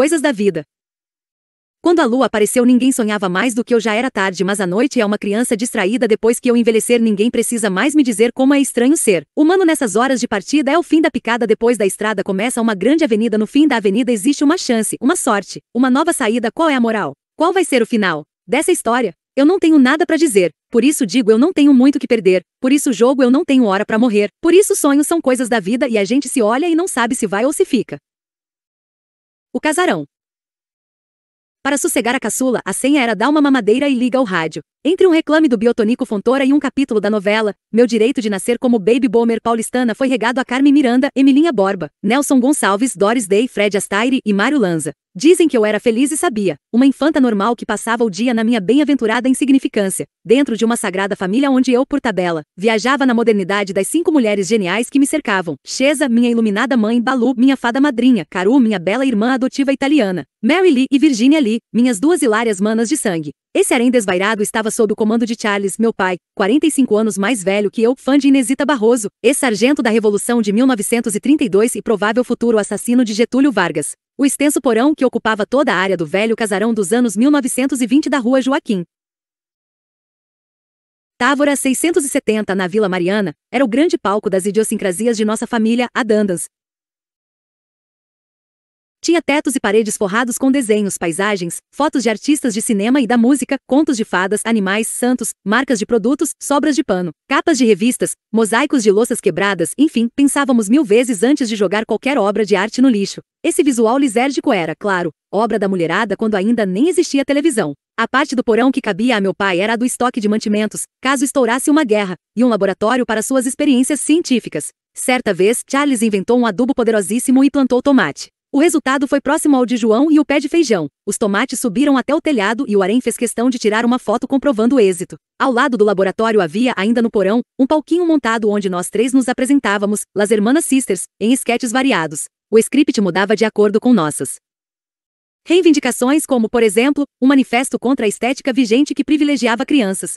coisas da vida. Quando a lua apareceu, ninguém sonhava mais do que eu já era tarde, mas a noite é uma criança distraída depois que eu envelhecer, ninguém precisa mais me dizer como é estranho ser. Humano nessas horas de partida é o fim da picada, depois da estrada começa uma grande avenida, no fim da avenida existe uma chance, uma sorte, uma nova saída, qual é a moral? Qual vai ser o final dessa história? Eu não tenho nada para dizer, por isso digo eu não tenho muito que perder, por isso jogo eu não tenho hora para morrer, por isso sonhos são coisas da vida e a gente se olha e não sabe se vai ou se fica. O casarão. Para sossegar a caçula, a senha era dar uma mamadeira e liga ao rádio. Entre um reclame do biotônico Fontora e um capítulo da novela, meu direito de nascer como baby boomer paulistana foi regado a Carmen Miranda, Emilinha Borba, Nelson Gonçalves, Doris Day, Fred Astaire e Mário Lanza. Dizem que eu era feliz e sabia, uma infanta normal que passava o dia na minha bem-aventurada insignificância, dentro de uma sagrada família onde eu, por tabela, viajava na modernidade das cinco mulheres geniais que me cercavam. Chesa, minha iluminada mãe, Balu, minha fada madrinha, Caru, minha bela irmã adotiva italiana, Mary Lee e Virginia Lee, minhas duas hilárias manas de sangue. Esse harém desvairado estava sob o comando de Charles, meu pai, 45 anos mais velho que eu, fã de Inesita Barroso, ex-sargento da Revolução de 1932 e provável futuro assassino de Getúlio Vargas o extenso porão que ocupava toda a área do velho casarão dos anos 1920 da Rua Joaquim. Távora 670, na Vila Mariana, era o grande palco das idiosincrasias de nossa família, a Dandas, tinha tetos e paredes forrados com desenhos, paisagens, fotos de artistas de cinema e da música, contos de fadas, animais, santos, marcas de produtos, sobras de pano, capas de revistas, mosaicos de louças quebradas, enfim, pensávamos mil vezes antes de jogar qualquer obra de arte no lixo. Esse visual lisérgico era, claro, obra da mulherada quando ainda nem existia televisão. A parte do porão que cabia a meu pai era a do estoque de mantimentos, caso estourasse uma guerra, e um laboratório para suas experiências científicas. Certa vez, Charles inventou um adubo poderosíssimo e plantou tomate. O resultado foi próximo ao de João e o pé de feijão. Os tomates subiram até o telhado e o Arém fez questão de tirar uma foto comprovando o êxito. Ao lado do laboratório havia, ainda no porão, um palquinho montado onde nós três nos apresentávamos, Las Hermanas Sisters, em esquetes variados. O script mudava de acordo com nossas. Reivindicações como, por exemplo, um manifesto contra a estética vigente que privilegiava crianças,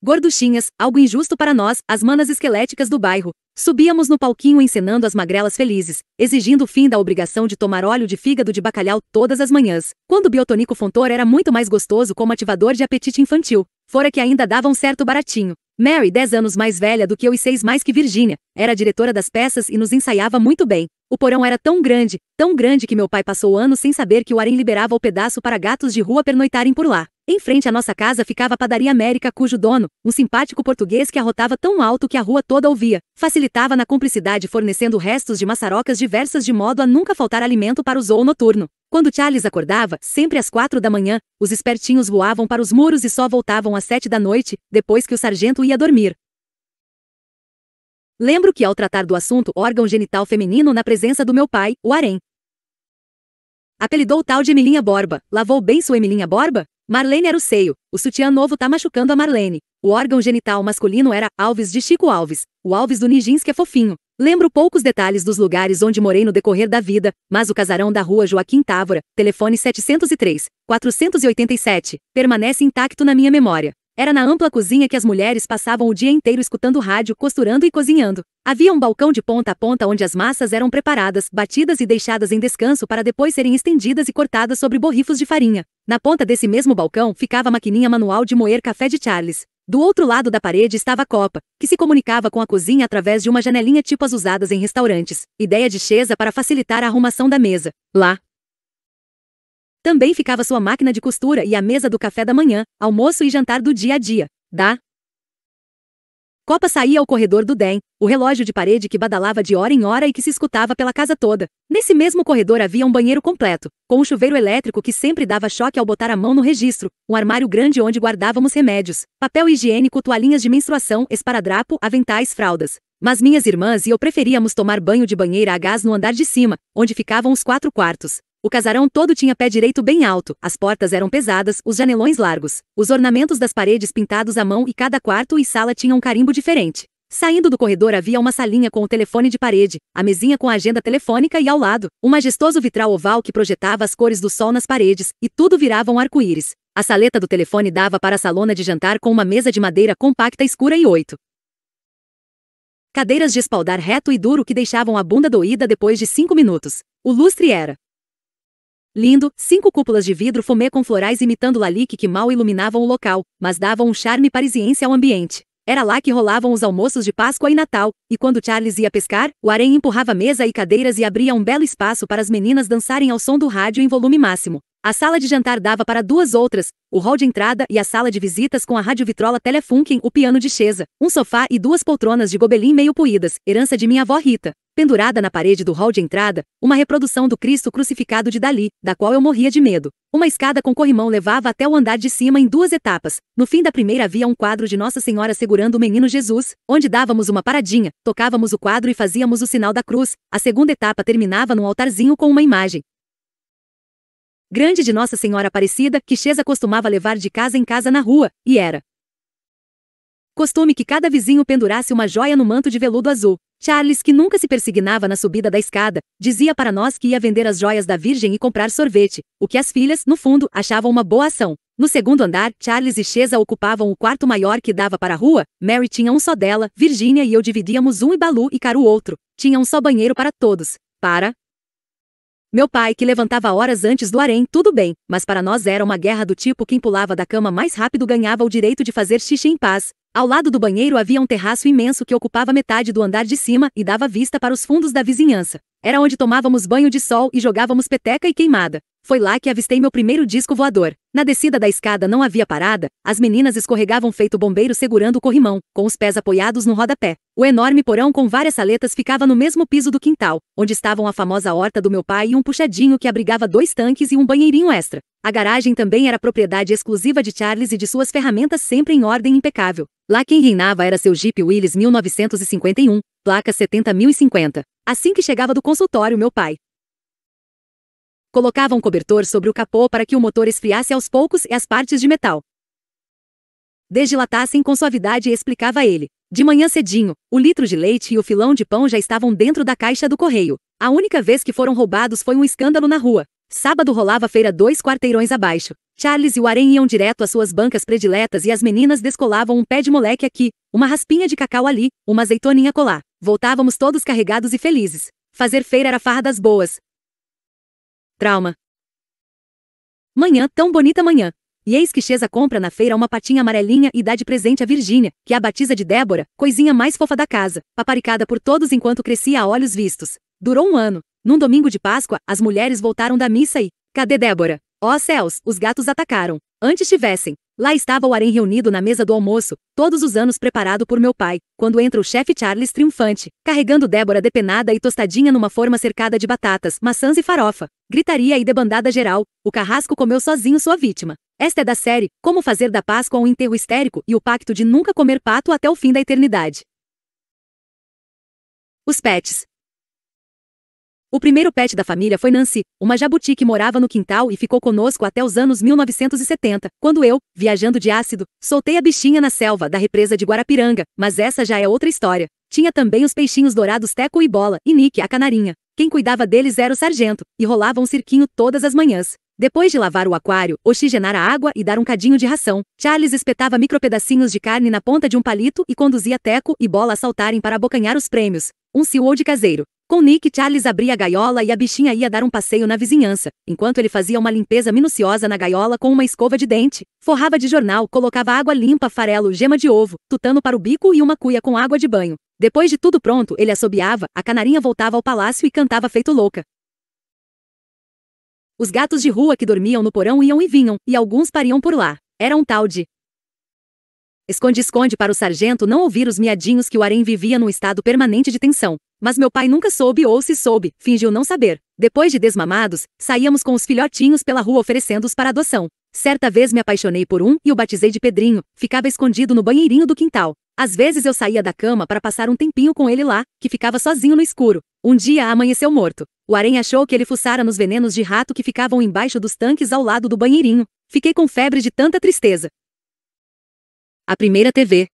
Gorduchinhas, algo injusto para nós, as manas esqueléticas do bairro. Subíamos no palquinho encenando as magrelas felizes, exigindo o fim da obrigação de tomar óleo de fígado de bacalhau todas as manhãs, quando o biotônico fontor era muito mais gostoso como ativador de apetite infantil, fora que ainda dava um certo baratinho. Mary, 10 anos mais velha do que eu e 6 mais que Virginia, era diretora das peças e nos ensaiava muito bem. O porão era tão grande, tão grande que meu pai passou anos sem saber que o harém liberava o pedaço para gatos de rua pernoitarem por lá. Em frente à nossa casa ficava a Padaria América, cujo dono, um simpático português que arrotava tão alto que a rua toda ouvia, facilitava na cumplicidade fornecendo restos de maçarocas diversas de modo a nunca faltar alimento para o zoo noturno. Quando Charles acordava, sempre às quatro da manhã, os espertinhos voavam para os muros e só voltavam às sete da noite, depois que o sargento ia dormir. Lembro que ao tratar do assunto órgão genital feminino na presença do meu pai, o harém, apelidou tal de Emilinha Borba, lavou bem sua Emilinha Borba? Marlene era o seio, o sutiã novo tá machucando a Marlene. O órgão genital masculino era Alves de Chico Alves, o Alves do Nijinsky é fofinho. Lembro poucos detalhes dos lugares onde morei no decorrer da vida, mas o casarão da rua Joaquim Távora, telefone 703, 487, permanece intacto na minha memória. Era na ampla cozinha que as mulheres passavam o dia inteiro escutando rádio, costurando e cozinhando. Havia um balcão de ponta a ponta onde as massas eram preparadas, batidas e deixadas em descanso para depois serem estendidas e cortadas sobre borrifos de farinha. Na ponta desse mesmo balcão ficava a maquininha manual de moer café de Charles. Do outro lado da parede estava a copa, que se comunicava com a cozinha através de uma janelinha tipo as usadas em restaurantes, ideia de Chesa para facilitar a arrumação da mesa. Lá, também ficava sua máquina de costura e a mesa do café da manhã, almoço e jantar do dia a dia, da Copa saía ao corredor do DEM, o relógio de parede que badalava de hora em hora e que se escutava pela casa toda. Nesse mesmo corredor havia um banheiro completo, com um chuveiro elétrico que sempre dava choque ao botar a mão no registro, um armário grande onde guardávamos remédios, papel higiênico, toalhinhas de menstruação, esparadrapo, aventais, fraldas. Mas minhas irmãs e eu preferíamos tomar banho de banheira a gás no andar de cima, onde ficavam os quatro quartos. O casarão todo tinha pé direito bem alto, as portas eram pesadas, os janelões largos, os ornamentos das paredes pintados à mão e cada quarto e sala tinha um carimbo diferente. Saindo do corredor havia uma salinha com o telefone de parede, a mesinha com a agenda telefônica e ao lado, um majestoso vitral oval que projetava as cores do sol nas paredes, e tudo virava um arco-íris. A saleta do telefone dava para a salona de jantar com uma mesa de madeira compacta escura e oito. Cadeiras de espaldar reto e duro que deixavam a bunda doída depois de cinco minutos. O lustre era Lindo, cinco cúpulas de vidro fumê com florais imitando lalique que mal iluminavam o local, mas davam um charme parisiense ao ambiente. Era lá que rolavam os almoços de Páscoa e Natal, e quando Charles ia pescar, o harém empurrava mesa e cadeiras e abria um belo espaço para as meninas dançarem ao som do rádio em volume máximo. A sala de jantar dava para duas outras, o hall de entrada e a sala de visitas com a radiovitrola Telefunken, o piano de Chesa, um sofá e duas poltronas de gobelim meio puídas, herança de minha avó Rita pendurada na parede do hall de entrada, uma reprodução do Cristo crucificado de Dali, da qual eu morria de medo. Uma escada com corrimão levava até o andar de cima em duas etapas. No fim da primeira havia um quadro de Nossa Senhora segurando o menino Jesus, onde dávamos uma paradinha, tocávamos o quadro e fazíamos o sinal da cruz. A segunda etapa terminava num altarzinho com uma imagem. Grande de Nossa Senhora Aparecida, que Chesa costumava levar de casa em casa na rua, e era costume que cada vizinho pendurasse uma joia no manto de veludo azul. Charles, que nunca se persignava na subida da escada, dizia para nós que ia vender as joias da Virgem e comprar sorvete, o que as filhas, no fundo, achavam uma boa ação. No segundo andar, Charles e Chesa ocupavam o quarto maior que dava para a rua, Mary tinha um só dela, Virginia e eu dividíamos um e Balu e Caro outro. Tinha um só banheiro para todos. Para, meu pai, que levantava horas antes do harém, tudo bem, mas para nós era uma guerra do tipo quem pulava da cama mais rápido ganhava o direito de fazer xixi em paz. Ao lado do banheiro havia um terraço imenso que ocupava metade do andar de cima e dava vista para os fundos da vizinhança. Era onde tomávamos banho de sol e jogávamos peteca e queimada. Foi lá que avistei meu primeiro disco voador. Na descida da escada não havia parada, as meninas escorregavam feito bombeiro segurando o corrimão, com os pés apoiados no rodapé. O enorme porão com várias saletas ficava no mesmo piso do quintal, onde estavam a famosa horta do meu pai e um puxadinho que abrigava dois tanques e um banheirinho extra. A garagem também era propriedade exclusiva de Charles e de suas ferramentas sempre em ordem impecável. Lá quem reinava era seu Jeep Willys 1951, placa 70050. Assim que chegava do consultório, meu pai, Colocava um cobertor sobre o capô para que o motor esfriasse aos poucos e as partes de metal desdilatassem com suavidade, explicava ele. De manhã cedinho, o litro de leite e o filão de pão já estavam dentro da caixa do correio. A única vez que foram roubados foi um escândalo na rua. Sábado rolava a feira dois quarteirões abaixo. Charles e o Warren iam direto às suas bancas prediletas e as meninas descolavam um pé de moleque aqui, uma raspinha de cacau ali, uma azeitoninha colar. Voltávamos todos carregados e felizes. Fazer feira era farra das boas. Trauma. Manhã, tão bonita manhã. E eis que Chesa compra na feira uma patinha amarelinha e dá de presente a Virgínia, que é a batiza de Débora, coisinha mais fofa da casa, paparicada por todos enquanto crescia a olhos vistos. Durou um ano. Num domingo de Páscoa, as mulheres voltaram da missa e. Cadê Débora? Ó oh, céus, os gatos atacaram. Antes tivessem. Lá estava o harém reunido na mesa do almoço, todos os anos preparado por meu pai, quando entra o chefe Charles triunfante, carregando Débora depenada e tostadinha numa forma cercada de batatas, maçãs e farofa. Gritaria e debandada geral, o carrasco comeu sozinho sua vítima. Esta é da série Como Fazer da Páscoa um Enterro Histérico e o Pacto de Nunca Comer Pato até o Fim da Eternidade. Os pets. O primeiro pet da família foi Nancy, uma jabuti que morava no quintal e ficou conosco até os anos 1970, quando eu, viajando de ácido, soltei a bichinha na selva da represa de Guarapiranga, mas essa já é outra história. Tinha também os peixinhos dourados Teco e Bola, e Nick, a canarinha. Quem cuidava deles era o sargento, e rolava um cirquinho todas as manhãs. Depois de lavar o aquário, oxigenar a água e dar um cadinho de ração, Charles espetava micropedacinhos de carne na ponta de um palito e conduzia Teco e Bola a saltarem para abocanhar os prêmios. Um CEO de caseiro. Com Nick, Charles abria a gaiola e a bichinha ia dar um passeio na vizinhança, enquanto ele fazia uma limpeza minuciosa na gaiola com uma escova de dente, forrava de jornal, colocava água limpa, farelo, gema de ovo, tutano para o bico e uma cuia com água de banho. Depois de tudo pronto, ele assobiava, a canarinha voltava ao palácio e cantava feito louca. Os gatos de rua que dormiam no porão iam e vinham, e alguns pariam por lá. Era um tal de Esconde-esconde para o sargento não ouvir os miadinhos que o harém vivia num estado permanente de tensão. Mas meu pai nunca soube ou se soube, fingiu não saber. Depois de desmamados, saíamos com os filhotinhos pela rua oferecendo-os para adoção. Certa vez me apaixonei por um e o batizei de Pedrinho, ficava escondido no banheirinho do quintal. Às vezes eu saía da cama para passar um tempinho com ele lá, que ficava sozinho no escuro. Um dia amanheceu morto. O harém achou que ele fuçara nos venenos de rato que ficavam embaixo dos tanques ao lado do banheirinho. Fiquei com febre de tanta tristeza. A primeira TV.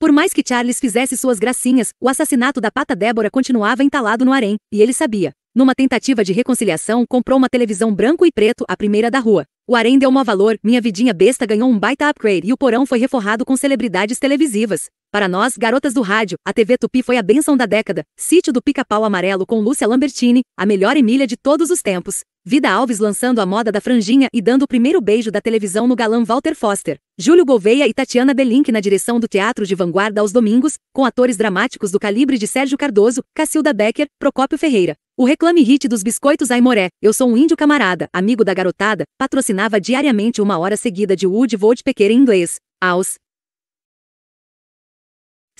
Por mais que Charles fizesse suas gracinhas, o assassinato da pata Débora continuava entalado no harém, e ele sabia. Numa tentativa de reconciliação, comprou uma televisão branco e preto, a primeira da rua. O harém deu mó valor, minha vidinha besta ganhou um baita upgrade e o porão foi reforrado com celebridades televisivas. Para nós, garotas do rádio, a TV Tupi foi a benção da década. Sítio do Pica-Pau Amarelo com Lúcia Lambertini, a melhor Emília de todos os tempos. Vida Alves lançando a moda da franjinha e dando o primeiro beijo da televisão no galã Walter Foster. Júlio Gouveia e Tatiana Belink na direção do Teatro de Vanguarda aos domingos, com atores dramáticos do calibre de Sérgio Cardoso, Cacilda Becker, Procópio Ferreira. O reclame hit dos biscoitos Aimoré, Eu Sou um Índio Camarada, Amigo da Garotada, patrocinava diariamente uma hora seguida de Woody Woodpecker em inglês. Aos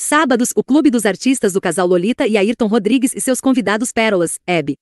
Sábados, o Clube dos Artistas do casal Lolita e Ayrton Rodrigues e seus convidados Pérolas, Hebe.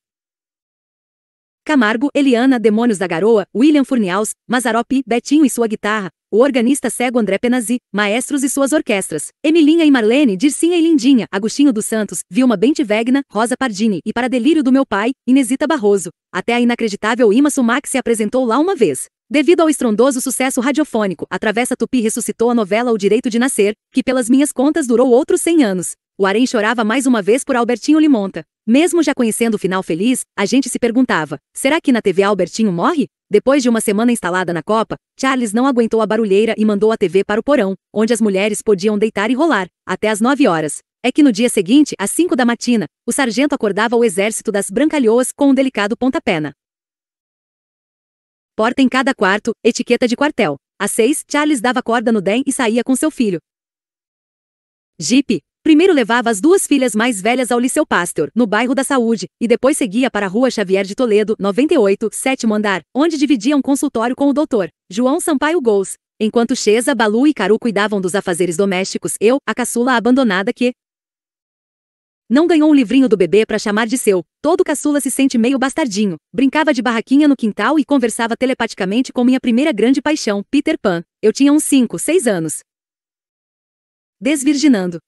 Camargo, Eliana, Demônios da Garoa, William Furniaus, Mazaropi, Betinho e sua guitarra, o organista cego André Penazzi, maestros e suas orquestras, Emilinha e Marlene, Dircinha e Lindinha, Agostinho dos Santos, Vilma Vegna, Rosa Pardini e para delírio do meu pai, Inesita Barroso. Até a inacreditável Ima Sumac se apresentou lá uma vez. Devido ao estrondoso sucesso radiofônico, a Travessa Tupi ressuscitou a novela O Direito de Nascer, que pelas minhas contas durou outros 100 anos. O arém chorava mais uma vez por Albertinho Limonta. Mesmo já conhecendo o final feliz, a gente se perguntava, será que na TV Albertinho morre? Depois de uma semana instalada na Copa, Charles não aguentou a barulheira e mandou a TV para o porão, onde as mulheres podiam deitar e rolar, até as 9 horas. É que no dia seguinte, às 5 da matina, o sargento acordava o exército das brancalhoas com um delicado pontapena. Porta em cada quarto, etiqueta de quartel. Às seis, Charles dava corda no Den e saía com seu filho. Jeep. Primeiro levava as duas filhas mais velhas ao Liceu Pasteur, no bairro da Saúde, e depois seguia para a Rua Xavier de Toledo, 98, sétimo andar, onde dividia um consultório com o doutor João Sampaio Gous. Enquanto Chesa, Balu e Caru cuidavam dos afazeres domésticos, eu, a caçula abandonada que, não ganhou um livrinho do bebê para chamar de seu. Todo caçula se sente meio bastardinho. Brincava de barraquinha no quintal e conversava telepaticamente com minha primeira grande paixão, Peter Pan. Eu tinha uns 5, 6 anos. Desvirginando.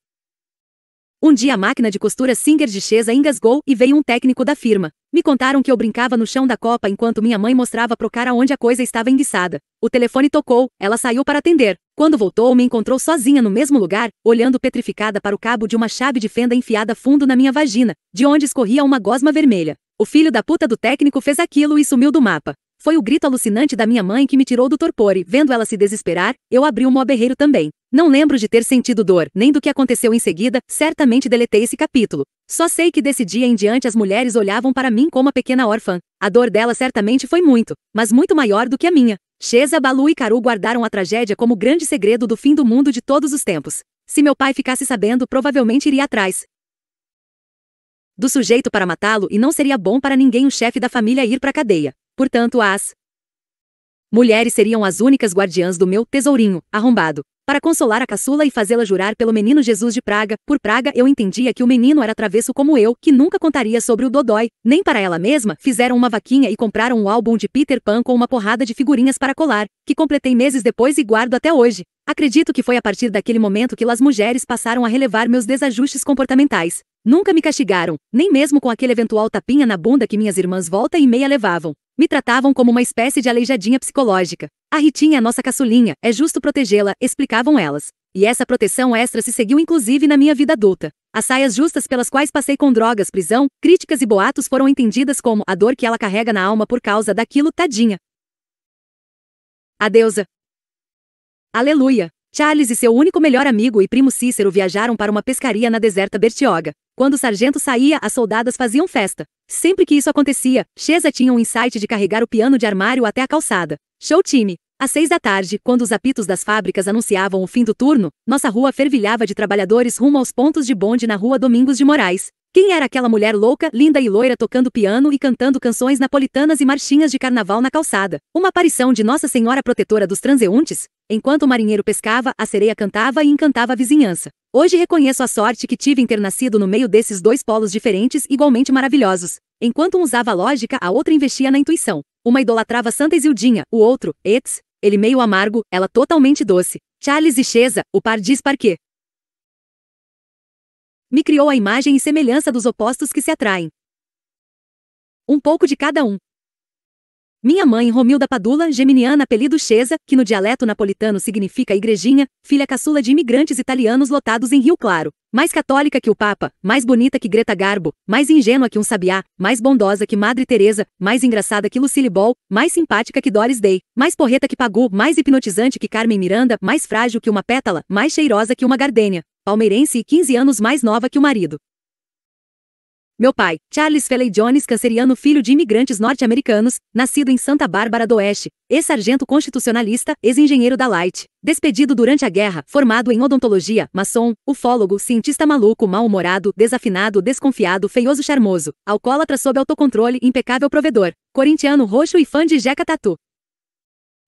Um dia a máquina de costura Singer de Chesa engasgou e veio um técnico da firma. Me contaram que eu brincava no chão da copa enquanto minha mãe mostrava pro cara onde a coisa estava enguiçada. O telefone tocou, ela saiu para atender. Quando voltou, me encontrou sozinha no mesmo lugar, olhando petrificada para o cabo de uma chave de fenda enfiada fundo na minha vagina, de onde escorria uma gosma vermelha. O filho da puta do técnico fez aquilo e sumiu do mapa. Foi o grito alucinante da minha mãe que me tirou do torpor e, vendo ela se desesperar, eu abri o um moberreiro também. Não lembro de ter sentido dor, nem do que aconteceu em seguida, certamente deletei esse capítulo. Só sei que desse dia em diante as mulheres olhavam para mim como a pequena órfã. A dor dela certamente foi muito, mas muito maior do que a minha. Cheza, Balu e Karu guardaram a tragédia como grande segredo do fim do mundo de todos os tempos. Se meu pai ficasse sabendo, provavelmente iria atrás do sujeito para matá-lo e não seria bom para ninguém o chefe da família ir para a cadeia. Portanto, as Mulheres seriam as únicas guardiãs do meu tesourinho, arrombado. Para consolar a caçula e fazê-la jurar pelo menino Jesus de Praga, por Praga eu entendia que o menino era travesso como eu, que nunca contaria sobre o Dodói, nem para ela mesma, fizeram uma vaquinha e compraram um álbum de Peter Pan com uma porrada de figurinhas para colar, que completei meses depois e guardo até hoje. Acredito que foi a partir daquele momento que as mulheres passaram a relevar meus desajustes comportamentais. Nunca me castigaram, nem mesmo com aquele eventual tapinha na bunda que minhas irmãs volta e meia levavam. Me tratavam como uma espécie de aleijadinha psicológica. A Ritinha é nossa caçulinha, é justo protegê-la, explicavam elas. E essa proteção extra se seguiu inclusive na minha vida adulta. As saias justas pelas quais passei com drogas, prisão, críticas e boatos foram entendidas como a dor que ela carrega na alma por causa daquilo, tadinha. Adeusa. Aleluia. Charles e seu único melhor amigo e primo Cícero viajaram para uma pescaria na deserta Bertioga. Quando o sargento saía, as soldadas faziam festa. Sempre que isso acontecia, Chesa tinha um insight de carregar o piano de armário até a calçada. Show time! Às seis da tarde, quando os apitos das fábricas anunciavam o fim do turno, nossa rua fervilhava de trabalhadores rumo aos pontos de bonde na rua Domingos de Moraes. Quem era aquela mulher louca, linda e loira tocando piano e cantando canções napolitanas e marchinhas de carnaval na calçada? Uma aparição de Nossa Senhora Protetora dos Transeuntes? Enquanto o marinheiro pescava, a sereia cantava e encantava a vizinhança. Hoje reconheço a sorte que tive em ter nascido no meio desses dois polos diferentes igualmente maravilhosos. Enquanto um usava a lógica, a outra investia na intuição. Uma idolatrava Santa Isildinha, o outro, Etz, ele meio amargo, ela totalmente doce. Charles e Chesa, o par diz parquê. Me criou a imagem e semelhança dos opostos que se atraem. Um pouco de cada um, minha mãe, Romilda Padula, geminiana apelido Chesa, que no dialeto napolitano significa igrejinha, filha caçula de imigrantes italianos lotados em Rio Claro. Mais católica que o Papa, mais bonita que Greta Garbo, mais ingênua que um sabiá, mais bondosa que Madre Teresa, mais engraçada que Lucille Ball, mais simpática que Doris Day, mais porreta que Pagu, mais hipnotizante que Carmen Miranda, mais frágil que uma pétala, mais cheirosa que uma gardênia palmeirense e 15 anos mais nova que o marido. Meu pai, Charles Feley Jones, canceriano filho de imigrantes norte-americanos, nascido em Santa Bárbara do Oeste, ex-sargento constitucionalista, ex-engenheiro da Light, despedido durante a guerra, formado em odontologia, maçom, ufólogo, cientista maluco, mal-humorado, desafinado, desconfiado, feioso, charmoso, alcoólatra sob autocontrole, impecável provedor, corintiano roxo e fã de Jeca Tatu.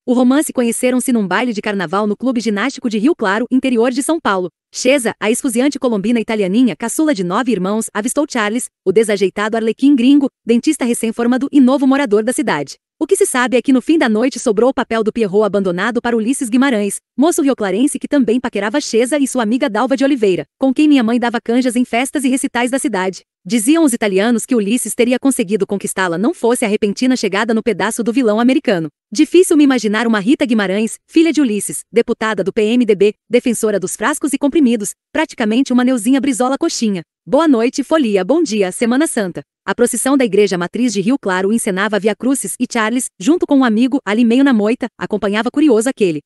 O romance conheceram-se num baile de carnaval no Clube Ginástico de Rio Claro, interior de São Paulo. Chesa, a esfuziante colombina italianinha, caçula de nove irmãos, avistou Charles, o desajeitado arlequim gringo, dentista recém-formado e novo morador da cidade. O que se sabe é que no fim da noite sobrou o papel do Pierrot abandonado para Ulisses Guimarães, moço rioclarense que também paquerava Chesa e sua amiga Dalva de Oliveira, com quem minha mãe dava canjas em festas e recitais da cidade. Diziam os italianos que Ulisses teria conseguido conquistá-la não fosse a repentina chegada no pedaço do vilão americano. Difícil me imaginar uma Rita Guimarães, filha de Ulisses, deputada do PMDB, defensora dos frascos e comprimidos, praticamente uma neuzinha brisola coxinha. Boa noite, folia, bom dia, Semana Santa. A procissão da igreja matriz de Rio Claro encenava Via Crucis e Charles, junto com um amigo, ali meio na moita, acompanhava curioso aquele.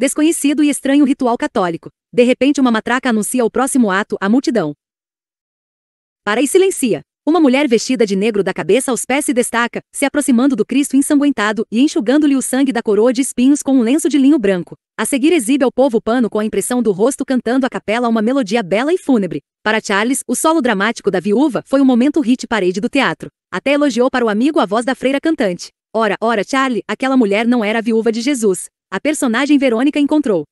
Desconhecido e estranho ritual católico. De repente, uma matraca anuncia o próximo ato à multidão. Para e silencia. Uma mulher vestida de negro da cabeça aos pés se destaca, se aproximando do Cristo ensanguentado e enxugando-lhe o sangue da coroa de espinhos com um lenço de linho branco. A seguir exibe ao povo o pano com a impressão do rosto cantando a capela uma melodia bela e fúnebre. Para Charles, o solo dramático da viúva foi um momento hit parede do teatro. Até elogiou para o amigo a voz da freira cantante. Ora, ora, Charlie, aquela mulher não era a viúva de Jesus a personagem Verônica encontrou.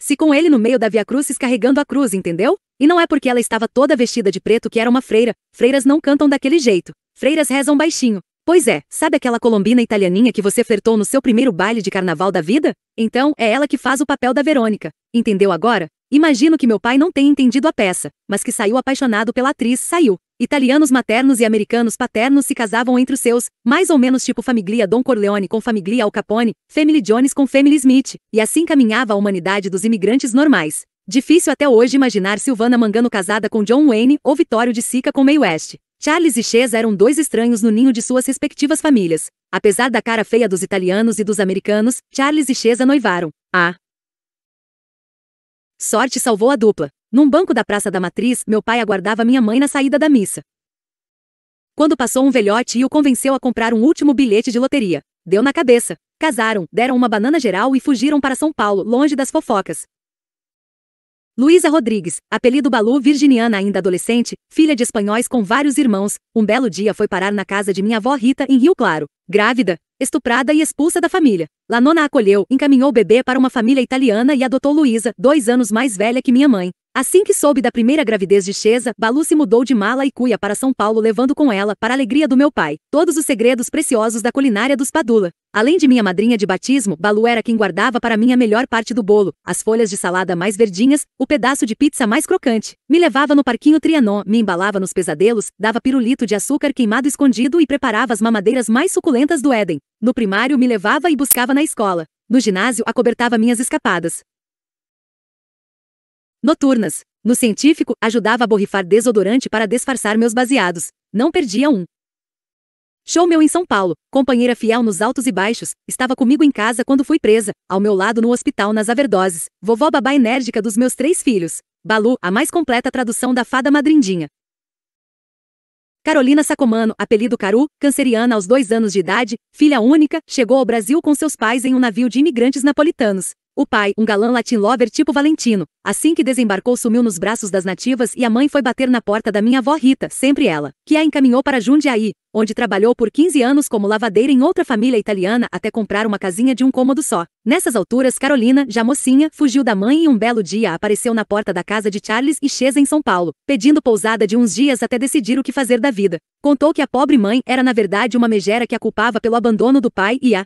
Se com ele no meio da Via Crucis carregando a cruz, entendeu? E não é porque ela estava toda vestida de preto que era uma freira. Freiras não cantam daquele jeito. Freiras rezam baixinho. Pois é, sabe aquela colombina italianinha que você flertou no seu primeiro baile de carnaval da vida? Então, é ela que faz o papel da Verônica. Entendeu agora? Imagino que meu pai não tenha entendido a peça, mas que saiu apaixonado pela atriz, saiu. Italianos maternos e americanos paternos se casavam entre os seus, mais ou menos tipo famiglia Don Corleone com famiglia Al Capone, Family Jones com Family Smith, e assim caminhava a humanidade dos imigrantes normais. Difícil até hoje imaginar Silvana Mangano casada com John Wayne ou Vitório de Sica com Mae West. Charles e Chesa eram dois estranhos no ninho de suas respectivas famílias. Apesar da cara feia dos italianos e dos americanos, Charles e Chesa noivaram. A sorte salvou a dupla. Num banco da Praça da Matriz, meu pai aguardava minha mãe na saída da missa. Quando passou um velhote e o convenceu a comprar um último bilhete de loteria. Deu na cabeça. Casaram, deram uma banana geral e fugiram para São Paulo, longe das fofocas. Luísa Rodrigues, apelido Balu virginiana ainda adolescente, filha de espanhóis com vários irmãos, um belo dia foi parar na casa de minha avó Rita em Rio Claro, grávida, estuprada e expulsa da família. Lanona nona acolheu, encaminhou o bebê para uma família italiana e adotou Luísa, dois anos mais velha que minha mãe. Assim que soube da primeira gravidez de Chesa, Balu se mudou de mala e cuia para São Paulo levando com ela, para alegria do meu pai, todos os segredos preciosos da culinária dos Padula. Além de minha madrinha de batismo, Balu era quem guardava para mim a melhor parte do bolo, as folhas de salada mais verdinhas, o pedaço de pizza mais crocante. Me levava no parquinho Trianon, me embalava nos pesadelos, dava pirulito de açúcar queimado escondido e preparava as mamadeiras mais suculentas do Éden. No primário me levava e buscava na escola. No ginásio acobertava minhas escapadas. Noturnas. No científico, ajudava a borrifar desodorante para disfarçar meus baseados. Não perdia um. Show meu em São Paulo, companheira fiel nos altos e baixos, estava comigo em casa quando fui presa, ao meu lado no hospital nas averdoses, vovó babá enérgica dos meus três filhos. Balu, a mais completa tradução da fada madrindinha. Carolina Sacomano, apelido Caru, canceriana aos dois anos de idade, filha única, chegou ao Brasil com seus pais em um navio de imigrantes napolitanos. O pai, um galã latin lover tipo Valentino, assim que desembarcou sumiu nos braços das nativas e a mãe foi bater na porta da minha avó Rita, sempre ela, que a encaminhou para Jundiaí, onde trabalhou por 15 anos como lavadeira em outra família italiana até comprar uma casinha de um cômodo só. Nessas alturas, Carolina, já mocinha, fugiu da mãe e um belo dia apareceu na porta da casa de Charles e Chesa em São Paulo, pedindo pousada de uns dias até decidir o que fazer da vida. Contou que a pobre mãe era na verdade uma megera que a culpava pelo abandono do pai e a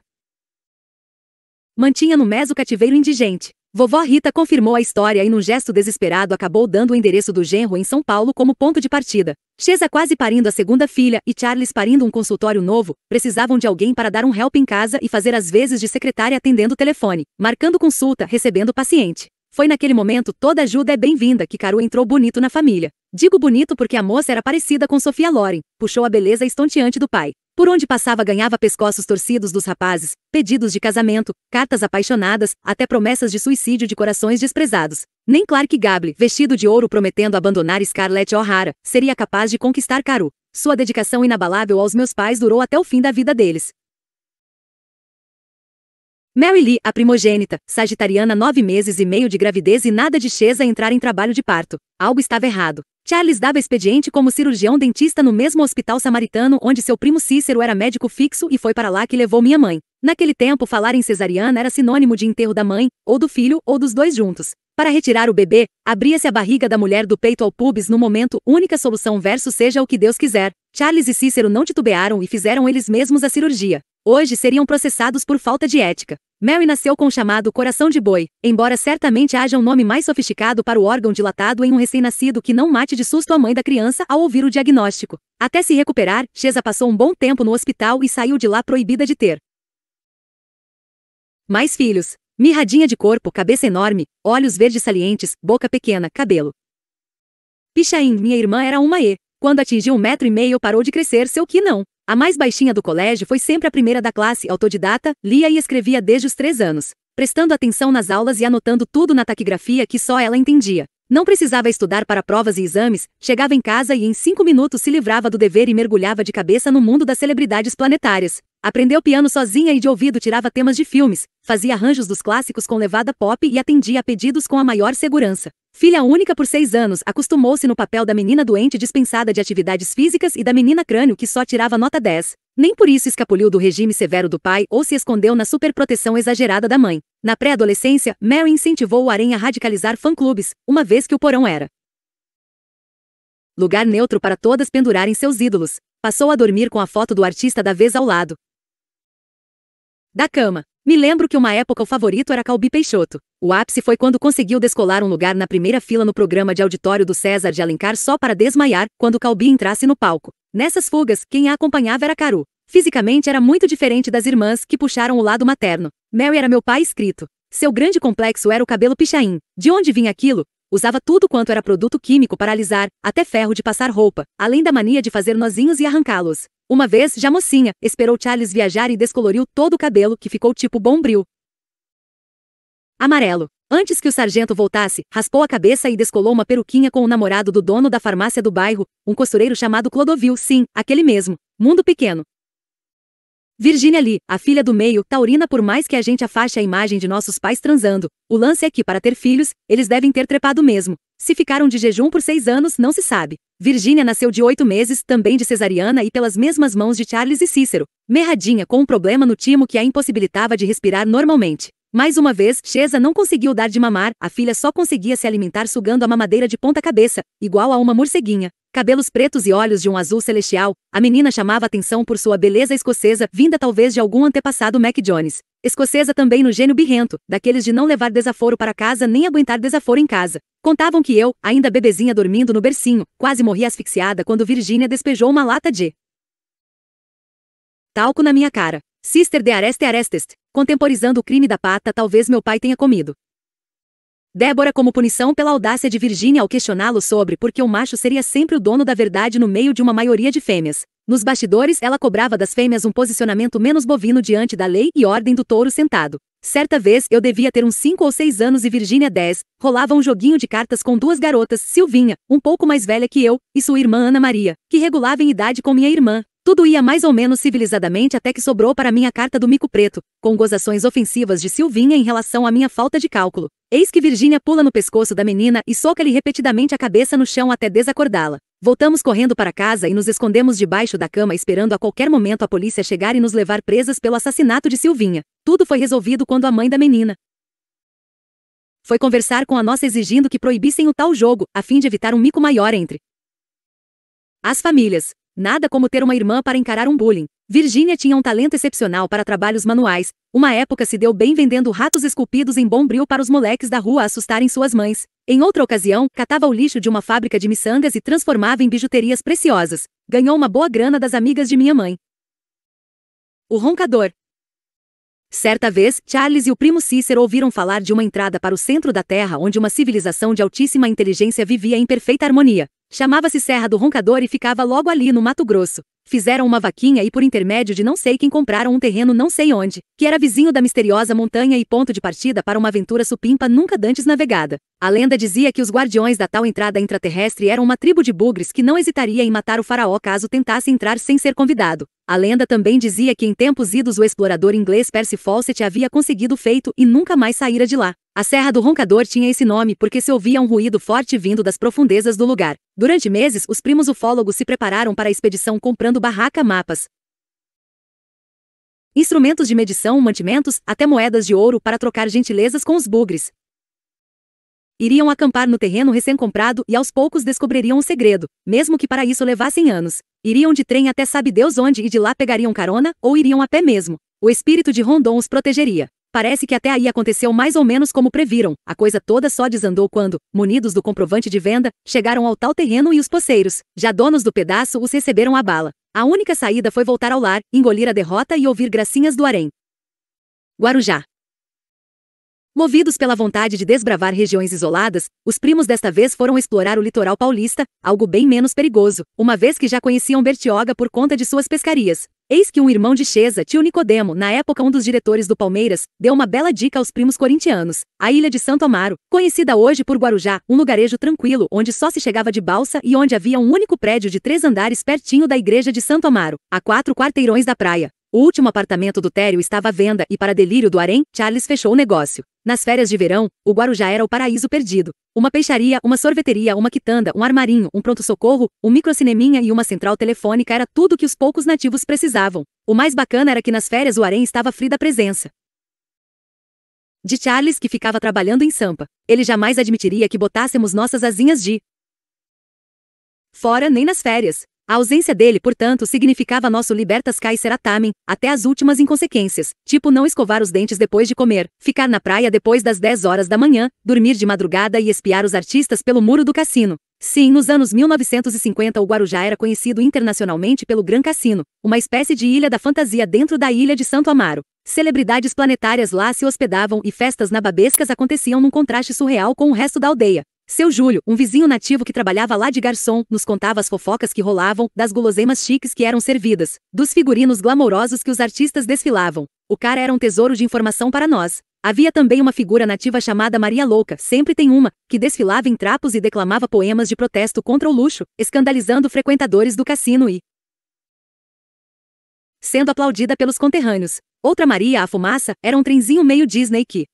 Mantinha no meso cativeiro indigente. Vovó Rita confirmou a história e num gesto desesperado acabou dando o endereço do genro em São Paulo como ponto de partida. Chesa quase parindo a segunda filha e Charles parindo um consultório novo, precisavam de alguém para dar um help em casa e fazer as vezes de secretária atendendo o telefone, marcando consulta, recebendo paciente. Foi naquele momento toda ajuda é bem-vinda que Caru entrou bonito na família. Digo bonito porque a moça era parecida com Sofia Loren, puxou a beleza estonteante do pai. Por onde passava ganhava pescoços torcidos dos rapazes, pedidos de casamento, cartas apaixonadas, até promessas de suicídio de corações desprezados. Nem Clark Gable, vestido de ouro prometendo abandonar Scarlett O'Hara, seria capaz de conquistar Caru. Sua dedicação inabalável aos meus pais durou até o fim da vida deles. Mary Lee, a primogênita, sagitariana nove meses e meio de gravidez e nada de Chesa entrar em trabalho de parto. Algo estava errado. Charles dava expediente como cirurgião dentista no mesmo hospital samaritano onde seu primo Cícero era médico fixo e foi para lá que levou minha mãe. Naquele tempo, falar em cesariana era sinônimo de enterro da mãe, ou do filho, ou dos dois juntos. Para retirar o bebê, abria-se a barriga da mulher do peito ao pubis no momento, única solução verso seja o que Deus quiser. Charles e Cícero não titubearam e fizeram eles mesmos a cirurgia hoje seriam processados por falta de ética. Mary nasceu com o chamado coração de boi, embora certamente haja um nome mais sofisticado para o órgão dilatado em um recém-nascido que não mate de susto a mãe da criança ao ouvir o diagnóstico. Até se recuperar, Chesa passou um bom tempo no hospital e saiu de lá proibida de ter mais filhos. Mirradinha de corpo, cabeça enorme, olhos verdes salientes, boca pequena, cabelo. Pichain, minha irmã era uma E. Quando atingiu um metro e meio parou de crescer, seu que não. A mais baixinha do colégio foi sempre a primeira da classe, autodidata, lia e escrevia desde os três anos, prestando atenção nas aulas e anotando tudo na taquigrafia que só ela entendia. Não precisava estudar para provas e exames, chegava em casa e em cinco minutos se livrava do dever e mergulhava de cabeça no mundo das celebridades planetárias. Aprendeu piano sozinha e de ouvido tirava temas de filmes, fazia arranjos dos clássicos com levada pop e atendia a pedidos com a maior segurança. Filha única por seis anos, acostumou-se no papel da menina doente dispensada de atividades físicas e da menina crânio que só tirava nota 10. Nem por isso escapuliu do regime severo do pai ou se escondeu na superproteção exagerada da mãe. Na pré-adolescência, Mary incentivou o Arém a radicalizar fã-clubes, uma vez que o porão era lugar neutro para todas pendurarem seus ídolos. Passou a dormir com a foto do artista da vez ao lado da cama. Me lembro que uma época o favorito era Calbi Peixoto. O ápice foi quando conseguiu descolar um lugar na primeira fila no programa de auditório do César de Alencar só para desmaiar quando Calbi entrasse no palco. Nessas fugas, quem a acompanhava era Caru. Fisicamente era muito diferente das irmãs que puxaram o lado materno. Mel era meu pai escrito. Seu grande complexo era o cabelo pichain. De onde vinha aquilo? Usava tudo quanto era produto químico para alisar, até ferro de passar roupa, além da mania de fazer nozinhos e arrancá-los. Uma vez, já mocinha, esperou Charles viajar e descoloriu todo o cabelo, que ficou tipo bombril. Amarelo. Antes que o sargento voltasse, raspou a cabeça e descolou uma peruquinha com o namorado do dono da farmácia do bairro, um costureiro chamado Clodovil, sim, aquele mesmo. Mundo pequeno. Virginia Lee, a filha do meio, taurina por mais que a gente afaste a imagem de nossos pais transando. O lance é que, para ter filhos, eles devem ter trepado mesmo. Se ficaram de jejum por seis anos, não se sabe. Virgínia nasceu de oito meses, também de cesariana e pelas mesmas mãos de Charles e Cícero, merradinha com um problema no timo que a impossibilitava de respirar normalmente. Mais uma vez, Chesa não conseguiu dar de mamar, a filha só conseguia se alimentar sugando a mamadeira de ponta cabeça, igual a uma morceguinha. Cabelos pretos e olhos de um azul celestial, a menina chamava atenção por sua beleza escocesa, vinda talvez de algum antepassado Mac Jones. Escocesa também no gênio birrento, daqueles de não levar desaforo para casa nem aguentar desaforo em casa. Contavam que eu, ainda bebezinha dormindo no bercinho, quase morri asfixiada quando Virginia despejou uma lata de talco na minha cara. Sister de Areste Arestest, contemporizando o crime da pata, talvez meu pai tenha comido. Débora como punição pela audácia de Virginia ao questioná-lo sobre por que o macho seria sempre o dono da verdade no meio de uma maioria de fêmeas. Nos bastidores, ela cobrava das fêmeas um posicionamento menos bovino diante da lei e ordem do touro sentado. Certa vez, eu devia ter uns 5 ou 6 anos e Virginia 10, rolava um joguinho de cartas com duas garotas, Silvinha, um pouco mais velha que eu, e sua irmã Ana Maria, que regulava em idade com minha irmã, tudo ia mais ou menos civilizadamente até que sobrou para mim a carta do mico preto, com gozações ofensivas de Silvinha em relação à minha falta de cálculo. Eis que Virgínia pula no pescoço da menina e soca-lhe repetidamente a cabeça no chão até desacordá-la. Voltamos correndo para casa e nos escondemos debaixo da cama esperando a qualquer momento a polícia chegar e nos levar presas pelo assassinato de Silvinha. Tudo foi resolvido quando a mãe da menina, foi conversar com a nossa exigindo que proibissem o tal jogo, a fim de evitar um mico maior entre as famílias. Nada como ter uma irmã para encarar um bullying. Virginia tinha um talento excepcional para trabalhos manuais. Uma época se deu bem vendendo ratos esculpidos em bombril para os moleques da rua assustarem suas mães. Em outra ocasião, catava o lixo de uma fábrica de miçangas e transformava em bijuterias preciosas. Ganhou uma boa grana das amigas de minha mãe. O roncador. Certa vez, Charles e o primo Cícero ouviram falar de uma entrada para o centro da Terra onde uma civilização de altíssima inteligência vivia em perfeita harmonia. Chamava-se Serra do Roncador e ficava logo ali no Mato Grosso. Fizeram uma vaquinha e por intermédio de não sei quem compraram um terreno não sei onde, que era vizinho da misteriosa montanha e ponto de partida para uma aventura supimpa nunca dantes navegada. A lenda dizia que os guardiões da tal entrada intraterrestre eram uma tribo de bugres que não hesitaria em matar o faraó caso tentasse entrar sem ser convidado. A lenda também dizia que em tempos idos o explorador inglês Percy Fawcett havia conseguido feito e nunca mais saíra de lá. A Serra do Roncador tinha esse nome porque se ouvia um ruído forte vindo das profundezas do lugar. Durante meses, os primos ufólogos se prepararam para a expedição comprando barraca mapas, instrumentos de medição, mantimentos, até moedas de ouro para trocar gentilezas com os bugres. Iriam acampar no terreno recém-comprado e aos poucos descobririam o segredo, mesmo que para isso levassem anos. Iriam de trem até sabe Deus onde e de lá pegariam carona, ou iriam a pé mesmo. O espírito de Rondon os protegeria. Parece que até aí aconteceu mais ou menos como previram. A coisa toda só desandou quando, munidos do comprovante de venda, chegaram ao tal terreno e os poceiros, já donos do pedaço, os receberam a bala. A única saída foi voltar ao lar, engolir a derrota e ouvir gracinhas do harém. Guarujá. Movidos pela vontade de desbravar regiões isoladas, os primos desta vez foram explorar o litoral paulista, algo bem menos perigoso, uma vez que já conheciam Bertioga por conta de suas pescarias. Eis que um irmão de Chesa, tio Nicodemo, na época um dos diretores do Palmeiras, deu uma bela dica aos primos corintianos. A ilha de Santo Amaro, conhecida hoje por Guarujá, um lugarejo tranquilo onde só se chegava de balsa e onde havia um único prédio de três andares pertinho da igreja de Santo Amaro, a quatro quarteirões da praia. O último apartamento do Tério estava à venda e, para delírio do harém, Charles fechou o negócio. Nas férias de verão, o Guarujá era o paraíso perdido. Uma peixaria, uma sorveteria, uma quitanda, um armarinho, um pronto-socorro, um microcineminha e uma central telefônica era tudo que os poucos nativos precisavam. O mais bacana era que nas férias o harém estava frio da presença. De Charles, que ficava trabalhando em Sampa. Ele jamais admitiria que botássemos nossas asinhas de fora nem nas férias. A ausência dele, portanto, significava nosso libertas caicera até as últimas inconsequências, tipo não escovar os dentes depois de comer, ficar na praia depois das 10 horas da manhã, dormir de madrugada e espiar os artistas pelo muro do cassino. Sim, nos anos 1950 o Guarujá era conhecido internacionalmente pelo Gran Cassino, uma espécie de ilha da fantasia dentro da ilha de Santo Amaro. Celebridades planetárias lá se hospedavam e festas nababescas aconteciam num contraste surreal com o resto da aldeia. Seu Júlio, um vizinho nativo que trabalhava lá de garçom, nos contava as fofocas que rolavam, das guloseimas chiques que eram servidas, dos figurinos glamourosos que os artistas desfilavam. O cara era um tesouro de informação para nós. Havia também uma figura nativa chamada Maria Louca, sempre tem uma, que desfilava em trapos e declamava poemas de protesto contra o luxo, escandalizando frequentadores do cassino e sendo aplaudida pelos conterrâneos. Outra Maria, a Fumaça, era um trenzinho meio Disney que,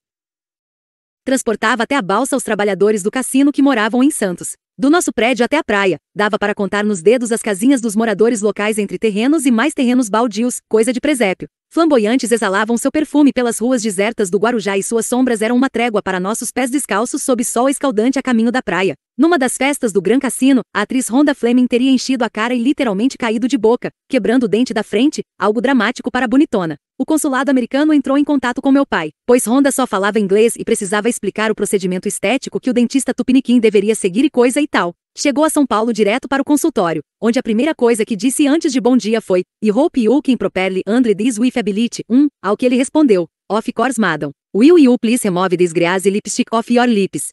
Transportava até a balsa os trabalhadores do cassino que moravam em Santos. Do nosso prédio até a praia, dava para contar nos dedos as casinhas dos moradores locais entre terrenos e mais terrenos baldios, coisa de presépio. Flamboyantes exalavam seu perfume pelas ruas desertas do Guarujá e suas sombras eram uma trégua para nossos pés descalços sob sol escaldante a caminho da praia. Numa das festas do Gran Cassino, a atriz Rhonda Fleming teria enchido a cara e literalmente caído de boca, quebrando o dente da frente, algo dramático para a bonitona. O consulado americano entrou em contato com meu pai, pois Rhonda só falava inglês e precisava explicar o procedimento estético que o dentista tupiniquim deveria seguir e coisa e tal. Chegou a São Paulo direto para o consultório, onde a primeira coisa que disse antes de bom dia foi: "E hope you can properly under this with ability 1", um, ao que ele respondeu: "Of course, madam. Will you please remove this greasy lipstick off your lips?"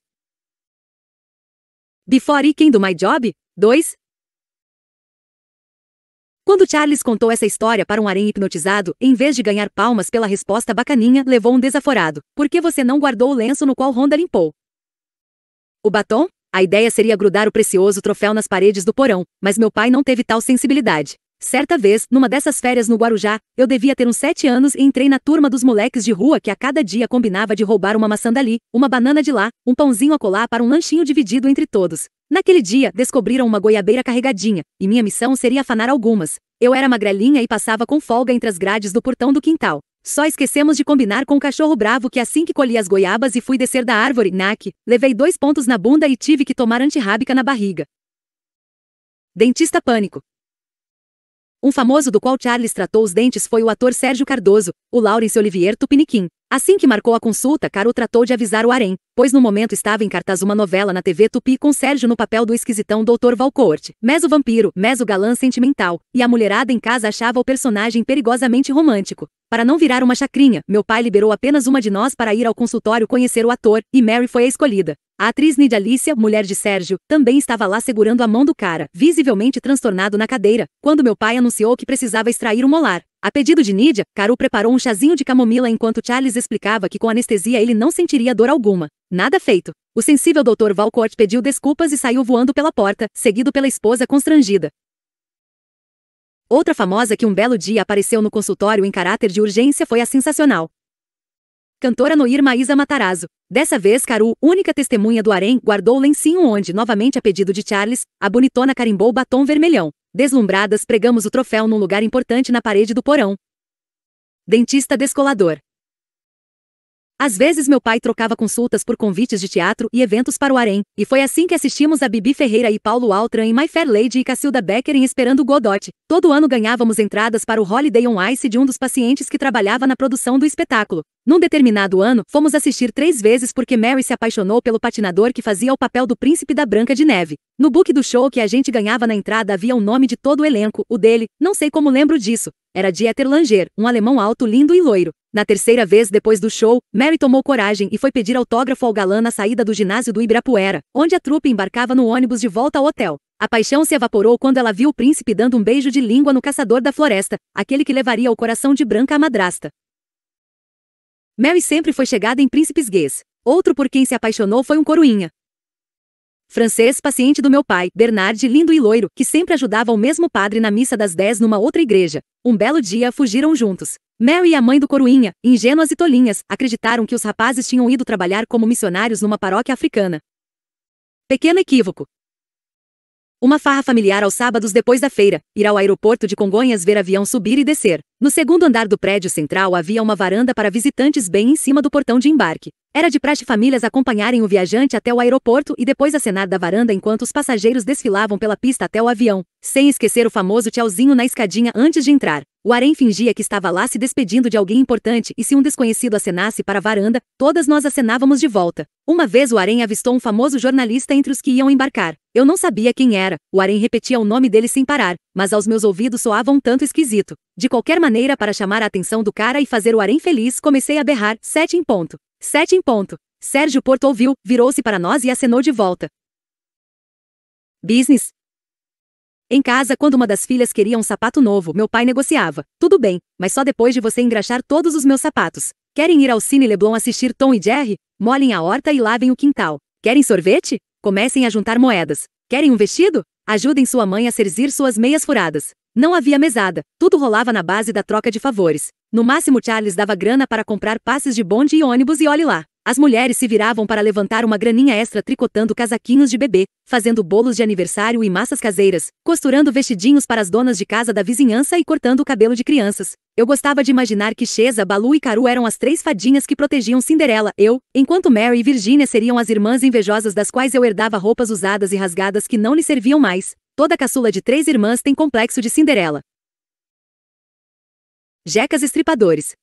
Before I Do My Job? 2. Quando Charles contou essa história para um harém hipnotizado, em vez de ganhar palmas pela resposta bacaninha, levou um desaforado. Por que você não guardou o lenço no qual Honda limpou? O batom? A ideia seria grudar o precioso troféu nas paredes do porão, mas meu pai não teve tal sensibilidade. Certa vez, numa dessas férias no Guarujá, eu devia ter uns sete anos e entrei na turma dos moleques de rua que a cada dia combinava de roubar uma maçã dali, uma banana de lá, um pãozinho a colar para um lanchinho dividido entre todos. Naquele dia, descobriram uma goiabeira carregadinha, e minha missão seria afanar algumas. Eu era magrelinha e passava com folga entre as grades do portão do quintal. Só esquecemos de combinar com o cachorro bravo que assim que colhi as goiabas e fui descer da árvore, nac, levei dois pontos na bunda e tive que tomar antirrábica na barriga. Dentista pânico. Um famoso do qual Charles tratou os dentes foi o ator Sérgio Cardoso, o Laurence Olivier Tupiniquim, Assim que marcou a consulta, Carol tratou de avisar o harém, pois no momento estava em cartaz uma novela na TV Tupi com Sérgio no papel do esquisitão Dr. Valcourt, meso vampiro, meso galã sentimental, e a mulherada em casa achava o personagem perigosamente romântico. Para não virar uma chacrinha, meu pai liberou apenas uma de nós para ir ao consultório conhecer o ator, e Mary foi a escolhida. A atriz Nidia Alicia, mulher de Sérgio, também estava lá segurando a mão do cara, visivelmente transtornado na cadeira, quando meu pai anunciou que precisava extrair o um molar. A pedido de Nídia, Caru preparou um chazinho de camomila enquanto Charles explicava que com anestesia ele não sentiria dor alguma. Nada feito. O sensível Dr. Valcourt pediu desculpas e saiu voando pela porta, seguido pela esposa constrangida. Outra famosa que um belo dia apareceu no consultório em caráter de urgência foi a sensacional. Cantora Noir Maísa Matarazzo. Dessa vez, Caru, única testemunha do harém, guardou o lencinho onde, novamente a pedido de Charles, a bonitona carimbou batom vermelhão. Deslumbradas, pregamos o troféu num lugar importante na parede do porão. Dentista descolador. Às vezes meu pai trocava consultas por convites de teatro e eventos para o Harém, e foi assim que assistimos a Bibi Ferreira e Paulo Altran em My Fair Lady e Cacilda Becker em Esperando Godot. Todo ano ganhávamos entradas para o Holiday on Ice de um dos pacientes que trabalhava na produção do espetáculo. Num determinado ano, fomos assistir três vezes porque Mary se apaixonou pelo patinador que fazia o papel do príncipe da Branca de Neve. No book do show que a gente ganhava na entrada havia o nome de todo o elenco, o dele, não sei como lembro disso, era Dieter Langer, um alemão alto, lindo e loiro. Na terceira vez depois do show, Mary tomou coragem e foi pedir autógrafo ao galã na saída do ginásio do Ibirapuera, onde a trupe embarcava no ônibus de volta ao hotel. A paixão se evaporou quando ela viu o príncipe dando um beijo de língua no caçador da floresta, aquele que levaria o coração de Branca à madrasta. Mary sempre foi chegada em príncipes gays. Outro por quem se apaixonou foi um coroinha francês paciente do meu pai, Bernard lindo e loiro, que sempre ajudava o mesmo padre na missa das 10 numa outra igreja. Um belo dia fugiram juntos. Mel e a mãe do Coruinha, ingênuas e tolinhas, acreditaram que os rapazes tinham ido trabalhar como missionários numa paróquia africana. Pequeno equívoco. Uma farra familiar aos sábados depois da feira, ir ao aeroporto de Congonhas ver avião subir e descer. No segundo andar do prédio central havia uma varanda para visitantes bem em cima do portão de embarque. Era de praxe famílias acompanharem o viajante até o aeroporto e depois acenar da varanda enquanto os passageiros desfilavam pela pista até o avião, sem esquecer o famoso tchauzinho na escadinha antes de entrar. O harém fingia que estava lá se despedindo de alguém importante e se um desconhecido acenasse para a varanda, todas nós acenávamos de volta. Uma vez o harém avistou um famoso jornalista entre os que iam embarcar. Eu não sabia quem era, o harém repetia o nome dele sem parar, mas aos meus ouvidos soava um tanto esquisito. De qualquer maneira, para chamar a atenção do cara e fazer o harém feliz, comecei a berrar, sete em ponto. Sete em ponto. Sérgio Porto ouviu, virou-se para nós e acenou de volta. Business. Em casa, quando uma das filhas queria um sapato novo, meu pai negociava. Tudo bem, mas só depois de você engraxar todos os meus sapatos. Querem ir ao Cine Leblon assistir Tom e Jerry? Molhem a horta e lavem o quintal. Querem sorvete? Comecem a juntar moedas. Querem um vestido? Ajudem sua mãe a serzir suas meias furadas. Não havia mesada, tudo rolava na base da troca de favores. No máximo, Charles dava grana para comprar passes de bonde e ônibus e olhe lá. As mulheres se viravam para levantar uma graninha extra tricotando casaquinhos de bebê, fazendo bolos de aniversário e massas caseiras, costurando vestidinhos para as donas de casa da vizinhança e cortando o cabelo de crianças. Eu gostava de imaginar que Chesa, Balu e Caru eram as três fadinhas que protegiam Cinderela, eu, enquanto Mary e Virginia seriam as irmãs invejosas das quais eu herdava roupas usadas e rasgadas que não lhe serviam mais. Toda caçula de três irmãs tem complexo de Cinderela. Jecas Estripadores.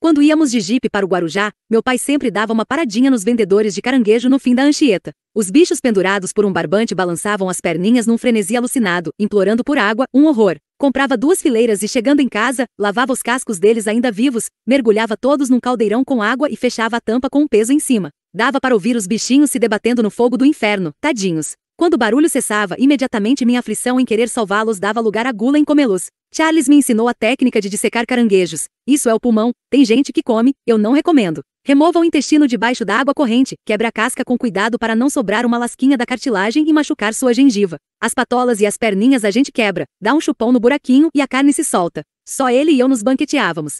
Quando íamos de jipe para o Guarujá, meu pai sempre dava uma paradinha nos vendedores de caranguejo no fim da Anchieta. Os bichos pendurados por um barbante balançavam as perninhas num frenesi alucinado, implorando por água, um horror. Comprava duas fileiras e, chegando em casa, lavava os cascos deles ainda vivos, mergulhava todos num caldeirão com água e fechava a tampa com um peso em cima. Dava para ouvir os bichinhos se debatendo no fogo do inferno, tadinhos. Quando o barulho cessava, imediatamente minha aflição em querer salvá-los dava lugar à gula em comê-los. Charles me ensinou a técnica de dissecar caranguejos. Isso é o pulmão, tem gente que come, eu não recomendo. Remova o intestino debaixo da água corrente, quebre a casca com cuidado para não sobrar uma lasquinha da cartilagem e machucar sua gengiva. As patolas e as perninhas a gente quebra, dá um chupão no buraquinho e a carne se solta. Só ele e eu nos banqueteávamos.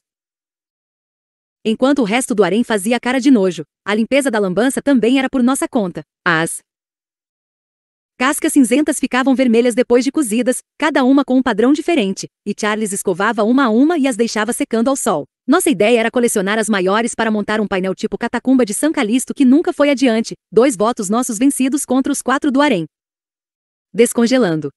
Enquanto o resto do harém fazia cara de nojo, a limpeza da lambança também era por nossa conta. As Cascas cinzentas ficavam vermelhas depois de cozidas, cada uma com um padrão diferente, e Charles escovava uma a uma e as deixava secando ao sol. Nossa ideia era colecionar as maiores para montar um painel tipo Catacumba de San Calisto que nunca foi adiante, dois votos nossos vencidos contra os quatro do Harém. Descongelando.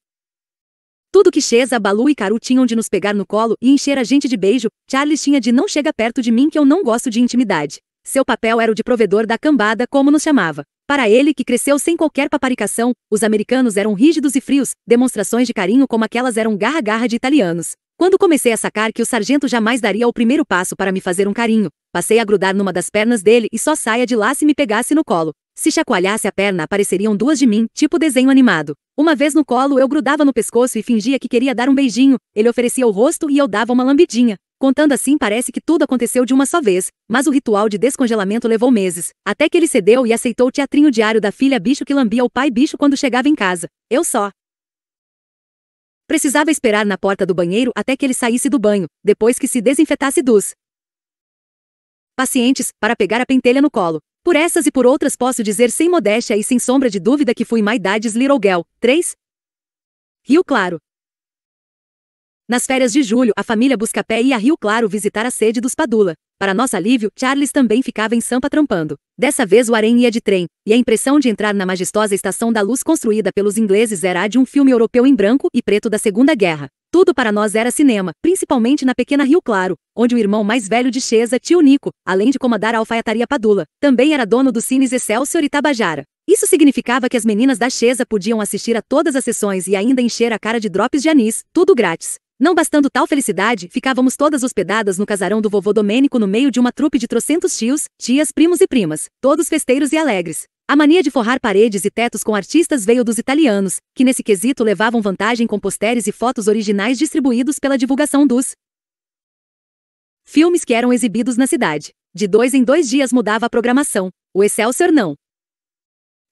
Tudo que Chesa, Balu e Caru tinham de nos pegar no colo e encher a gente de beijo, Charles tinha de não chega perto de mim que eu não gosto de intimidade. Seu papel era o de provedor da cambada, como nos chamava. Para ele, que cresceu sem qualquer paparicação, os americanos eram rígidos e frios, demonstrações de carinho como aquelas eram garra-garra de italianos. Quando comecei a sacar que o sargento jamais daria o primeiro passo para me fazer um carinho, passei a grudar numa das pernas dele e só saia de lá se me pegasse no colo. Se chacoalhasse a perna, apareceriam duas de mim, tipo desenho animado. Uma vez no colo, eu grudava no pescoço e fingia que queria dar um beijinho, ele oferecia o rosto e eu dava uma lambidinha. Contando assim, parece que tudo aconteceu de uma só vez, mas o ritual de descongelamento levou meses, até que ele cedeu e aceitou o teatrinho diário da filha bicho que lambia o pai bicho quando chegava em casa. Eu só. Precisava esperar na porta do banheiro até que ele saísse do banho, depois que se desinfetasse dos pacientes, para pegar a pentelha no colo. Por essas e por outras posso dizer sem modéstia e sem sombra de dúvida que fui My Daddy's Little Girl. 3. Rio Claro. Nas férias de julho, a família Buscapé ia a Rio Claro visitar a sede dos Padula. Para nosso alívio, Charles também ficava em Sampa trampando. Dessa vez o Arém ia de trem, e a impressão de entrar na majestosa Estação da Luz construída pelos ingleses era a de um filme europeu em branco e preto da Segunda Guerra. Tudo para nós era cinema, principalmente na pequena Rio Claro, onde o irmão mais velho de Chesa, tio Nico, além de comandar a alfaiataria Padula, também era dono dos cines Excelsior e Tabajara. Isso significava que as meninas da Chesa podiam assistir a todas as sessões e ainda encher a cara de drops de anis, tudo grátis. Não bastando tal felicidade, ficávamos todas hospedadas no casarão do vovô Domênico no meio de uma trupe de trocentos tios, tias, primos e primas, todos festeiros e alegres. A mania de forrar paredes e tetos com artistas veio dos italianos, que nesse quesito levavam vantagem com posteres e fotos originais distribuídos pela divulgação dos filmes que eram exibidos na cidade. De dois em dois dias mudava a programação. O Excelsior não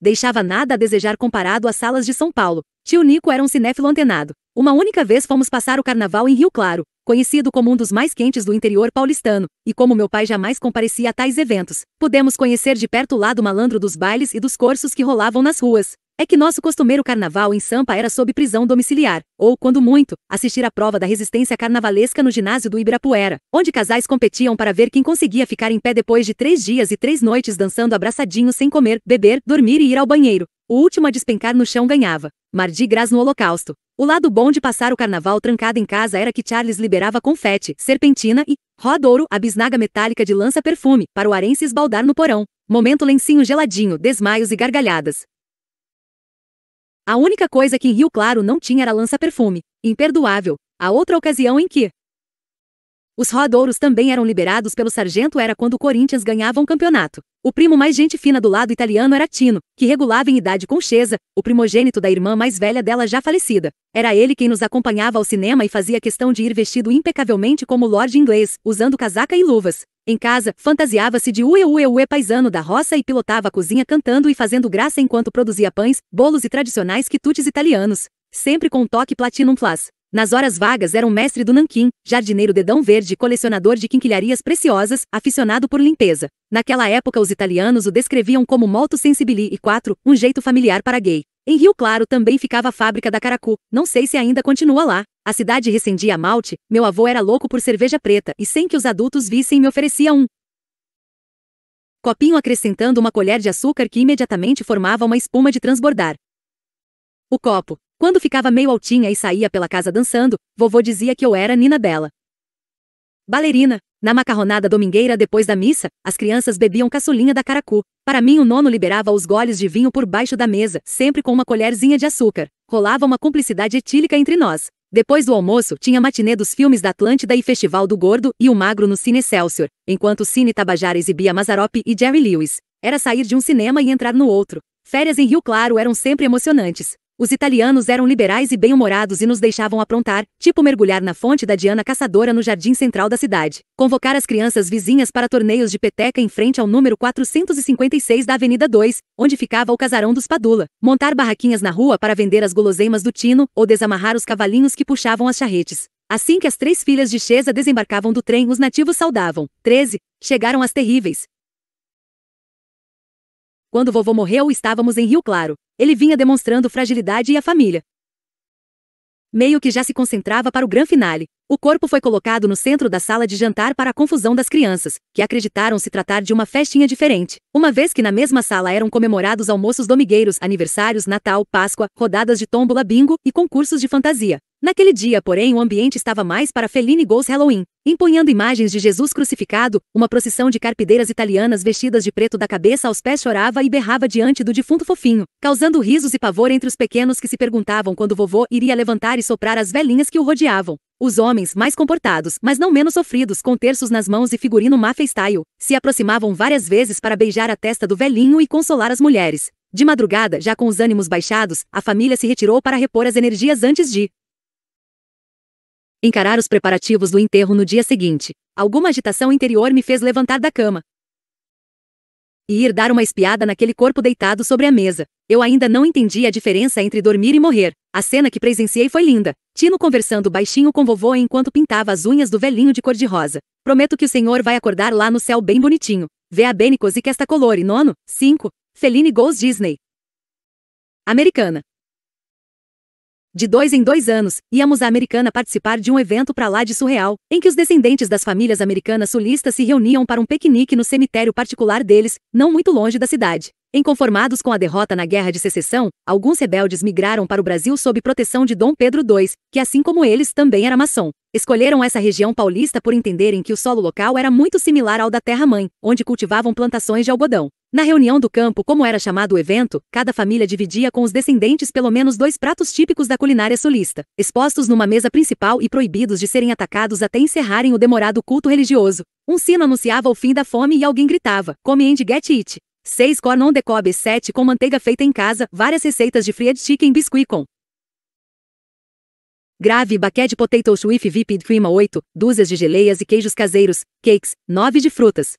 deixava nada a desejar comparado às salas de São Paulo. Tio Nico era um cinéfilo antenado. Uma única vez fomos passar o carnaval em Rio Claro, conhecido como um dos mais quentes do interior paulistano, e como meu pai jamais comparecia a tais eventos, pudemos conhecer de perto o lado malandro dos bailes e dos cursos que rolavam nas ruas. É que nosso costumeiro carnaval em Sampa era sob prisão domiciliar, ou, quando muito, assistir à prova da resistência carnavalesca no ginásio do Ibirapuera, onde casais competiam para ver quem conseguia ficar em pé depois de três dias e três noites dançando abraçadinhos sem comer, beber, dormir e ir ao banheiro. O último a despencar no chão ganhava. Mardi Gras no Holocausto. O lado bom de passar o carnaval trancado em casa era que Charles liberava confete, serpentina e rodouro, a bisnaga metálica de lança-perfume, para o arense esbaldar no porão. Momento lencinho geladinho, desmaios e gargalhadas. A única coisa que em Rio Claro não tinha era lança-perfume. Imperdoável. A outra ocasião em que os rodouros também eram liberados pelo sargento era quando o Corinthians ganhava um campeonato. O primo mais gente fina do lado italiano era Tino, que regulava em idade com Chesa, o primogênito da irmã mais velha dela já falecida. Era ele quem nos acompanhava ao cinema e fazia questão de ir vestido impecavelmente como lorde inglês, usando casaca e luvas. Em casa, fantasiava-se de ue ue ue paisano da roça e pilotava a cozinha cantando e fazendo graça enquanto produzia pães, bolos e tradicionais quitutes italianos. Sempre com toque Platinum Plus. Nas horas vagas era um mestre do nanquim, jardineiro dedão verde, colecionador de quinquilharias preciosas, aficionado por limpeza. Naquela época os italianos o descreviam como molto sensibili e 4, um jeito familiar para gay. Em Rio Claro também ficava a fábrica da Caracu, não sei se ainda continua lá. A cidade recendia a malte, meu avô era louco por cerveja preta e sem que os adultos vissem me oferecia um copinho acrescentando uma colher de açúcar que imediatamente formava uma espuma de transbordar. O copo quando ficava meio altinha e saía pela casa dançando, vovô dizia que eu era nina Bella, Balerina. Na macarronada domingueira depois da missa, as crianças bebiam caçulinha da caracu. Para mim o nono liberava os goles de vinho por baixo da mesa, sempre com uma colherzinha de açúcar. Rolava uma cumplicidade etílica entre nós. Depois do almoço, tinha matinê dos filmes da Atlântida e Festival do Gordo e o Magro no Cine Excelsior, enquanto o Cine Tabajara exibia Mazarop e Jerry Lewis. Era sair de um cinema e entrar no outro. Férias em Rio Claro eram sempre emocionantes. Os italianos eram liberais e bem-humorados e nos deixavam aprontar, tipo mergulhar na fonte da Diana Caçadora no jardim central da cidade, convocar as crianças vizinhas para torneios de peteca em frente ao número 456 da Avenida 2, onde ficava o casarão dos Padula, montar barraquinhas na rua para vender as guloseimas do Tino ou desamarrar os cavalinhos que puxavam as charretes. Assim que as três filhas de Chesa desembarcavam do trem, os nativos saudavam. 13. Chegaram as terríveis. Quando vovô morreu, estávamos em Rio Claro. Ele vinha demonstrando fragilidade e a família. Meio que já se concentrava para o grande finale. O corpo foi colocado no centro da sala de jantar para a confusão das crianças, que acreditaram se tratar de uma festinha diferente, uma vez que na mesma sala eram comemorados almoços domingueiros, aniversários, Natal, Páscoa, rodadas de tombola, bingo e concursos de fantasia. Naquele dia, porém, o ambiente estava mais para Feline Goes Halloween, empunhando imagens de Jesus crucificado, uma procissão de carpideiras italianas vestidas de preto da cabeça aos pés chorava e berrava diante do defunto fofinho, causando risos e pavor entre os pequenos que se perguntavam quando vovô iria levantar e soprar as velhinhas que o rodeavam. Os homens, mais comportados, mas não menos sofridos, com terços nas mãos e figurino mafia style, se aproximavam várias vezes para beijar a testa do velhinho e consolar as mulheres. De madrugada, já com os ânimos baixados, a família se retirou para repor as energias antes de encarar os preparativos do enterro no dia seguinte. Alguma agitação interior me fez levantar da cama, e ir dar uma espiada naquele corpo deitado sobre a mesa. Eu ainda não entendi a diferença entre dormir e morrer. A cena que presenciei foi linda. Tino conversando baixinho com vovô enquanto pintava as unhas do velhinho de cor-de-rosa. Prometo que o senhor vai acordar lá no céu bem bonitinho. Vê a e que esta colore. Nono, 5. Feline Goes Disney. Americana. De dois em dois anos, íamos à Americana participar de um evento para lá de surreal, em que os descendentes das famílias americanas sulistas se reuniam para um piquenique no cemitério particular deles, não muito longe da cidade. Inconformados com a derrota na Guerra de Secessão, alguns rebeldes migraram para o Brasil sob proteção de Dom Pedro II, que assim como eles também era maçom. Escolheram essa região paulista por entenderem que o solo local era muito similar ao da Terra-mãe, onde cultivavam plantações de algodão. Na reunião do campo, como era chamado o evento, cada família dividia com os descendentes pelo menos dois pratos típicos da culinária solista, expostos numa mesa principal e proibidos de serem atacados até encerrarem o demorado culto religioso. Um sino anunciava o fim da fome e alguém gritava: Come and get it! 6 Cornon de Kobe 7 com manteiga feita em casa, várias receitas de fried chicken biscuit com Grave baquete potato with whipped cream 8, dúzias de geleias e queijos caseiros, cakes, 9 de frutas,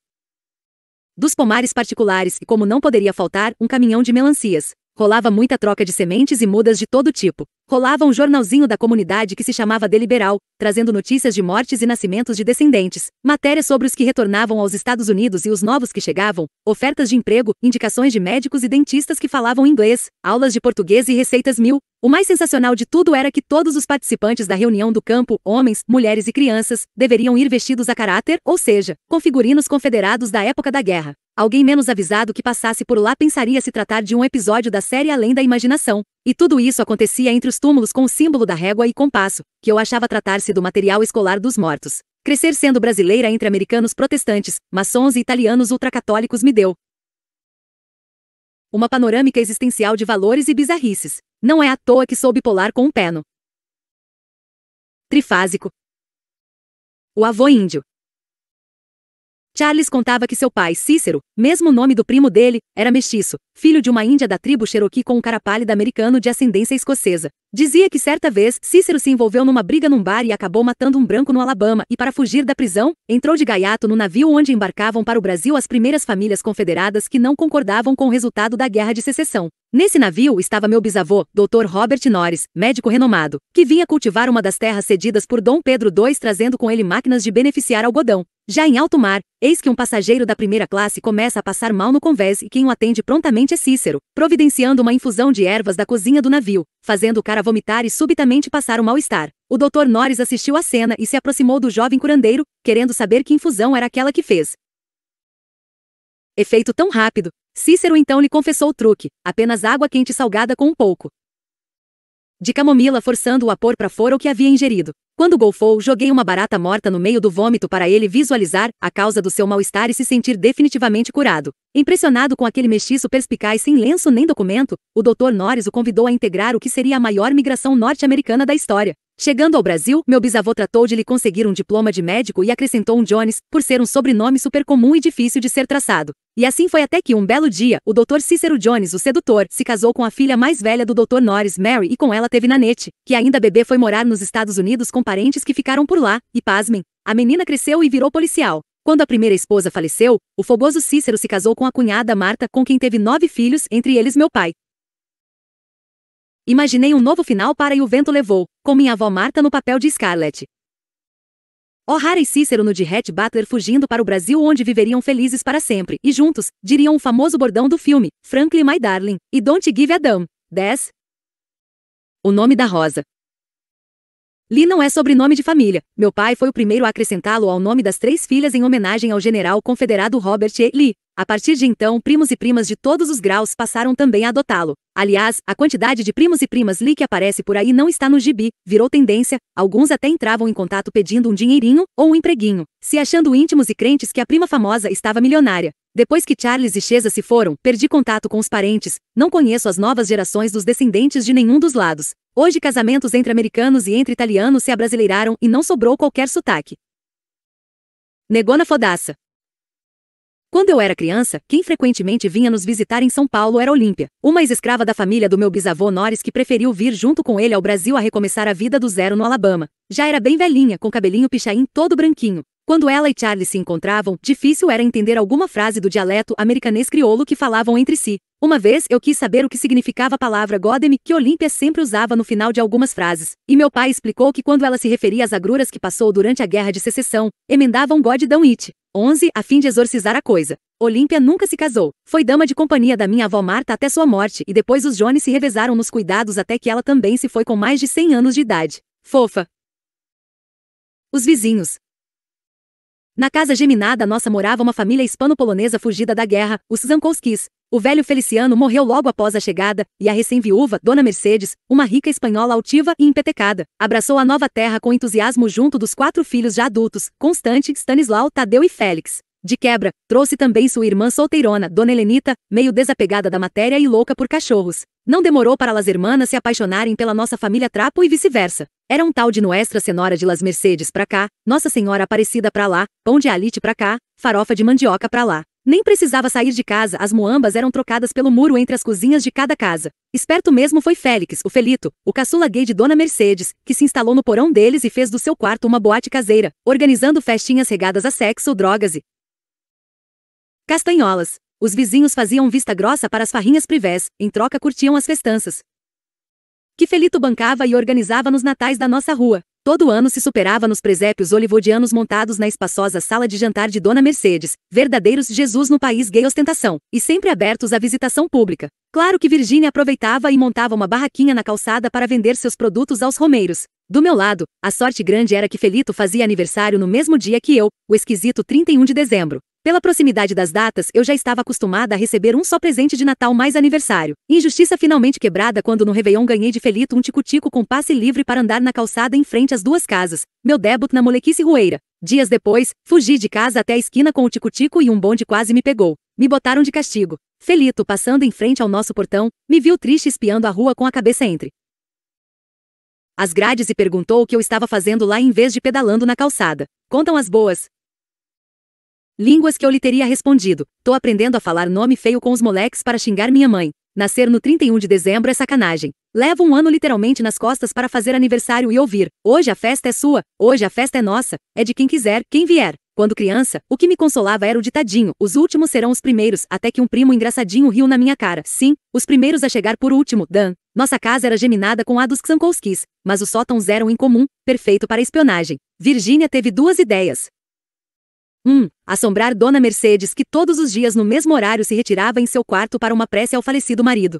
dos pomares particulares e como não poderia faltar, um caminhão de melancias. Rolava muita troca de sementes e mudas de todo tipo. Rolava um jornalzinho da comunidade que se chamava Deliberal, trazendo notícias de mortes e nascimentos de descendentes, matérias sobre os que retornavam aos Estados Unidos e os novos que chegavam, ofertas de emprego, indicações de médicos e dentistas que falavam inglês, aulas de português e receitas mil. O mais sensacional de tudo era que todos os participantes da reunião do campo, homens, mulheres e crianças, deveriam ir vestidos a caráter, ou seja, com figurinos confederados da época da guerra. Alguém menos avisado que passasse por lá pensaria se tratar de um episódio da série Além da Imaginação, e tudo isso acontecia entre os túmulos com o símbolo da régua e compasso, que eu achava tratar-se do material escolar dos mortos. Crescer sendo brasileira entre americanos protestantes, maçons e italianos ultracatólicos me deu, uma panorâmica existencial de valores e bizarrices. Não é à toa que sou bipolar com um pé no trifásico. O avô índio, Charles contava que seu pai, Cícero, mesmo nome do primo dele, era mestiço, filho de uma índia da tribo Cherokee com um cara pálido americano de ascendência escocesa. Dizia que certa vez Cícero se envolveu numa briga num bar e acabou matando um branco no Alabama e, para fugir da prisão, entrou de gaiato no navio onde embarcavam para o Brasil as primeiras famílias confederadas que não concordavam com o resultado da Guerra de Secessão. Nesse navio estava meu bisavô, Dr. Robert Norris, médico renomado, que vinha cultivar uma das terras cedidas por Dom Pedro II trazendo com ele máquinas de beneficiar algodão. Já em alto mar, eis que um passageiro da primeira classe começa a passar mal no convés e quem o atende prontamente é Cícero, providenciando uma infusão de ervas da cozinha do navio, fazendo o cara vomitar e subitamente passar o um mal-estar. O Dr. Norris assistiu à cena e se aproximou do jovem curandeiro, querendo saber que infusão era aquela que fez. Efeito tão rápido Cícero então lhe confessou o truque, apenas água quente salgada com um pouco de camomila forçando-o a pôr para fora o que havia ingerido. Quando golfou, joguei uma barata morta no meio do vômito para ele visualizar a causa do seu mal-estar e se sentir definitivamente curado. Impressionado com aquele mestiço perspicaz sem lenço nem documento, o Dr. Norris o convidou a integrar o que seria a maior migração norte-americana da história. Chegando ao Brasil, meu bisavô tratou de lhe conseguir um diploma de médico e acrescentou um Jones, por ser um sobrenome super comum e difícil de ser traçado. E assim foi até que um belo dia, o Dr. Cícero Jones, o sedutor, se casou com a filha mais velha do Dr. Norris, Mary, e com ela teve Nanette, que ainda bebê foi morar nos Estados Unidos com parentes que ficaram por lá, e pasmem, a menina cresceu e virou policial. Quando a primeira esposa faleceu, o fogoso Cícero se casou com a cunhada Marta, com quem teve nove filhos, entre eles meu pai. Imaginei um novo final para E o Vento Levou, com minha avó Marta no papel de Scarlett. O'Hara e Cícero no de Hat Butler fugindo para o Brasil onde viveriam felizes para sempre, e juntos, diriam o famoso bordão do filme, Franklin My Darling, e Don't Give a Damn. 10. O nome da rosa. Lee não é sobrenome de família. Meu pai foi o primeiro a acrescentá-lo ao nome das três filhas em homenagem ao general confederado Robert E. Lee. A partir de então, primos e primas de todos os graus passaram também a adotá-lo. Aliás, a quantidade de primos e primas Lee que aparece por aí não está no gibi, virou tendência, alguns até entravam em contato pedindo um dinheirinho ou um empreguinho, se achando íntimos e crentes que a prima famosa estava milionária. Depois que Charles e Chesa se foram, perdi contato com os parentes, não conheço as novas gerações dos descendentes de nenhum dos lados. Hoje casamentos entre americanos e entre italianos se abrasileiraram e não sobrou qualquer sotaque. Negou na fodaça. Quando eu era criança, quem frequentemente vinha nos visitar em São Paulo era Olímpia, uma ex-escrava da família do meu bisavô Norris que preferiu vir junto com ele ao Brasil a recomeçar a vida do zero no Alabama. Já era bem velhinha, com cabelinho pichain todo branquinho. Quando ela e Charlie se encontravam, difícil era entender alguma frase do dialeto americanês crioulo que falavam entre si. Uma vez eu quis saber o que significava a palavra Godem, que Olímpia sempre usava no final de algumas frases, e meu pai explicou que quando ela se referia às agruras que passou durante a Guerra de Secessão, emendavam Goddam It. 11, a fim de exorcizar a coisa. Olímpia nunca se casou. Foi dama de companhia da minha avó Marta até sua morte, e depois os Jones se revezaram nos cuidados até que ela também se foi com mais de 100 anos de idade. Fofa. Os vizinhos. Na casa geminada nossa morava uma família hispano-polonesa fugida da guerra, os Zankowskis. O velho Feliciano morreu logo após a chegada, e a recém-viúva, Dona Mercedes, uma rica espanhola altiva e empetecada, abraçou a nova terra com entusiasmo junto dos quatro filhos já adultos, Constante, Stanislau, Tadeu e Félix. De quebra, trouxe também sua irmã solteirona, Dona Helenita, meio desapegada da matéria e louca por cachorros. Não demorou para as irmãs se apaixonarem pela nossa família Trapo e vice-versa. Era um tal de Nuestra Senhora de las Mercedes pra cá, Nossa Senhora Aparecida pra lá, Pão de Alite pra cá, Farofa de Mandioca pra lá. Nem precisava sair de casa, as moambas eram trocadas pelo muro entre as cozinhas de cada casa. Esperto mesmo foi Félix, o Felito, o caçula gay de Dona Mercedes, que se instalou no porão deles e fez do seu quarto uma boate caseira, organizando festinhas regadas a sexo, drogas e, Castanholas. Os vizinhos faziam vista grossa para as farrinhas privés, em troca curtiam as festanças. Que Felito bancava e organizava nos natais da nossa rua. Todo ano se superava nos presépios hollywoodianos montados na espaçosa sala de jantar de Dona Mercedes, verdadeiros Jesus no país gay ostentação, e sempre abertos à visitação pública. Claro que Virgínia aproveitava e montava uma barraquinha na calçada para vender seus produtos aos romeiros. Do meu lado, a sorte grande era que Felito fazia aniversário no mesmo dia que eu, o esquisito 31 de dezembro. Pela proximidade das datas, eu já estava acostumada a receber um só presente de Natal mais aniversário. Injustiça finalmente quebrada quando no Réveillon ganhei de Felito um tico-tico com passe livre para andar na calçada em frente às duas casas. Meu debut na molequice rueira. Dias depois, fugi de casa até a esquina com o tico-tico e um bonde quase me pegou. Me botaram de castigo. Felito, passando em frente ao nosso portão, me viu triste espiando a rua com a cabeça entre as grades e perguntou o que eu estava fazendo lá em vez de pedalando na calçada. Contam as boas, Línguas que eu lhe teria respondido. Tô aprendendo a falar nome feio com os moleques para xingar minha mãe. Nascer no 31 de dezembro é sacanagem. Leva um ano literalmente nas costas para fazer aniversário e ouvir. Hoje a festa é sua, hoje a festa é nossa, é de quem quiser, quem vier. Quando criança, o que me consolava era o ditadinho, os últimos serão os primeiros, até que um primo engraçadinho riu na minha cara. Sim, os primeiros a chegar por último, Dan. Nossa casa era geminada com a dos Ksankowskis, mas os sótãos eram em comum, perfeito para espionagem. Virginia teve duas ideias. 1. Um, assombrar Dona Mercedes, que todos os dias no mesmo horário se retirava em seu quarto para uma prece ao falecido marido.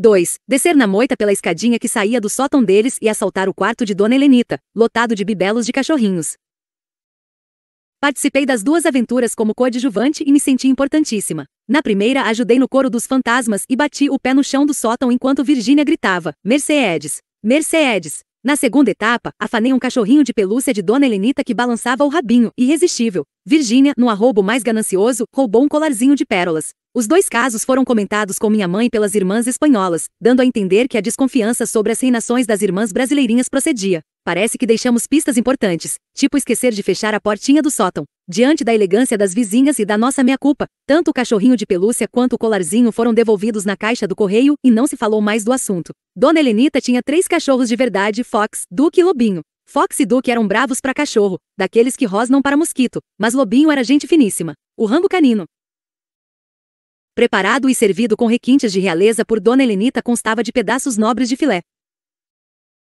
2. Descer na moita pela escadinha que saía do sótão deles e assaltar o quarto de Dona Helenita, lotado de bibelos de cachorrinhos. Participei das duas aventuras como coadjuvante e me senti importantíssima. Na primeira, ajudei no coro dos fantasmas e bati o pé no chão do sótão enquanto Virginia gritava: Mercedes! Mercedes! Na segunda etapa, afanei um cachorrinho de pelúcia de Dona Helenita que balançava o rabinho, irresistível. Virgínia, no arrobo mais ganancioso, roubou um colarzinho de pérolas. Os dois casos foram comentados com minha mãe pelas irmãs espanholas, dando a entender que a desconfiança sobre as reinações das irmãs brasileirinhas procedia. Parece que deixamos pistas importantes, tipo esquecer de fechar a portinha do sótão. Diante da elegância das vizinhas e da nossa meia-culpa, tanto o cachorrinho de pelúcia quanto o colarzinho foram devolvidos na caixa do correio e não se falou mais do assunto. Dona Helenita tinha três cachorros de verdade, Fox, Duque e Lobinho. Fox e Duque eram bravos para cachorro, daqueles que rosnam para mosquito, mas Lobinho era gente finíssima. O rango canino. Preparado e servido com requintes de realeza por Dona Helenita constava de pedaços nobres de filé.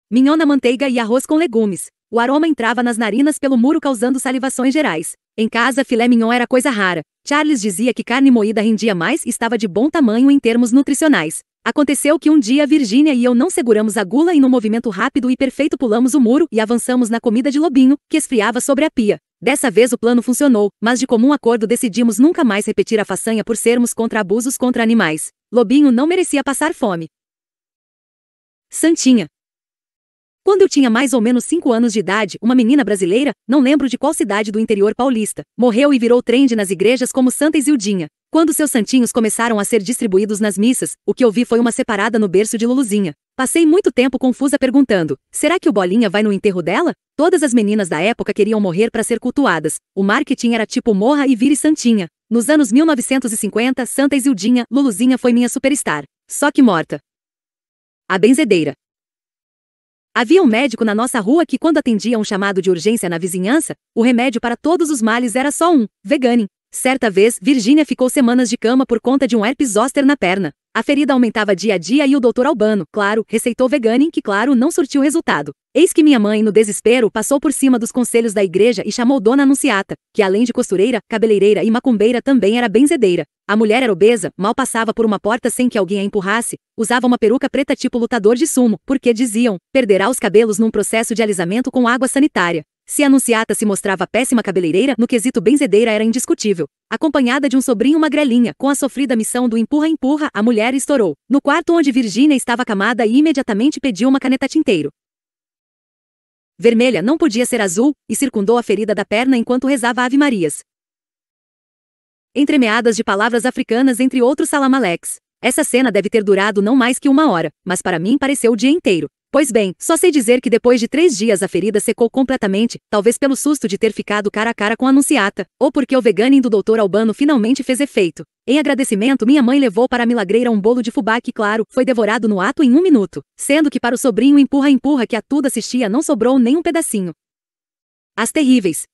Minhão na manteiga e arroz com legumes, o aroma entrava nas narinas pelo muro causando salivações gerais. Em casa, filé mignon era coisa rara. Charles dizia que carne moída rendia mais e estava de bom tamanho em termos nutricionais. Aconteceu que um dia Virginia e eu não seguramos a gula e num movimento rápido e perfeito pulamos o muro e avançamos na comida de lobinho, que esfriava sobre a pia. Dessa vez o plano funcionou, mas de comum acordo decidimos nunca mais repetir a façanha por sermos contra abusos contra animais. Lobinho não merecia passar fome. Santinha, quando eu tinha mais ou menos 5 anos de idade, uma menina brasileira, não lembro de qual cidade do interior paulista, morreu e virou trend nas igrejas como Santa Isildinha. Quando seus santinhos começaram a ser distribuídos nas missas, o que eu vi foi uma separada no berço de Luluzinha. Passei muito tempo confusa perguntando: será que o Bolinha vai no enterro dela? Todas as meninas da época queriam morrer para ser cultuadas. O marketing era tipo morra e vire santinha. Nos anos 1950, Santa Isildinha, Luluzinha foi minha superstar. Só que morta. A benzedeira. Havia um médico na nossa rua que, quando atendia um chamado de urgência na vizinhança, o remédio para todos os males era só um: vegane. Certa vez, Virginia ficou semanas de cama por conta de um herpes zoster na perna. A ferida aumentava dia a dia e o doutor Albano, claro, receitou veganin que claro não surtiu resultado. Eis que minha mãe, no desespero, passou por cima dos conselhos da igreja e chamou Dona Anunciata, que além de costureira, cabeleireira e macumbeira também era benzedeira. A mulher era obesa, mal passava por uma porta sem que alguém a empurrasse, usava uma peruca preta tipo lutador de sumo, porque diziam, perderá os cabelos num processo de alisamento com água sanitária. Se Anunciata se mostrava péssima cabeleireira, no quesito benzedeira era indiscutível. Acompanhada de um sobrinho magrelinha, com a sofrida missão do empurra-empurra, a mulher estourou. No quarto onde Virginia estava acamada e imediatamente pediu uma caneta tinteiro. Vermelha não podia ser azul, e circundou a ferida da perna enquanto rezava Ave Marias. Entremeadas de palavras africanas entre outros salamalecs. Essa cena deve ter durado não mais que uma hora, mas para mim pareceu o dia inteiro. Pois bem, só sei dizer que depois de três dias a ferida secou completamente, talvez pelo susto de ter ficado cara a cara com a Anunciata, ou porque o veganin do Dr. Albano finalmente fez efeito. Em agradecimento, minha mãe levou para a milagreira um bolo de fubá que, claro, foi devorado no ato em um minuto, sendo que para o sobrinho empurra-empurra que a tudo assistia não sobrou nem um pedacinho. As terríveis.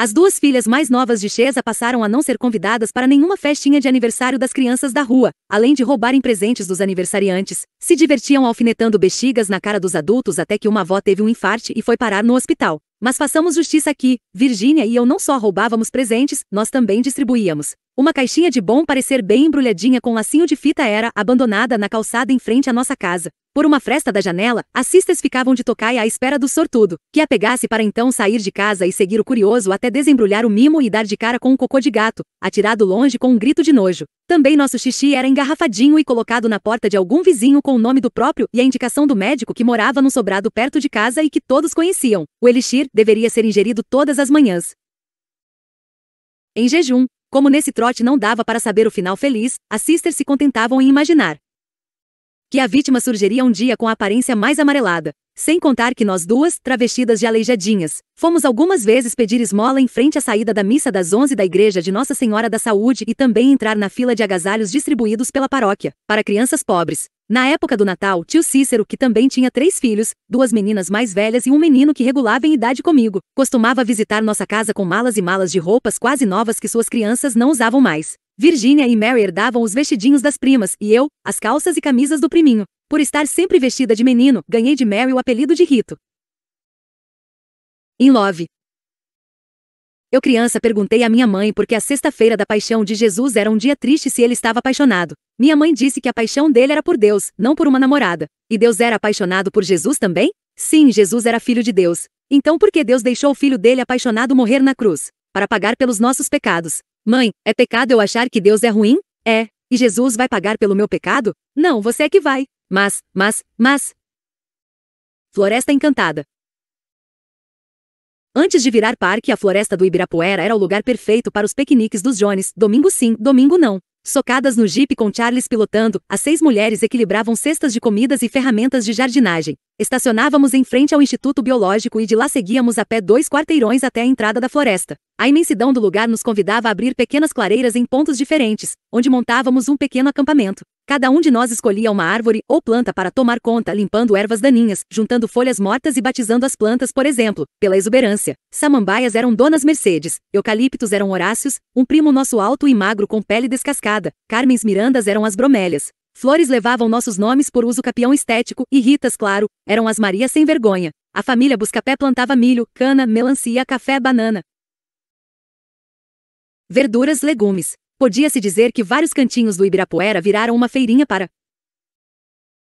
As duas filhas mais novas de Chesa passaram a não ser convidadas para nenhuma festinha de aniversário das crianças da rua, além de roubarem presentes dos aniversariantes, se divertiam alfinetando bexigas na cara dos adultos até que uma avó teve um infarte e foi parar no hospital. Mas façamos justiça aqui, Virgínia e eu não só roubávamos presentes, nós também distribuíamos. Uma caixinha de bom parecer bem embrulhadinha com lacinho de fita era abandonada na calçada em frente à nossa casa. Por uma fresta da janela, as cistas ficavam de tocaia à espera do sortudo, que a pegasse para então sair de casa e seguir o curioso até desembrulhar o mimo e dar de cara com um cocô de gato, atirado longe com um grito de nojo. Também nosso xixi era engarrafadinho e colocado na porta de algum vizinho com o nome do próprio e a indicação do médico que morava no sobrado perto de casa e que todos conheciam. O elixir deveria ser ingerido todas as manhãs. Em jejum, como nesse trote não dava para saber o final feliz, as sisters se contentavam em imaginar que a vítima surgiria um dia com a aparência mais amarelada. Sem contar que nós duas, travestidas de aleijadinhas, fomos algumas vezes pedir esmola em frente à saída da missa das 11 da igreja de Nossa Senhora da Saúde e também entrar na fila de agasalhos distribuídos pela paróquia, para crianças pobres. Na época do Natal, tio Cícero, que também tinha três filhos, duas meninas mais velhas e um menino que regulava em idade comigo, costumava visitar nossa casa com malas e malas de roupas quase novas que suas crianças não usavam mais. Virginia e Mary herdavam os vestidinhos das primas, e eu, as calças e camisas do priminho. Por estar sempre vestida de menino, ganhei de Mary o apelido de Rito. In Love. Eu criança perguntei à minha mãe por que a sexta-feira da paixão de Jesus era um dia triste se ele estava apaixonado. Minha mãe disse que a paixão dele era por Deus, não por uma namorada. E Deus era apaixonado por Jesus também? Sim, Jesus era filho de Deus. Então por que Deus deixou o filho dele apaixonado morrer na cruz? Para pagar pelos nossos pecados. Mãe, é pecado eu achar que Deus é ruim? É. E Jesus vai pagar pelo meu pecado? Não, você é que vai. Mas, mas, mas. Floresta Encantada. Antes de virar parque, a floresta do Ibirapuera era o lugar perfeito para os piqueniques dos Jones, domingo sim, domingo não. Socadas no jipe com Charles pilotando, as seis mulheres equilibravam cestas de comidas e ferramentas de jardinagem. Estacionávamos em frente ao Instituto Biológico e de lá seguíamos a pé dois quarteirões até a entrada da floresta. A imensidão do lugar nos convidava a abrir pequenas clareiras em pontos diferentes, onde montávamos um pequeno acampamento. Cada um de nós escolhia uma árvore ou planta para tomar conta, limpando ervas daninhas, juntando folhas mortas e batizando as plantas, por exemplo, pela exuberância. Samambaias eram donas Mercedes, eucaliptos eram Horácios, um primo nosso alto e magro com pele descascada, Carmens Mirandas eram as bromélias. Flores levavam nossos nomes por uso capião estético, e Ritas, claro, eram as Marias sem vergonha. A família Buscapé plantava milho, cana, melancia, café, banana. Verduras, legumes. Podia-se dizer que vários cantinhos do Ibirapuera viraram uma feirinha para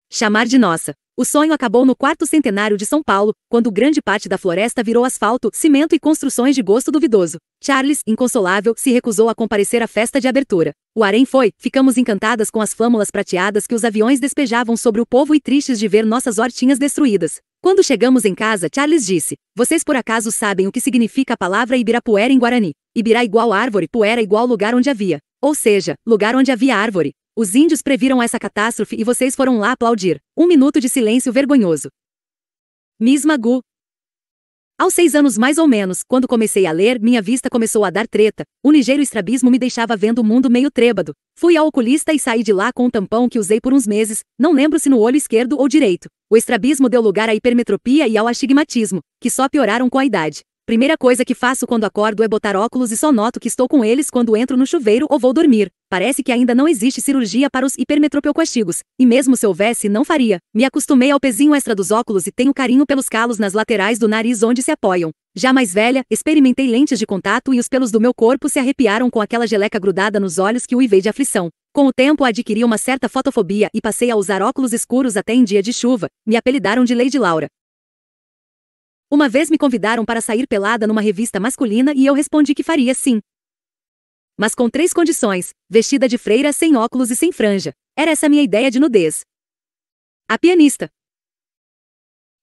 chamar de nossa. O sonho acabou no quarto centenário de São Paulo, quando grande parte da floresta virou asfalto, cimento e construções de gosto duvidoso. Charles, inconsolável, se recusou a comparecer à festa de abertura. O harém foi, ficamos encantadas com as flâmulas prateadas que os aviões despejavam sobre o povo e tristes de ver nossas hortinhas destruídas. Quando chegamos em casa, Charles disse: Vocês por acaso sabem o que significa a palavra Ibirapuera em Guarani? Ibirá igual árvore, poeira igual lugar onde havia. Ou seja, lugar onde havia árvore. Os índios previram essa catástrofe e vocês foram lá aplaudir. Um minuto de silêncio vergonhoso. Miss Magu. Aos seis anos mais ou menos, quando comecei a ler, minha vista começou a dar treta. Um ligeiro estrabismo me deixava vendo o mundo meio trêbado. Fui ao oculista e saí de lá com um tampão que usei por uns meses, não lembro se no olho esquerdo ou direito. O estrabismo deu lugar à hipermetropia e ao astigmatismo, que só pioraram com a idade. Primeira coisa que faço quando acordo é botar óculos e só noto que estou com eles quando entro no chuveiro ou vou dormir. Parece que ainda não existe cirurgia para os hipermetropeucastigos, e mesmo se houvesse, não faria. Me acostumei ao pezinho extra dos óculos e tenho carinho pelos calos nas laterais do nariz onde se apoiam. Já mais velha, experimentei lentes de contato e os pelos do meu corpo se arrepiaram com aquela geleca grudada nos olhos que uivei de aflição. Com o tempo adquiri uma certa fotofobia e passei a usar óculos escuros até em dia de chuva. Me apelidaram de Lady Laura. Uma vez me convidaram para sair pelada numa revista masculina e eu respondi que faria sim. Mas com três condições: vestida de freira, sem óculos e sem franja. Era essa minha ideia de nudez. A pianista,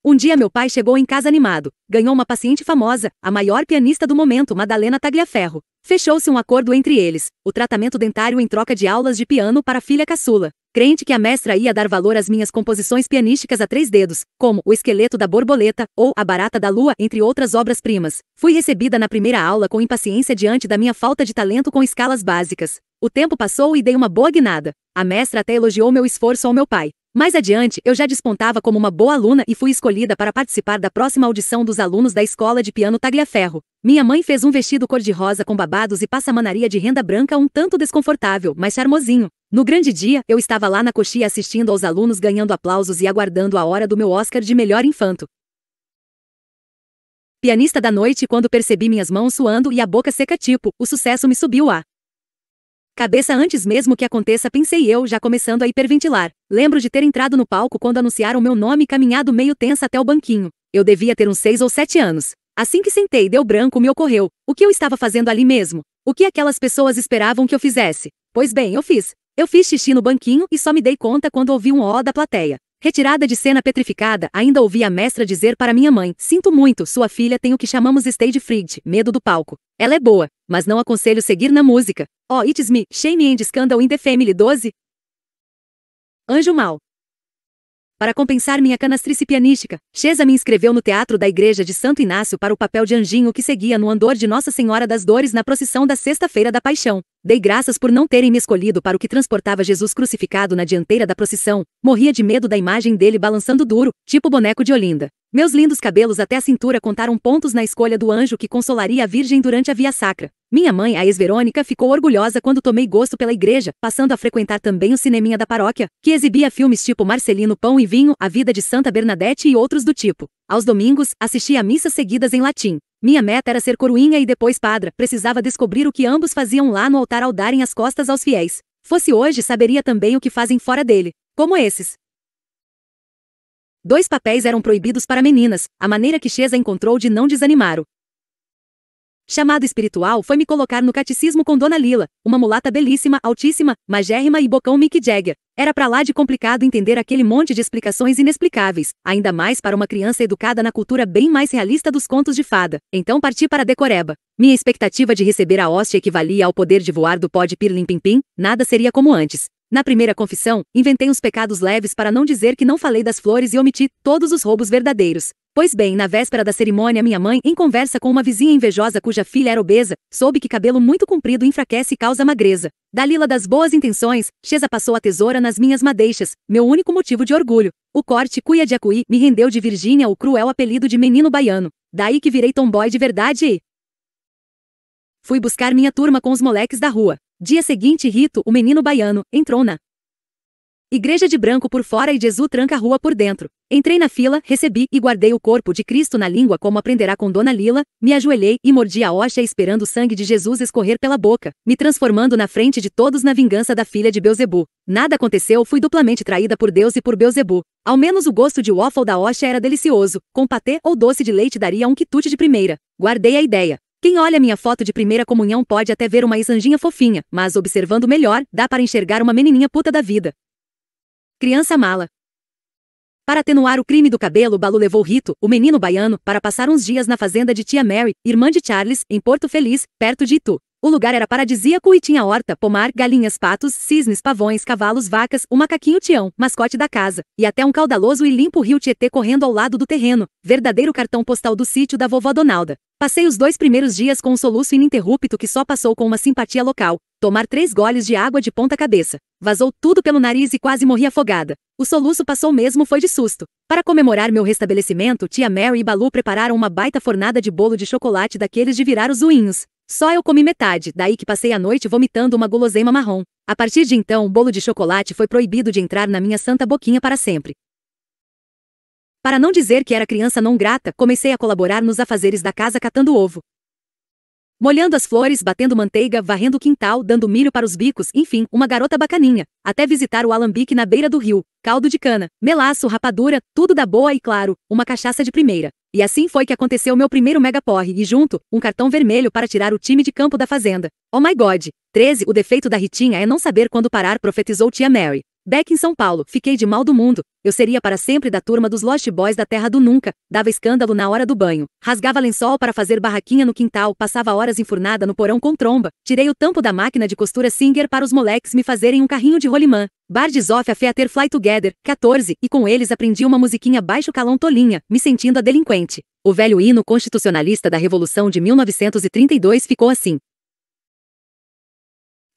um dia meu pai chegou em casa animado, ganhou uma paciente famosa, a maior pianista do momento, Madalena Tagliaferro. Fechou-se um acordo entre eles, o tratamento dentário em troca de aulas de piano para a filha caçula. Crente que a mestra ia dar valor às minhas composições pianísticas a três dedos, como O Esqueleto da Borboleta ou A Barata da Lua, entre outras obras-primas. Fui recebida na primeira aula com impaciência diante da minha falta de talento com escalas básicas. O tempo passou e dei uma boa guinada. A mestra até elogiou meu esforço ao meu pai. Mais adiante, eu já despontava como uma boa aluna e fui escolhida para participar da próxima audição dos alunos da Escola de Piano Tagliaferro. Minha mãe fez um vestido cor-de-rosa com babados e passamanaria de renda branca um tanto desconfortável, mas charmosinho. No grande dia, eu estava lá na coxia assistindo aos alunos ganhando aplausos e aguardando a hora do meu Oscar de melhor infanto. Pianista da noite, quando percebi minhas mãos suando e a boca seca tipo, o sucesso me subiu a Cabeça antes mesmo que aconteça, pensei eu, já começando a hiperventilar. Lembro de ter entrado no palco quando anunciaram meu nome e caminhado meio tensa até o banquinho. Eu devia ter uns seis ou sete anos. Assim que sentei, deu branco, me ocorreu. O que eu estava fazendo ali mesmo? O que aquelas pessoas esperavam que eu fizesse? Pois bem, eu fiz. Eu fiz xixi no banquinho e só me dei conta quando ouvi um ó da plateia. Retirada de cena petrificada, ainda ouvi a mestra dizer para minha mãe: Sinto muito, sua filha tem o que chamamos stage fright, medo do palco. Ela é boa. Mas não aconselho seguir na música. Oh, It's Me, Shame and Scandal in the Family 12. Anjo Mal. Para compensar minha canastrice pianística, Chesa me inscreveu no Teatro da Igreja de Santo Inácio para o papel de anjinho que seguia no andor de Nossa Senhora das Dores na procissão da Sexta-feira da Paixão. Dei graças por não terem me escolhido para o que transportava Jesus crucificado na dianteira da procissão, morria de medo da imagem dele balançando duro, tipo boneco de Olinda. Meus lindos cabelos até a cintura contaram pontos na escolha do anjo que consolaria a Virgem durante a via sacra. Minha mãe, a ex-Verônica, ficou orgulhosa quando tomei gosto pela igreja, passando a frequentar também o cineminha da paróquia, que exibia filmes tipo Marcelino Pão e Vinho, A Vida de Santa Bernadette e outros do tipo. Aos domingos, assistia a missas seguidas em latim. Minha meta era ser coroinha e depois padra, precisava descobrir o que ambos faziam lá no altar ao darem as costas aos fiéis. Fosse hoje, saberia também o que fazem fora dele. Como esses. Dois papéis eram proibidos para meninas, a maneira que Chesa encontrou de não desanimar o chamado espiritual foi me colocar no catecismo com Dona Lila, uma mulata belíssima, altíssima, magérrima e bocão Mick Jagger. Era para lá de complicado entender aquele monte de explicações inexplicáveis, ainda mais para uma criança educada na cultura bem mais realista dos contos de fada. Então parti para Decoreba. Minha expectativa de receber a hóstia equivalia ao poder de voar do pó de pirlim-pim-pim, nada seria como antes. Na primeira confissão, inventei uns pecados leves para não dizer que não falei das flores e omiti todos os roubos verdadeiros. Pois bem, na véspera da cerimônia, minha mãe, em conversa com uma vizinha invejosa cuja filha era obesa, soube que cabelo muito comprido enfraquece e causa magreza. Dalila das boas intenções, Chesa passou a tesoura nas minhas madeixas, meu único motivo de orgulho. O corte cuia de acuí me rendeu de Virgínia o cruel apelido de menino baiano. Daí que virei tomboy de verdade e... Fui buscar minha turma com os moleques da rua. Dia seguinte Rito, o menino baiano, entrou na igreja de branco por fora e Jesus tranca a rua por dentro. Entrei na fila, recebi e guardei o corpo de Cristo na língua como aprenderá com Dona Lila, me ajoelhei e mordi a hóstia esperando o sangue de Jesus escorrer pela boca, me transformando na frente de todos na vingança da filha de Beuzebu. Nada aconteceu, fui duplamente traída por Deus e por Beuzebu. Ao menos o gosto de waffle da hóstia era delicioso, com patê ou doce de leite daria um quitute de primeira. Guardei a ideia. Quem olha minha foto de primeira comunhão pode até ver uma isanjinha fofinha, mas observando melhor, dá para enxergar uma menininha puta da vida. Criança mala. Para atenuar o crime do cabelo, Balu levou Rito, o menino baiano, para passar uns dias na fazenda de tia Mary, irmã de Charles, em Porto Feliz, perto de Itu. O lugar era paradisíaco e tinha horta, pomar, galinhas, patos, cisnes, pavões, cavalos, vacas, o macaquinho Tião, mascote da casa, e até um caudaloso e limpo rio Tietê correndo ao lado do terreno, verdadeiro cartão postal do sítio da vovó Donalda. Passei os dois primeiros dias com um soluço ininterrupto que só passou com uma simpatia local, tomar três goles de água de ponta cabeça. Vazou tudo pelo nariz e quase morri afogada. O soluço passou mesmo foi de susto. Para comemorar meu restabelecimento, tia Mary e Balu prepararam uma baita fornada de bolo de chocolate daqueles de virar os uinhos. Só eu comi metade, daí que passei a noite vomitando uma guloseima marrom. A partir de então, o bolo de chocolate foi proibido de entrar na minha santa boquinha para sempre. Para não dizer que era criança não grata, comecei a colaborar nos afazeres da casa catando ovo. Molhando as flores, batendo manteiga, varrendo o quintal, dando milho para os bicos, enfim, uma garota bacaninha. Até visitar o alambique na beira do rio, caldo de cana, melaço, rapadura, tudo da boa e claro, uma cachaça de primeira. E assim foi que aconteceu meu primeiro mega porre e junto, um cartão vermelho para tirar o time de campo da fazenda. Oh my god. 13. O defeito da Ritinha é não saber quando parar, profetizou tia Mary. Beck em São Paulo, fiquei de mal do mundo. Eu seria para sempre da turma dos Lost Boys da Terra do Nunca. Dava escândalo na hora do banho. Rasgava lençol para fazer barraquinha no quintal, passava horas enfurnada no porão com tromba. Tirei o tampo da máquina de costura Singer para os moleques me fazerem um carrinho de rolimã. Bar de Zoff a ter Fly Together, 14, e com eles aprendi uma musiquinha baixo calão tolinha, me sentindo a delinquente. O velho hino constitucionalista da Revolução de 1932 ficou assim.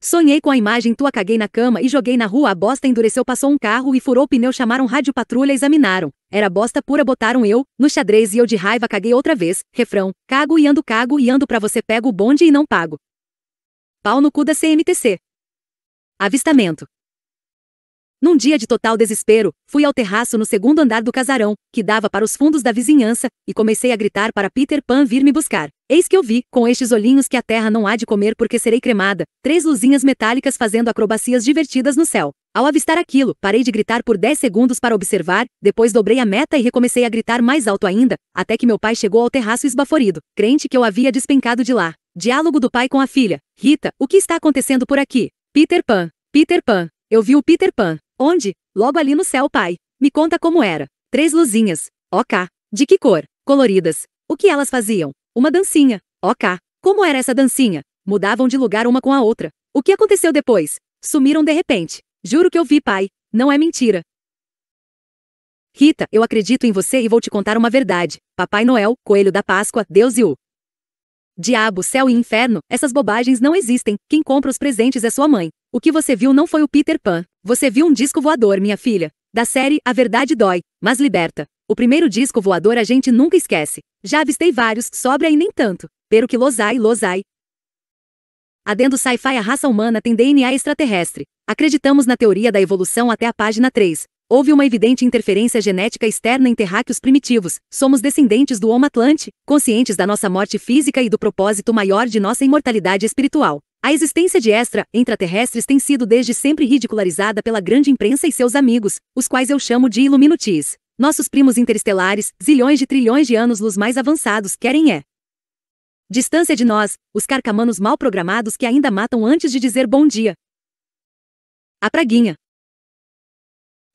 Sonhei com a imagem tua caguei na cama e joguei na rua a bosta endureceu passou um carro e furou o pneu chamaram rádio patrulha examinaram. Era bosta pura botaram eu, no xadrez e eu de raiva caguei outra vez, refrão, cago e ando cago e ando pra você pego o bonde e não pago. Pau no cu da CMTC. Avistamento. Num dia de total desespero, fui ao terraço no segundo andar do casarão, que dava para os fundos da vizinhança, e comecei a gritar para Peter Pan vir me buscar. Eis que eu vi, com estes olhinhos que a terra não há de comer porque serei cremada, três luzinhas metálicas fazendo acrobacias divertidas no céu. Ao avistar aquilo, parei de gritar por 10 segundos para observar, depois dobrei a meta e recomecei a gritar mais alto ainda, até que meu pai chegou ao terraço esbaforido, crente que eu havia despencado de lá. Diálogo do pai com a filha. Rita, o que está acontecendo por aqui? Peter Pan. Peter Pan. Eu vi o Peter Pan. Onde? Logo ali no céu, pai. Me conta como era. Três luzinhas. Ok. De que cor? Coloridas. O que elas faziam? Uma dancinha. Ok. Como era essa dancinha? Mudavam de lugar uma com a outra. O que aconteceu depois? Sumiram de repente. Juro que eu vi, pai. Não é mentira. Rita, eu acredito em você e vou te contar uma verdade. Papai Noel, Coelho da Páscoa, Deus e o Diabo, céu e inferno, essas bobagens não existem. Quem compra os presentes é sua mãe. O que você viu não foi o Peter Pan. Você viu um disco voador, minha filha. Da série A Verdade Dói, Mas Liberta. O primeiro disco voador a gente nunca esquece. Já avistei vários, sobra e nem tanto. Pero que losai, losai. Adendo sci-fi a raça humana tem DNA extraterrestre. Acreditamos na teoria da evolução até a página 3. Houve uma evidente interferência genética externa em terráqueos primitivos. Somos descendentes do Homo Atlante, conscientes da nossa morte física e do propósito maior de nossa imortalidade espiritual. A existência de extraterrestres tem sido desde sempre ridicularizada pela grande imprensa e seus amigos, os quais eu chamo de Illuminutis. Nossos primos interestelares, zilhões de trilhões de anos-luz mais avançados, querem é. Distância de nós, os carcamanos mal programados que ainda matam antes de dizer bom dia. A praguinha.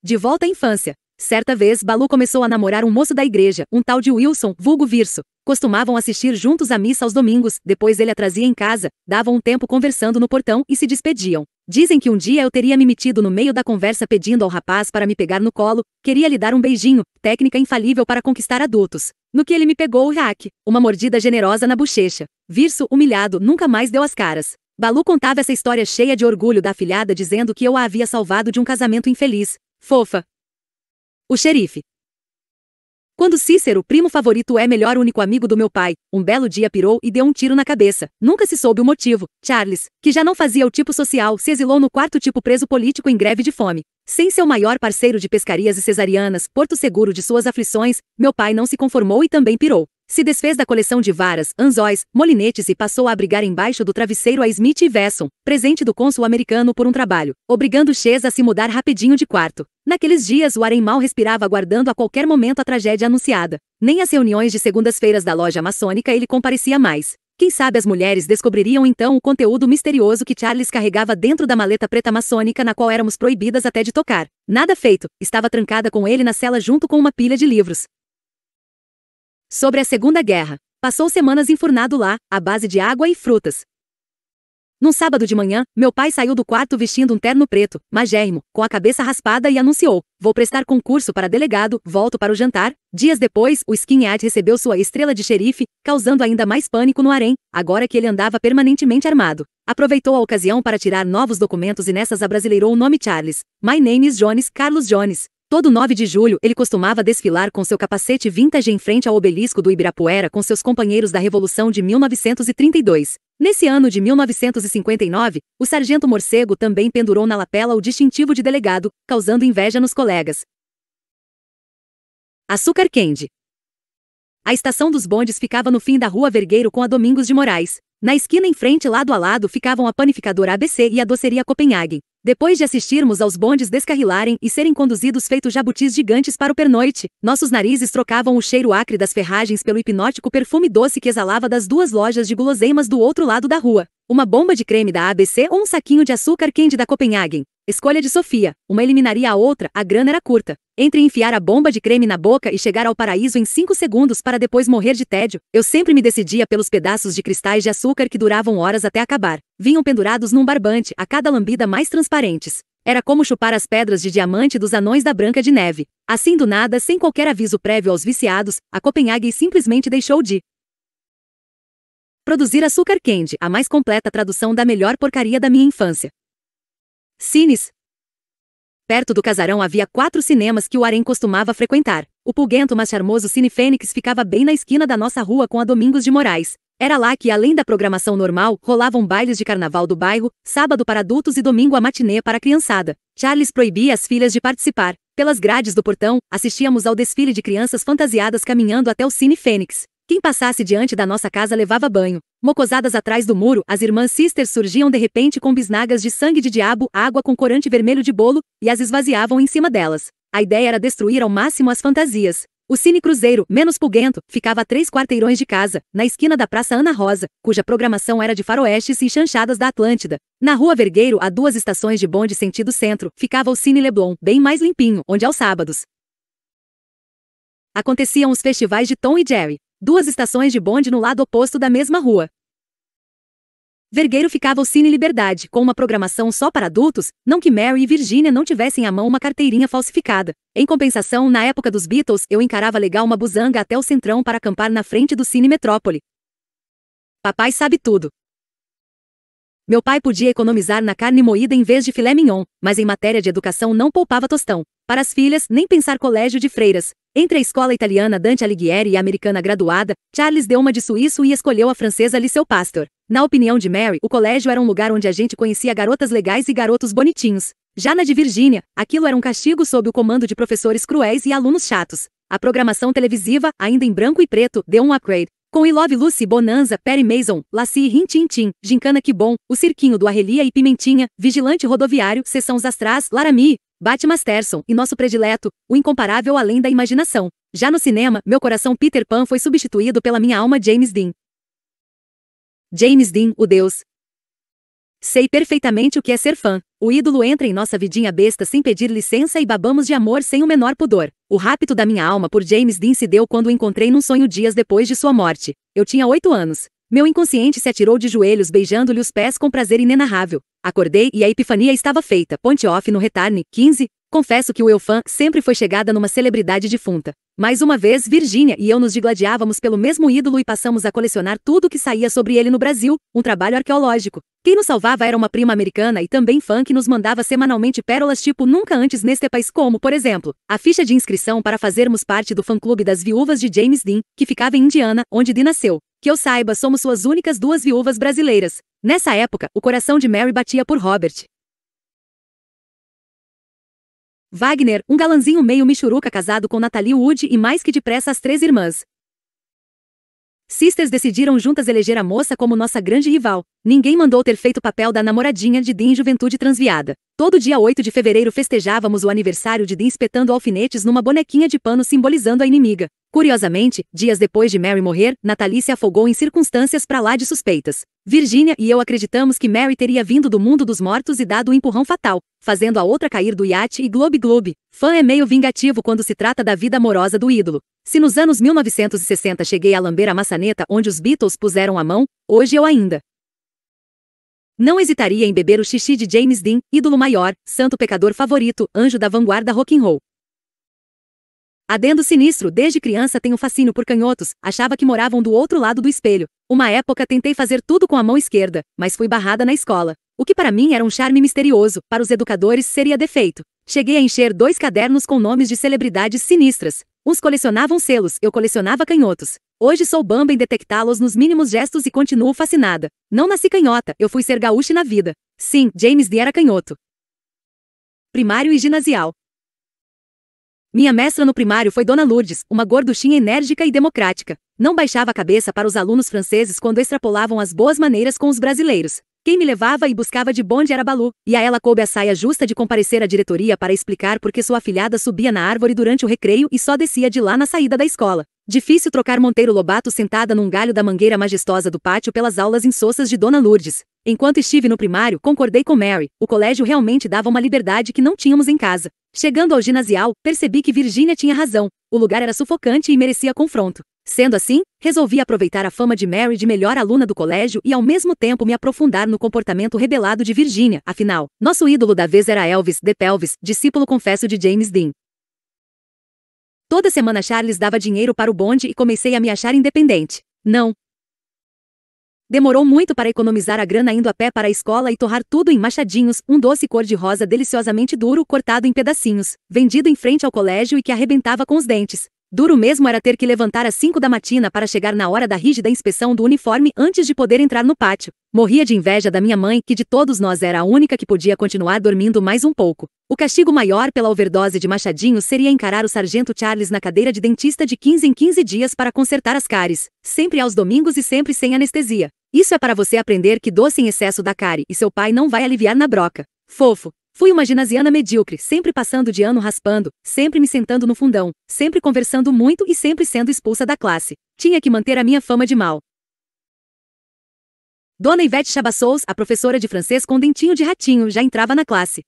De volta à infância. Certa vez, Balu começou a namorar um moço da igreja, um tal de Wilson, vulgo Virso. Costumavam assistir juntos à missa aos domingos, depois ele a trazia em casa, davam um tempo conversando no portão e se despediam. Dizem que um dia eu teria me metido no meio da conversa pedindo ao rapaz para me pegar no colo, queria lhe dar um beijinho, técnica infalível para conquistar adultos. No que ele me pegou o hack, uma mordida generosa na bochecha. Virso, humilhado, nunca mais deu as caras. Balu contava essa história cheia de orgulho da afilhada dizendo que eu a havia salvado de um casamento infeliz. Fofa, o xerife. Quando Cícero, primo favorito, é melhor único amigo do meu pai, um belo dia pirou e deu um tiro na cabeça. Nunca se soube o motivo. Charles, que já não fazia o tipo social, se exilou no quarto tipo preso político em greve de fome. Sem seu maior parceiro de pescarias e cesarianas, porto seguro de suas aflições, meu pai não se conformou e também pirou se desfez da coleção de varas, anzóis, molinetes e passou a abrigar embaixo do travesseiro a Smith e Vesson, presente do cônsul americano por um trabalho, obrigando Chase a se mudar rapidinho de quarto. Naqueles dias o harém mal respirava aguardando a qualquer momento a tragédia anunciada. Nem as reuniões de segundas-feiras da loja maçônica ele comparecia mais. Quem sabe as mulheres descobririam então o conteúdo misterioso que Charles carregava dentro da maleta preta maçônica na qual éramos proibidas até de tocar. Nada feito, estava trancada com ele na cela junto com uma pilha de livros. Sobre a Segunda Guerra, passou semanas enfurnado lá, à base de água e frutas. Num sábado de manhã, meu pai saiu do quarto vestindo um terno preto, magérrimo, com a cabeça raspada e anunciou: Vou prestar concurso para delegado, volto para o jantar. Dias depois, o Skinhead recebeu sua estrela de xerife, causando ainda mais pânico no harém, agora que ele andava permanentemente armado. Aproveitou a ocasião para tirar novos documentos e nessas abrasileirou o nome Charles. My name is Jones, Carlos Jones. Todo 9 de julho, ele costumava desfilar com seu capacete vintage em frente ao obelisco do Ibirapuera com seus companheiros da Revolução de 1932. Nesse ano de 1959, o sargento Morcego também pendurou na lapela o distintivo de delegado, causando inveja nos colegas. Açúcar Candy. A estação dos bondes ficava no fim da Rua Vergueiro com a Domingos de Moraes. Na esquina em frente, lado a lado, ficavam a panificadora ABC e a doceria Copenhague. Depois de assistirmos aos bondes descarrilarem e serem conduzidos feitos jabutis gigantes para o pernoite, nossos narizes trocavam o cheiro acre das ferragens pelo hipnótico perfume doce que exalava das duas lojas de guloseimas do outro lado da rua. Uma bomba de creme da ABC ou um saquinho de açúcar quente da Copenhagen. Escolha de Sofia. Uma eliminaria a outra, a grana era curta. Entre enfiar a bomba de creme na boca e chegar ao paraíso em 5 segundos para depois morrer de tédio, eu sempre me decidia pelos pedaços de cristais de açúcar que duravam horas até acabar. Vinham pendurados num barbante, a cada lambida mais transparentes. Era como chupar as pedras de diamante dos anões da Branca de Neve. Assim do nada, sem qualquer aviso prévio aos viciados, a Copenhague simplesmente deixou de produzir açúcar candy, a mais completa tradução da melhor porcaria da minha infância. Cines. Perto do casarão havia quatro cinemas que o harém costumava frequentar. O pulguento mas charmoso Cine Fênix ficava bem na esquina da nossa rua com a Domingos de Moraes. Era lá que, além da programação normal, rolavam bailes de carnaval do bairro, sábado para adultos e domingo à matinê para a criançada. Charles proibia as filhas de participar. Pelas grades do portão, assistíamos ao desfile de crianças fantasiadas caminhando até o Cine Fênix. Quem passasse diante da nossa casa levava banho. Mocosadas atrás do muro, as irmãs sisters surgiam de repente com bisnagas de sangue de diabo, água com corante vermelho de bolo, e as esvaziavam em cima delas. A ideia era destruir ao máximo as fantasias. O Cine Cruzeiro, menos pulguento, ficava a três quarteirões de casa, na esquina da Praça Ana Rosa, cuja programação era de faroestes e chanchadas da Atlântida. Na Rua Vergueiro, a duas estações de bonde sentido centro, ficava o Cine Leblon, bem mais limpinho, onde aos sábados aconteciam os festivais de Tom e Jerry duas estações de bonde no lado oposto da mesma rua. Vergueiro ficava o Cine Liberdade, com uma programação só para adultos, não que Mary e Virginia não tivessem à mão uma carteirinha falsificada. Em compensação, na época dos Beatles, eu encarava legal uma busanga até o centrão para acampar na frente do Cine Metrópole. Papai sabe tudo. Meu pai podia economizar na carne moída em vez de filé mignon, mas em matéria de educação não poupava tostão. Para as filhas, nem pensar colégio de freiras. Entre a escola italiana Dante Alighieri e a americana graduada, Charles deu uma de suíço e escolheu a francesa Liceu Pastor. Na opinião de Mary, o colégio era um lugar onde a gente conhecia garotas legais e garotos bonitinhos. Já na de Virgínia, aquilo era um castigo sob o comando de professores cruéis e alunos chatos. A programação televisiva, ainda em branco e preto, deu um upgrade. Com I Love Lucy, Bonanza, Perry Mason, Rin Tin Tin, Gincana Que Bom, O Cirquinho do Arrelia e Pimentinha, Vigilante Rodoviário, Seção Astrais, Laramie, Batman Sterson e nosso predileto, o incomparável além da imaginação. Já no cinema, meu coração Peter Pan foi substituído pela minha alma James Dean. James Dean, o Deus. Sei perfeitamente o que é ser fã. O ídolo entra em nossa vidinha besta sem pedir licença e babamos de amor sem o menor pudor. O Rápido da Minha Alma por James Dean se deu quando o encontrei num sonho dias depois de sua morte. Eu tinha oito anos. Meu inconsciente se atirou de joelhos beijando-lhe os pés com prazer inenarrável. Acordei e a epifania estava feita. Ponte off no retarne, 15. Confesso que o Eufan sempre foi chegada numa celebridade defunta. Mais uma vez, Virginia e eu nos digladiávamos pelo mesmo ídolo e passamos a colecionar tudo que saía sobre ele no Brasil, um trabalho arqueológico. Quem nos salvava era uma prima americana e também fã que nos mandava semanalmente pérolas tipo nunca antes neste país, como, por exemplo, a ficha de inscrição para fazermos parte do fã-clube das viúvas de James Dean, que ficava em Indiana, onde Dean nasceu. Que eu saiba, somos suas únicas duas viúvas brasileiras. Nessa época, o coração de Mary batia por Robert. Wagner, um galanzinho meio michuruca casado com Natalie Wood e mais que depressa as três irmãs. Sisters decidiram juntas eleger a moça como nossa grande rival. Ninguém mandou ter feito o papel da namoradinha de Dean Juventude Transviada. Todo dia 8 de fevereiro festejávamos o aniversário de Dean espetando alfinetes numa bonequinha de pano simbolizando a inimiga. Curiosamente, dias depois de Mary morrer, Natalie se afogou em circunstâncias para lá de suspeitas. Virginia e eu acreditamos que Mary teria vindo do mundo dos mortos e dado um empurrão fatal, fazendo a outra cair do iate e Globe Globe. Fã é meio vingativo quando se trata da vida amorosa do ídolo. Se nos anos 1960 cheguei a lamber a maçaneta onde os Beatles puseram a mão, hoje eu ainda. Não hesitaria em beber o xixi de James Dean, ídolo maior, santo pecador favorito, anjo da vanguarda rock and roll. Adendo sinistro, desde criança tenho fascínio por canhotos, achava que moravam do outro lado do espelho. Uma época tentei fazer tudo com a mão esquerda, mas fui barrada na escola. O que para mim era um charme misterioso, para os educadores seria defeito. Cheguei a encher dois cadernos com nomes de celebridades sinistras. Uns colecionavam selos, eu colecionava canhotos. Hoje sou bamba em detectá-los nos mínimos gestos e continuo fascinada. Não nasci canhota, eu fui ser gaúcha na vida. Sim, James D era canhoto. Primário e ginasial. Minha mestra no primário foi Dona Lourdes, uma gorduchinha enérgica e democrática. Não baixava a cabeça para os alunos franceses quando extrapolavam as boas maneiras com os brasileiros. Quem me levava e buscava de bonde era Balu, e a ela coube a saia justa de comparecer à diretoria para explicar por que sua afilhada subia na árvore durante o recreio e só descia de lá na saída da escola. Difícil trocar Monteiro Lobato sentada num galho da mangueira majestosa do pátio pelas aulas insossas de Dona Lourdes. Enquanto estive no primário, concordei com Mary, o colégio realmente dava uma liberdade que não tínhamos em casa. Chegando ao ginasial, percebi que Virginia tinha razão, o lugar era sufocante e merecia confronto. Sendo assim, resolvi aproveitar a fama de Mary de melhor aluna do colégio e ao mesmo tempo me aprofundar no comportamento rebelado de Virginia, afinal, nosso ídolo da vez era Elvis, De Pelvis, discípulo confesso de James Dean. Toda semana Charles dava dinheiro para o bonde e comecei a me achar independente. Não. Demorou muito para economizar a grana indo a pé para a escola e torrar tudo em machadinhos, um doce cor-de-rosa deliciosamente duro cortado em pedacinhos, vendido em frente ao colégio e que arrebentava com os dentes. Duro mesmo era ter que levantar às 5 da matina para chegar na hora da rígida inspeção do uniforme antes de poder entrar no pátio. Morria de inveja da minha mãe, que de todos nós era a única que podia continuar dormindo mais um pouco. O castigo maior pela overdose de Machadinho seria encarar o sargento Charles na cadeira de dentista de 15 em 15 dias para consertar as cáries, sempre aos domingos e sempre sem anestesia. Isso é para você aprender que doce em excesso da cárie e seu pai não vai aliviar na broca. Fofo, Fui uma ginasiana medíocre, sempre passando de ano raspando, sempre me sentando no fundão, sempre conversando muito e sempre sendo expulsa da classe. Tinha que manter a minha fama de mal. Dona Ivete Chabassous, a professora de francês com dentinho de ratinho, já entrava na classe.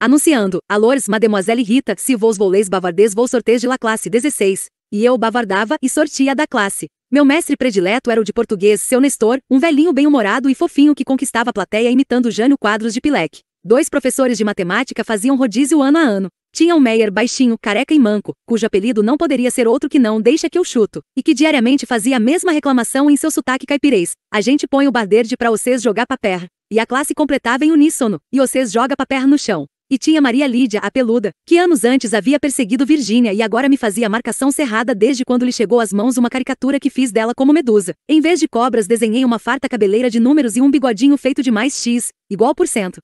Anunciando, alores, mademoiselle Rita, se vos voleis bavardês vou sortês de la classe 16. E eu bavardava e sortia da classe. Meu mestre predileto era o de português, seu Nestor, um velhinho bem-humorado e fofinho que conquistava a plateia imitando Jânio Quadros de Pilec. Dois professores de matemática faziam rodízio ano a ano. Tinha um Meyer baixinho, careca e manco, cujo apelido não poderia ser outro que não deixa que eu chuto, e que diariamente fazia a mesma reclamação em seu sotaque caipirês. A gente põe o barderde para vocês jogar paper. E a classe completava em uníssono, e vocês joga paper no chão. E tinha Maria Lídia, a peluda, que anos antes havia perseguido Virgínia e agora me fazia marcação cerrada desde quando lhe chegou às mãos uma caricatura que fiz dela como medusa. Em vez de cobras, desenhei uma farta cabeleira de números e um bigodinho feito de mais X, igual por cento.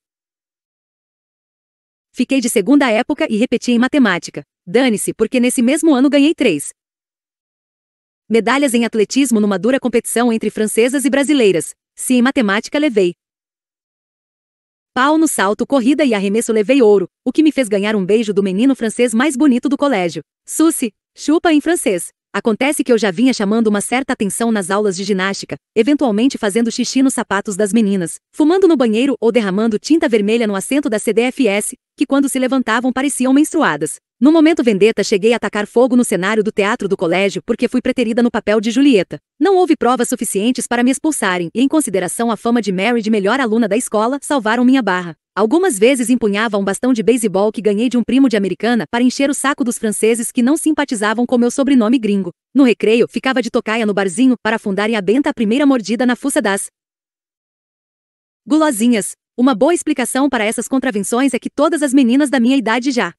Fiquei de segunda época e repeti em matemática. Dane-se, porque nesse mesmo ano ganhei três. Medalhas em atletismo numa dura competição entre francesas e brasileiras. Se em matemática levei pau no salto, corrida e arremesso levei ouro, o que me fez ganhar um beijo do menino francês mais bonito do colégio. Susi, chupa em francês. Acontece que eu já vinha chamando uma certa atenção nas aulas de ginástica, eventualmente fazendo xixi nos sapatos das meninas, fumando no banheiro ou derramando tinta vermelha no assento da CDFS, que quando se levantavam pareciam menstruadas. No momento Vendetta cheguei a atacar fogo no cenário do teatro do colégio porque fui preterida no papel de Julieta. Não houve provas suficientes para me expulsarem e em consideração à fama de Mary de melhor aluna da escola, salvaram minha barra. Algumas vezes empunhava um bastão de beisebol que ganhei de um primo de americana para encher o saco dos franceses que não simpatizavam com meu sobrenome gringo. No recreio, ficava de tocaia no barzinho para afundarem a benta a primeira mordida na fuça das gulosinhas. Uma boa explicação para essas contravenções é que todas as meninas da minha idade já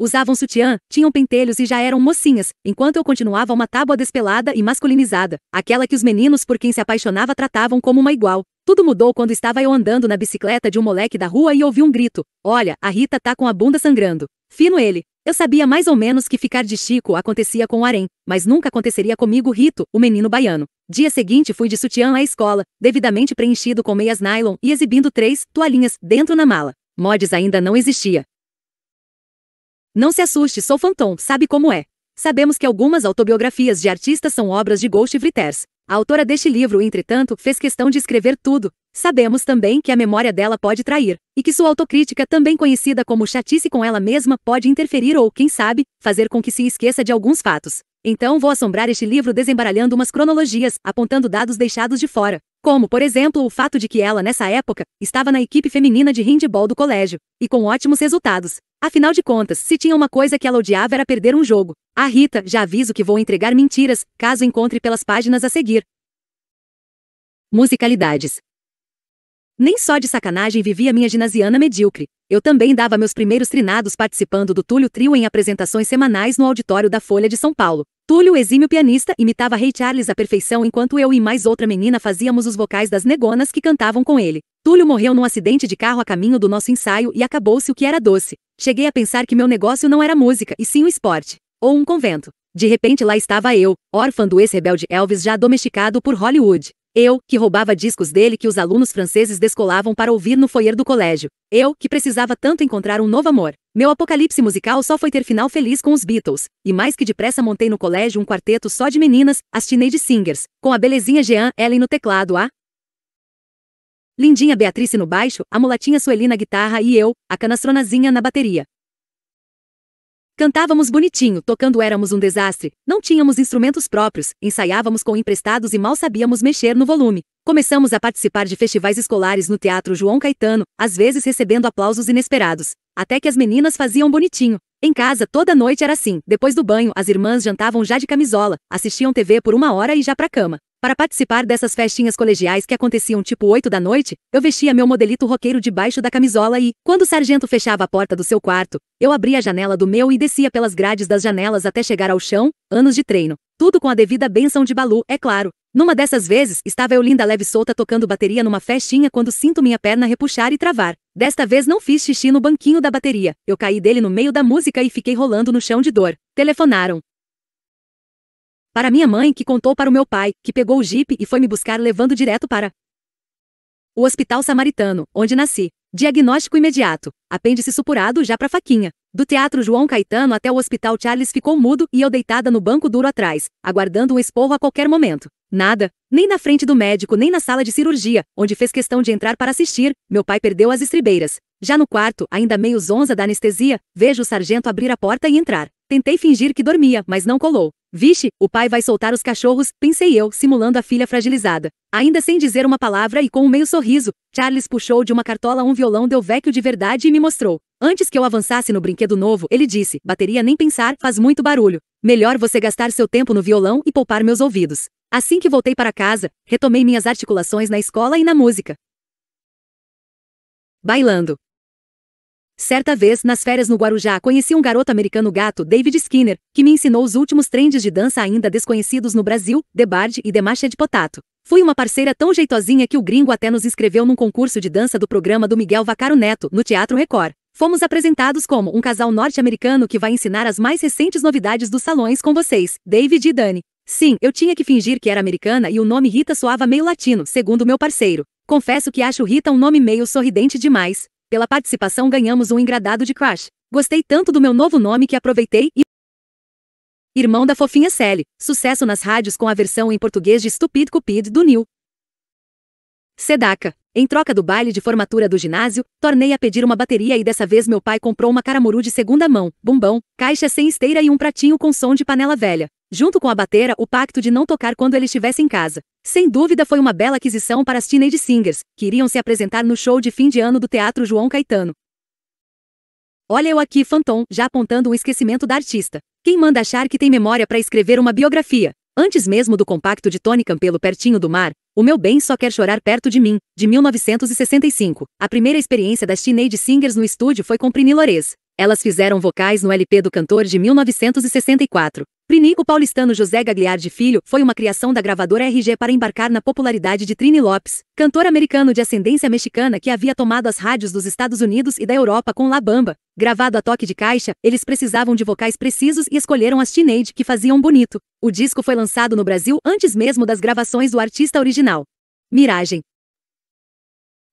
Usavam sutiã, tinham pentelhos e já eram mocinhas, enquanto eu continuava uma tábua despelada e masculinizada, aquela que os meninos por quem se apaixonava tratavam como uma igual. Tudo mudou quando estava eu andando na bicicleta de um moleque da rua e ouvi um grito: Olha, a Rita tá com a bunda sangrando. Fino ele. Eu sabia mais ou menos que ficar de Chico acontecia com o harém, mas nunca aconteceria comigo Rito, o menino baiano. Dia seguinte fui de sutiã à escola, devidamente preenchido com meias nylon e exibindo três toalhinhas dentro na mala. Mods ainda não existia. Não se assuste, sou Fantom, sabe como é. Sabemos que algumas autobiografias de artistas são obras de Ghost Writers. A autora deste livro, entretanto, fez questão de escrever tudo. Sabemos também que a memória dela pode trair, e que sua autocrítica, também conhecida como chatice com ela mesma, pode interferir ou, quem sabe, fazer com que se esqueça de alguns fatos. Então vou assombrar este livro desembaralhando umas cronologias, apontando dados deixados de fora. Como, por exemplo, o fato de que ela, nessa época, estava na equipe feminina de handball do colégio, e com ótimos resultados. Afinal de contas, se tinha uma coisa que ela odiava era perder um jogo. A Rita, já aviso que vou entregar mentiras, caso encontre pelas páginas a seguir. Musicalidades. Nem só de sacanagem vivia minha ginasiana medíocre. Eu também dava meus primeiros trinados participando do Túlio Trio em apresentações semanais no auditório da Folha de São Paulo. Túlio, exímio pianista, imitava Ray Charles à perfeição enquanto eu e mais outra menina fazíamos os vocais das negonas que cantavam com ele. Túlio morreu num acidente de carro a caminho do nosso ensaio e acabou-se o que era doce. Cheguei a pensar que meu negócio não era música, e sim o esporte. Ou um convento. De repente lá estava eu, órfã do ex-rebelde Elvis já domesticado por Hollywood. Eu, que roubava discos dele que os alunos franceses descolavam para ouvir no foyer do colégio. Eu, que precisava tanto encontrar um novo amor. Meu apocalipse musical só foi ter final feliz com os Beatles, e mais que depressa montei no colégio um quarteto só de meninas, as Teenage Singers, com a belezinha Jean Ellen no teclado, a lindinha Beatrice no baixo, a mulatinha Sueli na guitarra e eu, a canastronazinha na bateria. Cantávamos bonitinho, tocando éramos um desastre, não tínhamos instrumentos próprios, ensaiávamos com emprestados e mal sabíamos mexer no volume. Começamos a participar de festivais escolares no Teatro João Caetano, às vezes recebendo aplausos inesperados, até que as meninas faziam bonitinho. Em casa, toda noite era assim. Depois do banho, as irmãs jantavam já de camisola, assistiam TV por uma hora e já pra cama. Para participar dessas festinhas colegiais que aconteciam tipo 8 da noite, eu vestia meu modelito roqueiro debaixo da camisola e, quando o sargento fechava a porta do seu quarto, eu abria a janela do meu e descia pelas grades das janelas até chegar ao chão, anos de treino. Tudo com a devida benção de Balu, é claro. Numa dessas vezes, estava eu linda leve solta tocando bateria numa festinha quando sinto minha perna repuxar e travar. Desta vez não fiz xixi no banquinho da bateria. Eu caí dele no meio da música e fiquei rolando no chão de dor. Telefonaram. Para minha mãe, que contou para o meu pai, que pegou o jipe e foi me buscar levando direto para o Hospital Samaritano, onde nasci. Diagnóstico imediato. Apêndice supurado já para faquinha. Do Teatro João Caetano até o Hospital Charles ficou mudo e eu deitada no banco duro atrás, aguardando um esporro a qualquer momento. Nada, nem na frente do médico, nem na sala de cirurgia, onde fez questão de entrar para assistir, meu pai perdeu as estribeiras. Já no quarto, ainda meio zonza da anestesia, vejo o sargento abrir a porta e entrar. Tentei fingir que dormia, mas não colou. Vixe, o pai vai soltar os cachorros, pensei eu, simulando a filha fragilizada. Ainda sem dizer uma palavra e com um meio sorriso, Charles puxou de uma cartola um violão del vecchio de verdade e me mostrou. Antes que eu avançasse no brinquedo novo, ele disse: bateria nem pensar, faz muito barulho. Melhor você gastar seu tempo no violão e poupar meus ouvidos. Assim que voltei para casa, retomei minhas articulações na escola e na música. Bailando. Certa vez, nas férias no Guarujá, conheci um garoto americano gato, David Skinner, que me ensinou os últimos trends de dança ainda desconhecidos no Brasil, The Bard e The de Potato. Fui uma parceira tão jeitosinha que o gringo até nos inscreveu num concurso de dança do programa do Miguel Vacaro Neto, no Teatro Record. Fomos apresentados como um casal norte-americano que vai ensinar as mais recentes novidades dos salões com vocês, David e Dani. Sim, eu tinha que fingir que era americana e o nome Rita soava meio latino, segundo meu parceiro. Confesso que acho Rita um nome meio sorridente demais. Pela participação ganhamos um engradado de crush. Gostei tanto do meu novo nome que aproveitei e... Irmão da fofinha Sally, sucesso nas rádios com a versão em português de Stupid Cupid do Neil. Sedaka. Em troca do baile de formatura do ginásio, tornei a pedir uma bateria e dessa vez meu pai comprou uma caramuru de segunda mão, bumbão, caixa sem esteira e um pratinho com som de panela velha. Junto com a batera, o pacto de não tocar quando ele estivesse em casa. Sem dúvida foi uma bela aquisição para as teenage singers, que iriam se apresentar no show de fim de ano do Teatro João Caetano. Olha eu aqui, Fantom, já apontando o esquecimento da artista. Quem manda achar que tem memória para escrever uma biografia? Antes mesmo do compacto de Tony Campelo Pertinho do Mar, O Meu Bem Só Quer Chorar Perto de Mim, de 1965, a primeira experiência das teenage singers no estúdio foi com Prini Lores. Elas fizeram vocais no LP do cantor de 1964. Prinico paulistano José Gagliardi de Filho foi uma criação da gravadora RG para embarcar na popularidade de Trini Lopes, cantor americano de ascendência mexicana que havia tomado as rádios dos Estados Unidos e da Europa com La Bamba. Gravado a toque de caixa, eles precisavam de vocais precisos e escolheram as Teenage que faziam bonito. O disco foi lançado no Brasil antes mesmo das gravações do artista original. Miragem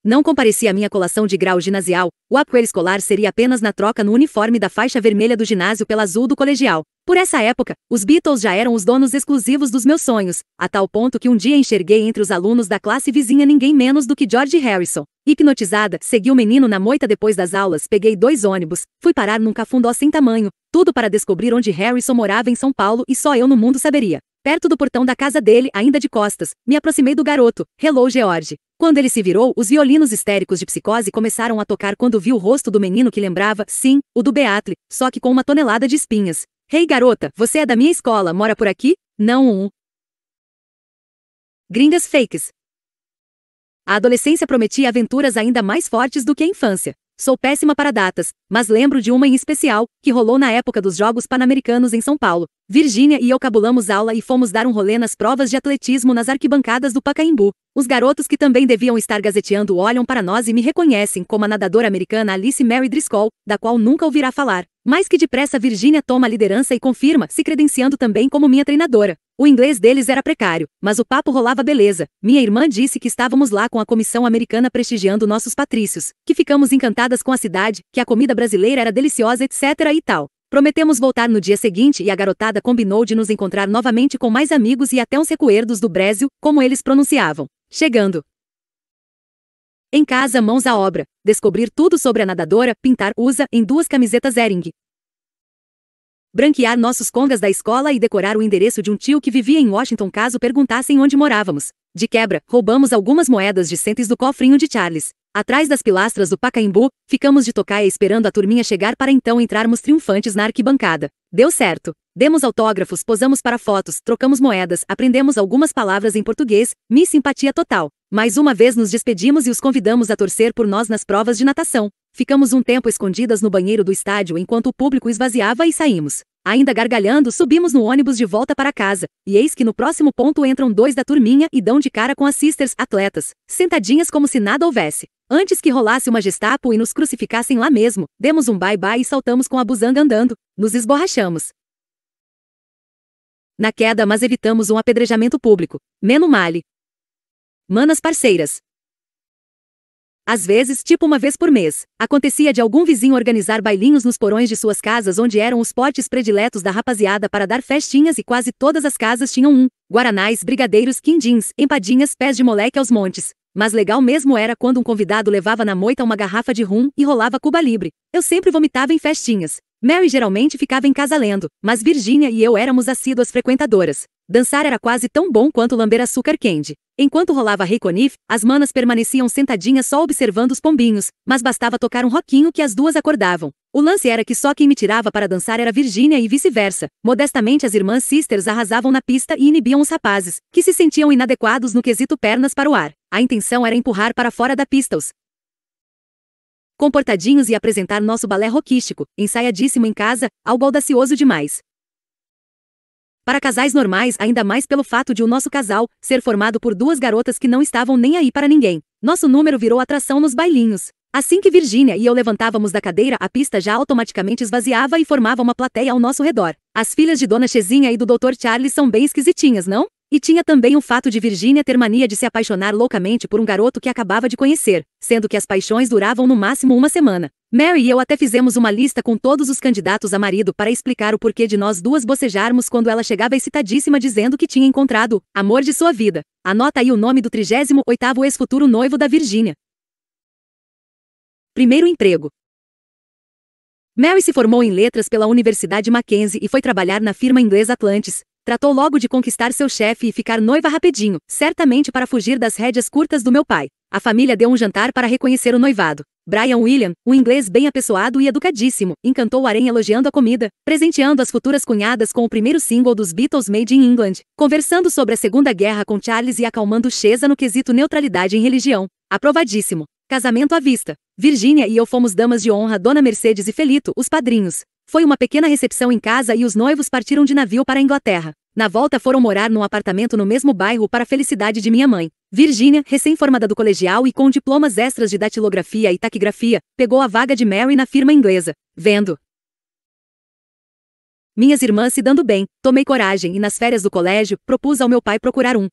não comparecia à minha colação de grau ginasial, o upgrade escolar seria apenas na troca no uniforme da faixa vermelha do ginásio pela azul do colegial. Por essa época, os Beatles já eram os donos exclusivos dos meus sonhos, a tal ponto que um dia enxerguei entre os alunos da classe vizinha ninguém menos do que George Harrison. Hipnotizada, segui o menino na moita depois das aulas, peguei dois ônibus, fui parar num cafundó sem tamanho, tudo para descobrir onde Harrison morava em São Paulo e só eu no mundo saberia. Perto do portão da casa dele, ainda de costas, me aproximei do garoto, relou George. Quando ele se virou, os violinos histéricos de psicose começaram a tocar quando vi o rosto do menino que lembrava, sim, o do Beatle, só que com uma tonelada de espinhas. Rei hey, garota, você é da minha escola, mora por aqui? Não um. Gringas fakes. A adolescência prometia aventuras ainda mais fortes do que a infância. Sou péssima para datas, mas lembro de uma em especial, que rolou na época dos Jogos Pan-Americanos em São Paulo. Virgínia e eu cabulamos aula e fomos dar um rolê nas provas de atletismo nas arquibancadas do Pacaembu. Os garotos que também deviam estar gazeteando olham para nós e me reconhecem como a nadadora americana Alice Mary Driscoll, da qual nunca ouvirá falar. Mas que depressa Virginia toma a liderança e confirma, se credenciando também como minha treinadora. O inglês deles era precário, mas o papo rolava beleza. Minha irmã disse que estávamos lá com a comissão americana prestigiando nossos patrícios, que ficamos encantadas com a cidade, que a comida brasileira era deliciosa, etc e tal. Prometemos voltar no dia seguinte e a garotada combinou de nos encontrar novamente com mais amigos e até uns recuerdos do Brésil, como eles pronunciavam. Chegando. Em casa, mãos à obra, descobrir tudo sobre a nadadora, pintar usa em duas camisetas Ering. Branquear nossos congas da escola e decorar o endereço de um tio que vivia em Washington caso perguntassem onde morávamos. De quebra, roubamos algumas moedas de centes do cofrinho de Charles. Atrás das pilastras do Pacaembu, ficamos de tocaia esperando a turminha chegar para então entrarmos triunfantes na arquibancada. Deu certo. Demos autógrafos, posamos para fotos, trocamos moedas, aprendemos algumas palavras em português, me simpatia total. Mais uma vez nos despedimos e os convidamos a torcer por nós nas provas de natação. Ficamos um tempo escondidas no banheiro do estádio enquanto o público esvaziava e saímos. Ainda gargalhando, subimos no ônibus de volta para casa, e eis que no próximo ponto entram dois da turminha e dão de cara com as sisters, atletas, sentadinhas como se nada houvesse. Antes que rolasse uma gestapo e nos crucificassem lá mesmo, demos um bye-bye e saltamos com a buzanga andando, nos esborrachamos. Na queda, mas evitamos um apedrejamento público. Menos male. Manas parceiras. Às vezes, tipo uma vez por mês, acontecia de algum vizinho organizar bailinhos nos porões de suas casas onde eram os portes prediletos da rapaziada para dar festinhas e quase todas as casas tinham um. Guaranais, brigadeiros, quindins, empadinhas, pés de moleque aos montes. Mas legal mesmo era quando um convidado levava na moita uma garrafa de rum e rolava Cuba Libre. Eu sempre vomitava em festinhas. Mary geralmente ficava em casa lendo, mas Virginia e eu éramos assíduas frequentadoras. Dançar era quase tão bom quanto lamber açúcar quente. Enquanto rolava Reconif, as manas permaneciam sentadinhas só observando os pombinhos, mas bastava tocar um roquinho que as duas acordavam. O lance era que só quem me tirava para dançar era Virgínia e vice-versa. Modestamente, as irmãs sisters arrasavam na pista e inibiam os rapazes, que se sentiam inadequados no quesito pernas para o ar. A intenção era empurrar para fora da pista os comportadinhos e apresentar nosso balé roquístico, ensaiadíssimo em casa, algo audacioso demais. Para casais normais, ainda mais pelo fato de o nosso casal ser formado por duas garotas que não estavam nem aí para ninguém. Nosso número virou atração nos bailinhos. Assim que Virginia e eu levantávamos da cadeira, a pista já automaticamente esvaziava e formava uma plateia ao nosso redor. As filhas de Dona Chezinha e do Dr. Charles são bem esquisitinhas, não? E tinha também o fato de Virginia ter mania de se apaixonar loucamente por um garoto que acabava de conhecer, sendo que as paixões duravam no máximo uma semana. Mary e eu até fizemos uma lista com todos os candidatos a marido para explicar o porquê de nós duas bocejarmos quando ela chegava excitadíssima dizendo que tinha encontrado amor de sua vida. Anota aí o nome do 38º ex-futuro noivo da Virgínia. Primeiro emprego. Mary se formou em letras pela Universidade Mackenzie e foi trabalhar na firma inglesa Atlantis. Tratou logo de conquistar seu chefe e ficar noiva rapidinho, certamente para fugir das rédeas curtas do meu pai. A família deu um jantar para reconhecer o noivado. Brian William, um inglês bem apessoado e educadíssimo, encantou o harém elogiando a comida, presenteando as futuras cunhadas com o primeiro single dos Beatles Made in England, conversando sobre a Segunda Guerra com Charles e acalmando Chesa no quesito neutralidade em religião. Aprovadíssimo. Casamento à vista. Virgínia e eu fomos damas de honra, Dona Mercedes e Felito, os padrinhos. Foi uma pequena recepção em casa e os noivos partiram de navio para a Inglaterra. Na volta foram morar num apartamento no mesmo bairro para a felicidade de minha mãe. Virgínia, recém-formada do colegial e com diplomas extras de datilografia e taquigrafia, pegou a vaga de Mary na firma inglesa. Vendo, minhas irmãs se dando bem, tomei coragem e nas férias do colégio, propus ao meu pai procurar um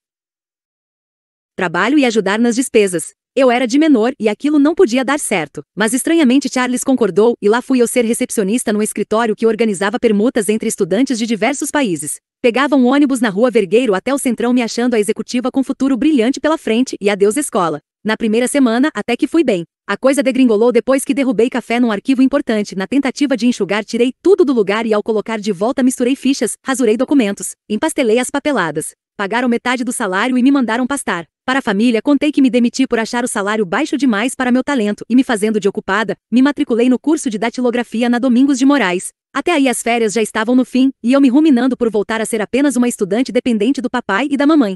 trabalho e ajudar nas despesas. Eu era de menor e aquilo não podia dar certo. Mas estranhamente Charles concordou e lá fui eu ser recepcionista no escritório que organizava permutas entre estudantes de diversos países. Pegava um ônibus na rua Vergueiro até o Centrão me achando a executiva com futuro brilhante pela frente e adeus escola. Na primeira semana, até que fui bem. A coisa degringolou depois que derrubei café num arquivo importante. Na tentativa de enxugar, tirei tudo do lugar e ao colocar de volta misturei fichas, rasurei documentos, empastelei as papeladas. Pagaram metade do salário e me mandaram pastar. Para a família, contei que me demiti por achar o salário baixo demais para meu talento e me fazendo de ocupada, me matriculei no curso de datilografia na Domingos de Moraes. Até aí as férias já estavam no fim e eu me ruminando por voltar a ser apenas uma estudante dependente do papai e da mamãe.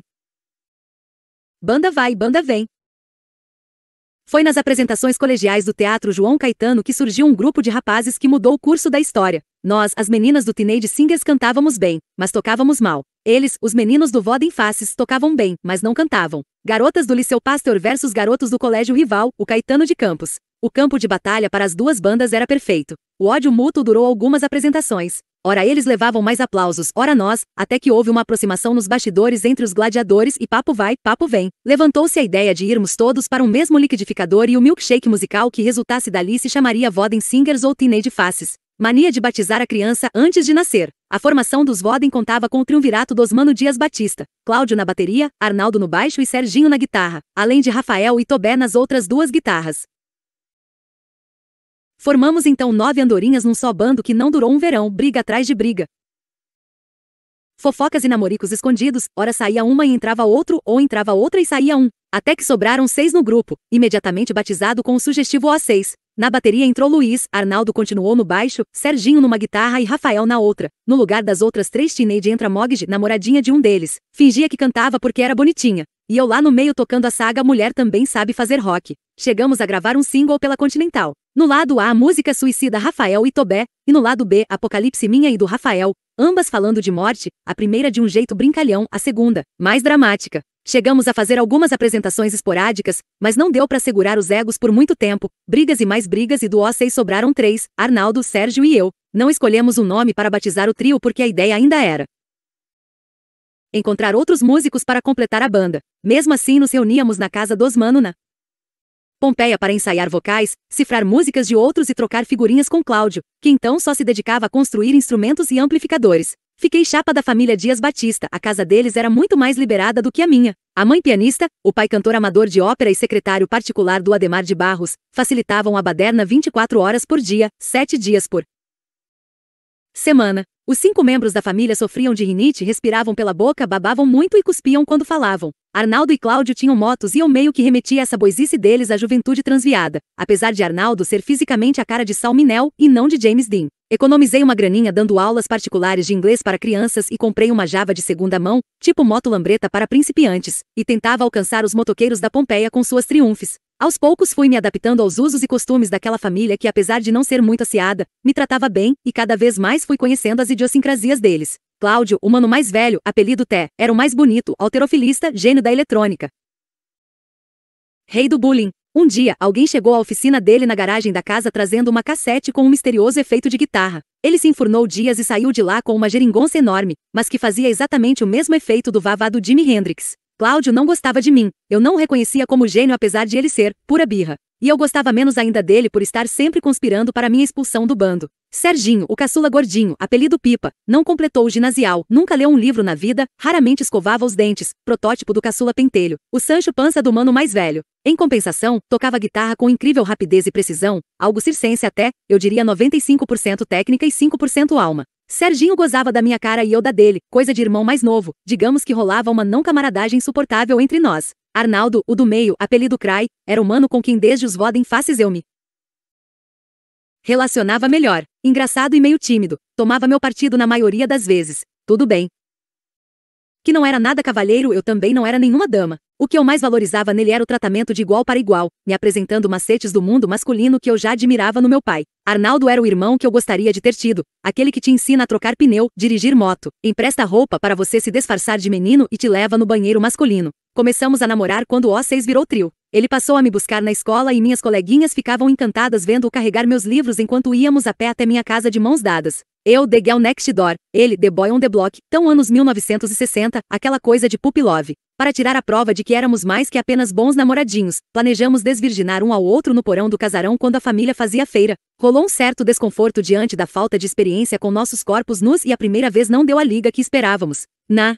Banda vai, banda vem. Foi nas apresentações colegiais do Teatro João Caetano que surgiu um grupo de rapazes que mudou o curso da história. Nós, as meninas do Teenage Singers cantávamos bem, mas tocávamos mal. Eles, os meninos do Voda em Faces, tocavam bem, mas não cantavam. Garotas do Liceu Pasteur versus garotos do colégio rival, o Caetano de Campos. O campo de batalha para as duas bandas era perfeito. O ódio mútuo durou algumas apresentações ora eles levavam mais aplausos, ora nós, até que houve uma aproximação nos bastidores entre os gladiadores e papo vai, papo vem. Levantou-se a ideia de irmos todos para um mesmo liquidificador e o milkshake musical que resultasse dali se chamaria Voden Singers ou Teenage Faces. Mania de batizar a criança antes de nascer. A formação dos Voden contava com o triunvirato dos Mano Dias Batista, Cláudio na bateria, Arnaldo no baixo e Serginho na guitarra, além de Rafael e Tobé nas outras duas guitarras. Formamos então nove andorinhas num só bando que não durou um verão, briga atrás de briga. Fofocas e namoricos escondidos, ora saía uma e entrava outro, ou entrava outra e saía um, até que sobraram seis no grupo, imediatamente batizado com o sugestivo O6. Na bateria entrou Luiz, Arnaldo continuou no baixo, Serginho numa guitarra e Rafael na outra. No lugar das outras três, teenage entra Mogge, namoradinha de um deles. Fingia que cantava porque era bonitinha. E eu lá no meio tocando a saga Mulher Também Sabe Fazer Rock. Chegamos a gravar um single pela Continental. No lado A, a música suicida Rafael e Tobé, e no lado B, Apocalipse Minha e do Rafael, ambas falando de morte, a primeira de um jeito brincalhão, a segunda, mais dramática. Chegamos a fazer algumas apresentações esporádicas, mas não deu para segurar os egos por muito tempo. Brigas e mais brigas e do O6 sobraram três, Arnaldo, Sérgio e eu. Não escolhemos um nome para batizar o trio porque a ideia ainda era encontrar outros músicos para completar a banda. Mesmo assim, nos reuníamos na casa dos Mano na Pompeia para ensaiar vocais, cifrar músicas de outros e trocar figurinhas com Cláudio, que então só se dedicava a construir instrumentos e amplificadores. Fiquei chapa da família Dias Batista, a casa deles era muito mais liberada do que a minha. A mãe pianista, o pai cantor amador de ópera e secretário particular do Ademar de Barros, facilitavam a baderna 24 horas por dia, 7 dias por semana, os cinco membros da família sofriam de rinite, respiravam pela boca, babavam muito e cuspiam quando falavam. Arnaldo e Cláudio tinham motos e eu meio que remetia essa boizice deles à juventude transviada, apesar de Arnaldo ser fisicamente a cara de Sal Minel e não de James Dean. Economizei uma graninha dando aulas particulares de inglês para crianças e comprei uma Java de segunda mão, tipo moto lambreta para principiantes, e tentava alcançar os motoqueiros da Pompeia com suas triunfes. Aos poucos fui me adaptando aos usos e costumes daquela família que, apesar de não ser muito assiada, me tratava bem e cada vez mais fui conhecendo as idiosincrasias deles. Cláudio, o mano mais velho, apelido Té, era o mais bonito, alterofilista, gênio da eletrônica. Rei do bullying. Um dia, alguém chegou à oficina dele na garagem da casa trazendo uma cassete com um misterioso efeito de guitarra. Ele se enfurnou dias e saiu de lá com uma geringonça enorme, mas que fazia exatamente o mesmo efeito do vavado Jimi Hendrix. Cláudio não gostava de mim, eu não o reconhecia como gênio apesar de ele ser, pura birra. E eu gostava menos ainda dele por estar sempre conspirando para minha expulsão do bando. Serginho, o caçula gordinho, apelido Pipa, não completou o ginasial, nunca leu um livro na vida, raramente escovava os dentes, protótipo do caçula pentelho, o Sancho Pança do mano mais velho. Em compensação, tocava guitarra com incrível rapidez e precisão, algo circense até, eu diria 95% técnica e 5% alma. Serginho gozava da minha cara e eu da dele, coisa de irmão mais novo, digamos que rolava uma não camaradagem insuportável entre nós. Arnaldo, o do meio, apelido Cry, era o mano com quem desde os Voden faces eu me relacionava melhor. Engraçado e meio tímido, tomava meu partido na maioria das vezes. Tudo bem, que não era nada cavalheiro, eu também não era nenhuma dama. O que eu mais valorizava nele era o tratamento de igual para igual, me apresentando macetes do mundo masculino que eu já admirava no meu pai. Arnaldo era o irmão que eu gostaria de ter tido, aquele que te ensina a trocar pneu, dirigir moto, empresta roupa para você se disfarçar de menino e te leva no banheiro masculino. Começamos a namorar quando o O6 virou trio. Ele passou a me buscar na escola e minhas coleguinhas ficavam encantadas vendo-o carregar meus livros enquanto íamos a pé até minha casa de mãos dadas. Eu The Girl Next Door, ele The Boy on the Block, tão anos 1960, aquela coisa de love, Para tirar a prova de que éramos mais que apenas bons namoradinhos, planejamos desvirginar um ao outro no porão do casarão quando a família fazia feira. Rolou um certo desconforto diante da falta de experiência com nossos corpos nus e a primeira vez não deu a liga que esperávamos. Na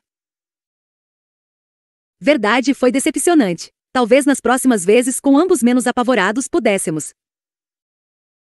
verdade, foi decepcionante. Talvez nas próximas vezes, com ambos menos apavorados, pudéssemos.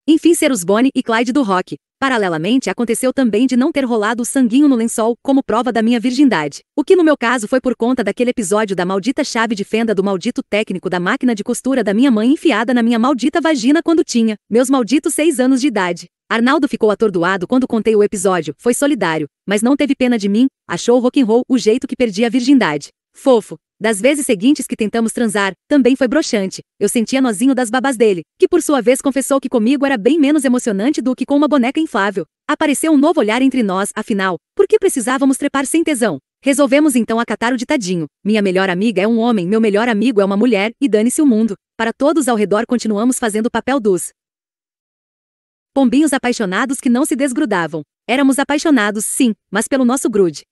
Enfim, ser os Bonnie e Clyde do rock. Paralelamente, aconteceu também de não ter rolado o sanguinho no lençol, como prova da minha virgindade. O que no meu caso foi por conta daquele episódio da maldita chave de fenda do maldito técnico da máquina de costura da minha mãe enfiada na minha maldita vagina quando tinha meus malditos seis anos de idade. Arnaldo ficou atordoado quando contei o episódio, foi solidário, mas não teve pena de mim, achou rock and roll o jeito que perdi a virgindade. Fofo, das vezes seguintes que tentamos transar, também foi broxante. Eu sentia nozinho das babas dele, que por sua vez confessou que comigo era bem menos emocionante do que com uma boneca inflável. Apareceu um novo olhar entre nós, afinal, por que precisávamos trepar sem tesão? Resolvemos então acatar o ditadinho. Minha melhor amiga é um homem, meu melhor amigo é uma mulher, e dane-se o mundo. Para todos ao redor continuamos fazendo o papel dos pombinhos apaixonados que não se desgrudavam. Éramos apaixonados, sim, mas pelo nosso grude.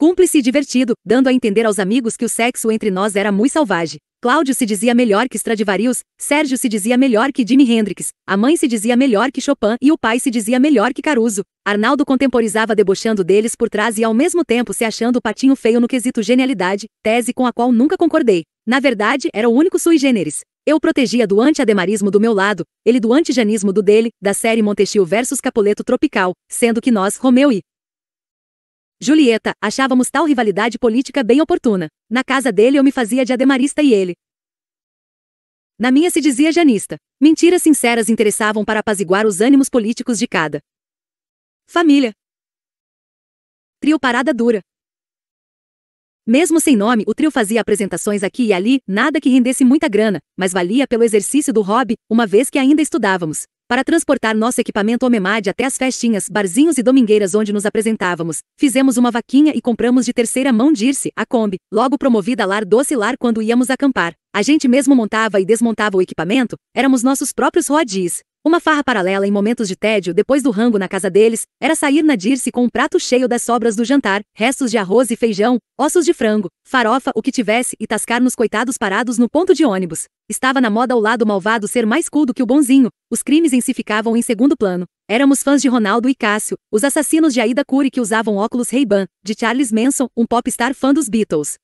Cúmplice e divertido, dando a entender aos amigos que o sexo entre nós era muito selvagem. Cláudio se dizia melhor que Stradivarius, Sérgio se dizia melhor que Jimi Hendrix, a mãe se dizia melhor que Chopin e o pai se dizia melhor que Caruso. Arnaldo contemporizava debochando deles por trás e ao mesmo tempo se achando o patinho feio no quesito genialidade, tese com a qual nunca concordei. Na verdade, era o único sui generis. Eu protegia do anti-ademarismo do meu lado, ele do anti-janismo do dele, da série Montesquieu versus Capoleto Tropical, sendo que nós, Romeu e Julieta, achávamos tal rivalidade política bem oportuna. Na casa dele eu me fazia de ademarista e ele. Na minha se dizia janista. Mentiras sinceras interessavam para apaziguar os ânimos políticos de cada. Família. Trio Parada Dura. Mesmo sem nome, o trio fazia apresentações aqui e ali, nada que rendesse muita grana, mas valia pelo exercício do hobby, uma vez que ainda estudávamos. Para transportar nosso equipamento Omemad até as festinhas, barzinhos e domingueiras onde nos apresentávamos, fizemos uma vaquinha e compramos de terceira mão Dirce, a Kombi, logo promovida Lar Doce Lar quando íamos acampar. A gente mesmo montava e desmontava o equipamento, éramos nossos próprios rodis. Uma farra paralela em momentos de tédio depois do rango na casa deles era sair nadir-se com um prato cheio das sobras do jantar, restos de arroz e feijão, ossos de frango, farofa, o que tivesse e tascar nos coitados parados no ponto de ônibus. Estava na moda o lado malvado ser mais cool do que o bonzinho, os crimes em si ficavam em segundo plano. Éramos fãs de Ronaldo e Cássio, os assassinos de Aida Cury que usavam óculos Ray-Ban, de Charles Manson, um popstar fã dos Beatles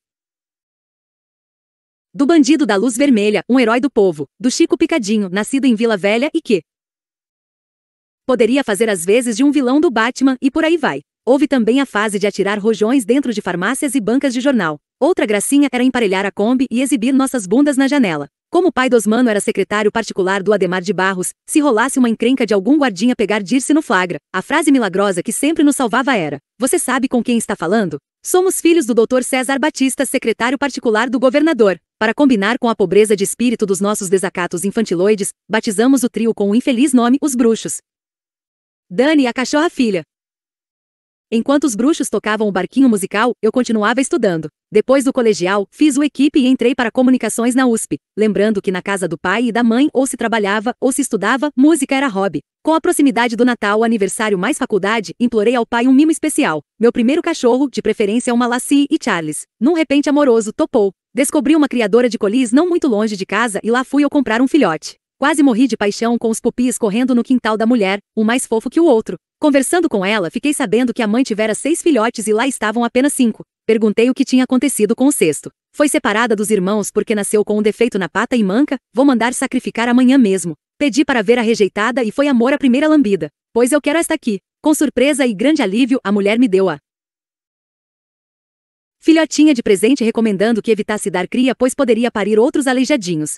do bandido da luz vermelha, um herói do povo, do Chico Picadinho, nascido em Vila Velha e que poderia fazer as vezes de um vilão do Batman e por aí vai. Houve também a fase de atirar rojões dentro de farmácias e bancas de jornal. Outra gracinha era emparelhar a Kombi e exibir nossas bundas na janela. Como o pai do Osmano era secretário particular do Ademar de Barros, se rolasse uma encrenca de algum guardinha pegar Dirce no flagra, a frase milagrosa que sempre nos salvava era: Você sabe com quem está falando? Somos filhos do Dr. César Batista, secretário particular do governador. Para combinar com a pobreza de espírito dos nossos desacatos infantiloides, batizamos o trio com o infeliz nome Os Bruxos. Dani, a cachorra filha. Enquanto os bruxos tocavam o barquinho musical, eu continuava estudando. Depois do colegial, fiz o equipe e entrei para comunicações na USP, lembrando que na casa do pai e da mãe ou se trabalhava ou se estudava, música era hobby. Com a proximidade do Natal, aniversário mais faculdade, implorei ao pai um mimo especial. Meu primeiro cachorro, de preferência uma Lassie e Charles. Num repente amoroso, topou. Descobri uma criadora de colis não muito longe de casa e lá fui eu comprar um filhote. Quase morri de paixão com os pupis correndo no quintal da mulher, um mais fofo que o outro. Conversando com ela, fiquei sabendo que a mãe tivera seis filhotes e lá estavam apenas cinco. Perguntei o que tinha acontecido com o sexto. Foi separada dos irmãos porque nasceu com um defeito na pata e manca, vou mandar sacrificar amanhã mesmo. Pedi para ver a rejeitada e foi amor a primeira lambida. Pois eu quero esta aqui. Com surpresa e grande alívio, a mulher me deu a Filhotinha de presente recomendando que evitasse dar cria pois poderia parir outros aleijadinhos.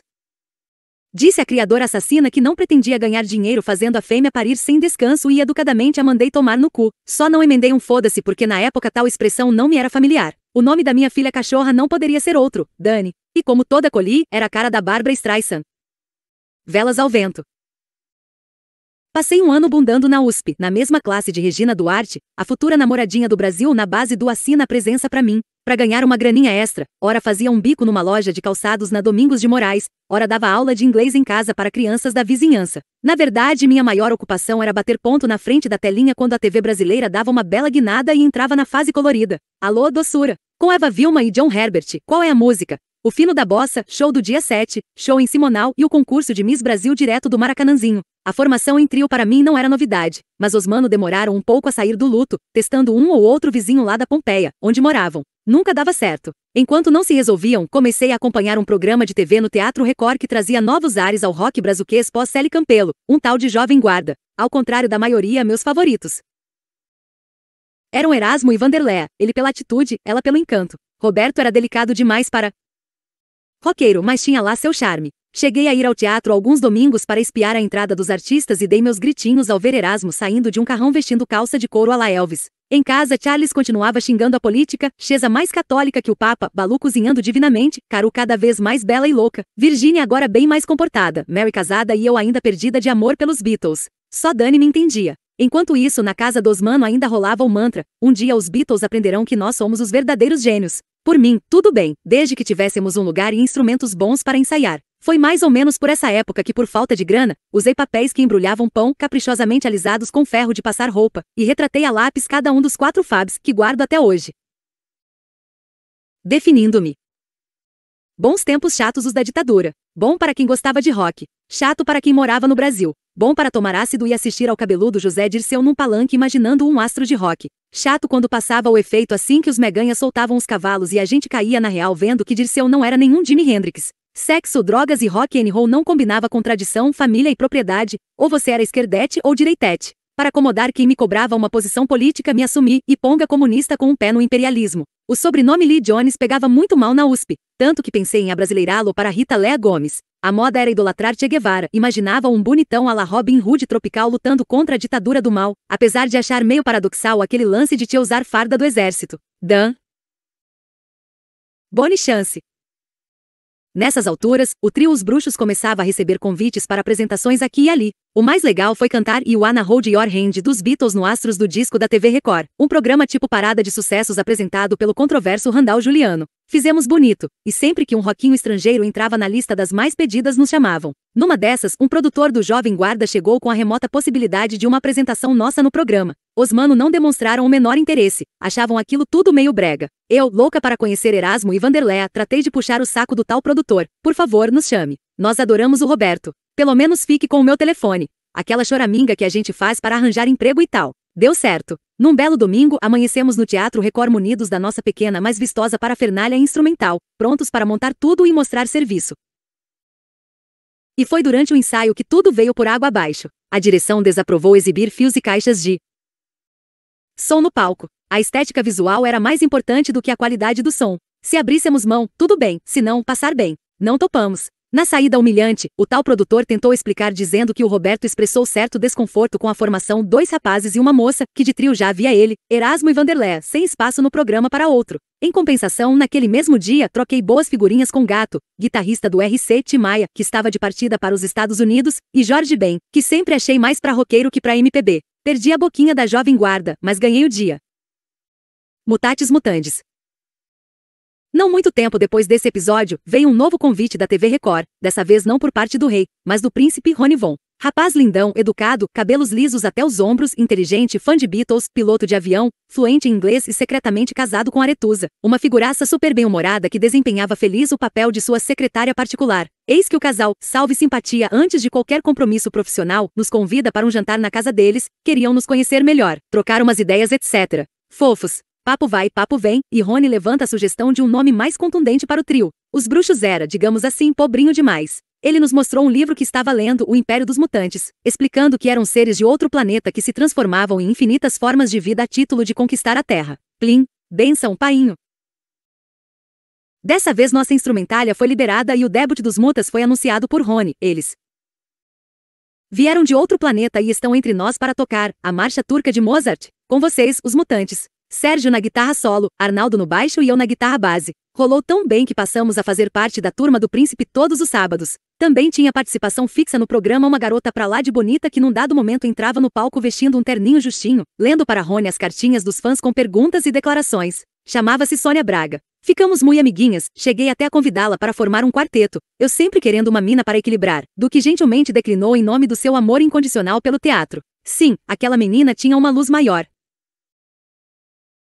Disse a criadora assassina que não pretendia ganhar dinheiro fazendo a fêmea parir sem descanso e educadamente a mandei tomar no cu. Só não emendei um foda-se porque na época tal expressão não me era familiar. O nome da minha filha cachorra não poderia ser outro, Dani. E como toda colhi, era a cara da Barbara Streisand. Velas ao vento. Passei um ano bundando na USP, na mesma classe de Regina Duarte, a futura namoradinha do Brasil na base do assina presença para mim, para ganhar uma graninha extra, ora fazia um bico numa loja de calçados na Domingos de Moraes, ora dava aula de inglês em casa para crianças da vizinhança. Na verdade, minha maior ocupação era bater ponto na frente da telinha quando a TV brasileira dava uma bela guinada e entrava na fase colorida. Alô, doçura! Com Eva Vilma e John Herbert, qual é a música? O Fino da Bossa, show do dia 7, show em Simonal e o concurso de Miss Brasil direto do Maracanãzinho. A formação em trio para mim não era novidade, mas Osmano demoraram um pouco a sair do luto, testando um ou outro vizinho lá da Pompeia, onde moravam. Nunca dava certo. Enquanto não se resolviam, comecei a acompanhar um programa de TV no Teatro Record que trazia novos ares ao rock brazuquês pós-Celi Campelo, um tal de jovem guarda. Ao contrário da maioria, meus favoritos. Eram Erasmo e Vanderléa, ele pela atitude, ela pelo encanto. Roberto era delicado demais para Roqueiro, mas tinha lá seu charme. Cheguei a ir ao teatro alguns domingos para espiar a entrada dos artistas e dei meus gritinhos ao ver Erasmo saindo de um carrão vestindo calça de couro à la Elvis. Em casa, Charles continuava xingando a política, Chesa mais católica que o Papa, Balu cozinhando divinamente, Caru cada vez mais bela e louca, Virginia agora bem mais comportada, Mary casada e eu ainda perdida de amor pelos Beatles. Só Dani me entendia. Enquanto isso, na casa dos Mano ainda rolava o mantra: um dia os Beatles aprenderão que nós somos os verdadeiros gênios. Por mim, tudo bem, desde que tivéssemos um lugar e instrumentos bons para ensaiar. Foi mais ou menos por essa época que, por falta de grana, usei papéis que embrulhavam pão caprichosamente alisados com ferro de passar roupa e retratei a lápis cada um dos quatro fabs que guardo até hoje. Definindo-me. Bons tempos chatos os da ditadura. Bom para quem gostava de rock, chato para quem morava no Brasil. Bom para tomar ácido e assistir ao cabeludo José Dirceu num palanque imaginando um astro de rock. Chato quando passava o efeito assim que os meganhas soltavam os cavalos e a gente caía na real vendo que Dirceu não era nenhum Jimi Hendrix. Sexo, drogas e rock and roll não combinava com tradição, família e propriedade, ou você era esquerdete ou direitete. Para acomodar quem me cobrava uma posição política me assumi, e ponga comunista com um pé no imperialismo. O sobrenome Lee Jones pegava muito mal na USP, tanto que pensei em abrasileirá-lo para Rita Lea Gomes. A moda era idolatrar Che Guevara, imaginava um bonitão à la Robin Hood tropical lutando contra a ditadura do mal, apesar de achar meio paradoxal aquele lance de te usar farda do exército. Dan. Bonnie Chance, Nessas alturas, o trio Os Bruxos começava a receber convites para apresentações aqui e ali. O mais legal foi cantar You Anna Hold Your Hand dos Beatles no Astros do Disco da TV Record, um programa tipo parada de sucessos apresentado pelo controverso Randall Juliano. Fizemos bonito, e sempre que um roquinho estrangeiro entrava na lista das mais pedidas nos chamavam. Numa dessas, um produtor do Jovem Guarda chegou com a remota possibilidade de uma apresentação nossa no programa. Os mano não demonstraram o menor interesse, achavam aquilo tudo meio brega. Eu, louca para conhecer Erasmo e Vanderléa, tratei de puxar o saco do tal produtor. Por favor, nos chame. Nós adoramos o Roberto. Pelo menos fique com o meu telefone. Aquela choraminga que a gente faz para arranjar emprego e tal. Deu certo. Num belo domingo, amanhecemos no Teatro Record munidos da nossa pequena mais vistosa parafernália instrumental, prontos para montar tudo e mostrar serviço. E foi durante o ensaio que tudo veio por água abaixo. A direção desaprovou exibir fios e caixas de som no palco. A estética visual era mais importante do que a qualidade do som. Se abríssemos mão, tudo bem, se não, passar bem. Não topamos. Na saída humilhante, o tal produtor tentou explicar dizendo que o Roberto expressou certo desconforto com a formação dois rapazes e uma moça, que de trio já havia ele, Erasmo e Vanderlé, sem espaço no programa para outro. Em compensação, naquele mesmo dia, troquei boas figurinhas com Gato, guitarrista do RC Timaya, que estava de partida para os Estados Unidos, e Jorge Ben, que sempre achei mais para roqueiro que para MPB. Perdi a boquinha da jovem guarda, mas ganhei o dia. Mutatis mutandis. Não muito tempo depois desse episódio, veio um novo convite da TV Record, dessa vez não por parte do rei, mas do príncipe Rony Von. Rapaz lindão, educado, cabelos lisos até os ombros, inteligente, fã de Beatles, piloto de avião, fluente em inglês e secretamente casado com Aretusa, uma figuraça super bem-humorada que desempenhava feliz o papel de sua secretária particular. Eis que o casal, salve simpatia antes de qualquer compromisso profissional, nos convida para um jantar na casa deles, queriam nos conhecer melhor, trocar umas ideias, etc. Fofos. Papo vai, papo vem, e Rony levanta a sugestão de um nome mais contundente para o trio. Os Bruxos era, digamos assim, pobrinho demais. Ele nos mostrou um livro que estava lendo, O Império dos Mutantes, explicando que eram seres de outro planeta que se transformavam em infinitas formas de vida a título de conquistar a Terra. Plim, benção, painho. Dessa vez nossa instrumentália foi liberada e o debut dos mutas foi anunciado por Rony. Eles vieram de outro planeta e estão entre nós para tocar a marcha turca de Mozart. Com vocês, os mutantes. Sérgio na guitarra solo, Arnaldo no baixo e eu na guitarra base. Rolou tão bem que passamos a fazer parte da turma do Príncipe todos os sábados. Também tinha participação fixa no programa uma garota pra lá de bonita que num dado momento entrava no palco vestindo um terninho justinho, lendo para Rony as cartinhas dos fãs com perguntas e declarações. Chamava-se Sônia Braga. Ficamos muito amiguinhas, cheguei até a convidá-la para formar um quarteto, eu sempre querendo uma mina para equilibrar, do que gentilmente declinou em nome do seu amor incondicional pelo teatro. Sim, aquela menina tinha uma luz maior,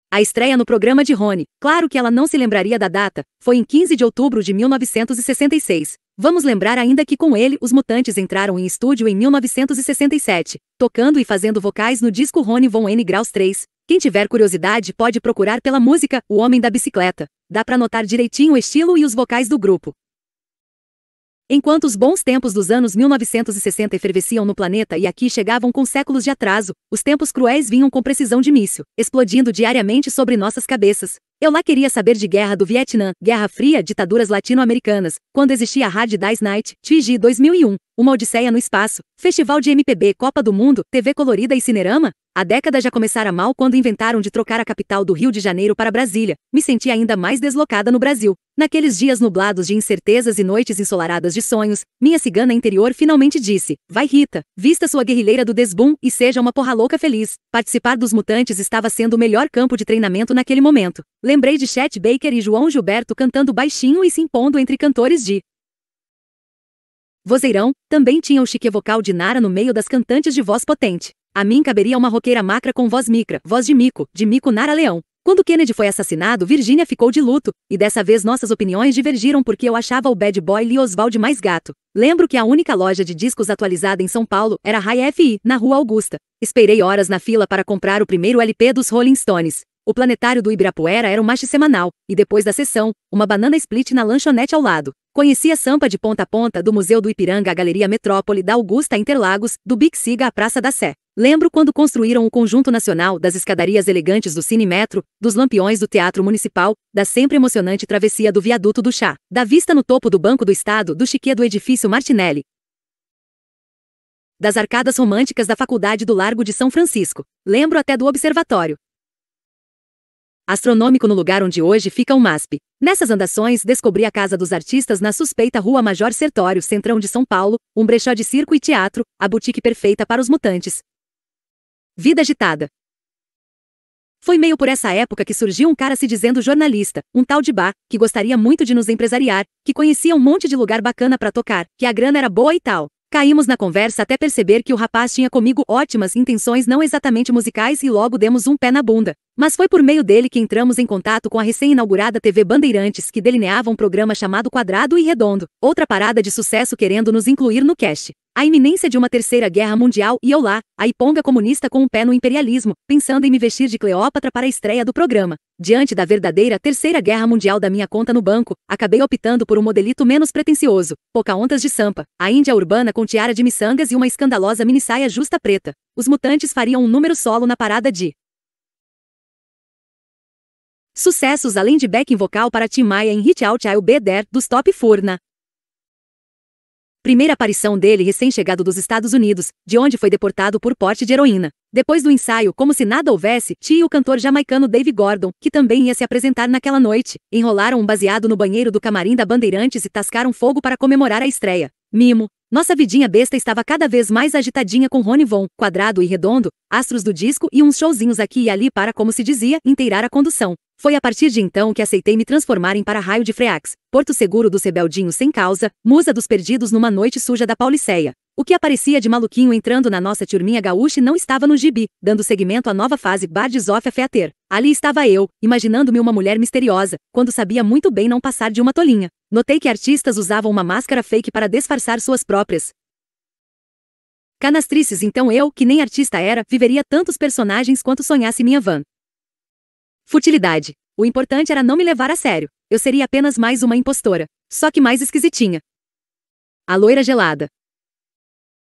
a estreia no programa de Rony, claro que ela não se lembraria da data, foi em 15 de outubro de 1966. Vamos lembrar ainda que com ele os Mutantes entraram em estúdio em 1967, tocando e fazendo vocais no disco Rony Von N Graus 3. Quem tiver curiosidade pode procurar pela música O Homem da Bicicleta. Dá para notar direitinho o estilo e os vocais do grupo. Enquanto os bons tempos dos anos 1960 efervesciam no planeta e aqui chegavam com séculos de atraso, os tempos cruéis vinham com precisão de míssil, explodindo diariamente sobre nossas cabeças. Eu lá queria saber de guerra do Vietnã, Guerra Fria, ditaduras latino-americanas, quando existia a Hard Dice Night, TG 2001, Uma Odisseia no Espaço, Festival de MPB, Copa do Mundo, TV colorida e Cinerama? A década já começara mal quando inventaram de trocar a capital do Rio de Janeiro para Brasília. Me senti ainda mais deslocada no Brasil. Naqueles dias nublados de incertezas e noites ensolaradas de sonhos, minha cigana interior finalmente disse: Vai, Rita, vista sua guerrilheira do desboom e seja uma porra louca feliz. Participar dos mutantes estava sendo o melhor campo de treinamento naquele momento. Lembrei de Chet Baker e João Gilberto cantando baixinho e se impondo entre cantores de Vozeirão, também tinha o chique vocal de Nara no meio das cantantes de voz potente. A mim caberia uma roqueira macra com voz micra, voz de mico, de mico Nara Leão. Quando Kennedy foi assassinado, Virginia ficou de luto, e dessa vez nossas opiniões divergiram porque eu achava o bad boy Lee Oswald mais gato. Lembro que a única loja de discos atualizada em São Paulo era High FI, na Rua Augusta. Esperei horas na fila para comprar o primeiro LP dos Rolling Stones. O planetário do Ibirapuera era um mache semanal, e depois da sessão, uma banana split na lanchonete ao lado. Conhecia Sampa de ponta a ponta, do Museu do Ipiranga à Galeria Metrópole, da Augusta a Interlagos, do Big Siga à Praça da Sé. Lembro quando construíram o Conjunto Nacional, das escadarias elegantes do Cine Metro, dos lampiões do Teatro Municipal, da sempre emocionante travessia do Viaduto do Chá, da vista no topo do Banco do Estado, do chiquê do Edifício Martinelli, das arcadas românticas da Faculdade do Largo de São Francisco. Lembro até do observatório astronômico no lugar onde hoje fica o MASP. Nessas andações, descobri a Casa dos Artistas na suspeita Rua Major Sertório, centrão de São Paulo, um brechó de circo e teatro, a boutique perfeita para os mutantes. Vida agitada. Foi meio por essa época que surgiu um cara se dizendo jornalista, um tal de bar, que gostaria muito de nos empresariar, que conhecia um monte de lugar bacana para tocar, que a grana era boa e tal. Caímos na conversa até perceber que o rapaz tinha comigo ótimas intenções não exatamente musicais e logo demos um pé na bunda. Mas foi por meio dele que entramos em contato com a recém-inaugurada TV Bandeirantes, que delineava um programa chamado Quadrado e Redondo, outra parada de sucesso querendo nos incluir no cast. A iminência de uma terceira guerra mundial e eu lá, a iponga comunista com o um pé no imperialismo, pensando em me vestir de Cleópatra para a estreia do programa. Diante da verdadeira terceira guerra mundial da minha conta no banco, acabei optando por um modelito menos pretensioso, Pocahontas de Sampa, a Índia urbana com tiara de miçangas e uma escandalosa minissaia justa preta. Os mutantes fariam um número solo na parada de Sucessos além de backing vocal para Tim Maia em Hit Out I'll Be There, dos Top Furna. Primeira aparição dele recém-chegado dos Estados Unidos, de onde foi deportado por porte de heroína. Depois do ensaio Como Se Nada Houvesse, Ti e o cantor jamaicano Dave Gordon, que também ia se apresentar naquela noite, enrolaram um baseado no banheiro do camarim da Bandeirantes e tascaram fogo para comemorar a estreia. Mimo. Nossa vidinha besta estava cada vez mais agitadinha com Rony Von, quadrado e redondo, astros do disco e uns showzinhos aqui e ali para, como se dizia, inteirar a condução. Foi a partir de então que aceitei me transformar em para-raio de Freax, porto seguro dos rebeldinhos sem causa, musa dos perdidos numa noite suja da Pauliceia. O que aparecia de maluquinho entrando na nossa turminha gaúcha não estava no gibi, dando seguimento à nova fase Bardisófia Feater. Ali estava eu, imaginando-me uma mulher misteriosa, quando sabia muito bem não passar de uma tolinha. Notei que artistas usavam uma máscara fake para disfarçar suas próprias. Canastrices, então eu, que nem artista era, viveria tantos personagens quanto sonhasse minha van. Futilidade. O importante era não me levar a sério. Eu seria apenas mais uma impostora. Só que mais esquisitinha. A loira gelada.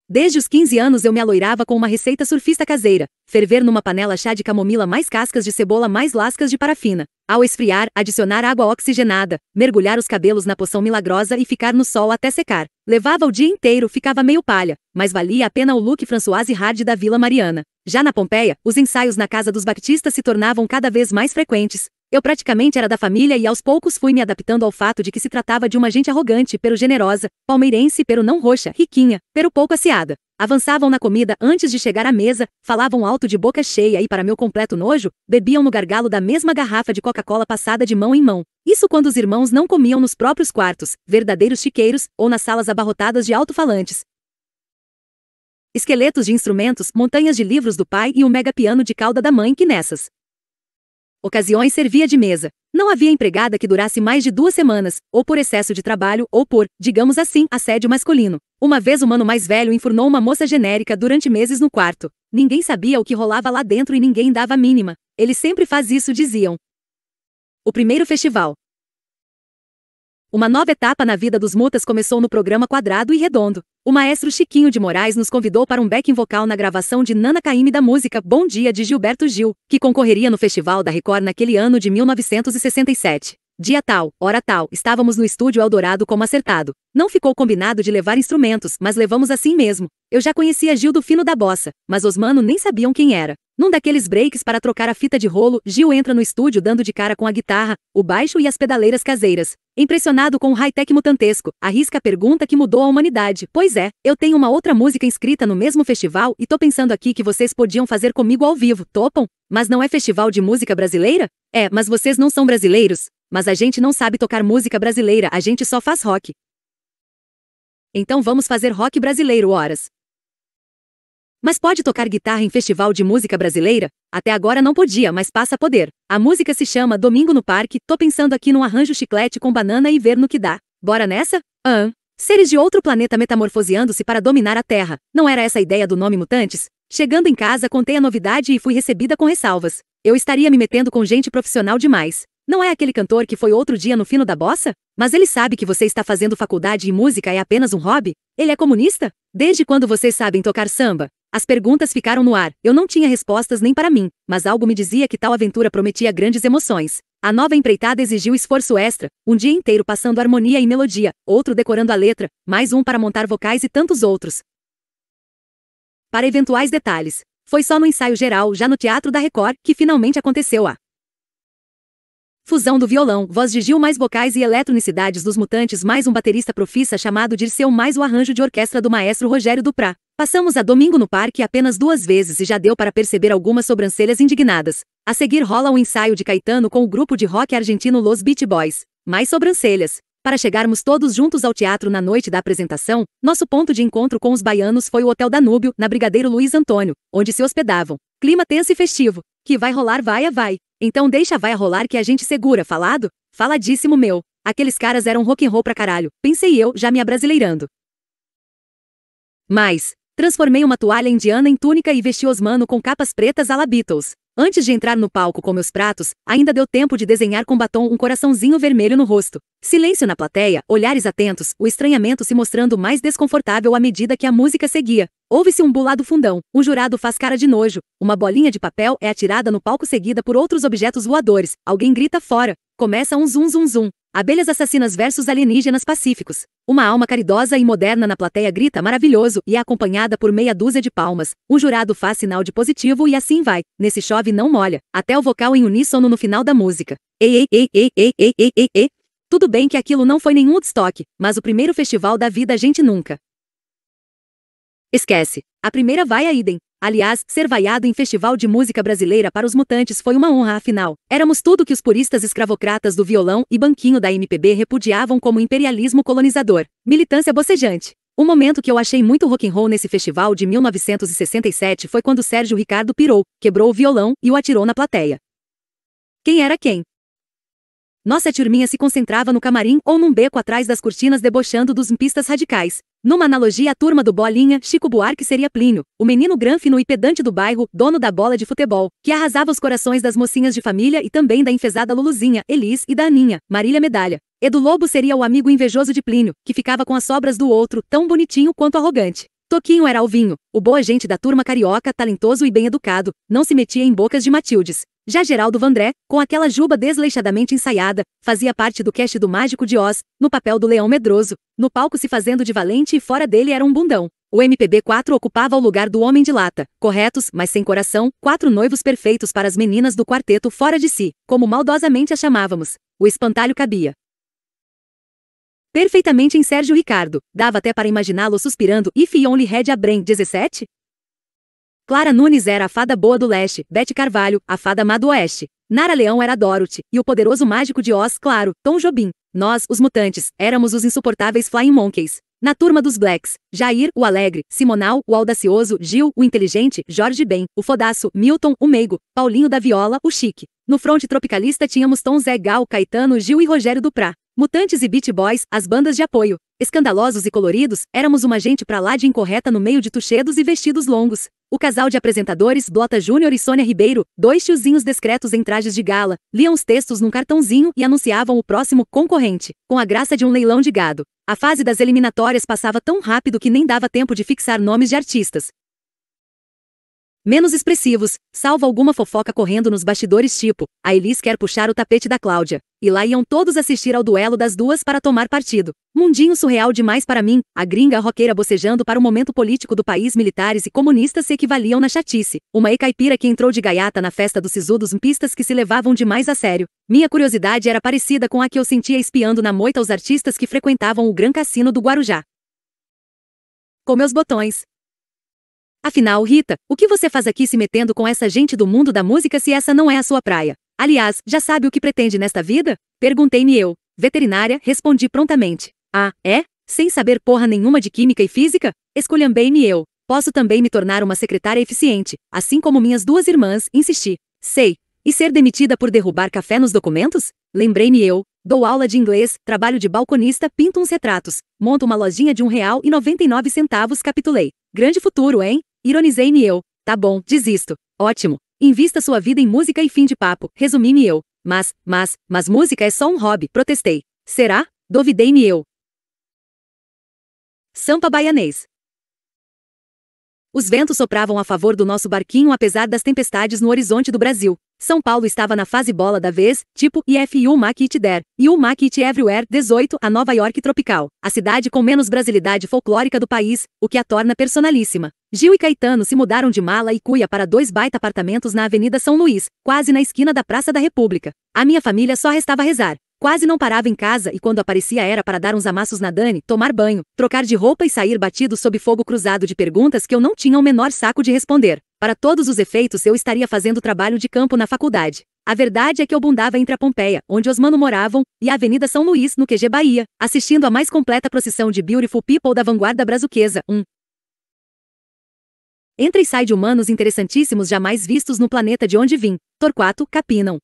Desde os 15 anos eu me aloirava com uma receita surfista caseira: ferver numa panela chá de camomila mais cascas de cebola mais lascas de parafina. Ao esfriar, adicionar água oxigenada, mergulhar os cabelos na poção milagrosa e ficar no sol até secar. Levava o dia inteiro, ficava meio palha, mas valia a pena o look Françoise Hard da Vila Mariana. Já na Pompeia, os ensaios na casa dos Baptistas se tornavam cada vez mais frequentes, eu praticamente era da família e aos poucos fui me adaptando ao fato de que se tratava de uma gente arrogante, pero generosa, palmeirense, pero não roxa, riquinha, pero pouco asseada. Avançavam na comida antes de chegar à mesa, falavam alto de boca cheia e, para meu completo nojo, bebiam no gargalo da mesma garrafa de Coca-Cola passada de mão em mão. Isso quando os irmãos não comiam nos próprios quartos, verdadeiros chiqueiros, ou nas salas abarrotadas de alto-falantes. Esqueletos de instrumentos, montanhas de livros do pai e o mega piano de cauda da mãe que nessas ocasiões servia de mesa. Não havia empregada que durasse mais de duas semanas, ou por excesso de trabalho, ou por, digamos assim, assédio masculino. Uma vez o mano mais velho enfurnou uma moça genérica durante meses no quarto. Ninguém sabia o que rolava lá dentro e ninguém dava a mínima. Ele sempre faz isso, diziam. O primeiro festival, uma nova etapa na vida dos Mutas começou no programa Quadrado e Redondo. O maestro Chiquinho de Moraes nos convidou para um backing vocal na gravação de Nana Caymmi da música Bom Dia de Gilberto Gil, que concorreria no Festival da Record naquele ano de 1967. Dia tal, hora tal, estávamos no estúdio Eldorado como acertado. Não ficou combinado de levar instrumentos, mas levamos assim mesmo. Eu já conhecia Gil do Fino da Bossa, mas os mano nem sabiam quem era. Num daqueles breaks para trocar a fita de rolo, Gil entra no estúdio dando de cara com a guitarra, o baixo e as pedaleiras caseiras. Impressionado com o high-tech mutantesco, arrisca a pergunta que mudou a humanidade. Pois é, eu tenho uma outra música inscrita no mesmo festival e tô pensando aqui que vocês podiam fazer comigo ao vivo, topam? Mas não é festival de música brasileira? É, mas vocês não são brasileiros? Mas a gente não sabe tocar música brasileira, a gente só faz rock. Então vamos fazer rock brasileiro, horas. Mas pode tocar guitarra em festival de música brasileira? Até agora não podia, mas passa a poder. A música se chama Domingo no Parque, tô pensando aqui num arranjo chiclete com banana e ver no que dá. Bora nessa? Ahn. Seres de outro planeta metamorfoseando-se para dominar a Terra. Não era essa a ideia do nome Mutantes? Chegando em casa, contei a novidade e fui recebida com ressalvas. Eu estaria me metendo com gente profissional demais. Não é aquele cantor que foi outro dia no fino da bossa? Mas ele sabe que você está fazendo faculdade e música é apenas um hobby? Ele é comunista? Desde quando vocês sabem tocar samba? As perguntas ficaram no ar. Eu não tinha respostas nem para mim, mas algo me dizia que tal aventura prometia grandes emoções. A nova empreitada exigiu esforço extra, um dia inteiro passando harmonia e melodia, outro decorando a letra, mais um para montar vocais e tantos outros. Para eventuais detalhes, foi só no ensaio geral, já no Teatro da Record, que finalmente aconteceu a Fusão do violão, voz de Gil mais vocais e eletronicidades dos mutantes mais um baterista profissa chamado Dirceu mais o arranjo de orquestra do maestro Rogério Duprá. Passamos a domingo no parque apenas duas vezes e já deu para perceber algumas sobrancelhas indignadas. A seguir rola o ensaio de Caetano com o grupo de rock argentino Los Beach Boys. Mais sobrancelhas. Para chegarmos todos juntos ao teatro na noite da apresentação, nosso ponto de encontro com os baianos foi o Hotel Danúbio, na Brigadeiro Luiz Antônio, onde se hospedavam. Clima tenso e festivo. Que vai rolar, vai, é, vai. Então deixa vai a é, rolar que a gente segura, falado? Faladíssimo meu. Aqueles caras eram rock and roll pra caralho. Pensei eu, já me abrasileirando. Mas, transformei uma toalha indiana em túnica e vesti Osmano com capas pretas à la Beatles. Antes de entrar no palco com meus pratos, ainda deu tempo de desenhar com batom um coraçãozinho vermelho no rosto. Silêncio na plateia, olhares atentos, o estranhamento se mostrando mais desconfortável à medida que a música seguia. Ouve-se um bulado fundão, um jurado faz cara de nojo, uma bolinha de papel é atirada no palco seguida por outros objetos voadores, alguém grita fora, começa um zum zum zum, abelhas assassinas versus alienígenas pacíficos. Uma alma caridosa e moderna na plateia grita maravilhoso e é acompanhada por meia dúzia de palmas, um jurado faz sinal de positivo e assim vai, nesse chove não molha, até o vocal em uníssono no final da música. Ei, ei, ei, ei, ei, ei, ei, ei, ei. Tudo bem que aquilo não foi nenhum Woodstock, mas o primeiro festival da vida a gente nunca. Esquece. A primeira vai a idem. Aliás, ser vaiado em festival de música brasileira para os mutantes foi uma honra, afinal. Éramos tudo que os puristas escravocratas do violão e banquinho da MPB repudiavam como imperialismo colonizador. Militância bocejante. O momento que eu achei muito rock and roll nesse festival de 1967 foi quando Sérgio Ricardo pirou, quebrou o violão e o atirou na plateia. Quem era quem? Nossa turminha se concentrava no camarim ou num beco atrás das cortinas debochando dos pistas radicais. Numa analogia à turma do Bolinha, Chico Buarque seria Plínio, o menino granfino e pedante do bairro, dono da bola de futebol, que arrasava os corações das mocinhas de família e também da enfesada Luluzinha, Elis e da Aninha, Marília Medalha. Edu Lobo seria o amigo invejoso de Plínio, que ficava com as sobras do outro, tão bonitinho quanto arrogante. Toquinho era Alvinho, o boa gente da turma carioca, talentoso e bem educado, não se metia em bocas de Matildes. Já Geraldo Vandré, com aquela juba desleixadamente ensaiada, fazia parte do cast do Mágico de Oz, no papel do leão medroso, no palco se fazendo de valente e fora dele era um bundão. O MPB4 ocupava o lugar do Homem de Lata, corretos, mas sem coração, quatro noivos perfeitos para as meninas do quarteto fora de si, como maldosamente a chamávamos. O espantalho cabia. Perfeitamente em Sérgio Ricardo, dava até para imaginá-lo suspirando e You Red a Brain 17? Clara Nunes era a fada boa do leste, Bete Carvalho, a fada má do oeste. Nara Leão era Dorothy, e o poderoso mágico de Oz, claro, Tom Jobim. Nós, os mutantes, éramos os insuportáveis Flying Monkeys. Na turma dos Blacks, Jair, o alegre, Simonal, o audacioso, Gil, o inteligente, Jorge Ben, o fodaço, Milton, o meigo, Paulinho da Viola, o chique. No fronte tropicalista tínhamos Tom Zé Gal, Caetano, Gil e Rogério Duprá. Mutantes e Beat Boys, as bandas de apoio. Escandalosos e coloridos, éramos uma gente pra lá de incorreta no meio de tuxedos e vestidos longos. O casal de apresentadores Blota Júnior e Sônia Ribeiro, dois tiozinhos discretos em trajes de gala, liam os textos num cartãozinho e anunciavam o próximo concorrente, com a graça de um leilão de gado. A fase das eliminatórias passava tão rápido que nem dava tempo de fixar nomes de artistas menos expressivos, salvo alguma fofoca correndo nos bastidores tipo, a Elis quer puxar o tapete da Cláudia, e lá iam todos assistir ao duelo das duas para tomar partido. Mundinho surreal demais para mim, a gringa roqueira bocejando para o momento político do país militares e comunistas se equivaliam na chatice, uma ecaipira que entrou de gaiata na festa do Sisu dos pistas que se levavam demais a sério. Minha curiosidade era parecida com a que eu sentia espiando na moita os artistas que frequentavam o Gran Cassino do Guarujá. Com meus botões, Afinal, Rita, o que você faz aqui se metendo com essa gente do mundo da música se essa não é a sua praia? Aliás, já sabe o que pretende nesta vida? Perguntei-me eu. Veterinária, respondi prontamente. Ah, é? Sem saber porra nenhuma de química e física? Escolhambei-me eu. Posso também me tornar uma secretária eficiente, assim como minhas duas irmãs, insisti. Sei. E ser demitida por derrubar café nos documentos? Lembrei-me eu. Dou aula de inglês, trabalho de balconista, pinto uns retratos, monto uma lojinha de R$ 1,99, capitulei. Grande futuro, hein? Ironizei-me eu. Tá bom, desisto. Ótimo. Invista sua vida em música e fim de papo, resumi-me eu. Mas, mas, mas música é só um hobby, protestei. Será? Duvidei-me eu. Sampa Baianês. Os ventos sopravam a favor do nosso barquinho apesar das tempestades no horizonte do Brasil. São Paulo estava na fase bola da vez, tipo IF You Make It There, You Make It Everywhere 18, a Nova York tropical, a cidade com menos brasilidade folclórica do país, o que a torna personalíssima. Gil e Caetano se mudaram de mala e cuia para dois baita apartamentos na Avenida São Luís, quase na esquina da Praça da República. A minha família só restava rezar. Quase não parava em casa e quando aparecia era para dar uns amassos na Dani, tomar banho, trocar de roupa e sair batido sob fogo cruzado de perguntas que eu não tinha o menor saco de responder. Para todos os efeitos eu estaria fazendo trabalho de campo na faculdade. A verdade é que eu bundava entre a Pompeia, onde os mano moravam, e a Avenida São Luís, no QG Bahia, assistindo a mais completa procissão de Beautiful People da vanguarda brazuquesa, um entra e sai de humanos interessantíssimos jamais vistos no planeta de onde vim. Torquato, Capinam.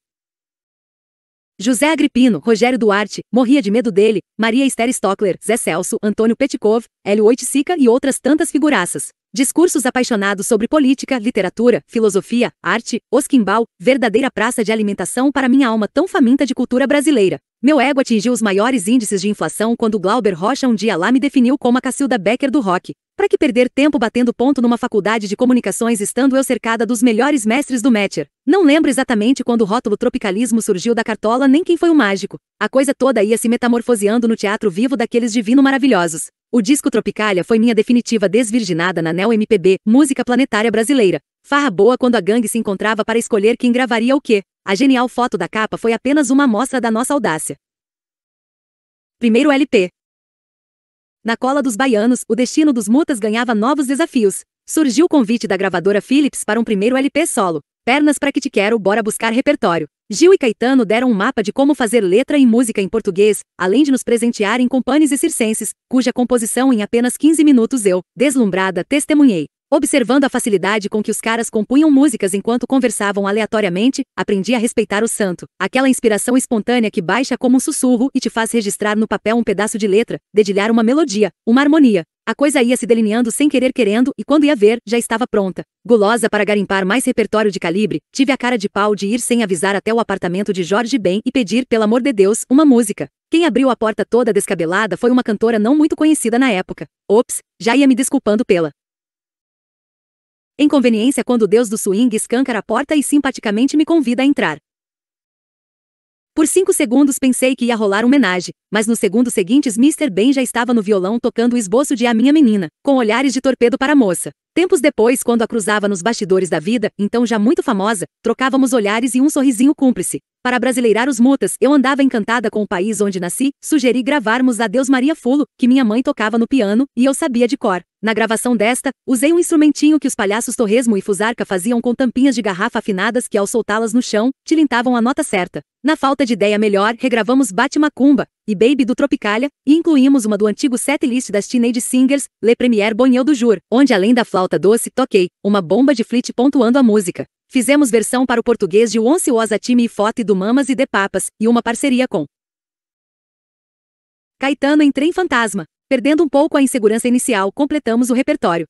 José Agripino, Rogério Duarte, morria de medo dele, Maria Esther Stockler, Zé Celso, Antônio Petkov, Hélio Oiticica e outras tantas figuraças. Discursos apaixonados sobre política, literatura, filosofia, arte, Osquimbal, verdadeira praça de alimentação para minha alma tão faminta de cultura brasileira. Meu ego atingiu os maiores índices de inflação quando Glauber Rocha um dia lá me definiu como a Cacilda Becker do rock. Para que perder tempo batendo ponto numa faculdade de comunicações estando eu cercada dos melhores mestres do Matcher? Não lembro exatamente quando o rótulo tropicalismo surgiu da cartola nem quem foi o mágico. A coisa toda ia se metamorfoseando no teatro vivo daqueles divino maravilhosos. O disco Tropicália foi minha definitiva desvirginada na Neo MPB, música planetária brasileira. Farra boa quando a gangue se encontrava para escolher quem gravaria o quê. A genial foto da capa foi apenas uma amostra da nossa audácia. Primeiro LP. Na cola dos baianos, o destino dos mutas ganhava novos desafios. Surgiu o convite da gravadora Philips para um primeiro LP solo. Pernas para que te quero, bora buscar repertório. Gil e Caetano deram um mapa de como fazer letra e música em português, além de nos presentearem com panes e circenses, cuja composição em apenas 15 minutos eu, deslumbrada, testemunhei. Observando a facilidade com que os caras compunham músicas enquanto conversavam aleatoriamente, aprendi a respeitar o santo, aquela inspiração espontânea que baixa como um sussurro e te faz registrar no papel um pedaço de letra, dedilhar uma melodia, uma harmonia. A coisa ia se delineando sem querer querendo e quando ia ver, já estava pronta. Gulosa para garimpar mais repertório de calibre, tive a cara de pau de ir sem avisar até o apartamento de Jorge Ben e pedir, pelo amor de Deus, uma música. Quem abriu a porta toda descabelada foi uma cantora não muito conhecida na época. Ops, já ia me desculpando pela Inconveniência quando o deus do swing escancara a porta e simpaticamente me convida a entrar. Por cinco segundos pensei que ia rolar um homenagem, mas nos segundos seguintes Mr. Ben já estava no violão tocando o esboço de A Minha Menina, com olhares de torpedo para a moça. Tempos depois, quando a cruzava nos bastidores da vida, então já muito famosa, trocávamos olhares e um sorrisinho cúmplice. Para brasileirar os mutas, eu andava encantada com o país onde nasci, sugeri gravarmos Adeus Maria Fulo, que minha mãe tocava no piano, e eu sabia de cor. Na gravação desta, usei um instrumentinho que os palhaços Torresmo e Fusarca faziam com tampinhas de garrafa afinadas que, ao soltá-las no chão, tilintavam a nota certa. Na falta de ideia melhor, regravamos Bate Macumba e Baby do Tropicália, e incluímos uma do antigo setlist das Teenage Singers, Le Premier Bonheur do Jour, onde além da flauta doce, toquei uma bomba de flit pontuando a música. Fizemos versão para o português de O Onciosa Time e Fote do Mamas e de Papas, e uma parceria com Caetano em Trem Fantasma. Perdendo um pouco a insegurança inicial, completamos o repertório.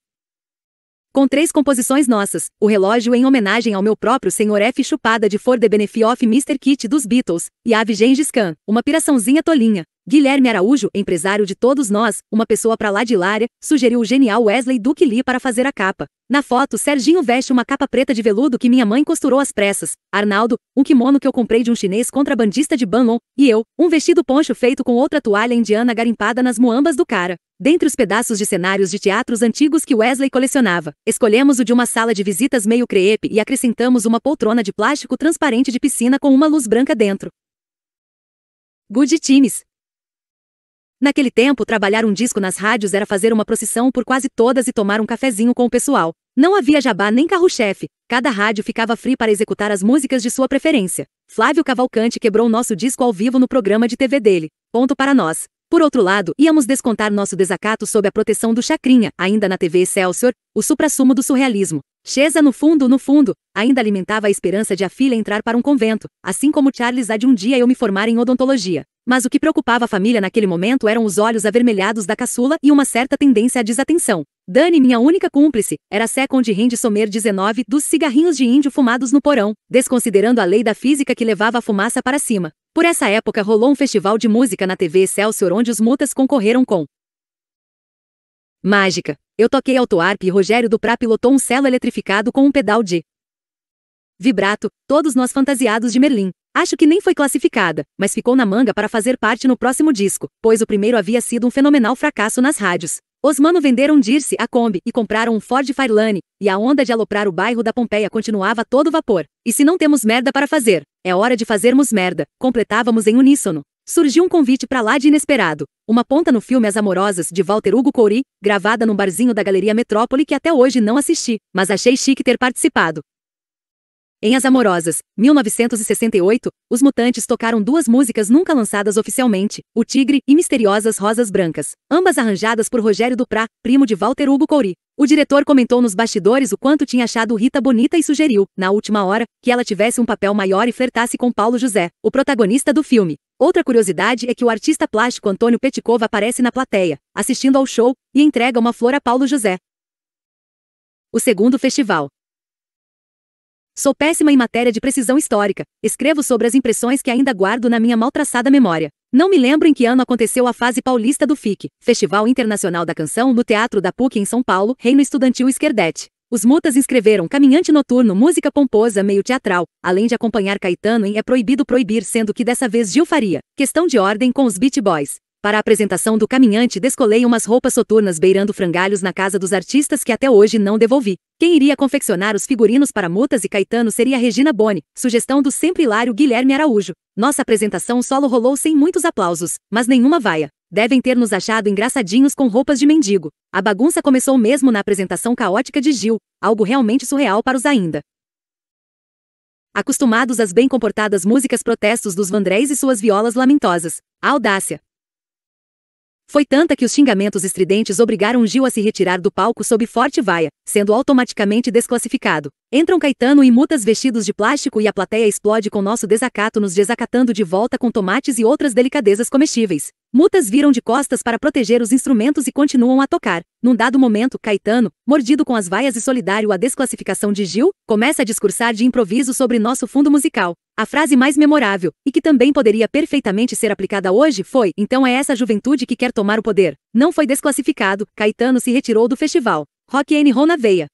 Com três composições nossas, o relógio em homenagem ao meu próprio senhor F chupada de For the Benefit of Mr. Kit dos Beatles, e Ave Gengis Khan, uma piraçãozinha tolinha. Guilherme Araújo, empresário de todos nós, uma pessoa pra lá de hilária, sugeriu o genial Wesley Duke Lee para fazer a capa. Na foto, Serginho veste uma capa preta de veludo que minha mãe costurou às pressas, Arnaldo, um kimono que eu comprei de um chinês contrabandista de Banlon, e eu, um vestido poncho feito com outra toalha indiana garimpada nas muambas do cara. Dentre os pedaços de cenários de teatros antigos que Wesley colecionava, escolhemos o de uma sala de visitas meio crepe e acrescentamos uma poltrona de plástico transparente de piscina com uma luz branca dentro. Good Times, Naquele tempo, trabalhar um disco nas rádios era fazer uma procissão por quase todas e tomar um cafezinho com o pessoal. Não havia jabá nem carro-chefe, cada rádio ficava free para executar as músicas de sua preferência. Flávio Cavalcante quebrou nosso disco ao vivo no programa de TV dele. Ponto para nós. Por outro lado, íamos descontar nosso desacato sob a proteção do Chacrinha, ainda na TV Excelsior, o suprassumo do surrealismo. Cheza no fundo, no fundo, ainda alimentava a esperança de a filha entrar para um convento, assim como Charles há de um dia eu me formar em odontologia. Mas o que preocupava a família naquele momento eram os olhos avermelhados da caçula e uma certa tendência à desatenção. Dani, minha única cúmplice, era second hand somer 19 dos cigarrinhos de índio fumados no porão, desconsiderando a lei da física que levava a fumaça para cima. Por essa época rolou um festival de música na TV Excelsior onde os mutas concorreram com Mágica. Eu toquei autoarp e Rogério Duprá pilotou um celo eletrificado com um pedal de vibrato, todos nós fantasiados de Merlin. Acho que nem foi classificada, mas ficou na manga para fazer parte no próximo disco, pois o primeiro havia sido um fenomenal fracasso nas rádios. Os mano venderam Dirce a Kombi e compraram um Ford Fairlane, e a onda de aloprar o bairro da Pompeia continuava a todo vapor. E se não temos merda para fazer, é hora de fazermos merda, completávamos em uníssono. Surgiu um convite para lá de inesperado. Uma ponta no filme As Amorosas, de Walter Hugo Couri, gravada num barzinho da Galeria Metrópole que até hoje não assisti, mas achei chique ter participado. Em As Amorosas, 1968, os Mutantes tocaram duas músicas nunca lançadas oficialmente, O Tigre e Misteriosas Rosas Brancas, ambas arranjadas por Rogério Duprá, primo de Walter Hugo Couri. O diretor comentou nos bastidores o quanto tinha achado Rita bonita e sugeriu, na última hora, que ela tivesse um papel maior e flertasse com Paulo José, o protagonista do filme. Outra curiosidade é que o artista plástico Antônio Petkov aparece na plateia, assistindo ao show, e entrega uma flor a Paulo José. O segundo festival, Sou péssima em matéria de precisão histórica. Escrevo sobre as impressões que ainda guardo na minha maltraçada memória. Não me lembro em que ano aconteceu a fase paulista do FIC, Festival Internacional da Canção, no Teatro da PUC em São Paulo, Reino Estudantil Esquerdete. Os mutas inscreveram Caminhante Noturno, música pomposa, meio teatral, além de acompanhar Caetano em É Proibido Proibir, sendo que dessa vez Gil faria. Questão de ordem com os Beat Boys. Para a apresentação do caminhante descolei umas roupas soturnas beirando frangalhos na casa dos artistas que até hoje não devolvi. Quem iria confeccionar os figurinos para Mutas e Caetano seria Regina Boni, sugestão do sempre hilário Guilherme Araújo. Nossa apresentação solo rolou sem muitos aplausos, mas nenhuma vaia. Devem ter nos achado engraçadinhos com roupas de mendigo. A bagunça começou mesmo na apresentação caótica de Gil, algo realmente surreal para os ainda. Acostumados às bem comportadas músicas protestos dos Vandréis e suas violas lamentosas. A audácia, foi tanta que os xingamentos estridentes obrigaram Gil a se retirar do palco sob forte vaia, sendo automaticamente desclassificado. Entram Caetano e Mutas vestidos de plástico e a plateia explode com nosso desacato nos desacatando de volta com tomates e outras delicadezas comestíveis. Mutas viram de costas para proteger os instrumentos e continuam a tocar. Num dado momento, Caetano, mordido com as vaias e solidário à desclassificação de Gil, começa a discursar de improviso sobre nosso fundo musical. A frase mais memorável, e que também poderia perfeitamente ser aplicada hoje, foi: Então é essa juventude que quer tomar o poder. Não foi desclassificado, Caetano se retirou do festival. Rock N. Ron na veia.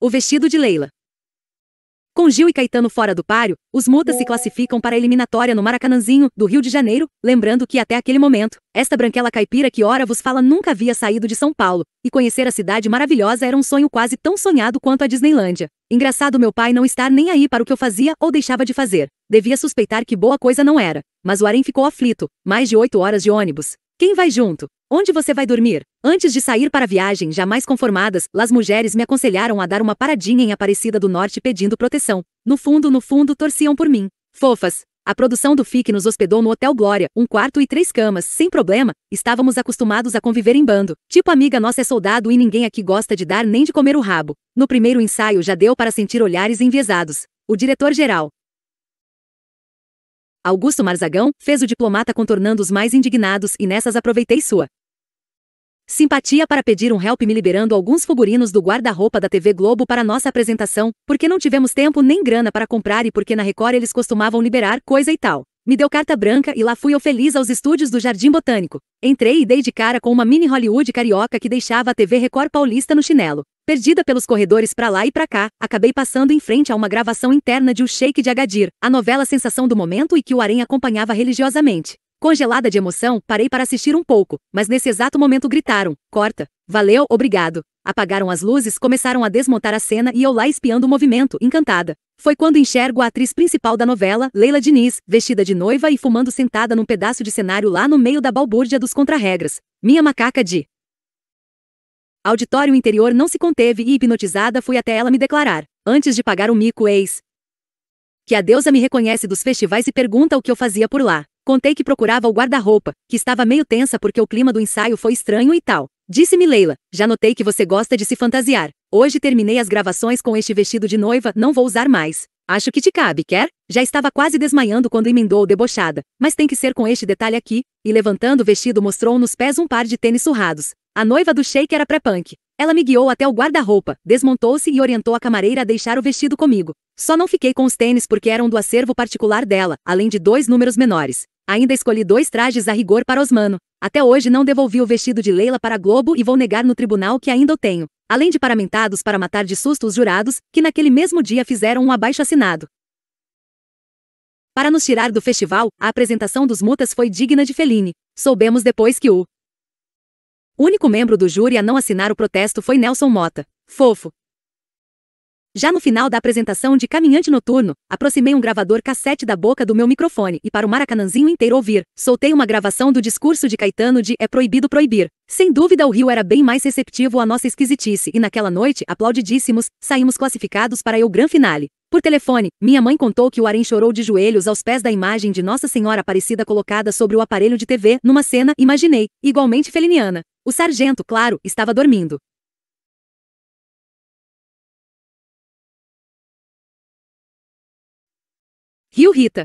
O vestido de Leila. Com Gil e Caetano fora do páreo, os Mutas se classificam para a eliminatória no Maracanãzinho, do Rio de Janeiro, lembrando que até aquele momento, esta branquela caipira que ora vos fala nunca havia saído de São Paulo, e conhecer a cidade maravilhosa era um sonho quase tão sonhado quanto a Disneylândia. Engraçado meu pai não estar nem aí para o que eu fazia ou deixava de fazer. Devia suspeitar que boa coisa não era, mas o harém ficou aflito, mais de oito horas de ônibus, quem vai junto? Onde você vai dormir? Antes de sair para a viagem, jamais conformadas, las mulheres me aconselharam a dar uma paradinha em Aparecida do Norte pedindo proteção. No fundo, no fundo, torciam por mim. Fofas. A produção do FIC nos hospedou no Hotel Glória, um quarto e três camas, sem problema, estávamos acostumados a conviver em bando. Tipo amiga nossa é soldado e ninguém aqui gosta de dar nem de comer o rabo. No primeiro ensaio já deu para sentir olhares enviesados. O diretor-geral, Augusto Marzagão, fez o diplomata contornando os mais indignados e nessas aproveitei sua. Simpatia para pedir um help me liberando alguns figurinos do guarda-roupa da TV Globo para nossa apresentação, porque não tivemos tempo nem grana para comprar e porque na Record eles costumavam liberar coisa e tal. Me deu carta branca e lá fui eu feliz aos estúdios do Jardim Botânico. Entrei e dei de cara com uma mini Hollywood carioca que deixava a TV Record paulista no chinelo. Perdida pelos corredores pra lá e pra cá, acabei passando em frente a uma gravação interna de O Shake de Agadir, a novela sensação do momento e que o Arém acompanhava religiosamente. Congelada de emoção, parei para assistir um pouco, mas nesse exato momento gritaram: Corta! Valeu, obrigado! Apagaram as luzes, começaram a desmontar a cena e eu lá espiando o movimento, encantada. Foi quando enxergo a atriz principal da novela, Leila Diniz, vestida de noiva e fumando sentada num pedaço de cenário lá no meio da balbúrdia dos contrarregras. Minha macaca de auditório interior não se conteve e hipnotizada fui até ela me declarar, antes de pagar o mico ex. Que a deusa me reconhece dos festivais e pergunta o que eu fazia por lá. Contei que procurava o guarda-roupa, que estava meio tensa porque o clima do ensaio foi estranho e tal. Disse-me Leila, já notei que você gosta de se fantasiar. Hoje terminei as gravações com este vestido de noiva, não vou usar mais. Acho que te cabe, quer? Já estava quase desmaiando quando emendou debochada, mas tem que ser com este detalhe aqui. E levantando o vestido mostrou nos pés um par de tênis surrados. A noiva do shake era pré-punk. Ela me guiou até o guarda-roupa, desmontou-se e orientou a camareira a deixar o vestido comigo. Só não fiquei com os tênis porque eram do acervo particular dela, além de dois números menores. Ainda escolhi dois trajes a rigor para Osmano. Até hoje não devolvi o vestido de Leila para Globo e vou negar no tribunal que ainda o tenho. Além de paramentados para matar de susto os jurados, que naquele mesmo dia fizeram um abaixo-assinado. Para nos tirar do festival, a apresentação dos mutas foi digna de Fellini. Soubemos depois que o único membro do júri a não assinar o protesto foi Nelson Mota. Fofo, já no final da apresentação de Caminhante Noturno, aproximei um gravador cassete da boca do meu microfone e, para o maracanãzinho inteiro ouvir, soltei uma gravação do discurso de Caetano de É Proibido Proibir. Sem dúvida, o Rio era bem mais receptivo à nossa esquisitice e, naquela noite, aplaudidíssimos, saímos classificados para o Gran Finale. Por telefone, minha mãe contou que o Arém chorou de joelhos aos pés da imagem de Nossa Senhora Aparecida colocada sobre o aparelho de TV, numa cena, imaginei, igualmente feliniana. O sargento, claro, estava dormindo. Rio Rita.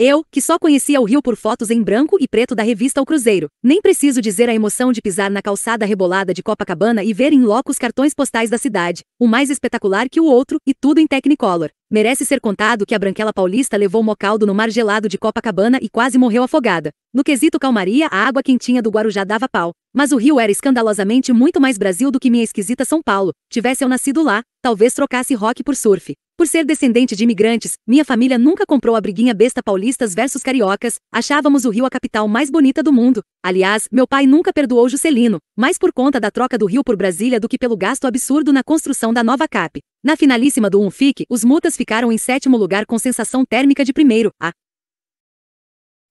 Eu, que só conhecia o rio por fotos em branco e preto da revista O Cruzeiro, nem preciso dizer a emoção de pisar na calçada rebolada de Copacabana e ver em loco os cartões postais da cidade, um mais espetacular que o outro, e tudo em Technicolor. Merece ser contado que a Branquela Paulista levou mocaldo no mar gelado de Copacabana e quase morreu afogada. No quesito calmaria, a água quentinha do Guarujá dava pau. Mas o Rio era escandalosamente muito mais Brasil do que minha esquisita São Paulo. Tivesse eu nascido lá, talvez trocasse rock por surf. Por ser descendente de imigrantes, minha família nunca comprou a briguinha besta paulistas versus cariocas, achávamos o Rio a capital mais bonita do mundo. Aliás, meu pai nunca perdoou Juscelino, mais por conta da troca do Rio por Brasília do que pelo gasto absurdo na construção da nova CAP. Na finalíssima do UNFIC, os mutas ficaram em sétimo lugar com sensação térmica de primeiro, a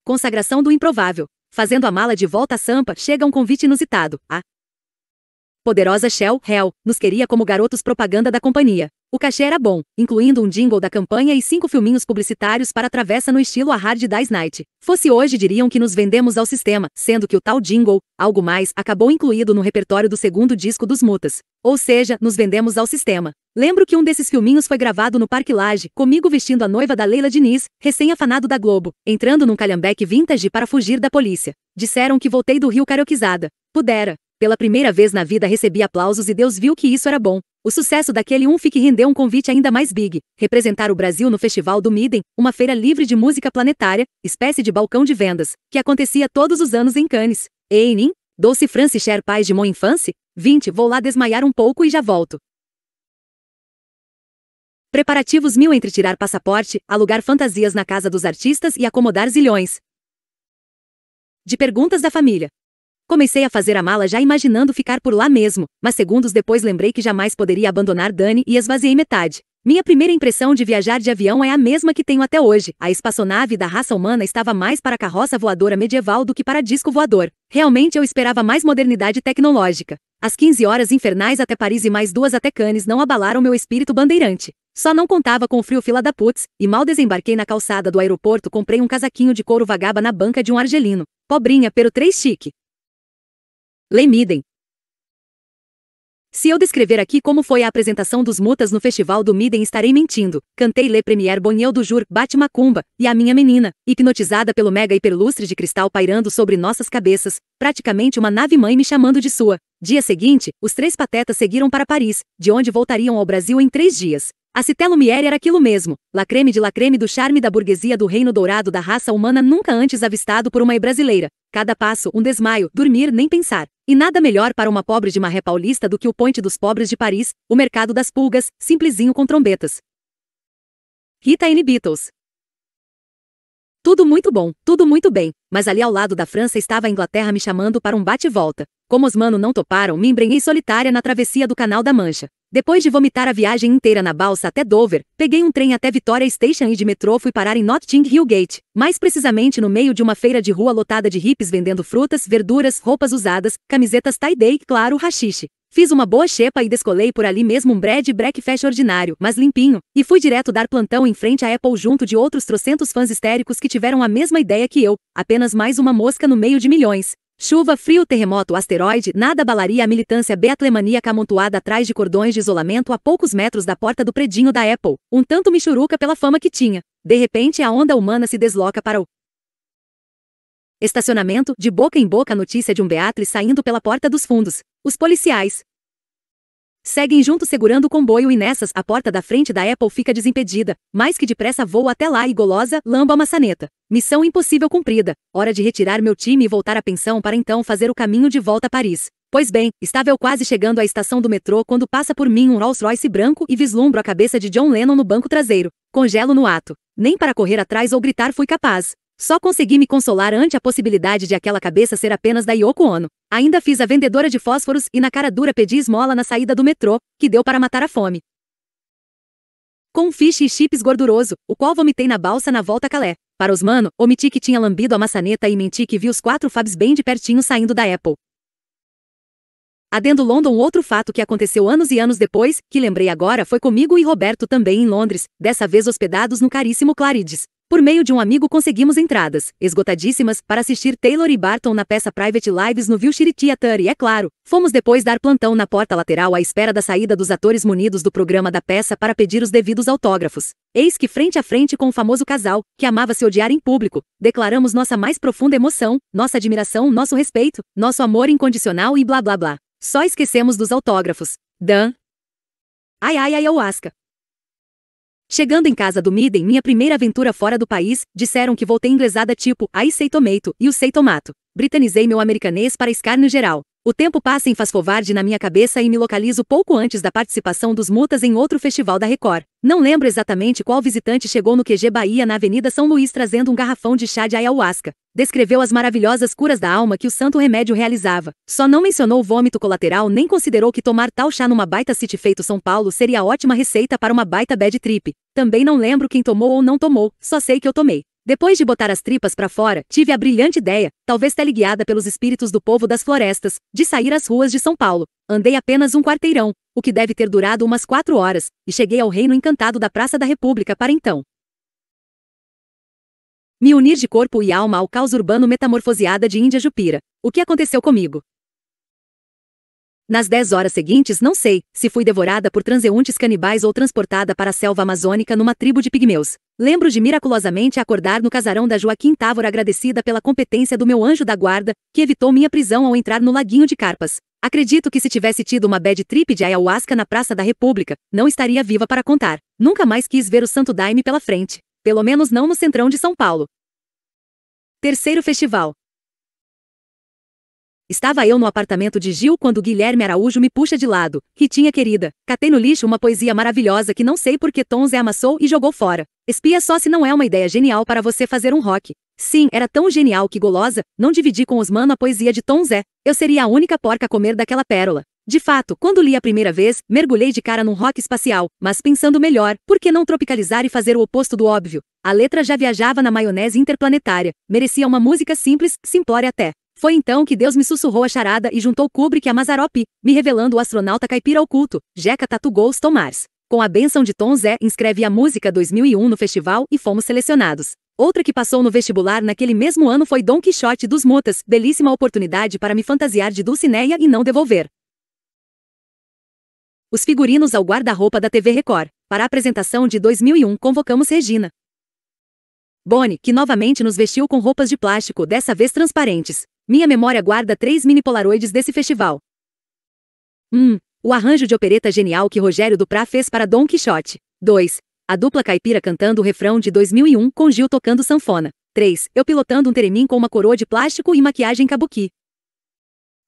consagração do improvável. Fazendo a mala de volta à Sampa, chega um convite inusitado, a poderosa Shell, Hell, nos queria como garotos propaganda da companhia. O cachê era bom, incluindo um jingle da campanha e cinco filminhos publicitários para a travessa no estilo a hard Dice Night. Fosse hoje diriam que nos vendemos ao sistema, sendo que o tal jingle, algo mais, acabou incluído no repertório do segundo disco dos Mutas. Ou seja, nos vendemos ao sistema. Lembro que um desses filminhos foi gravado no Parque Lage, comigo vestindo a noiva da Leila Diniz, recém-afanado da Globo, entrando num calhambeque vintage para fugir da polícia. Disseram que voltei do Rio Caroquizada. Pudera. Pela primeira vez na vida recebi aplausos e Deus viu que isso era bom. O sucesso daquele um fique rendeu um convite ainda mais big, representar o Brasil no Festival do Midem, uma feira livre de música planetária, espécie de balcão de vendas, que acontecia todos os anos em Cannes. Nin? doce France Cher Pais de mon infância, 20 vou lá desmaiar um pouco e já volto. Preparativos mil entre tirar passaporte, alugar fantasias na casa dos artistas e acomodar zilhões. De perguntas da família. Comecei a fazer a mala já imaginando ficar por lá mesmo, mas segundos depois lembrei que jamais poderia abandonar Dani e esvaziei metade. Minha primeira impressão de viajar de avião é a mesma que tenho até hoje. A espaçonave da raça humana estava mais para carroça voadora medieval do que para disco voador. Realmente eu esperava mais modernidade tecnológica. As 15 horas infernais até Paris e mais duas até Cannes não abalaram meu espírito bandeirante. Só não contava com o frio fila da putz, e mal desembarquei na calçada do aeroporto comprei um casaquinho de couro vagaba na banca de um argelino. Pobrinha, pero três chique. Lemidem. Se eu descrever aqui como foi a apresentação dos Mutas no Festival do Midem estarei mentindo. Cantei Le Premier Boniel do Jur, Bate Macumba, e a minha menina, hipnotizada pelo mega hiperlustre de cristal pairando sobre nossas cabeças, praticamente uma nave-mãe me chamando de sua. Dia seguinte, os três patetas seguiram para Paris, de onde voltariam ao Brasil em três dias. A Cité Lumière era aquilo mesmo, la creme de la creme do charme da burguesia do reino dourado da raça humana nunca antes avistado por uma brasileira. Cada passo, um desmaio, dormir nem pensar. E nada melhor para uma pobre de maré paulista do que o ponte dos pobres de Paris, o mercado das pulgas, simplesinho com trombetas. Rita N. Beatles tudo muito bom, tudo muito bem, mas ali ao lado da França estava a Inglaterra me chamando para um bate-volta. Como os mano não toparam, me embrenhei solitária na travessia do Canal da Mancha. Depois de vomitar a viagem inteira na balsa até Dover, peguei um trem até Victoria Station e de metrô fui parar em Notting Hill Gate, mais precisamente no meio de uma feira de rua lotada de hippies vendendo frutas, verduras, roupas usadas, camisetas tie-dye e, claro, rachixe. Fiz uma boa chepa e descolei por ali mesmo um bread breakfast ordinário, mas limpinho, e fui direto dar plantão em frente à Apple junto de outros trocentos fãs histéricos que tiveram a mesma ideia que eu, apenas mais uma mosca no meio de milhões. Chuva, frio, terremoto, asteroide, nada abalaria a militância beatlemania amontoada atrás de cordões de isolamento a poucos metros da porta do predinho da Apple, um tanto michuruca pela fama que tinha. De repente, a onda humana se desloca para o estacionamento, de boca em boca a notícia de um Beatriz saindo pela porta dos fundos. Os policiais, Seguem juntos segurando o comboio e nessas, a porta da frente da Apple fica desimpedida, mais que depressa vou até lá e golosa, lamba a maçaneta. Missão impossível cumprida. Hora de retirar meu time e voltar à pensão para então fazer o caminho de volta a Paris. Pois bem, estava eu quase chegando à estação do metrô quando passa por mim um Rolls-Royce branco e vislumbro a cabeça de John Lennon no banco traseiro. Congelo no ato. Nem para correr atrás ou gritar fui capaz. Só consegui me consolar ante a possibilidade de aquela cabeça ser apenas da Yoko Ono. Ainda fiz a vendedora de fósforos e na cara dura pedi esmola na saída do metrô, que deu para matar a fome. Com um fish e chips gorduroso, o qual vomitei na balsa na volta a Calé. Para os mano, omiti que tinha lambido a maçaneta e menti que vi os quatro Fabs bem de pertinho saindo da Apple. Adendo London outro fato que aconteceu anos e anos depois, que lembrei agora, foi comigo e Roberto também em Londres, dessa vez hospedados no caríssimo Clarides. Por meio de um amigo conseguimos entradas, esgotadíssimas, para assistir Taylor e Barton na peça Private Lives no Vilshire Theatre e, é claro, fomos depois dar plantão na porta lateral à espera da saída dos atores munidos do programa da peça para pedir os devidos autógrafos. Eis que frente a frente com o famoso casal, que amava se odiar em público, declaramos nossa mais profunda emoção, nossa admiração, nosso respeito, nosso amor incondicional e blá blá blá. Só esquecemos dos autógrafos. Dan. Ai ai ai, ayahuasca. Chegando em casa do Midem, minha primeira aventura fora do país, disseram que voltei inglesada tipo, aí sei tomato, e o sei tomato. Britanizei meu americanês para escárnio geral. O tempo passa em faz covarde na minha cabeça e me localizo pouco antes da participação dos Mutas em outro festival da Record. Não lembro exatamente qual visitante chegou no QG Bahia na Avenida São Luís trazendo um garrafão de chá de ayahuasca. Descreveu as maravilhosas curas da alma que o santo remédio realizava. Só não mencionou o vômito colateral nem considerou que tomar tal chá numa baita city feito São Paulo seria ótima receita para uma baita bad trip. Também não lembro quem tomou ou não tomou, só sei que eu tomei. Depois de botar as tripas para fora, tive a brilhante ideia, talvez teleguiada pelos espíritos do povo das florestas, de sair às ruas de São Paulo. Andei apenas um quarteirão, o que deve ter durado umas quatro horas, e cheguei ao reino encantado da Praça da República para então. Me unir de corpo e alma ao caos urbano metamorfoseada de Índia Jupira. O que aconteceu comigo? Nas 10 horas seguintes não sei se fui devorada por transeuntes canibais ou transportada para a selva amazônica numa tribo de pigmeus. Lembro de miraculosamente acordar no casarão da Joaquim Távora agradecida pela competência do meu anjo da guarda, que evitou minha prisão ao entrar no laguinho de carpas. Acredito que se tivesse tido uma bad trip de ayahuasca na Praça da República, não estaria viva para contar. Nunca mais quis ver o Santo Daime pela frente. Pelo menos não no centrão de São Paulo. Terceiro festival. Estava eu no apartamento de Gil quando Guilherme Araújo me puxa de lado. Ritinha querida, catei no lixo uma poesia maravilhosa que não sei por que Tonzé amassou e jogou fora. Espia só se não é uma ideia genial para você fazer um rock. Sim, era tão genial que golosa, não dividi com os mano a poesia de Tonzé. Eu seria a única porca a comer daquela pérola. De fato, quando li a primeira vez, mergulhei de cara num rock espacial, mas pensando melhor, por que não tropicalizar e fazer o oposto do óbvio? A letra já viajava na maionese interplanetária, merecia uma música simples, simplória até. Foi então que Deus me sussurrou a charada e juntou Kubrick a Mazaropi, me revelando o astronauta caipira oculto, Jeca Tatu Ghost Tomars. Com a benção de Tom Zé, inscreve a música 2001 no festival e fomos selecionados. Outra que passou no vestibular naquele mesmo ano foi Don Quixote dos Mutas, belíssima oportunidade para me fantasiar de Dulcinea e não devolver. Os figurinos ao guarda-roupa da TV Record. Para a apresentação de 2001, convocamos Regina. Boni, que novamente nos vestiu com roupas de plástico, dessa vez transparentes. Minha memória guarda três mini polaroids desse festival. 1. Um, o arranjo de opereta genial que Rogério Duprá fez para Dom Quixote. 2. A dupla caipira cantando o refrão de 2001 com Gil tocando sanfona. 3. Eu pilotando um teremim com uma coroa de plástico e maquiagem kabuki.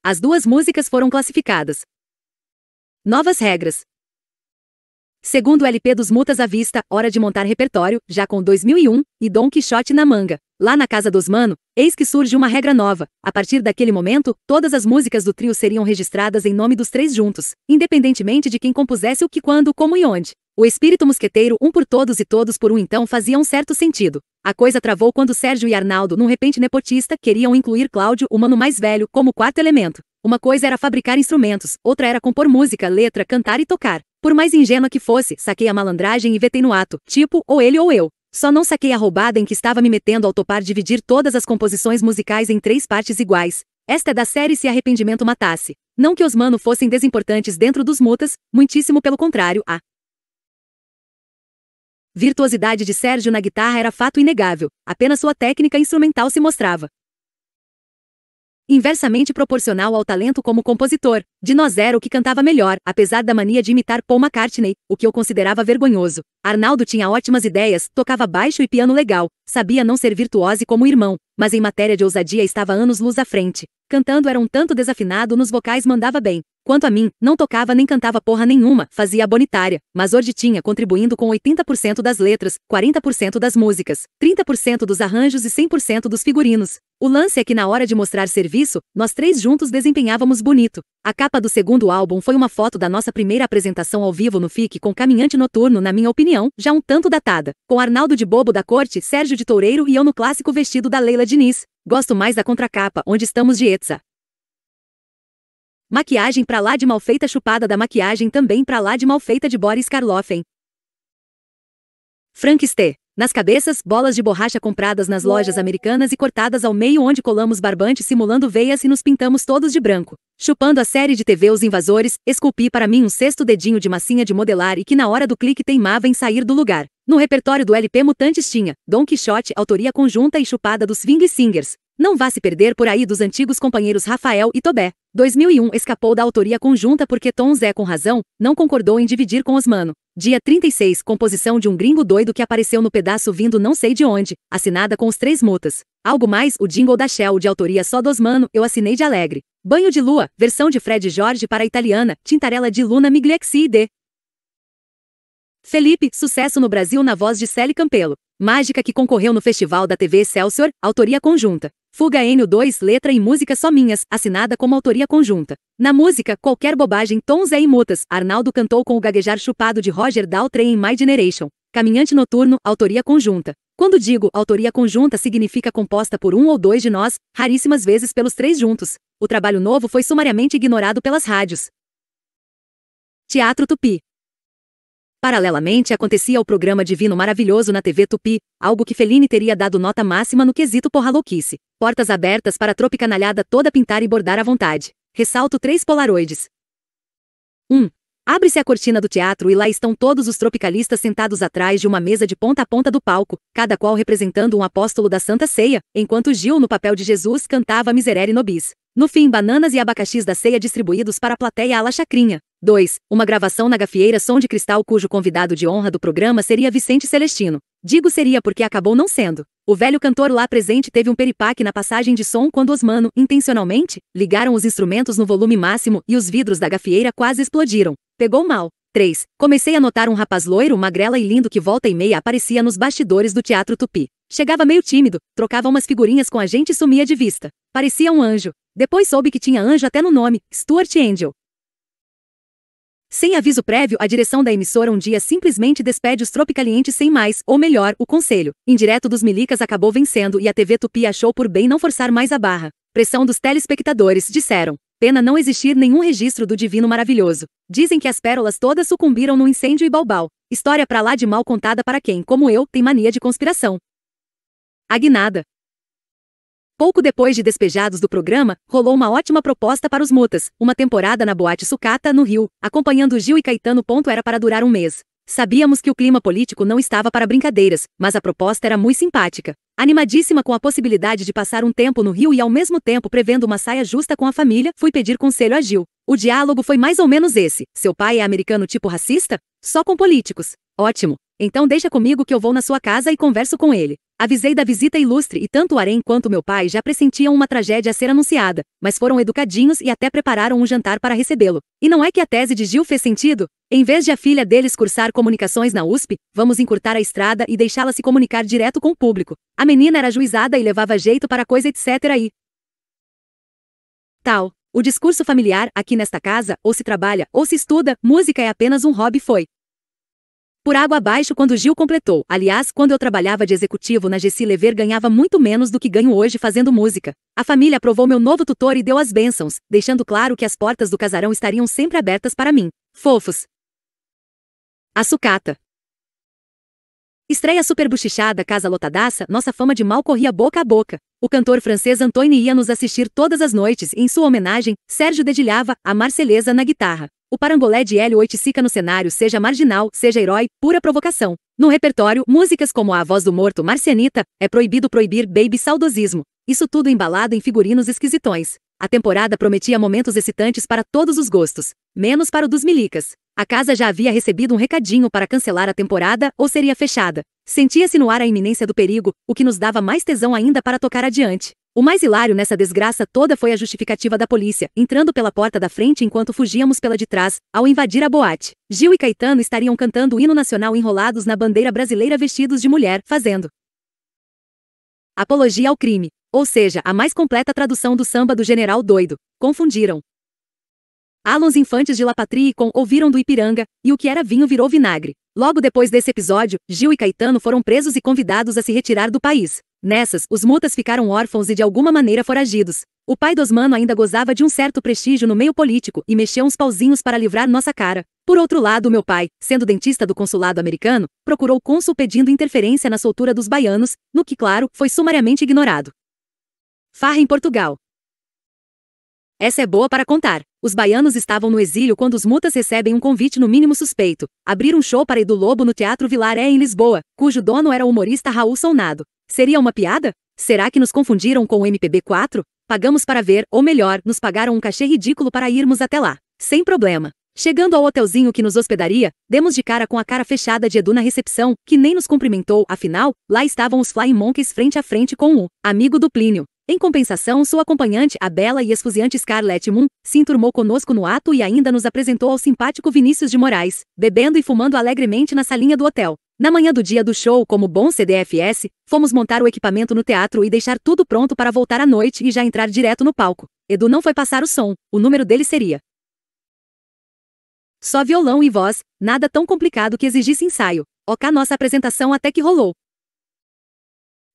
As duas músicas foram classificadas. Novas regras. Segundo o LP dos Mutas à Vista, hora de montar repertório, já com 2001 e Dom Quixote na manga. Lá na casa dos Mano, eis que surge uma regra nova. A partir daquele momento, todas as músicas do trio seriam registradas em nome dos três juntos, independentemente de quem compusesse o que, quando, como e onde. O espírito mosqueteiro, um por todos e todos por um então, fazia um certo sentido. A coisa travou quando Sérgio e Arnaldo, num repente nepotista, queriam incluir Cláudio, o mano mais velho, como quarto elemento. Uma coisa era fabricar instrumentos, outra era compor música, letra, cantar e tocar. Por mais ingênua que fosse, saquei a malandragem e vetei no ato, tipo, ou ele ou eu. Só não saquei a roubada em que estava me metendo ao topar dividir todas as composições musicais em três partes iguais. Esta é da série Se Arrependimento Matasse. Não que os mano fossem desimportantes dentro dos mutas, muitíssimo pelo contrário, a virtuosidade de Sérgio na guitarra era fato inegável, apenas sua técnica instrumental se mostrava inversamente proporcional ao talento como compositor. De nós era o que cantava melhor, apesar da mania de imitar Paul McCartney, o que eu considerava vergonhoso. Arnaldo tinha ótimas ideias, tocava baixo e piano legal, sabia não ser virtuose como irmão, mas em matéria de ousadia estava anos luz à frente. Cantando era um tanto desafinado, nos vocais mandava bem. Quanto a mim, não tocava nem cantava porra nenhuma, fazia a bonitária, mas hoje tinha contribuindo com 80% das letras, 40% das músicas, 30% dos arranjos e 100% dos figurinos. O lance é que na hora de mostrar serviço, nós três juntos desempenhávamos bonito. A capa do segundo álbum foi uma foto da nossa primeira apresentação ao vivo no FIC com Caminhante Noturno, na minha opinião, já um tanto datada, com Arnaldo de Bobo da Corte, Sérgio de Toureiro e eu no clássico vestido da Leila Diniz. Gosto mais da contracapa, onde estamos de Etza. Maquiagem pra lá de mal feita chupada da maquiagem também pra lá de mal feita de Boris Karloffen. Frank Ste. Nas cabeças, bolas de borracha compradas nas lojas americanas e cortadas ao meio onde colamos barbante simulando veias e nos pintamos todos de branco. Chupando a série de TV Os Invasores, esculpi para mim um sexto dedinho de massinha de modelar e que na hora do clique teimava em sair do lugar. No repertório do LP Mutantes tinha Don Quixote, autoria conjunta e chupada dos Swing Singers, não vá se perder por aí dos antigos companheiros Rafael e Tobé. 2001 escapou da autoria conjunta porque Tom Zé, com razão, não concordou em dividir com Osmano. Dia 36, composição de um gringo doido que apareceu no pedaço vindo não sei de onde, assinada com os três mutas. Algo mais, o jingle da Shell de autoria só do Osmano, eu assinei de alegre. Banho de Lua, versão de Fred Jorge para a italiana, tintarela de Luna Migliexi e D. Felipe, sucesso no Brasil na voz de Célie Campelo. Mágica que concorreu no Festival da TV Excelsior, autoria conjunta. Fuga N2, letra e música só minhas, assinada como autoria conjunta. Na música, qualquer bobagem, tons é imutas. Arnaldo cantou com o gaguejar chupado de Roger Daltrey em My Generation. Caminhante Noturno, autoria conjunta. Quando digo autoria conjunta, significa composta por um ou dois de nós, raríssimas vezes pelos três juntos. O trabalho novo foi sumariamente ignorado pelas rádios. Teatro Tupi. Paralelamente acontecia o programa Divino Maravilhoso na TV Tupi, algo que Fellini teria dado nota máxima no quesito porra louquice. Portas abertas para a tropicanalhada toda pintar e bordar à vontade. Ressalto três polaroides. 1. Um, Abre-se a cortina do teatro e lá estão todos os tropicalistas sentados atrás de uma mesa de ponta a ponta do palco, cada qual representando um apóstolo da Santa Ceia, enquanto Gil, no papel de Jesus, cantava Miserere Nobis. No fim, bananas e abacaxis da ceia distribuídos para a plateia à la chacrinha. 2. Uma gravação na gafieira Som de Cristal cujo convidado de honra do programa seria Vicente Celestino. Digo seria porque acabou não sendo. O velho cantor lá presente teve um peripaque na passagem de som quando Osmano, intencionalmente, ligaram os instrumentos no volume máximo e os vidros da gafieira quase explodiram. Pegou mal. 3. Comecei a notar um rapaz loiro, magrela e lindo que volta e meia aparecia nos bastidores do Teatro Tupi. Chegava meio tímido, trocava umas figurinhas com a gente e sumia de vista. Parecia um anjo. Depois soube que tinha anjo até no nome, Stuart Angel. Sem aviso prévio, a direção da emissora um dia simplesmente despede os tropicalientes sem mais, ou melhor, o conselho. Indireto dos milicas acabou vencendo e a TV Tupi achou por bem não forçar mais a barra. Pressão dos telespectadores, disseram. Pena não existir nenhum registro do Divino Maravilhoso. Dizem que as pérolas todas sucumbiram no incêndio e balbal. História pra lá de mal contada para quem, como eu, tem mania de conspiração. Agnada Pouco depois de despejados do programa, rolou uma ótima proposta para os Mutas, uma temporada na Boate Sucata, no Rio, acompanhando Gil e Caetano. Ponto era para durar um mês. Sabíamos que o clima político não estava para brincadeiras, mas a proposta era muito simpática. Animadíssima com a possibilidade de passar um tempo no Rio e ao mesmo tempo prevendo uma saia justa com a família, fui pedir conselho a Gil. O diálogo foi mais ou menos esse: seu pai é americano tipo racista? Só com políticos. Ótimo. Então deixa comigo que eu vou na sua casa e converso com ele. Avisei da visita ilustre e tanto o Arém quanto meu pai já pressentiam uma tragédia a ser anunciada, mas foram educadinhos e até prepararam um jantar para recebê-lo. E não é que a tese de Gil fez sentido? Em vez de a filha deles cursar comunicações na USP, vamos encurtar a estrada e deixá-la se comunicar direto com o público. A menina era juizada e levava jeito para coisa etc e tal. O discurso familiar aqui nesta casa, ou se trabalha, ou se estuda, música é apenas um hobby foi. Por água abaixo quando Gil completou. Aliás, quando eu trabalhava de executivo na GC Lever ganhava muito menos do que ganho hoje fazendo música. A família aprovou meu novo tutor e deu as bênçãos, deixando claro que as portas do casarão estariam sempre abertas para mim. Fofos. A sucata. Estreia super Casa Lotadaça, nossa fama de mal corria boca a boca. O cantor francês Antoine ia nos assistir todas as noites e, em sua homenagem, Sérgio dedilhava a marcelesa na guitarra. O parangolé de Hélio Oiticica no cenário seja marginal, seja herói, pura provocação. No repertório, músicas como A Voz do Morto Marcianita, É Proibido Proibir Baby Saudosismo. Isso tudo embalado em figurinos esquisitões. A temporada prometia momentos excitantes para todos os gostos, menos para o dos milicas. A casa já havia recebido um recadinho para cancelar a temporada ou seria fechada. Sentia-se no ar a iminência do perigo, o que nos dava mais tesão ainda para tocar adiante. O mais hilário nessa desgraça toda foi a justificativa da polícia, entrando pela porta da frente enquanto fugíamos pela de trás, ao invadir a boate. Gil e Caetano estariam cantando o hino nacional enrolados na bandeira brasileira vestidos de mulher, fazendo apologia ao crime, ou seja, a mais completa tradução do samba do general doido. Confundiram. Alons Infantes de La Patrie com ouviram do Ipiranga, e o que era vinho virou vinagre. Logo depois desse episódio, Gil e Caetano foram presos e convidados a se retirar do país. Nessas, os mutas ficaram órfãos e de alguma maneira foragidos. O pai dos mano ainda gozava de um certo prestígio no meio político e mexeu uns pauzinhos para livrar nossa cara. Por outro lado, meu pai, sendo dentista do consulado americano, procurou o cônsul pedindo interferência na soltura dos baianos, no que, claro, foi sumariamente ignorado. Farra em Portugal. Essa é boa para contar. Os baianos estavam no exílio quando os mutas recebem um convite no mínimo suspeito. Abrir um show para Edu Lobo no Teatro Vilaré em Lisboa, cujo dono era o humorista Raul Sonado. Seria uma piada? Será que nos confundiram com o MPB4? Pagamos para ver, ou melhor, nos pagaram um cachê ridículo para irmos até lá. Sem problema. Chegando ao hotelzinho que nos hospedaria, demos de cara com a cara fechada de Edu na recepção, que nem nos cumprimentou, afinal, lá estavam os Flying Monkeys frente a frente com o amigo do Plínio. Em compensação, sua acompanhante, a bela e esfuziante Scarlett Moon, se enturmou conosco no ato e ainda nos apresentou ao simpático Vinícius de Moraes, bebendo e fumando alegremente na salinha do hotel. Na manhã do dia do show, como bom CDFS, fomos montar o equipamento no teatro e deixar tudo pronto para voltar à noite e já entrar direto no palco. Edu não foi passar o som, o número dele seria. Só violão e voz, nada tão complicado que exigisse ensaio. Ok, nossa apresentação até que rolou.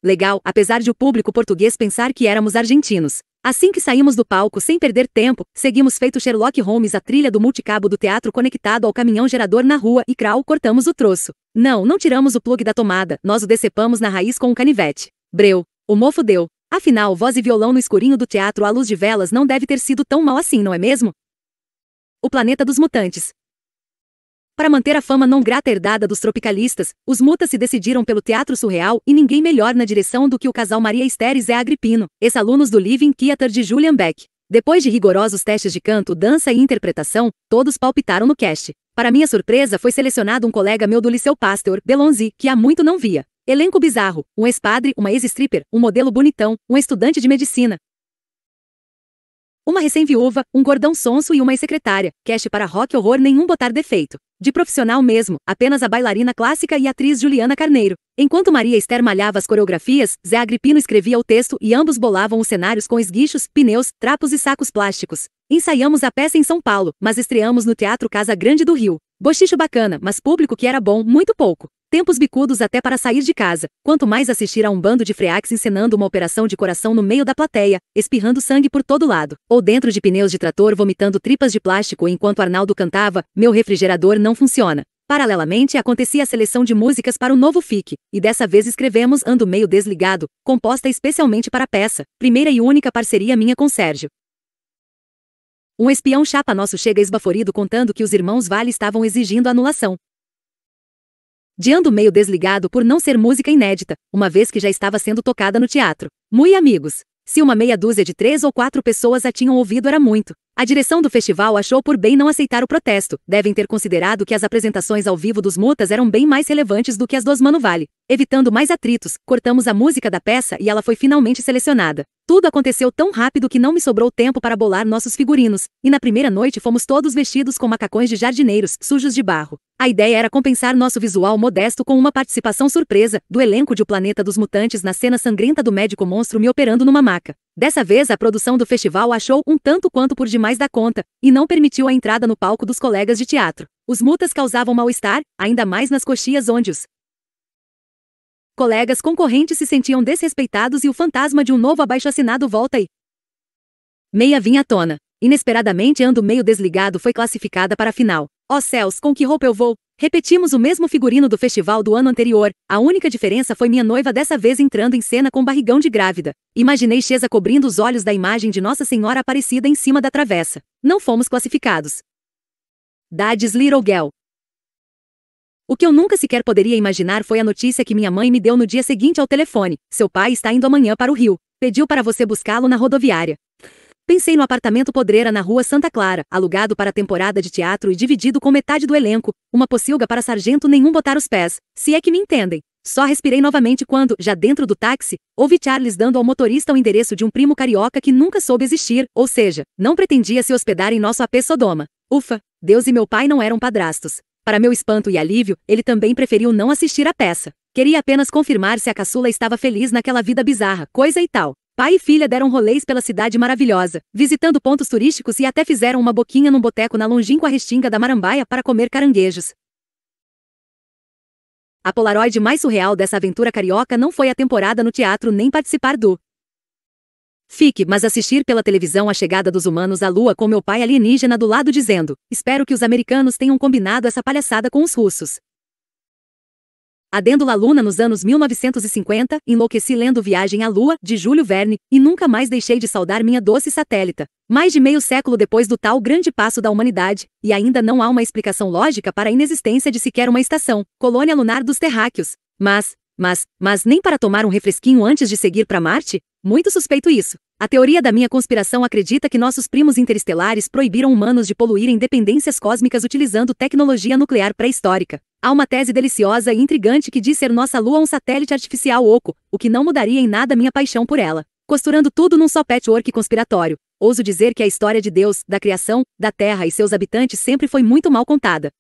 Legal, apesar de o público português pensar que éramos argentinos. Assim que saímos do palco sem perder tempo, seguimos feito Sherlock Holmes a trilha do multicabo do teatro conectado ao caminhão gerador na rua e crau cortamos o troço. Não, não tiramos o plug da tomada, nós o decepamos na raiz com um canivete. Breu. O mofo deu. Afinal, voz e violão no escurinho do teatro à luz de velas não deve ter sido tão mal assim, não é mesmo? O Planeta dos Mutantes. Para manter a fama não grata herdada dos tropicalistas, os mutas se decidiram pelo teatro surreal e ninguém melhor na direção do que o casal Maria Esther e Zé Agripino, ex-alunos do Living Theater de Julian Beck. Depois de rigorosos testes de canto, dança e interpretação, todos palpitaram no cast. Para minha surpresa, foi selecionado um colega meu do Liceu Pasteur, Belonzi, que há muito não via. Elenco bizarro, um ex-padre, uma ex-stripper, um modelo bonitão, um estudante de medicina, uma recém-viúva, um gordão sonso e uma ex-secretária, cash para rock horror nenhum botar defeito. De profissional mesmo, apenas a bailarina clássica e atriz Juliana Carneiro. Enquanto Maria Esther malhava as coreografias, Zé Agripino escrevia o texto e ambos bolavam os cenários com esguichos, pneus, trapos e sacos plásticos. Ensaiamos a peça em São Paulo, mas estreamos no Teatro Casa Grande do Rio. Bochicho bacana, mas público que era bom, muito pouco. Tempos bicudos até para sair de casa, quanto mais assistir a um bando de freaks encenando uma operação de coração no meio da plateia, espirrando sangue por todo lado, ou dentro de pneus de trator vomitando tripas de plástico enquanto Arnaldo cantava, meu refrigerador não funciona. Paralelamente, acontecia a seleção de músicas para o novo FIC, e dessa vez escrevemos Ando Meio Desligado, composta especialmente para a peça, primeira e única parceria minha com Sérgio. Um espião chapa nosso chega esbaforido contando que os irmãos Vale estavam exigindo anulação de ando meio desligado por não ser música inédita, uma vez que já estava sendo tocada no teatro. Mui amigos. Se uma meia dúzia de três ou quatro pessoas a tinham ouvido era muito. A direção do festival achou por bem não aceitar o protesto, devem ter considerado que as apresentações ao vivo dos Mutas eram bem mais relevantes do que as dos Mano Vale. Evitando mais atritos, cortamos a música da peça e ela foi finalmente selecionada. Tudo aconteceu tão rápido que não me sobrou tempo para bolar nossos figurinos, e na primeira noite fomos todos vestidos com macacões de jardineiros, sujos de barro. A ideia era compensar nosso visual modesto com uma participação surpresa do elenco de O Planeta dos Mutantes na cena sangrenta do médico monstro me operando numa maca. Dessa vez, a produção do festival achou um tanto quanto por demais da conta e não permitiu a entrada no palco dos colegas de teatro. Os mutas causavam mal-estar, ainda mais nas coxias onde os Colegas concorrentes se sentiam desrespeitados e o fantasma de um novo abaixo-assinado volta e. Meia vinha à tona. Inesperadamente ando meio desligado foi classificada para a final. Ó oh céus, com que roupa eu vou? Repetimos o mesmo figurino do festival do ano anterior, a única diferença foi minha noiva dessa vez entrando em cena com barrigão de grávida. Imaginei Chesa cobrindo os olhos da imagem de Nossa Senhora Aparecida em cima da travessa. Não fomos classificados. Dades Little Girl, o que eu nunca sequer poderia imaginar foi a notícia que minha mãe me deu no dia seguinte ao telefone. Seu pai está indo amanhã para o Rio. Pediu para você buscá-lo na rodoviária. Pensei no apartamento podreira na rua Santa Clara, alugado para a temporada de teatro e dividido com metade do elenco, uma pocilga para sargento nenhum botar os pés, se é que me entendem. Só respirei novamente quando, já dentro do táxi, ouvi Charles dando ao motorista o endereço de um primo carioca que nunca soube existir, ou seja, não pretendia se hospedar em nosso AP Sodoma. Ufa, Deus e meu pai não eram padrastos. Para meu espanto e alívio, ele também preferiu não assistir à peça. Queria apenas confirmar se a caçula estava feliz naquela vida bizarra, coisa e tal. Pai e filha deram rolês pela cidade maravilhosa, visitando pontos turísticos e até fizeram uma boquinha num boteco na longínqua restinga da Marambaia para comer caranguejos. A polaroid mais surreal dessa aventura carioca não foi a temporada no teatro nem participar do Fique, mas assistir pela televisão a chegada dos humanos à Lua com meu pai alienígena do lado dizendo: Espero que os americanos tenham combinado essa palhaçada com os russos. Adendo La Luna nos anos 1950, enlouqueci lendo Viagem à Lua, de Júlio Verne, e nunca mais deixei de saudar minha doce satélita. Mais de meio século depois do tal grande passo da humanidade, e ainda não há uma explicação lógica para a inexistência de sequer uma estação, colônia lunar dos terráqueos. Mas, mas, mas nem para tomar um refresquinho antes de seguir para Marte? Muito suspeito isso. A teoria da minha conspiração acredita que nossos primos interestelares proibiram humanos de poluírem dependências cósmicas utilizando tecnologia nuclear pré-histórica. Há uma tese deliciosa e intrigante que diz ser nossa Lua um satélite artificial oco, o que não mudaria em nada minha paixão por ela. Costurando tudo num só patchwork conspiratório, ouso dizer que a história de Deus, da criação, da Terra e seus habitantes sempre foi muito mal contada.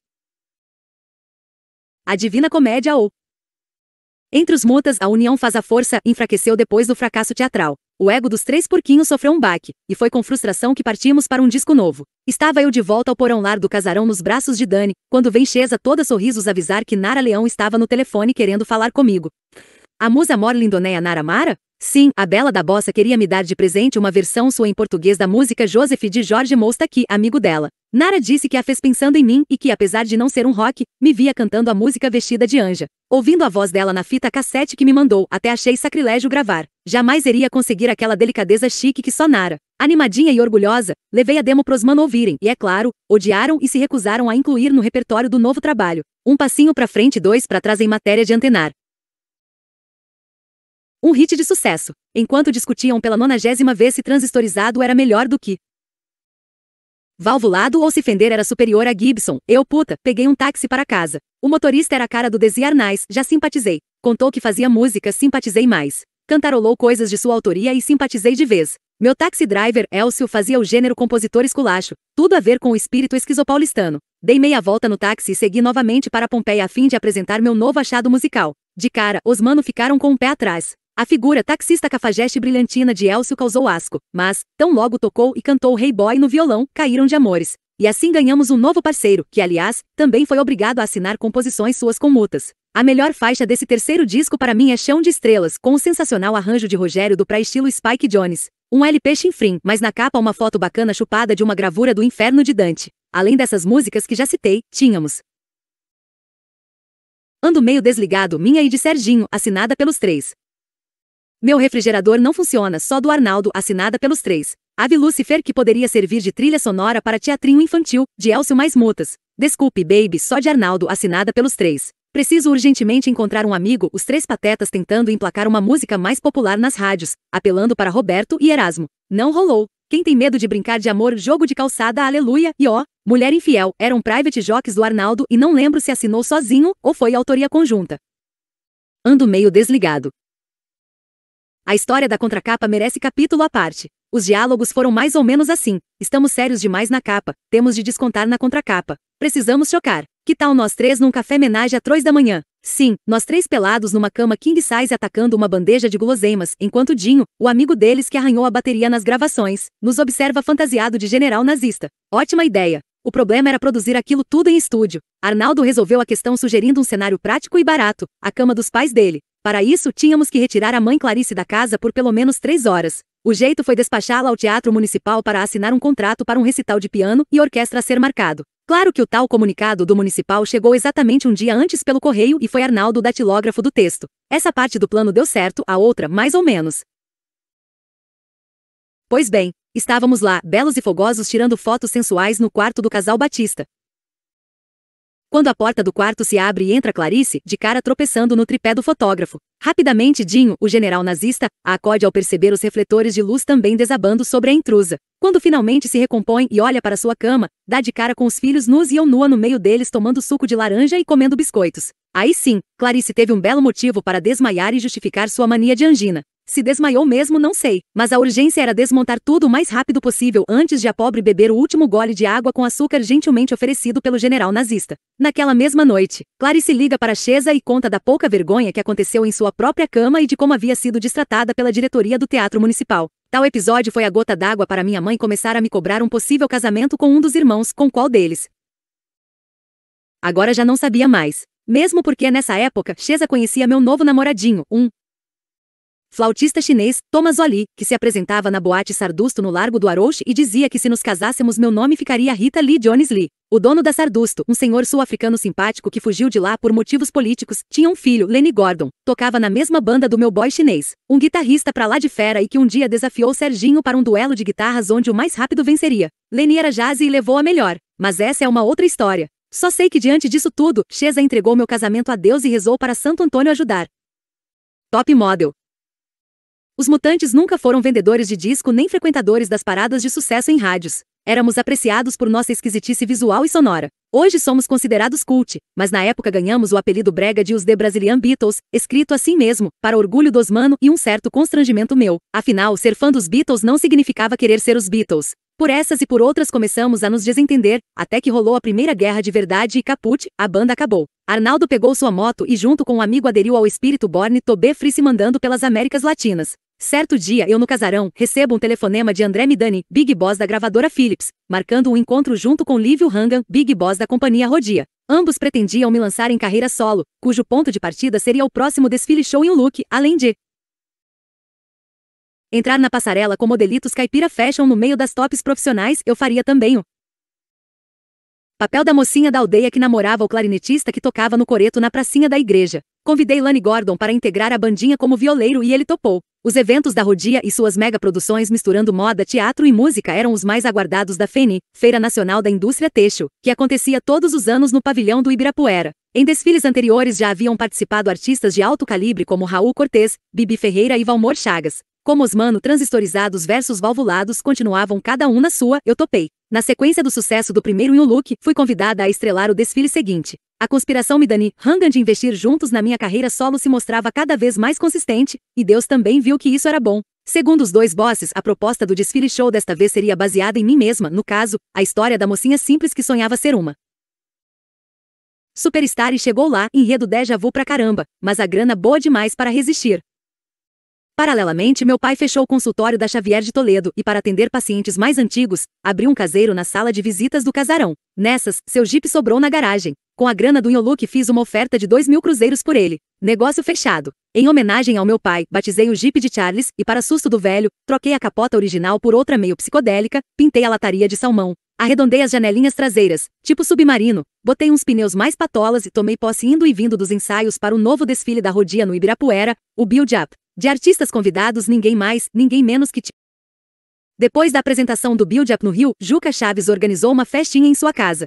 A Divina Comédia ou Entre os mutas, a união faz a força enfraqueceu depois do fracasso teatral. O ego dos três porquinhos sofreu um baque, e foi com frustração que partimos para um disco novo. Estava eu de volta ao porão lar do casarão nos braços de Dani, quando vem Chesa toda sorrisos avisar que Nara Leão estava no telefone querendo falar comigo. A musa mor lindonéia Nara Mara? Sim, a Bela da Bossa queria me dar de presente uma versão sua em português da música Joseph de Jorge Mostaki, amigo dela. Nara disse que a fez pensando em mim e que, apesar de não ser um rock, me via cantando a música vestida de anja. Ouvindo a voz dela na fita cassete que me mandou, até achei sacrilégio gravar. Jamais iria conseguir aquela delicadeza chique que só Nara. Animadinha e orgulhosa, levei a demo pros mano ouvirem, e é claro, odiaram e se recusaram a incluir no repertório do novo trabalho. Um passinho pra frente e dois pra trás em matéria de antenar. Um hit de sucesso, enquanto discutiam pela nonagésima vez se transistorizado era melhor do que Valvulado ou se fender era superior a Gibson. Eu, puta, peguei um táxi para casa. O motorista era a cara do Desi Arnaz, já simpatizei. Contou que fazia música, simpatizei mais. Cantarolou coisas de sua autoria e simpatizei de vez. Meu taxi driver, Elcio, fazia o gênero compositor esculacho, tudo a ver com o espírito esquizopaulistano. Dei meia volta no táxi e segui novamente para Pompeia a fim de apresentar meu novo achado musical. De cara, os mano ficaram com o um pé atrás. A figura taxista cafajeste brilhantina de Elcio causou asco, mas, tão logo tocou e cantou o hey Boy no violão, caíram de amores. E assim ganhamos um novo parceiro, que aliás, também foi obrigado a assinar composições suas com mutas. A melhor faixa desse terceiro disco para mim é Chão de Estrelas, com o sensacional arranjo de Rogério do pré-estilo Spike Jones. Um LP chinfrim, mas na capa uma foto bacana chupada de uma gravura do Inferno de Dante. Além dessas músicas que já citei, tínhamos Ando Meio Desligado, minha e de Serginho, assinada pelos três. Meu refrigerador não funciona, só do Arnaldo, assinada pelos três. Ave Lucifer que poderia servir de trilha sonora para teatrinho infantil, de Elcio Mais Mutas. Desculpe, baby, só de Arnaldo, assinada pelos três. Preciso urgentemente encontrar um amigo, os três patetas tentando emplacar uma música mais popular nas rádios, apelando para Roberto e Erasmo. Não rolou. Quem tem medo de brincar de amor, jogo de calçada, aleluia, e ó, Mulher Infiel, eram private jocks do Arnaldo e não lembro se assinou sozinho ou foi autoria conjunta. Ando meio desligado. A história da contracapa merece capítulo à parte. Os diálogos foram mais ou menos assim. Estamos sérios demais na capa, temos de descontar na contracapa. Precisamos chocar. Que tal nós três num café homenagem a três da manhã? Sim, nós três pelados numa cama king size atacando uma bandeja de guloseimas, enquanto Dinho, o amigo deles que arranhou a bateria nas gravações, nos observa fantasiado de general nazista. Ótima ideia. O problema era produzir aquilo tudo em estúdio. Arnaldo resolveu a questão sugerindo um cenário prático e barato, a cama dos pais dele. Para isso, tínhamos que retirar a mãe Clarice da casa por pelo menos três horas. O jeito foi despachá-la ao Teatro Municipal para assinar um contrato para um recital de piano e orquestra a ser marcado. Claro que o tal comunicado do municipal chegou exatamente um dia antes pelo correio e foi Arnaldo o datilógrafo do texto. Essa parte do plano deu certo, a outra, mais ou menos. Pois bem, estávamos lá, belos e fogosos, tirando fotos sensuais no quarto do casal Batista. Quando a porta do quarto se abre e entra Clarice, de cara tropeçando no tripé do fotógrafo. Rapidamente, Dinho, o general nazista, a acode ao perceber os refletores de luz também desabando sobre a intrusa. Quando finalmente se recompõe e olha para sua cama, dá de cara com os filhos nus e eu nua no meio deles tomando suco de laranja e comendo biscoitos. Aí sim, Clarice teve um belo motivo para desmaiar e justificar sua mania de angina. Se desmaiou mesmo não sei, mas a urgência era desmontar tudo o mais rápido possível antes de a pobre beber o último gole de água com açúcar gentilmente oferecido pelo general nazista. Naquela mesma noite, Clarice liga para Chesa e conta da pouca vergonha que aconteceu em sua própria cama e de como havia sido destratada pela diretoria do teatro municipal. Tal episódio foi a gota d'água para minha mãe começar a me cobrar um possível casamento com um dos irmãos, com qual deles. Agora já não sabia mais. Mesmo porque nessa época, Chesa conhecia meu novo namoradinho, um flautista chinês, Thomas Oli, que se apresentava na boate Sardusto no Largo do Arouche e dizia que se nos casássemos meu nome ficaria Rita Lee Jones Lee. O dono da Sardusto, um senhor sul-africano simpático que fugiu de lá por motivos políticos, tinha um filho, Lenny Gordon, tocava na mesma banda do meu boy chinês, um guitarrista pra lá de fera e que um dia desafiou Serginho para um duelo de guitarras onde o mais rápido venceria. Lenny era jazz e levou a melhor, mas essa é uma outra história. Só sei que diante disso tudo, Chesa entregou meu casamento a Deus e rezou para Santo Antônio ajudar. Top Model os mutantes nunca foram vendedores de disco nem frequentadores das paradas de sucesso em rádios. Éramos apreciados por nossa esquisitice visual e sonora. Hoje somos considerados cult, mas na época ganhamos o apelido brega de os The Brazilian Beatles, escrito assim mesmo, para orgulho dos mano e um certo constrangimento meu. Afinal, ser fã dos Beatles não significava querer ser os Beatles. Por essas e por outras começamos a nos desentender, até que rolou a primeira guerra de verdade e caput, a banda acabou. Arnaldo pegou sua moto e junto com um amigo aderiu ao espírito Borne Tobé Free se mandando pelas Américas Latinas. Certo dia eu no casarão recebo um telefonema de André Midani, Big Boss da gravadora Philips, marcando um encontro junto com Livio Rangan, Big Boss da companhia Rodia. Ambos pretendiam me lançar em carreira solo, cujo ponto de partida seria o próximo desfile show em look, além de entrar na passarela com modelitos caipira fashion no meio das tops profissionais, eu faria também o papel da mocinha da aldeia que namorava o clarinetista que tocava no coreto na pracinha da igreja. Convidei Lani Gordon para integrar a bandinha como violeiro e ele topou. Os eventos da Rodia e suas mega produções misturando moda, teatro e música eram os mais aguardados da FENI, Feira Nacional da Indústria Têxtil, que acontecia todos os anos no pavilhão do Ibirapuera. Em desfiles anteriores já haviam participado artistas de alto calibre como Raul Cortez, Bibi Ferreira e Valmor Chagas. Como os mano transistorizados versus valvulados continuavam cada um na sua, eu topei. Na sequência do sucesso do primeiro em um look, fui convidada a estrelar o desfile seguinte. A conspiração Midani, Rangan de investir juntos na minha carreira solo se mostrava cada vez mais consistente, e Deus também viu que isso era bom. Segundo os dois bosses, a proposta do desfile show desta vez seria baseada em mim mesma, no caso, a história da mocinha simples que sonhava ser uma. Superstar e chegou lá, enredo déjà vu pra caramba, mas a grana boa demais para resistir. Paralelamente, meu pai fechou o consultório da Xavier de Toledo e, para atender pacientes mais antigos, abriu um caseiro na sala de visitas do casarão. Nessas, seu jipe sobrou na garagem. Com a grana do Inholuk fiz uma oferta de 2 mil cruzeiros por ele. Negócio fechado. Em homenagem ao meu pai, batizei o Jeep de Charles e, para susto do velho, troquei a capota original por outra meio psicodélica, pintei a lataria de salmão, arredondei as janelinhas traseiras, tipo submarino, botei uns pneus mais patolas e tomei posse indo e vindo dos ensaios para o novo desfile da rodia no Ibirapuera, o Build Up. De artistas convidados, ninguém mais, ninguém menos que depois da apresentação do Build Up no Rio, Juca Chaves organizou uma festinha em sua casa.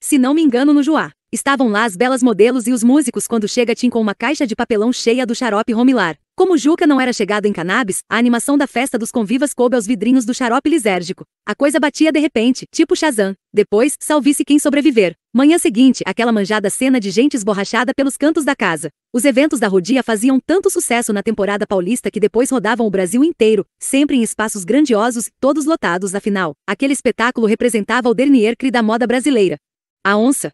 Se não me engano no Juá. Estavam lá as belas modelos e os músicos quando chega Tim com uma caixa de papelão cheia do xarope romilar. Como Juca não era chegado em cannabis, a animação da festa dos convivas coube aos vidrinhos do xarope lisérgico. A coisa batia de repente, tipo Shazam. Depois, salvisse quem sobreviver. Manhã seguinte, aquela manjada cena de gente esborrachada pelos cantos da casa. Os eventos da rodia faziam tanto sucesso na temporada paulista que depois rodavam o Brasil inteiro, sempre em espaços grandiosos, todos lotados afinal. Aquele espetáculo representava o dernier cri da moda brasileira. A onça.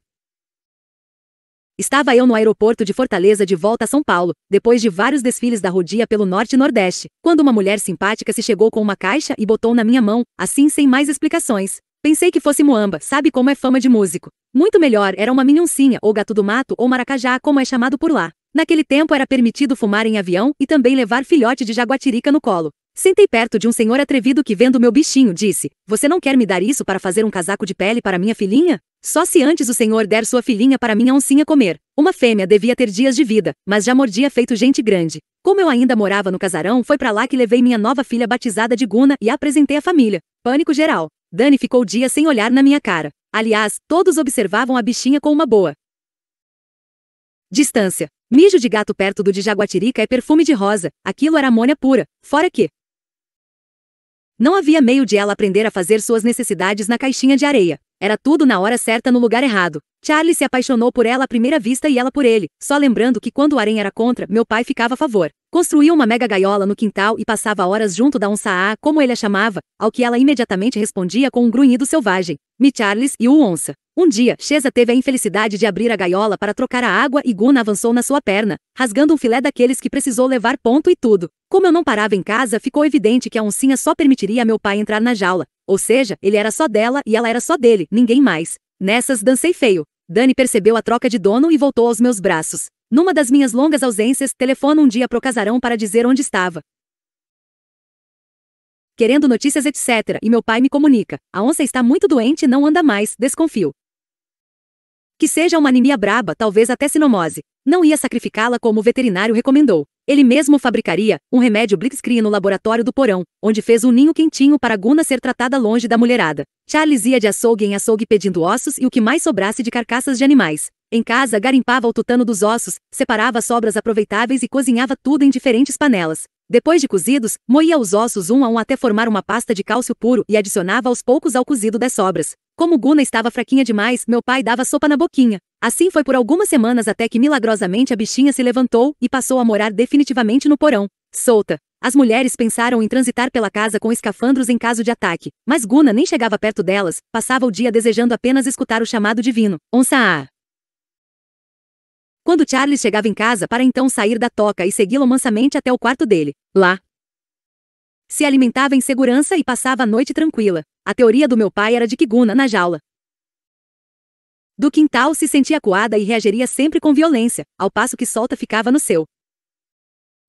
Estava eu no aeroporto de Fortaleza de volta a São Paulo, depois de vários desfiles da rodia pelo norte e nordeste, quando uma mulher simpática se chegou com uma caixa e botou na minha mão, assim sem mais explicações. Pensei que fosse muamba, sabe como é fama de músico. Muito melhor, era uma minhoncinha, ou gato do mato, ou maracajá, como é chamado por lá. Naquele tempo era permitido fumar em avião e também levar filhote de jaguatirica no colo. Sentei perto de um senhor atrevido que, vendo meu bichinho, disse: Você não quer me dar isso para fazer um casaco de pele para minha filhinha? Só se antes o senhor der sua filhinha para minha oncinha comer. Uma fêmea devia ter dias de vida, mas já mordia feito gente grande. Como eu ainda morava no casarão, foi para lá que levei minha nova filha batizada de Guna e a apresentei à família. Pânico geral. Dani ficou dia sem olhar na minha cara. Aliás, todos observavam a bichinha com uma boa. Distância. Mijo de gato perto do de jaguatirica é perfume de rosa, aquilo era amônia pura, fora que, não havia meio de ela aprender a fazer suas necessidades na caixinha de areia. Era tudo na hora certa no lugar errado. Charlie se apaixonou por ela à primeira vista e ela por ele, só lembrando que quando o Arém era contra, meu pai ficava a favor. Construiu uma mega gaiola no quintal e passava horas junto da onça a como ele a chamava, ao que ela imediatamente respondia com um grunhido selvagem. Me Charles e o onça. Um dia, Chesa teve a infelicidade de abrir a gaiola para trocar a água e Guna avançou na sua perna, rasgando um filé daqueles que precisou levar ponto e tudo. Como eu não parava em casa, ficou evidente que a oncinha só permitiria a meu pai entrar na jaula, ou seja, ele era só dela e ela era só dele, ninguém mais. Nessas dancei feio. Dani percebeu a troca de dono e voltou aos meus braços. Numa das minhas longas ausências, telefono um dia pro casarão para dizer onde estava. Querendo notícias, etc. E meu pai me comunica: a onça está muito doente e não anda mais, desconfio. Que seja uma anemia braba, talvez até sinomose. Não ia sacrificá-la como o veterinário recomendou. Ele mesmo fabricaria um remédio Blitzkrieg no laboratório do porão, onde fez um ninho quentinho para Guna ser tratada longe da mulherada. Charles ia de açougue em açougue pedindo ossos e o que mais sobrasse de carcaças de animais. Em casa, garimpava o tutano dos ossos, separava sobras aproveitáveis e cozinhava tudo em diferentes panelas. Depois de cozidos, moía os ossos um a um até formar uma pasta de cálcio puro e adicionava aos poucos ao cozido das sobras. Como Guna estava fraquinha demais, meu pai dava sopa na boquinha. Assim foi por algumas semanas até que milagrosamente a bichinha se levantou e passou a morar definitivamente no porão, solta. As mulheres pensaram em transitar pela casa com escafandros em caso de ataque, mas Guna nem chegava perto delas, passava o dia desejando apenas escutar o chamado divino, onça -a. Quando Charles chegava em casa para então sair da toca e segui-lo mansamente até o quarto dele. Lá, se alimentava em segurança e passava a noite tranquila. A teoria do meu pai era de que Guna na jaula. Do quintal se sentia coada e reagiria sempre com violência, ao passo que solta ficava no seu.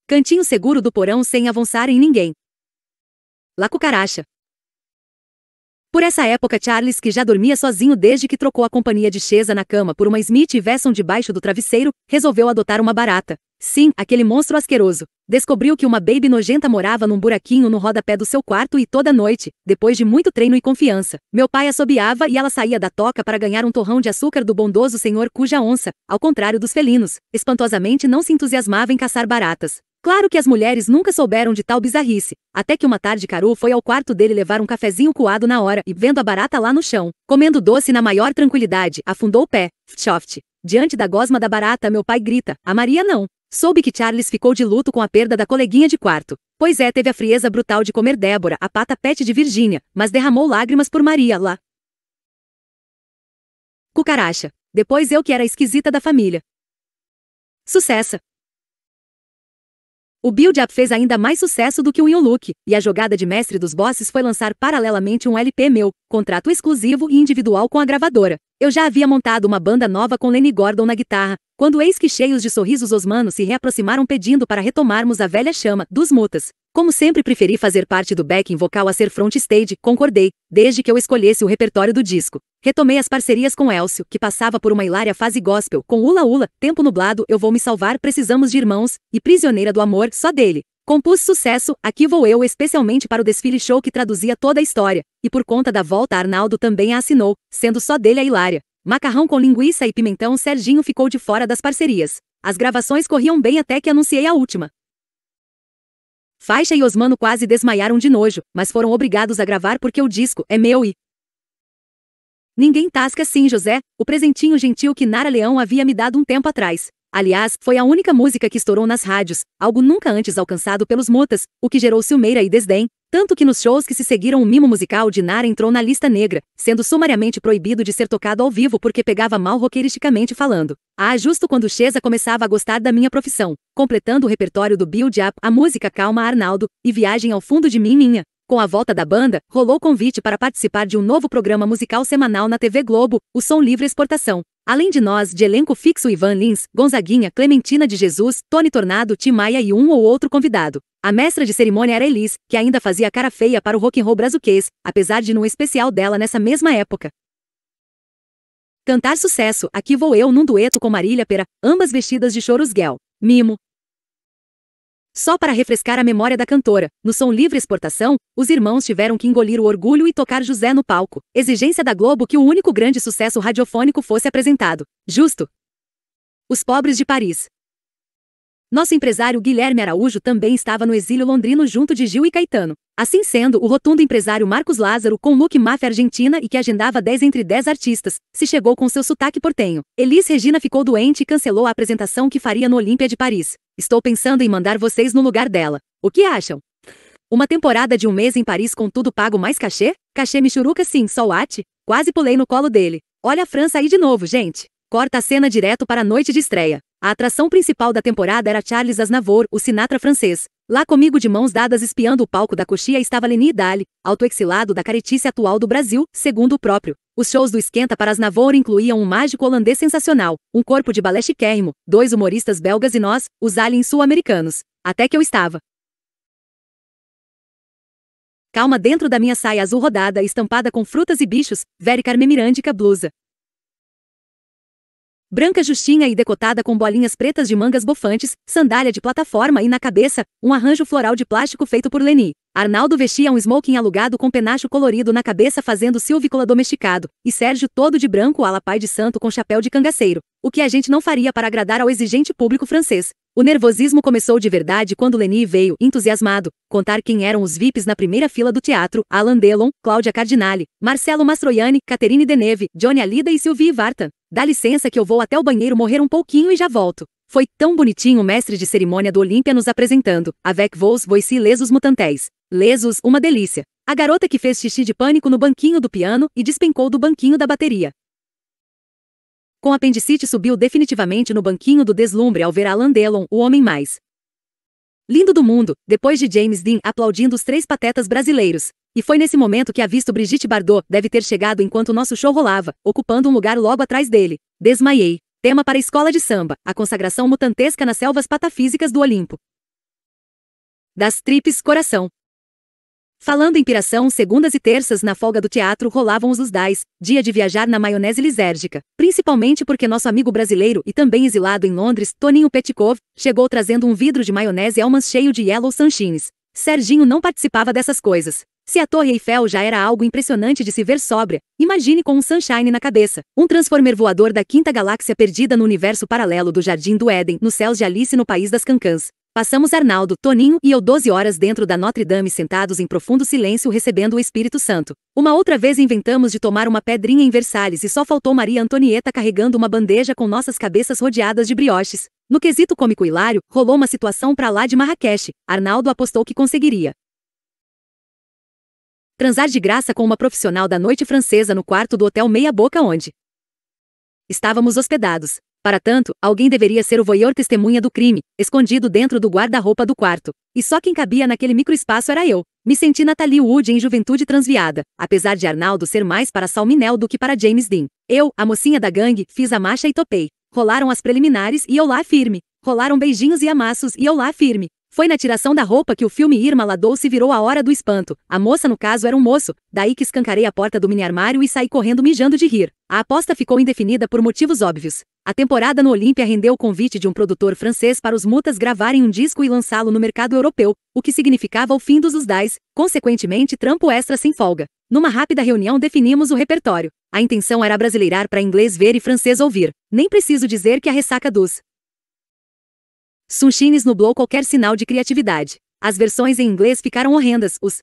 Cantinho seguro do porão sem avançar em ninguém. La cucaracha. Por essa época, Charles, que já dormia sozinho desde que trocou a companhia de Chesa na cama por uma Smith e Vesson debaixo do travesseiro, resolveu adotar uma barata. Sim, aquele monstro asqueroso. Descobriu que uma baby nojenta morava num buraquinho no rodapé do seu quarto e toda noite, depois de muito treino e confiança, meu pai assobiava e ela saía da toca para ganhar um torrão de açúcar do bondoso senhor cuja onça, ao contrário dos felinos, espantosamente não se entusiasmava em caçar baratas. Claro que as mulheres nunca souberam de tal bizarrice, até que uma tarde Caru foi ao quarto dele levar um cafezinho coado na hora e, vendo a barata lá no chão, comendo doce na maior tranquilidade, afundou o pé. Ptchoft. Diante da gosma da barata, meu pai grita: A Maria não. Soube que Charles ficou de luto com a perda da coleguinha de quarto. Pois é, teve a frieza brutal de comer Débora, a pata pet de Virgínia, mas derramou lágrimas por Maria lá. Cucaracha. Depois eu que era esquisita da família. Sucessa. O build up fez ainda mais sucesso do que o Inlook, e a jogada de mestre dos bosses foi lançar paralelamente um LP meu, contrato exclusivo e individual com a gravadora. Eu já havia montado uma banda nova com Lenny Gordon na guitarra, quando eis que cheios de sorrisos os manos se reaproximaram pedindo para retomarmos a velha chama dos mutas. Como sempre preferi fazer parte do backing vocal a ser front stage, concordei, desde que eu escolhesse o repertório do disco. Retomei as parcerias com Elcio, que passava por uma hilária fase gospel, com Ula Ula, Tempo Nublado, Eu Vou Me Salvar, Precisamos de Irmãos, e Prisioneira do Amor, só dele. Compus sucesso, Aqui Vou Eu especialmente para o desfile show que traduzia toda a história, e por conta da volta Arnaldo também a assinou, sendo só dele a hilária. Macarrão com linguiça e pimentão Serginho ficou de fora das parcerias. As gravações corriam bem até que anunciei a última. Faixa e Osmano quase desmaiaram de nojo, mas foram obrigados a gravar porque o disco é meu e. Ninguém tasca assim, José, o presentinho gentil que Nara Leão havia me dado um tempo atrás. Aliás, foi a única música que estourou nas rádios, algo nunca antes alcançado pelos motas, o que gerou ciumeira e desdém, tanto que nos shows que se seguiram o mimo musical de Nara entrou na lista negra, sendo sumariamente proibido de ser tocado ao vivo porque pegava mal rockeristicamente falando. Ah, justo quando Chesa começava a gostar da minha profissão, completando o repertório do Build Up, a música Calma Arnaldo e Viagem ao Fundo de Mim Minha. Com a volta da banda, rolou convite para participar de um novo programa musical semanal na TV Globo, o Som Livre Exportação, Além de nós, de elenco fixo Ivan Lins, Gonzaguinha, Clementina de Jesus, Tony Tornado, Tim Maia e um ou outro convidado. A mestra de cerimônia era Elis, que ainda fazia cara feia para o Rock'n'Roll brazuquês, apesar de num especial dela nessa mesma época. Cantar sucesso, aqui vou eu num dueto com Marília Pera, ambas vestidas de choros gel. Mimo, só para refrescar a memória da cantora, no som livre exportação, os irmãos tiveram que engolir o orgulho e tocar José no palco, exigência da Globo que o único grande sucesso radiofônico fosse apresentado. Justo. Os pobres de Paris. Nosso empresário Guilherme Araújo também estava no exílio londrino junto de Gil e Caetano. Assim sendo, o rotundo empresário Marcos Lázaro, com look máfia argentina e que agendava 10 entre 10 artistas, se chegou com seu sotaque portenho. Elis Regina ficou doente e cancelou a apresentação que faria no Olímpia de Paris. Estou pensando em mandar vocês no lugar dela. O que acham? Uma temporada de um mês em Paris com tudo pago mais cachê? Cachê Michuruca sim, só ate. Quase pulei no colo dele. Olha a França aí de novo, gente. Corta a cena direto para a noite de estreia. A atração principal da temporada era Charles Aznavour, o Sinatra francês, Lá comigo de mãos dadas espiando o palco da coxia estava Leni Dali, autoexilado da caretice atual do Brasil, segundo o próprio. Os shows do Esquenta para as Navour incluíam um mágico holandês sensacional, um corpo de balé chiquérrimo, dois humoristas belgas e nós, os aliens sul-americanos. Até que eu estava. Calma dentro da minha saia azul rodada estampada com frutas e bichos, Vera Carmen blusa, branca justinha e decotada com bolinhas pretas de mangas bofantes, sandália de plataforma e na cabeça, um arranjo floral de plástico feito por Leni. Arnaldo vestia um smoking alugado com penacho colorido na cabeça fazendo silvícola domesticado, e Sérgio todo de branco à la pai de santo com chapéu de cangaceiro, o que a gente não faria para agradar ao exigente público francês. O nervosismo começou de verdade quando Leni veio, entusiasmado, contar quem eram os VIPs na primeira fila do teatro, Alan Delon, Cláudia Cardinale, Marcelo Mastroianni, Caterine Deneve, Johnny Alida e Sylvie Vartan. Dá licença que eu vou até o banheiro morrer um pouquinho e já volto. Foi tão bonitinho o mestre de cerimônia do Olímpia nos apresentando. Avec vos voici lesos mutantéis. Lesos, uma delícia. A garota que fez xixi de pânico no banquinho do piano e despencou do banquinho da bateria. Com apendicite subiu definitivamente no banquinho do deslumbre ao ver Alan Delon, o homem mais lindo do mundo, depois de James Dean aplaudindo os três patetas brasileiros. E foi nesse momento que a Brigitte Bardot deve ter chegado enquanto nosso show rolava, ocupando um lugar logo atrás dele. Desmaiei. Tema para escola de samba, a consagração mutantesca nas selvas patafísicas do Olimpo. Das tripes coração. Falando em piração, segundas e terças na folga do teatro rolavam os Lusdais, dia de viajar na maionese lisérgica, principalmente porque nosso amigo brasileiro e também exilado em Londres, Toninho Petkov, chegou trazendo um vidro de maionese almas cheio de Yellow Sanchines. Serginho não participava dessas coisas. Se a Torre Eiffel já era algo impressionante de se ver sóbria, imagine com um sunshine na cabeça, um transformer voador da quinta galáxia perdida no universo paralelo do Jardim do Éden, nos céus de Alice no País das Cancãs. Passamos Arnaldo, Toninho e eu 12 horas dentro da Notre Dame sentados em profundo silêncio recebendo o Espírito Santo. Uma outra vez inventamos de tomar uma pedrinha em Versalhes e só faltou Maria Antonieta carregando uma bandeja com nossas cabeças rodeadas de brioches. No quesito cômico hilário, rolou uma situação pra lá de Marrakech. Arnaldo apostou que conseguiria. Transar de graça com uma profissional da noite francesa no quarto do hotel Meia Boca onde estávamos hospedados. Para tanto, alguém deveria ser o voyeur testemunha do crime, escondido dentro do guarda-roupa do quarto. E só quem cabia naquele microespaço era eu. Me senti Natalie Wood em juventude transviada, apesar de Arnaldo ser mais para Salminel do que para James Dean. Eu, a mocinha da gangue, fiz a marcha e topei. Rolaram as preliminares e eu lá firme. Rolaram beijinhos e amassos e eu lá firme. Foi na tiração da roupa que o filme Irma Ladou se virou a hora do espanto. A moça, no caso, era um moço, daí que escancarei a porta do mini-armário e saí correndo mijando de rir. A aposta ficou indefinida por motivos óbvios. A temporada no Olímpia rendeu o convite de um produtor francês para os mutas gravarem um disco e lançá-lo no mercado europeu, o que significava o fim dos Usdais, consequentemente trampo extra sem folga. Numa rápida reunião definimos o repertório. A intenção era brasileirar para inglês ver e francês ouvir. Nem preciso dizer que a ressaca dos Sunshines nublou qualquer sinal de criatividade. As versões em inglês ficaram horrendas, os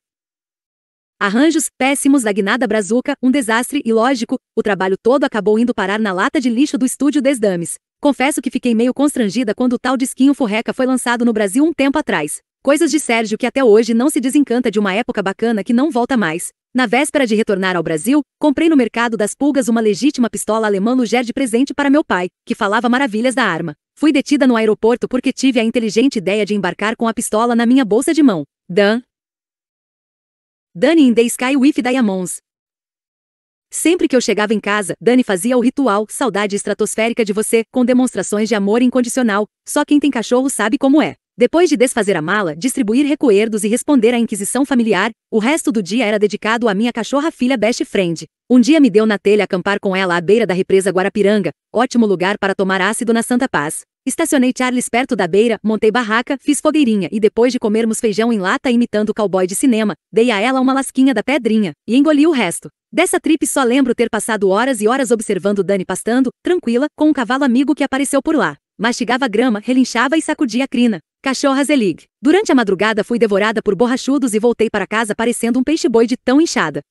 arranjos péssimos da guinada brazuca, um desastre e lógico, o trabalho todo acabou indo parar na lata de lixo do estúdio Desdames. Confesso que fiquei meio constrangida quando o tal disquinho forreca foi lançado no Brasil um tempo atrás. Coisas de Sérgio que até hoje não se desencanta de uma época bacana que não volta mais. Na véspera de retornar ao Brasil, comprei no mercado das pulgas uma legítima pistola alemã Luger de presente para meu pai, que falava maravilhas da arma. Fui detida no aeroporto porque tive a inteligente ideia de embarcar com a pistola na minha bolsa de mão. Dan. Dani in the sky with diamonds. Sempre que eu chegava em casa, Dani fazia o ritual Saudade Estratosférica de Você, com demonstrações de amor incondicional. Só quem tem cachorro sabe como é. Depois de desfazer a mala, distribuir recoerdos e responder à inquisição familiar, o resto do dia era dedicado à minha cachorra-filha Best Friend. Um dia me deu na telha acampar com ela à beira da represa Guarapiranga, ótimo lugar para tomar ácido na Santa Paz. Estacionei Charles perto da beira, montei barraca, fiz fogueirinha e depois de comermos feijão em lata imitando cowboy de cinema, dei a ela uma lasquinha da pedrinha e engoli o resto. Dessa trip só lembro ter passado horas e horas observando Dani pastando, tranquila, com um cavalo amigo que apareceu por lá mastigava grama, relinchava e sacudia a crina. Cachorra Zelig. É Durante a madrugada fui devorada por borrachudos e voltei para casa parecendo um peixe-boi de tão inchada.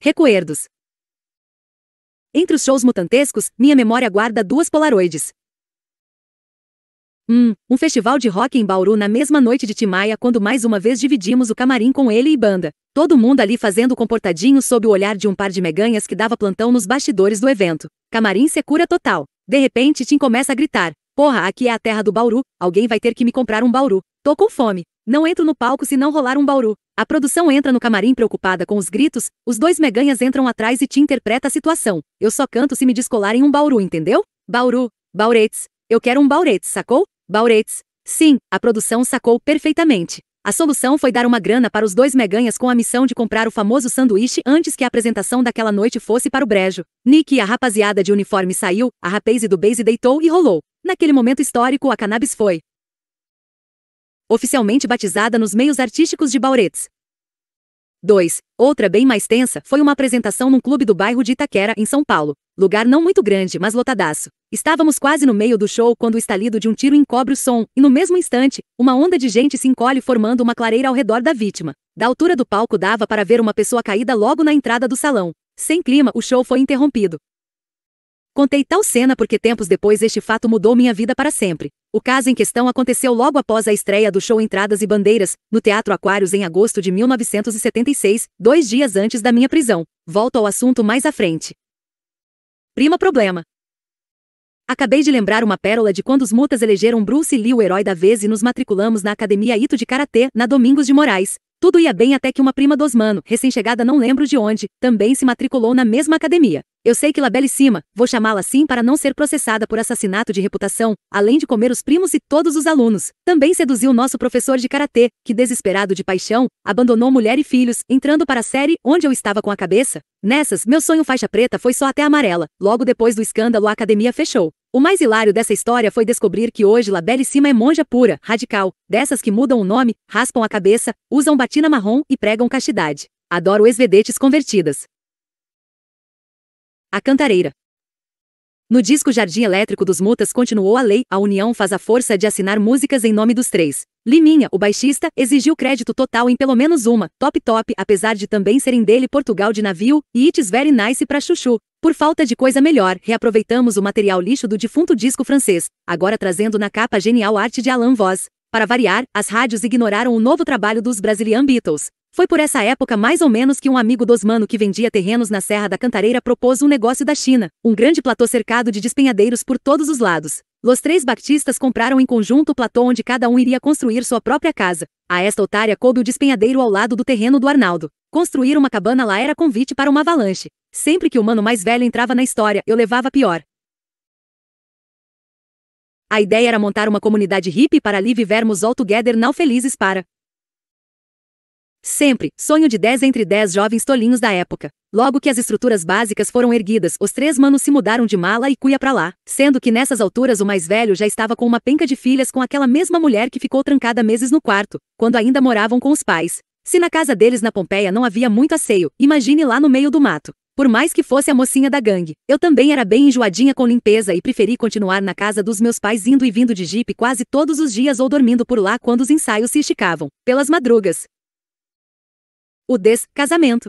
Recuerdos. Entre os shows mutantescos, minha memória guarda duas polaroides. Hum, um festival de rock em Bauru na mesma noite de Timaia quando mais uma vez dividimos o camarim com ele e banda. Todo mundo ali fazendo comportadinho sob o olhar de um par de meganhas que dava plantão nos bastidores do evento. Camarim secura total. De repente Tim começa a gritar. Porra, aqui é a terra do Bauru, alguém vai ter que me comprar um Bauru. Tô com fome. Não entro no palco se não rolar um Bauru. A produção entra no camarim preocupada com os gritos, os dois meganhas entram atrás e te interpreta a situação. Eu só canto se me descolarem um Bauru, entendeu? Bauru, Bauretes. Eu quero um Bauretes, sacou? Bauretes. Sim, a produção sacou perfeitamente. A solução foi dar uma grana para os dois meganhas com a missão de comprar o famoso sanduíche antes que a apresentação daquela noite fosse para o brejo. Nick e a rapaziada de uniforme saiu, a rapaze do base deitou e rolou. Naquele momento histórico, a cannabis foi oficialmente batizada nos meios artísticos de Bauretz. 2. Outra bem mais tensa foi uma apresentação num clube do bairro de Itaquera, em São Paulo. Lugar não muito grande, mas lotadaço. Estávamos quase no meio do show quando o estalido de um tiro encobre o som, e no mesmo instante, uma onda de gente se encolhe formando uma clareira ao redor da vítima. Da altura do palco dava para ver uma pessoa caída logo na entrada do salão. Sem clima, o show foi interrompido. Contei tal cena porque tempos depois este fato mudou minha vida para sempre. O caso em questão aconteceu logo após a estreia do show Entradas e Bandeiras, no Teatro Aquários em agosto de 1976, dois dias antes da minha prisão. Volto ao assunto mais à frente. Prima problema. Acabei de lembrar uma pérola de quando os mutas elegeram Bruce Lee o herói da vez e nos matriculamos na Academia Ito de Karatê, na Domingos de Moraes. Tudo ia bem até que uma prima dos mano, recém-chegada não lembro de onde, também se matriculou na mesma academia. Eu sei que Cima, vou chamá-la assim para não ser processada por assassinato de reputação, além de comer os primos e todos os alunos, também seduziu nosso professor de karatê, que desesperado de paixão, abandonou mulher e filhos, entrando para a série onde eu estava com a cabeça. Nessas, meu sonho faixa preta foi só até amarela. Logo depois do escândalo, a academia fechou. O mais hilário dessa história foi descobrir que hoje Labelle Cima é monja pura, radical, dessas que mudam o nome, raspam a cabeça, usam batina marrom e pregam castidade. Adoro esvedetes convertidas. A Cantareira. No disco Jardim Elétrico dos Mutas continuou a lei, a união faz a força de assinar músicas em nome dos três. Liminha, o baixista, exigiu crédito total em pelo menos uma, Top Top, apesar de também serem dele Portugal de Navio e It's Very Nice pra Chuchu. Por falta de coisa melhor, reaproveitamos o material lixo do defunto disco francês, agora trazendo na capa genial arte de Alain Voz. Para variar, as rádios ignoraram o novo trabalho dos Brazilian Beatles. Foi por essa época mais ou menos que um amigo dos mano que vendia terrenos na Serra da Cantareira propôs um negócio da China, um grande platô cercado de despenhadeiros por todos os lados. Os três batistas compraram em conjunto o platô onde cada um iria construir sua própria casa. A esta otária coube o despenhadeiro ao lado do terreno do Arnaldo. Construir uma cabana lá era convite para uma avalanche. Sempre que o mano mais velho entrava na história, eu levava pior. A ideia era montar uma comunidade hippie para ali vivermos all together não felizes para Sempre, sonho de 10 entre 10 jovens tolinhos da época. Logo que as estruturas básicas foram erguidas, os três manos se mudaram de mala e cuia para lá, sendo que nessas alturas o mais velho já estava com uma penca de filhas com aquela mesma mulher que ficou trancada meses no quarto, quando ainda moravam com os pais. Se na casa deles na Pompeia não havia muito asseio, imagine lá no meio do mato. Por mais que fosse a mocinha da gangue, eu também era bem enjoadinha com limpeza e preferi continuar na casa dos meus pais indo e vindo de jipe quase todos os dias ou dormindo por lá quando os ensaios se esticavam, pelas madrugas o descasamento.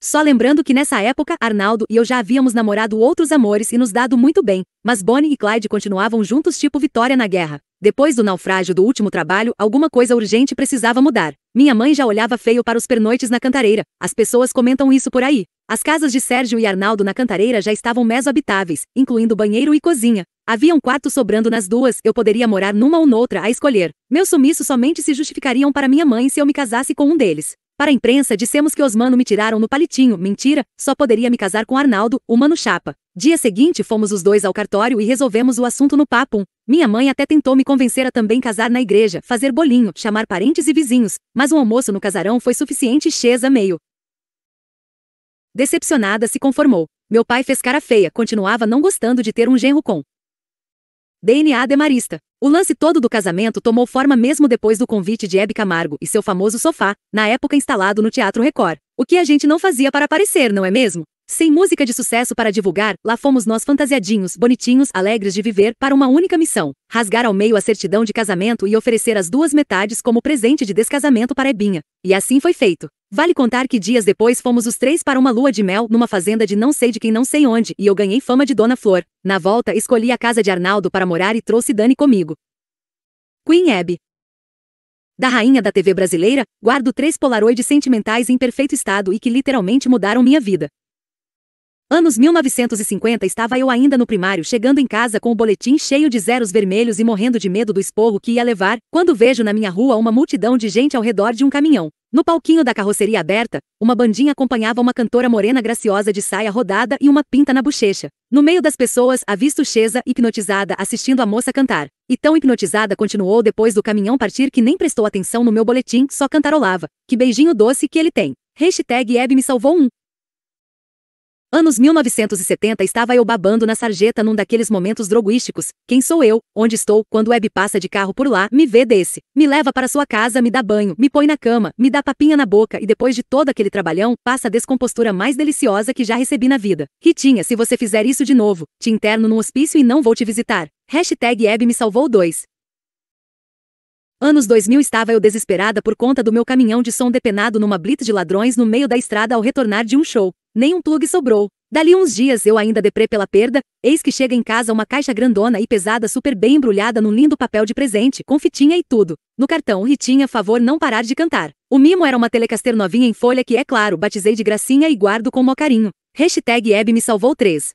Só lembrando que nessa época, Arnaldo e eu já havíamos namorado outros amores e nos dado muito bem, mas Bonnie e Clyde continuavam juntos tipo vitória na guerra. Depois do naufrágio do último trabalho, alguma coisa urgente precisava mudar. Minha mãe já olhava feio para os pernoites na cantareira. As pessoas comentam isso por aí. As casas de Sérgio e Arnaldo na cantareira já estavam meso-habitáveis, incluindo banheiro e cozinha. Havia um quarto sobrando nas duas, eu poderia morar numa ou noutra a escolher. Meus sumiços somente se justificariam para minha mãe se eu me casasse com um deles. Para a imprensa dissemos que Osmano me tiraram no palitinho, mentira, só poderia me casar com Arnaldo, o mano chapa. Dia seguinte fomos os dois ao cartório e resolvemos o assunto no papo. Minha mãe até tentou me convencer a também casar na igreja, fazer bolinho, chamar parentes e vizinhos, mas um almoço no casarão foi suficiente e Chesa meio. Decepcionada se conformou. Meu pai fez cara feia, continuava não gostando de ter um genro com DNA Demarista. O lance todo do casamento tomou forma mesmo depois do convite de Hebe Camargo e seu famoso sofá, na época instalado no Teatro Record. O que a gente não fazia para aparecer, não é mesmo? Sem música de sucesso para divulgar, lá fomos nós fantasiadinhos, bonitinhos, alegres de viver, para uma única missão: rasgar ao meio a certidão de casamento e oferecer as duas metades como presente de descasamento para Ebinha. E assim foi feito. Vale contar que dias depois fomos os três para uma lua de mel numa fazenda de não sei de quem não sei onde e eu ganhei fama de Dona Flor. Na volta, escolhi a casa de Arnaldo para morar e trouxe Dani comigo. Queen Abby. Da rainha da TV brasileira, guardo três polaroides sentimentais em perfeito estado e que literalmente mudaram minha vida. Anos 1950 estava eu ainda no primário, chegando em casa com o boletim cheio de zeros vermelhos e morrendo de medo do esporro que ia levar, quando vejo na minha rua uma multidão de gente ao redor de um caminhão. No palquinho da carroceria aberta, uma bandinha acompanhava uma cantora morena graciosa de saia rodada e uma pinta na bochecha. No meio das pessoas, avisto Chesa hipnotizada assistindo a moça cantar. E tão hipnotizada continuou depois do caminhão partir que nem prestou atenção no meu boletim, só cantarolava. Que beijinho doce que ele tem. Hashtag Hebe me salvou um. Anos 1970 estava eu babando na sarjeta num daqueles momentos droguísticos. Quem sou eu? Onde estou? Quando Web passa de carro por lá, me vê desse. Me leva para sua casa, me dá banho, me põe na cama, me dá papinha na boca e depois de todo aquele trabalhão, passa a descompostura mais deliciosa que já recebi na vida. Ritinha, se você fizer isso de novo, te interno num hospício e não vou te visitar. Hashtag Hebe me salvou 2. Anos 2000 estava eu desesperada por conta do meu caminhão de som depenado numa blitz de ladrões no meio da estrada ao retornar de um show. Nem um plug sobrou. Dali uns dias eu ainda deprê pela perda, eis que chega em casa uma caixa grandona e pesada super bem embrulhada num lindo papel de presente, com fitinha e tudo. No cartão Ritinha favor não parar de cantar. O mimo era uma telecaster novinha em folha que, é claro, batizei de gracinha e guardo com mó carinho. Hashtag Hebe me salvou 3.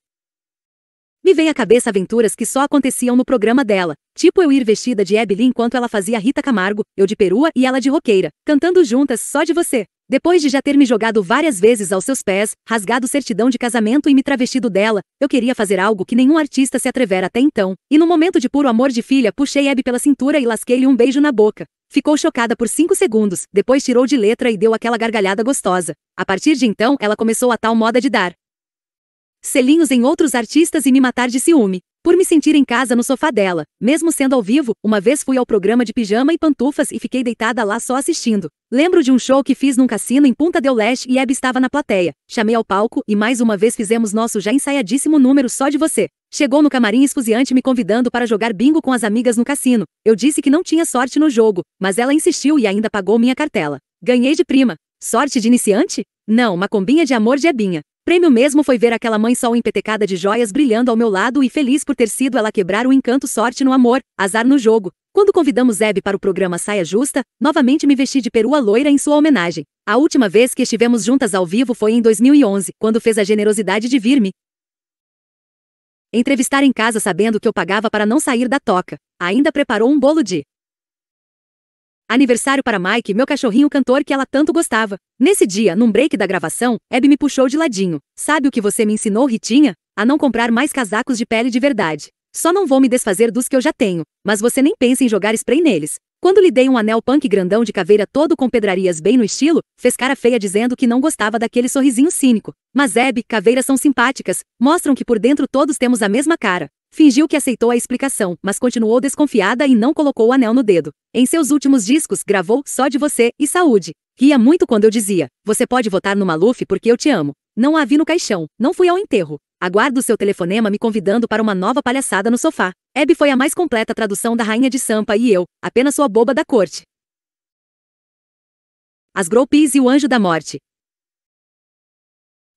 Me vem à cabeça aventuras que só aconteciam no programa dela, tipo eu ir vestida de Ebele enquanto ela fazia Rita Camargo, eu de perua e ela de roqueira, cantando juntas só de você. Depois de já ter me jogado várias vezes aos seus pés, rasgado certidão de casamento e me travestido dela, eu queria fazer algo que nenhum artista se atrevera até então, e no momento de puro amor de filha puxei Abby pela cintura e lasquei-lhe um beijo na boca. Ficou chocada por cinco segundos, depois tirou de letra e deu aquela gargalhada gostosa. A partir de então, ela começou a tal moda de dar selinhos em outros artistas e me matar de ciúme por me sentir em casa no sofá dela. Mesmo sendo ao vivo, uma vez fui ao programa de pijama e pantufas e fiquei deitada lá só assistindo. Lembro de um show que fiz num cassino em Punta del Leste e Abby estava na plateia. Chamei ao palco e mais uma vez fizemos nosso já ensaiadíssimo número só de você. Chegou no camarim esfuziante me convidando para jogar bingo com as amigas no cassino. Eu disse que não tinha sorte no jogo, mas ela insistiu e ainda pagou minha cartela. Ganhei de prima. Sorte de iniciante? Não, uma combinha de amor de Ebinha. Prêmio mesmo foi ver aquela mãe sol empetecada de joias brilhando ao meu lado e feliz por ter sido ela quebrar o encanto sorte no amor, azar no jogo. Quando convidamos Zeb para o programa Saia Justa, novamente me vesti de perua loira em sua homenagem. A última vez que estivemos juntas ao vivo foi em 2011, quando fez a generosidade de vir-me entrevistar em casa sabendo que eu pagava para não sair da toca. Ainda preparou um bolo de Aniversário para Mike, meu cachorrinho cantor que ela tanto gostava. Nesse dia, num break da gravação, Abby me puxou de ladinho. Sabe o que você me ensinou, Ritinha? A não comprar mais casacos de pele de verdade. Só não vou me desfazer dos que eu já tenho, mas você nem pensa em jogar spray neles. Quando lhe dei um anel punk grandão de caveira todo com pedrarias bem no estilo, fez cara feia dizendo que não gostava daquele sorrisinho cínico. Mas Abby, caveiras são simpáticas, mostram que por dentro todos temos a mesma cara. Fingiu que aceitou a explicação, mas continuou desconfiada e não colocou o anel no dedo. Em seus últimos discos, gravou Só de Você e Saúde. Ria muito quando eu dizia: Você pode votar no Maluf porque eu te amo. Não a vi no caixão, não fui ao enterro. Aguardo seu telefonema me convidando para uma nova palhaçada no sofá. Abby foi a mais completa tradução da Rainha de Sampa e eu, apenas sua boba da corte. As Groupies e o Anjo da Morte.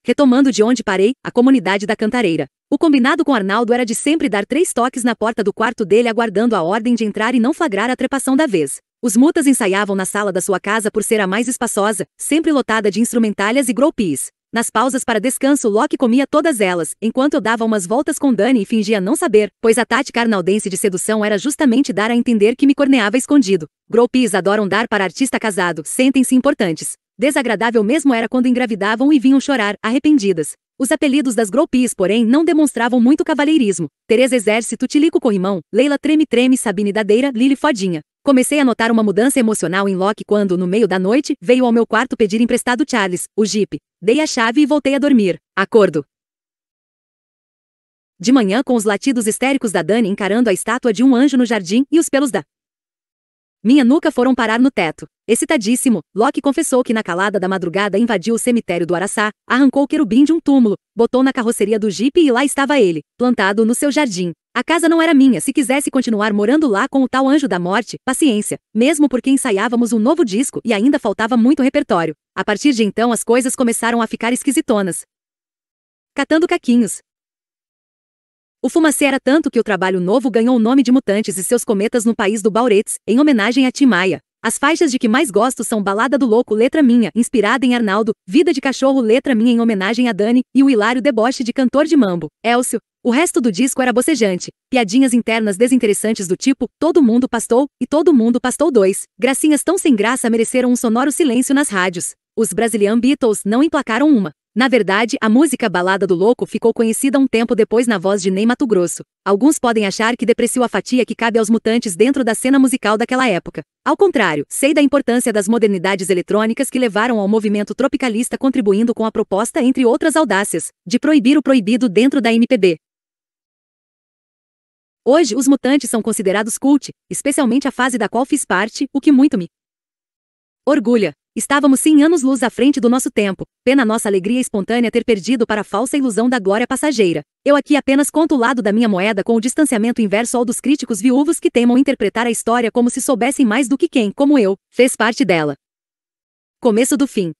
Retomando de onde parei, a comunidade da Cantareira. O combinado com Arnaldo era de sempre dar três toques na porta do quarto dele aguardando a ordem de entrar e não flagrar a trepação da vez. Os mutas ensaiavam na sala da sua casa por ser a mais espaçosa, sempre lotada de instrumentalhas e groupies. Nas pausas para descanso, Locke comia todas elas, enquanto eu dava umas voltas com Dani e fingia não saber, pois a tática arnaldense de sedução era justamente dar a entender que me corneava escondido. Groupies adoram dar para artista casado, sentem-se importantes. Desagradável mesmo era quando engravidavam e vinham chorar, arrependidas. Os apelidos das golpis, porém, não demonstravam muito cavalheirismo. Tereza Exército, Tilico Corrimão, Leila Treme Treme, Sabine Dadeira, Lili Fodinha. Comecei a notar uma mudança emocional em Locke quando, no meio da noite, veio ao meu quarto pedir emprestado Charles, o Jeep. Dei a chave e voltei a dormir. Acordo. De manhã, com os latidos histéricos da Dani encarando a estátua de um anjo no jardim e os pelos da minha nuca foram parar no teto. Excitadíssimo, Loki confessou que na calada da madrugada invadiu o cemitério do Araçá, arrancou o querubim de um túmulo, botou na carroceria do jipe e lá estava ele, plantado no seu jardim. A casa não era minha, se quisesse continuar morando lá com o tal anjo da morte, paciência, mesmo porque ensaiávamos um novo disco e ainda faltava muito repertório. A partir de então as coisas começaram a ficar esquisitonas. Catando caquinhos, o fumacê era tanto que o trabalho novo ganhou o nome de Mutantes e seus cometas no país do Bauretes, em homenagem a Timaya. As faixas de que mais gosto são Balada do Louco, letra minha, inspirada em Arnaldo, Vida de Cachorro, letra minha em homenagem a Dani, e o hilário deboche de cantor de mambo, Elcio. O resto do disco era bocejante, piadinhas internas desinteressantes do tipo Todo mundo pastou e Todo mundo pastou dois. Gracinhas tão sem graça mereceram um sonoro silêncio nas rádios. Os Brazilian Beatles não emplacaram uma. Na verdade, a música Balada do Louco ficou conhecida um tempo depois na voz de Ney Mato Grosso. Alguns podem achar que depreciou a fatia que cabe aos mutantes dentro da cena musical daquela época. Ao contrário, sei da importância das modernidades eletrônicas que levaram ao movimento tropicalista contribuindo com a proposta, entre outras audácias, de proibir o proibido dentro da MPB. Hoje, os mutantes são considerados cult, especialmente a fase da qual fiz parte, o que muito me orgulha. Estávamos cem anos luz à frente do nosso tempo. Pena nossa alegria espontânea ter perdido para a falsa ilusão da glória passageira. Eu aqui apenas conto o lado da minha moeda com o distanciamento inverso ao dos críticos viúvos que temam interpretar a história como se soubessem mais do que quem, como eu, fez parte dela. Começo do fim.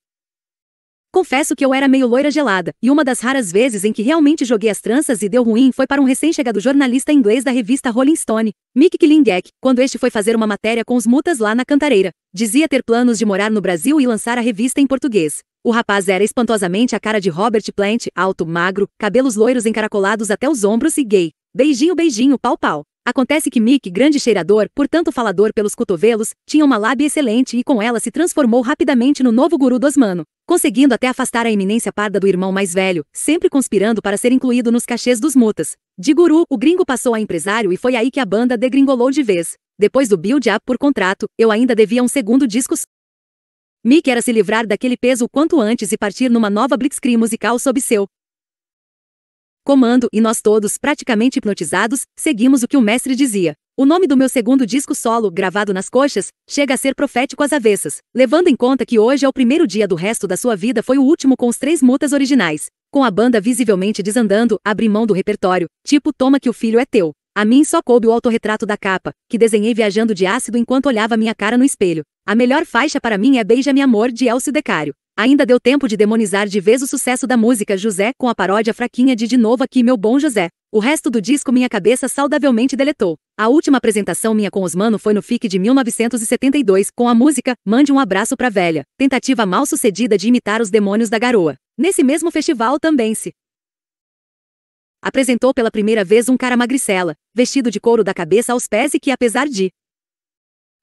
Confesso que eu era meio loira gelada, e uma das raras vezes em que realmente joguei as tranças e deu ruim foi para um recém-chegado jornalista inglês da revista Rolling Stone, Mick Klingek, quando este foi fazer uma matéria com os mutas lá na Cantareira. Dizia ter planos de morar no Brasil e lançar a revista em português. O rapaz era espantosamente a cara de Robert Plant, alto, magro, cabelos loiros encaracolados até os ombros e gay. Beijinho, beijinho, pau, pau. Acontece que Mick, grande cheirador, portanto falador pelos cotovelos, tinha uma lábia excelente e com ela se transformou rapidamente no novo guru do osmano, conseguindo até afastar a iminência parda do irmão mais velho, sempre conspirando para ser incluído nos cachês dos mutas. De guru, o gringo passou a empresário e foi aí que a banda degringolou de vez. Depois do build-up por contrato, eu ainda devia um segundo disco Mick era se livrar daquele peso o quanto antes e partir numa nova blitzkrieg musical sob seu comando e nós todos, praticamente hipnotizados, seguimos o que o mestre dizia. O nome do meu segundo disco solo, gravado nas coxas, chega a ser profético às avessas, levando em conta que hoje é o primeiro dia do resto da sua vida foi o último com os três mutas originais. Com a banda visivelmente desandando, abri mão do repertório, tipo toma que o filho é teu. A mim só coube o autorretrato da capa, que desenhei viajando de ácido enquanto olhava minha cara no espelho. A melhor faixa para mim é Beija-me Amor de Elcio Decário. Ainda deu tempo de demonizar de vez o sucesso da música José com a paródia fraquinha de De Novo Aqui Meu Bom José. O resto do disco minha cabeça saudavelmente deletou. A última apresentação minha com Osmano foi no FIC de 1972 com a música Mande um Abraço pra Velha, tentativa mal sucedida de imitar os demônios da garoa. Nesse mesmo festival também se apresentou pela primeira vez um cara magricela, vestido de couro da cabeça aos pés e que apesar de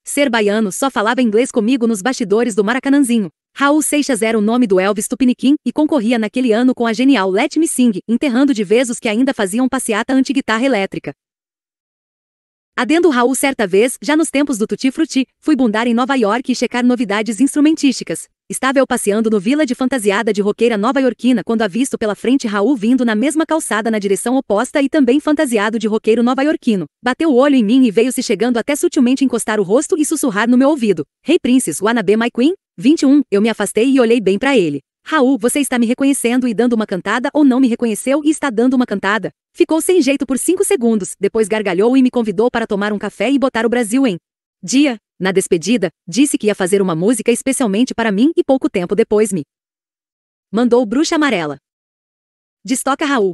ser baiano só falava inglês comigo nos bastidores do Maracanãzinho, Raul Seixas era o nome do Elvis Tupiniquim e concorria naquele ano com a genial Let Me Sing, enterrando de vez os que ainda faziam passeata anti-guitarra elétrica. Adendo Raul certa vez, já nos tempos do Tutti Frutti, fui bundar em Nova York e checar novidades instrumentísticas. Estava eu passeando no de fantasiada de roqueira nova-iorquina quando avisto pela frente Raul vindo na mesma calçada na direção oposta e também fantasiado de roqueiro nova-iorquino. Bateu o olho em mim e veio se chegando até sutilmente encostar o rosto e sussurrar no meu ouvido. Hey Princess, wanna be my queen? 21. Eu me afastei e olhei bem para ele. Raul, você está me reconhecendo e dando uma cantada ou não me reconheceu e está dando uma cantada? Ficou sem jeito por 5 segundos, depois gargalhou e me convidou para tomar um café e botar o Brasil em dia. Na despedida, disse que ia fazer uma música especialmente para mim e pouco tempo depois me mandou Bruxa Amarela. Destoca Raul.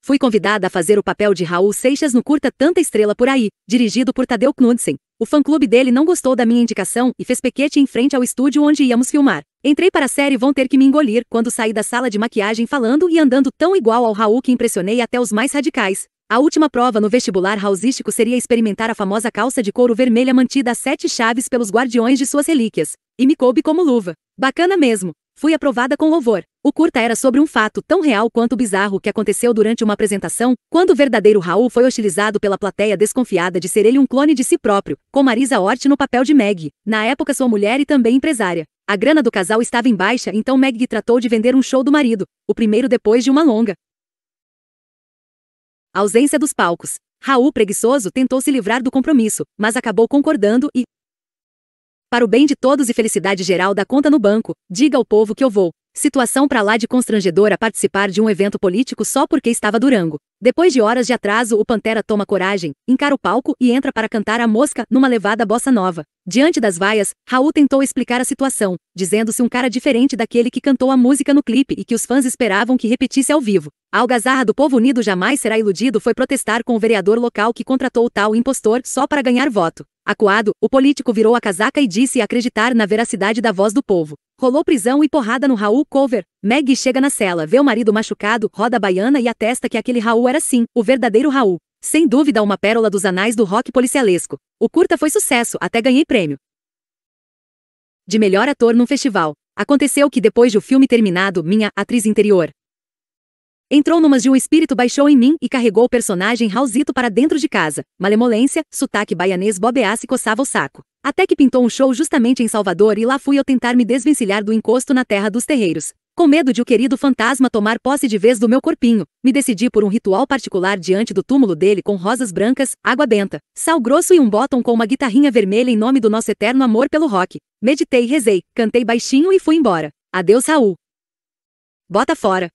Fui convidada a fazer o papel de Raul Seixas no curta Tanta Estrela por Aí, dirigido por Tadeu Knudsen. O fã-clube dele não gostou da minha indicação e fez pequete em frente ao estúdio onde íamos filmar. Entrei para a série Vão Ter Que Me Engolir quando saí da sala de maquiagem falando e andando tão igual ao Raul que impressionei até os mais radicais. A última prova no vestibular rausístico seria experimentar a famosa calça de couro vermelha mantida a sete chaves pelos guardiões de suas relíquias, e me coube como luva. Bacana mesmo. Fui aprovada com louvor. O curta era sobre um fato tão real quanto bizarro que aconteceu durante uma apresentação, quando o verdadeiro Raul foi hostilizado pela plateia desconfiada de ser ele um clone de si próprio, com Marisa Hort no papel de Meg, na época sua mulher e também empresária. A grana do casal estava em baixa, então Meg tratou de vender um show do marido, o primeiro depois de uma longa. ausência dos palcos. Raul, preguiçoso, tentou se livrar do compromisso, mas acabou concordando e, para o bem de todos e felicidade geral da conta no banco, diga ao povo que eu vou. Situação para lá de constrangedora participar de um evento político só porque estava Durango. Depois de horas de atraso, o Pantera toma coragem, encara o palco e entra para cantar a mosca numa levada bossa nova. Diante das vaias, Raul tentou explicar a situação, dizendo-se um cara diferente daquele que cantou a música no clipe e que os fãs esperavam que repetisse ao vivo. A algazarra do povo unido jamais será iludido foi protestar com o vereador local que contratou o tal impostor só para ganhar voto. Acuado, o político virou a casaca e disse acreditar na veracidade da voz do povo. Rolou prisão e porrada no Raul Cover. Maggie chega na cela, vê o marido machucado, roda a baiana e atesta que aquele Raul era sim, o verdadeiro Raul. Sem dúvida uma pérola dos anais do rock policialesco. O curta foi sucesso, até ganhei prêmio. De melhor ator num festival. Aconteceu que depois de o filme terminado, minha atriz interior, Entrou numas de um espírito baixou em mim e carregou o personagem Raulzito para dentro de casa. Malemolência, sotaque baianês bobeasse e coçava o saco. Até que pintou um show justamente em Salvador e lá fui eu tentar me desvencilhar do encosto na terra dos terreiros. Com medo de o querido fantasma tomar posse de vez do meu corpinho, me decidi por um ritual particular diante do túmulo dele com rosas brancas, água benta, sal grosso e um bottom com uma guitarrinha vermelha em nome do nosso eterno amor pelo rock. Meditei, rezei, cantei baixinho e fui embora. Adeus, Raul. Bota fora.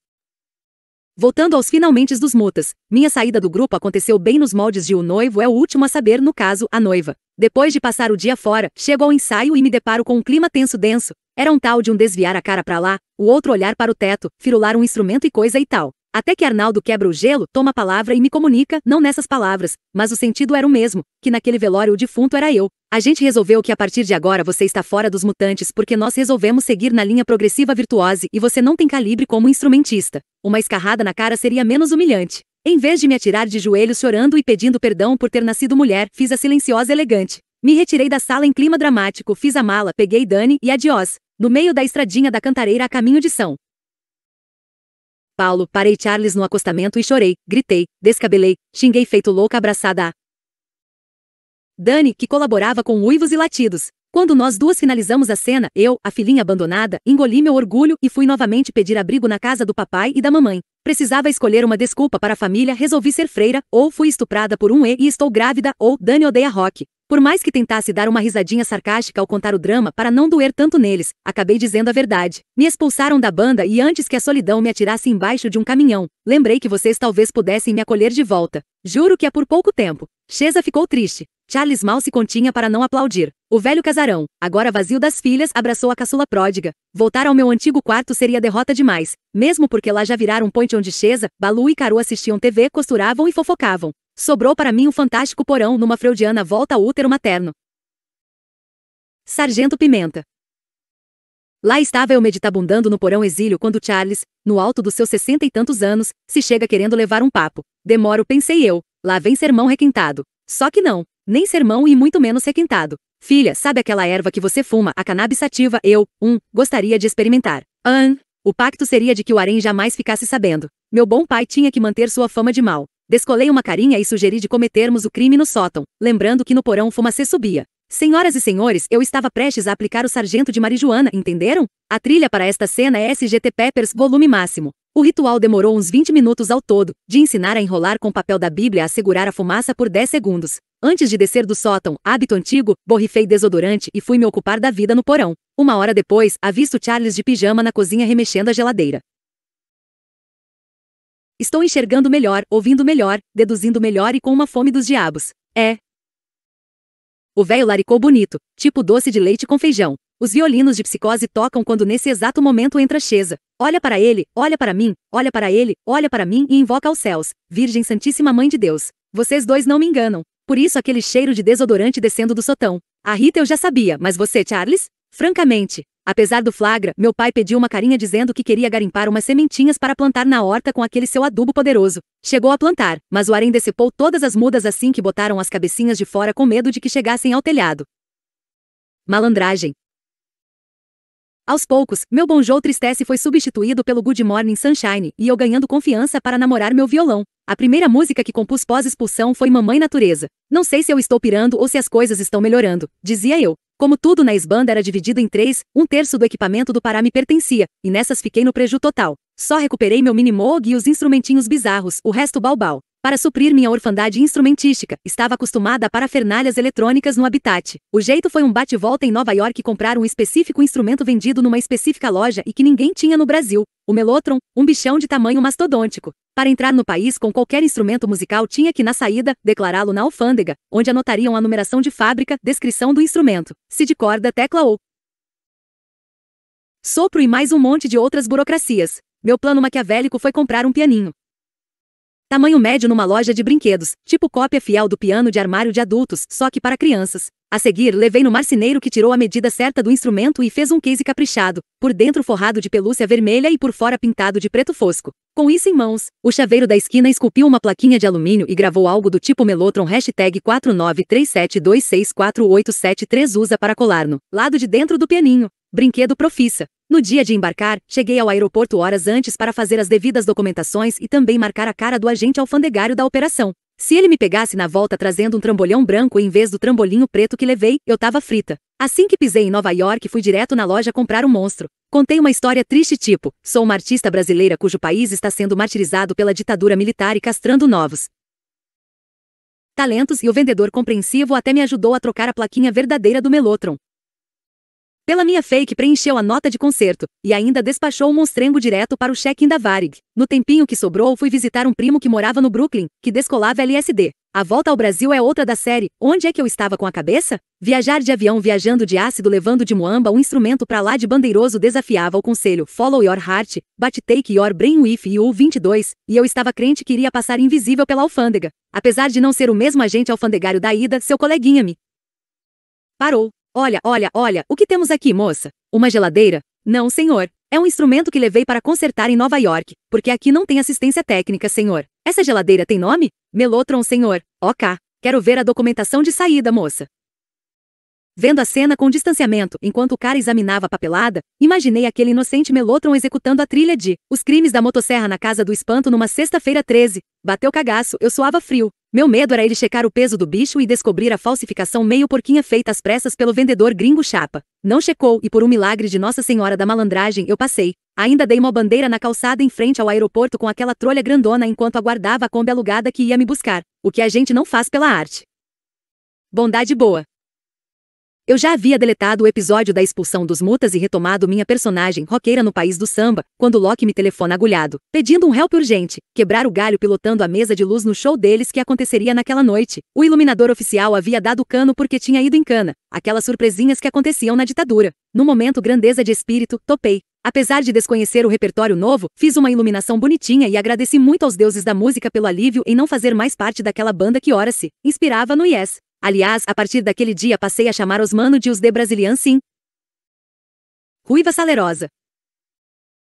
Voltando aos finalmente dos mutas, minha saída do grupo aconteceu bem nos moldes de o noivo é o último a saber, no caso, a noiva. Depois de passar o dia fora, chego ao ensaio e me deparo com um clima tenso denso. Era um tal de um desviar a cara para lá, o outro olhar para o teto, firular um instrumento e coisa e tal. Até que Arnaldo quebra o gelo, toma a palavra e me comunica, não nessas palavras, mas o sentido era o mesmo, que naquele velório o defunto era eu. A gente resolveu que a partir de agora você está fora dos mutantes porque nós resolvemos seguir na linha progressiva virtuose e você não tem calibre como instrumentista. Uma escarrada na cara seria menos humilhante. Em vez de me atirar de joelhos chorando e pedindo perdão por ter nascido mulher, fiz a silenciosa elegante. Me retirei da sala em clima dramático, fiz a mala, peguei Dani e adiós, no meio da estradinha da cantareira a caminho de São. Paulo, parei Charles no acostamento e chorei, gritei, descabelei, xinguei feito louca abraçada a Dani, que colaborava com uivos e latidos, quando nós duas finalizamos a cena, eu, a filhinha abandonada, engoli meu orgulho e fui novamente pedir abrigo na casa do papai e da mamãe. Precisava escolher uma desculpa para a família, resolvi ser freira, ou fui estuprada por um E e estou grávida, ou Dani odeia rock. Por mais que tentasse dar uma risadinha sarcástica ao contar o drama para não doer tanto neles, acabei dizendo a verdade. Me expulsaram da banda e antes que a solidão me atirasse embaixo de um caminhão, lembrei que vocês talvez pudessem me acolher de volta. Juro que é por pouco tempo. Cheza ficou triste. Charles mal se continha para não aplaudir. O velho casarão, agora vazio das filhas, abraçou a caçula pródiga. Voltar ao meu antigo quarto seria derrota demais, mesmo porque lá já viraram um ponte onde Chesa, Balu e Caru assistiam TV, costuravam e fofocavam. Sobrou para mim um fantástico porão numa freudiana volta ao útero materno. Sargento Pimenta. Lá estava eu meditabundando no porão exílio quando Charles, no alto dos seus sessenta e tantos anos, se chega querendo levar um papo. Demoro, pensei eu. Lá vem sermão requintado. Só que não nem sermão e muito menos requintado. Filha, sabe aquela erva que você fuma, a cannabis sativa? Eu, um, gostaria de experimentar. Ahn. O pacto seria de que o harém jamais ficasse sabendo. Meu bom pai tinha que manter sua fama de mal. Descolei uma carinha e sugeri de cometermos o crime no sótão, lembrando que no porão fumacê subia. Senhoras e senhores, eu estava prestes a aplicar o sargento de marijuana, entenderam? A trilha para esta cena é SGT Peppers, volume máximo. O ritual demorou uns 20 minutos ao todo, de ensinar a enrolar com papel da Bíblia a segurar a fumaça por 10 segundos, Antes de descer do sótão, hábito antigo, borrifei desodorante e fui me ocupar da vida no porão. Uma hora depois, avisto Charles de pijama na cozinha remexendo a geladeira. Estou enxergando melhor, ouvindo melhor, deduzindo melhor e com uma fome dos diabos. É. O velho laricou bonito, tipo doce de leite com feijão. Os violinos de psicose tocam quando nesse exato momento entra Chesa. Olha para ele, olha para mim, olha para ele, olha para mim e invoca aos céus. Virgem Santíssima Mãe de Deus. Vocês dois não me enganam. Por isso aquele cheiro de desodorante descendo do sotão. A Rita eu já sabia, mas você, Charles? Francamente, apesar do flagra, meu pai pediu uma carinha dizendo que queria garimpar umas sementinhas para plantar na horta com aquele seu adubo poderoso. Chegou a plantar, mas o harém decepou todas as mudas assim que botaram as cabecinhas de fora com medo de que chegassem ao telhado. Malandragem. Aos poucos, meu Bonjou Tristesse foi substituído pelo Good Morning Sunshine, e eu ganhando confiança para namorar meu violão. A primeira música que compus pós-expulsão foi Mamãe Natureza. Não sei se eu estou pirando ou se as coisas estão melhorando, dizia eu. Como tudo na esbanda era dividido em três, um terço do equipamento do Pará me pertencia, e nessas fiquei no preju total. Só recuperei meu mini mog e os instrumentinhos bizarros, o resto balbal. Para suprir minha orfandade instrumentística, estava acostumada a parafernalhas eletrônicas no habitat. O jeito foi um bate-volta em Nova York comprar um específico instrumento vendido numa específica loja e que ninguém tinha no Brasil, o Melotron, um bichão de tamanho mastodôntico. Para entrar no país com qualquer instrumento musical tinha que, na saída, declará-lo na alfândega, onde anotariam a numeração de fábrica, descrição do instrumento, se de corda, tecla ou sopro e mais um monte de outras burocracias. Meu plano maquiavélico foi comprar um pianinho. Tamanho médio numa loja de brinquedos, tipo cópia fiel do piano de armário de adultos, só que para crianças. A seguir, levei no marceneiro que tirou a medida certa do instrumento e fez um case caprichado, por dentro forrado de pelúcia vermelha e por fora pintado de preto fosco. Com isso em mãos, o chaveiro da esquina esculpiu uma plaquinha de alumínio e gravou algo do tipo Melotron hashtag usa para colar no lado de dentro do pianinho. Brinquedo profissa. No dia de embarcar, cheguei ao aeroporto horas antes para fazer as devidas documentações e também marcar a cara do agente alfandegário da operação. Se ele me pegasse na volta trazendo um trambolhão branco em vez do trambolinho preto que levei, eu tava frita. Assim que pisei em Nova York, fui direto na loja comprar um monstro. Contei uma história triste tipo: sou uma artista brasileira cujo país está sendo martirizado pela ditadura militar e castrando novos talentos e o vendedor compreensivo até me ajudou a trocar a plaquinha verdadeira do Melotron. Pela minha fake preencheu a nota de conserto e ainda despachou o um monstrengo direto para o check-in da Varig. No tempinho que sobrou, fui visitar um primo que morava no Brooklyn, que descolava LSD. A volta ao Brasil é outra da série. Onde é que eu estava com a cabeça? Viajar de avião viajando de ácido levando de muamba um instrumento para lá de bandeiroso desafiava o conselho Follow Your Heart, But Take Your Brain With You 22, e eu estava crente que iria passar invisível pela alfândega. Apesar de não ser o mesmo agente alfandegário da ida, seu coleguinha me parou. Olha, olha, olha, o que temos aqui, moça? Uma geladeira? Não, senhor. É um instrumento que levei para consertar em Nova York, porque aqui não tem assistência técnica, senhor. Essa geladeira tem nome? Melotron, senhor. Ok. Quero ver a documentação de saída, moça. Vendo a cena com distanciamento, enquanto o cara examinava a papelada, imaginei aquele inocente melotron executando a trilha de Os Crimes da Motosserra na Casa do Espanto numa sexta-feira 13. Bateu cagaço, eu suava frio. Meu medo era ele checar o peso do bicho e descobrir a falsificação meio porquinha feita às pressas pelo vendedor gringo chapa. Não checou e por um milagre de Nossa Senhora da Malandragem eu passei. Ainda dei uma bandeira na calçada em frente ao aeroporto com aquela trolha grandona enquanto aguardava a Kombi alugada que ia me buscar, o que a gente não faz pela arte. Bondade boa. Eu já havia deletado o episódio da expulsão dos mutas e retomado minha personagem roqueira no país do samba, quando Loki me telefona agulhado, pedindo um help urgente, quebrar o galho pilotando a mesa de luz no show deles que aconteceria naquela noite. O iluminador oficial havia dado cano porque tinha ido em cana, aquelas surpresinhas que aconteciam na ditadura. No momento grandeza de espírito, topei. Apesar de desconhecer o repertório novo, fiz uma iluminação bonitinha e agradeci muito aos deuses da música pelo alívio em não fazer mais parte daquela banda que ora se inspirava no Yes. Aliás, a partir daquele dia passei a chamar Osmano de os de Brasilian sim. Ruiva Salerosa.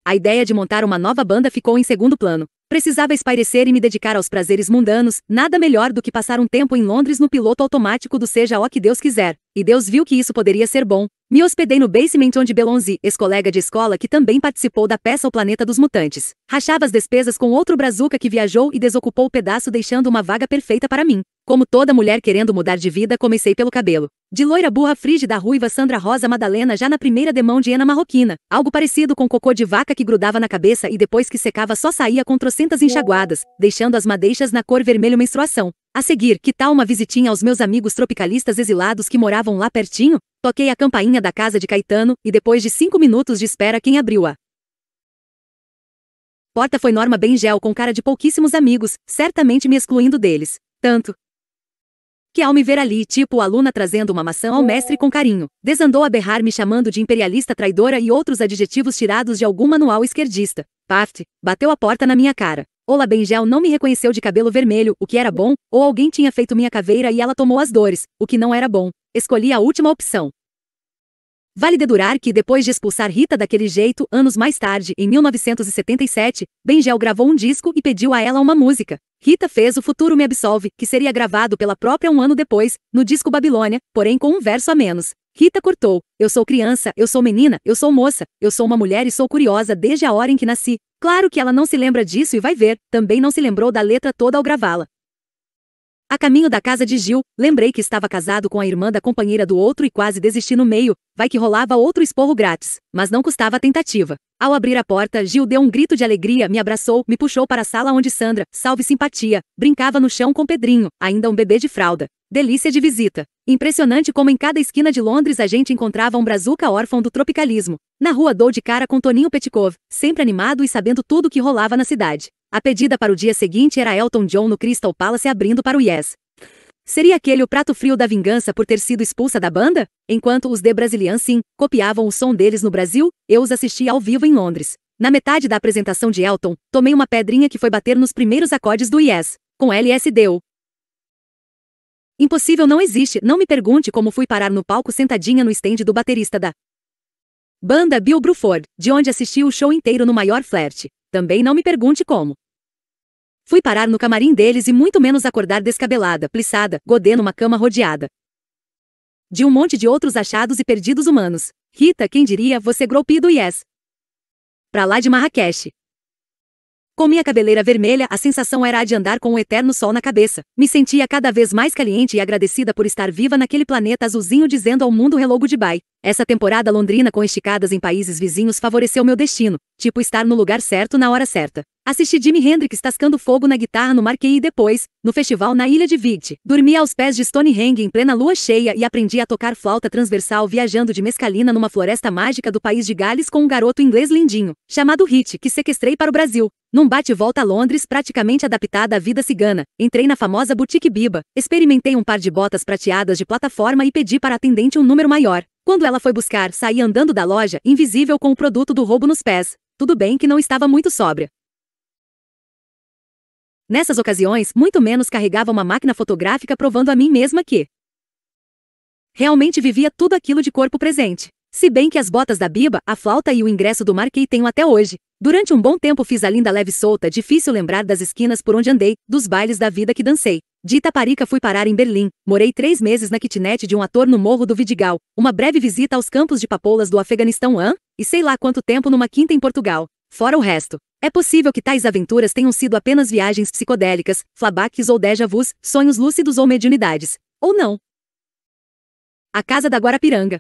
A ideia de montar uma nova banda ficou em segundo plano. Precisava espairecer e me dedicar aos prazeres mundanos, nada melhor do que passar um tempo em Londres no piloto automático do Seja O que Deus quiser. E Deus viu que isso poderia ser bom. Me hospedei no basement onde Belonzi, ex-colega de escola que também participou da peça O Planeta dos Mutantes, rachava as despesas com outro brazuca que viajou e desocupou o pedaço deixando uma vaga perfeita para mim. Como toda mulher querendo mudar de vida, comecei pelo cabelo. De loira burra frígida ruiva Sandra Rosa Madalena já na primeira demão de Ena Marroquina. Algo parecido com cocô de vaca que grudava na cabeça e depois que secava só saía com trocentas enxaguadas, deixando as madeixas na cor vermelho menstruação. A seguir, que tal uma visitinha aos meus amigos tropicalistas exilados que moravam lá pertinho? Toquei a campainha da casa de Caetano e depois de cinco minutos de espera quem abriu a porta foi Norma Bengel com cara de pouquíssimos amigos, certamente me excluindo deles. Tanto que ao me ver ali, tipo aluna trazendo uma maçã ao mestre com carinho, desandou a berrar me chamando de imperialista traidora e outros adjetivos tirados de algum manual esquerdista. Paft, bateu a porta na minha cara. Ola Bengel não me reconheceu de cabelo vermelho, o que era bom, ou alguém tinha feito minha caveira e ela tomou as dores, o que não era bom. Escolhi a última opção. Vale dedurar que, depois de expulsar Rita daquele jeito, anos mais tarde, em 1977, Bengel gravou um disco e pediu a ela uma música. Rita fez O Futuro Me Absolve, que seria gravado pela própria um ano depois, no disco Babilônia, porém com um verso a menos. Rita cortou: Eu sou criança, eu sou menina, eu sou moça, eu sou uma mulher e sou curiosa desde a hora em que nasci. Claro que ela não se lembra disso e vai ver, também não se lembrou da letra toda ao gravá-la. A caminho da casa de Gil, lembrei que estava casado com a irmã da companheira do outro e quase desisti no meio, vai que rolava outro esporro grátis, mas não custava a tentativa. Ao abrir a porta, Gil deu um grito de alegria, me abraçou, me puxou para a sala onde Sandra, salve simpatia, brincava no chão com Pedrinho, ainda um bebê de fralda. Delícia de visita. Impressionante como em cada esquina de Londres a gente encontrava um brazuca órfão do tropicalismo. Na rua dou de cara com Toninho Petkov, sempre animado e sabendo tudo o que rolava na cidade. A pedida para o dia seguinte era Elton John no Crystal Palace abrindo para o Yes. Seria aquele o prato frio da vingança por ter sido expulsa da banda? Enquanto os The Brazilian Sim copiavam o som deles no Brasil, eu os assisti ao vivo em Londres. Na metade da apresentação de Elton, tomei uma pedrinha que foi bater nos primeiros acordes do Yes. Com LSD. Impossível não existe, não me pergunte como fui parar no palco sentadinha no estende do baterista da banda Bill Bruford, de onde assisti o show inteiro no maior flerte. Também não me pergunte como. Fui parar no camarim deles e muito menos acordar descabelada, pliçada, godê numa cama rodeada. De um monte de outros achados e perdidos humanos. Rita, quem diria, você groupido e yes. Pra lá de Marrakech. Com minha cabeleira vermelha, a sensação era a de andar com o um eterno sol na cabeça. Me sentia cada vez mais caliente e agradecida por estar viva naquele planeta azulzinho dizendo ao mundo relógio de bye. Essa temporada londrina com esticadas em países vizinhos favoreceu meu destino, tipo estar no lugar certo na hora certa. Assisti Jimi Hendrix tascando fogo na guitarra no Marquee e depois, no festival na Ilha de Vigt. Dormi aos pés de Stonehenge em plena lua cheia e aprendi a tocar flauta transversal viajando de mescalina numa floresta mágica do país de Gales com um garoto inglês lindinho, chamado Hit, que sequestrei para o Brasil. Num bate-volta a Londres praticamente adaptada à vida cigana, entrei na famosa Boutique Biba, experimentei um par de botas prateadas de plataforma e pedi para a atendente um número maior. Quando ela foi buscar, saí andando da loja, invisível com o produto do roubo nos pés. Tudo bem que não estava muito sóbria. Nessas ocasiões, muito menos carregava uma máquina fotográfica provando a mim mesma que realmente vivia tudo aquilo de corpo presente. Se bem que as botas da Biba, a flauta e o ingresso do Marquei tenho até hoje, Durante um bom tempo fiz a linda leve solta, difícil lembrar das esquinas por onde andei, dos bailes da vida que dancei. De Itaparica fui parar em Berlim, morei três meses na kitnet de um ator no Morro do Vidigal, uma breve visita aos campos de papoulas do Afeganistão e sei lá quanto tempo numa quinta em Portugal. Fora o resto. É possível que tais aventuras tenham sido apenas viagens psicodélicas, flabaques ou déjà vus, sonhos lúcidos ou mediunidades. Ou não. A Casa da Guarapiranga,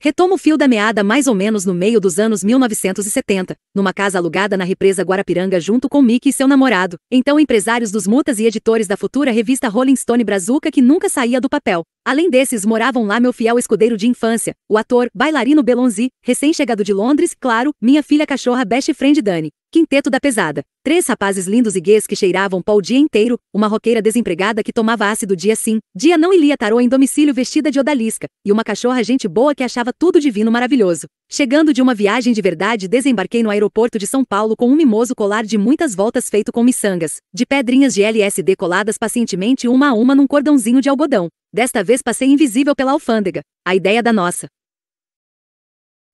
Retoma o fio da meada mais ou menos no meio dos anos 1970, numa casa alugada na represa Guarapiranga junto com Mickey e seu namorado, então empresários dos Mutas e editores da futura revista Rolling Stone Brazuca que nunca saía do papel. Além desses, moravam lá meu fiel escudeiro de infância, o ator, bailarino Belonzi, recém-chegado de Londres, claro, minha filha cachorra best friend Dani, quinteto da pesada, três rapazes lindos e gays que cheiravam pó o dia inteiro, uma roqueira desempregada que tomava ácido dia sim, dia não e lia tarô em domicílio vestida de odalisca, e uma cachorra gente boa que achava tudo divino maravilhoso. Chegando de uma viagem de verdade, desembarquei no aeroporto de São Paulo com um mimoso colar de muitas voltas feito com miçangas, de pedrinhas de LSD coladas pacientemente uma a uma num cordãozinho de algodão. Desta vez passei invisível pela alfândega. A ideia da nossa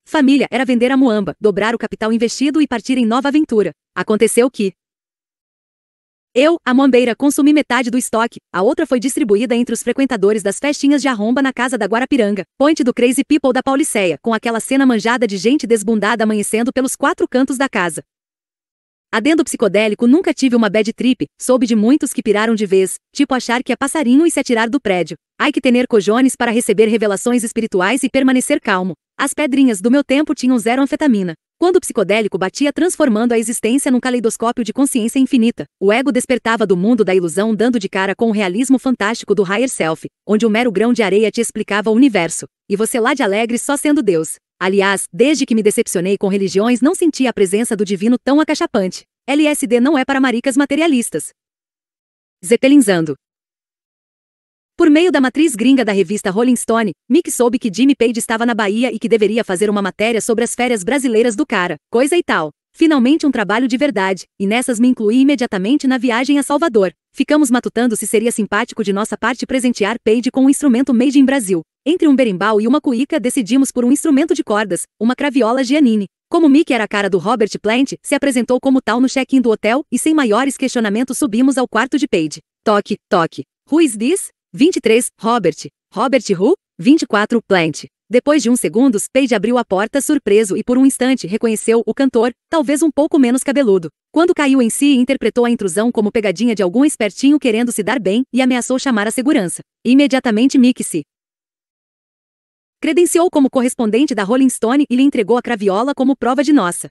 família era vender a Moamba, dobrar o capital investido e partir em nova aventura. Aconteceu que eu, a moambeira, consumi metade do estoque, a outra foi distribuída entre os frequentadores das festinhas de arromba na casa da Guarapiranga, ponte do Crazy People da Pauliceia, com aquela cena manjada de gente desbundada amanhecendo pelos quatro cantos da casa. Adendo psicodélico nunca tive uma bad trip, soube de muitos que piraram de vez, tipo achar que é passarinho e se atirar do prédio. Ai que tener cojones para receber revelações espirituais e permanecer calmo. As pedrinhas do meu tempo tinham zero anfetamina. Quando o psicodélico batia transformando a existência num caleidoscópio de consciência infinita, o ego despertava do mundo da ilusão dando de cara com o realismo fantástico do higher self, onde o mero grão de areia te explicava o universo, e você lá de alegre só sendo Deus. Aliás, desde que me decepcionei com religiões, não senti a presença do divino tão acachapante. LSD não é para maricas materialistas. Zepelinzando. Por meio da matriz gringa da revista Rolling Stone, Mick soube que Jimmy Page estava na Bahia e que deveria fazer uma matéria sobre as férias brasileiras do cara, coisa e tal. Finalmente um trabalho de verdade, e nessas me incluí imediatamente na viagem a Salvador. Ficamos matutando se seria simpático de nossa parte presentear Paige com um instrumento made in Brasil. Entre um berimbau e uma cuíca decidimos por um instrumento de cordas, uma craviola Giannini. Como Mickey era a cara do Robert Plant, se apresentou como tal no check-in do hotel e sem maiores questionamentos subimos ao quarto de Paige. Toque, toque. Who is this? 23, Robert. Robert Who? 24, Plant. Depois de uns segundos, Paige abriu a porta surpreso e por um instante reconheceu o cantor, talvez um pouco menos cabeludo. Quando caiu em si, interpretou a intrusão como pegadinha de algum espertinho querendo se dar bem e ameaçou chamar a segurança. Imediatamente Mick se credenciou como correspondente da Rolling Stone e lhe entregou a craviola como prova de nossa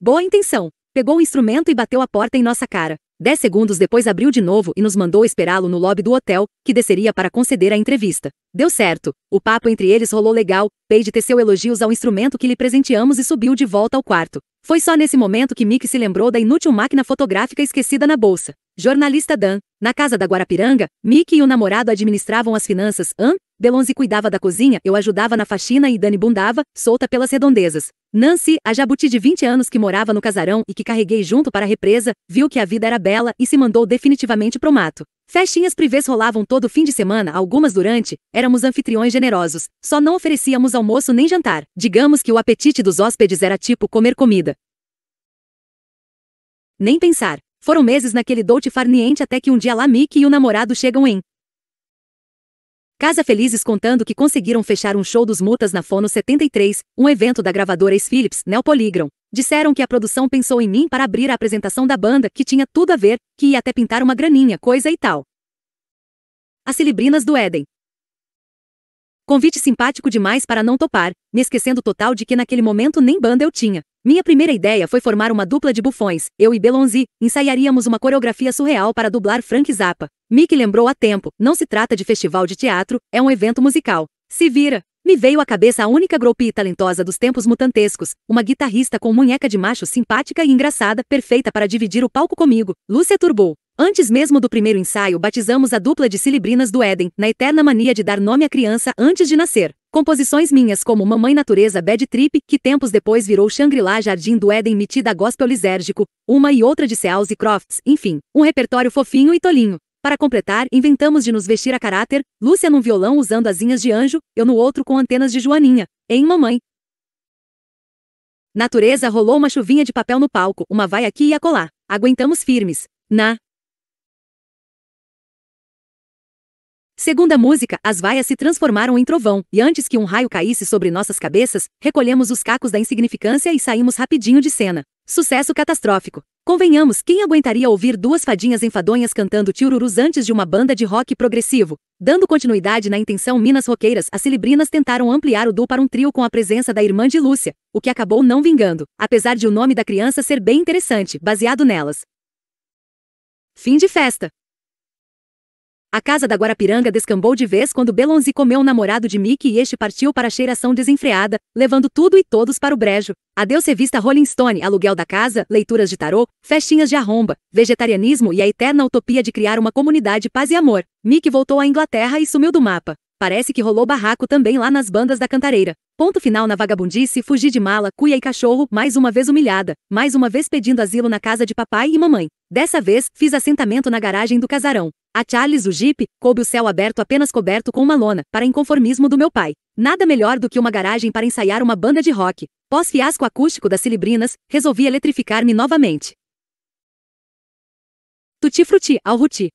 boa intenção. Pegou o instrumento e bateu a porta em nossa cara. Dez segundos depois abriu de novo e nos mandou esperá-lo no lobby do hotel, que desceria para conceder a entrevista. Deu certo. O papo entre eles rolou legal, Paige teceu elogios ao instrumento que lhe presenteamos e subiu de volta ao quarto. Foi só nesse momento que Mick se lembrou da inútil máquina fotográfica esquecida na bolsa. Jornalista Dan, na casa da Guarapiranga, Mickey e o namorado administravam as finanças, Ann, Delonze cuidava da cozinha, eu ajudava na faxina e Dani bundava, solta pelas redondezas. Nancy, a jabuti de 20 anos que morava no casarão e que carreguei junto para a represa, viu que a vida era bela e se mandou definitivamente pro mato. Festinhas privês rolavam todo fim de semana, algumas durante, éramos anfitriões generosos, só não oferecíamos almoço nem jantar. Digamos que o apetite dos hóspedes era tipo comer comida. Nem pensar. Foram meses naquele doute farniente até que um dia Lamique e o namorado chegam em Casa Felizes contando que conseguiram fechar um show dos Mutas na Fono 73, um evento da gravadora ex-Philips, Neopolygram. Disseram que a produção pensou em mim para abrir a apresentação da banda, que tinha tudo a ver, que ia até pintar uma graninha, coisa e tal. As Cilibrinas do Éden. Convite simpático demais para não topar, me esquecendo total de que naquele momento nem banda eu tinha. Minha primeira ideia foi formar uma dupla de bufões, eu e Belonzi, ensaiaríamos uma coreografia surreal para dublar Frank Zappa. Mick lembrou a tempo, não se trata de festival de teatro, é um evento musical. Se vira! Me veio à cabeça a única groupie talentosa dos tempos mutantescos, uma guitarrista com munheca de macho simpática e engraçada, perfeita para dividir o palco comigo, Lúcia Turbou. Antes mesmo do primeiro ensaio, batizamos a dupla de cilibrinas do Éden, na eterna mania de dar nome à criança antes de nascer. Composições minhas como Mamãe Natureza Bad Trip, que tempos depois virou Shangri-La Jardim do Éden metida gospel lisérgico, uma e outra de Seals e Crofts, enfim, um repertório fofinho e tolinho. Para completar, inventamos de nos vestir a caráter, Lúcia num violão usando asinhas de anjo, eu no outro com antenas de Joaninha, em Mamãe. Natureza rolou uma chuvinha de papel no palco, uma vai aqui e acolá. Aguentamos firmes. Na Segundo a música, as vaias se transformaram em trovão, e antes que um raio caísse sobre nossas cabeças, recolhemos os cacos da insignificância e saímos rapidinho de cena. Sucesso catastrófico. Convenhamos, quem aguentaria ouvir duas fadinhas enfadonhas cantando tiururus antes de uma banda de rock progressivo? Dando continuidade na intenção Minas Roqueiras, as celebrinas tentaram ampliar o duo para um trio com a presença da irmã de Lúcia, o que acabou não vingando, apesar de o nome da criança ser bem interessante, baseado nelas. Fim de festa. A casa da Guarapiranga descambou de vez quando Belonzi comeu o namorado de Mickey e este partiu para a cheiração desenfreada, levando tudo e todos para o brejo. Adeus revista Rolling Stone, aluguel da casa, leituras de tarô, festinhas de arromba, vegetarianismo e a eterna utopia de criar uma comunidade paz e amor. Mickey voltou à Inglaterra e sumiu do mapa. Parece que rolou barraco também lá nas bandas da cantareira. Ponto final na vagabundice, fugi de mala, cuia e cachorro, mais uma vez humilhada, mais uma vez pedindo asilo na casa de papai e mamãe. Dessa vez, fiz assentamento na garagem do casarão. A Charles o Jeep, coube o céu aberto apenas coberto com uma lona, para inconformismo do meu pai. Nada melhor do que uma garagem para ensaiar uma banda de rock. Pós-fiasco acústico das Cilibrinas, resolvi eletrificar-me novamente. Tutifruti Frutti, ao Ruti.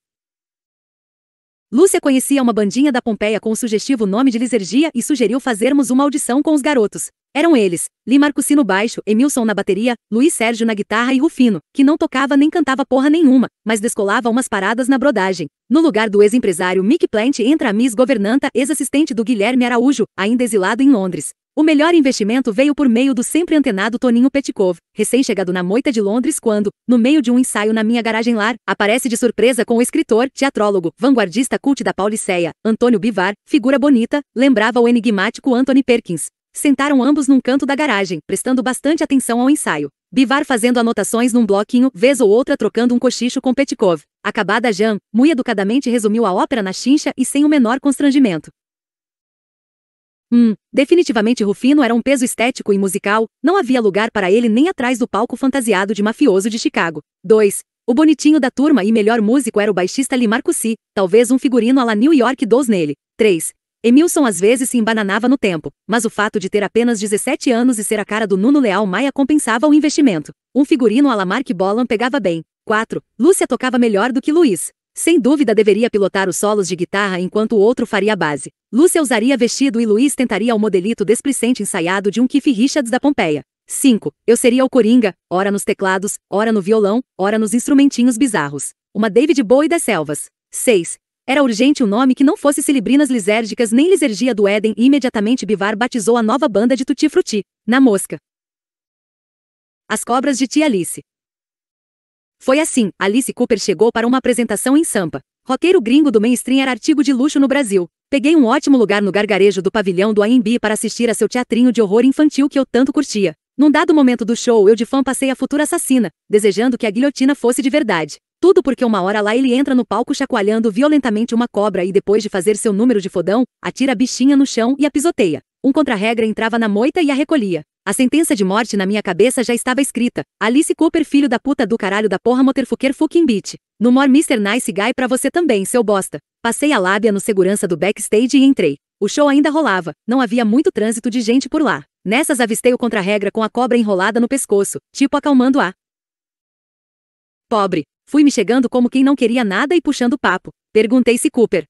Lúcia conhecia uma bandinha da Pompeia com o sugestivo nome de Lisergia e sugeriu fazermos uma audição com os garotos. Eram eles, Li Marcucino baixo, Emilson na bateria, Luiz Sérgio na guitarra e Rufino, que não tocava nem cantava porra nenhuma, mas descolava umas paradas na brodagem. No lugar do ex-empresário Mick Plant entra a Miss Governanta, ex-assistente do Guilherme Araújo, ainda exilado em Londres. O melhor investimento veio por meio do sempre antenado Toninho Petkov, recém-chegado na moita de Londres quando, no meio de um ensaio na minha garagem lar, aparece de surpresa com o escritor, teatrólogo, vanguardista cult da Pauliceia, Antônio Bivar, figura bonita, lembrava o enigmático Anthony Perkins. Sentaram ambos num canto da garagem, prestando bastante atenção ao ensaio. Bivar fazendo anotações num bloquinho, vez ou outra trocando um cochicho com Petkov. Acabada Jan, mui educadamente resumiu a ópera na chincha e sem o menor constrangimento. Hum, definitivamente Rufino era um peso estético e musical, não havia lugar para ele nem atrás do palco fantasiado de mafioso de Chicago. 2. O bonitinho da turma e melhor músico era o baixista Lee Marcusi, talvez um figurino à la New York dos nele. 3. Emilson às vezes se embananava no tempo, mas o fato de ter apenas 17 anos e ser a cara do Nuno Leal Maia compensava o investimento. Um figurino à Bolan pegava bem. 4. Lúcia tocava melhor do que Luiz. Sem dúvida deveria pilotar os solos de guitarra enquanto o outro faria a base. Lúcia usaria vestido e Luiz tentaria o modelito displicente ensaiado de um Keith Richards da Pompeia. 5. Eu seria o Coringa, ora nos teclados, ora no violão, ora nos instrumentinhos bizarros. Uma David Bowie das selvas. 6. Era urgente um nome que não fosse Celebrinas Lisérgicas nem Lisergia do Éden e imediatamente Bivar batizou a nova banda de Tutti Na Mosca. As Cobras de Tia Alice. Foi assim, Alice Cooper chegou para uma apresentação em Sampa. Roqueiro gringo do mainstream era artigo de luxo no Brasil. Peguei um ótimo lugar no gargarejo do pavilhão do AMB para assistir a seu teatrinho de horror infantil que eu tanto curtia. Num dado momento do show, eu de fã passei a futura assassina, desejando que a guilhotina fosse de verdade. Tudo porque uma hora lá ele entra no palco chacoalhando violentamente uma cobra e depois de fazer seu número de fodão, atira a bichinha no chão e a pisoteia. Um contra-regra entrava na moita e a recolhia. A sentença de morte na minha cabeça já estava escrita. Alice Cooper, filho da puta do caralho da porra moterfucker fucking bitch. No more Mr. Nice Guy pra você também, seu bosta. Passei a lábia no segurança do backstage e entrei. O show ainda rolava, não havia muito trânsito de gente por lá. Nessas avistei o contra-regra com a cobra enrolada no pescoço, tipo acalmando-a. Pobre, Fui me chegando como quem não queria nada e puxando papo. Perguntei se Cooper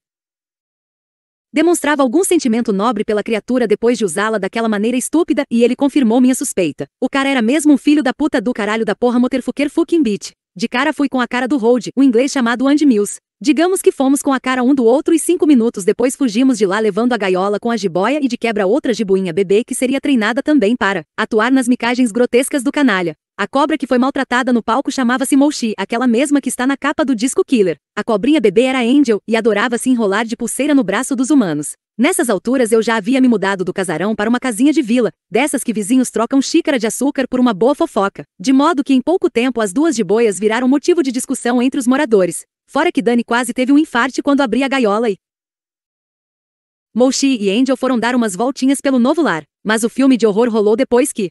demonstrava algum sentimento nobre pela criatura depois de usá-la daquela maneira estúpida e ele confirmou minha suspeita. O cara era mesmo um filho da puta do caralho da porra motherfucker fucking bitch. De cara fui com a cara do Hold, o um inglês chamado Andy Mills. Digamos que fomos com a cara um do outro e cinco minutos depois fugimos de lá levando a gaiola com a jiboia e de quebra outra jiboinha bebê que seria treinada também para atuar nas micagens grotescas do canalha. A cobra que foi maltratada no palco chamava-se Mouchi, aquela mesma que está na capa do disco Killer. A cobrinha bebê era Angel e adorava se enrolar de pulseira no braço dos humanos. Nessas alturas eu já havia me mudado do casarão para uma casinha de vila, dessas que vizinhos trocam xícara de açúcar por uma boa fofoca, de modo que em pouco tempo as duas de boias viraram motivo de discussão entre os moradores. Fora que Dani quase teve um infarte quando abri a gaiola e. Mouchi e Angel foram dar umas voltinhas pelo novo lar, mas o filme de horror rolou depois que,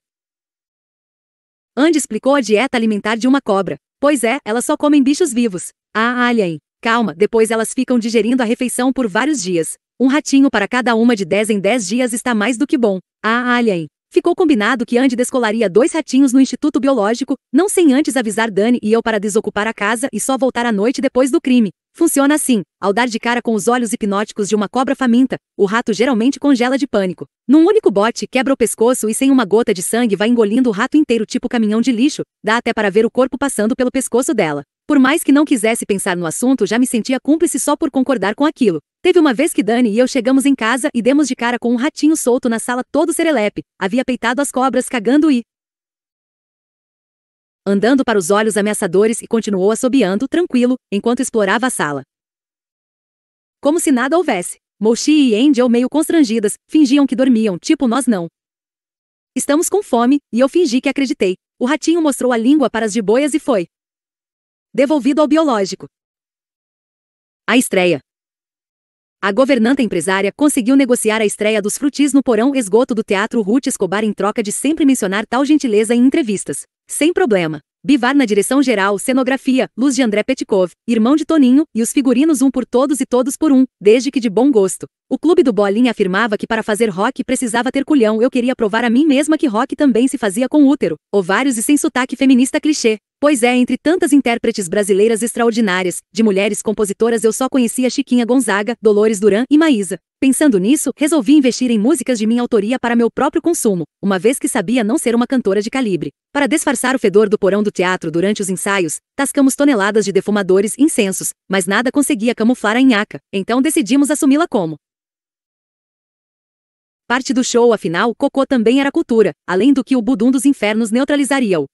Andy explicou a dieta alimentar de uma cobra. Pois é, elas só comem bichos vivos. Ah, alien. Calma, depois elas ficam digerindo a refeição por vários dias. Um ratinho para cada uma de 10 em 10 dias está mais do que bom. Ah, alien. Ficou combinado que Andy descolaria dois ratinhos no Instituto Biológico, não sem antes avisar Dani e eu para desocupar a casa e só voltar à noite depois do crime. Funciona assim: ao dar de cara com os olhos hipnóticos de uma cobra faminta, o rato geralmente congela de pânico. Num único bote, quebra o pescoço e, sem uma gota de sangue, vai engolindo o rato inteiro, tipo caminhão de lixo, dá até para ver o corpo passando pelo pescoço dela. Por mais que não quisesse pensar no assunto, já me sentia cúmplice só por concordar com aquilo. Teve uma vez que Dani e eu chegamos em casa e demos de cara com um ratinho solto na sala todo serelepe. Havia peitado as cobras cagando e, andando para os olhos ameaçadores e continuou assobiando, tranquilo, enquanto explorava a sala. Como se nada houvesse. Moshi e Angel, meio constrangidas, fingiam que dormiam, tipo nós não. Estamos com fome, e eu fingi que acreditei. O ratinho mostrou a língua para as jiboias e foi. Devolvido ao biológico. A estreia. A governanta empresária conseguiu negociar a estreia dos frutis no porão esgoto do Teatro Ruth Escobar em troca de sempre mencionar tal gentileza em entrevistas. Sem problema. Bivar na direção geral, cenografia, luz de André Petkov, irmão de Toninho, e os figurinos um por todos e todos por um, desde que de bom gosto. O clube do Bolinha afirmava que para fazer rock precisava ter culhão. Eu queria provar a mim mesma que rock também se fazia com útero, ovários e sem sotaque feminista clichê. Pois é, entre tantas intérpretes brasileiras extraordinárias, de mulheres compositoras eu só conhecia Chiquinha Gonzaga, Dolores Duran e Maísa. Pensando nisso, resolvi investir em músicas de minha autoria para meu próprio consumo, uma vez que sabia não ser uma cantora de calibre. Para disfarçar o fedor do porão do teatro durante os ensaios, tascamos toneladas de defumadores e incensos, mas nada conseguia camuflar a nhaca, então decidimos assumi-la como parte do show, afinal, Cocô também era cultura, além do que o Budum dos Infernos neutralizaria-o.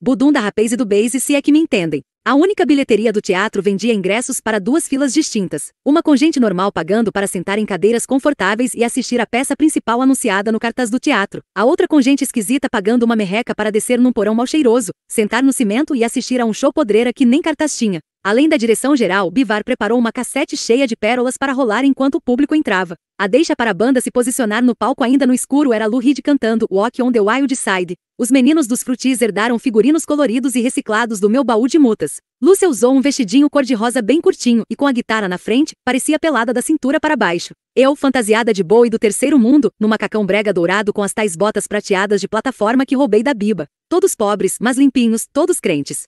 Budum da Rapaz e do Base se é que me entendem. A única bilheteria do teatro vendia ingressos para duas filas distintas, uma com gente normal pagando para sentar em cadeiras confortáveis e assistir a peça principal anunciada no cartaz do teatro, a outra com gente esquisita pagando uma merreca para descer num porão mal cheiroso, sentar no cimento e assistir a um show podreira que nem cartaz tinha. Além da direção geral, Bivar preparou uma cassete cheia de pérolas para rolar enquanto o público entrava. A deixa para a banda se posicionar no palco ainda no escuro era Lou Reed cantando Walk on the Wild Side. Os meninos dos Frutis herdaram figurinos coloridos e reciclados do meu baú de mutas. Lúcia usou um vestidinho cor-de-rosa bem curtinho e com a guitarra na frente, parecia pelada da cintura para baixo. Eu, fantasiada de boi do terceiro mundo, no macacão brega dourado com as tais botas prateadas de plataforma que roubei da biba. Todos pobres, mas limpinhos, todos crentes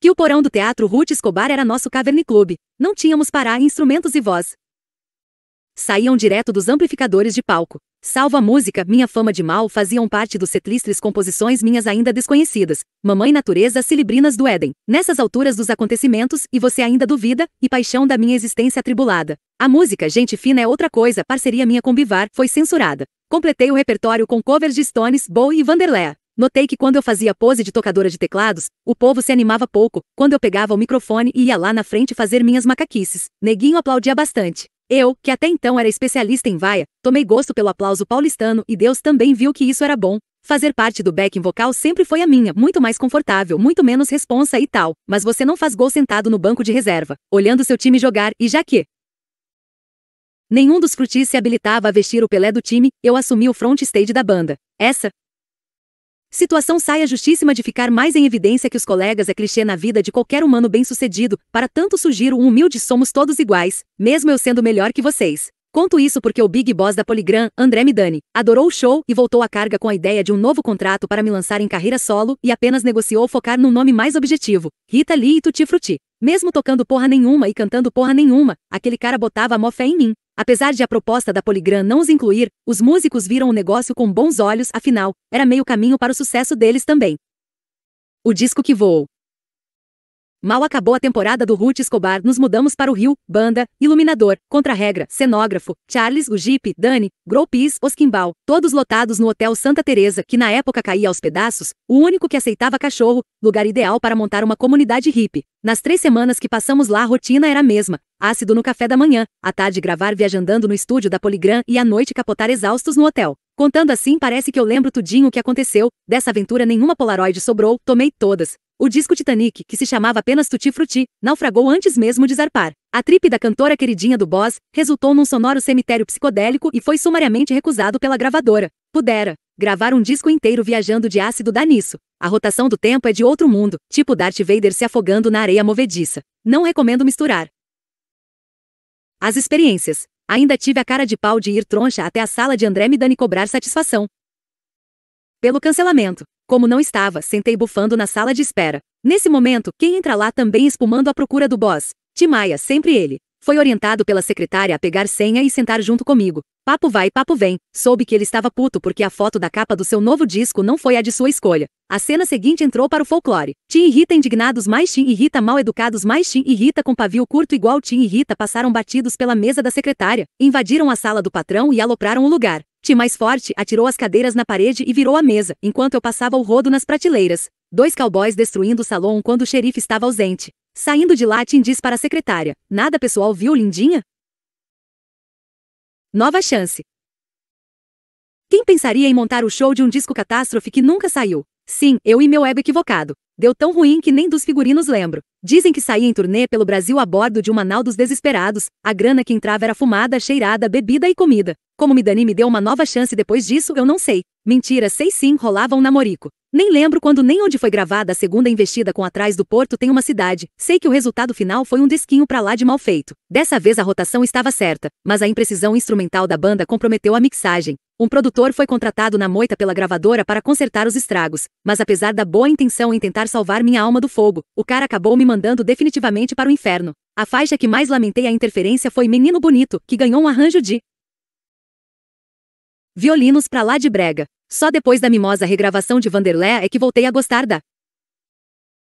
que o porão do Teatro Ruth Escobar era nosso caverniclube, não tínhamos parar instrumentos e voz. Saíam direto dos amplificadores de palco. Salvo a música, minha fama de mal faziam parte dos setlistres composições minhas ainda desconhecidas, Mamãe Natureza Cilibrinas do Éden. Nessas alturas dos acontecimentos, e você ainda duvida, e paixão da minha existência atribulada. A música Gente Fina é outra coisa, parceria minha com Bivar, foi censurada. Completei o repertório com covers de Stones, Bowie e Vanderlea. Notei que quando eu fazia pose de tocadora de teclados, o povo se animava pouco, quando eu pegava o microfone e ia lá na frente fazer minhas macaquices. Neguinho aplaudia bastante. Eu, que até então era especialista em vaia, tomei gosto pelo aplauso paulistano e Deus também viu que isso era bom. Fazer parte do backing vocal sempre foi a minha, muito mais confortável, muito menos responsa e tal, mas você não faz gol sentado no banco de reserva, olhando seu time jogar e já que Nenhum dos frutis se habilitava a vestir o Pelé do time, eu assumi o front stage da banda. Essa Situação saia justíssima de ficar mais em evidência que os colegas é clichê na vida de qualquer humano bem-sucedido, para tanto sugiro um humilde somos todos iguais, mesmo eu sendo melhor que vocês. Conto isso porque o Big Boss da Polygram, André Midani, adorou o show e voltou à carga com a ideia de um novo contrato para me lançar em carreira solo e apenas negociou focar num nome mais objetivo, Rita Lee e Tutti Frutti. Mesmo tocando porra nenhuma e cantando porra nenhuma, aquele cara botava a mó fé em mim. Apesar de a proposta da Polygram não os incluir, os músicos viram o negócio com bons olhos, afinal, era meio caminho para o sucesso deles também. O disco que voou. Mal acabou a temporada do Ruth Escobar, nos mudamos para o Rio, banda, iluminador, contra-regra, cenógrafo, Charles, o Jeep, Dani, Groupis, Osquimbal, todos lotados no Hotel Santa Teresa, que na época caía aos pedaços, o único que aceitava cachorro, lugar ideal para montar uma comunidade hippie. Nas três semanas que passamos lá a rotina era a mesma, ácido no café da manhã, à tarde gravar viajandando no estúdio da Poligram e à noite capotar exaustos no hotel. Contando assim, parece que eu lembro tudinho o que aconteceu. Dessa aventura nenhuma Polaroid sobrou, tomei todas. O disco Titanic, que se chamava apenas Tutti Frutti, naufragou antes mesmo de zarpar. A tripe da cantora queridinha do Boss resultou num sonoro cemitério psicodélico e foi sumariamente recusado pela gravadora. Pudera gravar um disco inteiro viajando de ácido dá nisso. A rotação do tempo é de outro mundo, tipo Darth Vader se afogando na areia movediça. Não recomendo misturar. As experiências. Ainda tive a cara de pau de ir troncha até a sala de André Midani cobrar satisfação. Pelo cancelamento. Como não estava, sentei bufando na sala de espera. Nesse momento, quem entra lá também espumando à procura do boss? Timaya, sempre ele. Foi orientado pela secretária a pegar senha e sentar junto comigo. Papo vai, papo vem. Soube que ele estava puto porque a foto da capa do seu novo disco não foi a de sua escolha. A cena seguinte entrou para o folclore. e irrita indignados mais e irrita mal educados mais e irrita com pavio curto igual e irrita passaram batidos pela mesa da secretária, invadiram a sala do patrão e alopraram o lugar. Tim mais forte atirou as cadeiras na parede e virou a mesa, enquanto eu passava o rodo nas prateleiras. Dois cowboys destruindo o salão quando o xerife estava ausente. Saindo de lá, Tim diz para a secretária: Nada pessoal, viu, lindinha? Nova chance. Quem pensaria em montar o show de um disco catástrofe que nunca saiu? Sim, eu e meu ego equivocado. Deu tão ruim que nem dos figurinos lembro. Dizem que saí em turnê pelo Brasil a bordo de uma nau dos desesperados. A grana que entrava era fumada, cheirada, bebida e comida. Como Midani me deu uma nova chance depois disso, eu não sei. Mentira, sei sim, rolava um namorico. Nem lembro quando nem onde foi gravada a segunda investida com Atrás do Porto tem uma cidade. Sei que o resultado final foi um desquinho pra lá de mal feito. Dessa vez a rotação estava certa, mas a imprecisão instrumental da banda comprometeu a mixagem. Um produtor foi contratado na moita pela gravadora para consertar os estragos, mas apesar da boa intenção em tentar salvar minha alma do fogo, o cara acabou me mandando definitivamente para o inferno. A faixa que mais lamentei a interferência foi Menino Bonito, que ganhou um arranjo de violinos pra lá de brega. Só depois da mimosa regravação de Vanderlei é que voltei a gostar da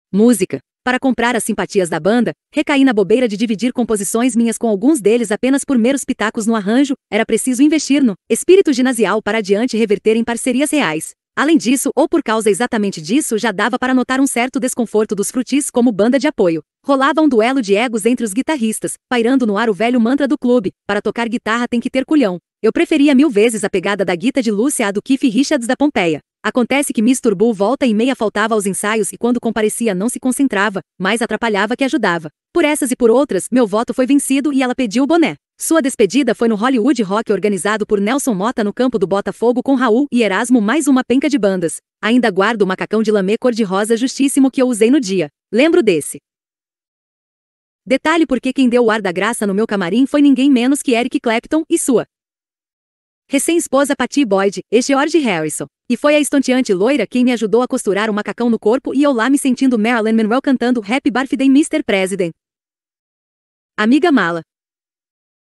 música. Para comprar as simpatias da banda, recaí na bobeira de dividir composições minhas com alguns deles apenas por meros pitacos no arranjo, era preciso investir no espírito ginasial para adiante reverter em parcerias reais. Além disso, ou por causa exatamente disso, já dava para notar um certo desconforto dos frutis como banda de apoio. Rolava um duelo de egos entre os guitarristas, pairando no ar o velho mantra do clube: para tocar guitarra tem que ter culhão. Eu preferia mil vezes a pegada da guita de Lúcia à do Keith Richards da Pompeia. Acontece que Miss Bull volta e meia faltava aos ensaios e quando comparecia não se concentrava, mais atrapalhava que ajudava. Por essas e por outras, meu voto foi vencido e ela pediu o boné. Sua despedida foi no Hollywood Rock organizado por Nelson Mota no campo do Botafogo com Raul e Erasmo mais uma penca de bandas. Ainda guardo o macacão de lamê cor-de-rosa justíssimo que eu usei no dia. Lembro desse. Detalhe porque quem deu o ar da graça no meu camarim foi ninguém menos que Eric Clapton e sua recém-esposa Patty Boyd e George Harrison. E foi a estonteante loira quem me ajudou a costurar um macacão no corpo e eu lá me sentindo Marilyn Monroe cantando Happy Birthday Mr. President. Amiga mala.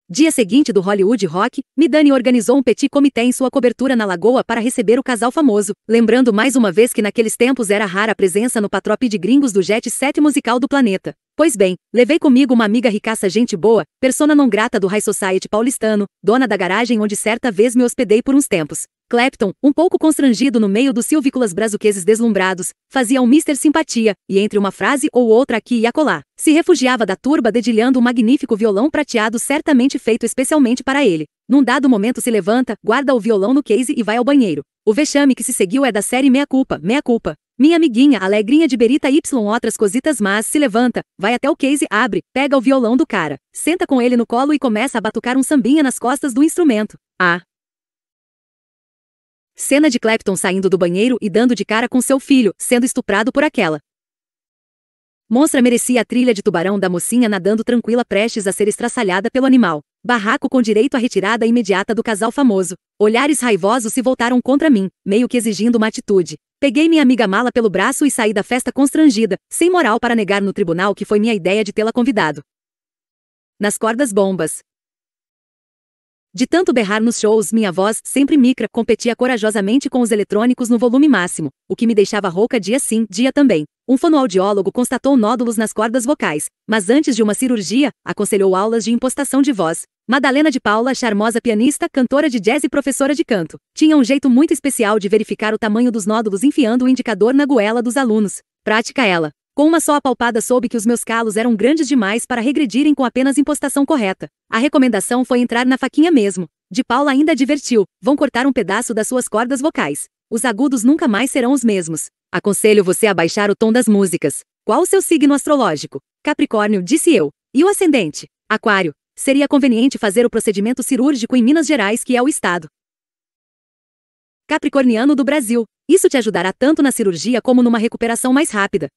Dia seguinte do Hollywood Rock, Midani organizou um petit comité em sua cobertura na Lagoa para receber o casal famoso, lembrando mais uma vez que naqueles tempos era rara a presença no patrope de gringos do jet set musical do planeta. Pois bem, levei comigo uma amiga ricaça gente boa, persona não grata do High Society paulistano, dona da garagem onde certa vez me hospedei por uns tempos. Clapton, um pouco constrangido no meio dos silvícolas brazuqueses deslumbrados, fazia um mister simpatia, e entre uma frase ou outra aqui e acolá, se refugiava da turba dedilhando um magnífico violão prateado certamente feito especialmente para ele. Num dado momento se levanta, guarda o violão no case e vai ao banheiro. O vexame que se seguiu é da série Meia Culpa, Meia Culpa. Minha amiguinha, alegrinha de berita y outras cositas mas se levanta, vai até o case, abre, pega o violão do cara, senta com ele no colo e começa a batucar um sambinha nas costas do instrumento. Ah! Cena de Clapton saindo do banheiro e dando de cara com seu filho, sendo estuprado por aquela. Monstra merecia a trilha de tubarão da mocinha nadando tranquila prestes a ser estraçalhada pelo animal. Barraco com direito à retirada imediata do casal famoso. Olhares raivosos se voltaram contra mim, meio que exigindo uma atitude. Peguei minha amiga mala pelo braço e saí da festa constrangida, sem moral para negar no tribunal que foi minha ideia de tê-la convidado. Nas cordas bombas. De tanto berrar nos shows, minha voz, sempre micra, competia corajosamente com os eletrônicos no volume máximo, o que me deixava rouca dia sim, dia também. Um fonoaudiólogo constatou nódulos nas cordas vocais, mas antes de uma cirurgia, aconselhou aulas de impostação de voz. Madalena de Paula, charmosa pianista, cantora de jazz e professora de canto, tinha um jeito muito especial de verificar o tamanho dos nódulos enfiando o indicador na goela dos alunos. Prática ela. Com uma só apalpada soube que os meus calos eram grandes demais para regredirem com apenas impostação correta. A recomendação foi entrar na faquinha mesmo. De Paula ainda advertiu: vão cortar um pedaço das suas cordas vocais os agudos nunca mais serão os mesmos. Aconselho você a baixar o tom das músicas. Qual o seu signo astrológico? Capricórnio, disse eu. E o ascendente? Aquário. Seria conveniente fazer o procedimento cirúrgico em Minas Gerais, que é o estado capricorniano do Brasil. Isso te ajudará tanto na cirurgia como numa recuperação mais rápida.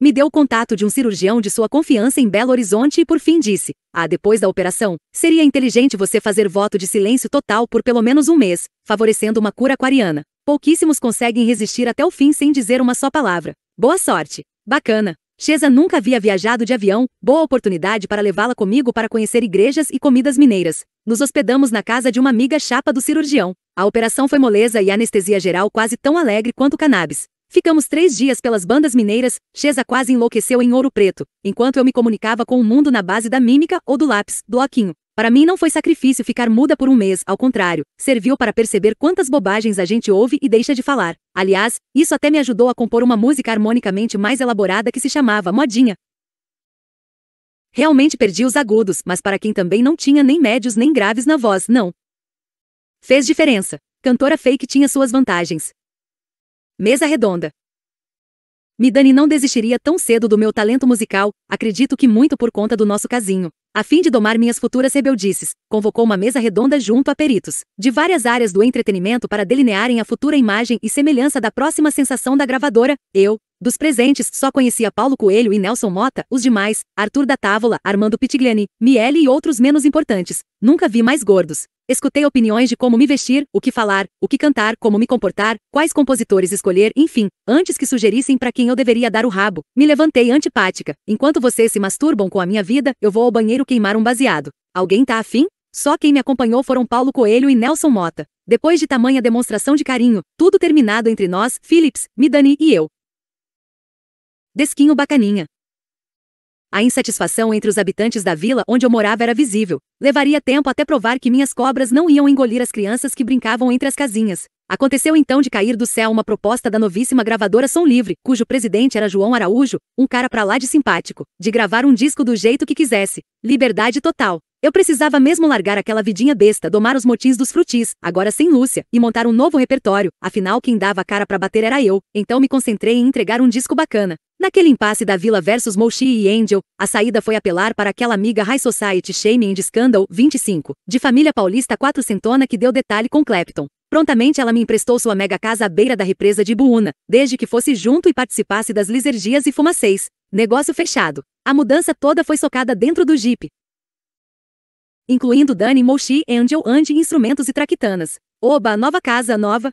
Me deu o contato de um cirurgião de sua confiança em Belo Horizonte e por fim disse: Ah, depois da operação, seria inteligente você fazer voto de silêncio total por pelo menos um mês, favorecendo uma cura aquariana. Pouquíssimos conseguem resistir até o fim sem dizer uma só palavra. Boa sorte. Bacana. Chesa nunca havia viajado de avião, boa oportunidade para levá-la comigo para conhecer igrejas e comidas mineiras. Nos hospedamos na casa de uma amiga chapa do cirurgião. A operação foi moleza e anestesia geral quase tão alegre quanto cannabis. Ficamos três dias pelas bandas mineiras, Chesa quase enlouqueceu em ouro preto, enquanto eu me comunicava com o mundo na base da mímica ou do lápis, do oquinho. Para mim não foi sacrifício ficar muda por um mês, ao contrário, serviu para perceber quantas bobagens a gente ouve e deixa de falar. Aliás, isso até me ajudou a compor uma música harmonicamente mais elaborada que se chamava Modinha. Realmente perdi os agudos, mas para quem também não tinha nem médios nem graves na voz, não. Fez diferença. Cantora fake tinha suas vantagens. Mesa redonda. Midani não desistiria tão cedo do meu talento musical, acredito que muito por conta do nosso casinho. A fim de domar minhas futuras rebeldices, convocou uma mesa redonda junto a peritos de várias áreas do entretenimento para delinearem a futura imagem e semelhança da próxima sensação da gravadora. Eu, dos presentes, só conhecia Paulo Coelho e Nelson Mota, os demais, Arthur da Távola, Armando Pitigliani, Miele e outros menos importantes. Nunca vi mais gordos. Escutei opiniões de como me vestir, o que falar, o que cantar, como me comportar, quais compositores escolher, enfim, antes que sugerissem para quem eu deveria dar o rabo. Me levantei antipática. Enquanto vocês se masturbam com a minha vida, eu vou ao banheiro queimar um baseado. Alguém tá afim? Só quem me acompanhou foram Paulo Coelho e Nelson Mota. Depois de tamanha demonstração de carinho, tudo terminado entre nós, Philips, Midani e eu. Desquinho bacaninha. A insatisfação entre os habitantes da vila onde eu morava era visível. Levaria tempo até provar que minhas cobras não iam engolir as crianças que brincavam entre as casinhas. Aconteceu então de cair do céu uma proposta da novíssima gravadora Som Livre, cujo presidente era João Araújo, um cara pra lá de simpático, de gravar um disco do jeito que quisesse. Liberdade total. Eu precisava mesmo largar aquela vidinha besta, domar os motins dos frutis, agora sem Lúcia, e montar um novo repertório, afinal quem dava a cara para bater era eu, então me concentrei em entregar um disco bacana. Naquele impasse da Vila versus Mouchi e Angel, a saída foi apelar para aquela amiga High Society Shaming de Scandal 25, de família paulista quatrocentona que deu detalhe com Clapton. Prontamente ela me emprestou sua mega casa à beira da represa de Buuna, desde que fosse junto e participasse das lisergias e fumacês. Negócio fechado. A mudança toda foi socada dentro do Jeep. Incluindo Dani Mouchi, Angel Andy, instrumentos e traquitanas. Oba, nova casa nova,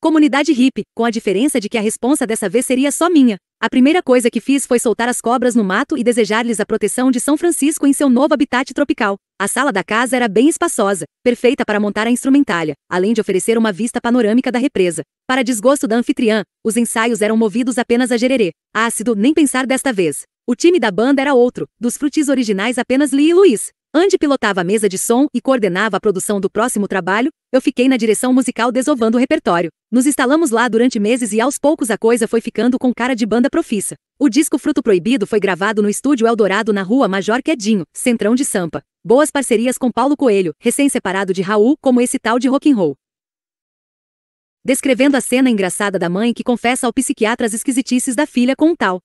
Comunidade hippie, com a diferença de que a responsa dessa vez seria só minha. A primeira coisa que fiz foi soltar as cobras no mato e desejar-lhes a proteção de São Francisco em seu novo habitat tropical. A sala da casa era bem espaçosa, perfeita para montar a instrumentália, além de oferecer uma vista panorâmica da represa. Para desgosto da anfitriã, os ensaios eram movidos apenas a gererê. Ácido, nem pensar desta vez. O time da banda era outro, dos frutis originais apenas Lee e Luiz. Andy pilotava a mesa de som e coordenava a produção do próximo trabalho, eu fiquei na direção musical desovando o repertório. Nos instalamos lá durante meses e aos poucos a coisa foi ficando com cara de banda profissa. O disco Fruto Proibido foi gravado no estúdio Eldorado na rua Major Quedinho, centrão de Sampa. Boas parcerias com Paulo Coelho, recém-separado de Raul, como esse tal de rock'n'roll descrevendo a cena engraçada da mãe que confessa ao psiquiatra as esquisitices da filha com um tal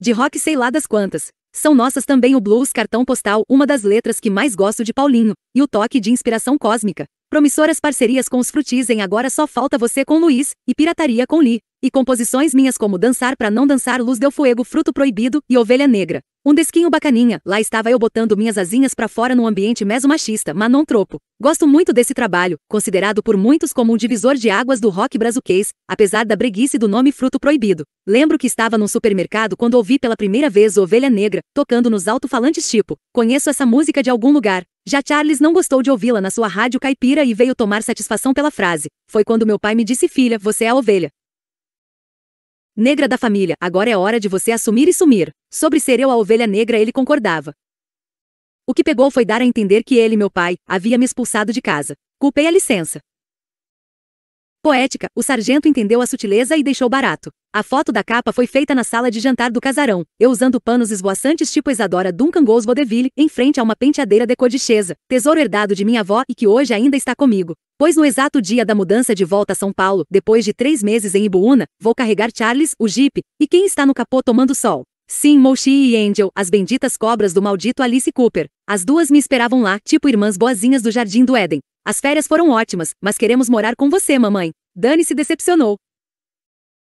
de rock sei lá das quantas. São nossas também o blues cartão postal, uma das letras que mais gosto de Paulinho, e o toque de inspiração cósmica. Promissoras parcerias com os Frutis em Agora Só Falta Você com Luiz, e Pirataria com Li e composições minhas como Dançar para Não Dançar, Luz Del Fuego, Fruto Proibido e Ovelha Negra. Um desquinho bacaninha, lá estava eu botando minhas asinhas para fora num ambiente machista, mas não tropo. Gosto muito desse trabalho, considerado por muitos como um divisor de águas do rock brazuquês, apesar da breguice do nome Fruto Proibido. Lembro que estava num supermercado quando ouvi pela primeira vez Ovelha Negra, tocando nos alto-falantes tipo, conheço essa música de algum lugar. Já Charles não gostou de ouvi-la na sua rádio caipira e veio tomar satisfação pela frase. Foi quando meu pai me disse filha, você é a ovelha. Negra da família, agora é hora de você assumir e sumir. Sobre ser eu a ovelha negra, ele concordava. O que pegou foi dar a entender que ele, meu pai, havia me expulsado de casa. Culpei a licença. Poética, o sargento entendeu a sutileza e deixou barato. A foto da capa foi feita na sala de jantar do casarão, eu usando panos esvoaçantes tipo Isadora Duncan Gose Vaudeville, em frente a uma penteadeira decodichesa, tesouro herdado de minha avó e que hoje ainda está comigo. Pois no exato dia da mudança de volta a São Paulo, depois de três meses em Ibuúna, vou carregar Charles, o Jeep, e quem está no capô tomando sol? Sim, Moshi e Angel, as benditas cobras do maldito Alice Cooper. As duas me esperavam lá, tipo irmãs boazinhas do Jardim do Éden. As férias foram ótimas, mas queremos morar com você, mamãe. Dani se decepcionou.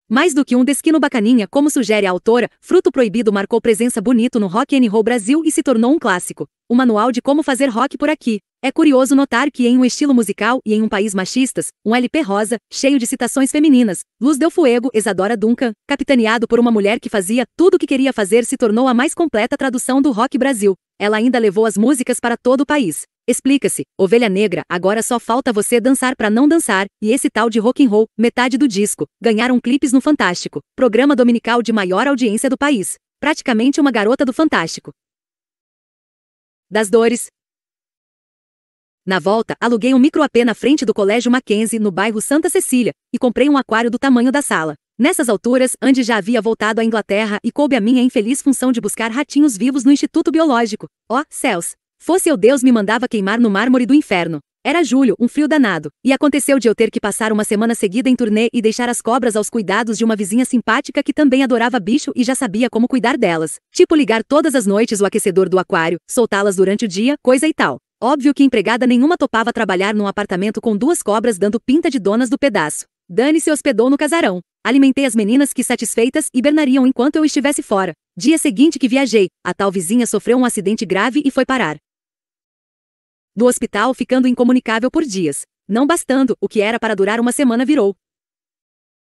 Mais do que um desquino bacaninha, como sugere a autora, Fruto Proibido marcou presença bonito no Rock and Roll Brasil e se tornou um clássico, o manual de como fazer rock por aqui. É curioso notar que em um estilo musical e em um país machistas, um LP rosa, cheio de citações femininas, Luz Del Fuego, Isadora Duncan, capitaneado por uma mulher que fazia tudo o que queria fazer se tornou a mais completa tradução do rock Brasil. Ela ainda levou as músicas para todo o país. Explica-se, ovelha negra, agora só falta você dançar para não dançar, e esse tal de rock and roll, metade do disco, ganharam clipes no Fantástico, programa dominical de maior audiência do país. Praticamente uma garota do Fantástico. Das dores. Na volta, aluguei um micro-AP na frente do Colégio Mackenzie, no bairro Santa Cecília, e comprei um aquário do tamanho da sala. Nessas alturas, Andy já havia voltado à Inglaterra e coube a minha infeliz função de buscar ratinhos vivos no Instituto Biológico. Ó, oh, céus! Fosse eu Deus me mandava queimar no mármore do inferno. Era julho, um frio danado, e aconteceu de eu ter que passar uma semana seguida em turnê e deixar as cobras aos cuidados de uma vizinha simpática que também adorava bicho e já sabia como cuidar delas. Tipo ligar todas as noites o aquecedor do aquário, soltá-las durante o dia, coisa e tal. Óbvio que empregada nenhuma topava trabalhar num apartamento com duas cobras dando pinta de donas do pedaço. Dani se hospedou no casarão. Alimentei as meninas que satisfeitas hibernariam enquanto eu estivesse fora. Dia seguinte que viajei, a tal vizinha sofreu um acidente grave e foi parar do hospital ficando incomunicável por dias. Não bastando, o que era para durar uma semana virou.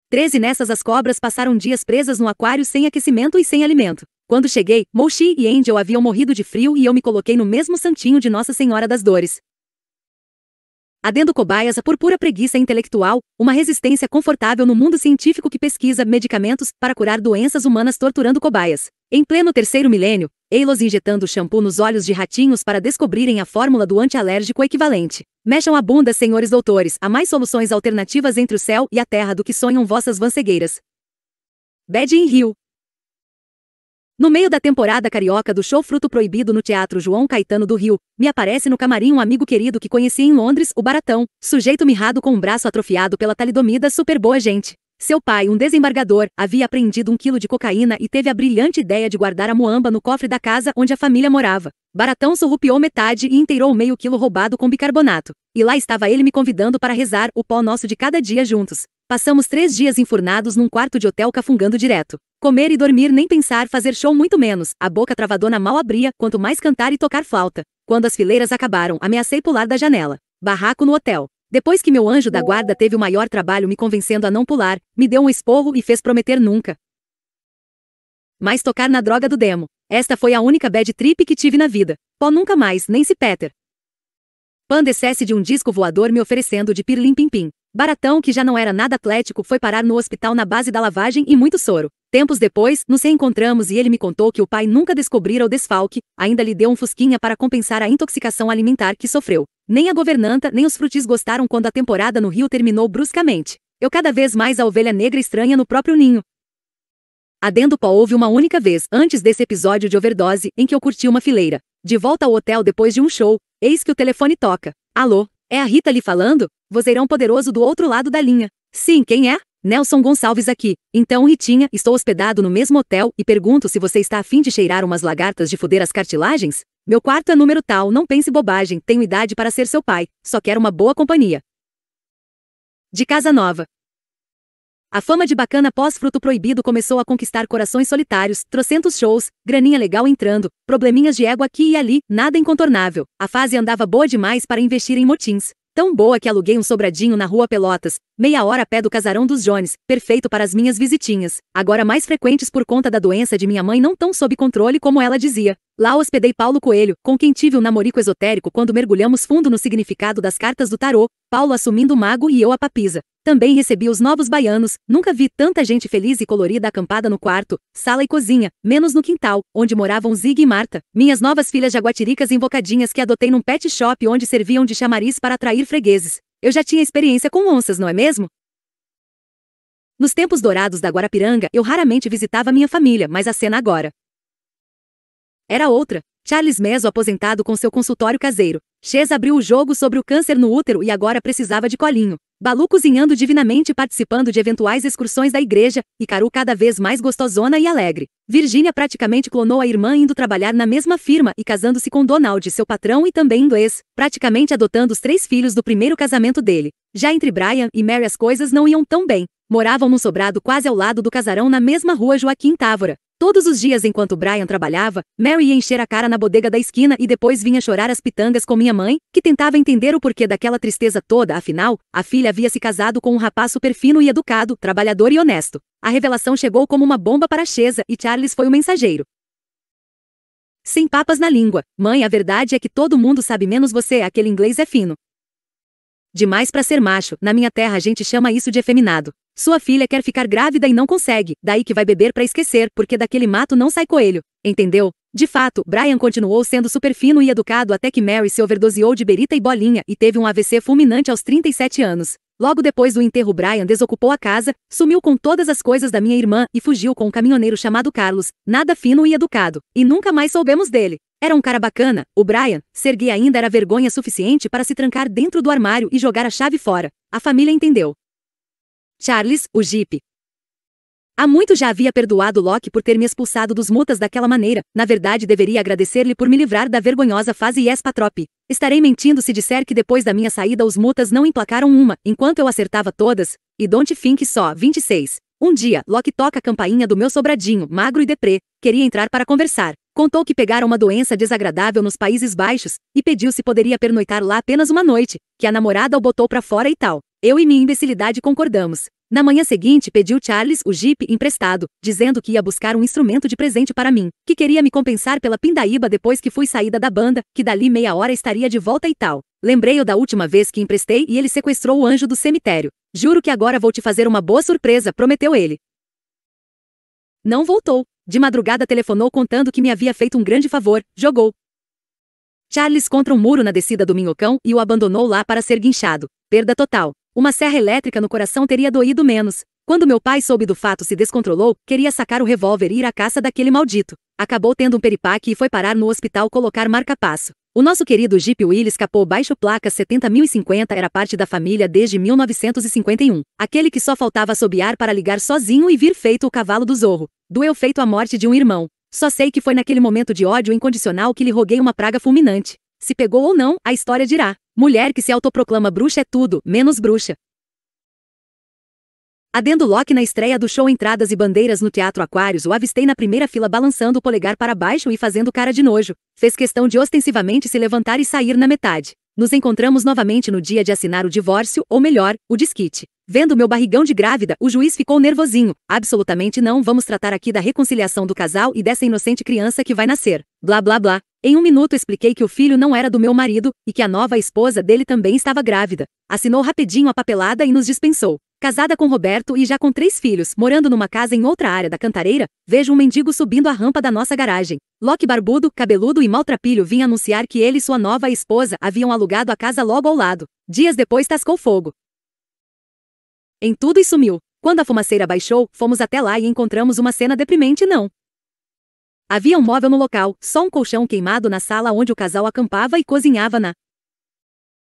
Treze nessas as cobras passaram dias presas no aquário sem aquecimento e sem alimento. Quando cheguei, Mochi e Angel haviam morrido de frio e eu me coloquei no mesmo santinho de Nossa Senhora das Dores. Adendo cobaias a por pura preguiça intelectual, uma resistência confortável no mundo científico que pesquisa medicamentos para curar doenças humanas torturando cobaias. Em pleno terceiro milênio, Ei-los injetando shampoo nos olhos de ratinhos para descobrirem a fórmula do antialérgico equivalente. Mexam a bunda, senhores doutores, há mais soluções alternativas entre o céu e a terra do que sonham vossas vancegueiras. Bad in Rio. No meio da temporada carioca do show Fruto Proibido no Teatro João Caetano do Rio, me aparece no camarim um amigo querido que conheci em Londres, o Baratão, sujeito mirrado com um braço atrofiado pela talidomida super boa gente. Seu pai, um desembargador, havia apreendido um quilo de cocaína e teve a brilhante ideia de guardar a moamba no cofre da casa onde a família morava. Baratão sorrupiou metade e inteirou meio quilo roubado com bicarbonato. E lá estava ele me convidando para rezar o pó nosso de cada dia juntos. Passamos três dias enfurnados num quarto de hotel cafungando direto. Comer e dormir nem pensar, fazer show muito menos. A boca travadona mal abria, quanto mais cantar e tocar flauta. Quando as fileiras acabaram, ameacei pular da janela. Barraco no hotel. Depois que meu anjo da guarda teve o maior trabalho me convencendo a não pular, me deu um esporro e fez prometer nunca. Mas tocar na droga do demo. Esta foi a única bad trip que tive na vida. Pó nunca mais, nem se Peter. Pan descesse de um disco voador me oferecendo de pirlim pim pim. Baratão que já não era nada atlético foi parar no hospital na base da lavagem e muito soro. Tempos depois, nos reencontramos e ele me contou que o pai nunca descobrira o desfalque, ainda lhe deu um fusquinha para compensar a intoxicação alimentar que sofreu. Nem a governanta nem os frutis gostaram quando a temporada no Rio terminou bruscamente. Eu cada vez mais a ovelha negra estranha no próprio ninho. Adendo pó houve uma única vez, antes desse episódio de overdose, em que eu curti uma fileira. De volta ao hotel depois de um show, eis que o telefone toca. Alô? É a Rita lhe falando? Vozeirão poderoso do outro lado da linha. Sim, quem é? Nelson Gonçalves aqui. Então, Ritinha, estou hospedado no mesmo hotel e pergunto se você está afim de cheirar umas lagartas de foder as cartilagens? Meu quarto é número tal, não pense bobagem, tenho idade para ser seu pai, só quero uma boa companhia. De Casa Nova. A fama de bacana pós-fruto proibido começou a conquistar corações solitários, trocentos shows, graninha legal entrando, probleminhas de ego aqui e ali, nada incontornável. A fase andava boa demais para investir em motins. Tão boa que aluguei um sobradinho na rua Pelotas, meia hora a pé do casarão dos Jones, perfeito para as minhas visitinhas, agora mais frequentes por conta da doença de minha mãe não tão sob controle como ela dizia. Lá hospedei Paulo Coelho, com quem tive um namorico esotérico quando mergulhamos fundo no significado das cartas do tarô, Paulo assumindo o mago e eu a papisa. Também recebi os novos baianos, nunca vi tanta gente feliz e colorida acampada no quarto, sala e cozinha, menos no quintal, onde moravam Zig e Marta, minhas novas filhas jaguatiricas invocadinhas que adotei num pet shop onde serviam de chamariz para atrair fregueses. Eu já tinha experiência com onças, não é mesmo? Nos tempos dourados da Guarapiranga, eu raramente visitava minha família, mas a cena agora. Era outra. Charles Meso aposentado com seu consultório caseiro, Ches abriu o jogo sobre o câncer no útero e agora precisava de colinho. Balu cozinhando divinamente participando de eventuais excursões da igreja, e Caru cada vez mais gostosona e alegre. Virginia praticamente clonou a irmã indo trabalhar na mesma firma e casando-se com Donald, seu patrão e também inglês, praticamente adotando os três filhos do primeiro casamento dele. Já entre Brian e Mary as coisas não iam tão bem. Moravam num sobrado quase ao lado do casarão na mesma rua Joaquim Távora. Todos os dias enquanto Brian trabalhava, Mary ia encher a cara na bodega da esquina e depois vinha chorar as pitangas com minha mãe, que tentava entender o porquê daquela tristeza toda, afinal, a filha havia se casado com um rapaz super fino e educado, trabalhador e honesto. A revelação chegou como uma bomba para Chesa e Charles foi o mensageiro. Sem papas na língua, mãe, a verdade é que todo mundo sabe menos você, aquele inglês é fino. Demais para ser macho, na minha terra a gente chama isso de efeminado. Sua filha quer ficar grávida e não consegue, daí que vai beber para esquecer, porque daquele mato não sai coelho. Entendeu? De fato, Brian continuou sendo super fino e educado até que Mary se overdoseou de berita e bolinha e teve um AVC fulminante aos 37 anos. Logo depois do enterro, Brian desocupou a casa, sumiu com todas as coisas da minha irmã e fugiu com um caminhoneiro chamado Carlos, nada fino e educado, e nunca mais soubemos dele. Era um cara bacana, o Brian, ser gay ainda era vergonha suficiente para se trancar dentro do armário e jogar a chave fora. A família entendeu. Charles, o Jeep. Há muito já havia perdoado Locke por ter me expulsado dos mutas daquela maneira. Na verdade, deveria agradecer-lhe por me livrar da vergonhosa fase Yespatrop. Estarei mentindo se disser que depois da minha saída os mutas não emplacaram uma, enquanto eu acertava todas, e don't think só, 26. Um dia, Locke toca a campainha do meu sobradinho, magro e deprê, queria entrar para conversar. Contou que pegara uma doença desagradável nos Países Baixos, e pediu se poderia pernoitar lá apenas uma noite, que a namorada o botou para fora e tal. Eu e minha imbecilidade concordamos. Na manhã seguinte, pediu Charles o jipe emprestado, dizendo que ia buscar um instrumento de presente para mim, que queria me compensar pela pindaíba depois que fui saída da banda, que dali meia hora estaria de volta e tal. Lembrei-o da última vez que emprestei e ele sequestrou o anjo do cemitério. Juro que agora vou te fazer uma boa surpresa, prometeu ele. Não voltou. De madrugada telefonou contando que me havia feito um grande favor, jogou. Charles contra um muro na descida do Minhocão e o abandonou lá para ser guinchado. Perda total. Uma serra elétrica no coração teria doído menos. Quando meu pai soube do fato se descontrolou, queria sacar o revólver e ir à caça daquele maldito. Acabou tendo um peripaque e foi parar no hospital colocar marca-passo. O nosso querido Jeep Willis capô baixo placa 70050 era parte da família desde 1951. Aquele que só faltava assobiar para ligar sozinho e vir feito o cavalo do zorro. Doeu feito a morte de um irmão. Só sei que foi naquele momento de ódio incondicional que lhe roguei uma praga fulminante. Se pegou ou não, a história dirá. Mulher que se autoproclama bruxa é tudo, menos bruxa. Adendo Locke na estreia do show Entradas e Bandeiras no Teatro Aquários o avistei na primeira fila balançando o polegar para baixo e fazendo cara de nojo. Fez questão de ostensivamente se levantar e sair na metade. Nos encontramos novamente no dia de assinar o divórcio, ou melhor, o disquite. Vendo meu barrigão de grávida, o juiz ficou nervosinho. Absolutamente não vamos tratar aqui da reconciliação do casal e dessa inocente criança que vai nascer. Blá blá blá. Em um minuto expliquei que o filho não era do meu marido e que a nova esposa dele também estava grávida. Assinou rapidinho a papelada e nos dispensou. Casada com Roberto e já com três filhos, morando numa casa em outra área da Cantareira, vejo um mendigo subindo a rampa da nossa garagem. Loki barbudo, cabeludo e maltrapilho vinha anunciar que ele e sua nova esposa haviam alugado a casa logo ao lado. Dias depois tascou fogo. Em tudo e sumiu. Quando a fumaceira baixou, fomos até lá e encontramos uma cena deprimente não. Havia um móvel no local, só um colchão queimado na sala onde o casal acampava e cozinhava na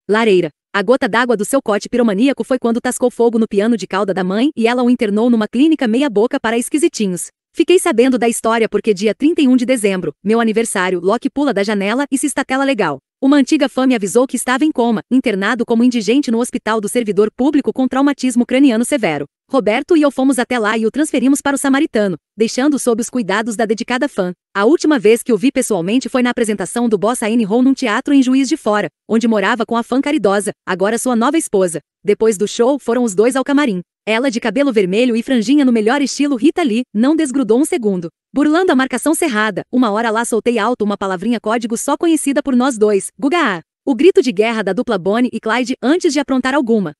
lareira. A gota d'água do seu cote piromaníaco foi quando tascou fogo no piano de cauda da mãe e ela o internou numa clínica meia-boca para esquisitinhos. Fiquei sabendo da história porque dia 31 de dezembro, meu aniversário, Loki pula da janela e se estatela legal. Uma antiga fã me avisou que estava em coma, internado como indigente no hospital do servidor público com traumatismo craniano severo. Roberto e eu fomos até lá e o transferimos para o Samaritano, deixando-o sob os cuidados da dedicada fã. A última vez que o vi pessoalmente foi na apresentação do Bossa N. Ron num teatro em Juiz de Fora, onde morava com a fã caridosa, agora sua nova esposa. Depois do show, foram os dois ao camarim. Ela de cabelo vermelho e franjinha no melhor estilo Rita Lee, não desgrudou um segundo. Burlando a marcação cerrada, uma hora lá soltei alto uma palavrinha código só conhecida por nós dois, Guga A. O grito de guerra da dupla Bonnie e Clyde antes de aprontar alguma.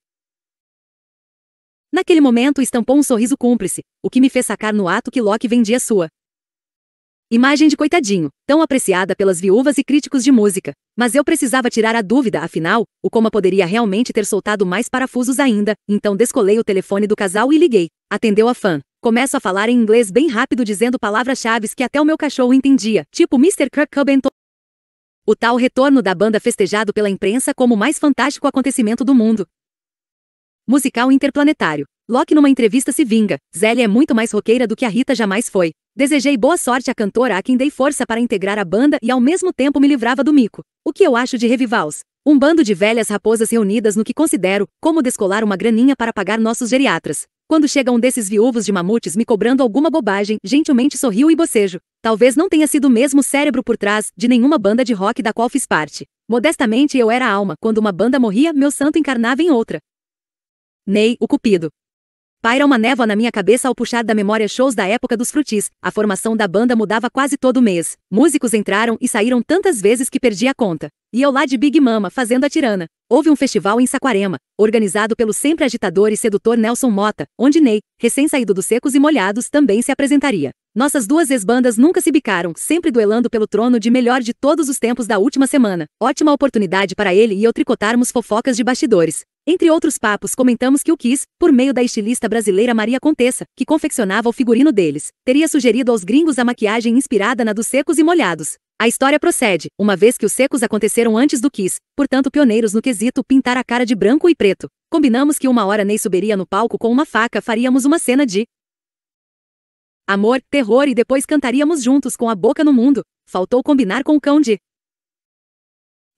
Naquele momento estampou um sorriso cúmplice, o que me fez sacar no ato que Locke vendia sua. Imagem de coitadinho, tão apreciada pelas viúvas e críticos de música. Mas eu precisava tirar a dúvida, afinal, o coma poderia realmente ter soltado mais parafusos ainda, então descolei o telefone do casal e liguei. Atendeu a fã. Começo a falar em inglês bem rápido dizendo palavras-chave que até o meu cachorro entendia, tipo Mr. Kirk Cobain. O tal retorno da banda festejado pela imprensa como o mais fantástico acontecimento do mundo. Musical interplanetário. Locke numa entrevista se vinga. Zélia é muito mais roqueira do que a Rita jamais foi. Desejei boa sorte à cantora a quem dei força para integrar a banda e ao mesmo tempo me livrava do mico. O que eu acho de revivals? Um bando de velhas raposas reunidas no que considero como descolar uma graninha para pagar nossos geriatras. Quando chega um desses viúvos de mamutes me cobrando alguma bobagem, gentilmente sorriu e bocejo. Talvez não tenha sido mesmo o cérebro por trás de nenhuma banda de rock da qual fiz parte. Modestamente eu era alma, quando uma banda morria, meu santo encarnava em outra. Ney, o Cupido. Paira uma névoa na minha cabeça ao puxar da memória shows da época dos frutis. A formação da banda mudava quase todo mês. Músicos entraram e saíram tantas vezes que perdi a conta. E eu lá de Big Mama, fazendo a tirana. Houve um festival em Saquarema, organizado pelo sempre agitador e sedutor Nelson Mota, onde Ney, recém-saído dos secos e molhados, também se apresentaria. Nossas duas ex-bandas nunca se bicaram, sempre duelando pelo trono de melhor de todos os tempos da última semana. Ótima oportunidade para ele e eu tricotarmos fofocas de bastidores. Entre outros papos, comentamos que o Kiss, por meio da estilista brasileira Maria Contessa, que confeccionava o figurino deles, teria sugerido aos gringos a maquiagem inspirada na dos secos e molhados. A história procede, uma vez que os secos aconteceram antes do Kiss, portanto pioneiros no quesito pintar a cara de branco e preto. Combinamos que uma hora Ney subiria no palco com uma faca, faríamos uma cena de amor, terror e depois cantaríamos juntos com a boca no mundo. Faltou combinar com o cão de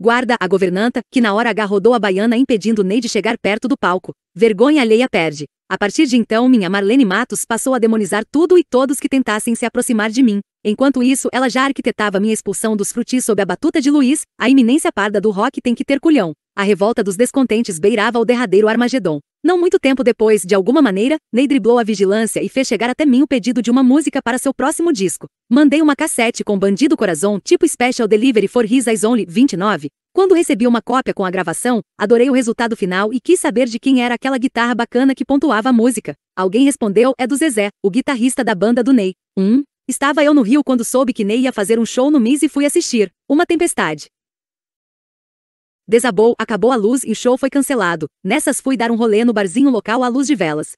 Guarda a governanta, que na hora agarrodou a baiana impedindo Ney de chegar perto do palco. Vergonha alheia perde. A partir de então, minha Marlene Matos passou a demonizar tudo e todos que tentassem se aproximar de mim. Enquanto isso, ela já arquitetava minha expulsão dos frutis sob a batuta de Luiz, a iminência parda do rock tem que ter culhão. A revolta dos descontentes beirava o derradeiro Armagedon. Não muito tempo depois, de alguma maneira, Ney driblou a vigilância e fez chegar até mim o pedido de uma música para seu próximo disco. Mandei uma cassete com Bandido Corazon, tipo Special Delivery for His Eyes Only, 29. Quando recebi uma cópia com a gravação, adorei o resultado final e quis saber de quem era aquela guitarra bacana que pontuava a música. Alguém respondeu, é do Zezé, o guitarrista da banda do Ney. Hum? Estava eu no Rio quando soube que Ney ia fazer um show no Miz e fui assistir. Uma tempestade. Desabou, acabou a luz e o show foi cancelado. Nessas fui dar um rolê no barzinho local à luz de velas.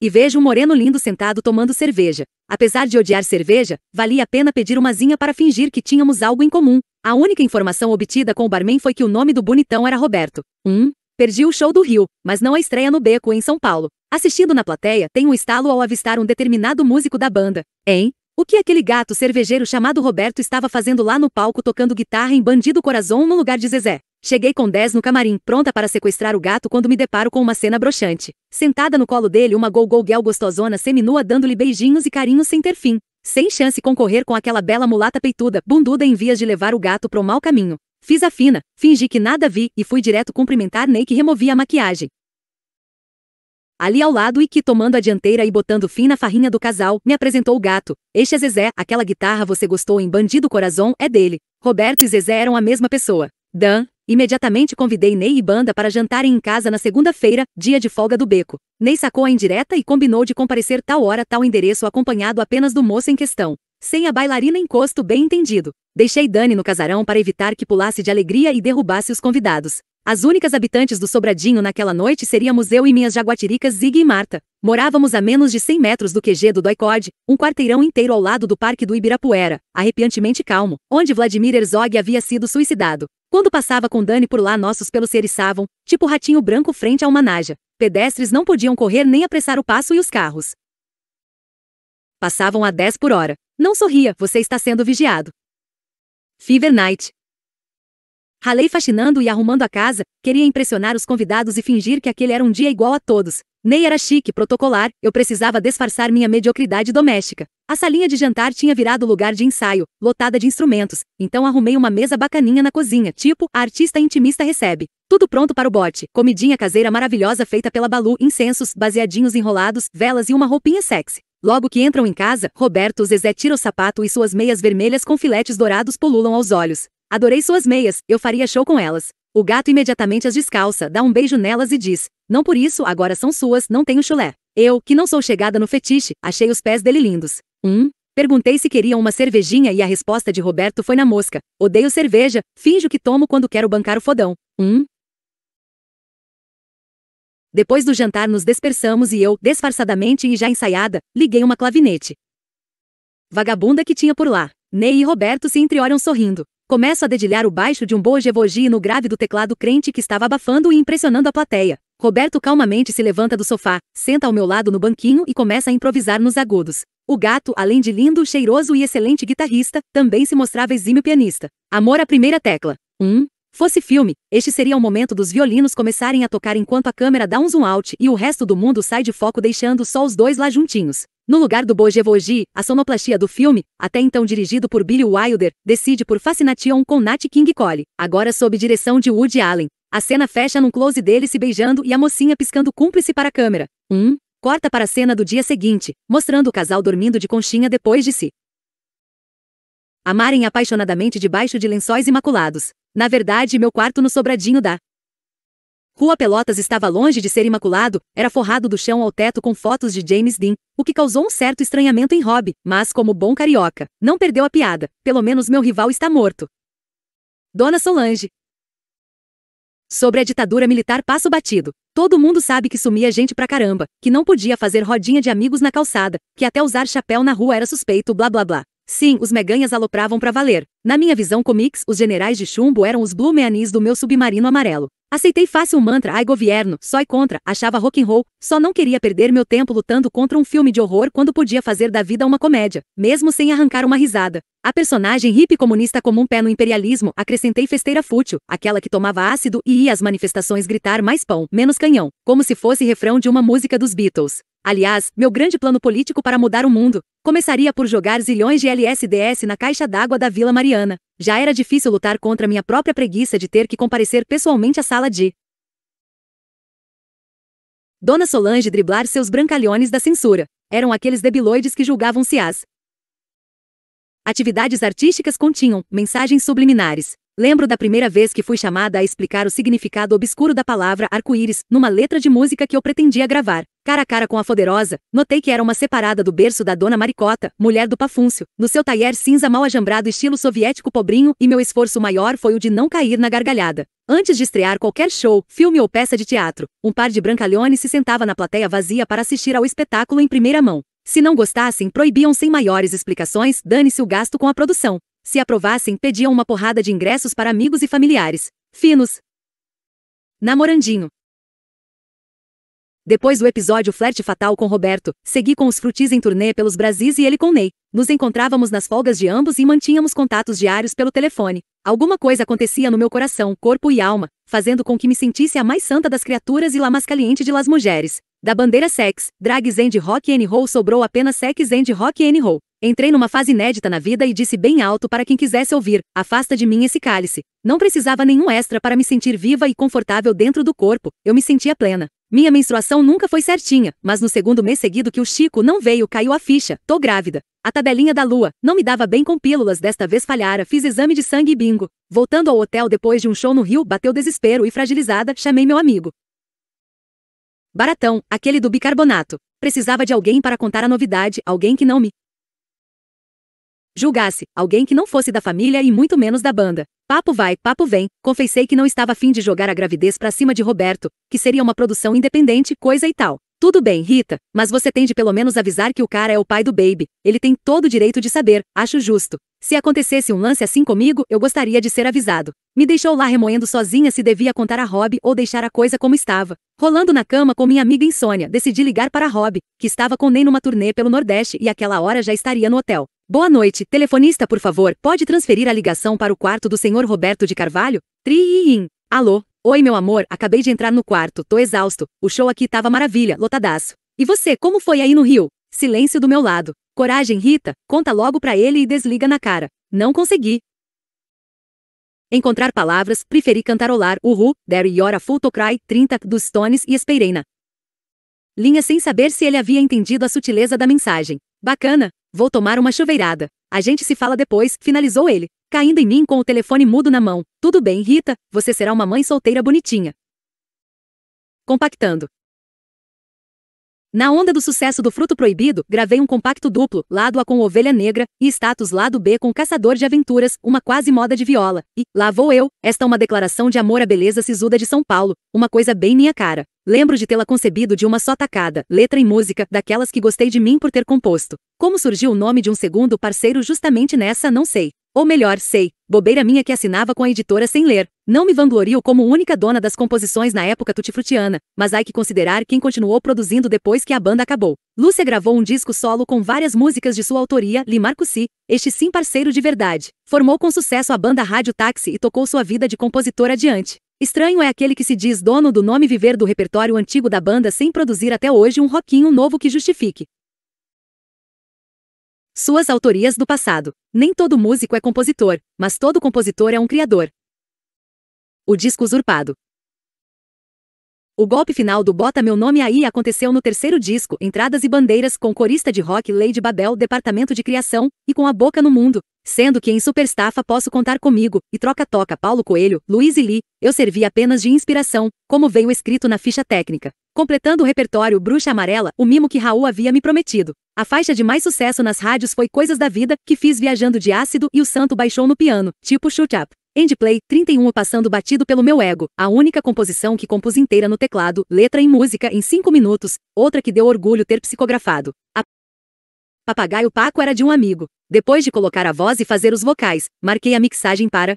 E vejo um moreno lindo sentado tomando cerveja. Apesar de odiar cerveja, valia a pena pedir uma zinha para fingir que tínhamos algo em comum. A única informação obtida com o barman foi que o nome do bonitão era Roberto. Hum, Perdi o show do Rio, mas não a estreia no Beco, em São Paulo. Assistindo na plateia, tem um estalo ao avistar um determinado músico da banda. Hein? O que aquele gato cervejeiro chamado Roberto estava fazendo lá no palco tocando guitarra em Bandido Corazon no lugar de Zezé? Cheguei com 10 no camarim, pronta para sequestrar o gato quando me deparo com uma cena broxante. Sentada no colo dele, uma gol-gol girl gostosona seminua dando-lhe beijinhos e carinhos sem ter fim. Sem chance concorrer com aquela bela mulata peituda, bunduda em vias de levar o gato pro mau caminho. Fiz a fina, fingi que nada vi e fui direto cumprimentar Ney que removia a maquiagem ali ao lado e que, tomando a dianteira e botando fim na farrinha do casal, me apresentou o gato. Este é Zezé, aquela guitarra você gostou em Bandido Corazon é dele. Roberto e Zezé eram a mesma pessoa. Dan, imediatamente convidei Ney e Banda para jantarem em casa na segunda-feira, dia de folga do beco. Ney sacou a indireta e combinou de comparecer tal hora, tal endereço, acompanhado apenas do moço em questão. Sem a bailarina encosto, bem entendido. Deixei Dani no casarão para evitar que pulasse de alegria e derrubasse os convidados. As únicas habitantes do Sobradinho naquela noite seríamos eu e minhas jaguatiricas Zig e Marta. Morávamos a menos de 100 metros do QG do Doicode, um quarteirão inteiro ao lado do Parque do Ibirapuera, arrepiantemente calmo, onde Vladimir Herzog havia sido suicidado. Quando passava com Dani por lá nossos pelos se eriçavam, tipo ratinho branco frente a uma naja. Pedestres não podiam correr nem apressar o passo e os carros. Passavam a 10 por hora. Não sorria, você está sendo vigiado. Fever Night, Ralei faxinando e arrumando a casa, queria impressionar os convidados e fingir que aquele era um dia igual a todos. Ney era chique, protocolar, eu precisava disfarçar minha mediocridade doméstica. A salinha de jantar tinha virado lugar de ensaio, lotada de instrumentos, então arrumei uma mesa bacaninha na cozinha, tipo, a artista intimista recebe. Tudo pronto para o bote, comidinha caseira maravilhosa feita pela Balu, incensos, baseadinhos enrolados, velas e uma roupinha sexy. Logo que entram em casa, Roberto Zezé tira o sapato e suas meias vermelhas com filetes dourados pululam aos olhos. Adorei suas meias, eu faria show com elas. O gato imediatamente as descalça, dá um beijo nelas e diz: Não por isso, agora são suas, não tenho chulé. Eu, que não sou chegada no fetiche, achei os pés dele lindos. Hum? Perguntei se queriam uma cervejinha e a resposta de Roberto foi na mosca. Odeio cerveja, finjo que tomo quando quero bancar o fodão. Hum? Depois do jantar nos dispersamos e eu, disfarçadamente e já ensaiada, liguei uma clavinete. Vagabunda que tinha por lá. Ney e Roberto se entreolham sorrindo. Começo a dedilhar o baixo de um Bojevogi no grave do teclado crente que estava abafando e impressionando a plateia. Roberto calmamente se levanta do sofá, senta ao meu lado no banquinho e começa a improvisar nos agudos. O gato, além de lindo, cheiroso e excelente guitarrista, também se mostrava exímio pianista. Amor à primeira tecla. 1. Um, Fosse filme, este seria o momento dos violinos começarem a tocar enquanto a câmera dá um zoom out e o resto do mundo sai de foco deixando só os dois lá juntinhos. No lugar do Bojevoji, a sonoplastia do filme, até então dirigido por Billy Wilder, decide por Fascination com Nat King Cole, agora sob direção de Woody Allen. A cena fecha num close dele se beijando e a mocinha piscando cúmplice para a câmera. Um, corta para a cena do dia seguinte, mostrando o casal dormindo de conchinha depois de se si. amarem apaixonadamente debaixo de lençóis imaculados. Na verdade, meu quarto no sobradinho da Rua Pelotas estava longe de ser imaculado, era forrado do chão ao teto com fotos de James Dean, o que causou um certo estranhamento em Rob, mas como bom carioca, não perdeu a piada. Pelo menos meu rival está morto. Dona Solange. Sobre a ditadura militar passo batido. Todo mundo sabe que sumia gente pra caramba, que não podia fazer rodinha de amigos na calçada, que até usar chapéu na rua era suspeito, blá blá blá. Sim, os meganhas alopravam para valer. Na minha visão comics, os generais de chumbo eram os blue meanis do meu submarino amarelo. Aceitei fácil o mantra ai governo, só e contra, achava rock and roll, só não queria perder meu tempo lutando contra um filme de horror quando podia fazer da vida uma comédia, mesmo sem arrancar uma risada. A personagem hippie comunista como um pé no imperialismo, acrescentei festeira fútil, aquela que tomava ácido e ia às manifestações gritar mais pão, menos canhão, como se fosse refrão de uma música dos Beatles. Aliás, meu grande plano político para mudar o mundo começaria por jogar zilhões de LSDS na caixa d'água da Vila Mariana. Já era difícil lutar contra minha própria preguiça de ter que comparecer pessoalmente à sala de Dona Solange driblar seus brancalhones da censura. Eram aqueles debiloides que julgavam-se as atividades artísticas continham mensagens subliminares. Lembro da primeira vez que fui chamada a explicar o significado obscuro da palavra arco-íris numa letra de música que eu pretendia gravar. Cara a cara com a foderosa, notei que era uma separada do berço da dona Maricota, mulher do Pafúncio, no seu taier cinza mal ajambrado estilo soviético pobrinho, e meu esforço maior foi o de não cair na gargalhada. Antes de estrear qualquer show, filme ou peça de teatro, um par de brancalhones se sentava na plateia vazia para assistir ao espetáculo em primeira mão. Se não gostassem, proibiam sem maiores explicações, dane-se o gasto com a produção. Se aprovassem, pediam uma porrada de ingressos para amigos e familiares. Finos. Namorandinho. Depois do episódio Flerte Fatal com Roberto, segui com os Frutis em turnê pelos Brasis e ele com Ney. Nos encontrávamos nas folgas de ambos e mantínhamos contatos diários pelo telefone. Alguma coisa acontecia no meu coração, corpo e alma, fazendo com que me sentisse a mais santa das criaturas e la mais caliente de las mulheres. Da bandeira sex, drags and rock and roll sobrou apenas sex and rock and roll. Entrei numa fase inédita na vida e disse bem alto para quem quisesse ouvir: afasta de mim esse cálice. Não precisava nenhum extra para me sentir viva e confortável dentro do corpo, eu me sentia plena. Minha menstruação nunca foi certinha, mas no segundo mês seguido que o Chico não veio, caiu a ficha: tô grávida. A tabelinha da lua não me dava bem com pílulas, desta vez falhara, fiz exame de sangue e bingo. Voltando ao hotel depois de um show no Rio, bateu desespero e fragilizada, chamei meu amigo. Baratão, aquele do bicarbonato. Precisava de alguém para contar a novidade, alguém que não me Julgasse, alguém que não fosse da família e muito menos da banda. Papo vai, papo vem, confessei que não estava afim de jogar a gravidez pra cima de Roberto, que seria uma produção independente, coisa e tal. Tudo bem, Rita, mas você tem de pelo menos avisar que o cara é o pai do baby. Ele tem todo o direito de saber, acho justo. Se acontecesse um lance assim comigo, eu gostaria de ser avisado. Me deixou lá remoendo sozinha se devia contar a Rob ou deixar a coisa como estava. Rolando na cama com minha amiga insônia, decidi ligar para Rob, que estava com Ney numa turnê pelo Nordeste e aquela hora já estaria no hotel. Boa noite, telefonista, por favor, pode transferir a ligação para o quarto do senhor Roberto de Carvalho? Triin. Alô? Oi, meu amor, acabei de entrar no quarto, tô exausto. O show aqui tava maravilha, lotadaço. E você, como foi aí no Rio? Silêncio do meu lado. Coragem, Rita, conta logo pra ele e desliga na cara. Não consegui. Encontrar palavras, preferi cantarolar Uhu, There to cry, 30 dos Stones e Espereina. Linha sem saber se ele havia entendido a sutileza da mensagem. Bacana, vou tomar uma chuveirada. A gente se fala depois, finalizou ele, caindo em mim com o telefone mudo na mão. Tudo bem, Rita, você será uma mãe solteira bonitinha. Compactando. Na onda do sucesso do Fruto Proibido, gravei um compacto duplo, lado A com Ovelha Negra, e status lado B com Caçador de Aventuras, uma quase moda de viola. E, lá vou eu, esta é uma declaração de amor à beleza sisuda de São Paulo, uma coisa bem minha cara. Lembro de tê-la concebido de uma só tacada, letra e música, daquelas que gostei de mim por ter composto. Como surgiu o nome de um segundo parceiro justamente nessa, não sei. Ou melhor, sei, bobeira minha que assinava com a editora sem ler. Não me vanglorio como única dona das composições na época tutifrutiana, mas há que considerar quem continuou produzindo depois que a banda acabou. Lúcia gravou um disco solo com várias músicas de sua autoria, Si, este sim parceiro de verdade. Formou com sucesso a banda Rádio Táxi e tocou sua vida de compositor adiante. Estranho é aquele que se diz dono do nome viver do repertório antigo da banda sem produzir até hoje um roquinho novo que justifique. Suas autorias do passado. Nem todo músico é compositor, mas todo compositor é um criador. O disco usurpado. O golpe final do Bota Meu Nome Aí aconteceu no terceiro disco, Entradas e Bandeiras, com corista de rock Lady Babel, Departamento de Criação, e com a boca no mundo, sendo que em Superstafa posso contar comigo, e Troca-Toca Paulo Coelho, Luiz e Lee, eu servi apenas de inspiração, como veio escrito na ficha técnica. Completando o repertório Bruxa Amarela, o mimo que Raul havia me prometido. A faixa de mais sucesso nas rádios foi Coisas da Vida, que fiz viajando de ácido e o santo baixou no piano, tipo shoot up. End Play 31 passando batido pelo meu ego, a única composição que compus inteira no teclado, letra e música em 5 minutos, outra que deu orgulho ter psicografado. A Papagaio Paco era de um amigo. Depois de colocar a voz e fazer os vocais, marquei a mixagem para.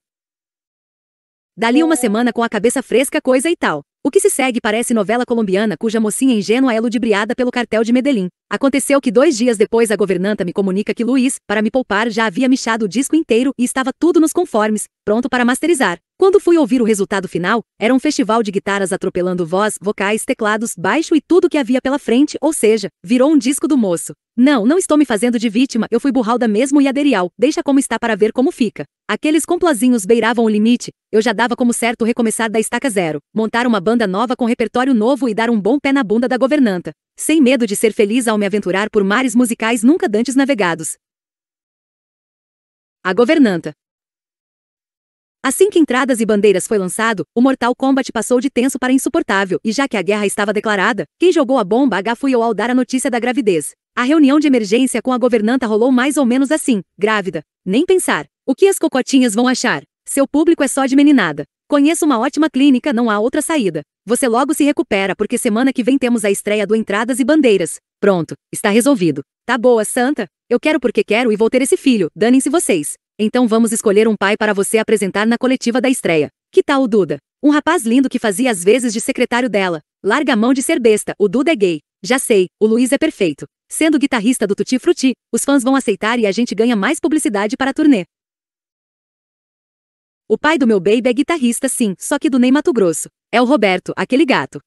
Dali uma semana com a cabeça fresca, coisa e tal. O que se segue parece novela colombiana cuja mocinha ingênua é ludibriada pelo cartel de Medellín. Aconteceu que dois dias depois a governanta me comunica que Luiz, para me poupar, já havia mixado o disco inteiro e estava tudo nos conformes, pronto para masterizar. Quando fui ouvir o resultado final, era um festival de guitarras atropelando voz, vocais, teclados, baixo e tudo que havia pela frente, ou seja, virou um disco do moço. Não, não estou me fazendo de vítima, eu fui burralda mesmo e aderial, deixa como está para ver como fica. Aqueles complazinhos beiravam o limite, eu já dava como certo recomeçar da estaca zero, montar uma banda nova com repertório novo e dar um bom pé na bunda da governanta sem medo de ser feliz ao me aventurar por mares musicais nunca dantes navegados. A governanta. Assim que Entradas e Bandeiras foi lançado, o Mortal Kombat passou de tenso para insuportável, e já que a guerra estava declarada, quem jogou a bomba H fui eu ao dar a notícia da gravidez. A reunião de emergência com a governanta rolou mais ou menos assim, grávida. Nem pensar. O que as cocotinhas vão achar? Seu público é só de meninada. Conheço uma ótima clínica, não há outra saída. Você logo se recupera porque semana que vem temos a estreia do Entradas e Bandeiras. Pronto, está resolvido. Tá boa, Santa. Eu quero porque quero e vou ter esse filho. Danem-se vocês. Então vamos escolher um pai para você apresentar na coletiva da estreia. Que tal o Duda? Um rapaz lindo que fazia às vezes de secretário dela. Larga a mão de ser besta, o Duda é gay. Já sei, o Luiz é perfeito. Sendo guitarrista do Tutti Frutti, os fãs vão aceitar e a gente ganha mais publicidade para a turnê. O pai do meu baby é guitarrista sim, só que do Ney Mato Grosso. É o Roberto, aquele gato.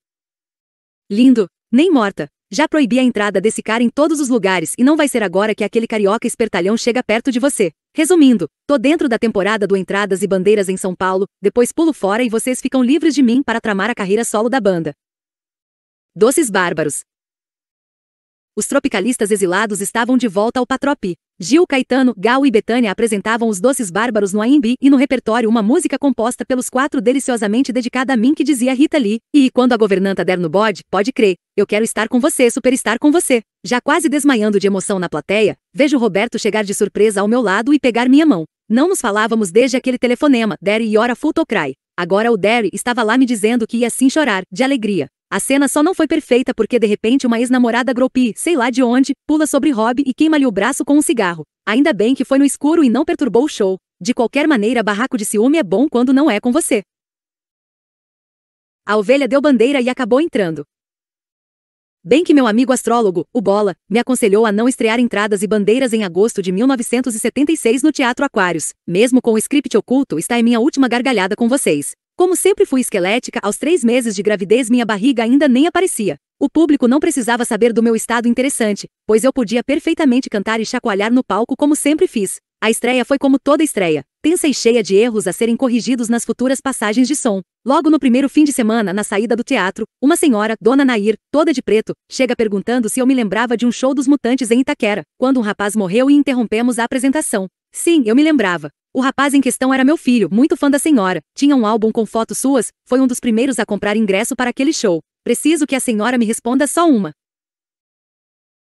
Lindo, nem morta. Já proibi a entrada desse cara em todos os lugares e não vai ser agora que aquele carioca espertalhão chega perto de você. Resumindo, tô dentro da temporada do Entradas e Bandeiras em São Paulo, depois pulo fora e vocês ficam livres de mim para tramar a carreira solo da banda. Doces Bárbaros. Os tropicalistas exilados estavam de volta ao Patropi. Gil Caetano, Gal e Betânia apresentavam os Doces Bárbaros no AMB e no repertório uma música composta pelos quatro deliciosamente dedicada a mim que dizia Rita Lee, e quando a governanta der no bode, pode crer, eu quero estar com você, super estar com você. Já quase desmaiando de emoção na plateia, vejo Roberto chegar de surpresa ao meu lado e pegar minha mão. Não nos falávamos desde aquele telefonema, Derry e Ora Full Cry. Agora o Derry estava lá me dizendo que ia sim chorar, de alegria. A cena só não foi perfeita porque de repente uma ex-namorada gropi, sei lá de onde, pula sobre Rob e queima-lhe o braço com um cigarro. Ainda bem que foi no escuro e não perturbou o show. De qualquer maneira, barraco de ciúme é bom quando não é com você. A ovelha deu bandeira e acabou entrando. Bem que meu amigo astrólogo, o Bola, me aconselhou a não estrear entradas e bandeiras em agosto de 1976 no Teatro Aquários. Mesmo com o script oculto, está em minha última gargalhada com vocês. Como sempre fui esquelética, aos três meses de gravidez minha barriga ainda nem aparecia. O público não precisava saber do meu estado interessante, pois eu podia perfeitamente cantar e chacoalhar no palco como sempre fiz. A estreia foi como toda estreia, tensa e cheia de erros a serem corrigidos nas futuras passagens de som. Logo no primeiro fim de semana, na saída do teatro, uma senhora, Dona Nair, toda de preto, chega perguntando se eu me lembrava de um show dos Mutantes em Itaquera, quando um rapaz morreu e interrompemos a apresentação. Sim, eu me lembrava. O rapaz em questão era meu filho, muito fã da senhora. Tinha um álbum com fotos suas, foi um dos primeiros a comprar ingresso para aquele show. Preciso que a senhora me responda só uma.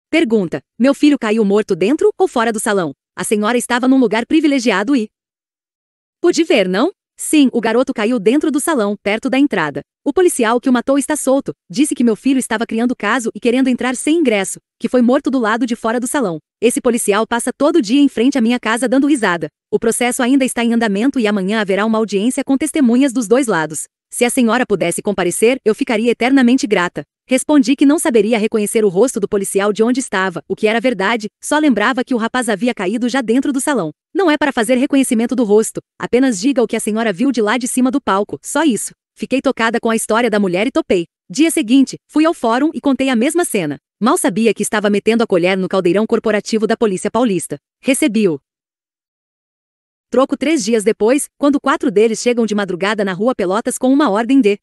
Pergunta: Meu filho caiu morto dentro ou fora do salão? A senhora estava num lugar privilegiado e. Pude ver, não? Sim, o garoto caiu dentro do salão, perto da entrada. O policial que o matou está solto. Disse que meu filho estava criando caso e querendo entrar sem ingresso, que foi morto do lado de fora do salão. Esse policial passa todo dia em frente à minha casa dando risada. O processo ainda está em andamento e amanhã haverá uma audiência com testemunhas dos dois lados. Se a senhora pudesse comparecer, eu ficaria eternamente grata. Respondi que não saberia reconhecer o rosto do policial de onde estava, o que era verdade, só lembrava que o rapaz havia caído já dentro do salão. Não é para fazer reconhecimento do rosto, apenas diga o que a senhora viu de lá de cima do palco, só isso. Fiquei tocada com a história da mulher e topei. Dia seguinte, fui ao fórum e contei a mesma cena. Mal sabia que estava metendo a colher no caldeirão corporativo da Polícia Paulista. Recebi-o. Troco três dias depois, quando quatro deles chegam de madrugada na rua Pelotas com uma ordem de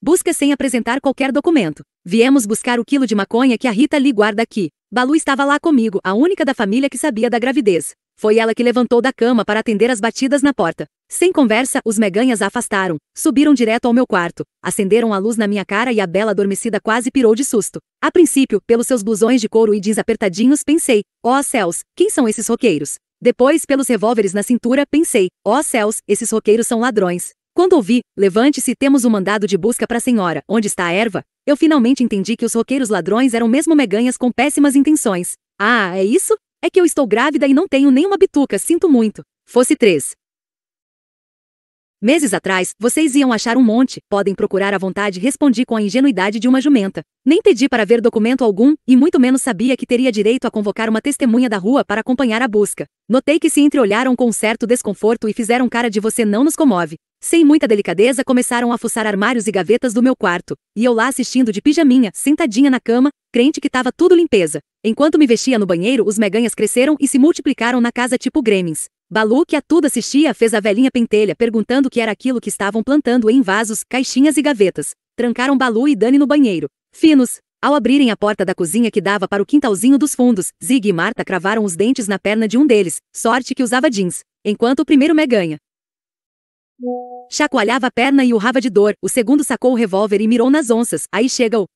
Busca sem apresentar qualquer documento. Viemos buscar o quilo de maconha que a Rita Lee guarda aqui. Balu estava lá comigo, a única da família que sabia da gravidez. Foi ela que levantou da cama para atender as batidas na porta. Sem conversa, os meganhas a afastaram, subiram direto ao meu quarto, acenderam a luz na minha cara e a bela adormecida quase pirou de susto. A princípio, pelos seus blusões de couro e jeans apertadinhos, pensei: ó oh, céus, quem são esses roqueiros? Depois, pelos revólveres na cintura, pensei: ó oh, céus, esses roqueiros são ladrões. Quando ouvi, levante-se, temos um mandado de busca para a senhora, onde está a erva? Eu finalmente entendi que os roqueiros ladrões eram mesmo meganhas com péssimas intenções. Ah, é isso? É que eu estou grávida e não tenho nenhuma bituca, sinto muito. Fosse três. Meses atrás, vocês iam achar um monte, podem procurar à vontade, respondi com a ingenuidade de uma jumenta. Nem pedi para ver documento algum, e muito menos sabia que teria direito a convocar uma testemunha da rua para acompanhar a busca. Notei que se entreolharam com um certo desconforto e fizeram cara de você não nos comove. Sem muita delicadeza começaram a fuçar armários e gavetas do meu quarto, e eu lá assistindo de pijaminha, sentadinha na cama, crente que tava tudo limpeza. Enquanto me vestia no banheiro, os meganhas cresceram e se multiplicaram na casa tipo gremlins. Balu, que a tudo assistia, fez a velhinha pentelha perguntando o que era aquilo que estavam plantando em vasos, caixinhas e gavetas. Trancaram Balu e Dani no banheiro. Finos, ao abrirem a porta da cozinha que dava para o quintalzinho dos fundos, Zig e Marta cravaram os dentes na perna de um deles, sorte que usava jeans, enquanto o primeiro meganha, Chacoalhava a perna e urrava de dor. O segundo sacou o revólver e mirou nas onças. Aí chega o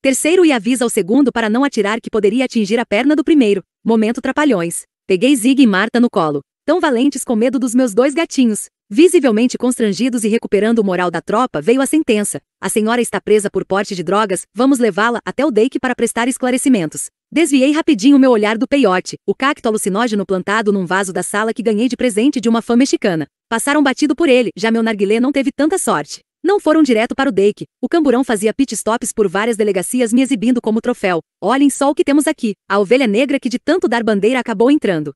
terceiro e avisa o segundo para não atirar que poderia atingir a perna do primeiro. Momento trapalhões. Peguei Zig e Marta no colo. Tão valentes com medo dos meus dois gatinhos. Visivelmente constrangidos e recuperando o moral da tropa, veio a sentença. A senhora está presa por porte de drogas, vamos levá-la até o Dake para prestar esclarecimentos. Desviei rapidinho meu olhar do peiote, o cacto alucinógeno plantado num vaso da sala que ganhei de presente de uma fã mexicana. Passaram batido por ele, já meu narguilé não teve tanta sorte. Não foram direto para o Dake. O camburão fazia pitstops por várias delegacias me exibindo como troféu. Olhem só o que temos aqui. A ovelha negra que de tanto dar bandeira acabou entrando.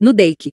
No Dake.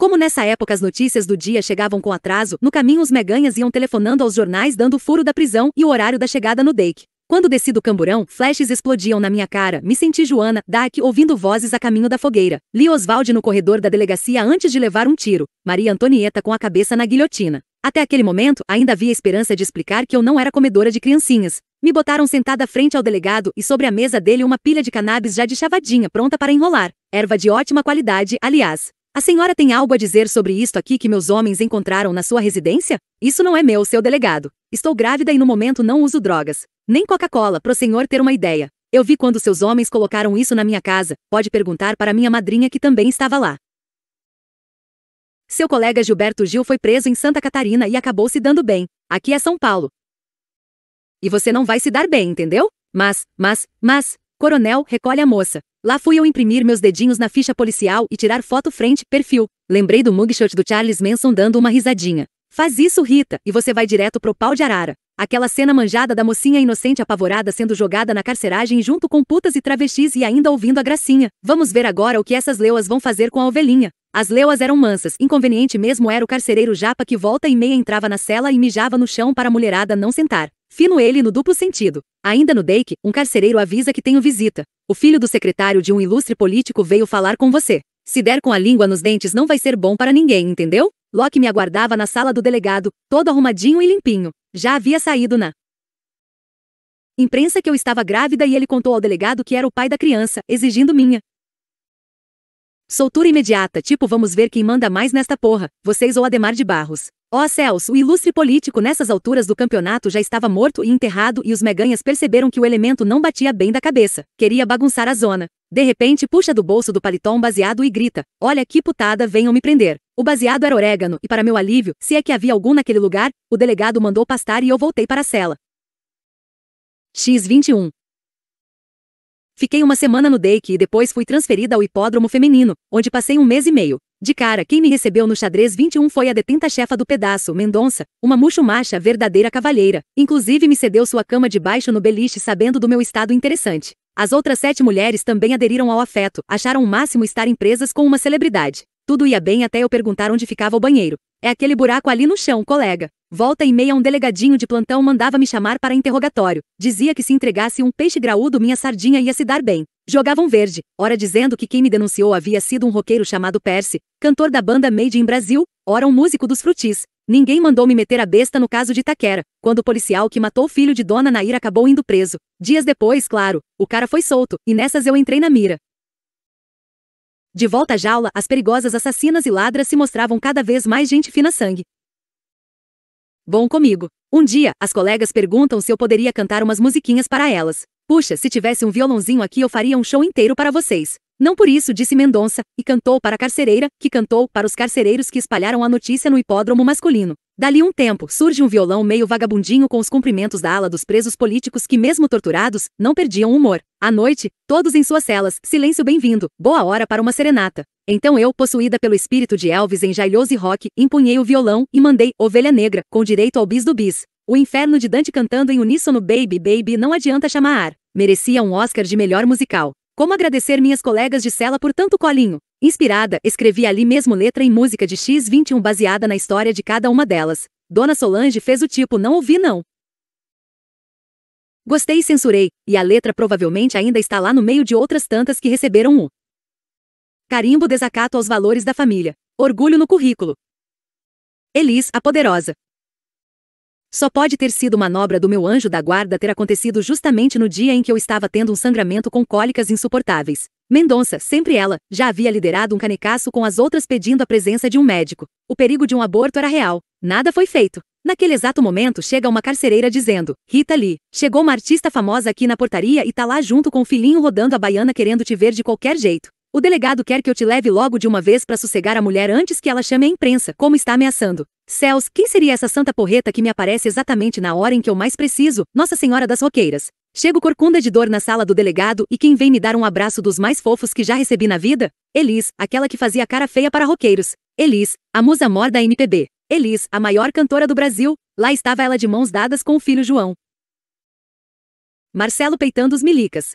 Como nessa época as notícias do dia chegavam com atraso, no caminho os meganhas iam telefonando aos jornais dando o furo da prisão e o horário da chegada no Dake. Quando desci do camburão, flashes explodiam na minha cara, me senti Joana, Dark ouvindo vozes a caminho da fogueira. Li Oswald no corredor da delegacia antes de levar um tiro, Maria Antonieta com a cabeça na guilhotina. Até aquele momento, ainda havia esperança de explicar que eu não era comedora de criancinhas. Me botaram sentada frente ao delegado e sobre a mesa dele uma pilha de cannabis já de chavadinha pronta para enrolar. Erva de ótima qualidade, aliás. A senhora tem algo a dizer sobre isto aqui que meus homens encontraram na sua residência? Isso não é meu, seu delegado. Estou grávida e no momento não uso drogas. Nem Coca-Cola, pro senhor ter uma ideia. Eu vi quando seus homens colocaram isso na minha casa. Pode perguntar para minha madrinha que também estava lá. Seu colega Gilberto Gil foi preso em Santa Catarina e acabou se dando bem. Aqui é São Paulo. E você não vai se dar bem, entendeu? Mas, mas, mas, Coronel, recolhe a moça. Lá fui eu imprimir meus dedinhos na ficha policial e tirar foto frente, perfil. Lembrei do mugshot do Charles Manson dando uma risadinha. Faz isso, Rita, e você vai direto pro pau de arara. Aquela cena manjada da mocinha inocente apavorada sendo jogada na carceragem junto com putas e travestis e ainda ouvindo a gracinha. Vamos ver agora o que essas leuas vão fazer com a ovelhinha. As leuas eram mansas, inconveniente mesmo era o carcereiro japa que volta e meia entrava na cela e mijava no chão para a mulherada não sentar. Fino ele no duplo sentido. Ainda no Dake, um carcereiro avisa que tenho visita. O filho do secretário de um ilustre político veio falar com você. Se der com a língua nos dentes não vai ser bom para ninguém, entendeu? Locke me aguardava na sala do delegado, todo arrumadinho e limpinho. Já havia saído na imprensa que eu estava grávida e ele contou ao delegado que era o pai da criança, exigindo minha Soltura imediata, tipo vamos ver quem manda mais nesta porra, vocês ou Ademar de Barros. Ó oh, Celso, o ilustre político nessas alturas do campeonato já estava morto e enterrado e os meganhas perceberam que o elemento não batia bem da cabeça, queria bagunçar a zona. De repente puxa do bolso do paletó um baseado e grita, olha que putada, venham me prender. O baseado era orégano e para meu alívio, se é que havia algum naquele lugar, o delegado mandou pastar e eu voltei para a cela. X21 Fiquei uma semana no Dake e depois fui transferida ao hipódromo feminino, onde passei um mês e meio. De cara, quem me recebeu no xadrez 21 foi a detenta-chefa do pedaço, Mendonça, uma macha verdadeira cavalheira. Inclusive me cedeu sua cama de baixo no beliche sabendo do meu estado interessante. As outras sete mulheres também aderiram ao afeto, acharam o máximo estar presas com uma celebridade. Tudo ia bem até eu perguntar onde ficava o banheiro. É aquele buraco ali no chão, colega. Volta e meia um delegadinho de plantão mandava me chamar para interrogatório. Dizia que se entregasse um peixe graúdo minha sardinha ia se dar bem. Jogavam verde, ora dizendo que quem me denunciou havia sido um roqueiro chamado Percy, cantor da banda Made in Brasil, ora um músico dos Frutis. Ninguém mandou me meter a besta no caso de Itaquera, quando o policial que matou o filho de Dona Nair acabou indo preso. Dias depois, claro, o cara foi solto, e nessas eu entrei na mira. De volta à jaula, as perigosas assassinas e ladras se mostravam cada vez mais gente fina sangue. Bom comigo. Um dia, as colegas perguntam se eu poderia cantar umas musiquinhas para elas. Puxa, se tivesse um violãozinho aqui eu faria um show inteiro para vocês. Não por isso, disse Mendonça, e cantou para a carcereira, que cantou para os carcereiros que espalharam a notícia no hipódromo masculino. Dali um tempo, surge um violão meio vagabundinho com os cumprimentos da ala dos presos políticos que, mesmo torturados, não perdiam humor. À noite, todos em suas celas, silêncio bem-vindo, boa hora para uma serenata. Então eu, possuída pelo espírito de Elvis em Jailhouse Rock, empunhei o violão e mandei Ovelha Negra, com direito ao bis do bis. O inferno de Dante cantando em uníssono Baby Baby não adianta chamar. Merecia um Oscar de melhor musical. Como agradecer minhas colegas de cela por tanto colinho? Inspirada, escrevi ali mesmo letra e música de X21 baseada na história de cada uma delas. Dona Solange fez o tipo não ouvi não. Gostei e censurei, e a letra provavelmente ainda está lá no meio de outras tantas que receberam um Carimbo desacato aos valores da família. Orgulho no currículo. Elis, a poderosa. Só pode ter sido manobra do meu anjo da guarda ter acontecido justamente no dia em que eu estava tendo um sangramento com cólicas insuportáveis. Mendonça, sempre ela, já havia liderado um canecaço com as outras pedindo a presença de um médico. O perigo de um aborto era real. Nada foi feito. Naquele exato momento chega uma carcereira dizendo: Rita Lee, chegou uma artista famosa aqui na portaria e tá lá junto com o filhinho rodando a baiana querendo te ver de qualquer jeito. O delegado quer que eu te leve logo de uma vez para sossegar a mulher antes que ela chame a imprensa, como está ameaçando. Céus, quem seria essa santa porreta que me aparece exatamente na hora em que eu mais preciso? Nossa Senhora das Roqueiras. Chego corcunda de dor na sala do delegado e quem vem me dar um abraço dos mais fofos que já recebi na vida? Elis, aquela que fazia cara feia para roqueiros. Elis, a musa mor da MPB. Elis, a maior cantora do Brasil. Lá estava ela de mãos dadas com o filho João. Marcelo peitando os milicas.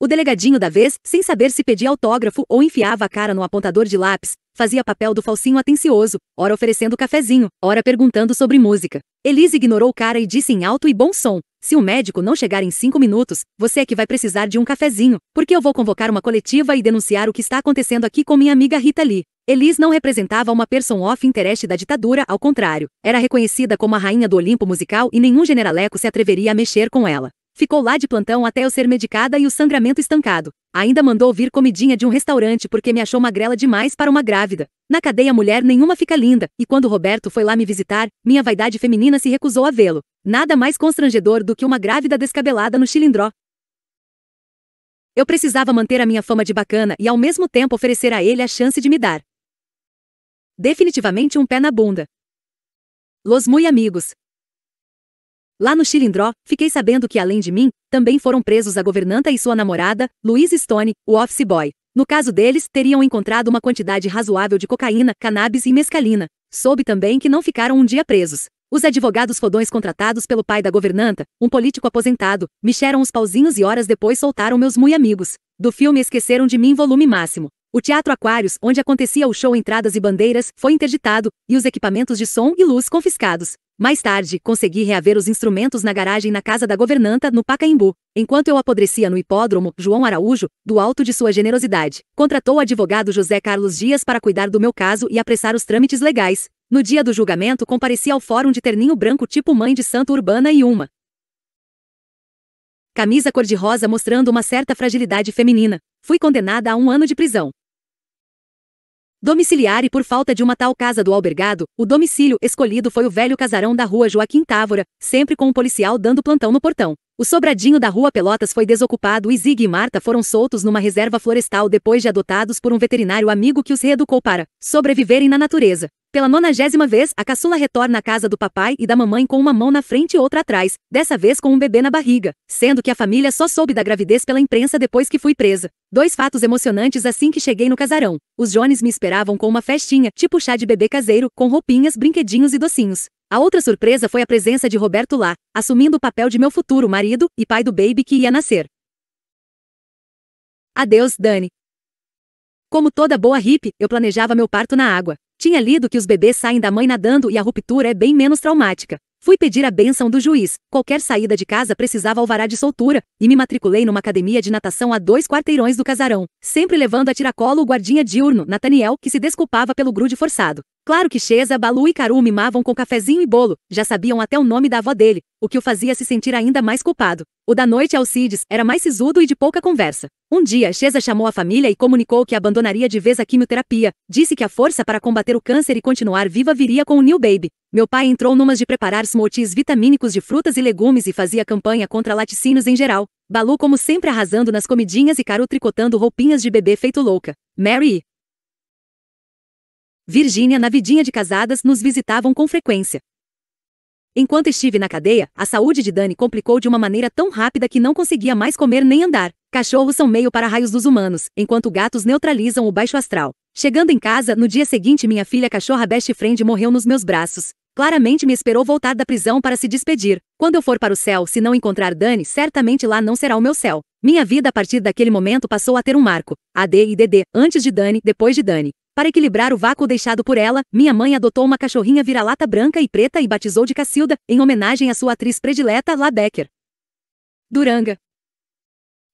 O delegadinho da vez, sem saber se pedia autógrafo ou enfiava a cara no apontador de lápis, fazia papel do falsinho atencioso, ora oferecendo cafezinho, ora perguntando sobre música. Elise ignorou o cara e disse em alto e bom som: Se o médico não chegar em cinco minutos, você é que vai precisar de um cafezinho, porque eu vou convocar uma coletiva e denunciar o que está acontecendo aqui com minha amiga Rita Lee. Elis não representava uma person of interest da ditadura, ao contrário, era reconhecida como a rainha do Olimpo musical e nenhum generaleco se atreveria a mexer com ela. Ficou lá de plantão até eu ser medicada e o sangramento estancado. Ainda mandou vir comidinha de um restaurante porque me achou magrela demais para uma grávida. Na cadeia mulher nenhuma fica linda, e quando Roberto foi lá me visitar, minha vaidade feminina se recusou a vê-lo. Nada mais constrangedor do que uma grávida descabelada no chilindró. Eu precisava manter a minha fama de bacana e ao mesmo tempo oferecer a ele a chance de me dar. Definitivamente um pé na bunda. Los muy amigos, Lá no Chilindró, fiquei sabendo que além de mim, também foram presos a governanta e sua namorada, Luiz Stone, o office boy. No caso deles, teriam encontrado uma quantidade razoável de cocaína, cannabis e mescalina. Soube também que não ficaram um dia presos. Os advogados fodões contratados pelo pai da governanta, um político aposentado, mexeram os pauzinhos e horas depois soltaram meus mui amigos. Do filme Esqueceram de Mim volume máximo. O Teatro Aquários, onde acontecia o show Entradas e Bandeiras, foi interditado, e os equipamentos de som e luz confiscados. Mais tarde, consegui reaver os instrumentos na garagem na casa da governanta, no Pacaembu. Enquanto eu apodrecia no hipódromo, João Araújo, do alto de sua generosidade, contratou o advogado José Carlos Dias para cuidar do meu caso e apressar os trâmites legais. No dia do julgamento, compareci ao fórum de terninho branco tipo mãe de santo urbana e uma camisa cor-de-rosa mostrando uma certa fragilidade feminina. Fui condenada a um ano de prisão domiciliar e por falta de uma tal casa do albergado, o domicílio escolhido foi o velho casarão da rua Joaquim Távora, sempre com um policial dando plantão no portão. O sobradinho da rua Pelotas foi desocupado e Zig e Marta foram soltos numa reserva florestal depois de adotados por um veterinário amigo que os reeducou para sobreviverem na natureza. Pela nonagésima vez, a caçula retorna à casa do papai e da mamãe com uma mão na frente e outra atrás, dessa vez com um bebê na barriga, sendo que a família só soube da gravidez pela imprensa depois que fui presa. Dois fatos emocionantes assim que cheguei no casarão. Os Jones me esperavam com uma festinha, tipo chá de bebê caseiro, com roupinhas, brinquedinhos e docinhos. A outra surpresa foi a presença de Roberto lá, assumindo o papel de meu futuro marido e pai do baby que ia nascer. Adeus, Dani. Como toda boa hippie, eu planejava meu parto na água. Tinha lido que os bebês saem da mãe nadando e a ruptura é bem menos traumática. Fui pedir a benção do juiz. Qualquer saída de casa precisava alvará de soltura, e me matriculei numa academia de natação a dois quarteirões do casarão, sempre levando a tiracolo o guardinha diurno, Nathaniel, que se desculpava pelo grude forçado. Claro que Cheza, Balu e Karu mimavam com cafezinho e bolo, já sabiam até o nome da avó dele, o que o fazia se sentir ainda mais culpado. O da noite Alcides era mais sisudo e de pouca conversa. Um dia, Cheza chamou a família e comunicou que abandonaria de vez a quimioterapia, disse que a força para combater o câncer e continuar viva viria com o New Baby. Meu pai entrou numas de preparar smoothies vitamínicos de frutas e legumes e fazia campanha contra laticínios em geral. Balu como sempre arrasando nas comidinhas e Karu tricotando roupinhas de bebê feito louca. Mary, Virgínia na vidinha de casadas nos visitavam com frequência. Enquanto estive na cadeia, a saúde de Dani complicou de uma maneira tão rápida que não conseguia mais comer nem andar. Cachorros são meio para raios dos humanos, enquanto gatos neutralizam o baixo astral. Chegando em casa, no dia seguinte minha filha cachorra best friend morreu nos meus braços. Claramente me esperou voltar da prisão para se despedir. Quando eu for para o céu, se não encontrar Dani, certamente lá não será o meu céu. Minha vida a partir daquele momento passou a ter um marco. AD e DD, antes de Dani, depois de Dani. Para equilibrar o vácuo deixado por ela, minha mãe adotou uma cachorrinha vira-lata branca e preta e batizou de Cacilda, em homenagem à sua atriz predileta, La Becker. Duranga.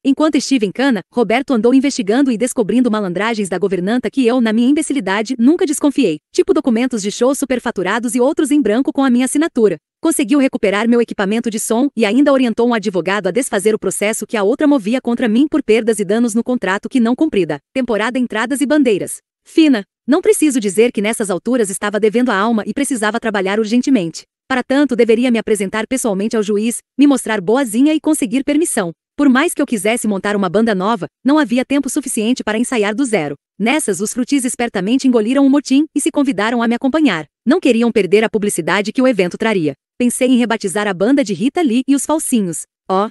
Enquanto estive em Cana, Roberto andou investigando e descobrindo malandragens da governanta que eu, na minha imbecilidade, nunca desconfiei, tipo documentos de show superfaturados e outros em branco com a minha assinatura. Conseguiu recuperar meu equipamento de som e ainda orientou um advogado a desfazer o processo que a outra movia contra mim por perdas e danos no contrato que não cumprida, temporada entradas e bandeiras. Fina, não preciso dizer que nessas alturas estava devendo a alma e precisava trabalhar urgentemente. Para tanto, deveria me apresentar pessoalmente ao juiz, me mostrar boazinha e conseguir permissão. Por mais que eu quisesse montar uma banda nova, não havia tempo suficiente para ensaiar do zero. Nessas, os frutis espertamente engoliram o motim e se convidaram a me acompanhar. Não queriam perder a publicidade que o evento traria. Pensei em rebatizar a banda de Rita Lee e os Falsinhos. Ó. Oh.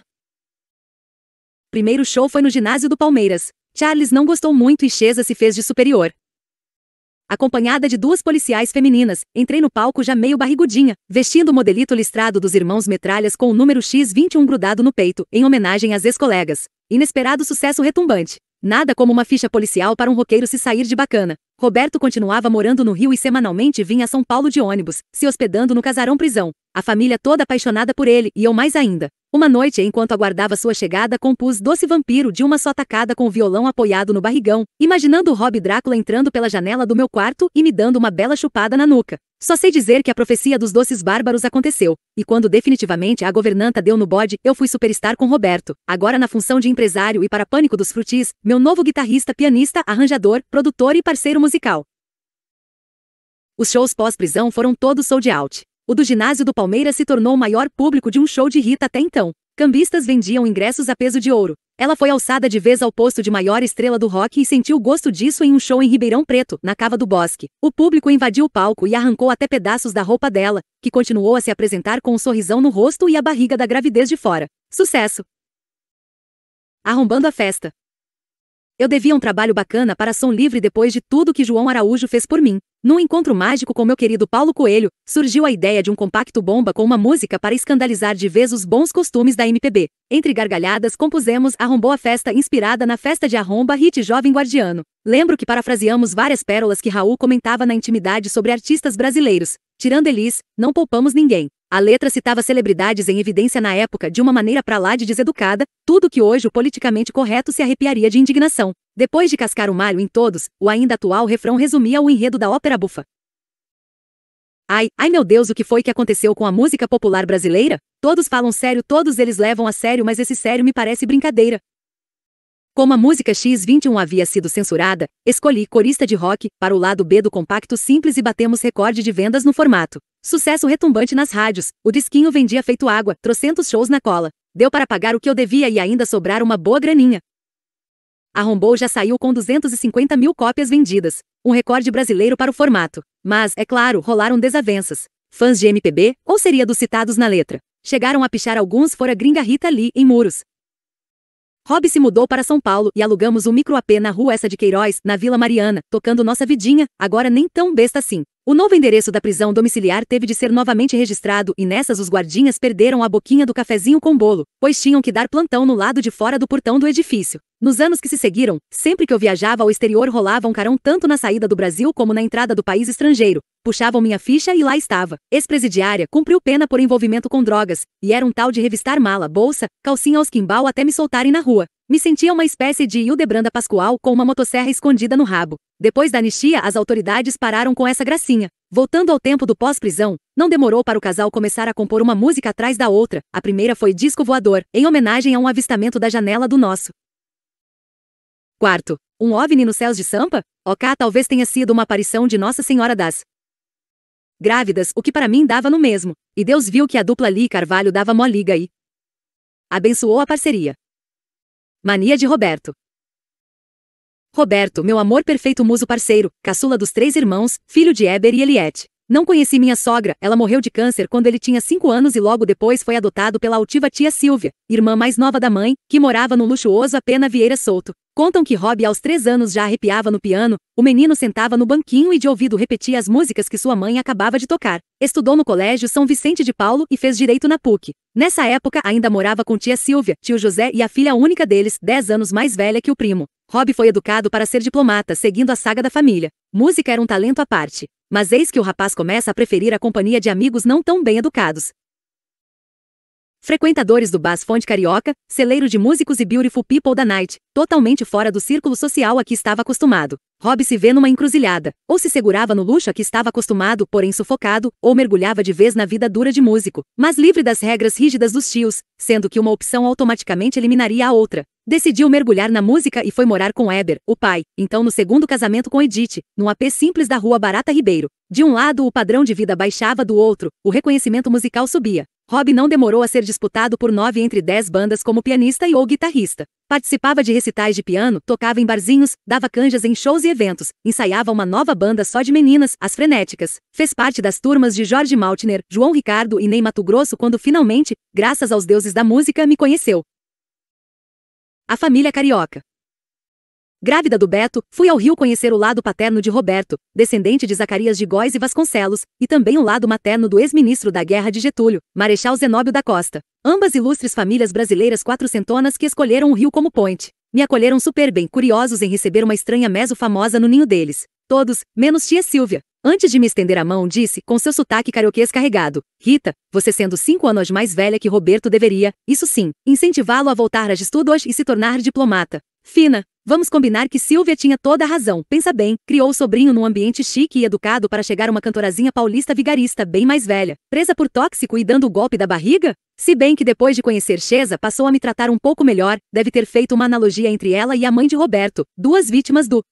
Primeiro show foi no ginásio do Palmeiras. Charles não gostou muito e Chesa se fez de superior. Acompanhada de duas policiais femininas, entrei no palco já meio barrigudinha, vestindo o modelito listrado dos irmãos Metralhas com o número X21 grudado no peito, em homenagem às ex-colegas. Inesperado sucesso retumbante. Nada como uma ficha policial para um roqueiro se sair de bacana. Roberto continuava morando no Rio e semanalmente vinha a São Paulo de ônibus, se hospedando no casarão prisão. A família toda apaixonada por ele, e eu mais ainda. Uma noite, enquanto aguardava sua chegada, compus Doce Vampiro de uma só tacada com o violão apoiado no barrigão, imaginando o Rob Drácula entrando pela janela do meu quarto e me dando uma bela chupada na nuca. Só sei dizer que a profecia dos doces bárbaros aconteceu, e quando definitivamente a governanta deu no bode, eu fui superstar com Roberto, agora na função de empresário e para pânico dos frutis, meu novo guitarrista, pianista, arranjador, produtor e parceiro musical. Os shows pós-prisão foram todos sold out. O do ginásio do Palmeiras se tornou o maior público de um show de Rita até então. Cambistas vendiam ingressos a peso de ouro. Ela foi alçada de vez ao posto de maior estrela do rock e sentiu gosto disso em um show em Ribeirão Preto, na Cava do Bosque. O público invadiu o palco e arrancou até pedaços da roupa dela, que continuou a se apresentar com um sorrisão no rosto e a barriga da gravidez de fora. Sucesso! Arrombando a festa. Eu devia um trabalho bacana para Som Livre depois de tudo que João Araújo fez por mim. Num encontro mágico com meu querido Paulo Coelho, surgiu a ideia de um compacto bomba com uma música para escandalizar de vez os bons costumes da MPB. Entre gargalhadas, compusemos Arrombou a Festa inspirada na festa de Arromba Hit Jovem Guardiano. Lembro que parafraseamos várias pérolas que Raul comentava na intimidade sobre artistas brasileiros. Tirando Elis, não poupamos ninguém. A letra citava celebridades em evidência na época de uma maneira pra lá de deseducada, tudo que hoje o politicamente correto se arrepiaria de indignação. Depois de cascar o malho em todos, o ainda atual refrão resumia o enredo da ópera bufa. Ai, ai meu Deus, o que foi que aconteceu com a música popular brasileira? Todos falam sério, todos eles levam a sério, mas esse sério me parece brincadeira. Como a música X21 havia sido censurada, escolhi Corista de Rock para o lado B do compacto simples e batemos recorde de vendas no formato. Sucesso retumbante nas rádios, o disquinho vendia feito água, trocentos shows na cola. Deu para pagar o que eu devia e ainda sobrar uma boa graninha. Arrombou já saiu com 250 mil cópias vendidas, um recorde brasileiro para o formato. Mas, é claro, rolaram desavenças. Fãs de MPB, ou seria dos citados na letra? Chegaram a pichar alguns fora gringa Rita Lee em muros. Rob se mudou para São Paulo e alugamos um micro AP na rua essa de Queiroz, na Vila Mariana, tocando nossa vidinha, agora nem tão besta assim. O novo endereço da prisão domiciliar teve de ser novamente registrado e nessas os guardinhas perderam a boquinha do cafezinho com bolo, pois tinham que dar plantão no lado de fora do portão do edifício. Nos anos que se seguiram, sempre que eu viajava ao exterior rolava um carão tanto na saída do Brasil como na entrada do país estrangeiro. Puxavam minha ficha e lá estava. Ex-presidiária cumpriu pena por envolvimento com drogas, e era um tal de revistar mala, bolsa, calcinha aos quimbal até me soltarem na rua. Me sentia uma espécie de Hildebranda Pascoal com uma motosserra escondida no rabo. Depois da anistia, as autoridades pararam com essa gracinha. Voltando ao tempo do pós-prisão, não demorou para o casal começar a compor uma música atrás da outra. A primeira foi Disco Voador, em homenagem a um avistamento da janela do nosso. Quarto. Um OVNI nos céus de Sampa? Ok, talvez tenha sido uma aparição de Nossa Senhora das Grávidas, o que para mim dava no mesmo. E Deus viu que a dupla Lee Carvalho dava mó liga e abençoou a parceria. Mania de Roberto. Roberto, meu amor perfeito muso parceiro, caçula dos três irmãos, filho de Eber e Eliette. Não conheci minha sogra, ela morreu de câncer quando ele tinha 5 anos e logo depois foi adotado pela altiva tia Silvia, irmã mais nova da mãe, que morava no luxuoso Apena Vieira Souto. Contam que Rob aos 3 anos já arrepiava no piano, o menino sentava no banquinho e de ouvido repetia as músicas que sua mãe acabava de tocar. Estudou no colégio São Vicente de Paulo e fez direito na PUC. Nessa época ainda morava com tia Silvia, tio José e a filha única deles, 10 anos mais velha que o primo. Rob foi educado para ser diplomata, seguindo a saga da família. Música era um talento à parte, mas eis que o rapaz começa a preferir a companhia de amigos não tão bem educados. Frequentadores do Bass Fonte Carioca, celeiro de músicos e beautiful people da night, totalmente fora do círculo social a que estava acostumado. Rob se vê numa encruzilhada, ou se segurava no luxo a que estava acostumado, porém sufocado, ou mergulhava de vez na vida dura de músico, mas livre das regras rígidas dos tios, sendo que uma opção automaticamente eliminaria a outra. Decidiu mergulhar na música e foi morar com Eber, o pai, então no segundo casamento com Edith, num AP simples da rua Barata Ribeiro. De um lado, o padrão de vida baixava, do outro, o reconhecimento musical subia. Rob não demorou a ser disputado por nove entre dez bandas como pianista e ou guitarrista. Participava de recitais de piano, tocava em barzinhos, dava canjas em shows e eventos, ensaiava uma nova banda só de meninas, as Frenéticas. Fez parte das turmas de Jorge Maltner, João Ricardo e Ney Mato Grosso quando finalmente, graças aos deuses da música, me conheceu. A família é carioca. Grávida do Beto, fui ao Rio conhecer o lado paterno de Roberto, descendente de Zacarias de Góis e Vasconcelos, e também o lado materno do ex-ministro da Guerra de Getúlio, Marechal Zenóbio da Costa. Ambas ilustres famílias brasileiras quatrocentonas que escolheram o Rio como ponte. Me acolheram super bem, curiosos em receber uma estranha meso famosa no ninho deles. Todos, menos tia Silvia, Antes de me estender a mão, disse, com seu sotaque carioquês carregado: Rita, você sendo cinco anos mais velha que Roberto deveria, isso sim, incentivá-lo a voltar aos estudos e se tornar diplomata. Fina, vamos combinar que Silvia tinha toda a razão. Pensa bem, criou o sobrinho num ambiente chique e educado para chegar uma cantorazinha paulista vigarista bem mais velha, presa por tóxico e dando o golpe da barriga? Se bem que depois de conhecer Chesa passou a me tratar um pouco melhor, deve ter feito uma analogia entre ela e a mãe de Roberto, duas vítimas do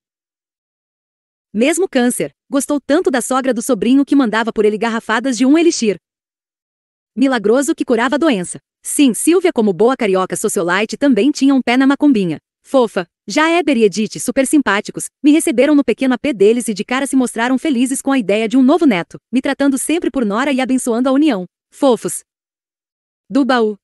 mesmo câncer, gostou tanto da sogra do sobrinho que mandava por ele garrafadas de um elixir. Milagroso que curava a doença. Sim, Silvia, como boa carioca sociolite, também tinha um pé na macumbinha. Fofa, já Eber e Edith, super simpáticos, me receberam no pequeno apê deles e de cara se mostraram felizes com a ideia de um novo neto, me tratando sempre por Nora e abençoando a união. Fofos. Do baú.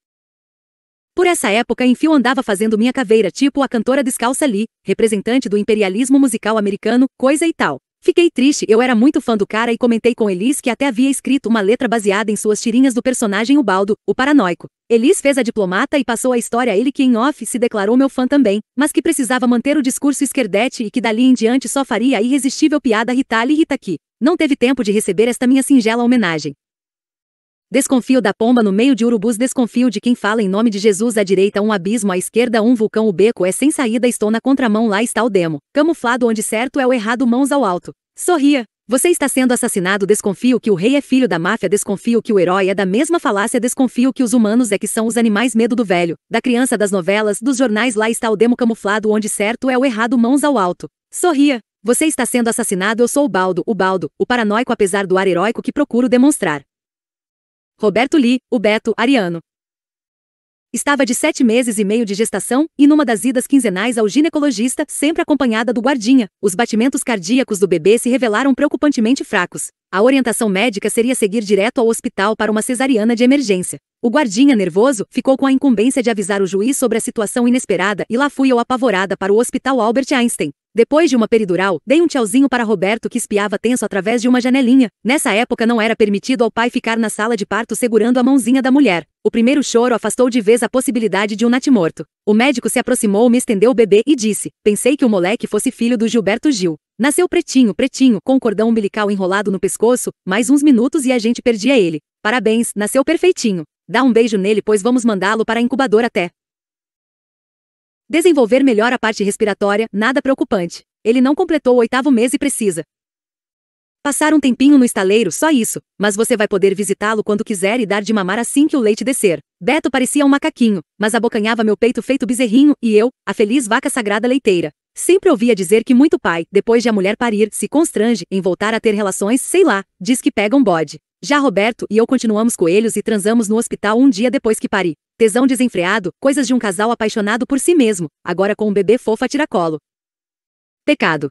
Por essa época, Enfio andava fazendo minha caveira, tipo a cantora descalça Lee, representante do imperialismo musical americano, coisa e tal. Fiquei triste, eu era muito fã do cara e comentei com Elis que até havia escrito uma letra baseada em suas tirinhas do personagem Ubaldo, o paranoico. Elis fez a diplomata e passou a história a ele que em off se declarou meu fã também, mas que precisava manter o discurso esquerdete e que dali em diante só faria a irresistível piada Ritali Ritaki. Não teve tempo de receber esta minha singela homenagem. Desconfio da pomba no meio de urubus, desconfio de quem fala em nome de Jesus à direita um abismo, à esquerda um vulcão, o beco é sem saída, estou na contramão, lá está o demo, camuflado onde certo é o errado, mãos ao alto. Sorria. Você está sendo assassinado, desconfio que o rei é filho da máfia, desconfio que o herói é da mesma falácia, desconfio que os humanos é que são os animais, medo do velho, da criança das novelas, dos jornais, lá está o demo camuflado onde certo é o errado, mãos ao alto. Sorria. Você está sendo assassinado, eu sou o Baldo, o Baldo, o paranoico apesar do ar heróico que procuro demonstrar. Roberto Li, o Beto, Ariano. Estava de sete meses e meio de gestação e numa das idas quinzenais ao ginecologista, sempre acompanhada do guardinha, os batimentos cardíacos do bebê se revelaram preocupantemente fracos. A orientação médica seria seguir direto ao hospital para uma cesariana de emergência. O guardinha nervoso ficou com a incumbência de avisar o juiz sobre a situação inesperada e lá fui eu apavorada para o Hospital Albert Einstein. Depois de uma peridural, dei um tchauzinho para Roberto que espiava tenso através de uma janelinha. Nessa época não era permitido ao pai ficar na sala de parto segurando a mãozinha da mulher. O primeiro choro afastou de vez a possibilidade de um natimorto. O médico se aproximou, me estendeu o bebê e disse: Pensei que o moleque fosse filho do Gilberto Gil. Nasceu pretinho, pretinho, com o cordão umbilical enrolado no pescoço, mais uns minutos e a gente perdia ele. Parabéns, nasceu perfeitinho. Dá um beijo nele, pois vamos mandá-lo para a incubadora até. Desenvolver melhor a parte respiratória, nada preocupante. Ele não completou o oitavo mês e precisa. Passar um tempinho no estaleiro, só isso, mas você vai poder visitá-lo quando quiser e dar de mamar assim que o leite descer. Beto parecia um macaquinho, mas abocanhava meu peito feito bezerrinho, e eu, a feliz vaca sagrada leiteira, Sempre ouvia dizer que muito pai, depois de a mulher parir, se constrange em voltar a ter relações, sei lá, diz que pega um bode. Já Roberto e eu continuamos coelhos e transamos no hospital um dia depois que pari. Tesão desenfreado, coisas de um casal apaixonado por si mesmo, agora com um bebê fofo a tiracolo. Pecado.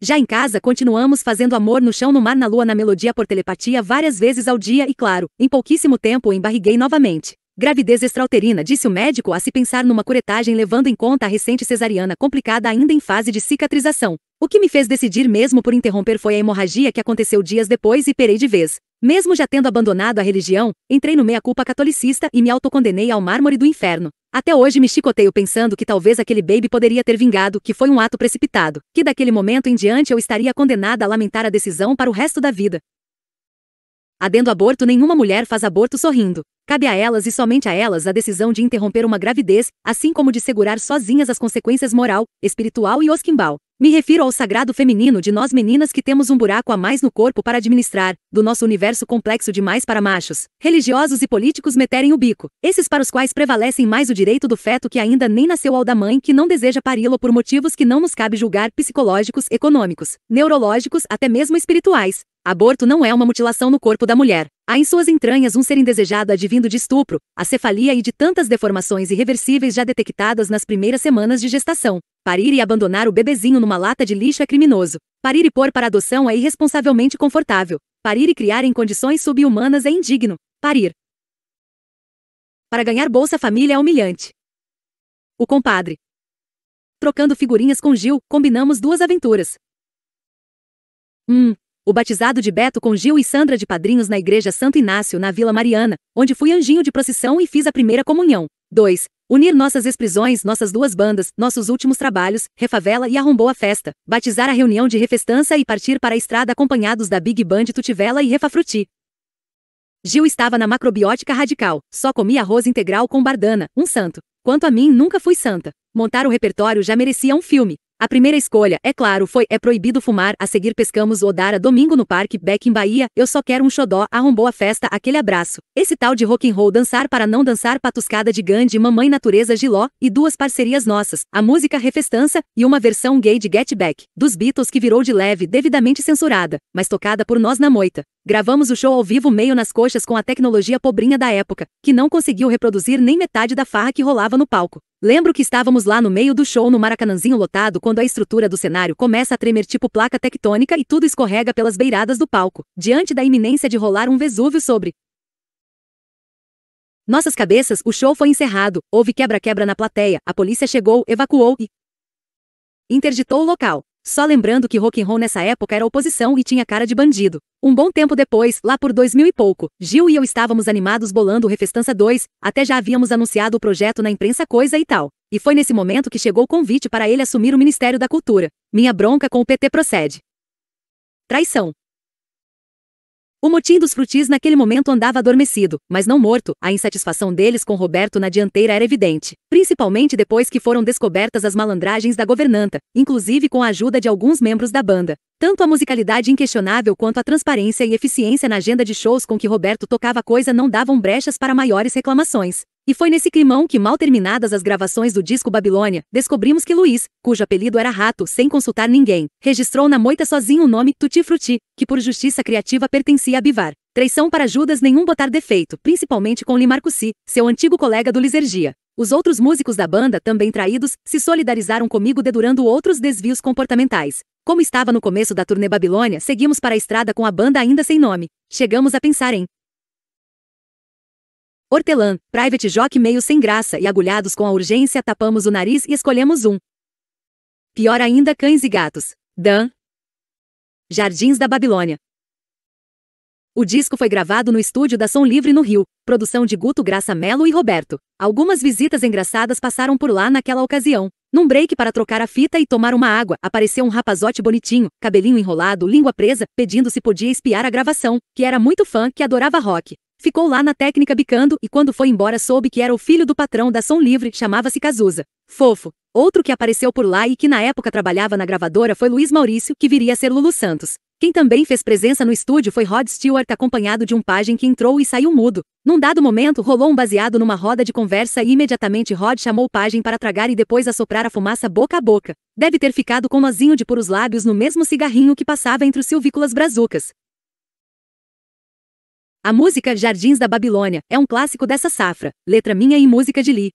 Já em casa, continuamos fazendo amor no chão, no mar, na lua, na melodia por telepatia várias vezes ao dia e, claro, em pouquíssimo tempo embarriguei novamente. Gravidez extrauterina, disse o médico a se pensar numa curetagem levando em conta a recente cesariana complicada ainda em fase de cicatrização. O que me fez decidir mesmo por interromper foi a hemorragia que aconteceu dias depois e perei de vez. Mesmo já tendo abandonado a religião, entrei no meia-culpa catolicista e me autocondenei ao mármore do inferno. Até hoje me chicoteio pensando que talvez aquele baby poderia ter vingado, que foi um ato precipitado, que daquele momento em diante eu estaria condenada a lamentar a decisão para o resto da vida. Adendo aborto, nenhuma mulher faz aborto sorrindo. Cabe a elas e somente a elas a decisão de interromper uma gravidez, assim como de segurar sozinhas as consequências moral, espiritual e osquimbal. Me refiro ao sagrado feminino de nós meninas que temos um buraco a mais no corpo para administrar, do nosso universo complexo demais para machos. Religiosos e políticos meterem o bico, esses para os quais prevalecem mais o direito do feto que ainda nem nasceu ao da mãe que não deseja pari-lo por motivos que não nos cabe julgar psicológicos, econômicos, neurológicos, até mesmo espirituais. Aborto não é uma mutilação no corpo da mulher. Há em suas entranhas um ser indesejado advindo de estupro, a cefalia e de tantas deformações irreversíveis já detectadas nas primeiras semanas de gestação. Parir e abandonar o bebezinho numa lata de lixo é criminoso. Parir e pôr para adoção é irresponsavelmente confortável. Parir e criar em condições subhumanas é indigno. Parir. Para ganhar Bolsa Família é humilhante. O compadre. Trocando figurinhas com Gil, combinamos duas aventuras. Hum, o batizado de Beto com Gil e Sandra de padrinhos na Igreja Santo Inácio, na Vila Mariana, onde fui anjinho de procissão e fiz a primeira comunhão. 2. Unir nossas exprisões, nossas duas bandas, nossos últimos trabalhos, refavela e arrombou a festa. Batizar a reunião de refestança e partir para a estrada acompanhados da Big Band Tutivela e Refafruti. Gil estava na macrobiótica radical, só comia arroz integral com bardana, um santo. Quanto a mim, nunca fui santa. Montar o repertório já merecia um filme. A primeira escolha, é claro, foi É Proibido Fumar, a seguir pescamos o Odara domingo no Parque Beck em Bahia, Eu Só Quero um Xodó, arrombou a festa, aquele abraço. Esse tal de rock and roll dançar para não dançar patuscada de Gandhi, Mamãe Natureza Giló, e duas parcerias nossas, a música Refestança e uma versão gay de Get Back, dos Beatles que virou de leve devidamente censurada, mas tocada por nós na moita. Gravamos o show ao vivo meio nas coxas com a tecnologia pobrinha da época, que não conseguiu reproduzir nem metade da farra que rolava no palco. Lembro que estávamos lá no meio do show no Maracanãzinho lotado quando a estrutura do cenário começa a tremer tipo placa tectônica e tudo escorrega pelas beiradas do palco, diante da iminência de rolar um Vesúvio sobre nossas cabeças, o show foi encerrado, houve quebra-quebra na plateia, a polícia chegou, evacuou e interditou o local. Só lembrando que rock'n'roll nessa época era oposição e tinha cara de bandido. Um bom tempo depois, lá por dois mil e pouco, Gil e eu estávamos animados bolando o Refestança 2, até já havíamos anunciado o projeto na imprensa coisa e tal. E foi nesse momento que chegou o convite para ele assumir o Ministério da Cultura. Minha bronca com o PT procede. Traição. O motim dos frutis naquele momento andava adormecido, mas não morto. A insatisfação deles com Roberto na dianteira era evidente, principalmente depois que foram descobertas as malandragens da governanta, inclusive com a ajuda de alguns membros da banda. Tanto a musicalidade inquestionável quanto a transparência e eficiência na agenda de shows com que Roberto tocava coisa não davam brechas para maiores reclamações. E foi nesse climão que, mal terminadas as gravações do disco Babilônia, descobrimos que Luiz, cujo apelido era Rato, sem consultar ninguém, registrou na moita sozinho o nome Tutti que por justiça criativa pertencia a Bivar. Traição para Judas nenhum botar defeito, principalmente com Limarcusi, seu antigo colega do Lisergia. Os outros músicos da banda, também traídos, se solidarizaram comigo dedurando outros desvios comportamentais. Como estava no começo da turnê Babilônia, seguimos para a estrada com a banda ainda sem nome. Chegamos a pensar em Hortelã, private joke meio sem graça e agulhados com a urgência tapamos o nariz e escolhemos um. Pior ainda cães e gatos. Dan. Jardins da Babilônia. O disco foi gravado no estúdio da Som Livre no Rio, produção de Guto Graça Melo e Roberto. Algumas visitas engraçadas passaram por lá naquela ocasião. Num break para trocar a fita e tomar uma água, apareceu um rapazote bonitinho, cabelinho enrolado, língua presa, pedindo se podia espiar a gravação, que era muito fã, que adorava rock. Ficou lá na técnica bicando e quando foi embora soube que era o filho do patrão da Som Livre, chamava-se Cazuza. Fofo. Outro que apareceu por lá e que na época trabalhava na gravadora foi Luiz Maurício, que viria a ser Lulu Santos. Quem também fez presença no estúdio foi Rod Stewart, acompanhado de um pajem que entrou e saiu mudo. Num dado momento, rolou um baseado numa roda de conversa e imediatamente Rod chamou o pajem para tragar e depois assoprar a fumaça boca a boca. Deve ter ficado com um nozinho de puros lábios no mesmo cigarrinho que passava entre os silvícolas brazucas. A música Jardins da Babilônia é um clássico dessa safra, letra minha e música de Lee.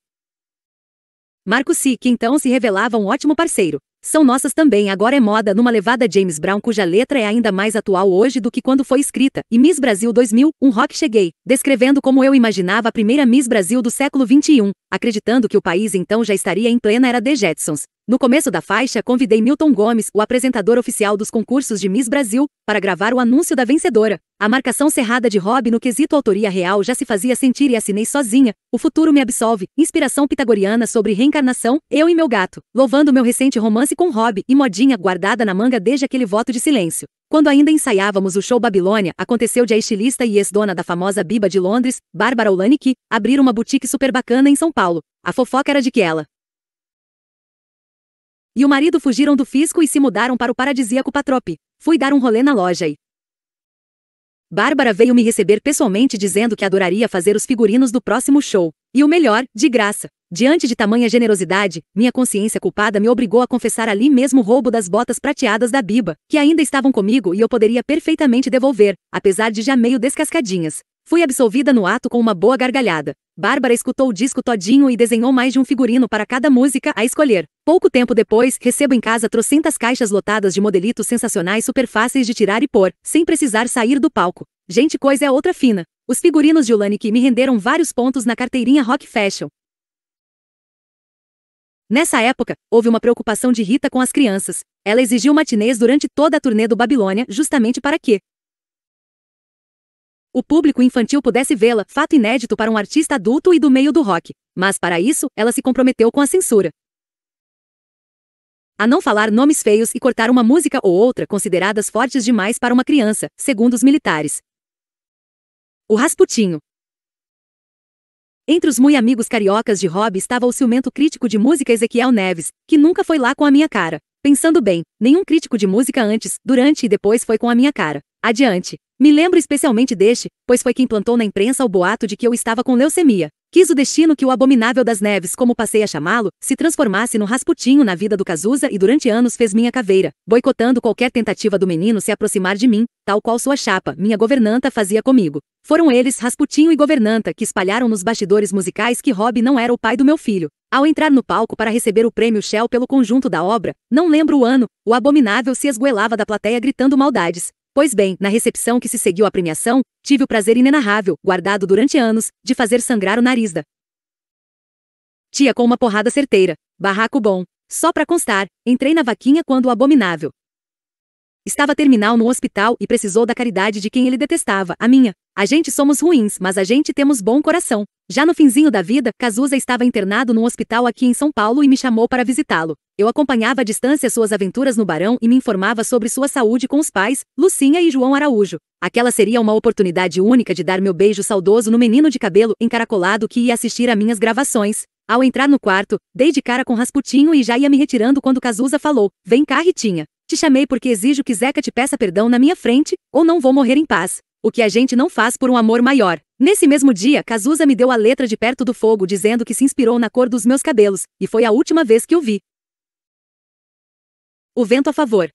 Marco C, que então se revelava um ótimo parceiro. São nossas também agora é moda numa levada James Brown cuja letra é ainda mais atual hoje do que quando foi escrita, e Miss Brasil 2000, um rock cheguei, descrevendo como eu imaginava a primeira Miss Brasil do século 21, acreditando que o país então já estaria em plena era de Jetsons, no começo da faixa, convidei Milton Gomes, o apresentador oficial dos concursos de Miss Brasil, para gravar o anúncio da vencedora. A marcação cerrada de Rob no quesito autoria real já se fazia sentir e assinei sozinha. O futuro me absolve. Inspiração pitagoriana sobre reencarnação, eu e meu gato. Louvando meu recente romance com Rob e modinha guardada na manga desde aquele voto de silêncio. Quando ainda ensaiávamos o show Babilônia, aconteceu de a estilista e ex-dona da famosa Biba de Londres, Bárbara Olanicki, abrir uma boutique super bacana em São Paulo. A fofoca era de que ela e o marido fugiram do fisco e se mudaram para o paradisíaco Patrope. Fui dar um rolê na loja e. Bárbara veio me receber pessoalmente dizendo que adoraria fazer os figurinos do próximo show. E o melhor, de graça. Diante de tamanha generosidade, minha consciência culpada me obrigou a confessar ali mesmo o roubo das botas prateadas da Biba, que ainda estavam comigo e eu poderia perfeitamente devolver, apesar de já meio descascadinhas. Fui absolvida no ato com uma boa gargalhada. Bárbara escutou o disco todinho e desenhou mais de um figurino para cada música a escolher. Pouco tempo depois, recebo em casa trocentas caixas lotadas de modelitos sensacionais super fáceis de tirar e pôr, sem precisar sair do palco. Gente, coisa é outra fina. Os figurinos de Ulanik me renderam vários pontos na carteirinha Rock Fashion. Nessa época, houve uma preocupação de Rita com as crianças. Ela exigiu matinês durante toda a turnê do Babilônia, justamente para que o público infantil pudesse vê-la, fato inédito para um artista adulto e do meio do rock. Mas para isso, ela se comprometeu com a censura. A não falar nomes feios e cortar uma música ou outra consideradas fortes demais para uma criança, segundo os militares. O Rasputinho. Entre os muito amigos cariocas de hobby estava o ciumento crítico de música Ezequiel Neves, que nunca foi lá com a minha cara. Pensando bem, nenhum crítico de música antes, durante e depois foi com a minha cara. Adiante. Me lembro especialmente deste, pois foi quem plantou na imprensa o boato de que eu estava com leucemia. Quis o destino que o abominável das neves, como passei a chamá-lo, se transformasse no rasputinho na vida do Cazuza e durante anos fez minha caveira, boicotando qualquer tentativa do menino se aproximar de mim, tal qual sua chapa, minha governanta, fazia comigo. Foram eles, Rasputinho e governanta, que espalharam nos bastidores musicais que Rob não era o pai do meu filho. Ao entrar no palco para receber o prêmio Shell pelo conjunto da obra, não lembro o ano, o abominável se esguelava da plateia gritando maldades. Pois bem, na recepção que se seguiu à premiação, tive o prazer inenarrável, guardado durante anos, de fazer sangrar o nariz da tia com uma porrada certeira. Barraco bom. Só para constar, entrei na vaquinha quando o abominável Estava terminal no hospital e precisou da caridade de quem ele detestava, a minha. A gente somos ruins, mas a gente temos bom coração. Já no finzinho da vida, Cazuza estava internado num hospital aqui em São Paulo e me chamou para visitá-lo. Eu acompanhava à distância suas aventuras no Barão e me informava sobre sua saúde com os pais, Lucinha e João Araújo. Aquela seria uma oportunidade única de dar meu beijo saudoso no menino de cabelo encaracolado que ia assistir a minhas gravações. Ao entrar no quarto, dei de cara com Rasputinho e já ia me retirando quando Cazuza falou: Vem cá, Ritinha. Te chamei porque exijo que Zeca te peça perdão na minha frente, ou não vou morrer em paz. O que a gente não faz por um amor maior. Nesse mesmo dia, Cazuza me deu a letra de Perto do Fogo dizendo que se inspirou na cor dos meus cabelos, e foi a última vez que o vi. O vento a favor.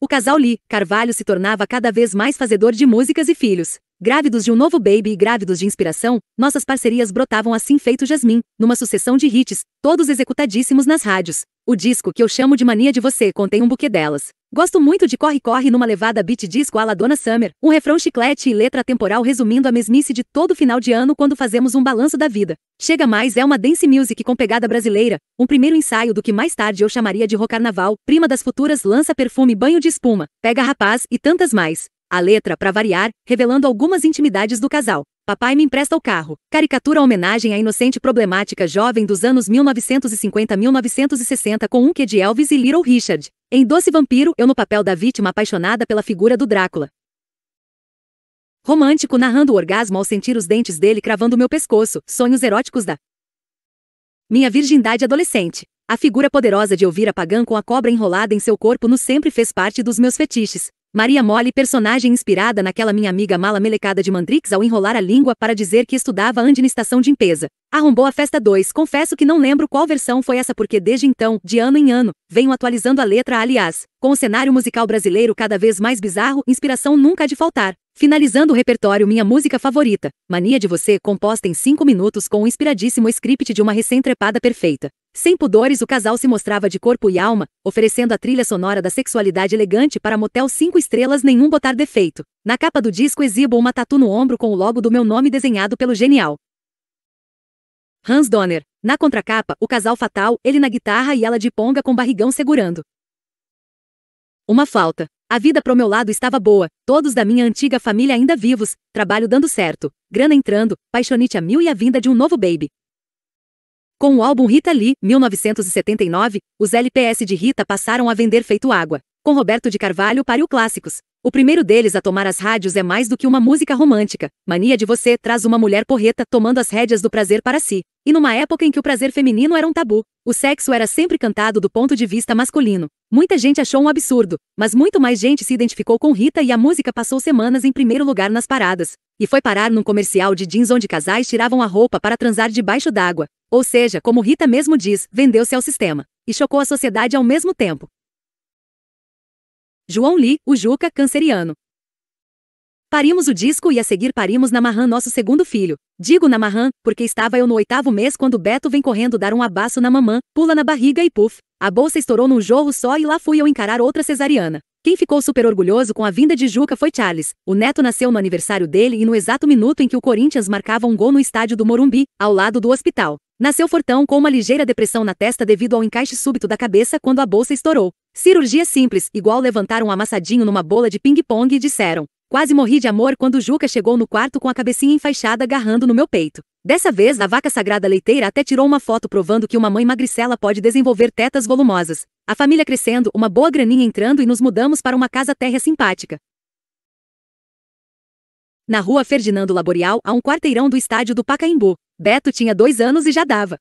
O casal Lee Carvalho se tornava cada vez mais fazedor de músicas e filhos. Grávidos de um novo baby e grávidos de inspiração, nossas parcerias brotavam assim feito jasmim, numa sucessão de hits, todos executadíssimos nas rádios. O disco que eu chamo de Mania de Você contém um buquê delas. Gosto muito de Corre Corre numa levada beat disco à la Dona Summer, um refrão chiclete e letra temporal resumindo a mesmice de todo final de ano quando fazemos um balanço da vida. Chega Mais é uma dance music com pegada brasileira, um primeiro ensaio do que mais tarde eu chamaria de rocarnaval, prima das futuras lança perfume banho de espuma, pega rapaz e tantas mais. A letra, para variar, revelando algumas intimidades do casal. Papai me empresta o carro. Caricatura homenagem à inocente problemática jovem dos anos 1950-1960 com um que de Elvis e Little Richard. Em Doce Vampiro, eu no papel da vítima apaixonada pela figura do Drácula. Romântico narrando o orgasmo ao sentir os dentes dele cravando meu pescoço, sonhos eróticos da minha virgindade adolescente. A figura poderosa de Elvira pagã com a cobra enrolada em seu corpo no sempre fez parte dos meus fetiches. Maria Mole, personagem inspirada naquela minha amiga mala melecada de Mandrix ao enrolar a língua para dizer que estudava Andy na estação de limpeza. Arrombou a festa 2, confesso que não lembro qual versão foi essa porque desde então, de ano em ano, venho atualizando a letra aliás, com o cenário musical brasileiro cada vez mais bizarro, inspiração nunca há de faltar. Finalizando o repertório, minha música favorita, Mania de Você, composta em 5 minutos com o um inspiradíssimo script de uma recém-trepada perfeita. Sem pudores, o casal se mostrava de corpo e alma, oferecendo a trilha sonora da sexualidade elegante para Motel 5 estrelas nenhum botar defeito. Na capa do disco exibo uma tatu no ombro com o logo do meu nome desenhado pelo genial. Hans Donner. Na contracapa, o casal fatal, ele na guitarra e ela de ponga com barrigão segurando. Uma falta. A vida pro meu lado estava boa, todos da minha antiga família ainda vivos, trabalho dando certo, grana entrando, paixonite a mil e a vinda de um novo baby. Com o álbum Rita Lee, 1979, os LPS de Rita passaram a vender feito água. Com Roberto de Carvalho pariu clássicos. O primeiro deles a tomar as rádios é mais do que uma música romântica. Mania de Você traz uma mulher porreta tomando as rédeas do prazer para si. E numa época em que o prazer feminino era um tabu, o sexo era sempre cantado do ponto de vista masculino. Muita gente achou um absurdo, mas muito mais gente se identificou com Rita e a música passou semanas em primeiro lugar nas paradas. E foi parar num comercial de jeans onde casais tiravam a roupa para transar debaixo d'água. Ou seja, como Rita mesmo diz, vendeu-se ao sistema e chocou a sociedade ao mesmo tempo. João Li, o Juca, canceriano. Parimos o disco e a seguir parimos Namarran nosso segundo filho. Digo Namarran, porque estava eu no oitavo mês quando Beto vem correndo dar um abaço na mamã, pula na barriga e puf, a bolsa estourou num jorro só e lá fui eu encarar outra cesariana. Quem ficou super orgulhoso com a vinda de Juca foi Charles. O neto nasceu no aniversário dele e no exato minuto em que o Corinthians marcava um gol no estádio do Morumbi, ao lado do hospital. Nasceu fortão com uma ligeira depressão na testa devido ao encaixe súbito da cabeça quando a bolsa estourou. Cirurgia simples, igual levantar um amassadinho numa bola de ping-pong e disseram. Quase morri de amor quando Juca chegou no quarto com a cabecinha enfaixada agarrando no meu peito. Dessa vez, a vaca sagrada leiteira até tirou uma foto provando que uma mãe magricela pode desenvolver tetas volumosas. A família crescendo, uma boa graninha entrando e nos mudamos para uma casa térrea simpática. Na rua Ferdinando Laborial, a um quarteirão do estádio do Pacaembu, Beto tinha dois anos e já dava.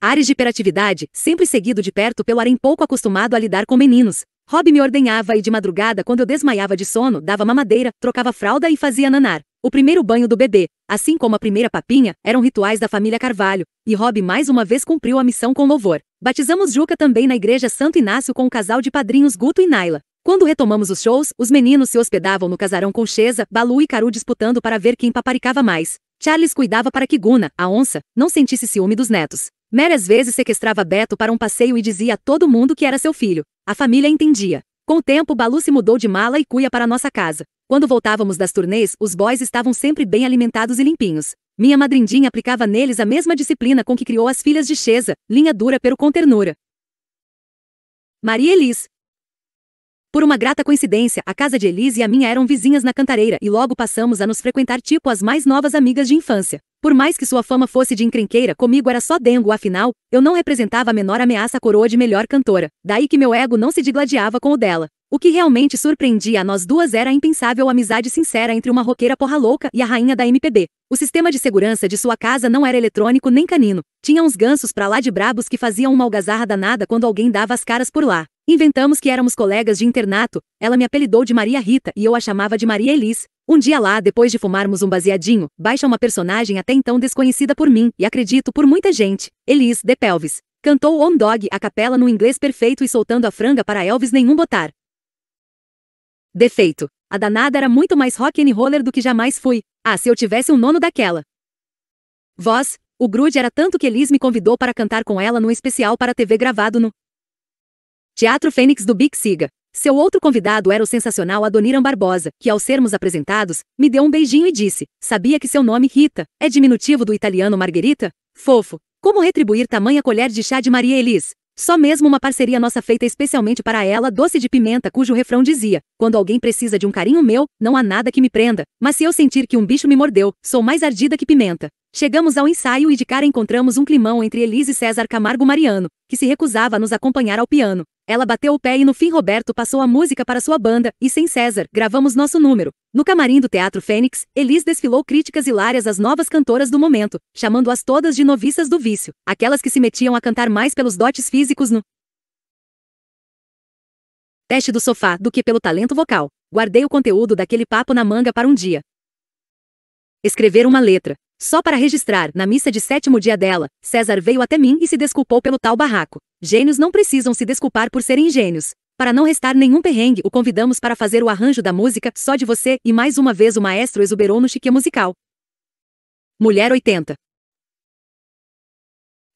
Ares de hiperatividade, sempre seguido de perto pelo Arém pouco acostumado a lidar com meninos. Rob me ordenhava e de madrugada, quando eu desmaiava de sono, dava mamadeira, trocava fralda e fazia nanar. O primeiro banho do bebê, assim como a primeira papinha, eram rituais da família Carvalho, e Rob mais uma vez cumpriu a missão com louvor. Batizamos Juca também na Igreja Santo Inácio com o casal de padrinhos Guto e Naila. Quando retomamos os shows, os meninos se hospedavam no casarão com Cheza, Balu e Caru disputando para ver quem paparicava mais. Charles cuidava para que Guna, a onça, não sentisse ciúme dos netos. Mary às vezes sequestrava Beto para um passeio e dizia a todo mundo que era seu filho. A família entendia. Com o tempo, Balu se mudou de mala e cuia para nossa casa. Quando voltávamos das turnês, os boys estavam sempre bem alimentados e limpinhos. Minha madrindinha aplicava neles a mesma disciplina com que criou as filhas de Cheza, linha dura pero com ternura. Maria Elis, por uma grata coincidência, a casa de Elise e a minha eram vizinhas na cantareira e logo passamos a nos frequentar tipo as mais novas amigas de infância. Por mais que sua fama fosse de encrenqueira, comigo era só dengo, afinal, eu não representava a menor ameaça à coroa de melhor cantora, daí que meu ego não se digladiava com o dela. O que realmente surpreendia a nós duas era a impensável amizade sincera entre uma roqueira porra louca e a rainha da MPB. O sistema de segurança de sua casa não era eletrônico nem canino. Tinha uns gansos pra lá de brabos que faziam uma algazarra danada quando alguém dava as caras por lá. Inventamos que éramos colegas de internato, ela me apelidou de Maria Rita e eu a chamava de Maria Elis. Um dia lá, depois de fumarmos um baseadinho, baixa uma personagem até então desconhecida por mim e acredito por muita gente, Elis de Pelvis. Cantou On Dog a capela no inglês perfeito e soltando a franga para Elvis nenhum botar. Defeito. A danada era muito mais rock and roller do que jamais fui. Ah, se eu tivesse um nono daquela. Voz. O grude era tanto que Elis me convidou para cantar com ela num especial para TV gravado no Teatro Fênix do Big Siga. Seu outro convidado era o sensacional Adoniran Barbosa, que ao sermos apresentados, me deu um beijinho e disse: Sabia que seu nome, Rita, é diminutivo do italiano Margherita? Fofo. Como retribuir tamanha colher de chá de Maria Elis? Só mesmo uma parceria nossa feita especialmente para ela, doce de pimenta, cujo refrão dizia: Quando alguém precisa de um carinho meu, não há nada que me prenda, mas se eu sentir que um bicho me mordeu, sou mais ardida que pimenta. Chegamos ao ensaio e de cara encontramos um climão entre Elise e César Camargo Mariano, que se recusava a nos acompanhar ao piano. Ela bateu o pé e no fim Roberto passou a música para sua banda, e sem César, gravamos nosso número. No camarim do Teatro Fênix, Elis desfilou críticas hilárias às novas cantoras do momento, chamando-as todas de noviças do vício, aquelas que se metiam a cantar mais pelos dotes físicos no teste do sofá do que pelo talento vocal. Guardei o conteúdo daquele papo na manga para um dia. Escrever uma letra. Só para registrar, na missa de sétimo dia dela, César veio até mim e se desculpou pelo tal barraco. Gênios não precisam se desculpar por serem gênios. Para não restar nenhum perrengue, o convidamos para fazer o arranjo da música Só de Você e mais uma vez o maestro exuberou no chique musical. Mulher 80.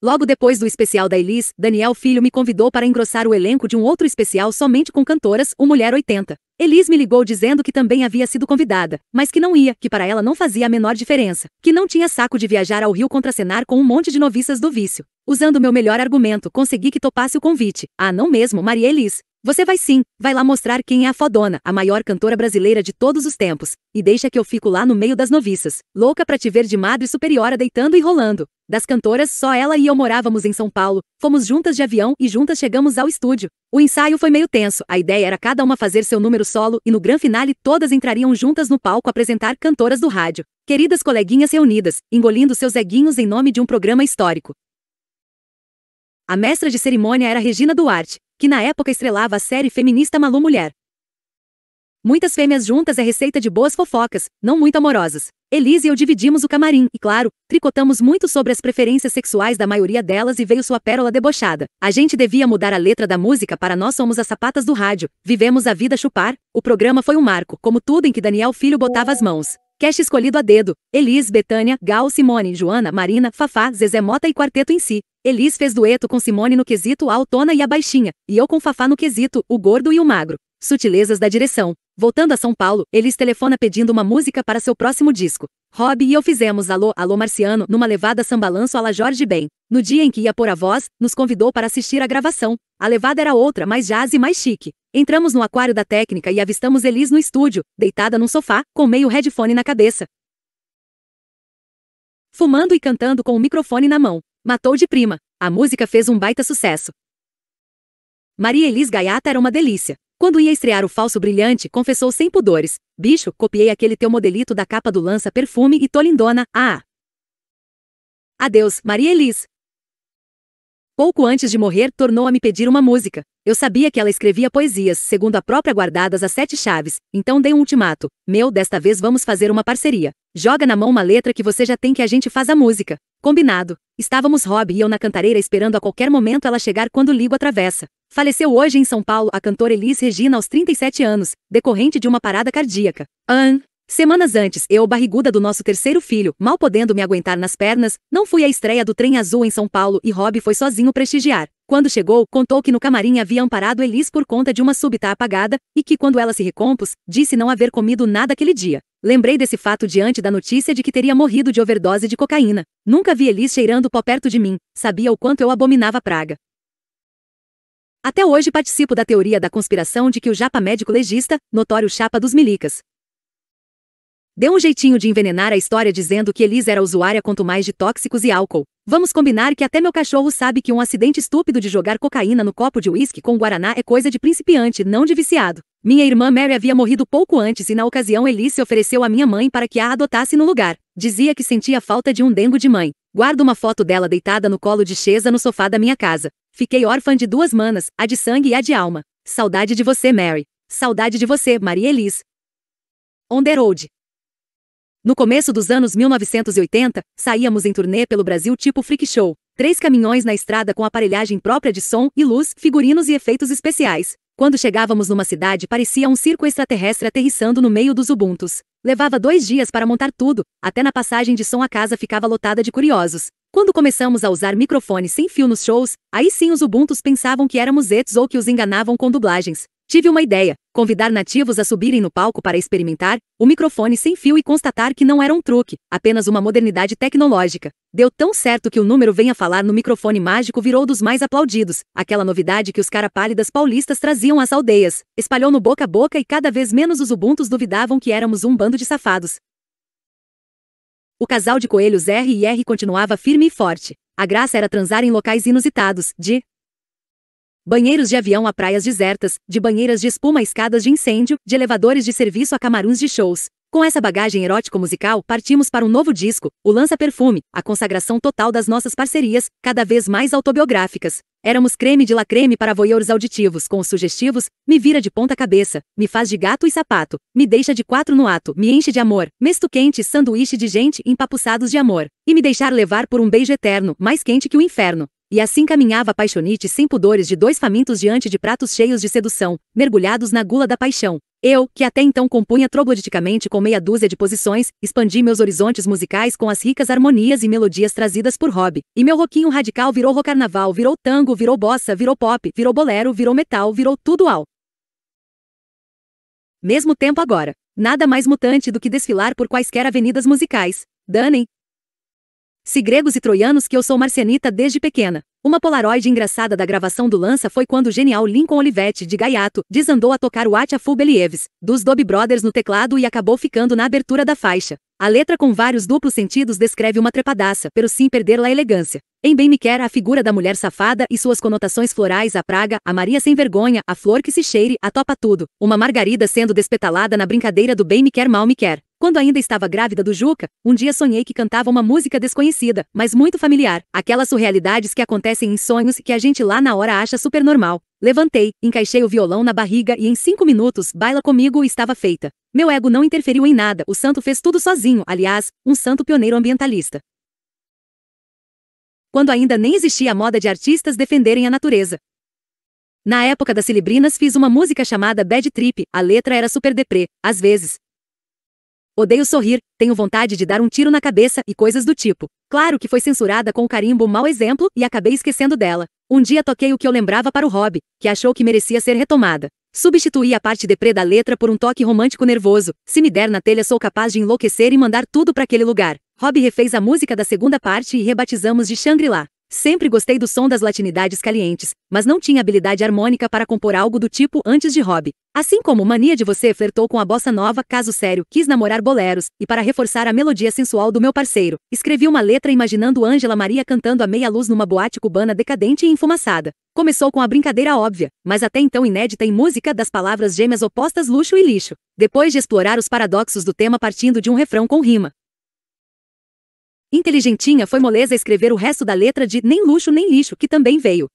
Logo depois do especial da Elis, Daniel Filho me convidou para engrossar o elenco de um outro especial somente com cantoras, O Mulher 80. Elis me ligou dizendo que também havia sido convidada, mas que não ia, que para ela não fazia a menor diferença, que não tinha saco de viajar ao Rio contracenar com um monte de noviças do vício. Usando meu melhor argumento, consegui que topasse o convite. Ah, não mesmo, Maria Elis. Você vai sim, vai lá mostrar quem é a fodona, a maior cantora brasileira de todos os tempos, e deixa que eu fico lá no meio das noviças, louca pra te ver de madre superiora deitando e rolando. Das cantoras, só ela e eu morávamos em São Paulo, fomos juntas de avião e juntas chegamos ao estúdio. O ensaio foi meio tenso, a ideia era cada uma fazer seu número solo e no gran finale todas entrariam juntas no palco apresentar cantoras do rádio. Queridas coleguinhas reunidas, engolindo seus eguinhos em nome de um programa histórico. A mestra de cerimônia era Regina Duarte, que na época estrelava a série feminista Malu Mulher. Muitas fêmeas juntas é receita de boas fofocas, não muito amorosas. Elise e eu dividimos o camarim e, claro, tricotamos muito sobre as preferências sexuais da maioria delas e veio sua pérola debochada. A gente devia mudar a letra da música para Nós Somos as Sapatas do Rádio, Vivemos a Vida Chupar. O programa foi um marco, como tudo em que Daniel Filho botava as mãos. Cast escolhido a dedo. Elis, Betânia, Gal, Simone, Joana, Marina, Fafá, Zezé Mota e Quarteto em si. Elis fez dueto com Simone no quesito a e a baixinha, e eu com Fafá no quesito, o gordo e o magro. Sutilezas da direção. Voltando a São Paulo, Elis telefona pedindo uma música para seu próximo disco. Rob e eu fizemos Alô, Alô Marciano numa levada sambalanço à la Jorge Ben. No dia em que ia pôr a voz, nos convidou para assistir a gravação. A levada era outra, mais jazz e mais chique. Entramos no aquário da técnica e avistamos Elis no estúdio, deitada num sofá, com meio headphone na cabeça. Fumando e cantando com o microfone na mão. Matou de prima. A música fez um baita sucesso. Maria Elis Gaiata era uma delícia. Quando ia estrear o falso brilhante, confessou sem pudores. Bicho, copiei aquele teu modelito da capa do Lança Perfume e tô lindona, ah! Adeus, Maria Elis. Pouco antes de morrer, tornou a me pedir uma música. Eu sabia que ela escrevia poesias, segundo a própria guardadas as sete chaves, então dei um ultimato. Meu, desta vez vamos fazer uma parceria. Joga na mão uma letra que você já tem que a gente faz a música. Combinado. Estávamos Rob e eu na cantareira esperando a qualquer momento ela chegar quando ligo a travessa. Faleceu hoje em São Paulo a cantora Elis Regina aos 37 anos, decorrente de uma parada cardíaca. An. Semanas antes, eu, barriguda do nosso terceiro filho, mal podendo me aguentar nas pernas, não fui à estreia do trem azul em São Paulo e Rob foi sozinho prestigiar. Quando chegou, contou que no camarim haviam parado Elis por conta de uma súbita apagada e que quando ela se recompôs, disse não haver comido nada aquele dia. Lembrei desse fato diante da notícia de que teria morrido de overdose de cocaína. Nunca vi Elis cheirando pó perto de mim, sabia o quanto eu abominava a praga. Até hoje participo da teoria da conspiração de que o japa médico legista, notório chapa dos milicas, deu um jeitinho de envenenar a história dizendo que Elisa era usuária quanto mais de tóxicos e álcool. Vamos combinar que até meu cachorro sabe que um acidente estúpido de jogar cocaína no copo de uísque com guaraná é coisa de principiante, não de viciado. Minha irmã Mary havia morrido pouco antes e na ocasião Elise ofereceu a minha mãe para que a adotasse no lugar. Dizia que sentia falta de um dengo de mãe. Guardo uma foto dela deitada no colo de Chesa no sofá da minha casa. Fiquei órfã de duas manas, a de sangue e a de alma. Saudade de você, Mary. Saudade de você, Maria Elise. On the road. No começo dos anos 1980, saíamos em turnê pelo Brasil tipo freak show. Três caminhões na estrada com aparelhagem própria de som e luz, figurinos e efeitos especiais. Quando chegávamos numa cidade parecia um circo extraterrestre aterrissando no meio dos ubuntus. Levava dois dias para montar tudo, até na passagem de som a casa ficava lotada de curiosos. Quando começamos a usar microfones sem fio nos shows, aí sim os ubuntus pensavam que éramos ets ou que os enganavam com dublagens. Tive uma ideia: convidar nativos a subirem no palco para experimentar o microfone sem fio e constatar que não era um truque, apenas uma modernidade tecnológica. Deu tão certo que o número Venha Falar no microfone mágico virou dos mais aplaudidos, aquela novidade que os cara pálidas paulistas traziam às aldeias. Espalhou no boca a boca e cada vez menos os ubuntus duvidavam que éramos um bando de safados. O casal de coelhos R e R continuava firme e forte. A graça era transar em locais inusitados, de banheiros de avião a praias desertas, de banheiras de espuma a escadas de incêndio, de elevadores de serviço a camarões de shows, com essa bagagem erótico-musical, partimos para um novo disco, o Lança Perfume, a consagração total das nossas parcerias, cada vez mais autobiográficas. Éramos creme de la creme para voyeurs auditivos, com os sugestivos, me vira de ponta cabeça, me faz de gato e sapato, me deixa de quatro no ato, me enche de amor, mesto quente, sanduíche de gente, empapuçados de amor, e me deixar levar por um beijo eterno, mais quente que o inferno. E assim caminhava apaixonite sem pudores de dois famintos diante de pratos cheios de sedução, mergulhados na gula da paixão. Eu, que até então compunha trogloditicamente com meia dúzia de posições, expandi meus horizontes musicais com as ricas harmonias e melodias trazidas por Rob. E meu roquinho radical virou rocarnaval, virou tango, virou bossa, virou pop, virou bolero, virou metal, virou tudo ao mesmo tempo agora. Nada mais mutante do que desfilar por quaisquer avenidas musicais. Danem, se gregos e troianos que eu sou marcenita desde pequena. Uma polaroid engraçada da gravação do Lança foi quando o genial Lincoln Olivetti, de Gaiato, desandou a tocar o Atia Full Believes, dos Doobie Brothers no teclado e acabou ficando na abertura da faixa. A letra com vários duplos sentidos descreve uma trepadaça, pero sim perder a elegância. Em Bem Me Quer, a figura da mulher safada e suas conotações florais, a praga, a Maria sem vergonha, a flor que se cheire, a topa tudo, uma margarida sendo despetalada na brincadeira do Bem Me Quer Mal Me Quer. Quando ainda estava grávida do Juca, um dia sonhei que cantava uma música desconhecida, mas muito familiar, aquelas surrealidades que acontecem em sonhos e que a gente lá na hora acha super normal. Levantei, encaixei o violão na barriga e em cinco minutos Baila Comigo estava feita. Meu ego não interferiu em nada, o santo fez tudo sozinho, aliás, um santo pioneiro ambientalista. Quando ainda nem existia a moda de artistas defenderem a natureza. Na época das celebrinas fiz uma música chamada Bad Trip, a letra era super deprê, às vezes, Odeio sorrir, tenho vontade de dar um tiro na cabeça e coisas do tipo. Claro que foi censurada com o carimbo mau exemplo e acabei esquecendo dela. Um dia toquei o que eu lembrava para o Rob, que achou que merecia ser retomada. Substituí a parte deprê da letra por um toque romântico nervoso. Se me der na telha, sou capaz de enlouquecer e mandar tudo para aquele lugar. Rob refez a música da segunda parte e rebatizamos de Shangri-La. Sempre gostei do som das latinidades calientes, mas não tinha habilidade harmônica para compor algo do tipo antes de hobby. Assim como Mania de Você flertou com a bossa nova, caso sério, quis namorar boleros, e para reforçar a melodia sensual do meu parceiro, escrevi uma letra imaginando Ângela Maria cantando a meia-luz numa boate cubana decadente e enfumaçada. Começou com a brincadeira óbvia, mas até então inédita em música das palavras gêmeas opostas luxo e lixo. Depois de explorar os paradoxos do tema partindo de um refrão com rima, Inteligentinha foi moleza escrever o resto da letra de Nem Luxo Nem Lixo, que também veio.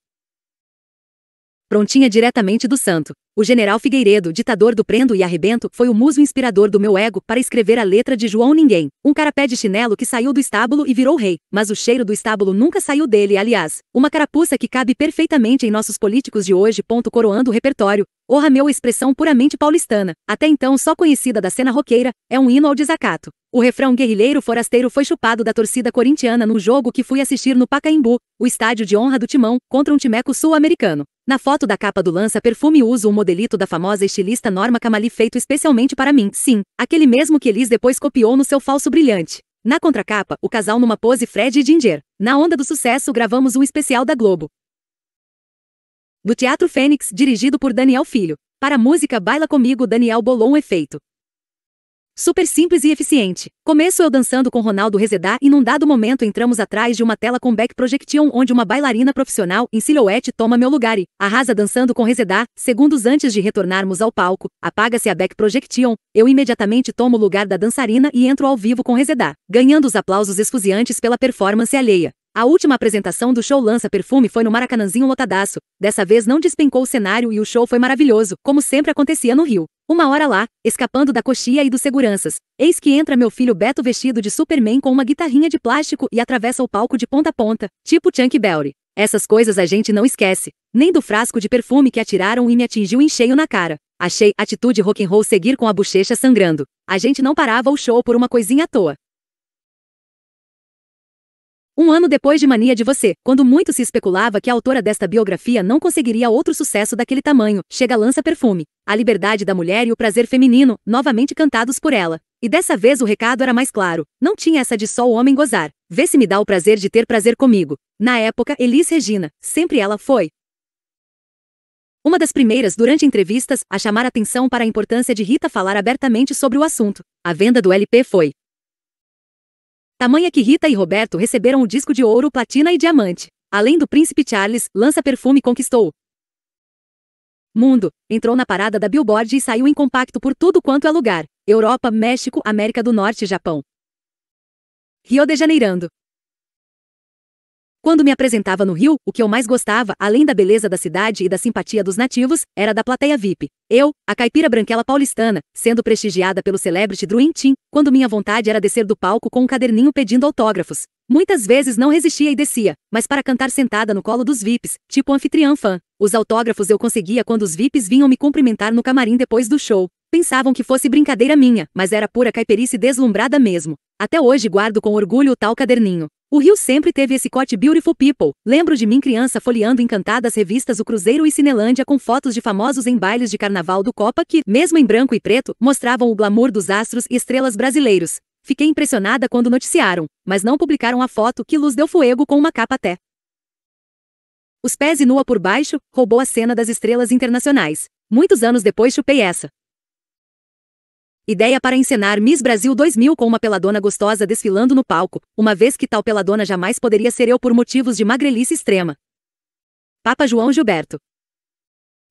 Prontinha diretamente do santo. O general Figueiredo, ditador do prendo e arrebento, foi o muso inspirador do meu ego para escrever a letra de João Ninguém, um carapé de chinelo que saiu do estábulo e virou rei, mas o cheiro do estábulo nunca saiu dele, aliás, uma carapuça que cabe perfeitamente em nossos políticos de hoje. Ponto coroando o repertório, orra meu expressão puramente paulistana, até então só conhecida da cena roqueira, é um hino ao desacato. O refrão guerrilheiro forasteiro foi chupado da torcida corintiana no jogo que fui assistir no Pacaembu, o estádio de honra do Timão, contra um timeco sul-americano. Na foto da capa do Lança Perfume uso um modelito da famosa estilista Norma Kamali feito especialmente para mim, sim, aquele mesmo que Elis depois copiou no seu falso brilhante. Na contracapa, o casal numa pose Fred e Ginger. Na onda do sucesso gravamos um especial da Globo. Do Teatro Fênix, dirigido por Daniel Filho. Para a música Baila Comigo, Daniel bolou um efeito. Super simples e eficiente. Começo eu dançando com Ronaldo Rezedá e num dado momento entramos atrás de uma tela com back projection onde uma bailarina profissional em silhouette toma meu lugar e arrasa dançando com Rezedá. Segundos antes de retornarmos ao palco, apaga-se a back projection, eu imediatamente tomo o lugar da dançarina e entro ao vivo com Rezedá, ganhando os aplausos esfuziantes pela performance alheia. A última apresentação do show Lança Perfume foi no Maracanãzinho lotadaço. Dessa vez não despencou o cenário e o show foi maravilhoso, como sempre acontecia no Rio. Uma hora lá, escapando da coxia e dos seguranças, eis que entra meu filho Beto vestido de Superman com uma guitarrinha de plástico e atravessa o palco de ponta a ponta, tipo Chunk Berry. Essas coisas a gente não esquece, nem do frasco de perfume que atiraram e me atingiu em cheio na cara. Achei atitude rock and roll seguir com a bochecha sangrando. A gente não parava o show por uma coisinha à toa. Um ano depois de Mania de Você, quando muito se especulava que a autora desta biografia não conseguiria outro sucesso daquele tamanho, chega Lança Perfume, A Liberdade da Mulher e o Prazer Feminino, novamente cantados por ela. E dessa vez o recado era mais claro, não tinha essa de só o homem gozar. Vê se me dá o prazer de ter prazer comigo. Na época, Elis Regina, sempre ela foi, uma das primeiras, durante entrevistas, a chamar atenção para a importância de Rita falar abertamente sobre o assunto. A venda do LP foi Tamanha que Rita e Roberto receberam o disco de ouro, platina e diamante. Além do príncipe Charles, lança perfume conquistou. Mundo, entrou na parada da Billboard e saiu em compacto por tudo quanto é lugar. Europa, México, América do Norte e Japão. Rio de Janeirando. Quando me apresentava no Rio, o que eu mais gostava, além da beleza da cidade e da simpatia dos nativos, era da plateia VIP. Eu, a caipira branquela paulistana, sendo prestigiada pelo celebrity Drew quando minha vontade era descer do palco com um caderninho pedindo autógrafos. Muitas vezes não resistia e descia, mas para cantar sentada no colo dos VIPs, tipo anfitriã fã. Os autógrafos eu conseguia quando os VIPs vinham me cumprimentar no camarim depois do show. Pensavam que fosse brincadeira minha, mas era pura caipirice deslumbrada mesmo. Até hoje guardo com orgulho o tal caderninho. O Rio sempre teve esse corte Beautiful People. Lembro de mim criança folheando encantadas revistas O Cruzeiro e Cinelândia com fotos de famosos em bailes de carnaval do Copa que, mesmo em branco e preto, mostravam o glamour dos astros e estrelas brasileiros. Fiquei impressionada quando noticiaram, mas não publicaram a foto que Luz deu fuego com uma capa até. Os pés e nua por baixo, roubou a cena das estrelas internacionais. Muitos anos depois chupei essa. Ideia para encenar Miss Brasil 2000 com uma peladona gostosa desfilando no palco, uma vez que tal peladona jamais poderia ser eu por motivos de magrelice extrema. Papa João Gilberto.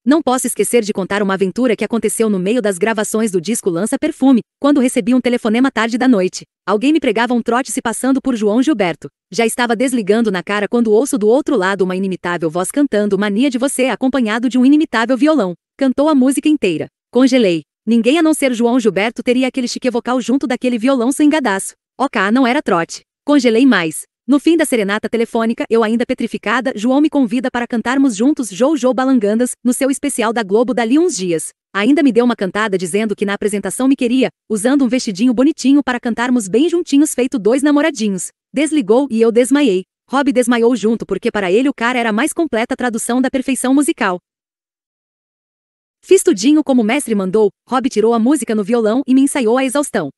Não posso esquecer de contar uma aventura que aconteceu no meio das gravações do disco Lança Perfume, quando recebi um telefonema tarde da noite. Alguém me pregava um trote se passando por João Gilberto. Já estava desligando na cara quando ouço do outro lado uma inimitável voz cantando Mania de Você acompanhado de um inimitável violão. Cantou a música inteira. Congelei. Ninguém a não ser João Gilberto teria aquele chique vocal junto daquele violão sem gadaço. Ok, não era trote. Congelei mais. No fim da serenata telefônica, eu ainda petrificada, João me convida para cantarmos juntos Jojo Balangandas, no seu especial da Globo dali uns dias. Ainda me deu uma cantada dizendo que na apresentação me queria, usando um vestidinho bonitinho para cantarmos bem juntinhos feito dois namoradinhos. Desligou e eu desmaiei. Rob desmaiou junto porque para ele o cara era a mais completa tradução da perfeição musical. Fiz tudinho como o mestre mandou, Rob tirou a música no violão e me ensaiou a exaustão.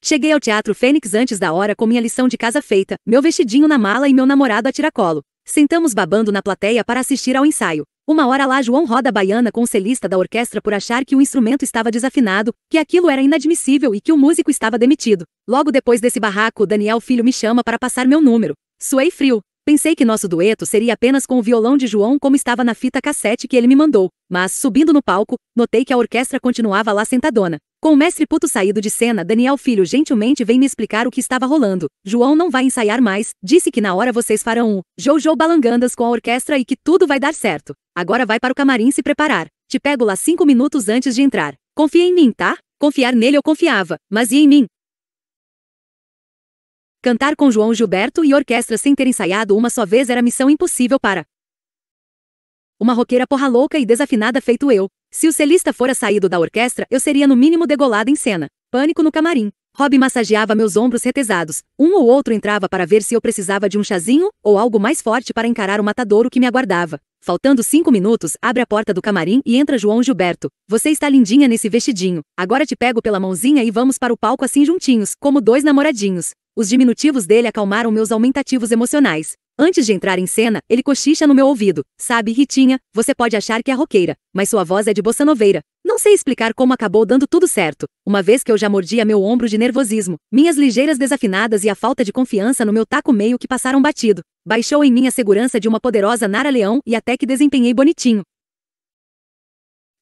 Cheguei ao Teatro Fênix antes da hora com minha lição de casa feita, meu vestidinho na mala e meu namorado a tiracolo. Sentamos babando na plateia para assistir ao ensaio. Uma hora lá João roda a baiana com o celista da orquestra por achar que o instrumento estava desafinado, que aquilo era inadmissível e que o músico estava demitido. Logo depois desse barraco, Daniel Filho me chama para passar meu número. Suei frio, Pensei que nosso dueto seria apenas com o violão de João como estava na fita cassete que ele me mandou, mas, subindo no palco, notei que a orquestra continuava lá sentadona. Com o mestre puto saído de cena, Daniel Filho gentilmente vem me explicar o que estava rolando. João não vai ensaiar mais, disse que na hora vocês farão um Jojo Balangandas com a orquestra e que tudo vai dar certo. Agora vai para o camarim se preparar. Te pego lá cinco minutos antes de entrar. Confia em mim, tá? Confiar nele eu confiava, mas e em mim? Cantar com João Gilberto e orquestra sem ter ensaiado uma só vez era missão impossível para uma roqueira porra louca e desafinada feito eu. Se o celista fora saído da orquestra, eu seria no mínimo degolada em cena. Pânico no camarim. Rob massageava meus ombros retesados. Um ou outro entrava para ver se eu precisava de um chazinho ou algo mais forte para encarar o matadouro que me aguardava. Faltando cinco minutos, abre a porta do camarim e entra João Gilberto. Você está lindinha nesse vestidinho. Agora te pego pela mãozinha e vamos para o palco assim juntinhos, como dois namoradinhos. Os diminutivos dele acalmaram meus aumentativos emocionais. Antes de entrar em cena, ele cochicha no meu ouvido. Sabe, Ritinha, você pode achar que é roqueira, mas sua voz é de bossanoveira. Não sei explicar como acabou dando tudo certo, uma vez que eu já mordia meu ombro de nervosismo, minhas ligeiras desafinadas e a falta de confiança no meu taco meio que passaram batido. Baixou em mim a segurança de uma poderosa Nara Leão e até que desempenhei bonitinho.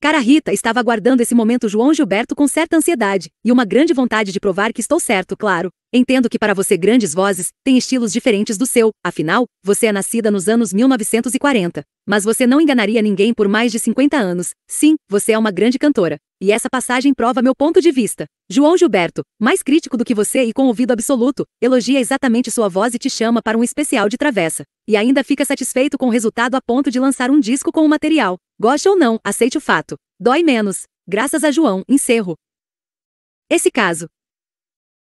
Cara Rita estava aguardando esse momento João Gilberto com certa ansiedade, e uma grande vontade de provar que estou certo, claro. Entendo que para você grandes vozes têm estilos diferentes do seu, afinal, você é nascida nos anos 1940. Mas você não enganaria ninguém por mais de 50 anos. Sim, você é uma grande cantora. E essa passagem prova meu ponto de vista. João Gilberto, mais crítico do que você e com ouvido absoluto, elogia exatamente sua voz e te chama para um especial de travessa. E ainda fica satisfeito com o resultado a ponto de lançar um disco com o material. Goste ou não, aceite o fato. Dói menos. Graças a João, encerro. Esse caso.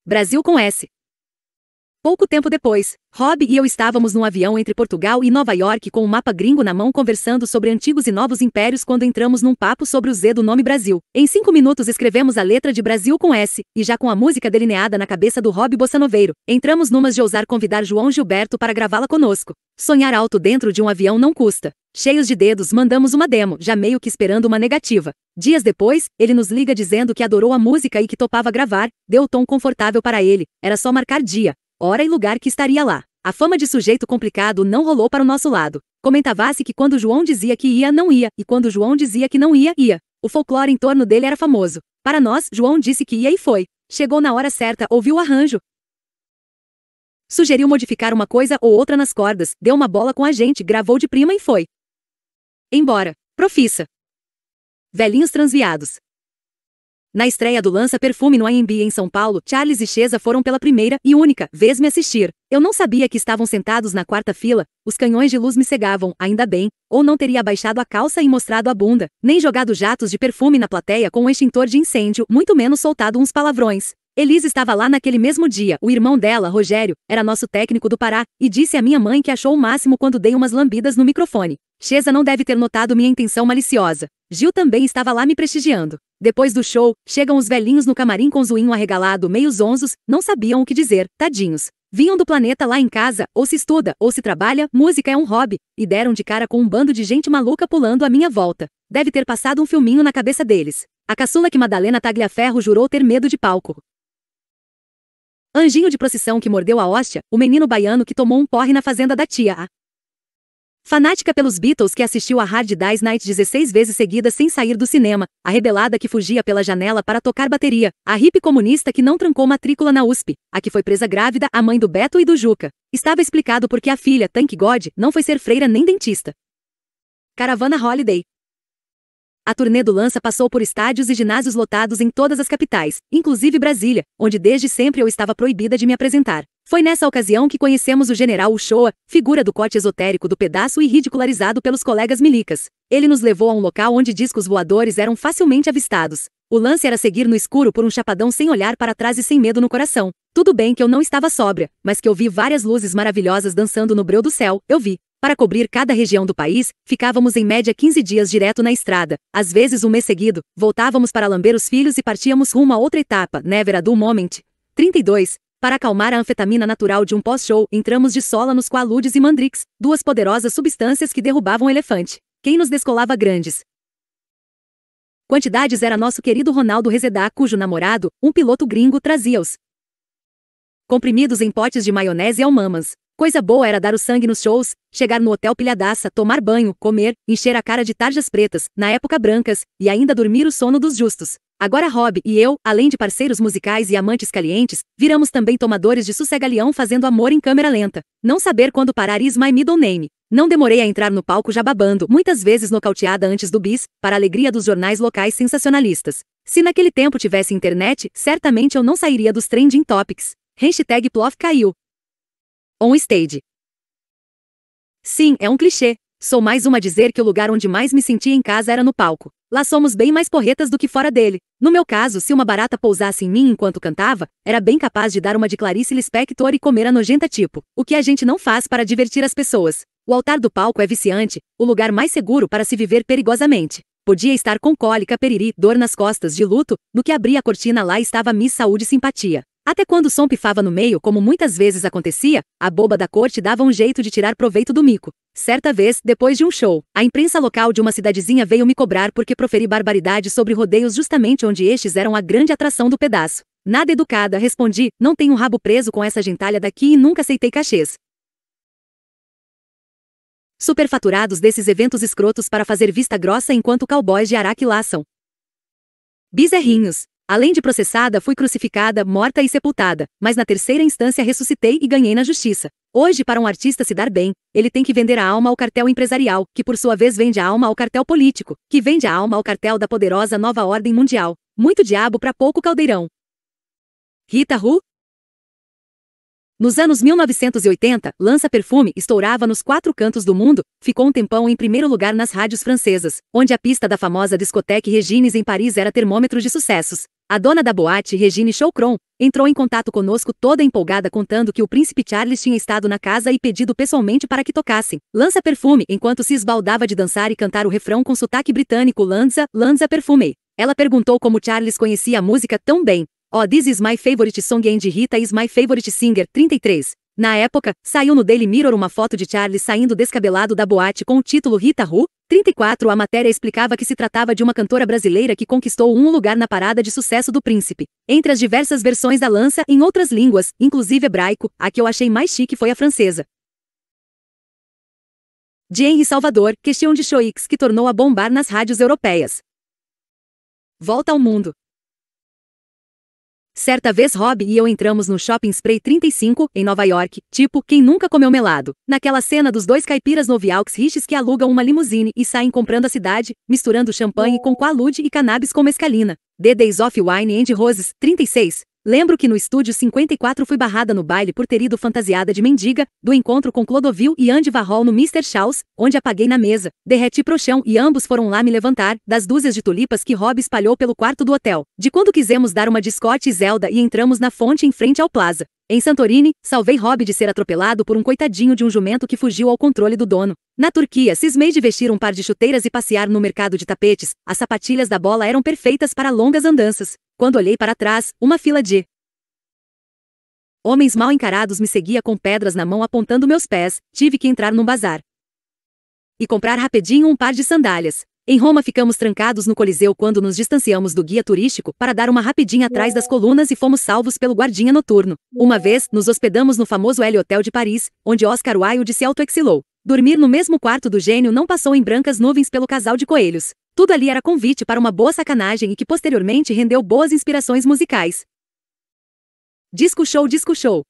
Brasil com S. Pouco tempo depois, Rob e eu estávamos num avião entre Portugal e Nova York com o um mapa gringo na mão conversando sobre antigos e novos impérios quando entramos num papo sobre o Z do nome Brasil. Em cinco minutos escrevemos a letra de Brasil com S, e já com a música delineada na cabeça do Rob Bossanoveiro, entramos numas de ousar convidar João Gilberto para gravá-la conosco. Sonhar alto dentro de um avião não custa. Cheios de dedos, mandamos uma demo, já meio que esperando uma negativa. Dias depois, ele nos liga dizendo que adorou a música e que topava gravar, deu o tom confortável para ele, era só marcar dia hora e lugar que estaria lá. A fama de sujeito complicado não rolou para o nosso lado. Comentava-se que quando João dizia que ia, não ia, e quando João dizia que não ia, ia. O folclore em torno dele era famoso. Para nós, João disse que ia e foi. Chegou na hora certa, ouviu o arranjo. Sugeriu modificar uma coisa ou outra nas cordas, deu uma bola com a gente, gravou de prima e foi. Embora. Profissa. Velhinhos transviados. Na estreia do Lança Perfume no AMB em São Paulo, Charles e Chesa foram pela primeira e única vez me assistir. Eu não sabia que estavam sentados na quarta fila, os canhões de luz me cegavam, ainda bem, ou não teria abaixado a calça e mostrado a bunda, nem jogado jatos de perfume na plateia com um extintor de incêndio, muito menos soltado uns palavrões. Elise estava lá naquele mesmo dia, o irmão dela, Rogério, era nosso técnico do Pará, e disse à minha mãe que achou o máximo quando dei umas lambidas no microfone. Chesa não deve ter notado minha intenção maliciosa. Gil também estava lá me prestigiando. Depois do show, chegam os velhinhos no camarim com zoinho arregalado, meio zonzos, não sabiam o que dizer, tadinhos. Vinham do planeta lá em casa, ou se estuda, ou se trabalha, música é um hobby, e deram de cara com um bando de gente maluca pulando à minha volta. Deve ter passado um filminho na cabeça deles. A caçula que Madalena Tagliaferro jurou ter medo de palco. Anjinho de procissão que mordeu a hóstia, o menino baiano que tomou um porre na fazenda da tia A. Fanática pelos Beatles que assistiu a Hard Day's Night 16 vezes seguida sem sair do cinema, a rebelada que fugia pela janela para tocar bateria, a hippie comunista que não trancou matrícula na USP, a que foi presa grávida, a mãe do Beto e do Juca. Estava explicado porque a filha, Tank God, não foi ser freira nem dentista. Caravana Holiday a turnê do Lança passou por estádios e ginásios lotados em todas as capitais, inclusive Brasília, onde desde sempre eu estava proibida de me apresentar. Foi nessa ocasião que conhecemos o general Uchoa, figura do corte esotérico do pedaço e ridicularizado pelos colegas milicas. Ele nos levou a um local onde discos voadores eram facilmente avistados. O lance era seguir no escuro por um chapadão sem olhar para trás e sem medo no coração. Tudo bem que eu não estava sóbria, mas que eu vi várias luzes maravilhosas dançando no breu do céu, eu vi. Para cobrir cada região do país, ficávamos em média 15 dias direto na estrada, às vezes um mês seguido, voltávamos para lamber os filhos e partíamos rumo a outra etapa, Never a Dull Moment. 32. Para acalmar a anfetamina natural de um pós-show, entramos de sola nos qualudes e mandrix, duas poderosas substâncias que derrubavam o elefante. Quem nos descolava grandes, Quantidades era nosso querido Ronaldo Rezedá, cujo namorado, um piloto gringo, trazia-os. Comprimidos em potes de maionese ao mamas. Coisa boa era dar o sangue nos shows, chegar no hotel pilhadaça, tomar banho, comer, encher a cara de tarjas pretas, na época brancas, e ainda dormir o sono dos justos. Agora Rob e eu, além de parceiros musicais e amantes calientes, viramos também tomadores de sossegalião fazendo amor em câmera lenta. Não saber quando parar is my middle name. Não demorei a entrar no palco já babando, muitas vezes nocauteada antes do bis, para alegria dos jornais locais sensacionalistas. Se naquele tempo tivesse internet, certamente eu não sairia dos trending topics. Hashtag Plof caiu. On stage. Sim, é um clichê, Sou mais uma a dizer que o lugar onde mais me sentia em casa era no palco. Lá somos bem mais porretas do que fora dele. No meu caso, se uma barata pousasse em mim enquanto cantava, era bem capaz de dar uma de Clarice Lispector e comer a nojenta tipo. O que a gente não faz para divertir as pessoas. O altar do palco é viciante, o lugar mais seguro para se viver perigosamente. Podia estar com cólica, periri, dor nas costas de luto, no que abria a cortina lá estava Miss Saúde e Simpatia. Até quando o som pifava no meio, como muitas vezes acontecia, a boba da corte dava um jeito de tirar proveito do mico. Certa vez, depois de um show, a imprensa local de uma cidadezinha veio me cobrar porque proferi barbaridades sobre rodeios justamente onde estes eram a grande atração do pedaço. Nada educada, respondi, não tenho rabo preso com essa gentalha daqui e nunca aceitei cachês. Superfaturados desses eventos escrotos para fazer vista grossa enquanto cowboys de Araque laçam. Bizerrinhos. Além de processada, fui crucificada, morta e sepultada, mas na terceira instância ressuscitei e ganhei na justiça. Hoje, para um artista se dar bem, ele tem que vender a alma ao cartel empresarial, que por sua vez vende a alma ao cartel político, que vende a alma ao cartel da poderosa nova ordem mundial. Muito diabo para pouco caldeirão. Rita Ru, nos anos 1980, Lança Perfume estourava nos quatro cantos do mundo, ficou um tempão em primeiro lugar nas rádios francesas, onde a pista da famosa discoteque Regines em Paris era termômetro de sucessos. A dona da boate, Regine Choucron, entrou em contato conosco toda empolgada contando que o príncipe Charles tinha estado na casa e pedido pessoalmente para que tocassem. Lança Perfume, enquanto se esbaldava de dançar e cantar o refrão com sotaque britânico Lanza, Lanza Perfume. Ela perguntou como Charles conhecia a música tão bem. Oh, This Is My Favorite Song and Rita Is My Favorite Singer, 33. Na época, saiu no Daily Mirror uma foto de Charlie saindo descabelado da boate com o título Rita Ru. 34. A matéria explicava que se tratava de uma cantora brasileira que conquistou um lugar na parada de sucesso do príncipe. Entre as diversas versões da lança em outras línguas, inclusive hebraico, a que eu achei mais chique foi a francesa. De Henry Salvador, questão de Choix que tornou a bombar nas rádios europeias. Volta ao mundo. Certa vez Rob e eu entramos no Shopping Spray 35, em Nova York, tipo, quem nunca comeu melado. Naquela cena dos dois caipiras novialques riches que alugam uma limusine e saem comprando a cidade, misturando champanhe com qualude e cannabis com mescalina. The Days of Wine and Roses, 36, Lembro que no estúdio 54 fui barrada no baile por ter ido fantasiada de mendiga, do encontro com Clodovil e Andy Warhol no Mr. Chaus, onde apaguei na mesa, derreti pro chão e ambos foram lá me levantar, das dúzias de tulipas que Rob espalhou pelo quarto do hotel, de quando quisemos dar uma discote e Zelda e entramos na fonte em frente ao Plaza. Em Santorini, salvei Rob de ser atropelado por um coitadinho de um jumento que fugiu ao controle do dono. Na Turquia, cismei de vestir um par de chuteiras e passear no mercado de tapetes, as sapatilhas da bola eram perfeitas para longas andanças. Quando olhei para trás, uma fila de homens mal encarados me seguia com pedras na mão apontando meus pés, tive que entrar num bazar e comprar rapidinho um par de sandálias. Em Roma ficamos trancados no Coliseu quando nos distanciamos do guia turístico para dar uma rapidinha atrás das colunas e fomos salvos pelo guardinha noturno. Uma vez, nos hospedamos no famoso L Hotel de Paris, onde Oscar Wilde se autoexilou. Dormir no mesmo quarto do gênio não passou em brancas nuvens pelo casal de coelhos. Tudo ali era convite para uma boa sacanagem e que posteriormente rendeu boas inspirações musicais. Disco show, disco show.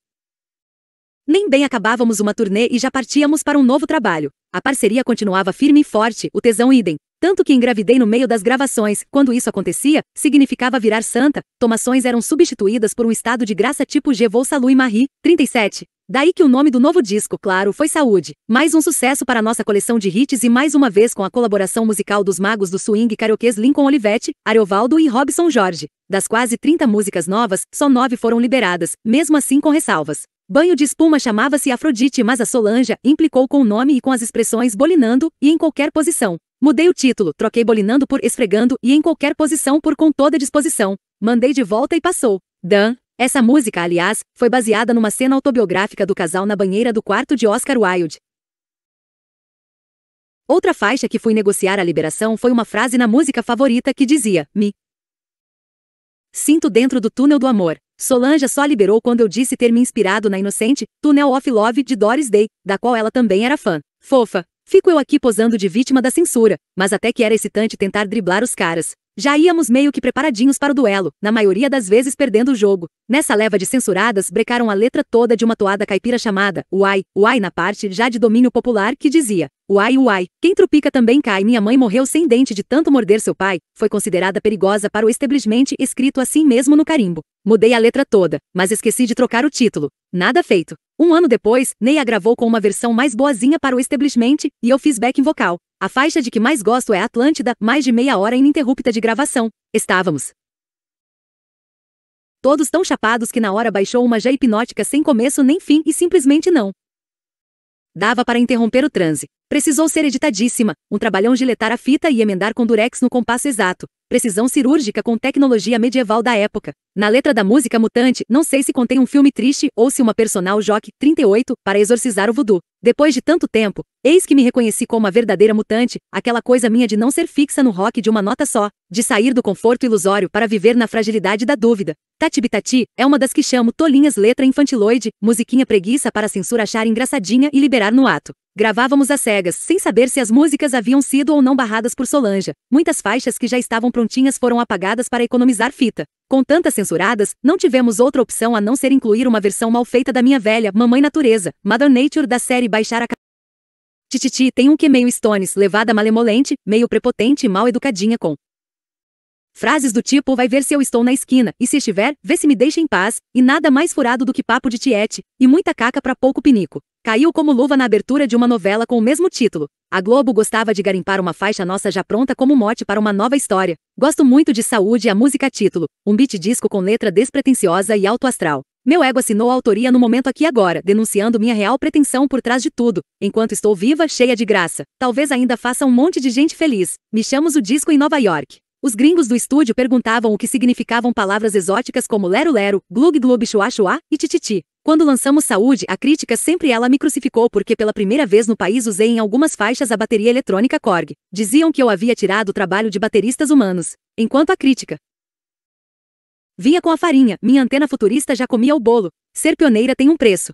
Nem bem acabávamos uma turnê e já partíamos para um novo trabalho. A parceria continuava firme e forte, o tesão idem. Tanto que engravidei no meio das gravações, quando isso acontecia, significava virar santa, tomações eram substituídas por um estado de graça tipo Je vou Salu e Marie, 37. Daí que o nome do novo disco, claro, foi Saúde. Mais um sucesso para nossa coleção de hits e mais uma vez com a colaboração musical dos magos do swing karaokês Lincoln Olivetti, Ariovaldo e Robson Jorge. Das quase 30 músicas novas, só nove foram liberadas, mesmo assim com ressalvas. Banho de espuma chamava-se Afrodite, mas a Solange implicou com o nome e com as expressões bolinando e em qualquer posição. Mudei o título, troquei bolinando por esfregando e em qualquer posição por com toda disposição. Mandei de volta e passou. Dan. Essa música, aliás, foi baseada numa cena autobiográfica do casal na banheira do quarto de Oscar Wilde. Outra faixa que fui negociar a liberação foi uma frase na música favorita que dizia: Me sinto dentro do túnel do amor. Solange só liberou quando eu disse ter me inspirado na inocente Tunnel of Love de Doris Day, da qual ela também era fã. Fofa. Fico eu aqui posando de vítima da censura, mas até que era excitante tentar driblar os caras. Já íamos meio que preparadinhos para o duelo, na maioria das vezes perdendo o jogo. Nessa leva de censuradas, brecaram a letra toda de uma toada caipira chamada Uai, Uai na parte já de domínio popular que dizia Uai, uai, quem trupica também cai. Minha mãe morreu sem dente de tanto morder seu pai, foi considerada perigosa para o establishment escrito assim mesmo no carimbo. Mudei a letra toda, mas esqueci de trocar o título. Nada feito. Um ano depois, Ney a gravou com uma versão mais boazinha para o establishment e eu fiz backing vocal. A faixa de que mais gosto é Atlântida, mais de meia hora ininterrupta de gravação. Estávamos. Todos tão chapados que na hora baixou uma já hipnótica sem começo nem fim e simplesmente não. Dava para interromper o transe. Precisou ser editadíssima, um trabalhão giletar a fita e emendar com durex no compasso exato. Precisão cirúrgica com tecnologia medieval da época. Na letra da música Mutante, não sei se contém um filme triste ou se uma personal joque 38 para exorcizar o voodoo. Depois de tanto tempo, eis que me reconheci como a verdadeira mutante, aquela coisa minha de não ser fixa no rock de uma nota só, de sair do conforto ilusório para viver na fragilidade da dúvida. Tatibitati é uma das que chamo tolinhas letra infantiloide, musiquinha preguiça para a censura achar engraçadinha e liberar no ato. Gravávamos às cegas, sem saber se as músicas haviam sido ou não barradas por Solange. Muitas faixas que já estavam prontinhas foram apagadas para economizar fita. Com tantas censuradas, não tivemos outra opção a não ser incluir uma versão mal feita da minha velha Mamãe Natureza, Mother Nature da série Baixar a Tititi tem um que meio Stones, levada malemolente, meio prepotente e mal educadinha com Frases do tipo vai ver se eu estou na esquina, e se estiver, vê se me deixa em paz, e nada mais furado do que papo de tiete, e muita caca pra pouco pinico. Caiu como luva na abertura de uma novela com o mesmo título. A Globo gostava de garimpar uma faixa nossa já pronta como mote para uma nova história. Gosto muito de saúde e a música título, um beat disco com letra despretensiosa e alto astral. Meu ego assinou a autoria no momento aqui agora, denunciando minha real pretensão por trás de tudo. Enquanto estou viva, cheia de graça, talvez ainda faça um monte de gente feliz. Me chamo o disco em Nova York. Os gringos do estúdio perguntavam o que significavam palavras exóticas como lero-lero, glug-glug, chuá-chuá e tititi. Quando lançamos Saúde, a crítica sempre ela me crucificou porque pela primeira vez no país usei em algumas faixas a bateria eletrônica Korg. Diziam que eu havia tirado o trabalho de bateristas humanos. Enquanto a crítica vinha com a farinha, minha antena futurista já comia o bolo. Ser pioneira tem um preço.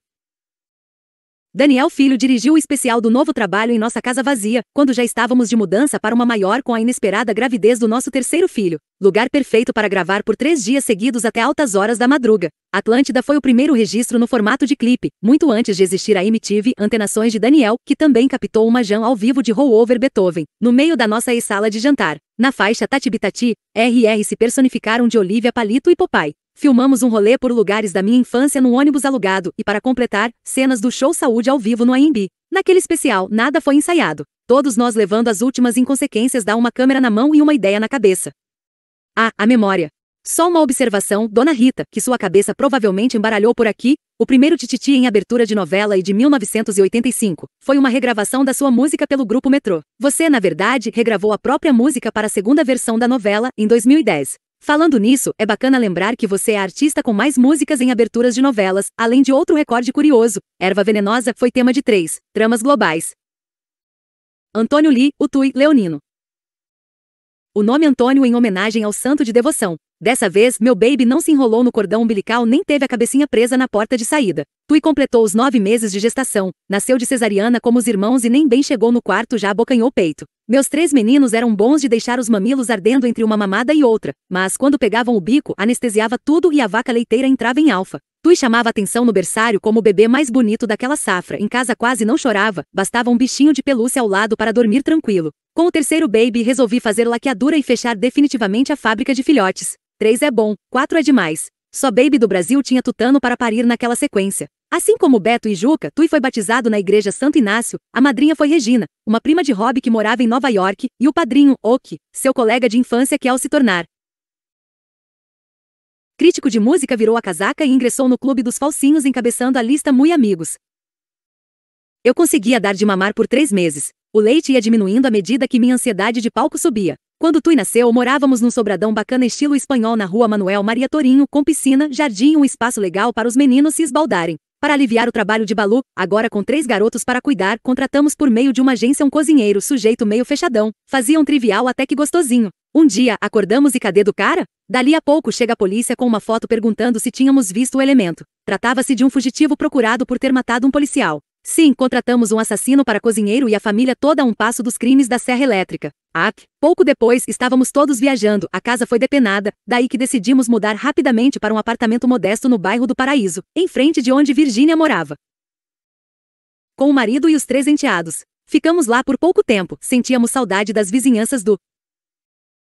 Daniel Filho dirigiu o especial do novo trabalho em nossa casa vazia, quando já estávamos de mudança para uma maior com a inesperada gravidez do nosso terceiro filho. Lugar perfeito para gravar por três dias seguidos até altas horas da madruga. Atlântida foi o primeiro registro no formato de clipe, muito antes de existir a MTV Antenações de Daniel, que também captou uma jam ao vivo de Rollover Beethoven, no meio da nossa sala de jantar. Na faixa Tatibitati, RR se personificaram de Olivia Palito e Popay. Filmamos um rolê por lugares da minha infância num ônibus alugado e, para completar, cenas do show Saúde ao vivo no AMB. Naquele especial, nada foi ensaiado. Todos nós levando as últimas inconsequências da uma câmera na mão e uma ideia na cabeça. Ah, a memória. Só uma observação, Dona Rita, que sua cabeça provavelmente embaralhou por aqui, o primeiro Tititi em abertura de novela e de 1985, foi uma regravação da sua música pelo grupo Metrô. Você, na verdade, regravou a própria música para a segunda versão da novela, em 2010. Falando nisso, é bacana lembrar que você é a artista com mais músicas em aberturas de novelas, além de outro recorde curioso. Erva Venenosa foi tema de três tramas globais. Antônio Lee, o Tui, Leonino. O nome Antônio em homenagem ao santo de devoção, Dessa vez, meu baby não se enrolou no cordão umbilical nem teve a cabecinha presa na porta de saída. Tui completou os nove meses de gestação, nasceu de cesariana como os irmãos e nem bem chegou no quarto já abocanhou o peito. Meus três meninos eram bons de deixar os mamilos ardendo entre uma mamada e outra, mas quando pegavam o bico, anestesiava tudo e a vaca leiteira entrava em alfa. Tui chamava atenção no berçário como o bebê mais bonito daquela safra, em casa quase não chorava, bastava um bichinho de pelúcia ao lado para dormir tranquilo. Com o terceiro baby, resolvi fazer laqueadura e fechar definitivamente a fábrica de filhotes. Três é bom, quatro é demais. Só Baby do Brasil tinha tutano para parir naquela sequência. Assim como Beto e Juca, Tui foi batizado na igreja Santo Inácio, a madrinha foi Regina, uma prima de Rob que morava em Nova York, e o padrinho, Oki, seu colega de infância que ao se tornar crítico de música virou a casaca e ingressou no clube dos falsinhos encabeçando a lista Mui Amigos. Eu conseguia dar de mamar por três meses. O leite ia diminuindo à medida que minha ansiedade de palco subia. Quando Tui nasceu, morávamos num sobradão bacana estilo espanhol na rua Manuel Maria Torinho, com piscina, jardim e um espaço legal para os meninos se esbaldarem. Para aliviar o trabalho de Balu, agora com três garotos para cuidar, contratamos por meio de uma agência um cozinheiro, sujeito meio fechadão. Fazia um trivial até que gostosinho. Um dia, acordamos e cadê do cara? Dali a pouco chega a polícia com uma foto perguntando se tínhamos visto o elemento. Tratava-se de um fugitivo procurado por ter matado um policial. Sim, contratamos um assassino para cozinheiro e a família toda a um passo dos crimes da Serra Elétrica. Ac, ah, pouco depois estávamos todos viajando, a casa foi depenada, daí que decidimos mudar rapidamente para um apartamento modesto no bairro do Paraíso, em frente de onde Virgínia morava. Com o marido e os três enteados. Ficamos lá por pouco tempo, sentíamos saudade das vizinhanças do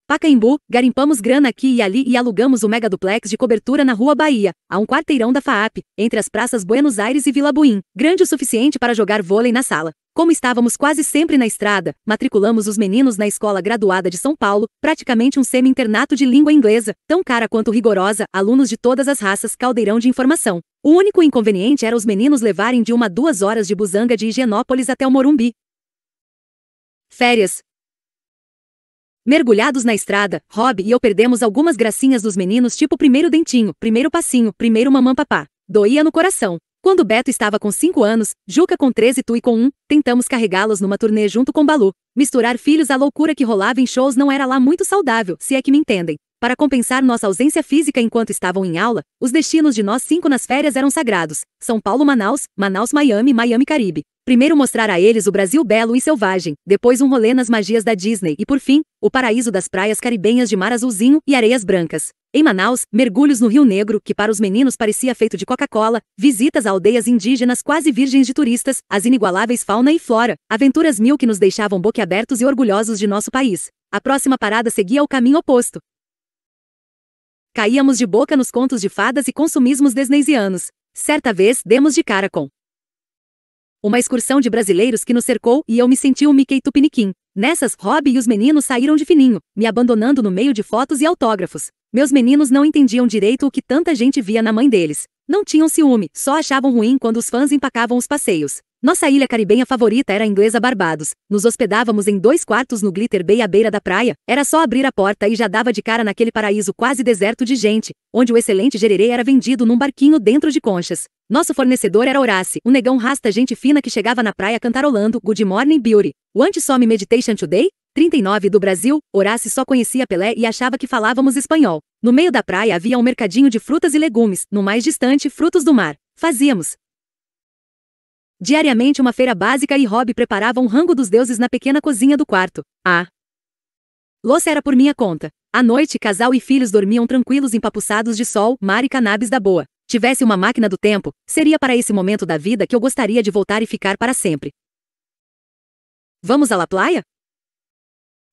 Pacaembu, garimpamos grana aqui e ali e alugamos o mega duplex de cobertura na Rua Bahia, a um quarteirão da FAAP, entre as praças Buenos Aires e Vila Buim, grande o suficiente para jogar vôlei na sala. Como estávamos quase sempre na estrada, matriculamos os meninos na escola graduada de São Paulo, praticamente um semi-internato de língua inglesa, tão cara quanto rigorosa, alunos de todas as raças, caldeirão de informação. O único inconveniente era os meninos levarem de uma a duas horas de busanga de Higienópolis até o Morumbi. Férias, Mergulhados na estrada, Rob e eu perdemos algumas gracinhas dos meninos tipo primeiro dentinho, primeiro passinho, primeiro mamãe papá. Doía no coração. Quando Beto estava com 5 anos, Juca com 13 e Tui com 1, um, tentamos carregá-los numa turnê junto com Balu. Misturar filhos à loucura que rolava em shows não era lá muito saudável, se é que me entendem. Para compensar nossa ausência física enquanto estavam em aula, os destinos de nós cinco nas férias eram sagrados: São Paulo-Manaus, Manaus-Miami, Miami-Caribe. Primeiro mostrar a eles o Brasil belo e selvagem, depois um rolê nas magias da Disney e, por fim, o paraíso das praias caribenhas de mar azulzinho e areias brancas. Em Manaus, mergulhos no Rio Negro, que para os meninos parecia feito de Coca-Cola, visitas a aldeias indígenas quase virgens de turistas, as inigualáveis fauna e flora, aventuras mil que nos deixavam boquiabertos e orgulhosos de nosso país. A próxima parada seguia o caminho oposto. Caíamos de boca nos contos de fadas e consumismos desneisianos. Certa vez, demos de cara com uma excursão de brasileiros que nos cercou e eu me senti o um Mickey Tupiniquim. Nessas, Rob e os meninos saíram de fininho, me abandonando no meio de fotos e autógrafos. Meus meninos não entendiam direito o que tanta gente via na mãe deles. Não tinham ciúme, só achavam ruim quando os fãs empacavam os passeios. Nossa ilha caribenha favorita era a inglesa Barbados. Nos hospedávamos em dois quartos no Glitter Bay à beira da praia. Era só abrir a porta e já dava de cara naquele paraíso quase deserto de gente, onde o excelente gererê era vendido num barquinho dentro de conchas. Nosso fornecedor era Horace, um negão rasta gente fina que chegava na praia cantarolando Good Morning Beauty. O Anti-Some Meditation Today? 39 do Brasil, Horace só conhecia Pelé e achava que falávamos espanhol. No meio da praia havia um mercadinho de frutas e legumes, no mais distante, frutos do mar. Fazíamos Diariamente uma feira básica e Rob preparava um rango dos deuses na pequena cozinha do quarto. A louça era por minha conta. À noite, casal e filhos dormiam tranquilos empapuçados de sol, mar e cannabis da boa. Tivesse uma máquina do tempo, seria para esse momento da vida que eu gostaria de voltar e ficar para sempre. Vamos à La Playa?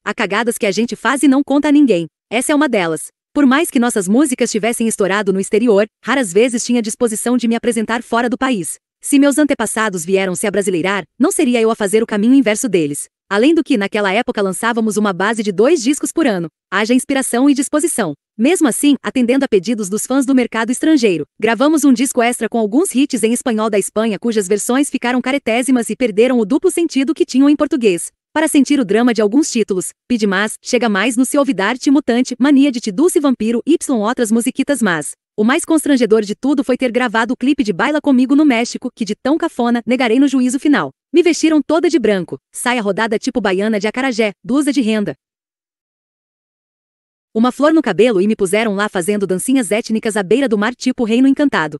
Há cagadas que a gente faz e não conta a ninguém. Essa é uma delas. Por mais que nossas músicas tivessem estourado no exterior, raras vezes tinha disposição de me apresentar fora do país. Se meus antepassados vieram se abrasileirar, não seria eu a fazer o caminho inverso deles. Além do que naquela época lançávamos uma base de dois discos por ano, haja inspiração e disposição. Mesmo assim, atendendo a pedidos dos fãs do mercado estrangeiro, gravamos um disco extra com alguns hits em espanhol da Espanha cujas versões ficaram caretésimas e perderam o duplo sentido que tinham em português. Para sentir o drama de alguns títulos, pide mais, chega mais no Se Olvidar-te Mutante, Mania de Te Dulce Vampiro, Y outras musiquitas mais. O mais constrangedor de tudo foi ter gravado o clipe de Baila Comigo no México, que de tão cafona, negarei no juízo final. Me vestiram toda de branco, saia rodada tipo baiana de acarajé, blusa de renda. Uma flor no cabelo e me puseram lá fazendo dancinhas étnicas à beira do mar tipo Reino Encantado.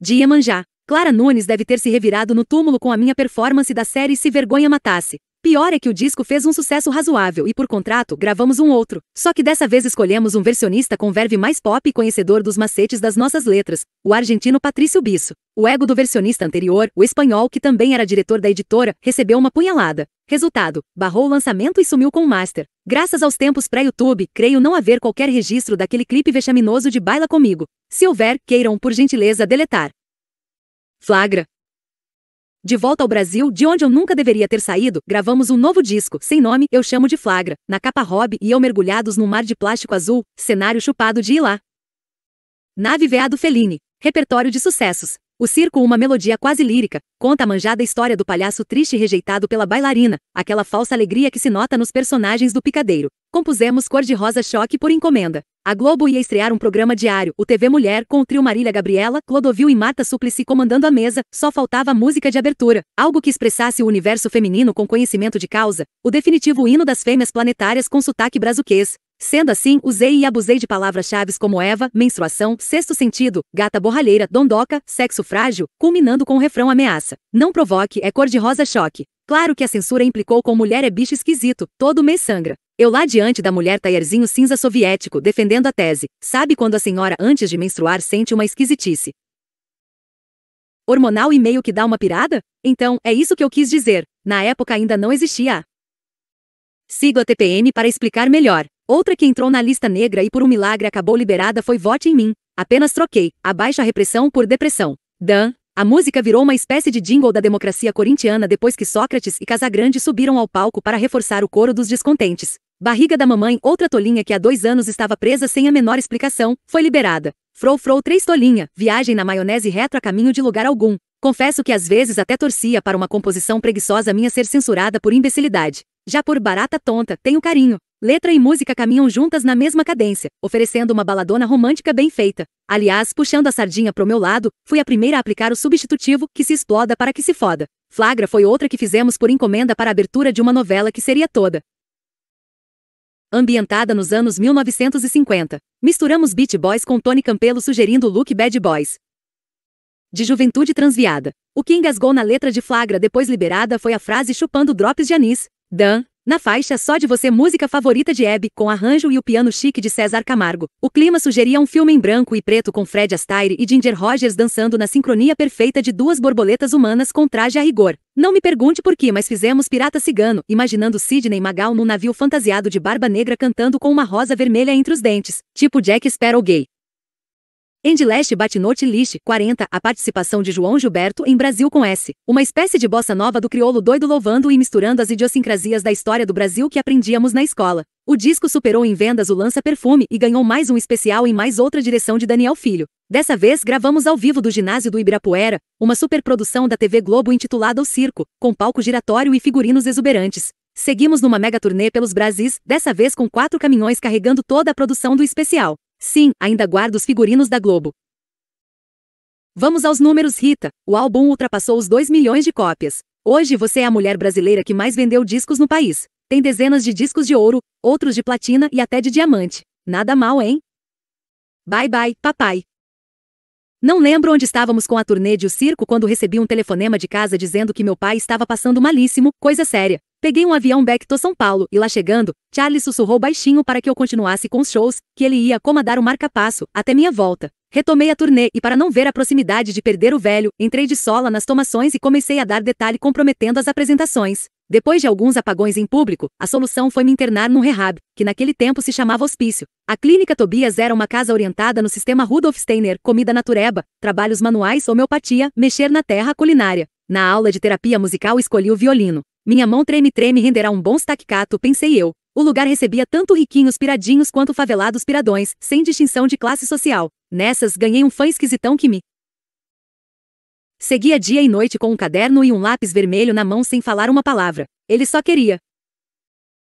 Dia manjá. Clara Nunes deve ter se revirado no túmulo com a minha performance da série Se Vergonha Matasse. Pior é que o disco fez um sucesso razoável e por contrato gravamos um outro, só que dessa vez escolhemos um versionista com verve mais pop e conhecedor dos macetes das nossas letras, o argentino Patrício Bisso. O ego do versionista anterior, o espanhol que também era diretor da editora, recebeu uma punhalada. Resultado, barrou o lançamento e sumiu com o master. Graças aos tempos pré-YouTube, creio não haver qualquer registro daquele clipe vexaminoso de Baila Comigo. Se houver, queiram por gentileza deletar. Flagra, de volta ao Brasil, de onde eu nunca deveria ter saído, gravamos um novo disco, sem nome, eu chamo de Flagra, na capa Rob e eu mergulhados num mar de plástico azul, cenário chupado de Ilá. Nave Veado Fellini, repertório de sucessos. O circo, uma melodia quase lírica, conta a manjada história do palhaço triste rejeitado pela bailarina, aquela falsa alegria que se nota nos personagens do Picadeiro. Compusemos Cor-de-Rosa Choque por encomenda. A Globo ia estrear um programa diário, o TV Mulher, com o trio Marília Gabriela, Clodovil e Marta Suplicy comandando a mesa, só faltava música de abertura, algo que expressasse o universo feminino com conhecimento de causa, o definitivo hino das fêmeas planetárias com sotaque brazuquês. Sendo assim, usei e abusei de palavras-chave como Eva, menstruação, sexto sentido, gata borralheira, dondoca, sexo frágil, culminando com o refrão ameaça. Não provoque, é cor-de-rosa choque. Claro que a censura implicou com mulher é bicho esquisito, todo mês sangra. Eu lá diante da mulher taierzinho cinza soviético, defendendo a tese. Sabe quando a senhora, antes de menstruar, sente uma esquisitice? Hormonal e meio que dá uma pirada? Então, é isso que eu quis dizer. Na época ainda não existia a TPM para explicar melhor. Outra que entrou na lista negra e por um milagre acabou liberada foi Vote em Mim. Apenas troquei a baixa repressão por depressão. Dan, a música virou uma espécie de jingle da democracia corintiana depois que Sócrates e Casagrande subiram ao palco para reforçar o coro dos descontentes. Barriga da mamãe, outra tolinha que há dois anos estava presa sem a menor explicação, foi liberada. Frou Frou três tolinha, viagem na maionese retro a caminho de lugar algum. Confesso que às vezes até torcia para uma composição preguiçosa minha ser censurada por imbecilidade. Já por barata tonta, tenho carinho. Letra e música caminham juntas na mesma cadência, oferecendo uma baladona romântica bem feita. Aliás, puxando a sardinha pro meu lado, fui a primeira a aplicar o substitutivo que se exploda para que se foda. Flagra foi outra que fizemos por encomenda para a abertura de uma novela que seria toda. Ambientada nos anos 1950, misturamos Beat Boys com Tony Campelo sugerindo o look Bad Boys. De juventude transviada. O que engasgou na letra de Flagra depois liberada foi a frase chupando drops de anis. Dan, na faixa só de você música favorita de Hebe, com arranjo e o piano chique de César Camargo. O clima sugeria um filme em branco e preto com Fred Astaire e Ginger Rogers dançando na sincronia perfeita de duas borboletas humanas com traje a rigor. Não me pergunte por que, mas fizemos Pirata Cigano, imaginando Sidney Magal num navio fantasiado de barba negra cantando com uma rosa vermelha entre os dentes, tipo Jack Sparrow gay. Endlast Batinote List 40 A participação de João Gilberto em Brasil com S. Uma espécie de bossa nova do crioulo doido louvando e misturando as idiosincrasias da história do Brasil que aprendíamos na escola. O disco superou em vendas o Lança Perfume e ganhou mais um especial em mais outra direção de Daniel Filho. Dessa vez gravamos ao vivo do ginásio do Ibirapuera, uma superprodução da TV Globo intitulada O Circo, com palco giratório e figurinos exuberantes. Seguimos numa mega turnê pelos Brasis, dessa vez com quatro caminhões carregando toda a produção do especial. Sim, ainda guardo os figurinos da Globo. Vamos aos números, Rita. O álbum ultrapassou os 2 milhões de cópias. Hoje você é a mulher brasileira que mais vendeu discos no país. Tem dezenas de discos de ouro, outros de platina e até de diamante. Nada mal, hein? Bye bye, papai. Não lembro onde estávamos com a turnê de o circo quando recebi um telefonema de casa dizendo que meu pai estava passando malíssimo, coisa séria. Peguei um avião back to São Paulo e lá chegando, Charlie sussurrou baixinho para que eu continuasse com os shows, que ele ia comandar o um marca-passo até minha volta. Retomei a turnê e para não ver a proximidade de perder o velho, entrei de sola nas tomações e comecei a dar detalhe comprometendo as apresentações. Depois de alguns apagões em público, a solução foi me internar num rehab, que naquele tempo se chamava hospício. A clínica Tobias era uma casa orientada no sistema Rudolf Steiner, comida natureba, trabalhos manuais, homeopatia, mexer na terra, culinária. Na aula de terapia musical escolhi o violino. Minha mão treme-treme renderá um bom staccato, pensei eu. O lugar recebia tanto riquinhos piradinhos quanto favelados piradões, sem distinção de classe social. Nessas ganhei um fã esquisitão que me Seguia dia e noite com um caderno e um lápis vermelho na mão sem falar uma palavra. Ele só queria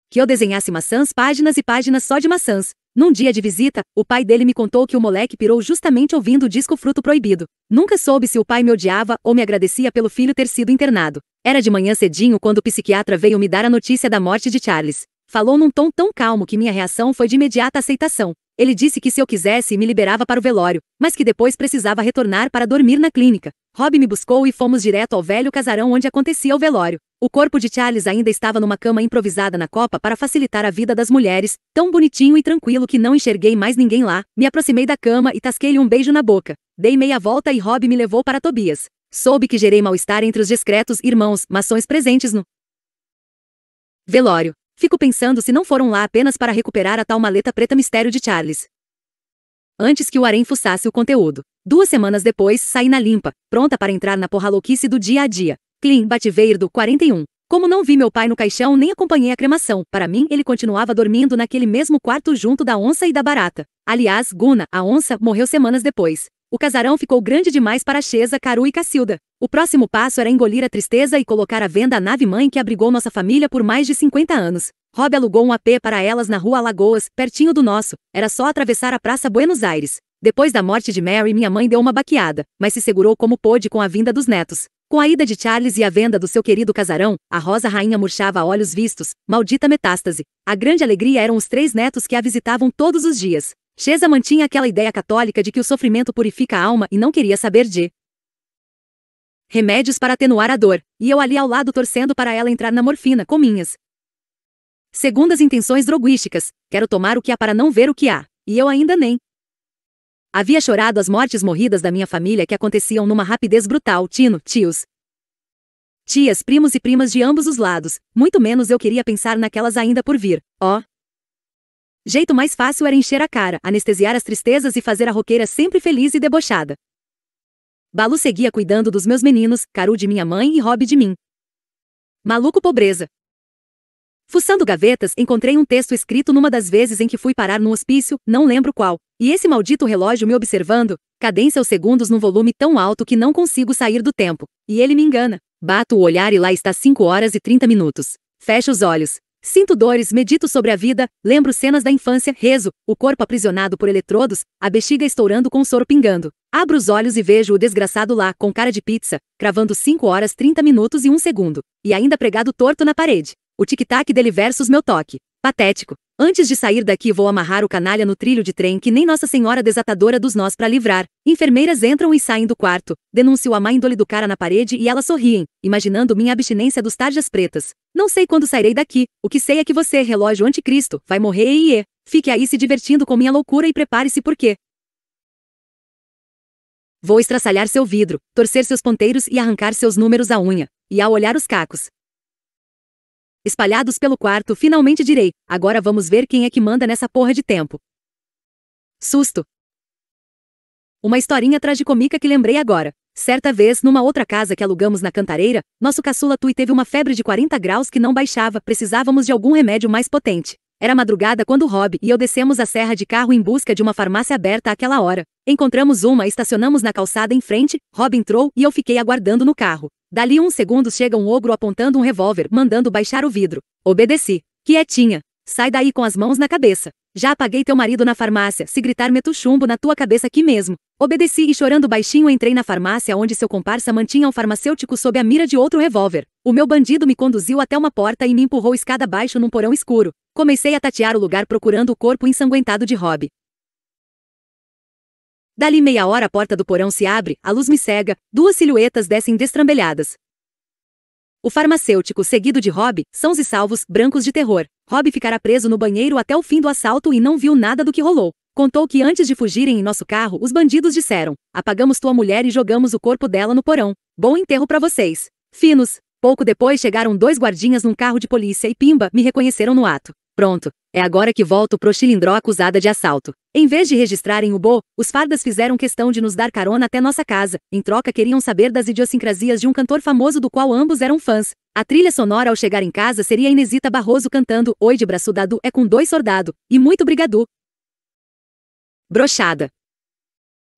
que eu desenhasse maçãs, páginas e páginas só de maçãs. Num dia de visita, o pai dele me contou que o moleque pirou justamente ouvindo o disco Fruto Proibido. Nunca soube se o pai me odiava ou me agradecia pelo filho ter sido internado. Era de manhã cedinho quando o psiquiatra veio me dar a notícia da morte de Charles. Falou num tom tão calmo que minha reação foi de imediata aceitação. Ele disse que se eu quisesse, me liberava para o velório, mas que depois precisava retornar para dormir na clínica. Rob me buscou e fomos direto ao velho casarão onde acontecia o velório. O corpo de Charles ainda estava numa cama improvisada na copa para facilitar a vida das mulheres, tão bonitinho e tranquilo que não enxerguei mais ninguém lá. Me aproximei da cama e tasquei-lhe um beijo na boca. Dei meia volta e Rob me levou para Tobias. Soube que gerei mal-estar entre os discretos irmãos, maçons presentes no velório. Fico pensando se não foram lá apenas para recuperar a tal maleta preta mistério de Charles antes que o harém fuçasse o conteúdo. Duas semanas depois, saí na limpa, pronta para entrar na porra louquice do dia a dia. Clean Bativeiro 41. Como não vi meu pai no caixão nem acompanhei a cremação, para mim ele continuava dormindo naquele mesmo quarto junto da onça e da barata. Aliás, Guna, a onça, morreu semanas depois. O casarão ficou grande demais para Chesa, Caru e Cacilda. O próximo passo era engolir a tristeza e colocar à venda a nave-mãe que abrigou nossa família por mais de 50 anos. Rob alugou um AP para elas na rua Alagoas, pertinho do nosso. Era só atravessar a Praça Buenos Aires. Depois da morte de Mary, minha mãe deu uma baqueada, mas se segurou como pôde com a vinda dos netos. Com a ida de Charles e a venda do seu querido casarão, a Rosa Rainha murchava a olhos vistos, maldita metástase. A grande alegria eram os três netos que a visitavam todos os dias. Chesa mantinha aquela ideia católica de que o sofrimento purifica a alma e não queria saber de remédios para atenuar a dor, e eu ali ao lado torcendo para ela entrar na morfina, com minhas. Segundo as intenções droguísticas, quero tomar o que há para não ver o que há, e eu ainda nem. Havia chorado as mortes morridas da minha família que aconteciam numa rapidez brutal, tino, tios. Tias, primos e primas de ambos os lados, muito menos eu queria pensar naquelas ainda por vir, ó. Jeito mais fácil era encher a cara, anestesiar as tristezas e fazer a roqueira sempre feliz e debochada. Balu seguia cuidando dos meus meninos, Caru de minha mãe e Rob de mim. Maluco pobreza, Fuçando gavetas, encontrei um texto escrito numa das vezes em que fui parar num hospício, não lembro qual. E esse maldito relógio me observando, cadência aos segundos num volume tão alto que não consigo sair do tempo. E ele me engana. Bato o olhar e lá está 5 horas e 30 minutos. Fecho os olhos. Sinto dores, medito sobre a vida, lembro cenas da infância, rezo, o corpo aprisionado por eletrodos, a bexiga estourando com o soro pingando. Abro os olhos e vejo o desgraçado lá, com cara de pizza, cravando 5 horas 30 minutos e 1 segundo, e ainda pregado torto na parede. O tic-tac dele versus meu toque. Patético. Antes de sair daqui vou amarrar o canalha no trilho de trem que nem Nossa Senhora desatadora dos nós para livrar. Enfermeiras entram e saem do quarto. Denuncio a má índole do cara na parede e elas sorriem, imaginando minha abstinência dos tarjas pretas. Não sei quando sairei daqui. O que sei é que você, relógio anticristo, vai morrer e e? Fique aí se divertindo com minha loucura e prepare-se porque Vou estraçalhar seu vidro, torcer seus ponteiros e arrancar seus números à unha. E ao olhar os cacos, espalhados pelo quarto, finalmente direi: agora vamos ver quem é que manda nessa porra de tempo. Susto! Uma historinha tragicômica que lembrei agora. Certa vez, numa outra casa que alugamos na Cantareira, nosso caçula Tui teve uma febre de 40 graus que não baixava, precisávamos de algum remédio mais potente. Era madrugada quando Rob e eu descemos a serra de carro em busca de uma farmácia aberta àquela hora. Encontramos uma e estacionamos na calçada em frente, Rob entrou e eu fiquei aguardando no carro. Dali uns segundos chega um ogro apontando um revólver, mandando baixar o vidro. Obedeci. Quietinha. É, Sai daí com as mãos na cabeça. Já apaguei teu marido na farmácia, se gritar meto chumbo na tua cabeça aqui mesmo. Obedeci e chorando baixinho entrei na farmácia onde seu comparsa mantinha um farmacêutico sob a mira de outro revólver. O meu bandido me conduziu até uma porta e me empurrou escada abaixo num porão escuro. Comecei a tatear o lugar procurando o corpo ensanguentado de Rob. Dali meia hora a porta do porão se abre, a luz me cega, duas silhuetas descem destrambelhadas. O farmacêutico, seguido de Rob, sãos e salvos, brancos de terror. Rob ficará preso no banheiro até o fim do assalto e não viu nada do que rolou. Contou que antes de fugirem em nosso carro, os bandidos disseram: Apagamos tua mulher e jogamos o corpo dela no porão. Bom enterro para vocês. Finos. Pouco depois chegaram dois guardinhas num carro de polícia e Pimba me reconheceram no ato. Pronto, é agora que volto pro Chilindró acusada de assalto. Em vez de registrarem o Bo, os fardas fizeram questão de nos dar carona até nossa casa. Em troca, queriam saber das idiosincrasias de um cantor famoso do qual ambos eram fãs. A trilha sonora ao chegar em casa seria Inesita Barroso cantando Oi de braço dado é com dois sordado e muito brigadu. Brochada.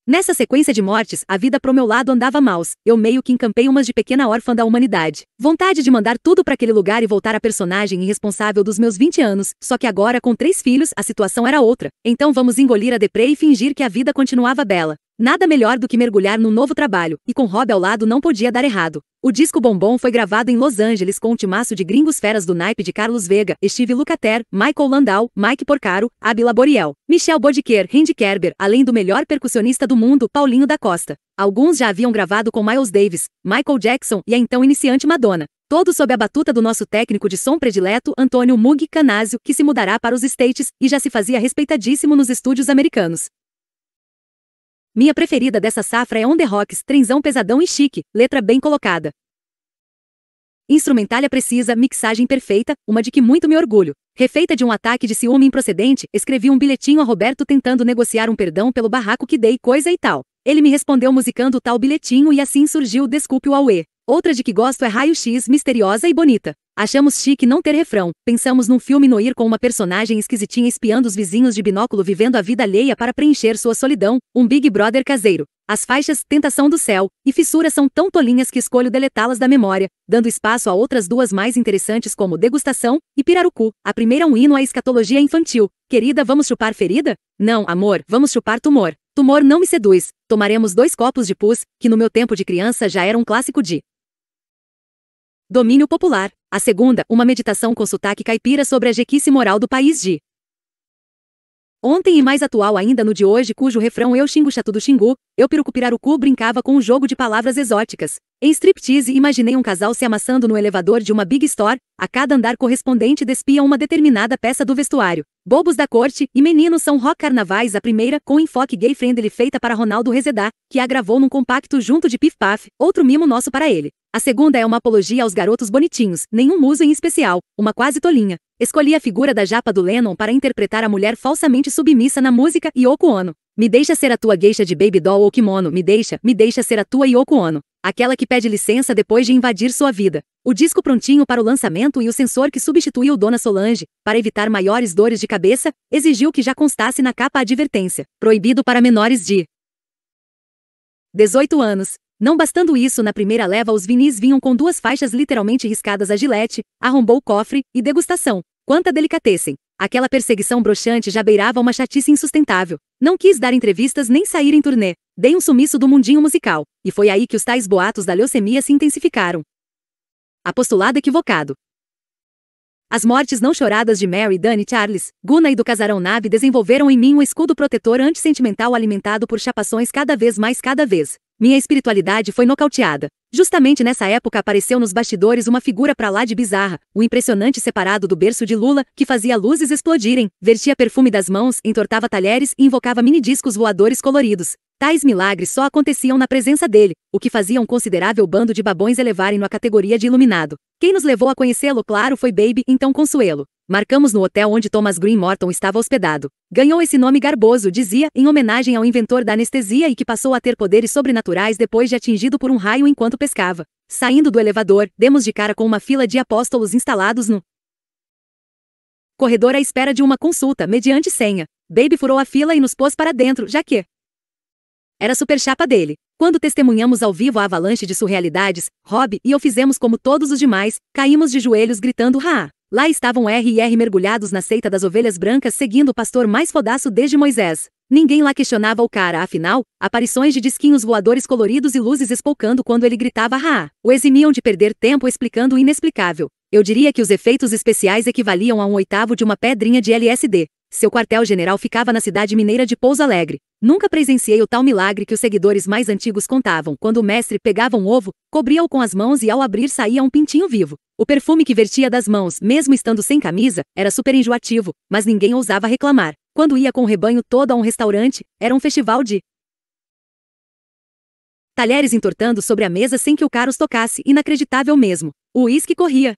Nessa sequência de mortes, a vida pro meu lado andava maus, eu meio que encampei umas de pequena órfã da humanidade. Vontade de mandar tudo para aquele lugar e voltar a personagem irresponsável dos meus 20 anos, só que agora com três filhos a situação era outra. Então vamos engolir a deprê e fingir que a vida continuava bela. Nada melhor do que mergulhar num novo trabalho, e com Rob ao lado não podia dar errado. O disco Bombom foi gravado em Los Angeles com um timaço de gringos feras do naipe de Carlos Vega, Steve Lukather, Michael Landau, Mike Porcaro, Abi Laboriel, Michel Bodiquer, Randy Kerber, além do melhor percussionista do mundo, Paulinho da Costa. Alguns já haviam gravado com Miles Davis, Michael Jackson e a então iniciante Madonna. Todo sob a batuta do nosso técnico de som predileto, Antônio Mug Canásio, que se mudará para os States e já se fazia respeitadíssimo nos estúdios americanos. Minha preferida dessa safra é On The Rocks, trenzão pesadão e chique, letra bem colocada. Instrumentalha precisa, mixagem perfeita, uma de que muito me orgulho. Refeita de um ataque de ciúme improcedente, escrevi um bilhetinho a Roberto tentando negociar um perdão pelo barraco que dei, coisa e tal. Ele me respondeu musicando o tal bilhetinho e assim surgiu Desculpe o Aue. Outra de que gosto é Raio-X, misteriosa e bonita. Achamos chique não ter refrão. Pensamos num filme noir com uma personagem esquisitinha espiando os vizinhos de binóculo vivendo a vida alheia para preencher sua solidão, um Big Brother caseiro. As faixas Tentação do Céu e Fissura são tão tolinhas que escolho deletá-las da memória, dando espaço a outras duas mais interessantes como Degustação e Pirarucu. A primeira é um hino à escatologia infantil. Querida, vamos chupar ferida? Não, amor, vamos chupar tumor. Tumor não me seduz. Tomaremos dois copos de pus, que no meu tempo de criança já era um clássico de Domínio popular. A segunda, uma meditação com sotaque caipira sobre a jequice moral do país de Ontem e mais atual ainda no de hoje, cujo refrão Eu xingo Chatu do Xingu, eu pirucupirarucu brincava com um jogo de palavras exóticas. Em striptease imaginei um casal se amassando no elevador de uma big store, a cada andar correspondente despia uma determinada peça do vestuário. Bobos da corte e meninos são rock carnavais, a primeira com enfoque gay friendly feita para Ronaldo Rezedá, que a gravou num compacto junto de Pif Paf, outro mimo nosso para ele. A segunda é uma apologia aos garotos bonitinhos, nenhum muso em especial, uma quase tolinha. Escolhi a figura da japa do Lennon para interpretar a mulher falsamente submissa na música Yoko Ono. Me deixa ser a tua gueixa de baby doll ou kimono, me deixa, me deixa ser a tua Yoko Ono. Aquela que pede licença depois de invadir sua vida. O disco prontinho para o lançamento e o sensor que substituiu Dona Solange, para evitar maiores dores de cabeça, exigiu que já constasse na capa a advertência. Proibido para menores de 18 anos. Não bastando isso, na primeira leva os vinis vinham com duas faixas literalmente riscadas a gilete, arrombou o cofre, e degustação. Quanta delicatessen! Aquela perseguição broxante já beirava uma chatice insustentável. Não quis dar entrevistas nem sair em turnê. Dei um sumiço do mundinho musical. E foi aí que os tais boatos da leucemia se intensificaram. Apostulado equivocado. As mortes não choradas de Mary, Dani, Charles, Guna e do casarão Nave desenvolveram em mim um escudo protetor antissentimental alimentado por chapações cada vez mais cada vez minha espiritualidade foi nocauteada. Justamente nessa época apareceu nos bastidores uma figura pra lá de bizarra, o impressionante separado do berço de Lula, que fazia luzes explodirem, vertia perfume das mãos, entortava talheres e invocava minidiscos voadores coloridos. Tais milagres só aconteciam na presença dele, o que fazia um considerável bando de babões elevarem-no à categoria de iluminado. Quem nos levou a conhecê-lo, claro, foi Baby, então Consuelo. Marcamos no hotel onde Thomas Green Morton estava hospedado. Ganhou esse nome garboso, dizia, em homenagem ao inventor da anestesia e que passou a ter poderes sobrenaturais depois de atingido por um raio enquanto pescava. Saindo do elevador, demos de cara com uma fila de apóstolos instalados no corredor à espera de uma consulta mediante senha. Baby furou a fila e nos pôs para dentro, já que era super chapa dele. Quando testemunhamos ao vivo a avalanche de surrealidades, Rob e eu fizemos como todos os demais, caímos de joelhos gritando Ra! Lá estavam R e R mergulhados na seita das ovelhas brancas seguindo o pastor mais fodaço desde Moisés. Ninguém lá questionava o cara, afinal, aparições de disquinhos voadores coloridos e luzes espolcando quando ele gritava Ra! O eximiam de perder tempo explicando o inexplicável. Eu diria que os efeitos especiais equivaliam a um oitavo de uma pedrinha de LSD. Seu quartel-general ficava na cidade mineira de Pouso Alegre. Nunca presenciei o tal milagre que os seguidores mais antigos contavam. Quando o mestre pegava um ovo, cobria-o com as mãos e ao abrir saía um pintinho vivo. O perfume que vertia das mãos, mesmo estando sem camisa, era super enjoativo, mas ninguém ousava reclamar. Quando ia com o rebanho todo a um restaurante, era um festival de talheres entortando sobre a mesa sem que o Carlos tocasse, inacreditável mesmo. O uísque corria,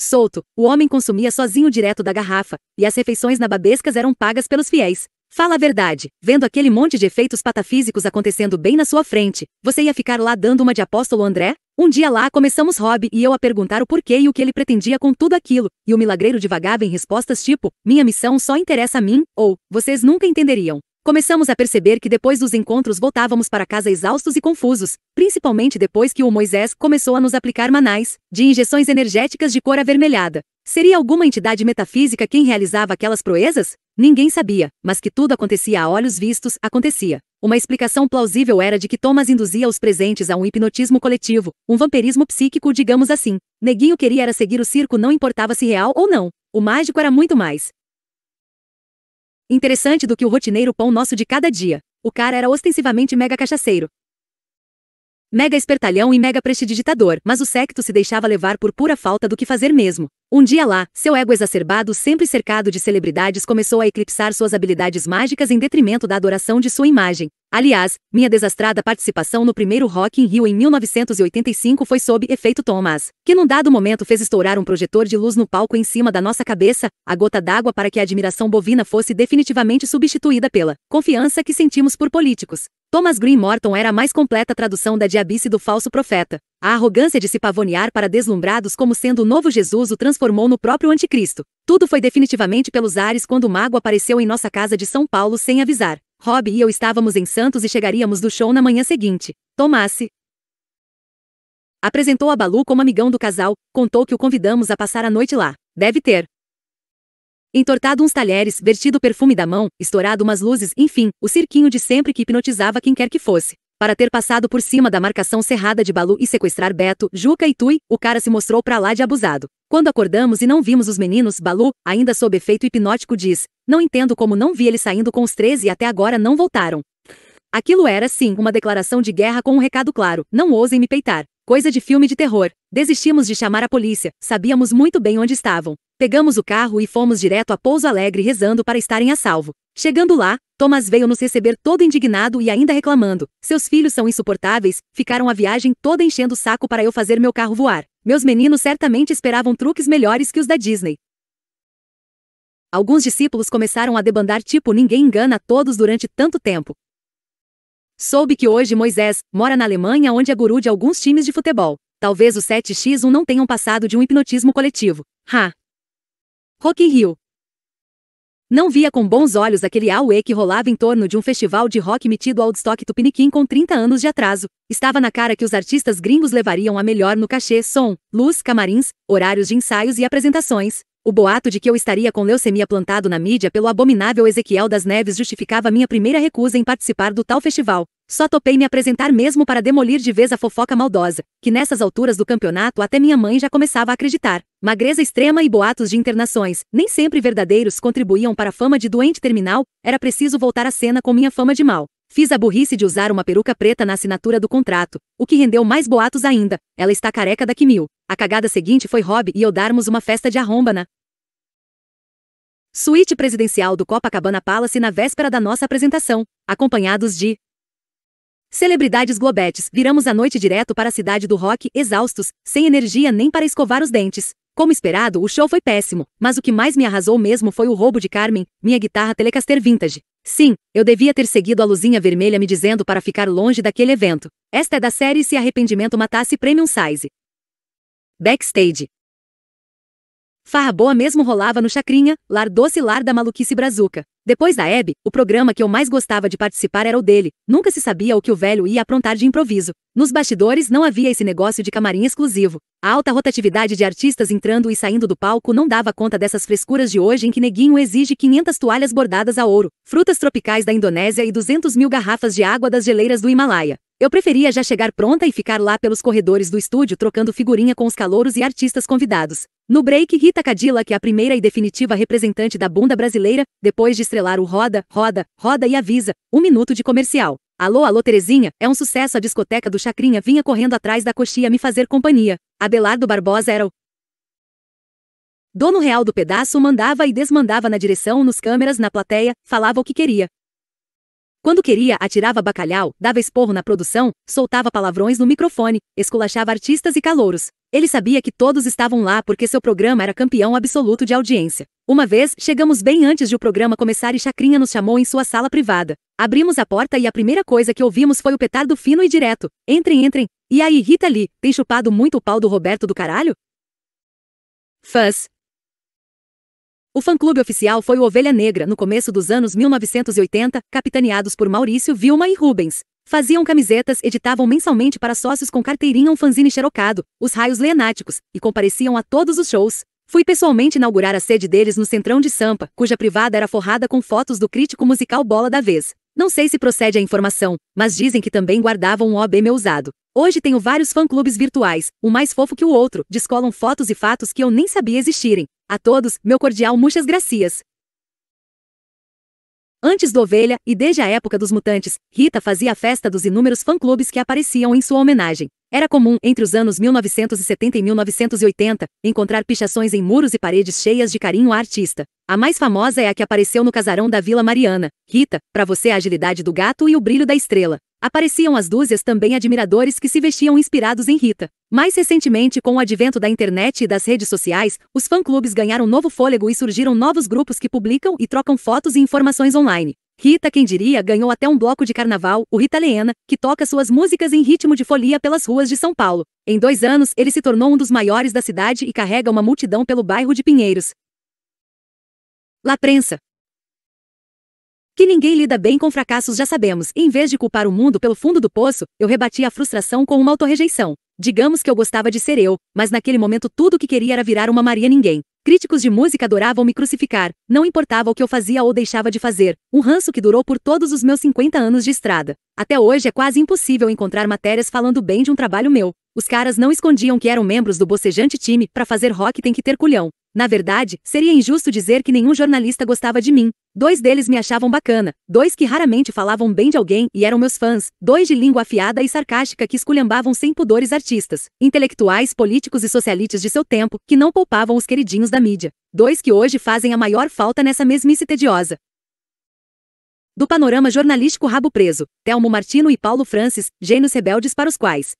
Solto, o homem consumia sozinho direto da garrafa, e as refeições nababescas eram pagas pelos fiéis. Fala a verdade, vendo aquele monte de efeitos patafísicos acontecendo bem na sua frente, você ia ficar lá dando uma de apóstolo André? Um dia lá começamos Rob e eu a perguntar o porquê e o que ele pretendia com tudo aquilo, e o milagreiro divagava em respostas tipo: Minha missão só interessa a mim, ou Vocês nunca entenderiam. Começamos a perceber que depois dos encontros voltávamos para casa exaustos e confusos, principalmente depois que o Moisés começou a nos aplicar manais, de injeções energéticas de cor avermelhada. Seria alguma entidade metafísica quem realizava aquelas proezas? Ninguém sabia, mas que tudo acontecia a olhos vistos, acontecia. Uma explicação plausível era de que Thomas induzia os presentes a um hipnotismo coletivo, um vampirismo psíquico, digamos assim. Neguinho queria era seguir o circo, não importava se real ou não. O mágico era muito mais. Interessante do que o rotineiro pão nosso de cada dia. O cara era ostensivamente mega cachaceiro, Mega espertalhão e mega prestidigitador, mas o secto se deixava levar por pura falta do que fazer mesmo. Um dia lá, seu ego exacerbado, sempre cercado de celebridades, começou a eclipsar suas habilidades mágicas em detrimento da adoração de sua imagem. Aliás, minha desastrada participação no primeiro Rock in Rio em 1985 foi sob efeito Thomas, que num dado momento fez estourar um projetor de luz no palco em cima da nossa cabeça, a gota d'água para que a admiração bovina fosse definitivamente substituída pela confiança que sentimos por políticos. Thomas Green Morton era a mais completa tradução da diabice do falso profeta. A arrogância de se pavonear para deslumbrados como sendo o novo Jesus o transformou no próprio anticristo. Tudo foi definitivamente pelos ares quando o mago apareceu em nossa casa de São Paulo sem avisar. Rob e eu estávamos em Santos e chegaríamos do show na manhã seguinte. Tomasse. Apresentou a Balu como amigão do casal, contou que o convidamos a passar a noite lá. Deve ter. Entortado uns talheres, vertido perfume da mão, estourado umas luzes, enfim, o cirquinho de sempre que hipnotizava quem quer que fosse. Para ter passado por cima da marcação cerrada de Balu e sequestrar Beto, Juca e Tui, o cara se mostrou pra lá de abusado. Quando acordamos e não vimos os meninos, Balu, ainda sob efeito hipnótico, diz: Não entendo como não vi eles saindo com os três e até agora não voltaram. Aquilo era, sim, uma declaração de guerra com um recado claro: Não ousem me peitar. Coisa de filme de terror. Desistimos de chamar a polícia, sabíamos muito bem onde estavam. Pegamos o carro e fomos direto a Pouso Alegre rezando para estarem a salvo. Chegando lá, Thomas veio nos receber todo indignado e ainda reclamando. Seus filhos são insuportáveis, ficaram a viagem toda enchendo o saco para eu fazer meu carro voar. Meus meninos certamente esperavam truques melhores que os da Disney. Alguns discípulos começaram a debandar tipo ninguém engana a todos durante tanto tempo. Soube que hoje Moisés mora na Alemanha onde é guru de alguns times de futebol. Talvez os 7x1 não tenham passado de um hipnotismo coletivo. Ha! Rock in Rio. Não via com bons olhos aquele Aue que rolava em torno de um festival de rock metido ao stock tupiniquim com 30 anos de atraso. Estava na cara que os artistas gringos levariam a melhor no cachê, som, luz, camarins, horários de ensaios e apresentações. O boato de que eu estaria com leucemia plantado na mídia pelo abominável Ezequiel das Neves justificava minha primeira recusa em participar do tal festival. Só topei me apresentar mesmo para demolir de vez a fofoca maldosa, que nessas alturas do campeonato até minha mãe já começava a acreditar. Magreza extrema e boatos de internações, nem sempre verdadeiros, contribuíam para a fama de doente terminal, era preciso voltar à cena com minha fama de mal. Fiz a burrice de usar uma peruca preta na assinatura do contrato, o que rendeu mais boatos ainda. Ela está careca da Kimil. A cagada seguinte foi Rob e eu darmos uma festa de arromba na suíte presidencial do Copacabana Palace na véspera da nossa apresentação, acompanhados de celebridades globetes. Viramos a noite direto para a cidade do rock, exaustos, sem energia nem para escovar os dentes. Como esperado, o show foi péssimo, mas o que mais me arrasou mesmo foi o roubo de Carmen, minha guitarra Telecaster Vintage. Sim, eu devia ter seguido a luzinha vermelha me dizendo para ficar longe daquele evento. Esta é da série Se Arrependimento Matasse Premium Size. Backstage. Farra boa mesmo rolava no Chacrinha, lar doce lar da maluquice brazuca. Depois da Hebe, o programa que eu mais gostava de participar era o dele. Nunca se sabia o que o velho ia aprontar de improviso. Nos bastidores não havia esse negócio de camarim exclusivo. A alta rotatividade de artistas entrando e saindo do palco não dava conta dessas frescuras de hoje em que Neguinho exige 500 toalhas bordadas a ouro, frutas tropicais da Indonésia e 200 mil garrafas de água das geleiras do Himalaia. Eu preferia já chegar pronta e ficar lá pelos corredores do estúdio trocando figurinha com os calouros e artistas convidados. No break, Rita que é a primeira e definitiva representante da bunda brasileira, depois de estrelar o Roda, Roda, Roda e Avisa, um minuto de comercial. Alô, alô, Terezinha, é um sucesso a discoteca do Chacrinha vinha correndo atrás da coxinha me fazer companhia. Abelardo Barbosa era o dono real do pedaço, mandava e desmandava na direção, nos câmeras, na plateia, falava o que queria. Quando queria, atirava bacalhau, dava esporro na produção, soltava palavrões no microfone, esculachava artistas e calouros. Ele sabia que todos estavam lá porque seu programa era campeão absoluto de audiência. Uma vez, chegamos bem antes de o programa começar e Chacrinha nos chamou em sua sala privada. Abrimos a porta e a primeira coisa que ouvimos foi o petardo fino e direto. Entrem, entrem. E aí, Rita Lee, tem chupado muito o pau do Roberto do caralho? Fãs. O fã-clube oficial foi o Ovelha Negra no começo dos anos 1980, capitaneados por Maurício Vilma e Rubens. Faziam camisetas, editavam mensalmente para sócios com carteirinha um fanzine xerocado, os raios lenáticos, e compareciam a todos os shows. Fui pessoalmente inaugurar a sede deles no Centrão de Sampa, cuja privada era forrada com fotos do crítico musical Bola da Vez. Não sei se procede a informação, mas dizem que também guardavam um OB meu usado. Hoje tenho vários fã-clubes virtuais, um mais fofo que o outro, descolam fotos e fatos que eu nem sabia existirem. A todos, meu cordial muitas gracias. Antes do Ovelha e desde a época dos Mutantes, Rita fazia a festa dos inúmeros fã-clubes que apareciam em sua homenagem. Era comum, entre os anos 1970 e 1980, encontrar pichações em muros e paredes cheias de carinho à artista. A mais famosa é a que apareceu no casarão da Vila Mariana. Rita, para você a agilidade do gato e o brilho da estrela. Apareciam às dúzias também admiradores que se vestiam inspirados em Rita. Mais recentemente, com o advento da internet e das redes sociais, os fã-clubes ganharam novo fôlego e surgiram novos grupos que publicam e trocam fotos e informações online. Rita, quem diria, ganhou até um bloco de carnaval, o Rita Leena, que toca suas músicas em ritmo de folia pelas ruas de São Paulo. Em dois anos, ele se tornou um dos maiores da cidade e carrega uma multidão pelo bairro de Pinheiros. La Prensa que ninguém lida bem com fracassos já sabemos, e em vez de culpar o mundo pelo fundo do poço, eu rebati a frustração com uma autorrejeição. Digamos que eu gostava de ser eu, mas naquele momento tudo o que queria era virar uma Maria Ninguém. Críticos de música adoravam me crucificar, não importava o que eu fazia ou deixava de fazer, um ranço que durou por todos os meus 50 anos de estrada. Até hoje é quase impossível encontrar matérias falando bem de um trabalho meu. Os caras não escondiam que eram membros do bocejante time, para fazer rock tem que ter culhão. Na verdade, seria injusto dizer que nenhum jornalista gostava de mim. Dois deles me achavam bacana, dois que raramente falavam bem de alguém e eram meus fãs, dois de língua afiada e sarcástica que esculhambavam sem pudores artistas, intelectuais, políticos e socialites de seu tempo, que não poupavam os queridinhos da mídia. Dois que hoje fazem a maior falta nessa mesmice tediosa. Do panorama jornalístico rabo preso, Telmo Martino e Paulo Francis, gênios rebeldes para os quais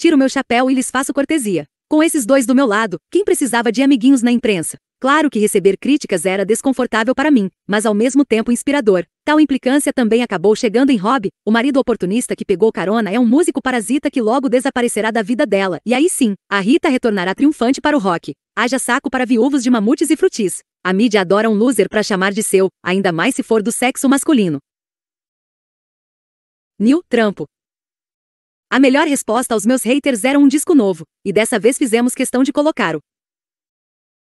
Tiro meu chapéu e lhes faço cortesia. Com esses dois do meu lado, quem precisava de amiguinhos na imprensa? Claro que receber críticas era desconfortável para mim, mas ao mesmo tempo inspirador. Tal implicância também acabou chegando em Rob, o marido oportunista que pegou carona é um músico parasita que logo desaparecerá da vida dela, e aí sim, a Rita retornará triunfante para o rock. Haja saco para viúvos de mamutes e frutis. A mídia adora um loser para chamar de seu, ainda mais se for do sexo masculino. New Trampo. A melhor resposta aos meus haters era um disco novo, e dessa vez fizemos questão de colocar o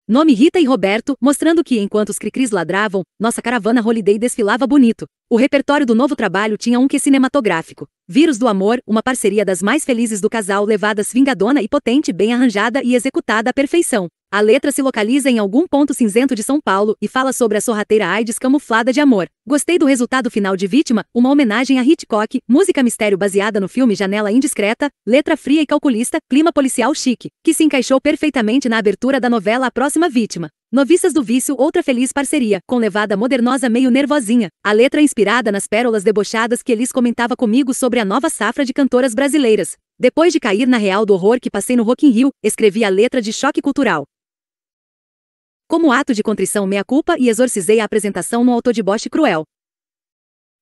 Nome Rita e Roberto, mostrando que enquanto os cricris ladravam, nossa caravana Holiday desfilava bonito. O repertório do novo trabalho tinha um que cinematográfico. Vírus do Amor, uma parceria das mais felizes do casal levadas vingadona e potente, bem arranjada e executada à perfeição. A letra se localiza em algum ponto cinzento de São Paulo e fala sobre a sorrateira AIDS camuflada de amor. Gostei do resultado final de Vítima, uma homenagem a Hitchcock, música mistério baseada no filme Janela Indiscreta, letra fria e calculista, clima policial chique, que se encaixou perfeitamente na abertura da novela A Próxima Vítima. Noviças do Vício, outra feliz parceria, com levada modernosa meio nervosinha. A letra é inspirada nas pérolas debochadas que Elis comentava comigo sobre a nova safra de cantoras brasileiras. Depois de cair na real do horror que passei no Rock in Rio, escrevi a letra de choque cultural. Como ato de contrição meia-culpa e exorcizei a apresentação no autor de Cruel.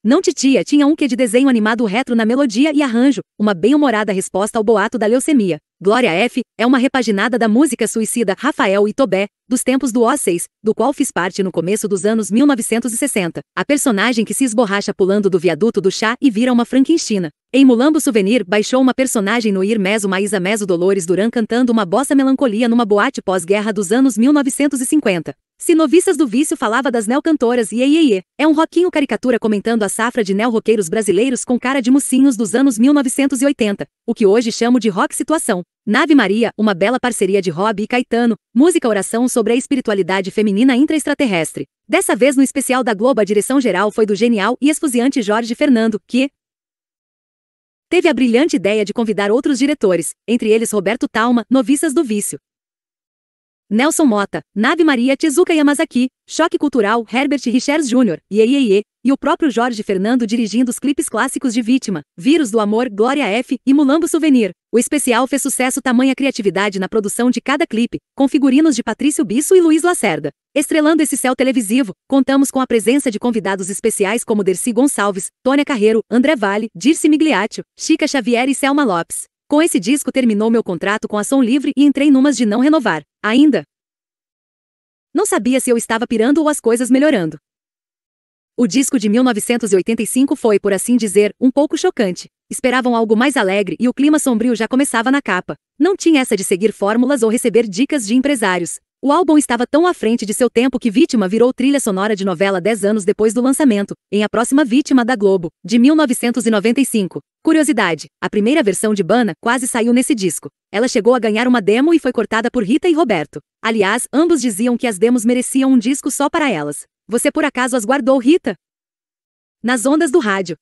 Não Titia tinha um que de desenho animado retro na melodia e arranjo, uma bem-humorada resposta ao boato da leucemia. Glória F é uma repaginada da música suicida Rafael e Tobé, dos tempos do Ósseis, do qual fiz parte no começo dos anos 1960. A personagem que se esborracha pulando do viaduto do chá e vira uma Frankensteina. Em Mulambo Souvenir, baixou uma personagem no Irmeso Maísa Meso Dolores Duran cantando uma bossa melancolia numa boate pós-guerra dos anos 1950. Se Noviças do Vício falava das neocantoras e eieie, é um roquinho caricatura comentando a safra de neo-roqueiros brasileiros com cara de mocinhos dos anos 1980, o que hoje chamo de rock situação. Nave Maria, uma bela parceria de Rob e Caetano, música oração sobre a espiritualidade feminina intra-extraterrestre. Dessa vez no especial da Globo a direção geral foi do genial e esfuziante Jorge Fernando, que, teve a brilhante ideia de convidar outros diretores, entre eles Roberto Talma, Noviças do Vício, Nelson Mota, Nave Maria Tezuka Yamazaki, Choque Cultural Herbert Richers Jr., Ieieiê, e o próprio Jorge Fernando dirigindo os clipes clássicos de Vítima, Vírus do Amor, Glória F e Mulambo Souvenir. O especial fez sucesso tamanha criatividade na produção de cada clipe, com figurinos de Patrício Bisso e Luiz Lacerda. Estrelando esse céu televisivo, contamos com a presença de convidados especiais como Dercy Gonçalves, Tônia Carreiro, André Vale, Dirce Migliaccio, Chica Xavier e Selma Lopes. Com esse disco terminou meu contrato com a Som Livre e entrei numas de não renovar, ainda. Não sabia se eu estava pirando ou as coisas melhorando. O disco de 1985 foi, por assim dizer, um pouco chocante. Esperavam algo mais alegre e o clima sombrio já começava na capa. Não tinha essa de seguir fórmulas ou receber dicas de empresários. O álbum estava tão à frente de seu tempo que Vítima virou trilha sonora de novela 10 anos depois do lançamento, em A Próxima Vítima da Globo, de 1995. Curiosidade: a primeira versão de Bana quase saiu nesse disco. Ela chegou a ganhar uma demo e foi cortada por Rita e Roberto. Aliás, ambos diziam que as demos mereciam um disco só para elas. Você por acaso as guardou, Rita? Nas ondas do rádio,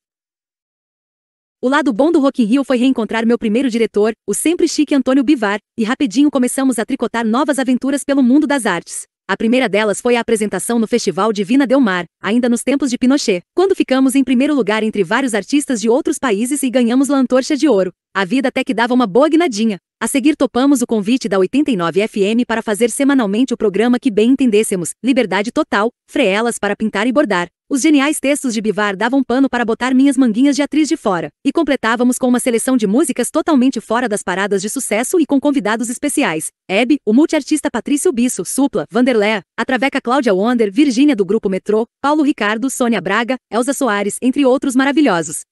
o lado bom do Rock in Rio foi reencontrar meu primeiro diretor, o sempre chique Antônio Bivar, e rapidinho começamos a tricotar novas aventuras pelo mundo das artes. A primeira delas foi a apresentação no Festival Divina Del Mar, ainda nos tempos de Pinochet, quando ficamos em primeiro lugar entre vários artistas de outros países e ganhamos Lantorcha de Ouro. A vida até que dava uma boa guinadinha. A seguir topamos o convite da 89 FM para fazer semanalmente o programa que bem entendêssemos, Liberdade Total, Freelas para pintar e bordar. Os geniais textos de Bivar davam pano para botar minhas manguinhas de atriz de fora, e completávamos com uma seleção de músicas totalmente fora das paradas de sucesso e com convidados especiais. Ebe, o multiartista Patrício Bisso, Supla, Vanderlé, a Traveca Cláudia Wonder, Virgínia do Grupo Metrô, Paulo Ricardo, Sônia Braga, Elza Soares, entre outros maravilhosos.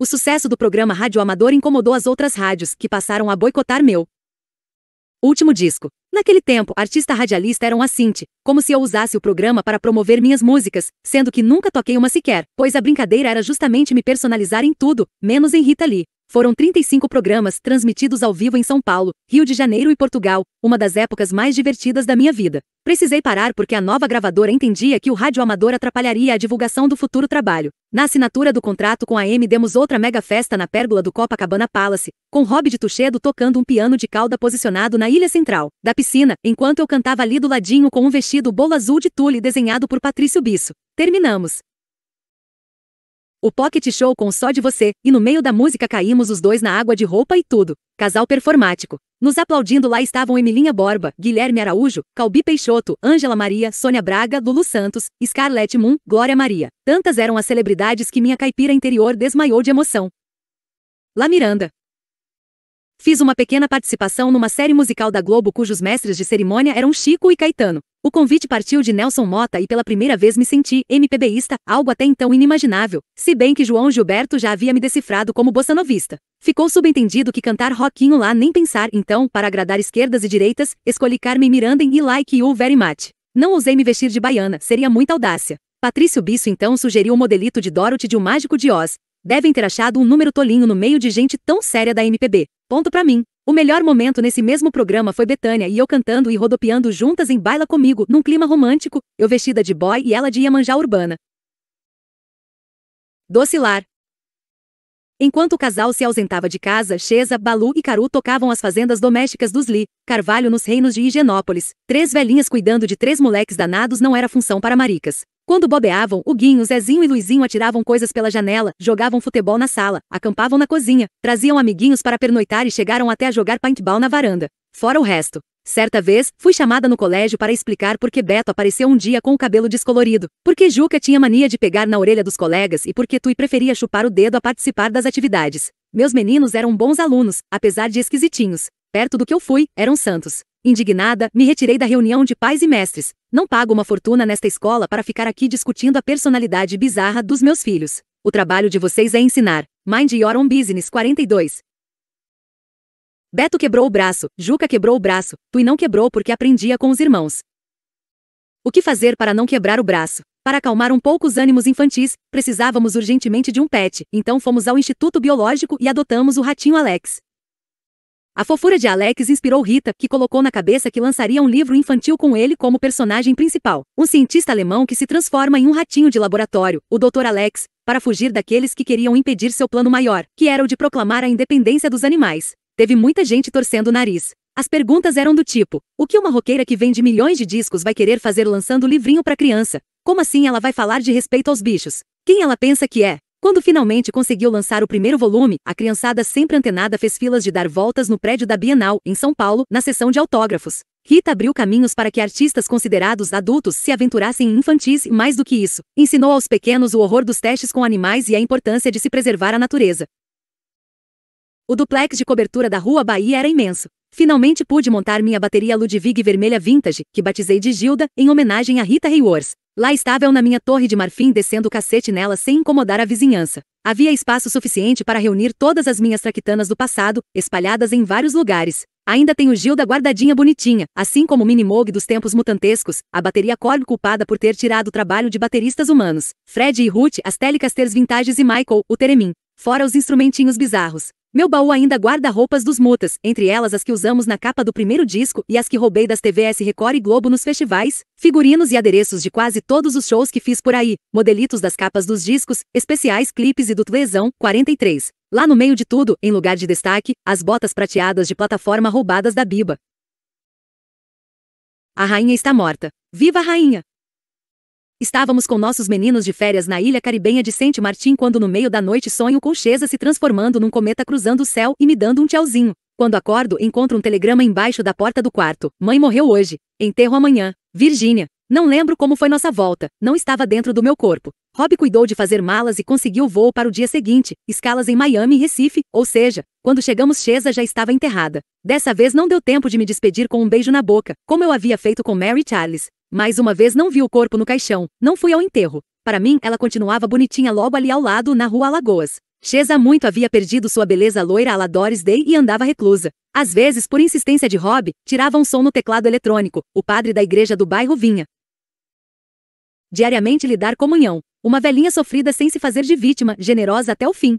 O sucesso do programa Rádio Amador incomodou as outras rádios, que passaram a boicotar meu último disco. Naquele tempo, artista radialista era um assinte, como se eu usasse o programa para promover minhas músicas, sendo que nunca toquei uma sequer, pois a brincadeira era justamente me personalizar em tudo, menos em Rita Lee. Foram 35 programas transmitidos ao vivo em São Paulo, Rio de Janeiro e Portugal, uma das épocas mais divertidas da minha vida. Precisei parar porque a nova gravadora entendia que o rádio amador atrapalharia a divulgação do futuro trabalho. Na assinatura do contrato com a M demos outra mega festa na pérgola do Copacabana Palace, com Rob de Tuxedo tocando um piano de cauda posicionado na ilha central da piscina, enquanto eu cantava ali do ladinho com um vestido bolo azul de tule desenhado por Patrício Bisso. Terminamos. O Pocket Show com Só de Você, e no meio da música caímos os dois na água de roupa e tudo. Casal performático. Nos aplaudindo lá estavam Emilinha Borba, Guilherme Araújo, Calbi Peixoto, Ângela Maria, Sônia Braga, Lulu Santos, Scarlett Moon, Glória Maria. Tantas eram as celebridades que minha caipira interior desmaiou de emoção. La Miranda. Fiz uma pequena participação numa série musical da Globo cujos mestres de cerimônia eram Chico e Caetano. O convite partiu de Nelson Mota e pela primeira vez me senti MPBista, algo até então inimaginável, se bem que João Gilberto já havia me decifrado como bossanovista. Ficou subentendido que cantar rockinho lá nem pensar, então, para agradar esquerdas e direitas, escolhi Carmen Miranda e Like You Very Much. Não ousei me vestir de baiana, seria muita audácia. Patrício Bisso então sugeriu o modelito de Dorothy de O Mágico de Oz, devem ter achado um número tolinho no meio de gente tão séria da MPB. Ponto pra mim. O melhor momento nesse mesmo programa foi Betânia e eu cantando e rodopiando juntas em Baila Comigo, num clima romântico, eu vestida de boy e ela de Iemanjá urbana. Docilar. Enquanto o casal se ausentava de casa, Cheza, Balu e Caru tocavam as fazendas domésticas dos Li, Carvalho nos reinos de Higienópolis. Três velhinhas cuidando de três moleques danados não era função para maricas. Quando bobeavam, o Guinho, Zezinho e Luizinho atiravam coisas pela janela, jogavam futebol na sala, acampavam na cozinha, traziam amiguinhos para pernoitar e chegaram até a jogar paintball na varanda. Fora o resto. Certa vez, fui chamada no colégio para explicar por que Beto apareceu um dia com o cabelo descolorido, porque Juca tinha mania de pegar na orelha dos colegas e porque Tui preferia chupar o dedo a participar das atividades. Meus meninos eram bons alunos, apesar de esquisitinhos. Perto do que eu fui, eram santos. Indignada, me retirei da reunião de pais e mestres. Não pago uma fortuna nesta escola para ficar aqui discutindo a personalidade bizarra dos meus filhos. O trabalho de vocês é ensinar. Mind Your Own Business 42. Beto quebrou o braço, Juca quebrou o braço, Tui não quebrou porque aprendia com os irmãos. O que fazer para não quebrar o braço? Para acalmar um pouco os ânimos infantis, precisávamos urgentemente de um pet, então fomos ao Instituto Biológico e adotamos o ratinho Alex. A fofura de Alex inspirou Rita, que colocou na cabeça que lançaria um livro infantil com ele como personagem principal. Um cientista alemão que se transforma em um ratinho de laboratório, o Dr. Alex, para fugir daqueles que queriam impedir seu plano maior, que era o de proclamar a independência dos animais. Teve muita gente torcendo o nariz. As perguntas eram do tipo: o que uma roqueira que vende milhões de discos vai querer fazer lançando livrinho para criança? Como assim ela vai falar de respeito aos bichos? Quem ela pensa que é? Quando finalmente conseguiu lançar o primeiro volume, a criançada sempre antenada fez filas de dar voltas no prédio da Bienal, em São Paulo, na sessão de autógrafos. Rita abriu caminhos para que artistas considerados adultos se aventurassem em infantis e mais do que isso, ensinou aos pequenos o horror dos testes com animais e a importância de se preservar a natureza. O duplex de cobertura da Rua Bahia era imenso. Finalmente pude montar minha bateria Ludwig Vermelha Vintage, que batizei de Gilda, em homenagem a Rita Hayworth. Lá estava eu na minha torre de marfim descendo o cacete nela sem incomodar a vizinhança. Havia espaço suficiente para reunir todas as minhas traquitanas do passado, espalhadas em vários lugares. Ainda tenho Gilda guardadinha bonitinha, assim como o Minimog dos tempos mutantescos, a bateria Korg culpada por ter tirado o trabalho de bateristas humanos, Fred e Ruth, as Telecasters Vintages e Michael, o Teremin. Fora os instrumentinhos bizarros. Meu baú ainda guarda roupas dos mutas, entre elas as que usamos na capa do primeiro disco e as que roubei das TVS Record e Globo nos festivais, figurinos e adereços de quase todos os shows que fiz por aí, modelitos das capas dos discos, especiais clipes e do Tlesão 43. Lá no meio de tudo, em lugar de destaque, as botas prateadas de plataforma roubadas da Biba. A rainha está morta. Viva a rainha! Estávamos com nossos meninos de férias na ilha caribenha de Saint Martin quando no meio da noite sonho com Chesa se transformando num cometa cruzando o céu e me dando um tchauzinho. Quando acordo, encontro um telegrama embaixo da porta do quarto. Mãe morreu hoje. Enterro amanhã. Virgínia. Não lembro como foi nossa volta. Não estava dentro do meu corpo. Rob cuidou de fazer malas e conseguiu voo para o dia seguinte, escalas em Miami e Recife, ou seja, quando chegamos Chesa já estava enterrada. Dessa vez não deu tempo de me despedir com um beijo na boca, como eu havia feito com Mary Charles. Mais uma vez não vi o corpo no caixão, não fui ao enterro. Para mim, ela continuava bonitinha logo ali ao lado, na rua Alagoas. Chesa muito havia perdido sua beleza loira à Doris Day e andava reclusa. Às vezes, por insistência de Rob, tirava um som no teclado eletrônico. O padre da igreja do bairro vinha. Diariamente lhe dar comunhão. Uma velhinha sofrida sem se fazer de vítima, generosa até o fim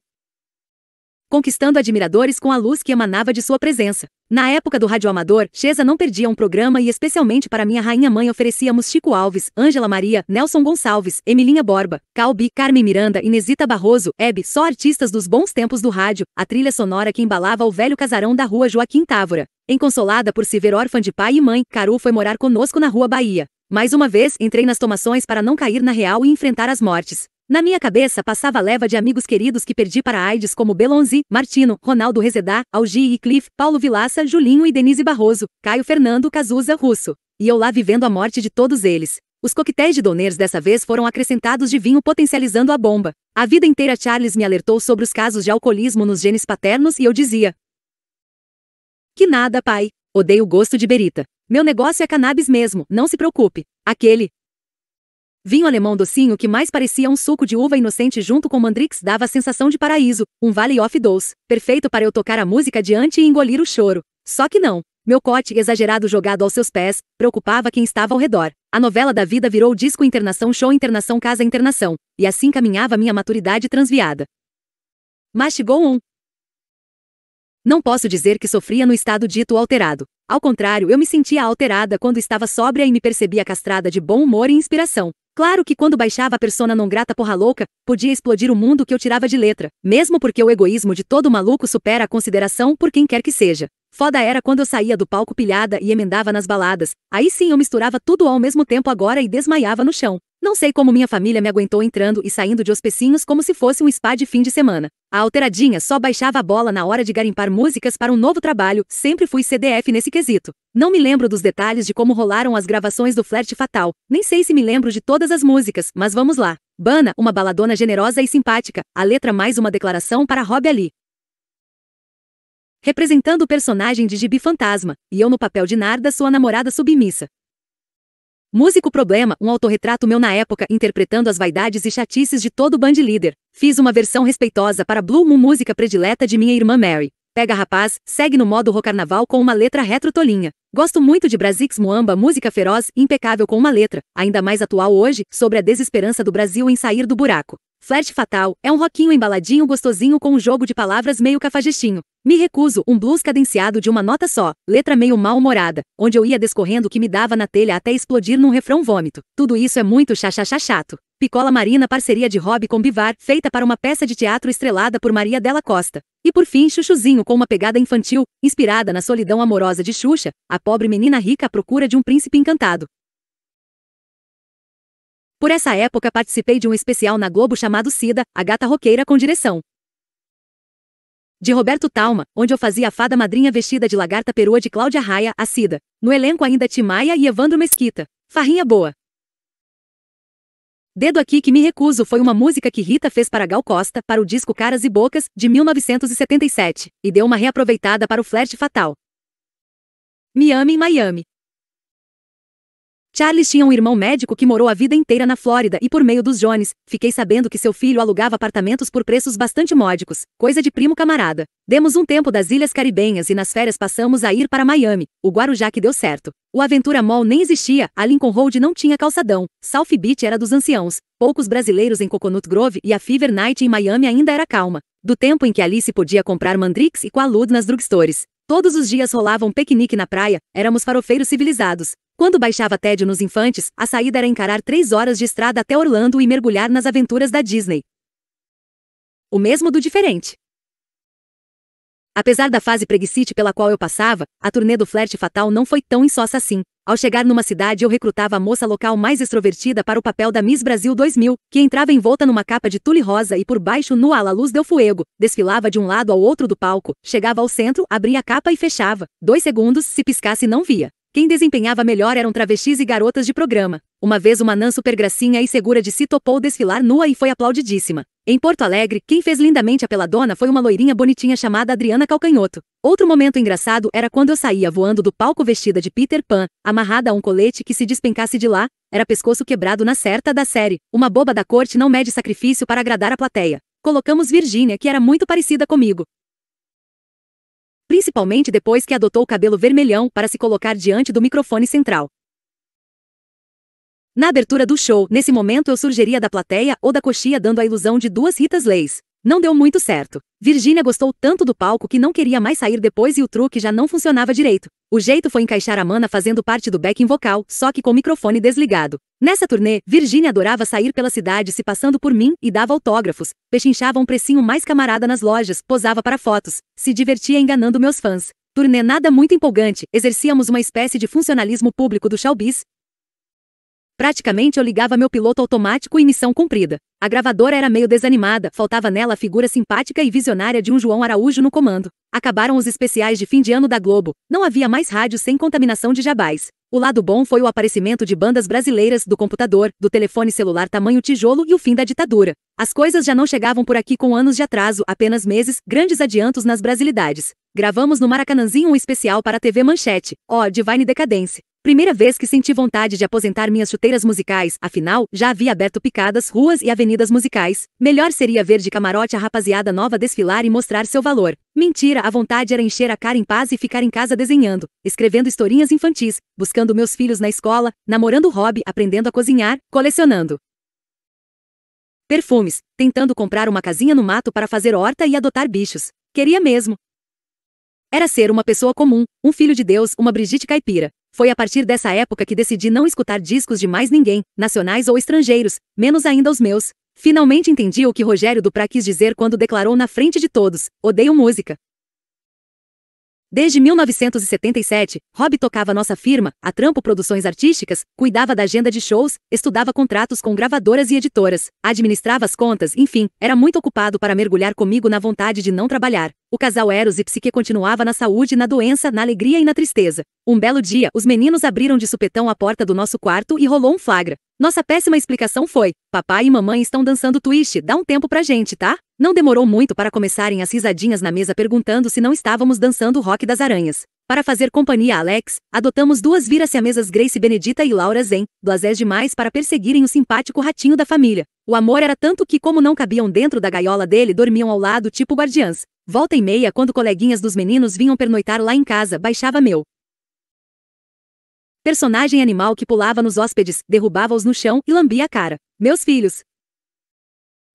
conquistando admiradores com a luz que emanava de sua presença. Na época do rádio amador, Chesa não perdia um programa e especialmente para minha rainha mãe oferecíamos Chico Alves, Ângela Maria, Nelson Gonçalves, Emilinha Borba, Calbi, Carmen Miranda, Inesita Barroso, Hebe, só artistas dos bons tempos do rádio, a trilha sonora que embalava o velho casarão da rua Joaquim Távora. Inconsolada por se ver órfã de pai e mãe, Caru foi morar conosco na rua Bahia. Mais uma vez, entrei nas tomações para não cair na real e enfrentar as mortes. Na minha cabeça passava a leva de amigos queridos que perdi para a AIDS como Belonzi, Martino, Ronaldo Rezedá, Algi e Cliff, Paulo Vilaça, Julinho e Denise Barroso, Caio Fernando Cazuza Russo. E eu lá vivendo a morte de todos eles. Os coquetéis de Doners dessa vez foram acrescentados de vinho potencializando a bomba. A vida inteira Charles me alertou sobre os casos de alcoolismo nos genes paternos e eu dizia: Que nada, pai. Odeio o gosto de berita. Meu negócio é cannabis mesmo, não se preocupe. Aquele, Vinho alemão docinho que mais parecia um suco de uva inocente junto com Mandrix dava a sensação de paraíso, um valley of doce, perfeito para eu tocar a música diante e engolir o choro. Só que não. Meu cote exagerado jogado aos seus pés, preocupava quem estava ao redor. A novela da vida virou disco internação show internação casa internação, e assim caminhava minha maturidade transviada. Mastigou um. Não posso dizer que sofria no estado dito alterado. Ao contrário, eu me sentia alterada quando estava sóbria e me percebia castrada de bom humor e inspiração. Claro que quando baixava a persona não grata porra louca, podia explodir o mundo que eu tirava de letra, mesmo porque o egoísmo de todo maluco supera a consideração por quem quer que seja. Foda era quando eu saía do palco pilhada e emendava nas baladas, aí sim eu misturava tudo ao mesmo tempo agora e desmaiava no chão. Não sei como minha família me aguentou entrando e saindo de hospecinhos como se fosse um spa de fim de semana. A alteradinha só baixava a bola na hora de garimpar músicas para um novo trabalho, sempre fui CDF nesse quesito. Não me lembro dos detalhes de como rolaram as gravações do Flerte Fatal, nem sei se me lembro de todas as músicas, mas vamos lá. Bana, uma baladona generosa e simpática, a letra mais uma declaração para Rob Ali. Representando o personagem de Gibi Fantasma, e eu no papel de Narda, sua namorada submissa. Músico Problema, um autorretrato meu na época interpretando as vaidades e chatices de todo band líder. Fiz uma versão respeitosa para Blue Moon música predileta de minha irmã Mary. Pega rapaz, segue no modo carnaval com uma letra retro tolinha. Gosto muito de Brasix Muamba, música feroz impecável com uma letra, ainda mais atual hoje, sobre a desesperança do Brasil em sair do buraco. Flash Fatal é um roquinho embaladinho gostosinho com um jogo de palavras meio cafajestinho. Me recuso, um blues cadenciado de uma nota só, letra meio mal-humorada, onde eu ia descorrendo o que me dava na telha até explodir num refrão vômito. Tudo isso é muito chachachá chato. Picola Marina parceria de hobby com Bivar, feita para uma peça de teatro estrelada por Maria Della Costa. E por fim, Chuchuzinho com uma pegada infantil, inspirada na solidão amorosa de Xuxa, a pobre menina rica à procura de um príncipe encantado. Por essa época participei de um especial na Globo chamado Cida, a gata roqueira com direção. De Roberto Talma, onde eu fazia a fada madrinha vestida de lagarta perua de Cláudia Raia, a Cida. No elenco ainda Timaia e Evandro Mesquita. Farrinha boa. Dedo Aqui Que Me Recuso foi uma música que Rita fez para Gal Costa para o disco Caras e Bocas, de 1977, e deu uma reaproveitada para o Flerte Fatal. Miami, Miami, Charles tinha um irmão médico que morou a vida inteira na Flórida e por meio dos Jones, fiquei sabendo que seu filho alugava apartamentos por preços bastante módicos, coisa de primo camarada. Demos um tempo das Ilhas Caribenhas e nas férias passamos a ir para Miami, o Guarujá que deu certo. O Aventura Mall nem existia, a Lincoln Road não tinha calçadão, South Beach era dos anciãos, poucos brasileiros em Coconut Grove e a Fever Night em Miami ainda era calma. Do tempo em que Alice podia comprar Mandrix e Qualud nas drugstores. Todos os dias rolavam um piquenique na praia, éramos farofeiros civilizados. Quando baixava tédio nos infantes, a saída era encarar três horas de estrada até Orlando e mergulhar nas aventuras da Disney. O mesmo do diferente. Apesar da fase preguicite pela qual eu passava, a turnê do Flerte Fatal não foi tão insossa assim. Ao chegar numa cidade, eu recrutava a moça local mais extrovertida para o papel da Miss Brasil 2000, que entrava envolta numa capa de tule rosa e por baixo nua à luz del fuego, desfilava de um lado ao outro do palco, chegava ao centro, abria a capa e fechava. Dois segundos, se piscasse não via. Quem desempenhava melhor eram travestis e garotas de programa. Uma vez uma Nan super gracinha e segura de si topou desfilar nua e foi aplaudidíssima. Em Porto Alegre, quem fez lindamente a peladona foi uma loirinha bonitinha chamada Adriana Calcanhoto. Outro momento engraçado era quando eu saía voando do palco vestida de Peter Pan, amarrada a um colete que se despencasse de lá, era pescoço quebrado na certa da série. Uma boba da corte não mede sacrifício para agradar a plateia. Colocamos Virgínia, que era muito parecida comigo principalmente depois que adotou o cabelo vermelhão para se colocar diante do microfone central. Na abertura do show, nesse momento eu surgiria da plateia ou da coxia dando a ilusão de duas Ritas Leis. Não deu muito certo. Virginia gostou tanto do palco que não queria mais sair depois e o truque já não funcionava direito. O jeito foi encaixar a Mana fazendo parte do backing vocal, só que com o microfone desligado. Nessa turnê, Virginia adorava sair pela cidade se passando por mim e dava autógrafos, pechinchava um precinho mais camarada nas lojas, posava para fotos, se divertia enganando meus fãs. Turnê nada muito empolgante, exercíamos uma espécie de funcionalismo público do showbiz, Praticamente eu ligava meu piloto automático e missão cumprida. A gravadora era meio desanimada, faltava nela a figura simpática e visionária de um João Araújo no comando. Acabaram os especiais de fim de ano da Globo, não havia mais rádio sem contaminação de jabais. O lado bom foi o aparecimento de bandas brasileiras, do computador, do telefone celular tamanho tijolo e o fim da ditadura. As coisas já não chegavam por aqui com anos de atraso, apenas meses, grandes adiantos nas brasilidades. Gravamos no Maracanãzinho um especial para a TV Manchete. Ó, oh, Divine Decadence. Primeira vez que senti vontade de aposentar minhas chuteiras musicais, afinal, já havia aberto picadas, ruas e avenidas musicais. Melhor seria ver de camarote a rapaziada nova desfilar e mostrar seu valor. Mentira, a vontade era encher a cara em paz e ficar em casa desenhando, escrevendo historinhas infantis, buscando meus filhos na escola, namorando o hobby, aprendendo a cozinhar, colecionando. Perfumes, tentando comprar uma casinha no mato para fazer horta e adotar bichos. Queria mesmo, era ser uma pessoa comum, um filho de Deus, uma Brigitte caipira. Foi a partir dessa época que decidi não escutar discos de mais ninguém, nacionais ou estrangeiros, menos ainda os meus. Finalmente entendi o que Rogério Duprat quis dizer quando declarou na frente de todos: odeio música. Desde 1977, Rob tocava nossa firma, a Trampo Produções Artísticas, cuidava da agenda de shows, estudava contratos com gravadoras e editoras, administrava as contas, enfim, era muito ocupado para mergulhar comigo na vontade de não trabalhar. O casal Eros e Psique continuava na saúde, na doença, na alegria e na tristeza. Um belo dia, os meninos abriram de supetão a porta do nosso quarto e rolou um flagra. Nossa péssima explicação foi: papai e mamãe estão dançando twist, dá um tempo pra gente, tá? Não demorou muito para começarem as risadinhas na mesa perguntando se não estávamos dançando rock das aranhas. Para fazer companhia a Alex, adotamos duas vira-se-a-mesas Grace Benedita e Laura Zen, blasés demais para perseguirem o simpático ratinho da família. O amor era tanto que, como não cabiam dentro da gaiola dele, dormiam ao lado tipo guardiãs. Volta e meia, quando coleguinhas dos meninos vinham pernoitar lá em casa, baixava meu. Personagem animal que pulava nos hóspedes, derrubava-os no chão e lambia a cara. Meus filhos,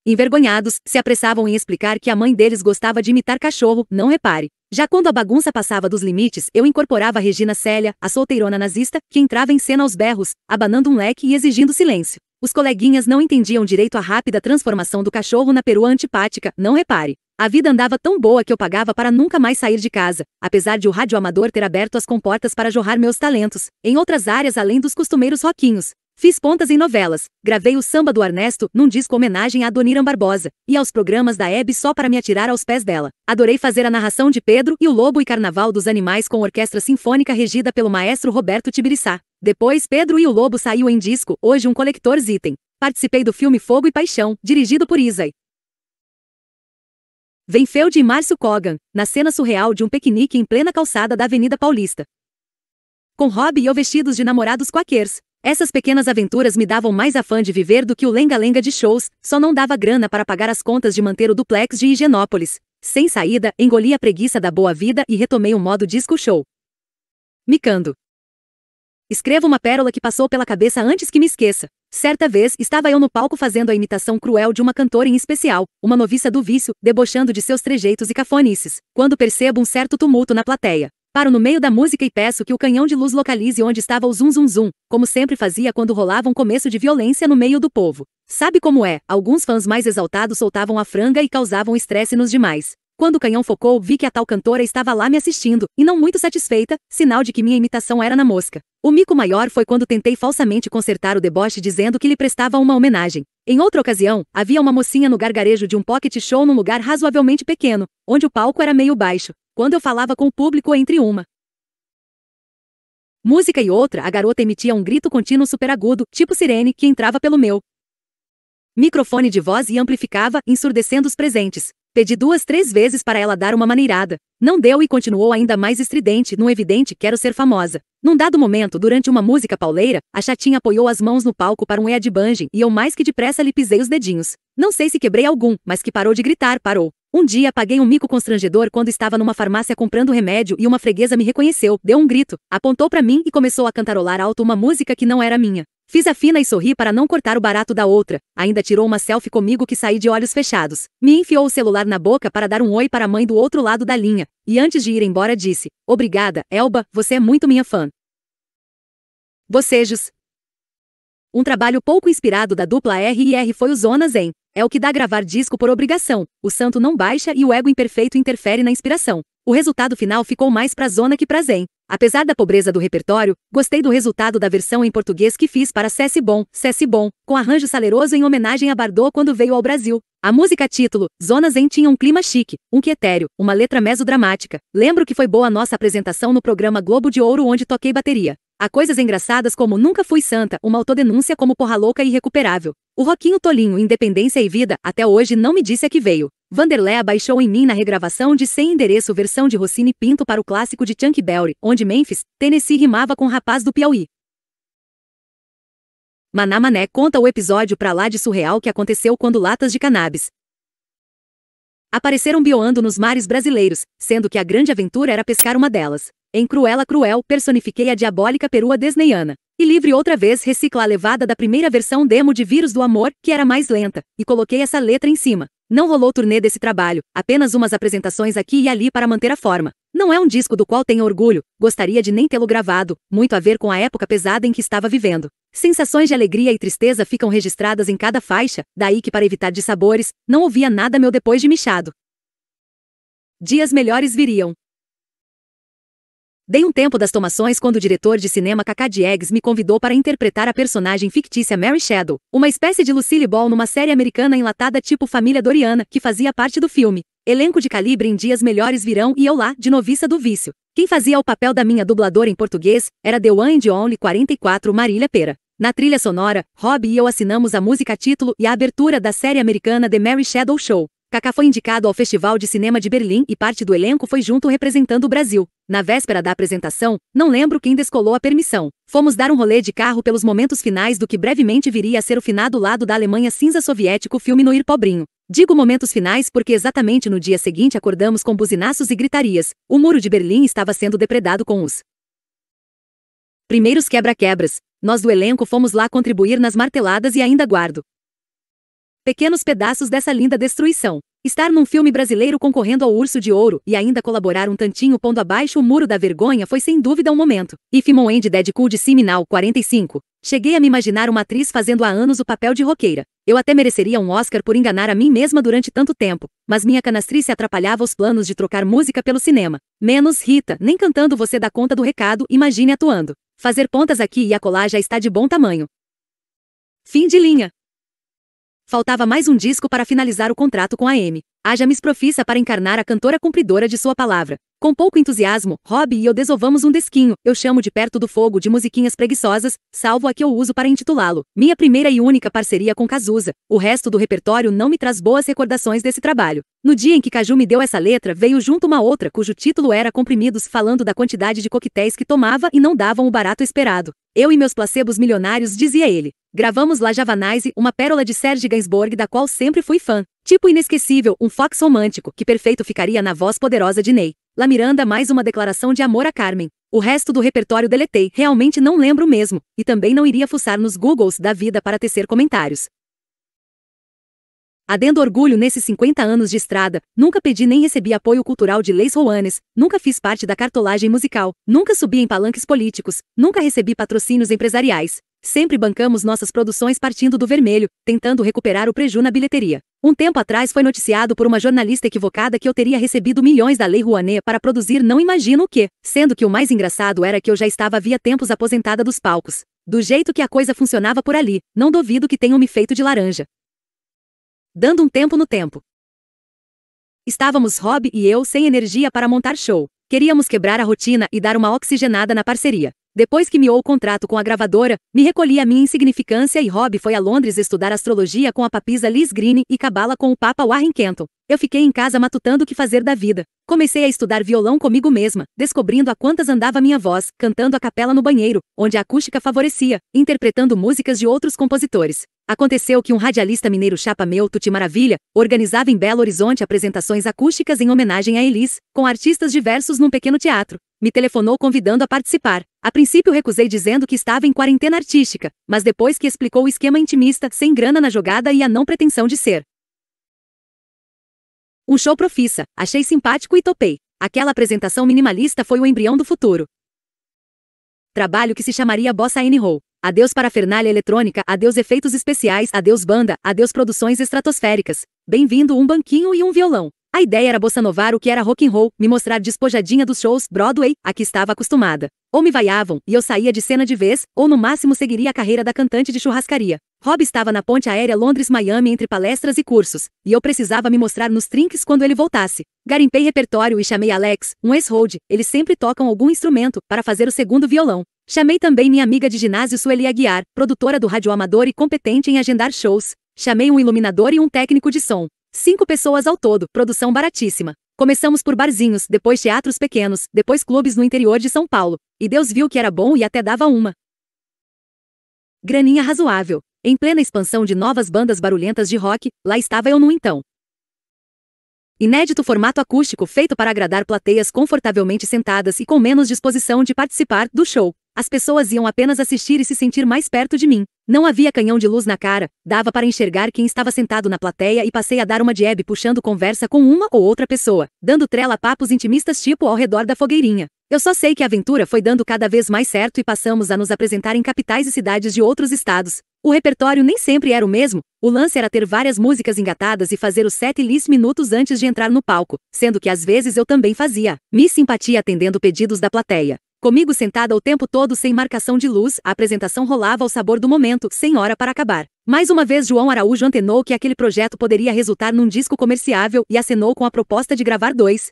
Envergonhados, se apressavam em explicar que a mãe deles gostava de imitar cachorro, não repare. Já quando a bagunça passava dos limites, eu incorporava Regina Célia, a solteirona nazista, que entrava em cena aos berros, abanando um leque e exigindo silêncio. Os coleguinhas não entendiam direito a rápida transformação do cachorro na perua antipática, não repare. A vida andava tão boa que eu pagava para nunca mais sair de casa, apesar de o rádio amador ter aberto as comportas para jorrar meus talentos, em outras áreas além dos costumeiros roquinhos. Fiz pontas em novelas, gravei o samba do Ernesto num disco homenagem a Doniram Barbosa e aos programas da Hebe só para me atirar aos pés dela. Adorei fazer a narração de Pedro e o Lobo e Carnaval dos Animais com orquestra sinfônica regida pelo maestro Roberto Tibiriçá. Depois Pedro e o Lobo saiu em disco, hoje um colector item. Participei do filme Fogo e Paixão, dirigido por Isai. Vem Feld e Márcio Kogan, na cena surreal de um piquenique em plena calçada da Avenida Paulista. Com Rob e eu vestidos de namorados quaquers, essas pequenas aventuras me davam mais afã de viver do que o lenga-lenga de shows, só não dava grana para pagar as contas de manter o duplex de Higienópolis. Sem saída, engoli a preguiça da boa vida e retomei o modo disco show. Micando. Escreva uma pérola que passou pela cabeça antes que me esqueça. Certa vez, estava eu no palco fazendo a imitação cruel de uma cantora em especial, uma noviça do vício, debochando de seus trejeitos e cafonices, quando percebo um certo tumulto na plateia. Paro no meio da música e peço que o canhão de luz localize onde estava o zum zum zum, como sempre fazia quando rolava um começo de violência no meio do povo. Sabe como é? Alguns fãs mais exaltados soltavam a franga e causavam estresse nos demais. Quando o canhão focou, vi que a tal cantora estava lá me assistindo, e não muito satisfeita, sinal de que minha imitação era na mosca. O mico maior foi quando tentei falsamente consertar o deboche dizendo que lhe prestava uma homenagem. Em outra ocasião, havia uma mocinha no gargarejo de um pocket show num lugar razoavelmente pequeno, onde o palco era meio baixo. Quando eu falava com o público entre uma música e outra, a garota emitia um grito contínuo superagudo, tipo sirene, que entrava pelo meu microfone de voz e amplificava, ensurdecendo os presentes. Pedi duas, três vezes para ela dar uma maneirada. Não deu e continuou ainda mais estridente, num evidente quero ser famosa. Num dado momento, durante uma música pauleira, a chatinha apoiou as mãos no palco para um ea de e eu mais que depressa lhe pisei os dedinhos. Não sei se quebrei algum, mas que parou de gritar, parou. Um dia paguei um mico constrangedor quando estava numa farmácia comprando remédio e uma freguesa me reconheceu, deu um grito, apontou para mim e começou a cantarolar alto uma música que não era minha. Fiz a fina e sorri para não cortar o barato da outra. Ainda tirou uma selfie comigo que saí de olhos fechados. Me enfiou o celular na boca para dar um oi para a mãe do outro lado da linha. E antes de ir embora disse: Obrigada, Elba, você é muito minha fã. Bocejos, um trabalho pouco inspirado da dupla R&R foi o Zonas em É o que dá gravar disco por obrigação, o santo não baixa e o ego imperfeito interfere na inspiração. O resultado final ficou mais pra Zona que pra Zen. Apesar da pobreza do repertório, gostei do resultado da versão em português que fiz para Cesse Bom, Cesse Bom, com arranjo saleroso em homenagem a Bardot quando veio ao Brasil. A música título, Zonas em tinha um clima chique, um quietério, uma letra mesodramática. Lembro que foi boa nossa apresentação no programa Globo de Ouro onde toquei bateria. Há coisas engraçadas como Nunca Fui Santa, uma autodenúncia como Porra Louca e Irrecuperável. O Roquinho Tolinho Independência e Vida até hoje não me disse a que veio. Vanderlei abaixou em mim na regravação de Sem Endereço versão de Rossini Pinto para o clássico de Chunk Berry, onde Memphis, Tennessee rimava com Rapaz do Piauí. Maná Mané conta o episódio pra lá de surreal que aconteceu quando latas de cannabis apareceram bioando nos mares brasileiros, sendo que a grande aventura era pescar uma delas. Em Cruella Cruel, personifiquei a diabólica perua desneiana. E Livre outra vez recicla a levada da primeira versão demo de Vírus do Amor, que era mais lenta, e coloquei essa letra em cima. Não rolou turnê desse trabalho, apenas umas apresentações aqui e ali para manter a forma. Não é um disco do qual tenho orgulho, gostaria de nem tê-lo gravado, muito a ver com a época pesada em que estava vivendo. Sensações de alegria e tristeza ficam registradas em cada faixa, daí que para evitar dissabores, não ouvia nada meu depois de michado. Dias melhores viriam. Dei um tempo das tomações quando o diretor de cinema Kaká Diegues me convidou para interpretar a personagem fictícia Mary Shadow, uma espécie de Lucille Ball numa série americana enlatada tipo Família Doriana, que fazia parte do filme. Elenco de calibre em dias melhores virão e eu lá, de noviça do vício. Quem fazia o papel da minha dubladora em português era The One and Only 44 Marília Pera. Na trilha sonora, Rob e eu assinamos a música título e a abertura da série americana The Mary Shadow Show. Kaká foi indicado ao Festival de Cinema de Berlim e parte do elenco foi junto representando o Brasil. Na véspera da apresentação, não lembro quem descolou a permissão. Fomos dar um rolê de carro pelos momentos finais do que brevemente viria a ser o finado lado da Alemanha cinza soviético filme Noir Pobrinho. Digo momentos finais porque exatamente no dia seguinte acordamos com buzinaços e gritarias. O muro de Berlim estava sendo depredado com os primeiros quebra-quebras. Nós do elenco fomos lá contribuir nas marteladas e ainda guardo. Pequenos pedaços dessa linda destruição. Estar num filme brasileiro concorrendo ao Urso de Ouro e ainda colaborar um tantinho pondo abaixo o muro da vergonha foi sem dúvida um momento. If Mon Dead Deadpool de Siminal 45. Cheguei a me imaginar uma atriz fazendo há anos o papel de roqueira. Eu até mereceria um Oscar por enganar a mim mesma durante tanto tempo, mas minha canastrice atrapalhava os planos de trocar música pelo cinema. Menos Rita, nem cantando você dá conta do recado, imagine atuando. Fazer pontas aqui e acolá já está de bom tamanho. Fim de linha. Faltava mais um disco para finalizar o contrato com a M. Haja misprofissa para encarnar a cantora cumpridora de sua palavra. Com pouco entusiasmo, Rob e eu desovamos um desquinho, eu chamo de perto do fogo de musiquinhas preguiçosas, salvo a que eu uso para intitulá-lo. Minha primeira e única parceria com Cazuza. O resto do repertório não me traz boas recordações desse trabalho. No dia em que Caju me deu essa letra, veio junto uma outra cujo título era Comprimidos, falando da quantidade de coquetéis que tomava e não davam o barato esperado. Eu e meus placebos milionários, dizia ele. Gravamos La Javanize, uma pérola de Serge Gainsbourg da qual sempre fui fã. Tipo inesquecível, um fox romântico, que perfeito ficaria na voz poderosa de Ney. La Miranda mais uma declaração de amor a Carmen. O resto do repertório deletei, realmente não lembro mesmo, e também não iria fuçar nos Googles da vida para tecer comentários. Adendo orgulho nesses 50 anos de estrada, nunca pedi nem recebi apoio cultural de leis rouanes, nunca fiz parte da cartolagem musical, nunca subi em palanques políticos, nunca recebi patrocínios empresariais. Sempre bancamos nossas produções partindo do vermelho, tentando recuperar o preju na bilheteria. Um tempo atrás foi noticiado por uma jornalista equivocada que eu teria recebido milhões da Lei Rouanet para produzir não imagino o quê. sendo que o mais engraçado era que eu já estava havia tempos aposentada dos palcos. Do jeito que a coisa funcionava por ali, não duvido que tenham me feito de laranja dando um tempo no tempo. Estávamos Rob e eu sem energia para montar show. Queríamos quebrar a rotina e dar uma oxigenada na parceria. Depois que miou o contrato com a gravadora, me recolhi a minha insignificância e Rob foi a Londres estudar astrologia com a papisa Liz Green e cabala com o Papa Warren Kenton. Eu fiquei em casa matutando o que fazer da vida. Comecei a estudar violão comigo mesma, descobrindo a quantas andava minha voz, cantando a capela no banheiro, onde a acústica favorecia, interpretando músicas de outros compositores. Aconteceu que um radialista mineiro Chapa Meu Tuti Maravilha organizava em Belo Horizonte apresentações acústicas em homenagem a Elis, com artistas diversos num pequeno teatro. Me telefonou convidando a participar. A princípio recusei dizendo que estava em quarentena artística, mas depois que explicou o esquema intimista, sem grana na jogada e a não pretensão de ser. Um show profissa, achei simpático e topei. Aquela apresentação minimalista foi o embrião do futuro. Trabalho que se chamaria Bossa N-Roll adeus para eletrônica, adeus efeitos especiais, adeus banda, adeus produções estratosféricas. Bem-vindo um banquinho e um violão. A ideia era bossanovar o que era rock and roll, me mostrar despojadinha dos shows Broadway, a que estava acostumada. Ou me vaiavam e eu saía de cena de vez, ou no máximo seguiria a carreira da cantante de churrascaria. Rob estava na ponte aérea Londres-Miami entre palestras e cursos, e eu precisava me mostrar nos trinques quando ele voltasse. Garimpei repertório e chamei Alex, um ex-hold, eles sempre tocam algum instrumento, para fazer o segundo violão. Chamei também minha amiga de ginásio Sueli Aguiar, produtora do rádio amador e competente em agendar shows. Chamei um iluminador e um técnico de som. Cinco pessoas ao todo, produção baratíssima. Começamos por barzinhos, depois teatros pequenos, depois clubes no interior de São Paulo. E Deus viu que era bom e até dava uma. Graninha razoável. Em plena expansão de novas bandas barulhentas de rock, lá estava eu no então. Inédito formato acústico feito para agradar plateias confortavelmente sentadas e com menos disposição de participar do show. As pessoas iam apenas assistir e se sentir mais perto de mim. Não havia canhão de luz na cara, dava para enxergar quem estava sentado na plateia e passei a dar uma de puxando conversa com uma ou outra pessoa, dando trela a papos intimistas tipo ao redor da fogueirinha. Eu só sei que a aventura foi dando cada vez mais certo e passamos a nos apresentar em capitais e cidades de outros estados. O repertório nem sempre era o mesmo, o lance era ter várias músicas engatadas e fazer os sete lis minutos antes de entrar no palco, sendo que às vezes eu também fazia. me Simpatia atendendo pedidos da plateia. Comigo sentada o tempo todo sem marcação de luz, a apresentação rolava ao sabor do momento, sem hora para acabar. Mais uma vez, João Araújo antenou que aquele projeto poderia resultar num disco comerciável e acenou com a proposta de gravar dois.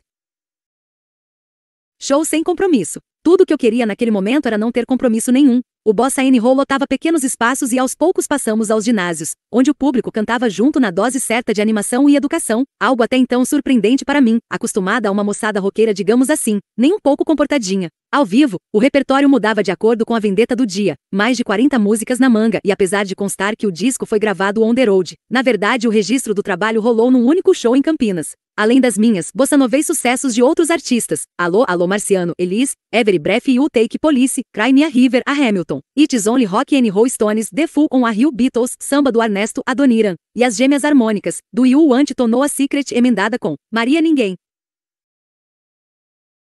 Show sem compromisso. Tudo que eu queria naquele momento era não ter compromisso nenhum. O Bossa N Roll lotava pequenos espaços e aos poucos passamos aos ginásios, onde o público cantava junto na dose certa de animação e educação, algo até então surpreendente para mim, acostumada a uma moçada roqueira, digamos assim, nem um pouco comportadinha. Ao vivo, o repertório mudava de acordo com a vendeta do dia, mais de 40 músicas na manga, e apesar de constar que o disco foi gravado on the road, na verdade o registro do trabalho rolou num único show em Campinas. Além das minhas, bossa novei sucessos de outros artistas, Alô, Alô Marciano, Elis, Every Breath You Take Police, Cry Me a River, a Hamilton, It's Only Rock and Roll Stones, The Fool on a Hill Beatles, Samba do Ernesto Adoniran, e as Gêmeas Harmônicas, do You Anti a Secret emendada com Maria Ninguém.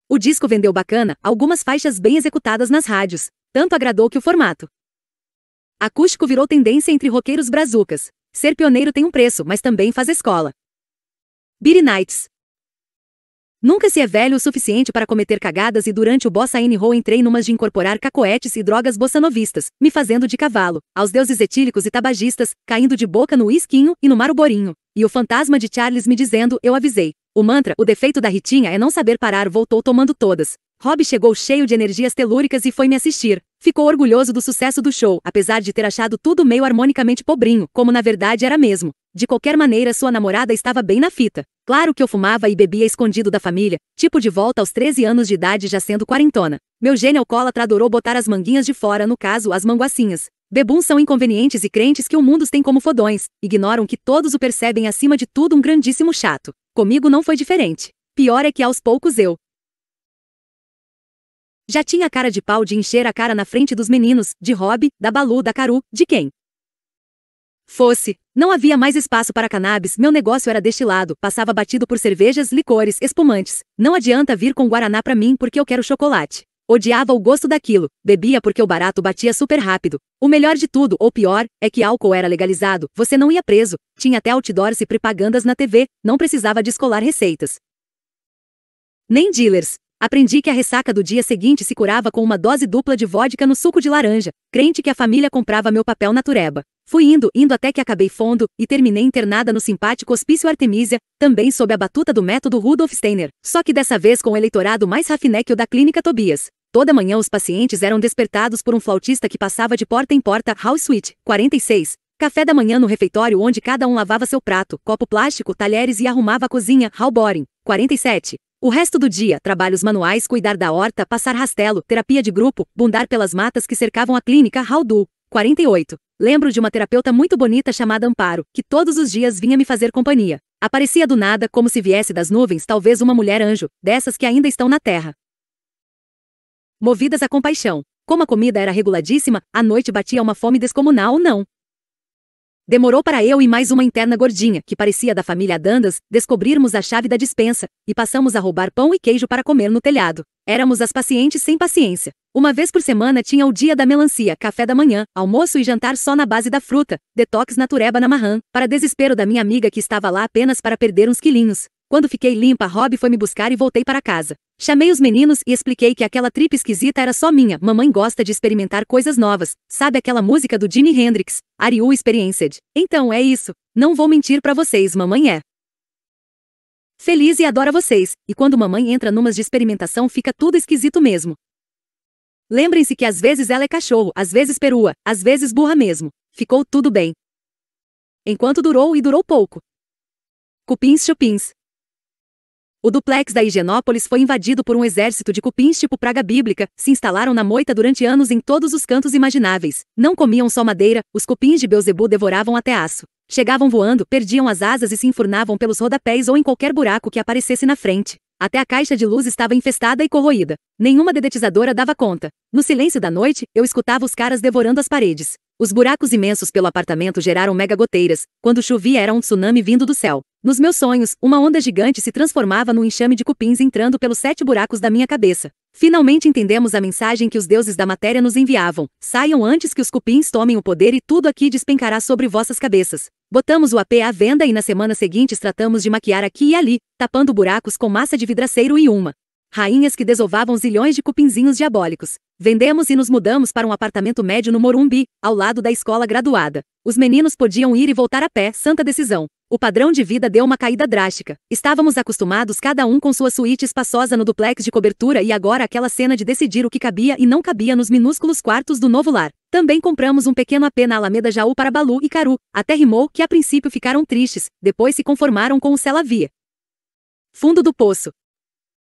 O disco vendeu bacana, algumas faixas bem executadas nas rádios, tanto agradou que o formato. Acústico virou tendência entre roqueiros brazucas. Ser pioneiro tem um preço, mas também faz escola. Billy Nights, Nunca se é velho o suficiente para cometer cagadas e durante o Bossa N Roll entrei numas de incorporar cacoetes e drogas bossanovistas, me fazendo de cavalo, aos deuses etílicos e tabagistas, caindo de boca no isquinho e no maruborinho, e o fantasma de Charles me dizendo, eu avisei. O mantra, o defeito da Ritinha é não saber parar voltou tomando todas. Rob chegou cheio de energias telúricas e foi me assistir. Ficou orgulhoso do sucesso do show, apesar de ter achado tudo meio harmonicamente pobrinho, como na verdade era mesmo. De qualquer maneira, sua namorada estava bem na fita. Claro que eu fumava e bebia escondido da família, tipo de volta aos 13 anos de idade já sendo quarentona. Meu gênio alcoólatra adorou botar as manguinhas de fora, no caso, as manguacinhas. Bebuns são inconvenientes e crentes que o mundo tem como fodões, ignoram que todos o percebem acima de tudo um grandíssimo chato. Comigo não foi diferente. Pior é que aos poucos eu, já tinha cara de pau de encher a cara na frente dos meninos, de Rob, da Balu, da Caru, de quem? Fosse. Não havia mais espaço para cannabis, meu negócio era destilado, passava batido por cervejas, licores, espumantes. Não adianta vir com guaraná para mim porque eu quero chocolate. Odiava o gosto daquilo, bebia porque o barato batia super rápido. O melhor de tudo, ou pior, é que álcool era legalizado, você não ia preso, tinha até outdoors e propagandas na TV, não precisava descolar receitas. Nem dealers. Aprendi que a ressaca do dia seguinte se curava com uma dose dupla de vodka no suco de laranja, crente que a família comprava meu papel na tureba. Fui indo, indo até que acabei fundo e terminei internada no simpático Hospício Artemisia, também sob a batuta do método Rudolf Steiner, só que dessa vez com o eleitorado mais rafiné que o da clínica Tobias. Toda manhã os pacientes eram despertados por um flautista que passava de porta em porta House Suite 46. Café da manhã no refeitório onde cada um lavava seu prato, copo plástico, talheres e arrumava a cozinha, Hall Boring 47. O resto do dia, trabalhos manuais, cuidar da horta, passar rastelo, terapia de grupo, bundar pelas matas que cercavam a clínica Du, 48. Lembro de uma terapeuta muito bonita chamada Amparo, que todos os dias vinha me fazer companhia. Aparecia do nada como se viesse das nuvens talvez uma mulher anjo, dessas que ainda estão na terra. Movidas à compaixão. Como a comida era reguladíssima, à noite batia uma fome descomunal, ou não. Demorou para eu e mais uma interna gordinha, que parecia da família Dandas, descobrirmos a chave da dispensa, e passamos a roubar pão e queijo para comer no telhado. Éramos as pacientes sem paciência. Uma vez por semana tinha o dia da melancia, café da manhã, almoço e jantar só na base da fruta, detox natureba na marran, para desespero da minha amiga que estava lá apenas para perder uns quilinhos. Quando fiquei limpa, Rob foi me buscar e voltei para casa. Chamei os meninos e expliquei que aquela trip esquisita era só minha. Mamãe gosta de experimentar coisas novas. Sabe aquela música do Jimi Hendrix, Are You Experienced? Então é isso. Não vou mentir para vocês, mamãe é. Feliz e adora vocês, e quando mamãe entra numas de experimentação fica tudo esquisito mesmo. Lembrem-se que às vezes ela é cachorro, às vezes perua, às vezes burra mesmo. Ficou tudo bem. Enquanto durou e durou pouco. Cupins chupins. O duplex da Higienópolis foi invadido por um exército de cupins tipo praga bíblica, se instalaram na moita durante anos em todos os cantos imagináveis. Não comiam só madeira, os cupins de Beuzebu devoravam até aço. Chegavam voando, perdiam as asas e se enfurnavam pelos rodapés ou em qualquer buraco que aparecesse na frente. Até a caixa de luz estava infestada e corroída. Nenhuma dedetizadora dava conta. No silêncio da noite, eu escutava os caras devorando as paredes. Os buracos imensos pelo apartamento geraram mega goteiras, Quando chovia era um tsunami vindo do céu. Nos meus sonhos, uma onda gigante se transformava num enxame de cupins entrando pelos sete buracos da minha cabeça. Finalmente entendemos a mensagem que os deuses da matéria nos enviavam: saiam antes que os cupins tomem o poder e tudo aqui despencará sobre vossas cabeças. Botamos o AP à venda e nas semanas seguintes tratamos de maquiar aqui e ali, tapando buracos com massa de vidraceiro e uma. Rainhas que desovavam zilhões de cupinzinhos diabólicos. Vendemos e nos mudamos para um apartamento médio no Morumbi, ao lado da escola graduada. Os meninos podiam ir e voltar a pé, santa decisão. O padrão de vida deu uma caída drástica. Estávamos acostumados cada um com sua suíte espaçosa no duplex de cobertura e agora aquela cena de decidir o que cabia e não cabia nos minúsculos quartos do novo lar. Também compramos um pequeno apê na Alameda Jaú para Balu e Caru, até rimou que a princípio ficaram tristes, depois se conformaram com o Celavia. Fundo do Poço.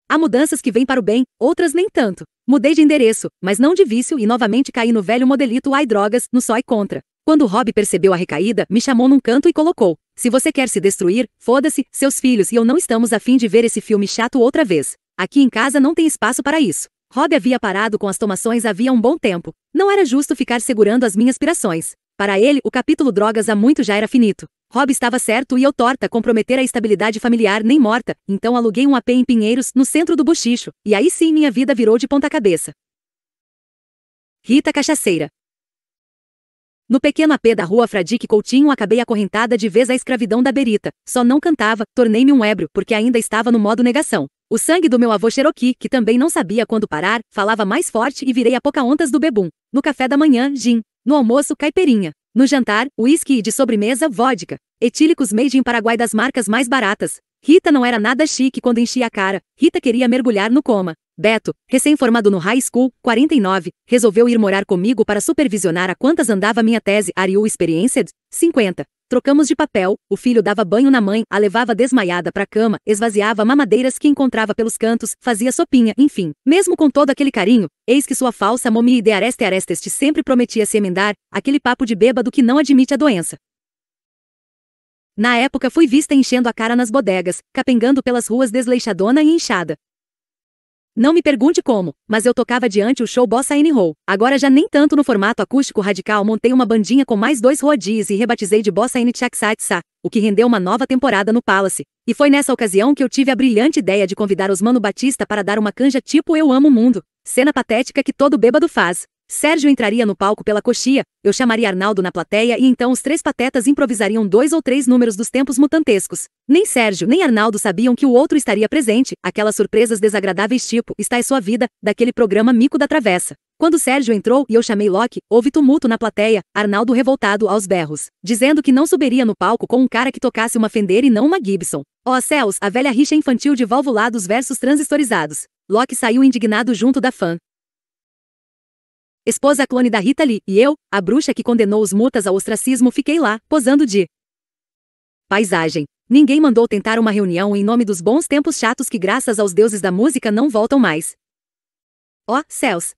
Há mudanças que vêm para o bem, outras nem tanto. Mudei de endereço, mas não de vício e novamente caí no velho modelito Ai Drogas, no Só e Contra. Quando Rob percebeu a recaída, me chamou num canto e colocou: se você quer se destruir, foda-se, seus filhos e eu não estamos afim de ver esse filme chato outra vez. Aqui em casa não tem espaço para isso. Rob havia parado com as tomações havia um bom tempo. Não era justo ficar segurando as minhas pirações. Para ele, o capítulo drogas há muito já era finito. Rob estava certo e eu torta comprometer a estabilidade familiar nem morta, então aluguei um AP em Pinheiros, no centro do Bochicho, e aí sim minha vida virou de ponta cabeça. Rita Cachaceira no pequeno apê da rua Fradique Coutinho acabei acorrentada de vez à escravidão da berita. Só não cantava, tornei-me um ébrio, porque ainda estava no modo negação. O sangue do meu avô Cherokee, que também não sabia quando parar, falava mais forte e virei a Pocahontas do Bebum. No café da manhã, gin. No almoço, caipirinha. No jantar, uísque e de sobremesa, vodka. Etílicos made em Paraguai das marcas mais baratas. Rita não era nada chique quando enchia a cara. Rita queria mergulhar no coma. Beto, recém-formado no High School, 49, resolveu ir morar comigo para supervisionar a quantas andava minha tese Are You Experienced? 50. Trocamos de papel, o filho dava banho na mãe, a levava desmaiada para a cama, esvaziava mamadeiras que encontrava pelos cantos, fazia sopinha, enfim. Mesmo com todo aquele carinho, eis que sua falsa momia de areste Arestest sempre prometia se emendar, aquele papo de bêbado que não admite a doença. Na época fui vista enchendo a cara nas bodegas, capengando pelas ruas desleixadona e inchada. Não me pergunte como, mas eu tocava diante o show Bossa N Roll. Agora já nem tanto no formato acústico radical, montei uma bandinha com mais dois roadies e rebatizei de Bossa N Tchaksatsa, o que rendeu uma nova temporada no Palace. E foi nessa ocasião que eu tive a brilhante ideia de convidar Osmano Batista para dar uma canja tipo Eu Amo o Mundo, cena patética que todo bêbado faz. Sérgio entraria no palco pela coxia, eu chamaria Arnaldo na plateia e então os três patetas improvisariam dois ou três números dos tempos mutantescos. Nem Sérgio nem Arnaldo sabiam que o outro estaria presente, aquelas surpresas desagradáveis tipo Está em sua vida, daquele programa Mico da Travessa. Quando Sérgio entrou e eu chamei Locke, houve tumulto na plateia, Arnaldo revoltado aos berros, dizendo que não subiria no palco com um cara que tocasse uma Fender e não uma Gibson. Ó oh, céus, a velha rixa infantil de valvulados versus transistorizados. Locke saiu indignado junto da fã esposa clone da Rita Lee, e eu, a bruxa que condenou os mutas ao ostracismo, fiquei lá, posando de paisagem. Ninguém mandou tentar uma reunião em nome dos bons tempos chatos que, graças aos deuses da música, não voltam mais. Ó, oh, céus,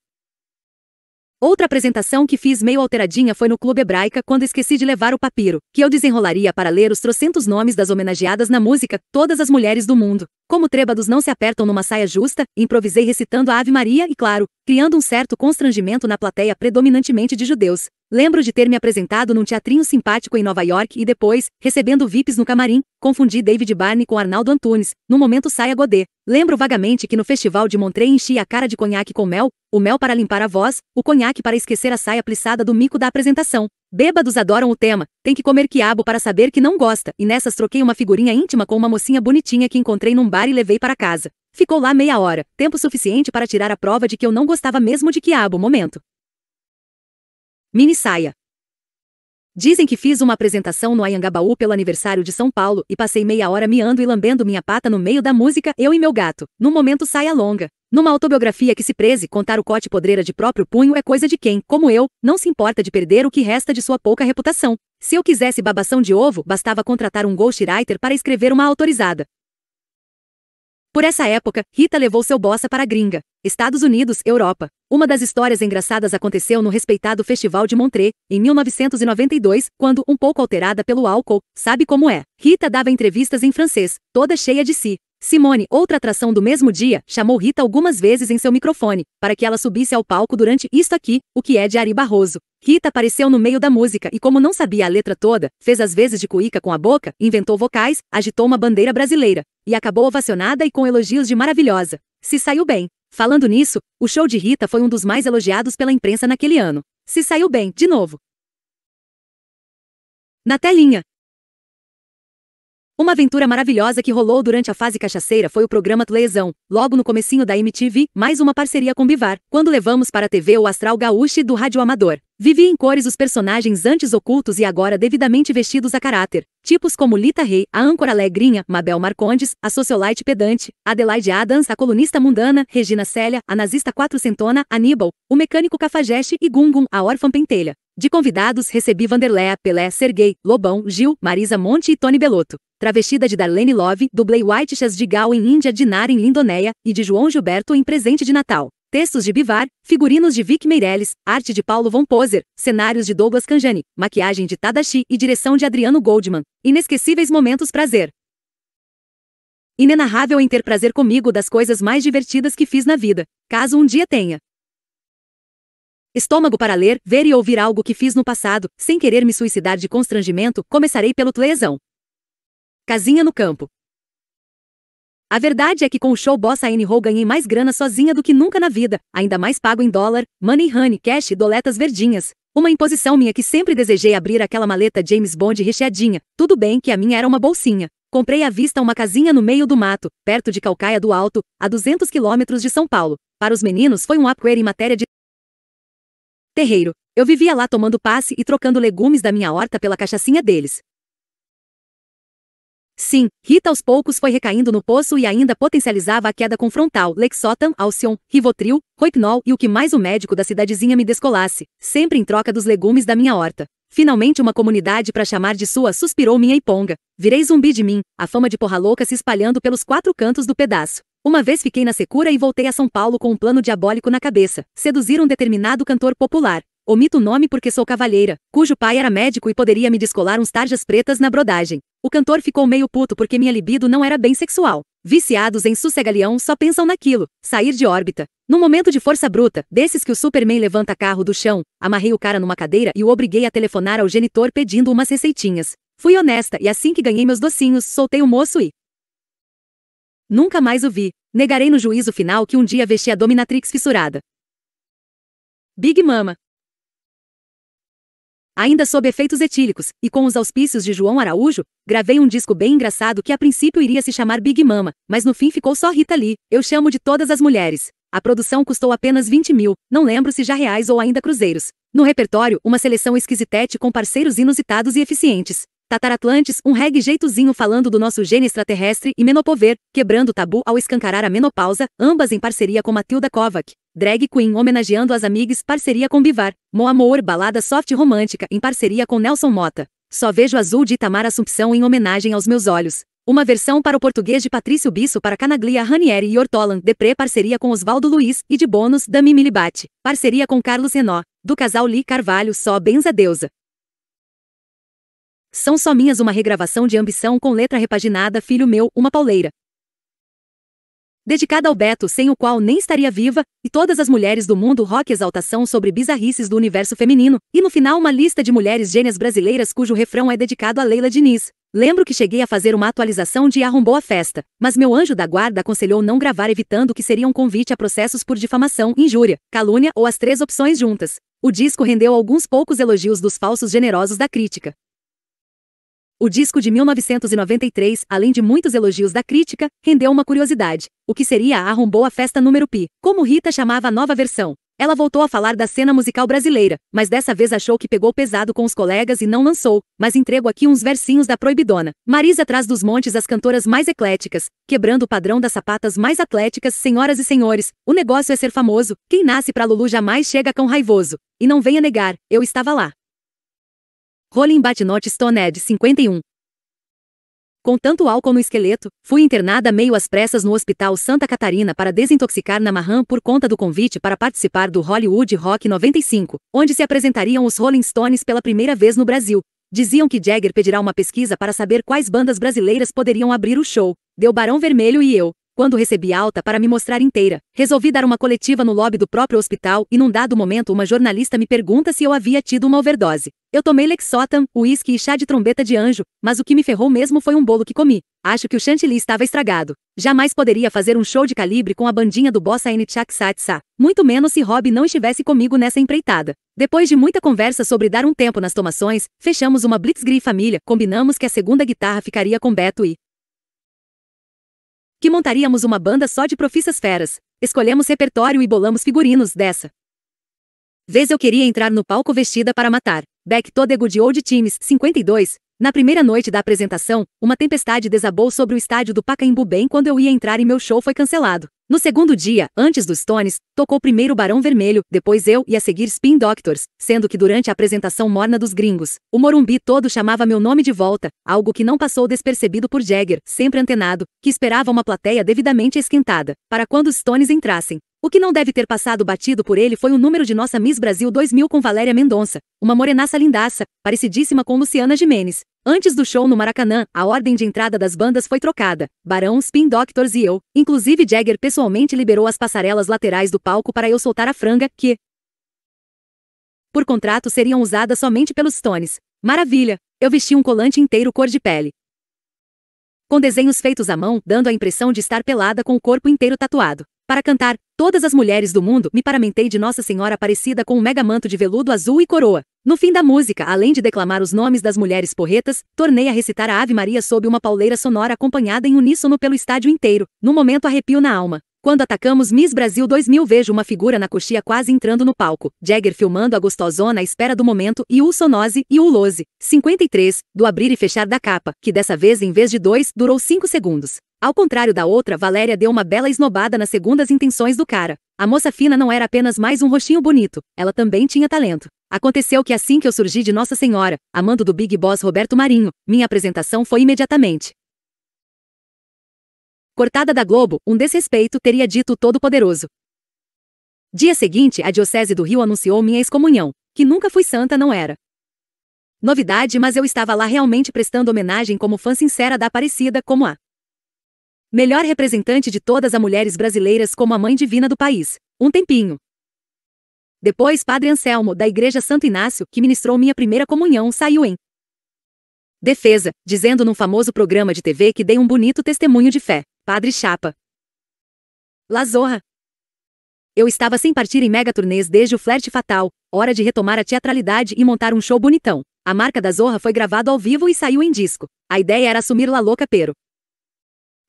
Outra apresentação que fiz meio alteradinha foi no Clube Hebraica quando esqueci de levar o papiro, que eu desenrolaria para ler os trocentos nomes das homenageadas na música Todas as Mulheres do Mundo. Como trêbados não se apertam numa saia justa, improvisei recitando a Ave Maria e, claro, criando um certo constrangimento na plateia predominantemente de judeus. Lembro de ter me apresentado num teatrinho simpático em Nova York e depois, recebendo VIPs no camarim, confundi David Barney com Arnaldo Antunes, no momento saia Godet. Lembro vagamente que no festival de Montreux enchi a cara de conhaque com mel, o mel para limpar a voz, o conhaque para esquecer a saia plissada do mico da apresentação. Bêbados adoram o tema, tem que comer quiabo para saber que não gosta, e nessas troquei uma figurinha íntima com uma mocinha bonitinha que encontrei num bar e levei para casa. Ficou lá meia hora, tempo suficiente para tirar a prova de que eu não gostava mesmo de quiabo, momento. Mini saia. Dizem que fiz uma apresentação no Ayangabaú pelo aniversário de São Paulo e passei meia hora miando e lambendo minha pata no meio da música Eu e Meu Gato, No momento saia longa. Numa autobiografia que se preze, contar o cote podreira de próprio punho é coisa de quem, como eu, não se importa de perder o que resta de sua pouca reputação. Se eu quisesse babação de ovo, bastava contratar um ghostwriter para escrever uma autorizada. Por essa época, Rita levou seu bossa para a gringa, Estados Unidos, Europa. Uma das histórias engraçadas aconteceu no respeitado Festival de Montreux, em 1992, quando, um pouco alterada pelo álcool, sabe como é. Rita dava entrevistas em francês, toda cheia de si, Simone, outra atração do mesmo dia, chamou Rita algumas vezes em seu microfone, para que ela subisse ao palco durante Isto Aqui, o que é de Ari Barroso. Rita apareceu no meio da música e, como não sabia a letra toda, fez as vezes de cuíca com a boca, inventou vocais, agitou uma bandeira brasileira, e acabou ovacionada e com elogios de maravilhosa. Se saiu bem. Falando nisso, o show de Rita foi um dos mais elogiados pela imprensa naquele ano. Se saiu bem, de novo. Na telinha, uma aventura maravilhosa que rolou durante a fase cachaceira foi o programa Tleesão, logo no comecinho da MTV, mais uma parceria com Bivar, quando levamos para a TV o astral gaúcho do rádio amador. Vivi em cores os personagens antes ocultos e agora devidamente vestidos a caráter, tipos como Lita Rey, a âncora alegrinha, Mabel Marcondes, a sociolite pedante, Adelaide Adams, a colunista mundana, Regina Célia, a nazista quatrocentona, Aníbal, o mecânico cafajeste e Gungun, a órfã pentelha. De convidados recebi Vanderléa, Pelé, Serguei, Lobão, Gil, Marisa Monte e Tony Belotto. Travestida de Darlene Love, dublei White Chess de Gal em Índia, Dinar em Lindonéia e de João Gilberto em Presente de Natal. Textos de Bivar, figurinos de Vic Meirelles, arte de Paulo Von Poser, cenários de Douglas Canjani, maquiagem de Tadashi e direção de Adriano Goldman. Inesquecíveis momentos prazer. Inenarrável em ter prazer comigo das coisas mais divertidas que fiz na vida, caso um dia tenha. Estômago para ler, ver e ouvir algo que fiz no passado, sem querer me suicidar de constrangimento, começarei pelo tlesão. Casinha no campo. A verdade é que com o show Bossa N Roll ganhei mais grana sozinha do que nunca na vida, ainda mais pago em dólar, money honey, cash e doletas verdinhas. Uma imposição minha que sempre desejei abrir aquela maleta James Bond recheadinha. Tudo bem que a minha era uma bolsinha. Comprei à vista uma casinha no meio do mato, perto de Calcaia do Alto, a 200 quilômetros de São Paulo. Para os meninos foi um upgrade em matéria de Terreiro. Eu vivia lá tomando passe e trocando legumes da minha horta pela cachaçinha deles. Sim, Rita aos poucos foi recaindo no poço e ainda potencializava a queda com frontal, Lexotan, Alcion, Rivotril, Roipnol e o que mais o médico da cidadezinha me descolasse, sempre em troca dos legumes da minha horta. Finalmente uma comunidade para chamar de sua, suspirou minha iponga. Virei zumbi de mim, a fama de porra louca se espalhando pelos quatro cantos do pedaço. Uma vez fiquei na secura e voltei a São Paulo com um plano diabólico na cabeça: seduzir um determinado cantor popular. Omito o nome porque sou cavalheira, cujo pai era médico e poderia me descolar uns tarjas pretas na brodagem. O cantor ficou meio puto porque minha libido não era bem sexual. Viciados em sossegalião só pensam naquilo, sair de órbita. Num momento de força bruta, desses que o Superman levanta carro do chão, amarrei o cara numa cadeira e o obriguei a telefonar ao genitor pedindo umas receitinhas. Fui honesta e assim que ganhei meus docinhos, soltei o moço e, Nunca mais o vi. Negarei no juízo final que um dia vesti a dominatrix fissurada. Big Mama. Ainda sob efeitos etílicos, e com os auspícios de João Araújo, gravei um disco bem engraçado que a princípio iria se chamar Big Mama, mas no fim ficou só Rita Lee, eu chamo de todas as mulheres. A produção custou apenas 20 mil, não lembro se já reais ou ainda cruzeiros. No repertório, uma seleção esquisitete com parceiros inusitados e eficientes. Tatar Atlantes, um reggae jeitozinho falando do nosso gene extraterrestre e Menopover, quebrando o tabu ao escancarar a menopausa, ambas em parceria com Matilda Kovac. Drag Queen homenageando as amigas, parceria com Bivar. Mo Amor, balada soft romântica, em parceria com Nelson Mota. Só vejo azul de Itamar Assumpção em homenagem aos meus olhos. Uma versão para o português de Patrício Bisso para Canaglia Ranieri e Ortolan, Depré parceria com Osvaldo Luiz, e de bônus, Dami Milibate. Parceria com Carlos Renó. Do casal Li Carvalho, só benza deusa. São só minhas uma regravação de ambição com letra repaginada Filho meu, uma pauleira. Dedicada ao Beto, sem o qual nem estaria viva, e todas as mulheres do mundo rock exaltação sobre bizarrices do universo feminino, e no final uma lista de mulheres gênias brasileiras cujo refrão é dedicado a Leila Diniz. Lembro que cheguei a fazer uma atualização de Arrombou a Festa, mas meu anjo da guarda aconselhou não gravar evitando que seria um convite a processos por difamação, injúria, calúnia ou as três opções juntas. O disco rendeu alguns poucos elogios dos falsos generosos da crítica, o disco de 1993, além de muitos elogios da crítica, rendeu uma curiosidade. O que seria a Arrombou a Festa número Pi, como Rita chamava a nova versão. Ela voltou a falar da cena musical brasileira, mas dessa vez achou que pegou pesado com os colegas e não lançou, mas entrego aqui uns versinhos da Proibidona. Marisa traz dos montes as cantoras mais ecléticas, quebrando o padrão das sapatas mais atléticas, senhoras e senhores. O negócio é ser famoso, quem nasce pra Lulu jamais chega cão raivoso. E não venha negar, eu estava lá. Rolling Stone Ed 51. Com tanto álcool no esqueleto, fui internada meio às pressas no Hospital Santa Catarina para desintoxicar na Marran por conta do convite para participar do Hollywood Rock 95, onde se apresentariam os Rolling Stones pela primeira vez no Brasil. Diziam que Jagger pedirá uma pesquisa para saber quais bandas brasileiras poderiam abrir o show. Deu Barão Vermelho e eu, quando recebi alta para me mostrar inteira, resolvi dar uma coletiva no lobby do próprio hospital e num dado momento uma jornalista me pergunta se eu havia tido uma overdose. Eu tomei Lexotan, uísque e chá de trombeta de anjo, mas o que me ferrou mesmo foi um bolo que comi. Acho que o chantilly estava estragado. Jamais poderia fazer um show de calibre com a bandinha do Bossa N Chaksatsa, muito menos se Rob não estivesse comigo nessa empreitada. Depois de muita conversa sobre dar um tempo nas tomações, fechamos uma Blitzkrieg família, combinamos que a segunda guitarra ficaria com Beto e que montaríamos uma banda só de profissas feras. Escolhemos repertório e bolamos figurinos dessa vez eu queria entrar no palco vestida para matar. Back to the Good Old Times, 52. Na primeira noite da apresentação, uma tempestade desabou sobre o estádio do Pacaembu bem quando eu ia entrar e meu show foi cancelado. No segundo dia, antes dos Stones, tocou primeiro Barão Vermelho, depois eu e a seguir Spin Doctors, sendo que durante a apresentação morna dos gringos, o Morumbi todo chamava meu nome de volta, algo que não passou despercebido por Jagger, sempre antenado, que esperava uma plateia devidamente esquentada, para quando os Stones entrassem. O que não deve ter passado batido por ele foi o número de nossa Miss Brasil 2000 com Valéria Mendonça, uma morenaça lindaça, parecidíssima com Luciana Jimenez. Antes do show no Maracanã, a ordem de entrada das bandas foi trocada. Barão, Spin Doctors e eu. Inclusive Jagger pessoalmente liberou as passarelas laterais do palco para eu soltar a franga, que, por contrato, seriam usadas somente pelos Stones. Maravilha! Eu vesti um colante inteiro cor de pele. Com desenhos feitos à mão, dando a impressão de estar pelada com o corpo inteiro tatuado. Para cantar, todas as mulheres do mundo me paramentei de Nossa Senhora Aparecida com um mega manto de veludo azul e coroa. No fim da música, além de declamar os nomes das mulheres porretas, tornei a recitar a Ave Maria sob uma pauleira sonora acompanhada em uníssono pelo estádio inteiro, no momento arrepio na alma. Quando atacamos Miss Brasil 2000 vejo uma figura na coxia quase entrando no palco, Jagger filmando a gostosona à espera do momento e Ulsonose e Ulose, 53, do abrir e fechar da capa, que dessa vez em vez de dois, durou 5 segundos. Ao contrário da outra, Valéria deu uma bela esnobada nas segundas intenções do cara. A moça fina não era apenas mais um rostinho bonito, ela também tinha talento. Aconteceu que assim que eu surgi de Nossa Senhora, amando do Big Boss Roberto Marinho, minha apresentação foi imediatamente cortada da Globo, um desrespeito teria dito o Todo-Poderoso. Dia seguinte, a Diocese do Rio anunciou minha excomunhão, que nunca fui santa não era. Novidade, mas eu estava lá realmente prestando homenagem como fã sincera da Aparecida, como a Melhor representante de todas as mulheres brasileiras como a mãe divina do país. Um tempinho. Depois, Padre Anselmo, da Igreja Santo Inácio, que ministrou minha primeira comunhão, saiu em defesa, dizendo num famoso programa de TV que dei um bonito testemunho de fé. Padre Chapa. Lazorra. Eu estava sem partir em mega turnês desde o Flerte Fatal, hora de retomar a teatralidade e montar um show bonitão. A marca da Zorra foi gravado ao vivo e saiu em disco. A ideia era assumir La Louca Pero.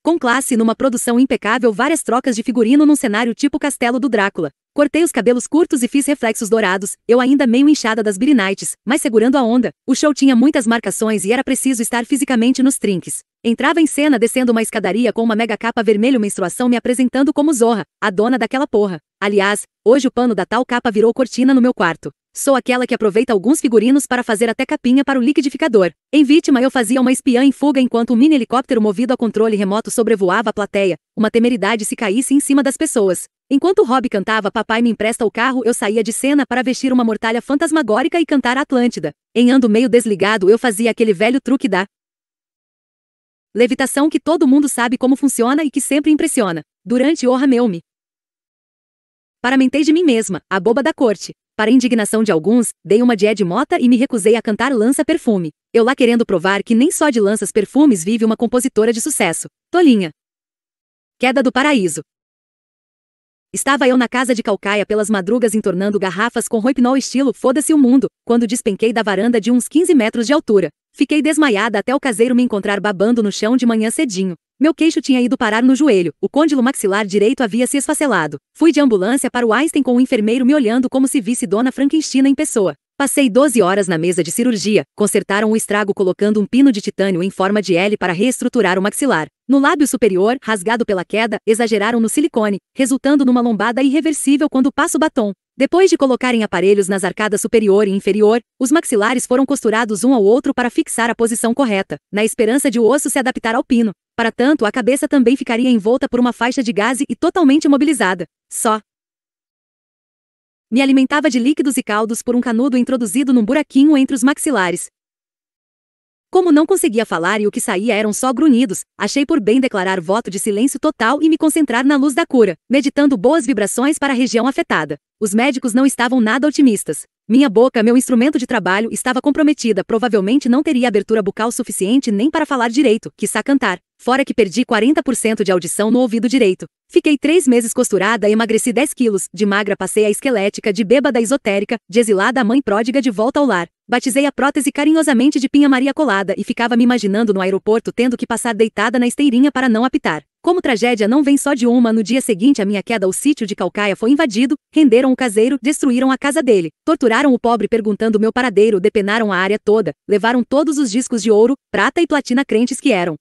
Com classe e numa produção impecável, várias trocas de figurino num cenário tipo Castelo do Drácula. Cortei os cabelos curtos e fiz reflexos dourados, eu ainda meio inchada das birinites, mas segurando a onda. O show tinha muitas marcações e era preciso estar fisicamente nos trinques. Entrava em cena descendo uma escadaria com uma mega capa vermelha menstruação me apresentando como Zorra, a dona daquela porra. Aliás, hoje o pano da tal capa virou cortina no meu quarto. Sou aquela que aproveita alguns figurinos para fazer até capinha para o liquidificador. Em vítima, eu fazia uma espiã em fuga enquanto um mini helicóptero movido a controle remoto sobrevoava a plateia, uma temeridade se caísse em cima das pessoas. Enquanto Rob cantava Papai me empresta o carro, eu saía de cena para vestir uma mortalha fantasmagórica e cantar a Atlântida. Em ando meio desligado, eu fazia aquele velho truque da levitação que todo mundo sabe como funciona e que sempre impressiona. Durante Orra Meu-me. Paramentei de mim mesma, a boba da corte. Para indignação de alguns, dei uma de Ed Mota e me recusei a cantar Lança Perfume. Eu lá querendo provar que nem só de lanças perfumes vive uma compositora de sucesso. Tolinha. Queda do Paraíso. Estava eu na casa de Calcaia pelas madrugas entornando garrafas com roipnol estilo Foda-se o Mundo, quando despenquei da varanda de uns 15 metros de altura. Fiquei desmaiada até o caseiro me encontrar babando no chão de manhã cedinho. Meu queixo tinha ido parar no joelho, o côndilo maxilar direito havia se esfacelado. Fui de ambulância para o Einstein com o enfermeiro me olhando como se visse Dona Frankenstein em pessoa. Passei 12 horas na mesa de cirurgia, consertaram o estrago colocando um pino de titânio em forma de L para reestruturar o maxilar. No lábio superior, rasgado pela queda, exageraram no silicone, resultando numa lombada irreversível quando passo batom. Depois de colocarem aparelhos nas arcadas superior e inferior, os maxilares foram costurados um ao outro para fixar a posição correta, na esperança de o osso se adaptar ao pino. Para tanto, a cabeça também ficaria envolta por uma faixa de gaze e totalmente imobilizada. Só. Me alimentava de líquidos e caldos por um canudo introduzido num buraquinho entre os maxilares. Como não conseguia falar e o que saía eram só grunhidos, achei por bem declarar voto de silêncio total e me concentrar na luz da cura, meditando boas vibrações para a região afetada. Os médicos não estavam nada otimistas. Minha boca, meu instrumento de trabalho, estava comprometida, provavelmente não teria abertura bucal suficiente nem para falar direito, quiçá cantar. Fora que perdi 40% de audição no ouvido direito. Fiquei três meses costurada e emagreci 10 quilos, de magra passei a esquelética, de bêbada esotérica, de exilada a mãe pródiga de volta ao lar. Batizei a prótese carinhosamente de Pinha Maria Colada e ficava me imaginando no aeroporto tendo que passar deitada na esteirinha para não apitar. Como tragédia não vem só de uma, no dia seguinte à minha queda o sítio de Calcaia foi invadido, renderam o caseiro, destruíram a casa dele, torturaram o pobre perguntando meu paradeiro, depenaram a área toda, levaram todos os discos de ouro, prata e platina crentes que eram.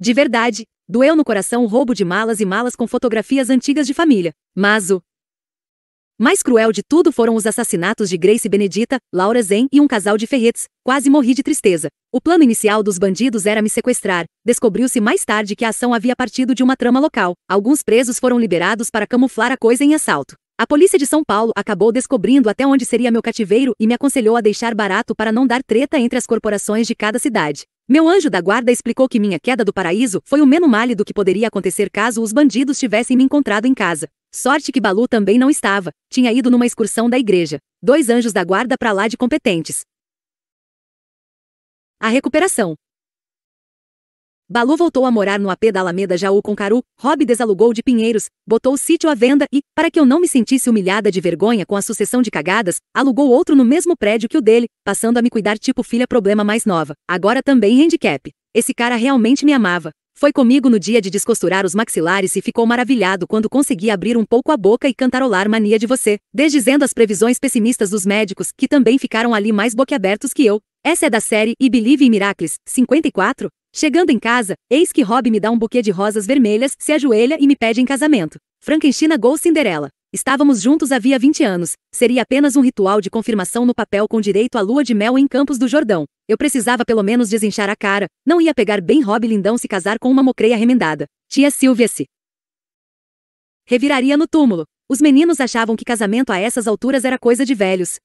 De verdade, doeu no coração o roubo de malas e malas com fotografias antigas de família. Mas o mais cruel de tudo foram os assassinatos de Grace Benedita, Laura Zen e um casal de ferretes. Quase morri de tristeza. O plano inicial dos bandidos era me sequestrar. Descobriu-se mais tarde que a ação havia partido de uma trama local. Alguns presos foram liberados para camuflar a coisa em assalto. A polícia de São Paulo acabou descobrindo até onde seria meu cativeiro e me aconselhou a deixar barato para não dar treta entre as corporações de cada cidade. Meu anjo da guarda explicou que minha queda do paraíso foi o menos mal do que poderia acontecer caso os bandidos tivessem me encontrado em casa. Sorte que Balu também não estava, tinha ido numa excursão da igreja. Dois anjos da guarda para lá de competentes. A recuperação. Balu voltou a morar no AP da Alameda Jaú com Caru, Rob desalugou de Pinheiros, botou o sítio à venda e, para que eu não me sentisse humilhada de vergonha com a sucessão de cagadas, alugou outro no mesmo prédio que o dele, passando a me cuidar tipo filha problema mais nova, agora também handicap. Esse cara realmente me amava. Foi comigo no dia de descosturar os maxilares e ficou maravilhado quando consegui abrir um pouco a boca e cantarolar mania de você, desdizendo as previsões pessimistas dos médicos, que também ficaram ali mais boquiabertos que eu. Essa é da série E Believe in Miracles, 54. Chegando em casa, eis que Rob me dá um buquê de rosas vermelhas, se ajoelha e me pede em casamento. Frankenstein Gol Cinderela. Estávamos juntos havia 20 anos. Seria apenas um ritual de confirmação no papel com direito à lua de mel em Campos do Jordão. Eu precisava pelo menos desinchar a cara. Não ia pegar bem Rob Lindão se casar com uma mocreia remendada. Tia Silvia se reviraria no túmulo. Os meninos achavam que casamento a essas alturas era coisa de velhos.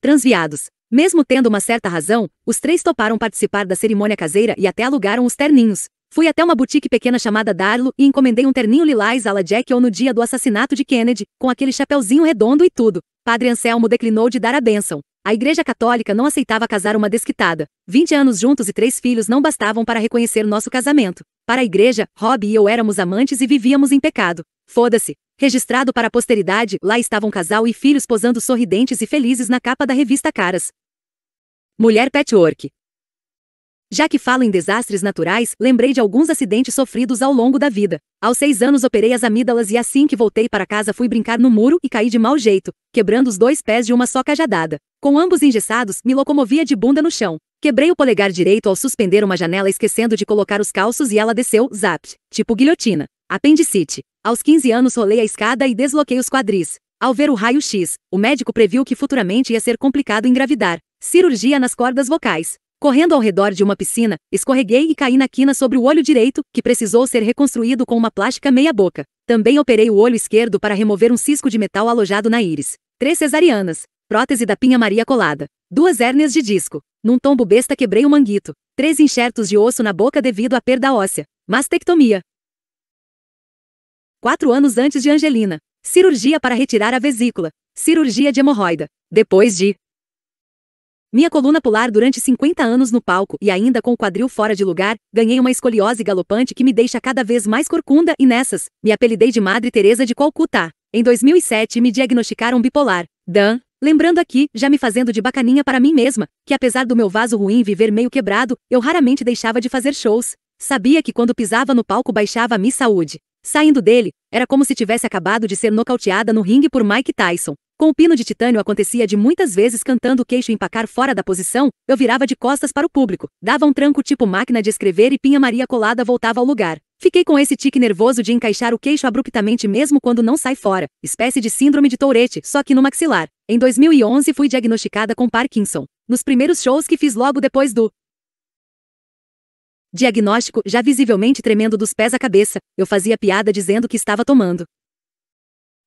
Transviados. Mesmo tendo uma certa razão, os três toparam participar da cerimônia caseira e até alugaram os terninhos. Fui até uma boutique pequena chamada Darlo e encomendei um terninho lilás ala Jack ou no dia do assassinato de Kennedy, com aquele chapeuzinho redondo e tudo. Padre Anselmo declinou de dar a bênção. A Igreja Católica não aceitava casar uma desquitada. Vinte anos juntos e três filhos não bastavam para reconhecer nosso casamento. Para a Igreja, Rob e eu éramos amantes e vivíamos em pecado. Foda-se. Registrado para a posteridade, lá estavam um casal e filhos posando sorridentes e felizes na capa da revista Caras. Mulher Petwork. Já que falo em desastres naturais, lembrei de alguns acidentes sofridos ao longo da vida. Aos seis anos operei as amígdalas e assim que voltei para casa fui brincar no muro e caí de mau jeito, quebrando os dois pés de uma só cajadada. Com ambos engessados, me locomovia de bunda no chão. Quebrei o polegar direito ao suspender uma janela esquecendo de colocar os calços e ela desceu, zap, tipo guilhotina. Apendicite. Aos 15 anos rolei a escada e desloquei os quadris. Ao ver o raio-x, o médico previu que futuramente ia ser complicado engravidar. Cirurgia nas cordas vocais. Correndo ao redor de uma piscina, escorreguei e caí na quina sobre o olho direito, que precisou ser reconstruído com uma plástica meia-boca. Também operei o olho esquerdo para remover um cisco de metal alojado na íris. Três cesarianas. Prótese da pinha-maria colada. Duas hérnias de disco. Num tombo besta quebrei um manguito. Três enxertos de osso na boca devido à perda óssea. Mastectomia. Quatro anos antes de Angelina. Cirurgia para retirar a vesícula. Cirurgia de hemorroida. Depois de minha coluna pular durante 50 anos no palco e ainda com o quadril fora de lugar, ganhei uma escoliose galopante que me deixa cada vez mais corcunda e nessas, me apelidei de Madre Teresa de Calcutá. Em 2007 me diagnosticaram bipolar. Dan, lembrando aqui, já me fazendo de bacaninha para mim mesma, que apesar do meu vaso ruim viver meio quebrado, eu raramente deixava de fazer shows. Sabia que quando pisava no palco baixava a minha saúde. Saindo dele, era como se tivesse acabado de ser nocauteada no ringue por Mike Tyson. Com o pino de titânio acontecia de muitas vezes cantando o queixo empacar fora da posição, eu virava de costas para o público, dava um tranco tipo máquina de escrever e Pinha Maria colada voltava ao lugar. Fiquei com esse tique nervoso de encaixar o queixo abruptamente mesmo quando não sai fora, espécie de síndrome de tourette, só que no maxilar. Em 2011 fui diagnosticada com Parkinson, nos primeiros shows que fiz logo depois do diagnóstico, já visivelmente tremendo dos pés à cabeça, eu fazia piada dizendo que estava tomando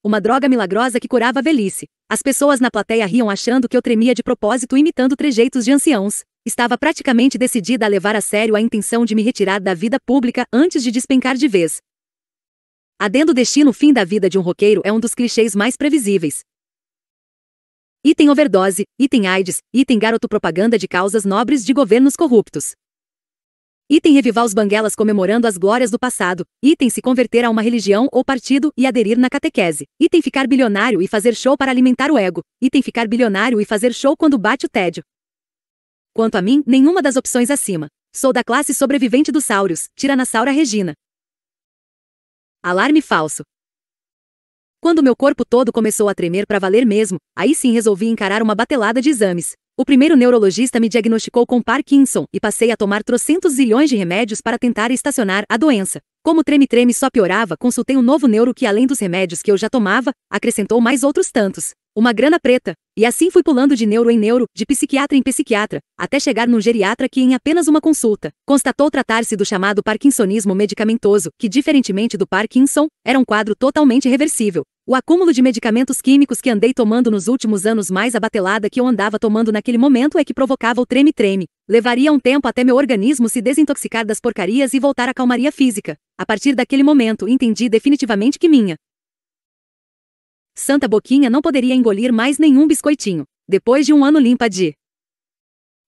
uma droga milagrosa que curava a velhice. As pessoas na plateia riam achando que eu tremia de propósito imitando trejeitos de anciãos. Estava praticamente decidida a levar a sério a intenção de me retirar da vida pública antes de despencar de vez. Adendo destino fim da vida de um roqueiro é um dos clichês mais previsíveis. Item overdose, item AIDS, item garoto propaganda de causas nobres de governos corruptos. Item revivar os banguelas comemorando as glórias do passado. Item se converter a uma religião ou partido e aderir na catequese. Item ficar bilionário e fazer show para alimentar o ego. Item ficar bilionário e fazer show quando bate o tédio. Quanto a mim, nenhuma das opções acima. Sou da classe sobrevivente dos saurios, Tiranossauro Regina. Alarme falso. Quando meu corpo todo começou a tremer para valer mesmo, aí sim resolvi encarar uma batelada de exames. O primeiro neurologista me diagnosticou com Parkinson e passei a tomar trocentos zilhões de remédios para tentar estacionar a doença. Como treme-treme só piorava, consultei um novo neuro que, além dos remédios que eu já tomava, acrescentou mais outros tantos uma grana preta, e assim fui pulando de neuro em neuro, de psiquiatra em psiquiatra, até chegar num geriatra que, em apenas uma consulta, constatou tratar-se do chamado parkinsonismo medicamentoso, que, diferentemente do Parkinson, era um quadro totalmente reversível. O acúmulo de medicamentos químicos que andei tomando nos últimos anos, mais a batelada que eu andava tomando naquele momento, é que provocava o treme-treme. Levaria um tempo até meu organismo se desintoxicar das porcarias e voltar à calmaria física. A partir daquele momento, entendi definitivamente que minha Santa Boquinha não poderia engolir mais nenhum biscoitinho, depois de um ano limpa de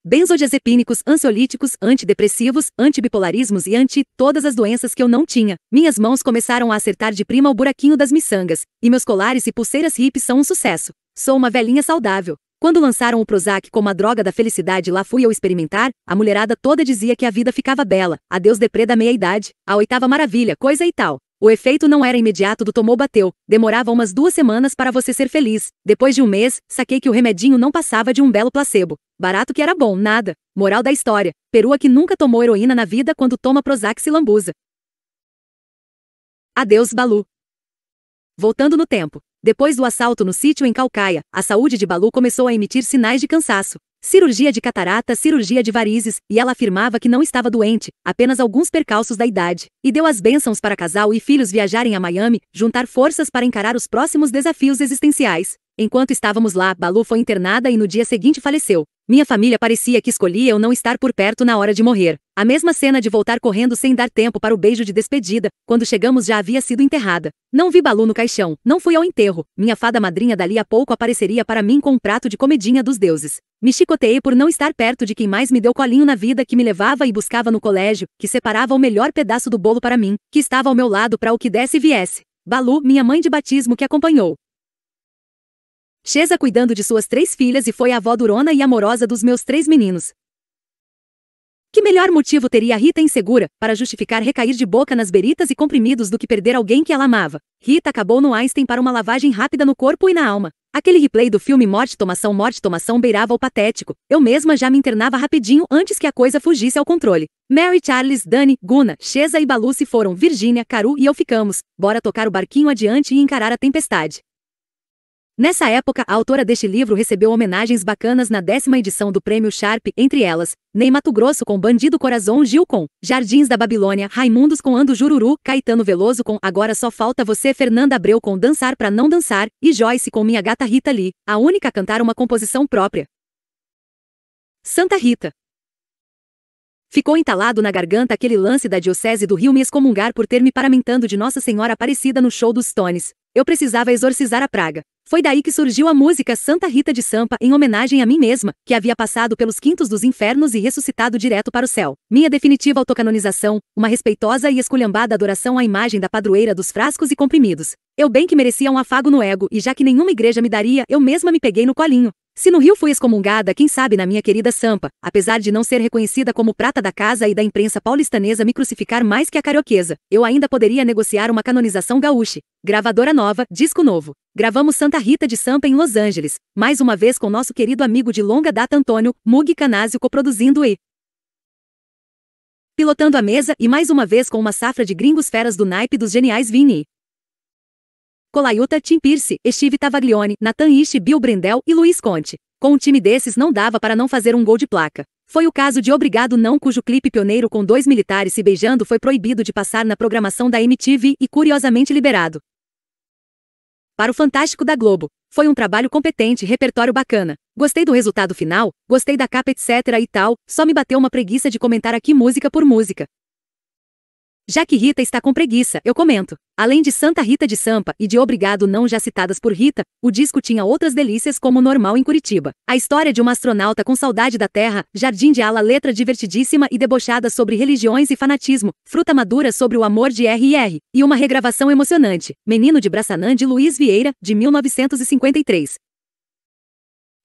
benzodiazepínicos, ansiolíticos, antidepressivos, antibipolarismos e anti todas as doenças que eu não tinha. Minhas mãos começaram a acertar de prima o buraquinho das miçangas, e meus colares e pulseiras hips são um sucesso. Sou uma velhinha saudável. Quando lançaram o Prozac como a droga da felicidade, lá fui eu experimentar, a mulherada toda dizia que a vida ficava bela, adeus deprê da meia-idade, a oitava maravilha, coisa e tal. O efeito não era imediato do tomou bateu, demorava umas duas semanas para você ser feliz. Depois de um mês, saquei que o remedinho não passava de um belo placebo. Barato que era bom, nada. Moral da história: perua que nunca tomou heroína na vida quando toma Prozac se lambuza. Adeus, Balu. Voltando no tempo. Depois do assalto no sítio em Calcaia, a saúde de Balu começou a emitir sinais de cansaço cirurgia de catarata, cirurgia de varizes, e ela afirmava que não estava doente, apenas alguns percalços da idade, e deu as bênçãos para casal e filhos viajarem a Miami, juntar forças para encarar os próximos desafios existenciais. Enquanto estávamos lá, Balu foi internada e no dia seguinte faleceu. Minha família parecia que escolhia eu não estar por perto na hora de morrer. A mesma cena de voltar correndo sem dar tempo para o beijo de despedida, quando chegamos já havia sido enterrada. Não vi Balu no caixão, não fui ao enterro. Minha fada madrinha dali a pouco apareceria para mim com um prato de comidinha dos deuses. Me chicoteei por não estar perto de quem mais me deu colinho na vida, que me levava e buscava no colégio, que separava o melhor pedaço do bolo para mim, que estava ao meu lado para o que desse e viesse. Balu, minha mãe de batismo que acompanhou. Cheza cuidando de suas três filhas e foi a avó durona e amorosa dos meus três meninos. Que melhor motivo teria a Rita insegura para justificar recair de boca nas beritas e comprimidos do que perder alguém que ela amava? Rita acabou no Einstein para uma lavagem rápida no corpo e na alma. Aquele replay do filme Morte Tomação Morte Tomação beirava o patético. Eu mesma já me internava rapidinho antes que a coisa fugisse ao controle. Mary Charles, Dani, Guna, Chesa e Balu se foram, Virginia, Caru e eu ficamos. Bora tocar o barquinho adiante e encarar a tempestade. Nessa época, a autora deste livro recebeu homenagens bacanas na décima edição do Prêmio Sharp, entre elas, Ney Mato Grosso com Bandido Corazon Gil com Jardins da Babilônia, Raimundos com Ando Jururu, Caetano Veloso com Agora Só Falta Você, Fernanda Abreu com Dançar para Não Dançar e Joyce com Minha Gata Rita Lee, a única a cantar uma composição própria. Santa Rita. Ficou entalado na garganta aquele lance da Diocese do Rio me excomungar por ter me paramentando de Nossa Senhora Aparecida no show dos Stones. Eu precisava exorcizar a praga. Foi daí que surgiu a música Santa Rita de Sampa em homenagem a mim mesma, que havia passado pelos quintos dos infernos e ressuscitado direto para o céu. Minha definitiva autocanonização, uma respeitosa e esculhambada adoração à imagem da padroeira dos frascos e comprimidos. Eu bem que merecia um afago no ego, e já que nenhuma igreja me daria, eu mesma me peguei no colinho, se no Rio fui excomungada, quem sabe na minha querida Sampa, apesar de não ser reconhecida como prata da casa e da imprensa paulistanesa me crucificar mais que a carioquesa, eu ainda poderia negociar uma canonização gaúche. Gravadora nova, disco novo. Gravamos Santa Rita de Sampa em Los Angeles, mais uma vez com nosso querido amigo de longa data Antônio, Mug Canásio coproduzindo e pilotando a mesa e mais uma vez com uma safra de gringos feras do naipe dos geniais Vini. Colaiuta, Tim Pierce, Steve Tavaglione, Nathan Ishi, Bill Brendel e Luiz Conte. Com um time desses não dava para não fazer um gol de placa. Foi o caso de Obrigado Não, cujo clipe pioneiro com dois militares se beijando foi proibido de passar na programação da MTV e curiosamente liberado. Para o Fantástico da Globo. Foi um trabalho competente, repertório bacana. Gostei do resultado final, gostei da capa etc e tal, só me bateu uma preguiça de comentar aqui música por música. Já que Rita está com preguiça, eu comento. Além de Santa Rita de Sampa e de Obrigado Não já citadas por Rita, o disco tinha outras delícias como Normal em Curitiba. A história de uma astronauta com saudade da Terra, Jardim de Ala letra divertidíssima e debochada sobre religiões e fanatismo, Fruta Madura sobre o amor de R.R. e uma regravação emocionante, Menino de Braçanã de Luiz Vieira, de 1953.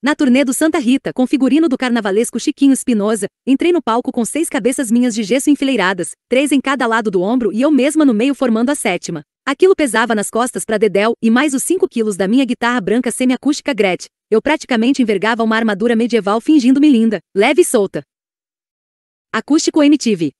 Na turnê do Santa Rita, com figurino do carnavalesco Chiquinho Espinosa, entrei no palco com seis cabeças minhas de gesso enfileiradas, três em cada lado do ombro e eu mesma no meio formando a sétima. Aquilo pesava nas costas para Dedel e mais os 5 quilos da minha guitarra branca semiacústica Gretsch. Eu praticamente envergava uma armadura medieval fingindo-me linda, leve e solta. Acústico MTV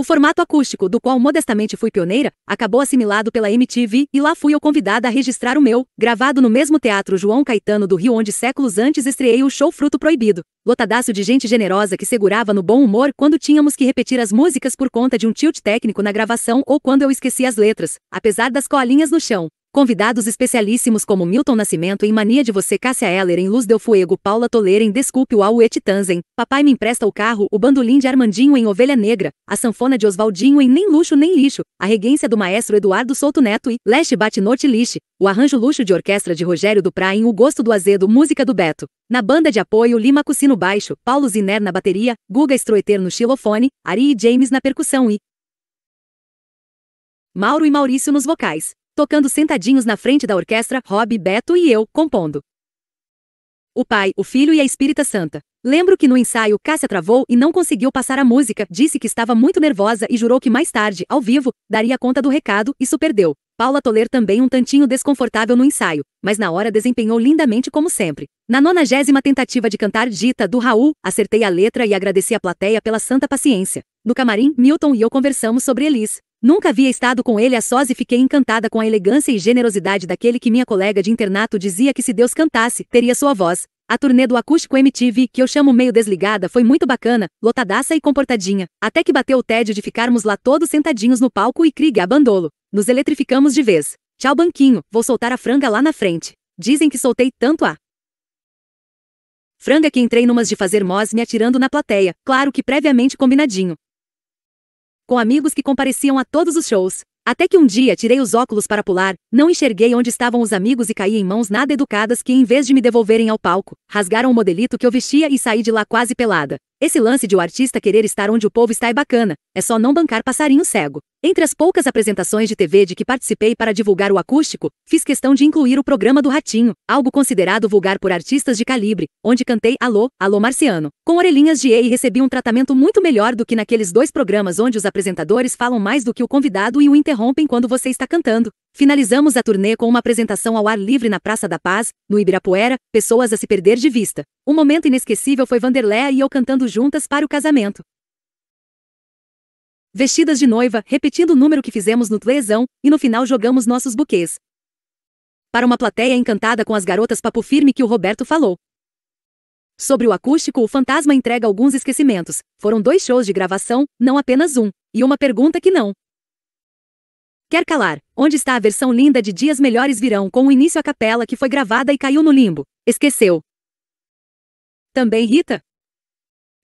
o formato acústico, do qual modestamente fui pioneira, acabou assimilado pela MTV e lá fui eu convidada a registrar o meu, gravado no mesmo Teatro João Caetano do Rio, onde séculos antes estreiei o show Fruto Proibido. Lotadaço de gente generosa que segurava no bom humor quando tínhamos que repetir as músicas por conta de um tilt técnico na gravação ou quando eu esquecia as letras, apesar das colinhas no chão. Convidados especialíssimos como Milton Nascimento em Mania de Você, Cássia Heller em Luz del Fuego, Paula Toller em Desculpe o Auet Tanzen, Papai Me Empresta o Carro, o Bandolim de Armandinho em Ovelha Negra, a Sanfona de Oswaldinho em Nem Luxo Nem Lixo, a Regência do Maestro Eduardo Souto Neto e Leste Bate Norte Lixe, o Arranjo Luxo de Orquestra de Rogério Duprá em O Gosto do Azedo, Música do Beto. Na banda de apoio, Lima Cucino Baixo, Paulo Ziner na bateria, Guga Stroeter no xilofone, Ari e James na percussão e Mauro e Maurício nos vocais tocando sentadinhos na frente da orquestra, Rob, Beto e eu, compondo. O pai, o filho e a Espírita Santa. Lembro que no ensaio Cássia travou e não conseguiu passar a música, disse que estava muito nervosa e jurou que mais tarde, ao vivo, daria conta do recado, isso perdeu. Paula Toler também um tantinho desconfortável no ensaio, mas na hora desempenhou lindamente como sempre. Na nonagésima tentativa de cantar Dita do Raul, acertei a letra e agradeci a plateia pela santa paciência. No camarim, Milton e eu conversamos sobre Elis. Nunca havia estado com ele a sós e fiquei encantada com a elegância e generosidade daquele que minha colega de internato dizia que se Deus cantasse, teria sua voz. A turnê do acústico MTV, que eu chamo meio desligada, foi muito bacana, lotadaça e comportadinha, até que bateu o tédio de ficarmos lá todos sentadinhos no palco e Krieg abandolo. Nos eletrificamos de vez. Tchau banquinho, vou soltar a franga lá na frente. Dizem que soltei tanto a franga que entrei numas de fazer mós me atirando na plateia, claro que previamente combinadinho com amigos que compareciam a todos os shows. Até que um dia tirei os óculos para pular, não enxerguei onde estavam os amigos e caí em mãos nada educadas que, em vez de me devolverem ao palco, rasgaram o modelito que eu vestia e saí de lá quase pelada. Esse lance de o artista querer estar onde o povo está é bacana, é só não bancar passarinho cego. Entre as poucas apresentações de TV de que participei para divulgar o acústico, fiz questão de incluir o programa do Ratinho, algo considerado vulgar por artistas de calibre, onde cantei Alô, Alô Marciano, com orelhinhas de E e recebi um tratamento muito melhor do que naqueles dois programas onde os apresentadores falam mais do que o convidado e o interrompem quando você está cantando. Finalizamos a turnê com uma apresentação ao ar livre na Praça da Paz, no Ibirapuera, pessoas a se perder de vista. Um momento inesquecível foi Vanderléa e eu cantando juntas para o casamento. Vestidas de noiva, repetindo o número que fizemos no Tlezão, e no final jogamos nossos buquês. Para uma plateia encantada com as garotas papo firme que o Roberto falou. Sobre o acústico, o fantasma entrega alguns esquecimentos. Foram dois shows de gravação, não apenas um. E uma pergunta que não. Quer calar? Onde está a versão linda de Dias Melhores Virão com o início à capela que foi gravada e caiu no limbo? Esqueceu. Também Rita?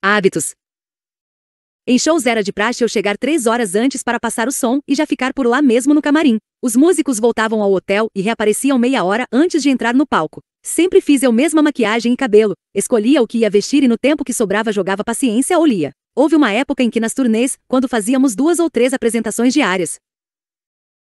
Hábitos. Em shows era de praxe eu chegar três horas antes para passar o som e já ficar por lá mesmo no camarim. Os músicos voltavam ao hotel e reapareciam meia hora antes de entrar no palco. Sempre fiz eu mesma maquiagem e cabelo, escolhia o que ia vestir e no tempo que sobrava jogava paciência ou lia. Houve uma época em que nas turnês, quando fazíamos duas ou três apresentações diárias,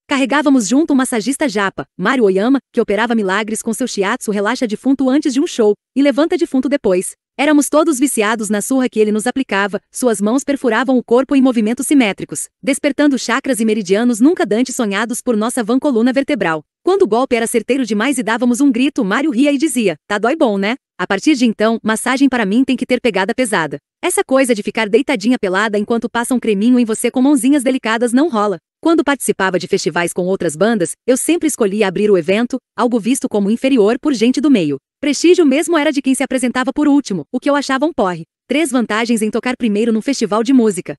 Carregávamos junto um massagista japa, Mario Oyama, que operava milagres com seu shiatsu relaxa defunto antes de um show e levanta defunto depois. Éramos todos viciados na surra que ele nos aplicava, suas mãos perfuravam o corpo em movimentos simétricos, despertando chakras e meridianos nunca dantes sonhados por nossa van coluna vertebral. Quando o golpe era certeiro demais e dávamos um grito, Mário ria e dizia: Tá dói bom, né? A partir de então, massagem para mim tem que ter pegada pesada. Essa coisa de ficar deitadinha pelada enquanto passa um creminho em você com mãozinhas delicadas não rola. Quando participava de festivais com outras bandas, eu sempre escolhia abrir o evento, algo visto como inferior por gente do meio. Prestígio mesmo era de quem se apresentava por último, o que eu achava um porre. Três vantagens em tocar primeiro num festival de música.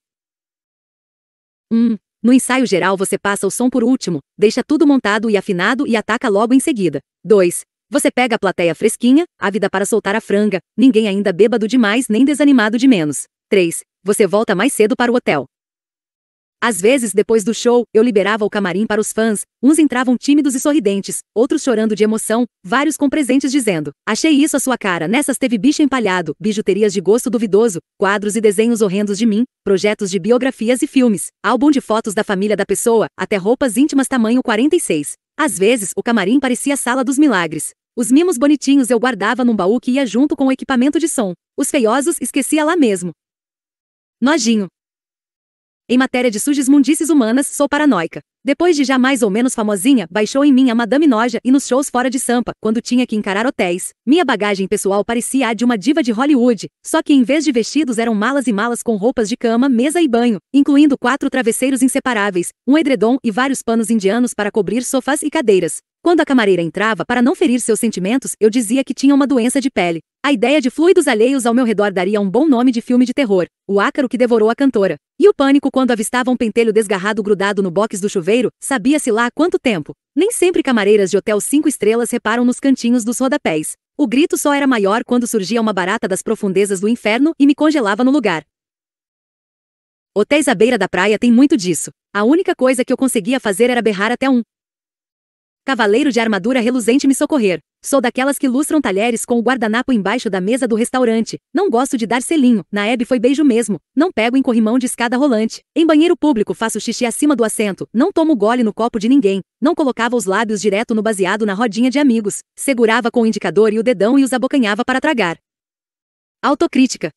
1. Um, no ensaio geral você passa o som por último, deixa tudo montado e afinado e ataca logo em seguida. 2. Você pega a plateia fresquinha, ávida para soltar a franga, ninguém ainda bêbado demais nem desanimado de menos. 3. Você volta mais cedo para o hotel. Às vezes, depois do show, eu liberava o camarim para os fãs. Uns entravam tímidos e sorridentes, outros chorando de emoção, vários com presentes dizendo: Achei isso a sua cara. Nessas teve bicho empalhado, bijuterias de gosto duvidoso, quadros e desenhos horrendos de mim, projetos de biografias e filmes, álbum de fotos da família da pessoa, até roupas íntimas tamanho 46. Às vezes, o camarim parecia a sala dos milagres. Os mimos bonitinhos eu guardava num baú que ia junto com o equipamento de som. Os feiosos esquecia lá mesmo. Nojinho. Em matéria de mundices humanas, sou paranoica. Depois de já mais ou menos famosinha, baixou em mim a Madame Noja e nos shows fora de Sampa, quando tinha que encarar hotéis. Minha bagagem pessoal parecia a de uma diva de Hollywood, só que em vez de vestidos eram malas e malas com roupas de cama, mesa e banho, incluindo quatro travesseiros inseparáveis, um edredom e vários panos indianos para cobrir sofás e cadeiras. Quando a camareira entrava para não ferir seus sentimentos, eu dizia que tinha uma doença de pele. A ideia de fluidos alheios ao meu redor daria um bom nome de filme de terror, o ácaro que devorou a cantora. E o pânico quando avistava um pentelho desgarrado grudado no box do chuveiro, sabia-se lá há quanto tempo. Nem sempre camareiras de hotel cinco estrelas reparam nos cantinhos dos rodapés. O grito só era maior quando surgia uma barata das profundezas do inferno e me congelava no lugar. Hotéis à beira da praia tem muito disso. A única coisa que eu conseguia fazer era berrar até um cavaleiro de armadura reluzente me socorrer. Sou daquelas que lustram talheres com o guardanapo embaixo da mesa do restaurante. Não gosto de dar selinho. Na Hebe foi beijo mesmo. Não pego em corrimão de escada rolante. Em banheiro público faço xixi acima do assento. Não tomo gole no copo de ninguém. Não colocava os lábios direto no baseado na rodinha de amigos. Segurava com o indicador e o dedão e os abocanhava para tragar. Autocrítica.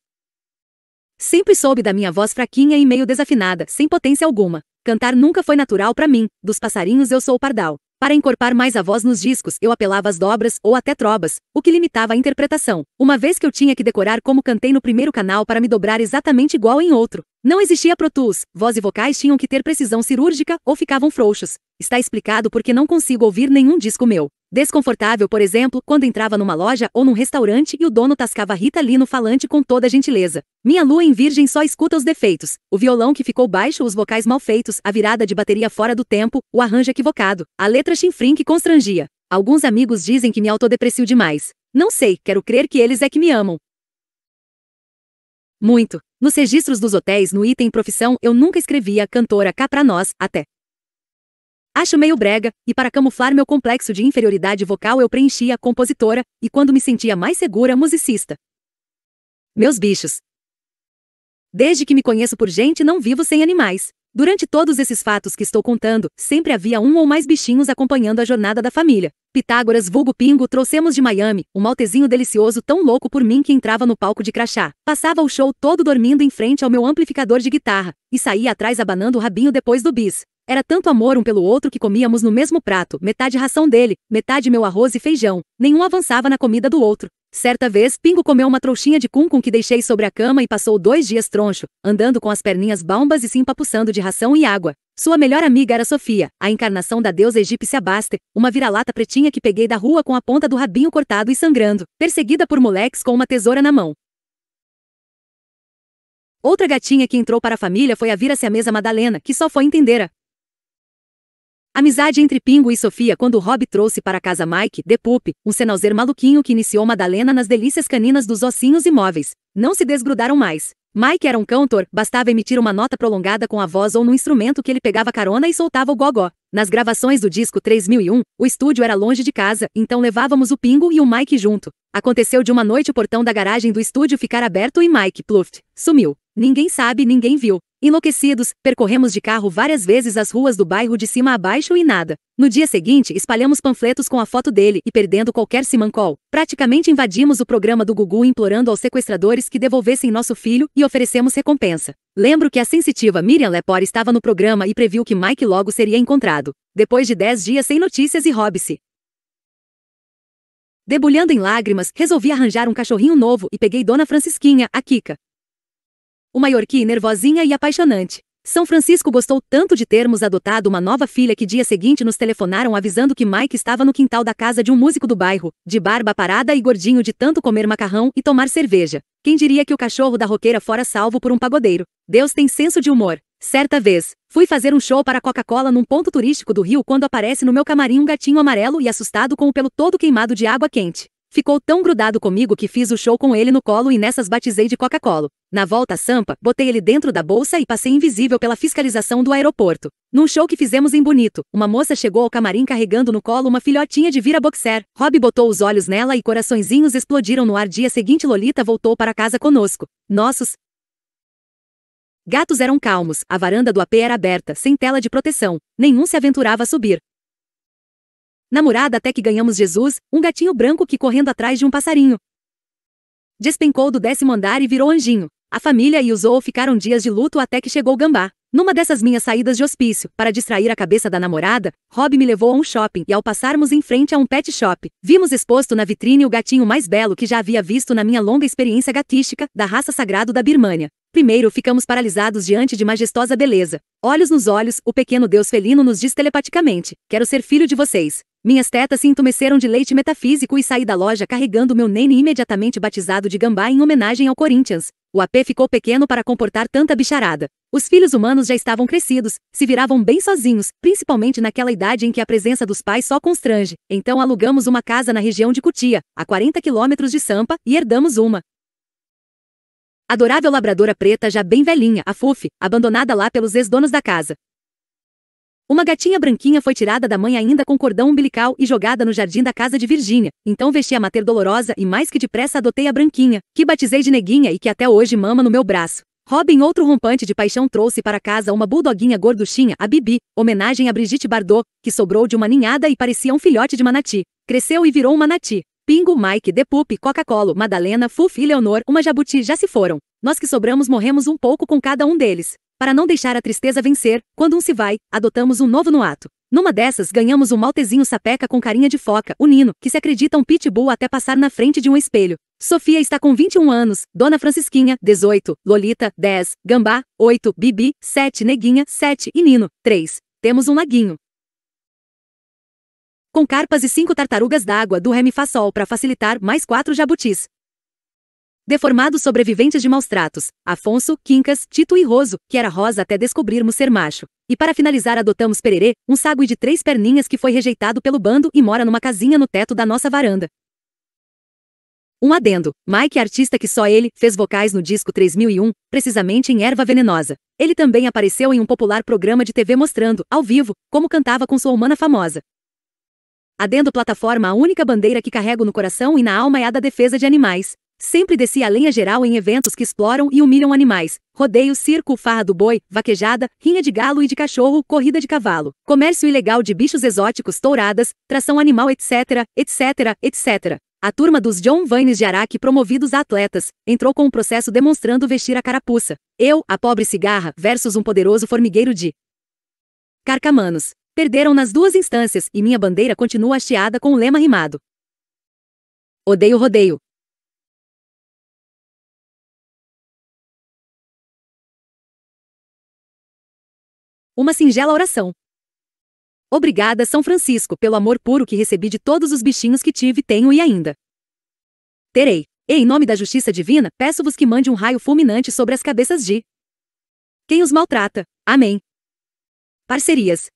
Sempre soube da minha voz fraquinha e meio desafinada, sem potência alguma. Cantar nunca foi natural para mim. Dos passarinhos eu sou o pardal. Para encorpar mais a voz nos discos, eu apelava às dobras ou até trobas, o que limitava a interpretação, uma vez que eu tinha que decorar como cantei no primeiro canal para me dobrar exatamente igual em outro. Não existia Pro Tools, voz e vocais tinham que ter precisão cirúrgica ou ficavam frouxos. Está explicado porque não consigo ouvir nenhum disco meu. Desconfortável, por exemplo, quando entrava numa loja ou num restaurante e o dono tascava Rita ali no falante com toda gentileza. Minha lua em virgem só escuta os defeitos. O violão que ficou baixo, os vocais mal feitos, a virada de bateria fora do tempo, o arranjo equivocado, a letra chinfrim que constrangia. Alguns amigos dizem que me autodeprecio demais. Não sei, quero crer que eles é que me amam. Muito. Nos registros dos hotéis, no item profissão, eu nunca escrevia cantora cá pra nós, até Acho meio brega, e para camuflar meu complexo de inferioridade vocal eu preenchia compositora, e quando me sentia mais segura, musicista. Meus bichos. Desde que me conheço por gente, não vivo sem animais. Durante todos esses fatos que estou contando, sempre havia um ou mais bichinhos acompanhando a jornada da família. Pitágoras vulgo Pingo trouxemos de Miami, um maltezinho delicioso tão louco por mim que entrava no palco de crachá. Passava o show todo dormindo em frente ao meu amplificador de guitarra, e saía atrás abanando o rabinho depois do bis. Era tanto amor um pelo outro que comíamos no mesmo prato, metade ração dele, metade meu arroz e feijão. Nenhum avançava na comida do outro. Certa vez, Pingo comeu uma trouxinha de cum que deixei sobre a cama e passou dois dias troncho, andando com as perninhas bombas e se empapuçando de ração e água. Sua melhor amiga era Sofia, a encarnação da deusa egípcia Baste, uma vira-lata pretinha que peguei da rua com a ponta do rabinho cortado e sangrando, perseguida por moleques com uma tesoura na mão. Outra gatinha que entrou para a família foi a vira-se a mesa Madalena, que só foi entender Amizade entre Pingo e Sofia quando Rob trouxe para casa Mike, The Poop, um senalzer maluquinho que iniciou Madalena nas delícias caninas dos ossinhos imóveis. Não se desgrudaram mais. Mike era um cantor, bastava emitir uma nota prolongada com a voz ou no instrumento que ele pegava carona e soltava o gogó. Nas gravações do disco 3001, o estúdio era longe de casa, então levávamos o Pingo e o Mike junto. Aconteceu de uma noite o portão da garagem do estúdio ficar aberto e Mike, pluft, sumiu. Ninguém sabe, ninguém viu. Enlouquecidos, percorremos de carro várias vezes as ruas do bairro de cima a baixo e nada. No dia seguinte, espalhamos panfletos com a foto dele e perdendo qualquer simancol. Praticamente invadimos o programa do Gugu implorando aos sequestradores que devolvessem nosso filho e oferecemos recompensa. Lembro que a sensitiva Miriam Lepore estava no programa e previu que Mike logo seria encontrado. Depois de 10 dias sem notícias e hobby-se. Debulhando em lágrimas, resolvi arranjar um cachorrinho novo e peguei Dona Francisquinha, a Kika. Uma Yorkie nervosinha e apaixonante. São Francisco gostou tanto de termos adotado uma nova filha que dia seguinte nos telefonaram avisando que Mike estava no quintal da casa de um músico do bairro, de barba parada e gordinho de tanto comer macarrão e tomar cerveja. Quem diria que o cachorro da roqueira fora salvo por um pagodeiro? Deus tem senso de humor. Certa vez, fui fazer um show para Coca-Cola num ponto turístico do Rio quando aparece no meu camarim um gatinho amarelo e assustado com o pelo todo queimado de água quente. Ficou tão grudado comigo que fiz o show com ele no colo e nessas batizei de Coca-Cola. Na volta à Sampa, botei ele dentro da bolsa e passei invisível pela fiscalização do aeroporto. Num show que fizemos em Bonito, uma moça chegou ao camarim carregando no colo uma filhotinha de vira-boxer. Rob botou os olhos nela e coraçõezinhos explodiram no ar. Dia seguinte Lolita voltou para casa conosco. Nossos gatos eram calmos, a varanda do AP era aberta, sem tela de proteção. Nenhum se aventurava a subir namorada até que ganhamos Jesus, um gatinho branco que correndo atrás de um passarinho. Despencou do décimo andar e virou anjinho. A família e o Zoo ficaram dias de luto até que chegou Gambá. Numa dessas minhas saídas de hospício, para distrair a cabeça da namorada, Rob me levou a um shopping e ao passarmos em frente a um pet shop, vimos exposto na vitrine o gatinho mais belo que já havia visto na minha longa experiência gatística, da raça sagrado da Birmania. Primeiro ficamos paralisados diante de majestosa beleza. Olhos nos olhos, o pequeno deus felino nos diz telepaticamente: Quero ser filho de vocês. Minhas tetas se entumeceram de leite metafísico e saí da loja carregando meu nene imediatamente batizado de Gambá em homenagem ao Corinthians. O AP ficou pequeno para comportar tanta bicharada. Os filhos humanos já estavam crescidos, se viravam bem sozinhos, principalmente naquela idade em que a presença dos pais só constrange. Então alugamos uma casa na região de Cutia, a 40 quilômetros de Sampa, e herdamos uma. Adorável labradora preta já bem velhinha, a Fufi, abandonada lá pelos ex-donos da casa. Uma gatinha branquinha foi tirada da mãe ainda com cordão umbilical e jogada no jardim da casa de Virgínia. Então vesti a mater dolorosa e mais que depressa adotei a branquinha, que batizei de neguinha e que até hoje mama no meu braço. Robin, outro rompante de paixão, trouxe para casa uma bulldoguinha gorduchinha, a Bibi, homenagem a Brigitte Bardot, que sobrou de uma ninhada e parecia um filhote de manati. Cresceu e virou um manati. Pingo, Mike, Depup, Coca-Cola, Madalena, Fufi e Leonor, uma jabuti já se foram. Nós que sobramos morremos um pouco com cada um deles. Para não deixar a tristeza vencer, quando um se vai, adotamos um novo no ato. Numa dessas, ganhamos um maltezinho sapeca com carinha de foca, o Nino, que se acredita um pitbull até passar na frente de um espelho. Sofia está com 21 anos, Dona Francisquinha, 18, Lolita, 10, Gambá, 8, Bibi, 7, Neguinha, 7 e Nino, 3. Temos um laguinho com carpas e cinco tartarugas d'água do Remi Fassol para facilitar mais quatro jabutis. Deformados sobreviventes de maus tratos, Afonso, Quincas, Tito e Roso, que era rosa até descobrirmos ser macho. E para finalizar adotamos Pererê, um sagui de três perninhas que foi rejeitado pelo bando e mora numa casinha no teto da nossa varanda. Um adendo, Mike, artista que só ele, fez vocais no disco 3001, precisamente em Erva Venenosa. Ele também apareceu em um popular programa de TV mostrando, ao vivo, como cantava com sua humana famosa. Adendo plataforma a única bandeira que carrego no coração e na alma é a da defesa de animais. Sempre desci a lenha geral em eventos que exploram e humilham animais. Rodeio, circo, farra do boi, vaquejada, rinha de galo e de cachorro, corrida de cavalo. Comércio ilegal de bichos exóticos, touradas, tração animal, etc, etc, etc. A turma dos John Vaines de Araque, promovidos a atletas, entrou com um processo demonstrando vestir a carapuça. Eu, a pobre cigarra, versus um poderoso formigueiro de carcamanos. Perderam nas duas instâncias e minha bandeira continua hasteada com o um lema rimado. Odeio rodeio, Uma singela oração. Obrigada, São Francisco, pelo amor puro que recebi de todos os bichinhos que tive, tenho e ainda terei. E em nome da justiça divina, peço-vos que mande um raio fulminante sobre as cabeças de quem os maltrata. Amém. Parcerias.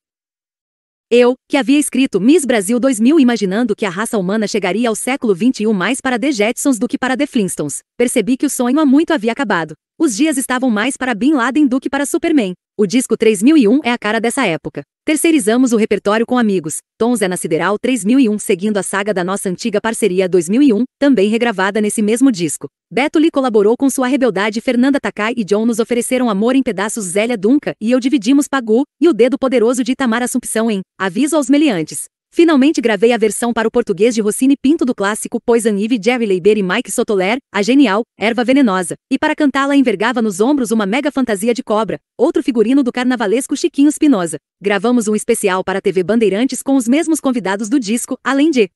Eu, que havia escrito Miss Brasil 2000 imaginando que a raça humana chegaria ao século XXI mais para The Jetsons do que para The Flintstones, percebi que o sonho há muito havia acabado. Os dias estavam mais para Bin Laden do que para Superman. O disco 3001 é a cara dessa época. Terceirizamos o repertório com amigos. Tons é na Sideral 3001, seguindo a saga da nossa antiga parceria 2001, também regravada nesse mesmo disco. Beto Lee colaborou com sua rebeldade Fernanda Takai e John nos ofereceram Amor em Pedaços Zélia Dunca e eu dividimos Pagu e o Dedo Poderoso de Itamar Assumpção em Aviso aos Meliantes. Finalmente gravei a versão para o português de Rossini Pinto do clássico Poison Ivy, Jerry Leiber e Mike Sotoler, a genial Erva Venenosa, e para cantá-la envergava nos ombros uma mega fantasia de cobra, outro figurino do carnavalesco Chiquinho Espinosa. Gravamos um especial para a TV Bandeirantes com os mesmos convidados do disco, além de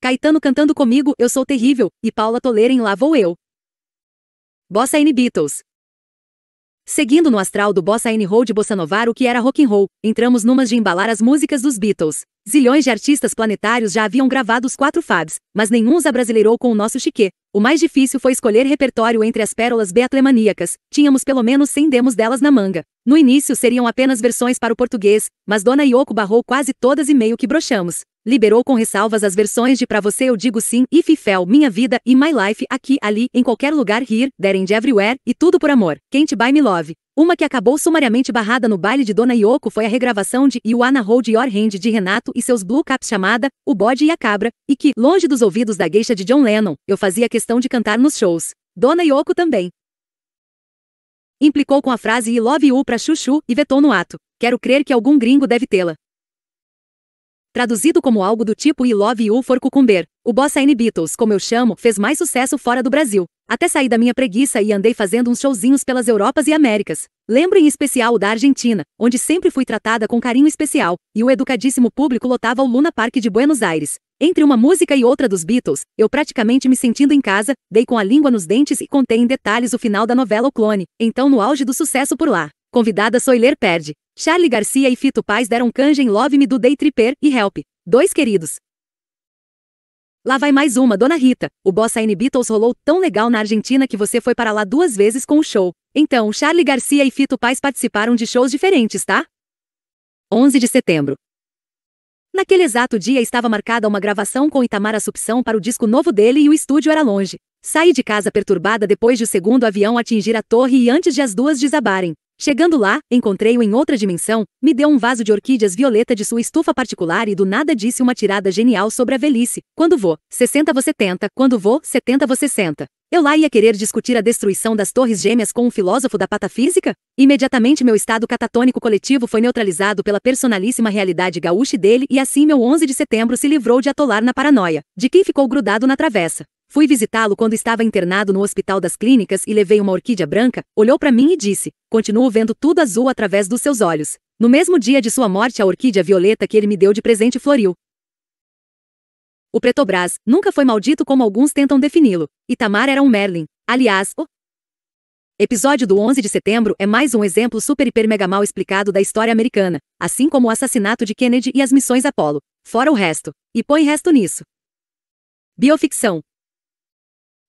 Caetano cantando comigo Eu Sou Terrível e Paula Toller em Lá Vou Eu. Bossa N Beatles Seguindo no astral do Bossa N Roll de Bossanovar o que era rock and roll, entramos numas de embalar as músicas dos Beatles. Zilhões de artistas planetários já haviam gravado os quatro Fabs, mas nenhum os abrasileirou com o nosso chique. O mais difícil foi escolher repertório entre as pérolas beatlemaníacas, tínhamos pelo menos 100 demos delas na manga. No início seriam apenas versões para o português, mas Dona Yoko barrou quase todas e meio que brochamos. Liberou com ressalvas as versões de Pra Você Eu Digo Sim e Fifel, Minha Vida e My Life, Aqui, Ali, Em Qualquer Lugar, Here, There and Everywhere e Tudo por Amor, Can't Buy Me Love. Uma que acabou sumariamente barrada no baile de Dona Yoko foi a regravação de You Wanna Hold Your Hand de Renato e seus Blue Caps chamada O Bode e a Cabra, e que, longe dos ouvidos da gueixa de John Lennon, eu fazia questão de cantar nos shows. Dona Yoko também. Implicou com a frase I love you pra Chuchu e vetou no ato. Quero crer que algum gringo deve tê-la. Traduzido como algo do tipo I Love You for Cucumber, o Bossa N Beatles, como eu chamo, fez mais sucesso fora do Brasil. Até saí da minha preguiça e andei fazendo uns showzinhos pelas Europas e Américas. Lembro em especial o da Argentina, onde sempre fui tratada com carinho especial, e o educadíssimo público lotava o Luna Park de Buenos Aires. Entre uma música e outra dos Beatles, eu praticamente me sentindo em casa, dei com a língua nos dentes e contei em detalhes o final da novela O Clone, então no auge do sucesso por lá. Convidada Soiler perde. Charlie Garcia e Fito Paz deram canja em Love Me do Day Tripper e Help. Dois queridos. Lá vai mais uma, Dona Rita. O Bossa N Beatles rolou tão legal na Argentina que você foi para lá duas vezes com o show. Então, Charlie Garcia e Fito Paz participaram de shows diferentes, tá? 11 de setembro. Naquele exato dia estava marcada uma gravação com Itamar Assumpção para o disco novo dele e o estúdio era longe. Saí de casa perturbada depois de o segundo avião atingir a torre e antes de as duas desabarem. Chegando lá, encontrei-o em outra dimensão, me deu um vaso de orquídeas violeta de sua estufa particular e do nada disse uma tirada genial sobre a velhice. Quando vou, 60 você tenta, quando vou, 70 você senta. Eu lá ia querer discutir a destruição das torres gêmeas com um filósofo da patafísica? Imediatamente meu estado catatônico coletivo foi neutralizado pela personalíssima realidade gaúcha dele e assim meu 11 de setembro se livrou de atolar na paranoia, de quem ficou grudado na travessa. Fui visitá-lo quando estava internado no Hospital das Clínicas e levei uma orquídea branca, olhou para mim e disse: Continuo vendo tudo azul através dos seus olhos. No mesmo dia de sua morte, a orquídea violeta que ele me deu de presente floriu. O Pretobras nunca foi maldito como alguns tentam defini-lo. Itamar era um Merlin. Aliás, o episódio do 11 de setembro é mais um exemplo super hiper mega mal explicado da história americana, assim como o assassinato de Kennedy e as missões Apollo. Fora o resto. E põe resto nisso. Bioficção.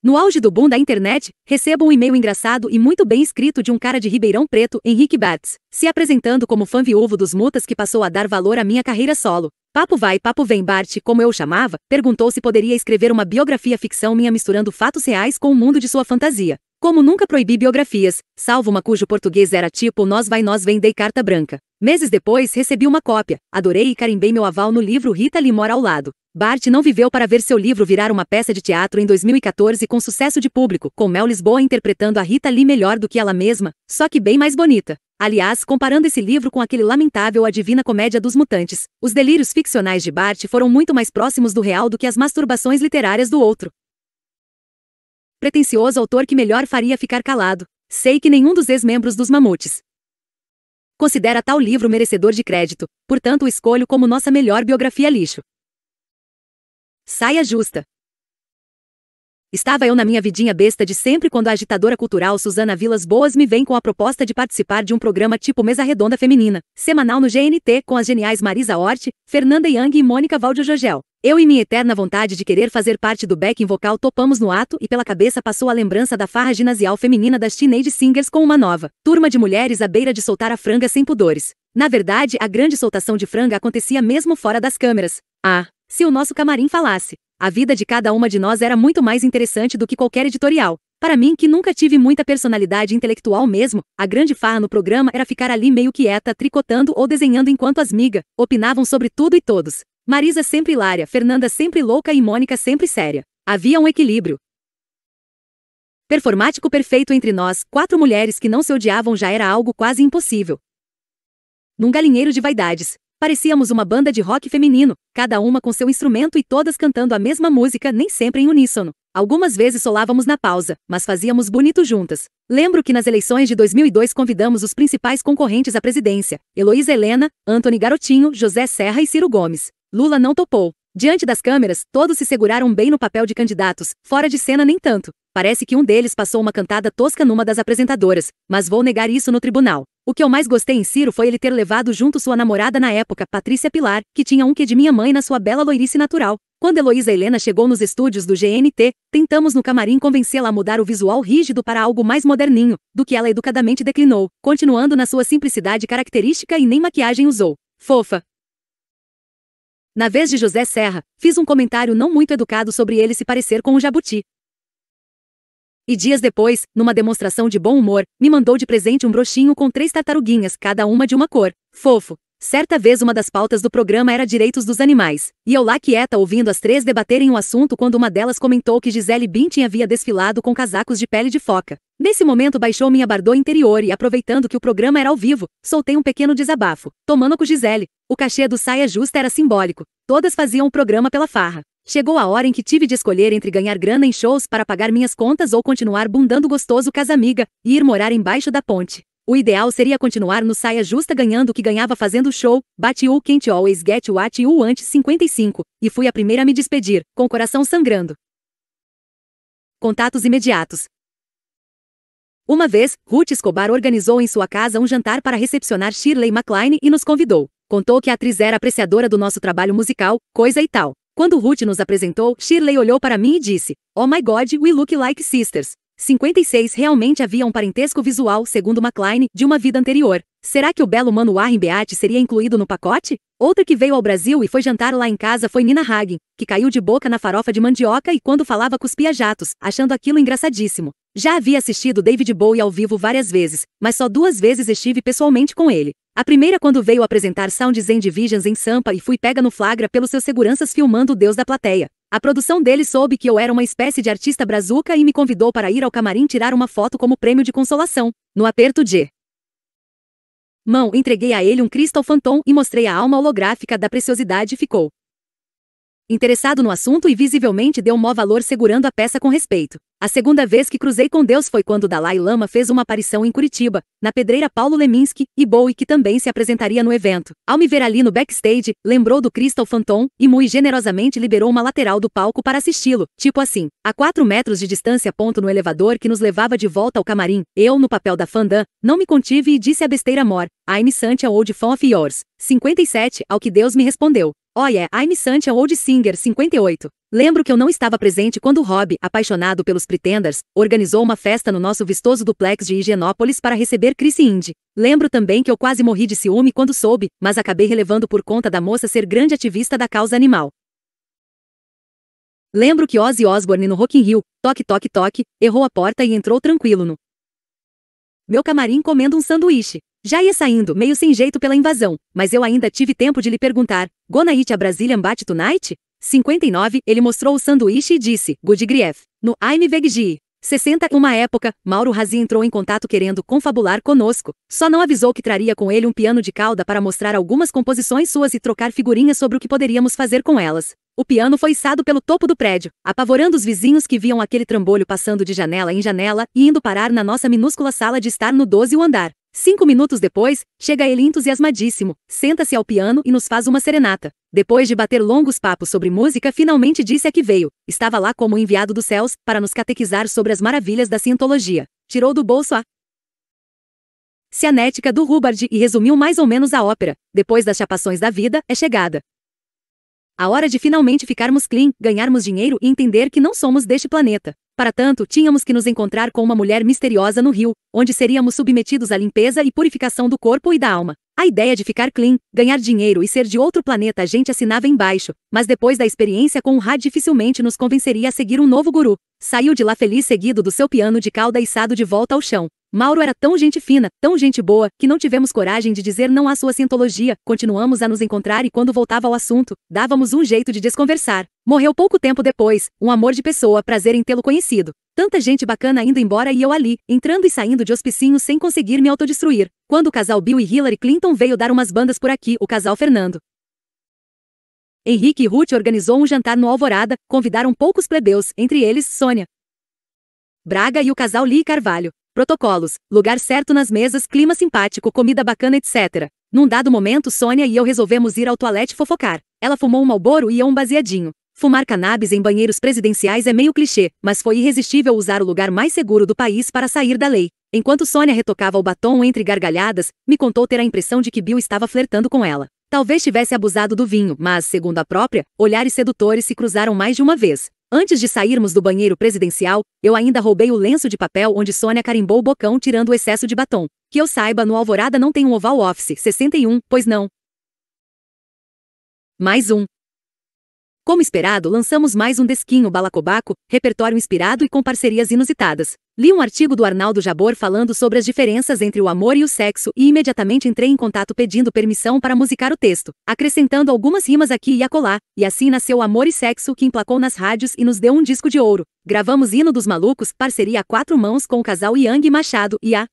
No auge do boom da internet, recebo um e-mail engraçado e muito bem escrito de um cara de Ribeirão Preto, Henrique Batz, se apresentando como fã viúvo dos Mutas que passou a dar valor à minha carreira solo. Papo vai, papo vem, Bart, como eu o chamava, perguntou se poderia escrever uma biografia ficção minha misturando fatos reais com o mundo de sua fantasia. Como nunca proibi biografias, salvo uma cujo português era tipo Nós vai nós vender carta branca. Meses depois recebi uma cópia, adorei e carimbei meu aval no livro Rita Lee mora ao lado. Bart não viveu para ver seu livro virar uma peça de teatro em 2014 com sucesso de público, com Mel Lisboa interpretando a Rita Lee melhor do que ela mesma, só que bem mais bonita. Aliás, comparando esse livro com aquele lamentável A Divina Comédia dos Mutantes, os delírios ficcionais de Bart foram muito mais próximos do real do que as masturbações literárias do outro pretencioso autor que melhor faria ficar calado. Sei que nenhum dos ex-membros dos Mamutes considera tal livro merecedor de crédito, portanto o escolho como nossa melhor biografia lixo. Saia justa. Estava eu na minha vidinha besta de sempre quando a agitadora cultural Suzana Vilas Boas me vem com a proposta de participar de um programa tipo Mesa Redonda Feminina, semanal no GNT com as geniais Marisa Hort, Fernanda Young e Mônica Valdio Jogel. Eu e minha eterna vontade de querer fazer parte do backing vocal topamos no ato e pela cabeça passou a lembrança da farra ginasial feminina das teenage singers com uma nova turma de mulheres à beira de soltar a franga sem pudores. Na verdade, a grande soltação de franga acontecia mesmo fora das câmeras. Ah, se o nosso camarim falasse. A vida de cada uma de nós era muito mais interessante do que qualquer editorial. Para mim, que nunca tive muita personalidade intelectual mesmo, a grande farra no programa era ficar ali meio quieta, tricotando ou desenhando enquanto as migas opinavam sobre tudo e todos. Marisa sempre hilária, Fernanda sempre louca e Mônica sempre séria. Havia um equilíbrio. Performático perfeito entre nós, quatro mulheres que não se odiavam já era algo quase impossível. Num galinheiro de vaidades, parecíamos uma banda de rock feminino, cada uma com seu instrumento e todas cantando a mesma música, nem sempre em uníssono. Algumas vezes solávamos na pausa, mas fazíamos bonito juntas. Lembro que nas eleições de 2002 convidamos os principais concorrentes à presidência: Heloísa Helena, Antony Garotinho, José Serra e Ciro Gomes. Lula não topou. Diante das câmeras, todos se seguraram bem no papel de candidatos, fora de cena nem tanto. Parece que um deles passou uma cantada tosca numa das apresentadoras, mas vou negar isso no tribunal. O que eu mais gostei em Ciro foi ele ter levado junto sua namorada na época, Patrícia Pilar, que tinha um que de minha mãe na sua bela loirice natural. Quando Heloísa Helena chegou nos estúdios do GNT, tentamos no camarim convencê-la a mudar o visual rígido para algo mais moderninho, do que ela educadamente declinou, continuando na sua simplicidade característica e nem maquiagem usou. Fofa, na vez de José Serra, fiz um comentário não muito educado sobre ele se parecer com o jabuti. E dias depois, numa demonstração de bom humor, me mandou de presente um broxinho com três tartaruguinhas, cada uma de uma cor. Fofo, Certa vez uma das pautas do programa era direitos dos animais, e eu lá quieta ouvindo as três debaterem o assunto quando uma delas comentou que Gisele Bündchen havia desfilado com casacos de pele de foca. Nesse momento baixou minha bardô interior e aproveitando que o programa era ao vivo, soltei um pequeno desabafo, tomando com Gisele. O cachê do Saia Justa era simbólico, todas faziam o programa pela farra. Chegou a hora em que tive de escolher entre ganhar grana em shows para pagar minhas contas ou continuar bundando gostoso casamiga e ir morar embaixo da ponte. O ideal seria continuar no saia justa ganhando o que ganhava fazendo o show, bate o can't always get what you antes 55, e fui a primeira a me despedir, com o coração sangrando. Contatos imediatos. Uma vez, Ruth Escobar organizou em sua casa um jantar para recepcionar Shirley MacLaine e nos convidou. Contou que a atriz era apreciadora do nosso trabalho musical, coisa e tal. Quando Ruth nos apresentou, Shirley olhou para mim e disse: Oh my god, we look like sisters. 56 realmente havia um parentesco visual, segundo McLean, de uma vida anterior. Será que o belo Mano Warren Beate seria incluído no pacote? Outra que veio ao Brasil e foi jantar lá em casa foi Nina Hagen, que caiu de boca na farofa de mandioca e quando falava cuspia jatos, achando aquilo engraçadíssimo. Já havia assistido David Bowie ao vivo várias vezes, mas só duas vezes estive pessoalmente com ele. A primeira quando veio apresentar Sound Zen Divisions em Sampa e fui pega no flagra pelos seus seguranças filmando o Deus da plateia. A produção dele soube que eu era uma espécie de artista brazuca e me convidou para ir ao camarim tirar uma foto como prêmio de consolação, no aperto de mão, entreguei a ele um Crystal Phantom e mostrei a alma holográfica da preciosidade e ficou interessado no assunto e visivelmente deu mó valor segurando a peça com respeito. A segunda vez que cruzei com Deus foi quando Dalai Lama fez uma aparição em Curitiba, na pedreira Paulo Leminski, e Bowie que também se apresentaria no evento. Ao me ver ali no backstage, lembrou do Crystal Phantom e muito generosamente liberou uma lateral do palco para assisti-lo, tipo assim, a 4 metros de distância ponto no elevador que nos levava de volta ao camarim, eu, no papel da fandã, não me contive e disse a besteira mor, I'm such a old fan of yours. 57, ao que Deus me respondeu. Oh yeah, I'm Sante, an old singer 58. Lembro que eu não estava presente quando Rob, apaixonado pelos Pretenders, organizou uma festa no nosso vistoso duplex de Higienópolis para receber Chris Indy. Lembro também que eu quase morri de ciúme quando soube, mas acabei relevando por conta da moça ser grande ativista da causa animal. Lembro que Ozzy Osbourne no Rock in Rio, toque toque toque, errou a porta e entrou tranquilo no meu camarim comendo um sanduíche. Já ia saindo, meio sem jeito pela invasão, mas eu ainda tive tempo de lhe perguntar: Gonna eat é a Brazilian Bat tonight? 59, ele mostrou o sanduíche e disse: Good grief. no I'm Veggie. 60, uma época, Mauro Razi entrou em contato querendo confabular conosco, só não avisou que traria com ele um piano de cauda para mostrar algumas composições suas e trocar figurinhas sobre o que poderíamos fazer com elas. O piano foi içado pelo topo do prédio, apavorando os vizinhos que viam aquele trambolho passando de janela em janela e indo parar na nossa minúscula sala de estar no 12 andar. Cinco minutos depois, chega ele entusiasmadíssimo, senta-se ao piano e nos faz uma serenata. Depois de bater longos papos sobre música, finalmente disse a que veio. Estava lá como enviado dos céus para nos catequizar sobre as maravilhas da cientologia. Tirou do bolso a cianética do Hubbard e resumiu mais ou menos a ópera. Depois das chapações da vida, é chegada. A hora de finalmente ficarmos clean, ganharmos dinheiro e entender que não somos deste planeta. Para tanto, tínhamos que nos encontrar com uma mulher misteriosa no rio, onde seríamos submetidos à limpeza e purificação do corpo e da alma. A ideia de ficar clean, ganhar dinheiro e ser de outro planeta a gente assinava embaixo, mas depois da experiência com o Ra dificilmente nos convenceria a seguir um novo guru. Saiu de lá feliz seguido do seu piano de cauda içado de volta ao chão. Mauro era tão gente fina, tão gente boa, que não tivemos coragem de dizer não à sua cientologia, continuamos a nos encontrar e quando voltava ao assunto, dávamos um jeito de desconversar. Morreu pouco tempo depois, um amor de pessoa, prazer em tê-lo conhecido. Tanta gente bacana indo embora e eu ali, entrando e saindo de hospicinhos sem conseguir me autodestruir. Quando o casal Bill e Hillary Clinton veio dar umas bandas por aqui, o casal Fernando. Henrique e Ruth organizou um jantar no Alvorada, convidaram poucos plebeus, entre eles Sônia. Braga e o casal Lee Carvalho. Protocolos, lugar certo nas mesas, clima simpático, comida bacana, etc. Num dado momento, Sônia e eu resolvemos ir ao toalete fofocar. Ela fumou um malboro e eu um baseadinho. Fumar cannabis em banheiros presidenciais é meio clichê, mas foi irresistível usar o lugar mais seguro do país para sair da lei. Enquanto Sônia retocava o batom entre gargalhadas, me contou ter a impressão de que Bill estava flertando com ela. Talvez tivesse abusado do vinho, mas, segundo a própria, olhares sedutores se cruzaram mais de uma vez. Antes de sairmos do banheiro presidencial, eu ainda roubei o lenço de papel onde Sônia carimbou o bocão tirando o excesso de batom. Que eu saiba, no Alvorada não tem um oval office 61, pois não. Mais um. Como esperado, lançamos mais um desquinho balacobaco, repertório inspirado e com parcerias inusitadas. Li um artigo do Arnaldo Jabor falando sobre as diferenças entre o amor e o sexo e imediatamente entrei em contato pedindo permissão para musicar o texto, acrescentando algumas rimas aqui e acolá, e assim nasceu Amor e Sexo que emplacou nas rádios e nos deu um disco de ouro. Gravamos Hino dos Malucos, parceria a quatro mãos com o casal Yang Machado e a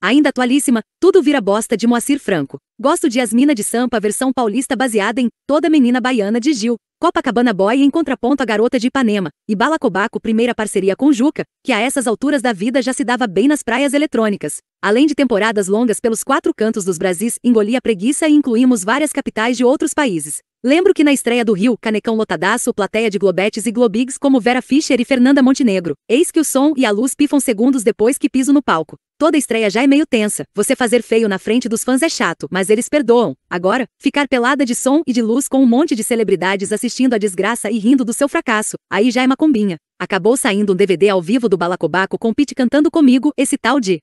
Ainda atualíssima, tudo vira bosta de Moacir Franco. Gosto de Yasmina de Sampa, versão paulista baseada em Toda Menina Baiana de Gil, Copacabana Boy em contraponto à Garota de Ipanema, e Bala Cobaco, primeira parceria com Juca, que a essas alturas da vida já se dava bem nas praias eletrônicas. Além de temporadas longas pelos quatro cantos dos Brasis, engolia preguiça e incluímos várias capitais de outros países. Lembro que na estreia do Rio, Canecão lotadaço, plateia de Globetes e Globigs como Vera Fischer e Fernanda Montenegro. Eis que o som e a luz pifam segundos depois que piso no palco. Toda estreia já é meio tensa. Você fazer feio na frente dos fãs é chato, mas eles perdoam. Agora, ficar pelada de som e de luz com um monte de celebridades assistindo a desgraça e rindo do seu fracasso, aí já é macumbinha. Acabou saindo um DVD ao vivo do Balacobaco com Pete cantando comigo esse tal de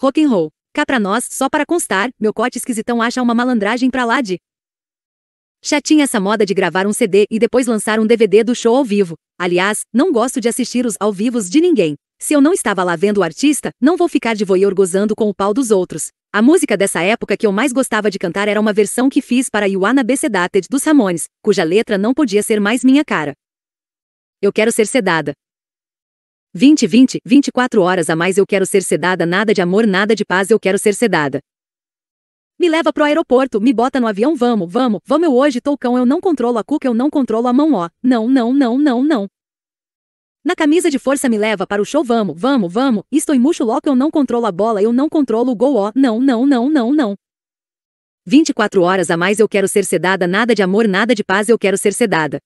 Rock and Roll. Cá pra nós, só para constar, meu cote esquisitão acha uma malandragem pra lá de já tinha essa moda de gravar um CD e depois lançar um DVD do show ao vivo. Aliás, não gosto de assistir os ao vivos de ninguém. Se eu não estava lá vendo o artista, não vou ficar de voyeur gozando com o pau dos outros. A música dessa época que eu mais gostava de cantar era uma versão que fiz para Iwana B. Sedated dos Ramones, cuja letra não podia ser mais minha cara. Eu quero ser sedada. 20, 20, 24 horas a mais eu quero ser sedada, nada de amor, nada de paz, eu quero ser sedada. Me leva pro aeroporto, me bota no avião, vamos, vamos, vamos eu hoje, cão, eu não controlo a cuca, eu não controlo a mão, ó. Não, não, não, não, não. Na camisa de força me leva para o show, vamos, vamos, vamos. Estou em murcho loco, eu não controlo a bola, eu não controlo o gol, ó. Não, não, não, não, não. 24 horas a mais eu quero ser sedada, nada de amor, nada de paz, eu quero ser sedada.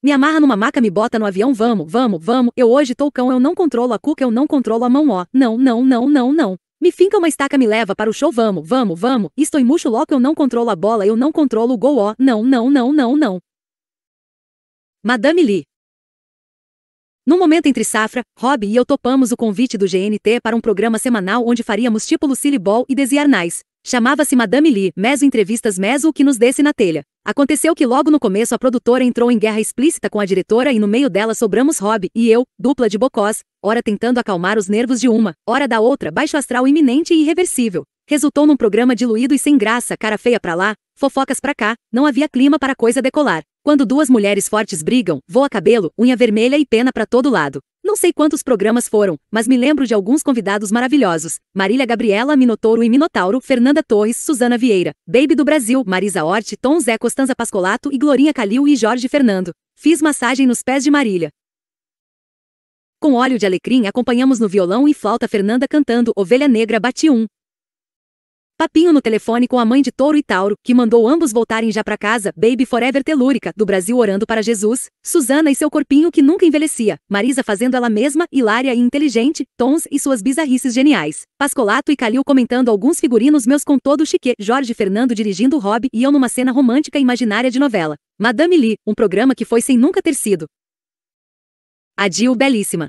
Me amarra numa maca, me bota no avião, vamos, vamos, vamos. Eu hoje tô cão, eu não controlo a cuca, eu não controlo a mão, ó. Não, não, não, não, não. Me finca uma estaca me leva para o show vamos, vamos, vamos, estou em murcho loco eu não controlo a bola eu não controlo o gol ó, não, não, não, não, não. Madame Lee no momento entre Safra, Rob e eu topamos o convite do GNT para um programa semanal onde faríamos tipo Lucille Ball e Desiarnais. Chamava-se Madame Lee, Meso Entrevistas Meso o que nos desse na telha. Aconteceu que logo no começo a produtora entrou em guerra explícita com a diretora e no meio dela sobramos Rob e eu, dupla de bocós, ora tentando acalmar os nervos de uma, ora da outra, baixo astral iminente e irreversível. Resultou num programa diluído e sem graça, cara feia pra lá, fofocas pra cá, não havia clima para coisa decolar. Quando duas mulheres fortes brigam, voa cabelo, unha vermelha e pena para todo lado. Não sei quantos programas foram, mas me lembro de alguns convidados maravilhosos. Marília Gabriela, Minotouro e Minotauro, Fernanda Torres, Suzana Vieira, Baby do Brasil, Marisa Hort, Tom Zé Costanza Pascolato e Glorinha Calil e Jorge Fernando. Fiz massagem nos pés de Marília. Com óleo de alecrim acompanhamos no violão e flauta Fernanda cantando Ovelha Negra bati Um. Papinho no telefone com a mãe de Touro e Tauro, que mandou ambos voltarem já para casa, Baby Forever Telúrica, do Brasil orando para Jesus, Susana e seu corpinho que nunca envelhecia, Marisa fazendo ela mesma, hilária e inteligente, Tons e suas bizarrices geniais, Pascolato e Calil comentando alguns figurinos meus com todo o chique, Jorge Fernando dirigindo o Rob e eu numa cena romântica imaginária de novela, Madame Lee, um programa que foi sem nunca ter sido. Adil belíssima.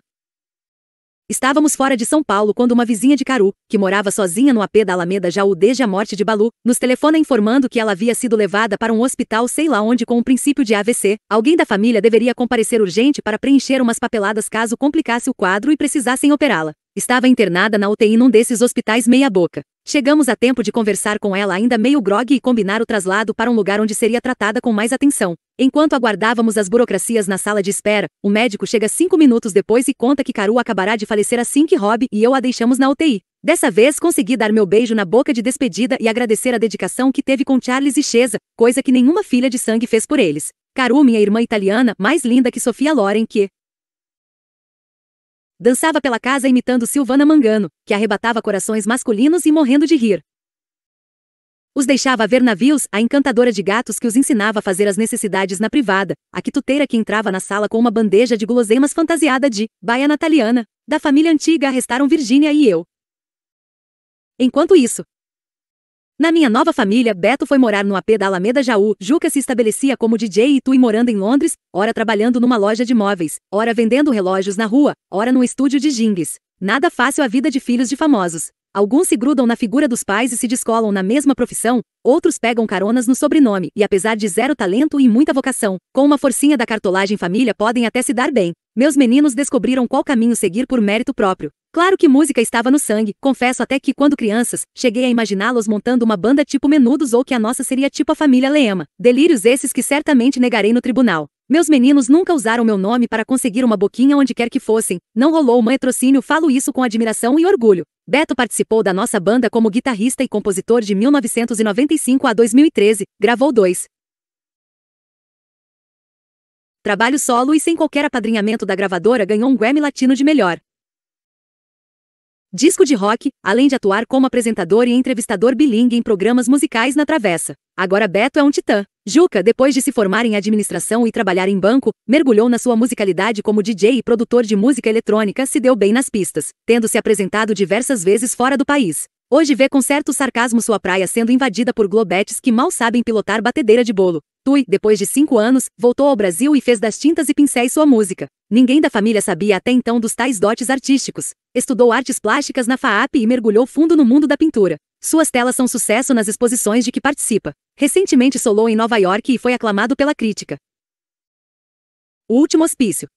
Estávamos fora de São Paulo quando uma vizinha de Caru, que morava sozinha no AP da Alameda Jaú desde a morte de Balu, nos telefona informando que ela havia sido levada para um hospital sei lá onde com um princípio de AVC. Alguém da família deveria comparecer urgente para preencher umas papeladas caso complicasse o quadro e precisassem operá-la. Estava internada na UTI num desses hospitais meia-boca. Chegamos a tempo de conversar com ela ainda meio grogue e combinar o traslado para um lugar onde seria tratada com mais atenção. Enquanto aguardávamos as burocracias na sala de espera, o médico chega cinco minutos depois e conta que Caru acabará de falecer assim que Rob e eu a deixamos na UTI. Dessa vez consegui dar meu beijo na boca de despedida e agradecer a dedicação que teve com Charles e Chesa, coisa que nenhuma filha de sangue fez por eles. Caru, minha irmã italiana, mais linda que Sofia Loren, que, Dançava pela casa imitando Silvana Mangano, que arrebatava corações masculinos e morrendo de rir. Os deixava ver navios, a encantadora de gatos que os ensinava a fazer as necessidades na privada, a quituteira que entrava na sala com uma bandeja de guloseimas fantasiada de baia nataliana, da família antiga arrestaram Virgínia e eu. Enquanto isso, na minha nova família, Beto foi morar no AP da Alameda Jaú, Juca se estabelecia como DJ e Tui morando em Londres, ora trabalhando numa loja de móveis, ora vendendo relógios na rua, ora num estúdio de jingles. Nada fácil a vida de filhos de famosos. Alguns se grudam na figura dos pais e se descolam na mesma profissão, outros pegam caronas no sobrenome, e apesar de zero talento e muita vocação, com uma forcinha da cartolagem família podem até se dar bem. Meus meninos descobriram qual caminho seguir por mérito próprio. Claro que música estava no sangue, confesso até que quando crianças, cheguei a imaginá-los montando uma banda tipo Menudos ou que a nossa seria tipo a família Leema. Delírios esses que certamente negarei no tribunal. Meus meninos nunca usaram meu nome para conseguir uma boquinha onde quer que fossem, não rolou um matrocínio, falo isso com admiração e orgulho. Beto participou da nossa banda como guitarrista e compositor de 1995 a 2013, gravou dois trabalho solo e sem qualquer apadrinhamento da gravadora ganhou um Grammy Latino de melhor. Disco de rock, além de atuar como apresentador e entrevistador bilingue em programas musicais na Travessa. Agora Beto é um titã. Juca, depois de se formar em administração e trabalhar em banco, mergulhou na sua musicalidade como DJ e produtor de música eletrônica, se deu bem nas pistas, tendo se apresentado diversas vezes fora do país. Hoje vê com certo sarcasmo sua praia sendo invadida por globetes que mal sabem pilotar batedeira de bolo. Tui, depois de cinco anos, voltou ao Brasil e fez das tintas e pincéis sua música. Ninguém da família sabia até então dos tais dotes artísticos. Estudou artes plásticas na FAAP e mergulhou fundo no mundo da pintura. Suas telas são sucesso nas exposições de que participa. Recentemente solou em Nova York e foi aclamado pela crítica. O último hospício.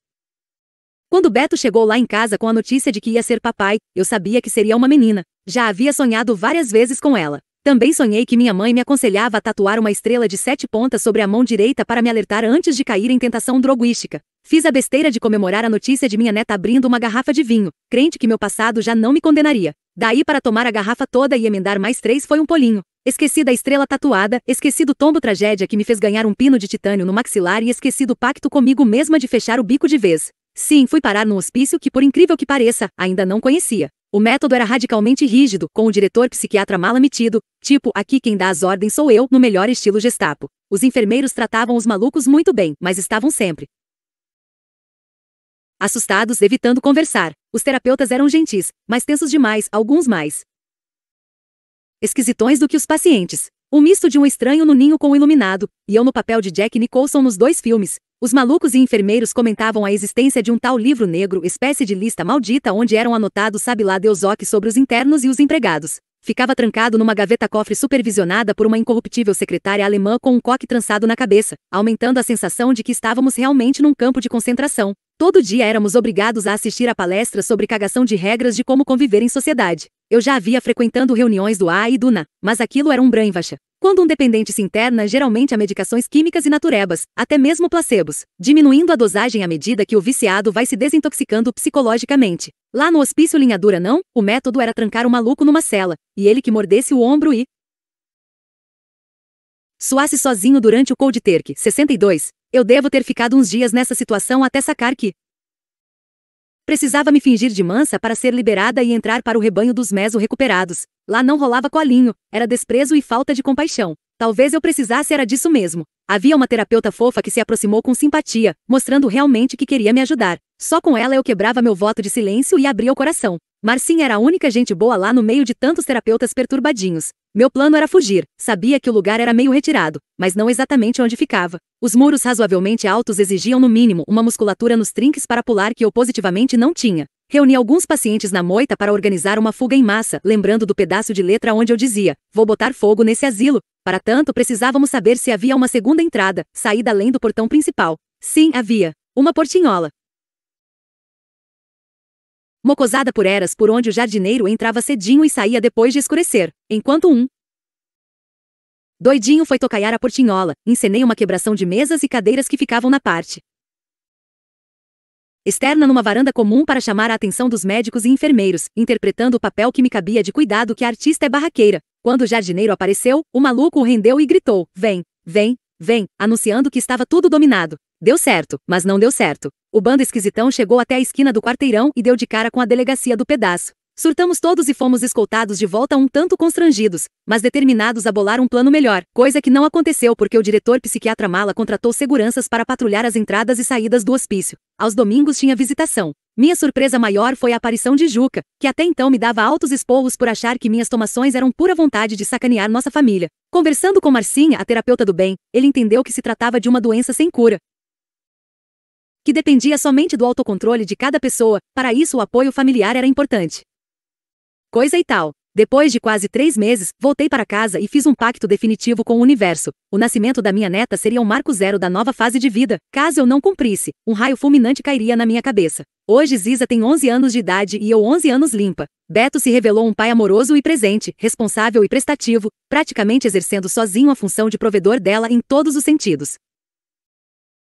Quando Beto chegou lá em casa com a notícia de que ia ser papai, eu sabia que seria uma menina. Já havia sonhado várias vezes com ela. Também sonhei que minha mãe me aconselhava a tatuar uma estrela de sete pontas sobre a mão direita para me alertar antes de cair em tentação droguística. Fiz a besteira de comemorar a notícia de minha neta abrindo uma garrafa de vinho, crente que meu passado já não me condenaria. Daí para tomar a garrafa toda e emendar mais três foi um polinho. Esqueci da estrela tatuada, esqueci do tombo tragédia que me fez ganhar um pino de titânio no maxilar e esqueci do pacto comigo mesma de fechar o bico de vez. Sim, fui parar num hospício que, por incrível que pareça, ainda não conhecia. O método era radicalmente rígido, com o diretor psiquiatra mala metido, tipo, aqui quem dá as ordens sou eu, no melhor estilo gestapo. Os enfermeiros tratavam os malucos muito bem, mas estavam sempre Assustados, evitando conversar. Os terapeutas eram gentis, mas tensos demais, alguns mais esquisitões do que os pacientes. O misto de um estranho no ninho com o iluminado, e eu no papel de Jack Nicholson nos dois filmes. Os malucos e enfermeiros comentavam a existência de um tal livro negro, espécie de lista maldita onde eram anotados sabe lá Deus que sobre os internos e os empregados. Ficava trancado numa gaveta-cofre supervisionada por uma incorruptível secretária alemã com um coque trançado na cabeça, aumentando a sensação de que estávamos realmente num campo de concentração. Todo dia éramos obrigados a assistir a palestras sobre cagação de regras de como conviver em sociedade. Eu já havia frequentando reuniões do A e do NA, mas aquilo era um branvacha. Quando um dependente se interna, geralmente há medicações químicas e naturebas, até mesmo placebos, diminuindo a dosagem à medida que o viciado vai se desintoxicando psicologicamente. Lá no hospício Linha Dura não, o método era trancar o maluco numa cela, e ele que mordesse o ombro e, Suasse sozinho durante o cold turkey, 62, eu devo ter ficado uns dias nessa situação até sacar que precisava me fingir de mansa para ser liberada e entrar para o rebanho dos meso recuperados. Lá não rolava colinho, era desprezo e falta de compaixão. Talvez eu precisasse era disso mesmo. Havia uma terapeuta fofa que se aproximou com simpatia, mostrando realmente que queria me ajudar. Só com ela eu quebrava meu voto de silêncio e abria o coração. Marcin era a única gente boa lá no meio de tantos terapeutas perturbadinhos. Meu plano era fugir. Sabia que o lugar era meio retirado, mas não exatamente onde ficava. Os muros razoavelmente altos exigiam no mínimo uma musculatura nos trinques para pular que eu positivamente não tinha. Reuni alguns pacientes na moita para organizar uma fuga em massa, lembrando do pedaço de letra onde eu dizia: "Vou botar fogo nesse asilo". Para tanto, precisávamos saber se havia uma segunda entrada, saída além do portão principal. Sim, havia. Uma portinhola mocosada por eras por onde o jardineiro entrava cedinho e saía depois de escurecer, enquanto um doidinho foi tocaiar a portinhola, encenei uma quebração de mesas e cadeiras que ficavam na parte externa numa varanda comum para chamar a atenção dos médicos e enfermeiros, interpretando o papel que me cabia de cuidado que a artista é barraqueira. Quando o jardineiro apareceu, o maluco o rendeu e gritou: Vem, vem, Vem, anunciando que estava tudo dominado. Deu certo, mas não deu certo. O bando esquisitão chegou até a esquina do quarteirão e deu de cara com a delegacia do pedaço. Surtamos todos e fomos escoltados de volta um tanto constrangidos, mas determinados a bolar um plano melhor, coisa que não aconteceu porque o diretor psiquiatra Mala contratou seguranças para patrulhar as entradas e saídas do hospício. Aos domingos tinha visitação. Minha surpresa maior foi a aparição de Juca, que até então me dava altos esporros por achar que minhas tomações eram pura vontade de sacanear nossa família. Conversando com Marcinha, a terapeuta do bem, ele entendeu que se tratava de uma doença sem cura, que dependia somente do autocontrole de cada pessoa, para isso o apoio familiar era importante. Coisa e tal. Depois de quase três meses, voltei para casa e fiz um pacto definitivo com o universo. O nascimento da minha neta seria um marco zero da nova fase de vida. Caso eu não cumprisse, um raio fulminante cairia na minha cabeça. Hoje Ziza tem 11 anos de idade e eu 11 anos limpa. Beto se revelou um pai amoroso e presente, responsável e prestativo, praticamente exercendo sozinho a função de provedor dela em todos os sentidos.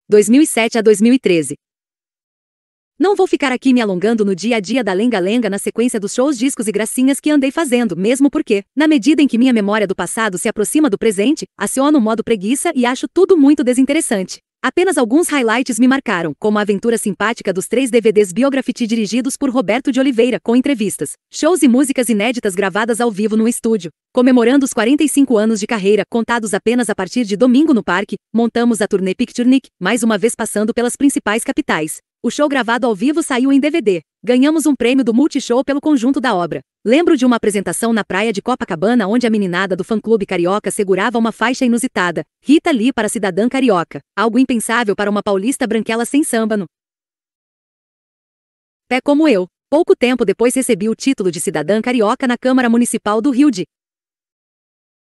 2007 a 2013. Não vou ficar aqui me alongando no dia a dia da lenga-lenga na sequência dos shows, discos e gracinhas que andei fazendo, mesmo porque, na medida em que minha memória do passado se aproxima do presente, aciono o modo preguiça e acho tudo muito desinteressante. Apenas alguns highlights me marcaram, como a aventura simpática dos três DVDs Biografiti dirigidos por Roberto de Oliveira, com entrevistas, shows e músicas inéditas gravadas ao vivo no estúdio. Comemorando os 45 anos de carreira, contados apenas a partir de domingo no parque, montamos a turnê Nick mais uma vez passando pelas principais capitais. O show gravado ao vivo saiu em DVD. Ganhamos um prêmio do Multishow pelo conjunto da obra. Lembro de uma apresentação na praia de Copacabana onde a meninada do fã-clube carioca segurava uma faixa inusitada, Rita Lee para cidadã carioca, algo impensável para uma paulista branquela sem no. Pé como eu. Pouco tempo depois recebi o título de cidadã carioca na Câmara Municipal do Rio de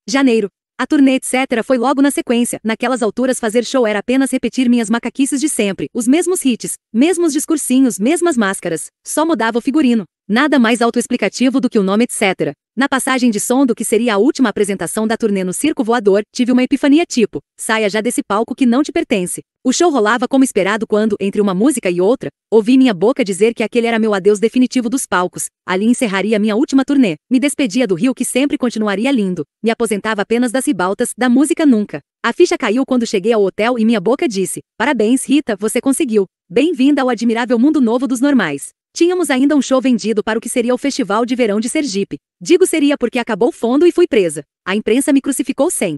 Janeiro. A turnê etc. foi logo na sequência. Naquelas alturas fazer show era apenas repetir minhas macaquices de sempre, os mesmos hits, mesmos discursinhos, mesmas máscaras, só mudava o figurino. Nada mais autoexplicativo do que o nome etc. Na passagem de som do que seria a última apresentação da turnê no Circo Voador, tive uma epifania tipo, saia já desse palco que não te pertence. O show rolava como esperado quando, entre uma música e outra, ouvi minha boca dizer que aquele era meu adeus definitivo dos palcos. Ali encerraria minha última turnê. Me despedia do Rio que sempre continuaria lindo. Me aposentava apenas das ribaltas, da música nunca. A ficha caiu quando cheguei ao hotel e minha boca disse, parabéns Rita, você conseguiu. Bem-vinda ao admirável mundo novo dos normais. Tínhamos ainda um show vendido para o que seria o Festival de Verão de Sergipe. Digo seria porque acabou fundo e fui presa. A imprensa me crucificou sem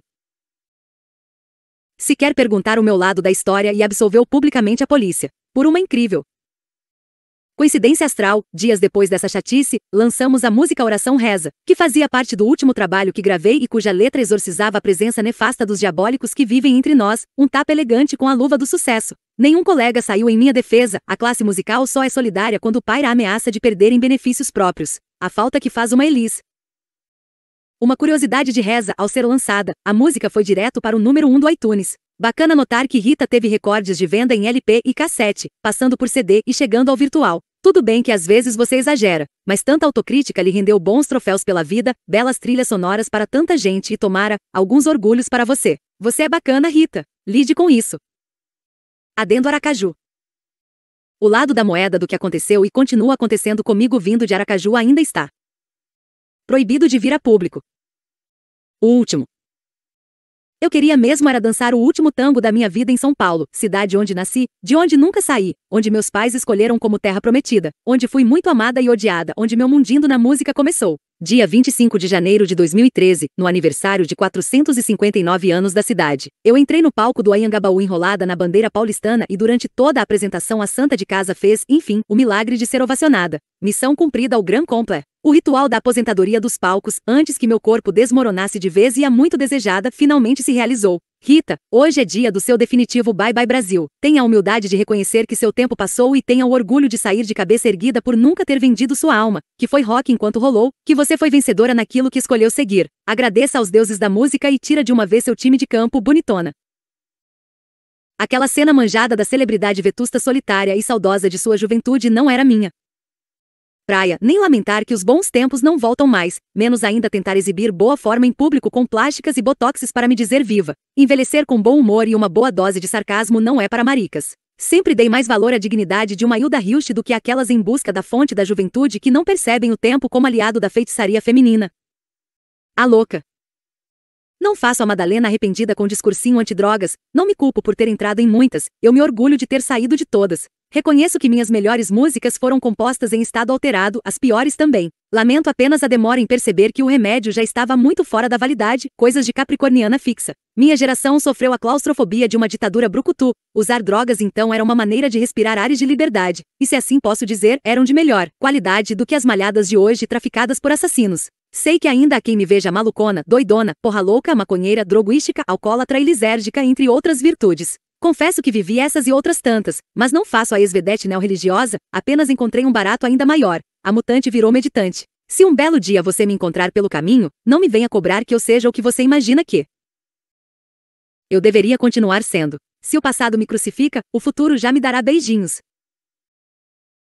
sequer perguntar o meu lado da história e absolveu publicamente a polícia. Por uma incrível coincidência astral, dias depois dessa chatice, lançamos a música Oração Reza, que fazia parte do último trabalho que gravei e cuja letra exorcizava a presença nefasta dos diabólicos que vivem entre nós, um tapa elegante com a luva do sucesso. Nenhum colega saiu em minha defesa, a classe musical só é solidária quando paira a ameaça de perderem benefícios próprios, a falta que faz uma Elis. Uma curiosidade de reza, ao ser lançada, a música foi direto para o número 1 um do iTunes. Bacana notar que Rita teve recordes de venda em LP e cassete, passando por CD e chegando ao virtual. Tudo bem que às vezes você exagera, mas tanta autocrítica lhe rendeu bons troféus pela vida, belas trilhas sonoras para tanta gente e tomara, alguns orgulhos para você. Você é bacana, Rita. Lide com isso. Adendo Aracaju. O lado da moeda do que aconteceu e continua acontecendo comigo vindo de Aracaju ainda está proibido de vir a público. O último. Eu queria mesmo era dançar o último tango da minha vida em São Paulo, cidade onde nasci, de onde nunca saí, onde meus pais escolheram como terra prometida, onde fui muito amada e odiada, onde meu mundindo na música começou dia 25 de janeiro de 2013, no aniversário de 459 anos da cidade. Eu entrei no palco do Ayangabaú enrolada na bandeira paulistana e durante toda a apresentação a Santa de Casa fez, enfim, o milagre de ser ovacionada. Missão cumprida ao gran complet. O ritual da aposentadoria dos palcos, antes que meu corpo desmoronasse de vez e a muito desejada, finalmente se realizou. Rita, hoje é dia do seu definitivo Bye Bye Brasil. Tenha a humildade de reconhecer que seu tempo passou e tenha o orgulho de sair de cabeça erguida por nunca ter vendido sua alma, que foi rock enquanto rolou, que você foi vencedora naquilo que escolheu seguir. Agradeça aos deuses da música e tira de uma vez seu time de campo bonitona. Aquela cena manjada da celebridade vetusta solitária e saudosa de sua juventude não era minha praia, nem lamentar que os bons tempos não voltam mais, menos ainda tentar exibir boa forma em público com plásticas e botoxes para me dizer viva. Envelhecer com bom humor e uma boa dose de sarcasmo não é para maricas. Sempre dei mais valor à dignidade de uma Hilda Hilst do que aquelas em busca da fonte da juventude que não percebem o tempo como aliado da feitiçaria feminina. A louca. Não faço a Madalena arrependida com discursinho antidrogas, não me culpo por ter entrado em muitas, eu me orgulho de ter saído de todas. Reconheço que minhas melhores músicas foram compostas em estado alterado, as piores também. Lamento apenas a demora em perceber que o remédio já estava muito fora da validade, coisas de capricorniana fixa. Minha geração sofreu a claustrofobia de uma ditadura brucutu. Usar drogas então era uma maneira de respirar ares de liberdade, e se assim posso dizer, eram de melhor qualidade do que as malhadas de hoje traficadas por assassinos. Sei que ainda há quem me veja malucona, doidona, porra louca, maconheira, droguística, alcoólatra e lisérgica, entre outras virtudes. Confesso que vivi essas e outras tantas, mas não faço a ex-vedete neo-religiosa, apenas encontrei um barato ainda maior. A mutante virou meditante. Se um belo dia você me encontrar pelo caminho, não me venha cobrar que eu seja o que você imagina que. Eu deveria continuar sendo. Se o passado me crucifica, o futuro já me dará beijinhos.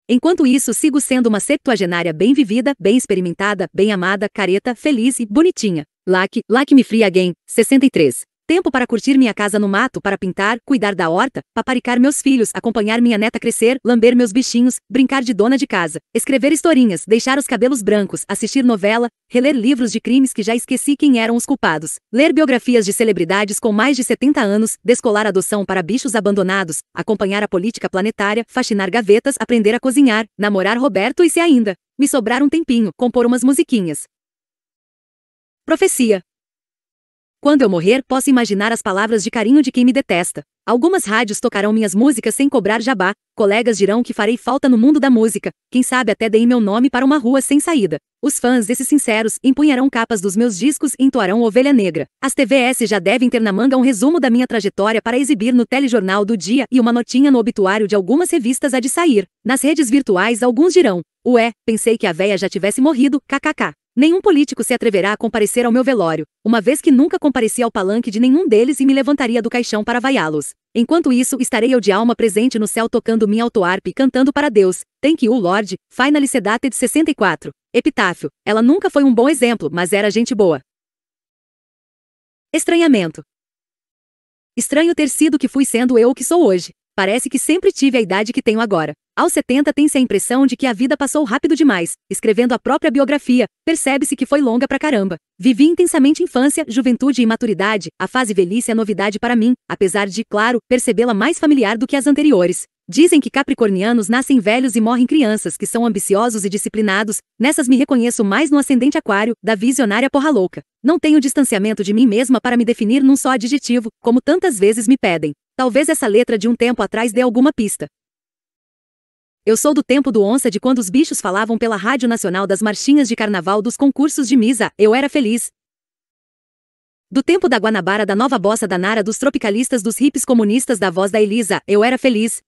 Enquanto isso, sigo sendo uma septuagenária bem vivida, bem experimentada, bem amada, careta, feliz e bonitinha. Like, like me free again, 63. Tempo para curtir minha casa no mato, para pintar, cuidar da horta, paparicar meus filhos, acompanhar minha neta crescer, lamber meus bichinhos, brincar de dona de casa, escrever historinhas, deixar os cabelos brancos, assistir novela, reler livros de crimes que já esqueci quem eram os culpados, ler biografias de celebridades com mais de 70 anos, descolar adoção para bichos abandonados, acompanhar a política planetária, faxinar gavetas, aprender a cozinhar, namorar Roberto e se ainda me sobrar um tempinho, compor umas musiquinhas. Profecia quando eu morrer, posso imaginar as palavras de carinho de quem me detesta. Algumas rádios tocarão minhas músicas sem cobrar jabá, colegas dirão que farei falta no mundo da música, quem sabe até dei meu nome para uma rua sem saída. Os fãs esses sinceros empunharão capas dos meus discos e entoarão Ovelha Negra. As TVS já devem ter na manga um resumo da minha trajetória para exibir no telejornal do dia e uma notinha no obituário de algumas revistas a de sair. Nas redes virtuais alguns dirão, ué, pensei que a véia já tivesse morrido, kkk. Nenhum político se atreverá a comparecer ao meu velório, uma vez que nunca compareci ao palanque de nenhum deles e me levantaria do caixão para vaiá-los. Enquanto isso, estarei eu de alma presente no céu tocando minha autoarpe e cantando para Deus. Thank you, Lord. Finally Sedated 64. Epitáfio. Ela nunca foi um bom exemplo, mas era gente boa. Estranhamento. Estranho ter sido que fui sendo eu o que sou hoje. Parece que sempre tive a idade que tenho agora. Aos 70 tem-se a impressão de que a vida passou rápido demais. Escrevendo a própria biografia, percebe-se que foi longa pra caramba. Vivi intensamente infância, juventude e maturidade. A fase velhice é novidade para mim, apesar de, claro, percebê-la mais familiar do que as anteriores. Dizem que capricornianos nascem velhos e morrem crianças, que são ambiciosos e disciplinados. Nessas me reconheço mais no ascendente aquário, da visionária porra louca. Não tenho distanciamento de mim mesma para me definir num só adjetivo, como tantas vezes me pedem. Talvez essa letra de um tempo atrás dê alguma pista. Eu sou do tempo do onça de quando os bichos falavam pela Rádio Nacional das marchinhas de carnaval dos concursos de misa, eu era feliz. Do tempo da Guanabara da nova bossa da Nara dos tropicalistas dos hips comunistas da voz da Elisa, eu era feliz.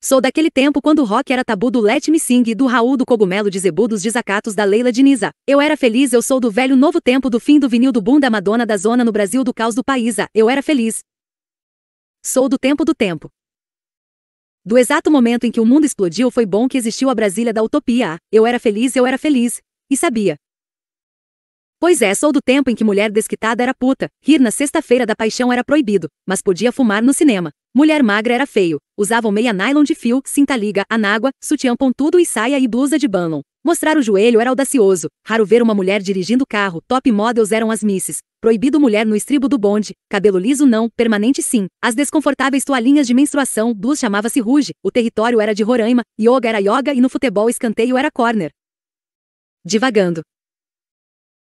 Sou daquele tempo quando o rock era tabu do Let Me Sing do Raul do Cogumelo de Zebu dos desacatos da Leila Diniza. Eu era feliz, eu sou do velho novo tempo do fim do vinil do boom da Madonna da zona no Brasil do caos do país, eu era feliz. Sou do tempo do tempo. Do exato momento em que o mundo explodiu foi bom que existiu a Brasília da utopia. eu era feliz, eu era feliz. E sabia. Pois é, sou do tempo em que mulher desquitada era puta, rir na sexta-feira da paixão era proibido, mas podia fumar no cinema. Mulher magra era feio, usavam meia nylon de fio, cinta liga, anágua, sutiã pontudo e saia e blusa de banlon. Mostrar o joelho era audacioso, raro ver uma mulher dirigindo carro, top models eram as misses, proibido mulher no estribo do bonde, cabelo liso não, permanente sim, as desconfortáveis toalhinhas de menstruação, duas chamava-se ruge, o território era de Roraima, yoga era yoga e no futebol escanteio era corner. Divagando.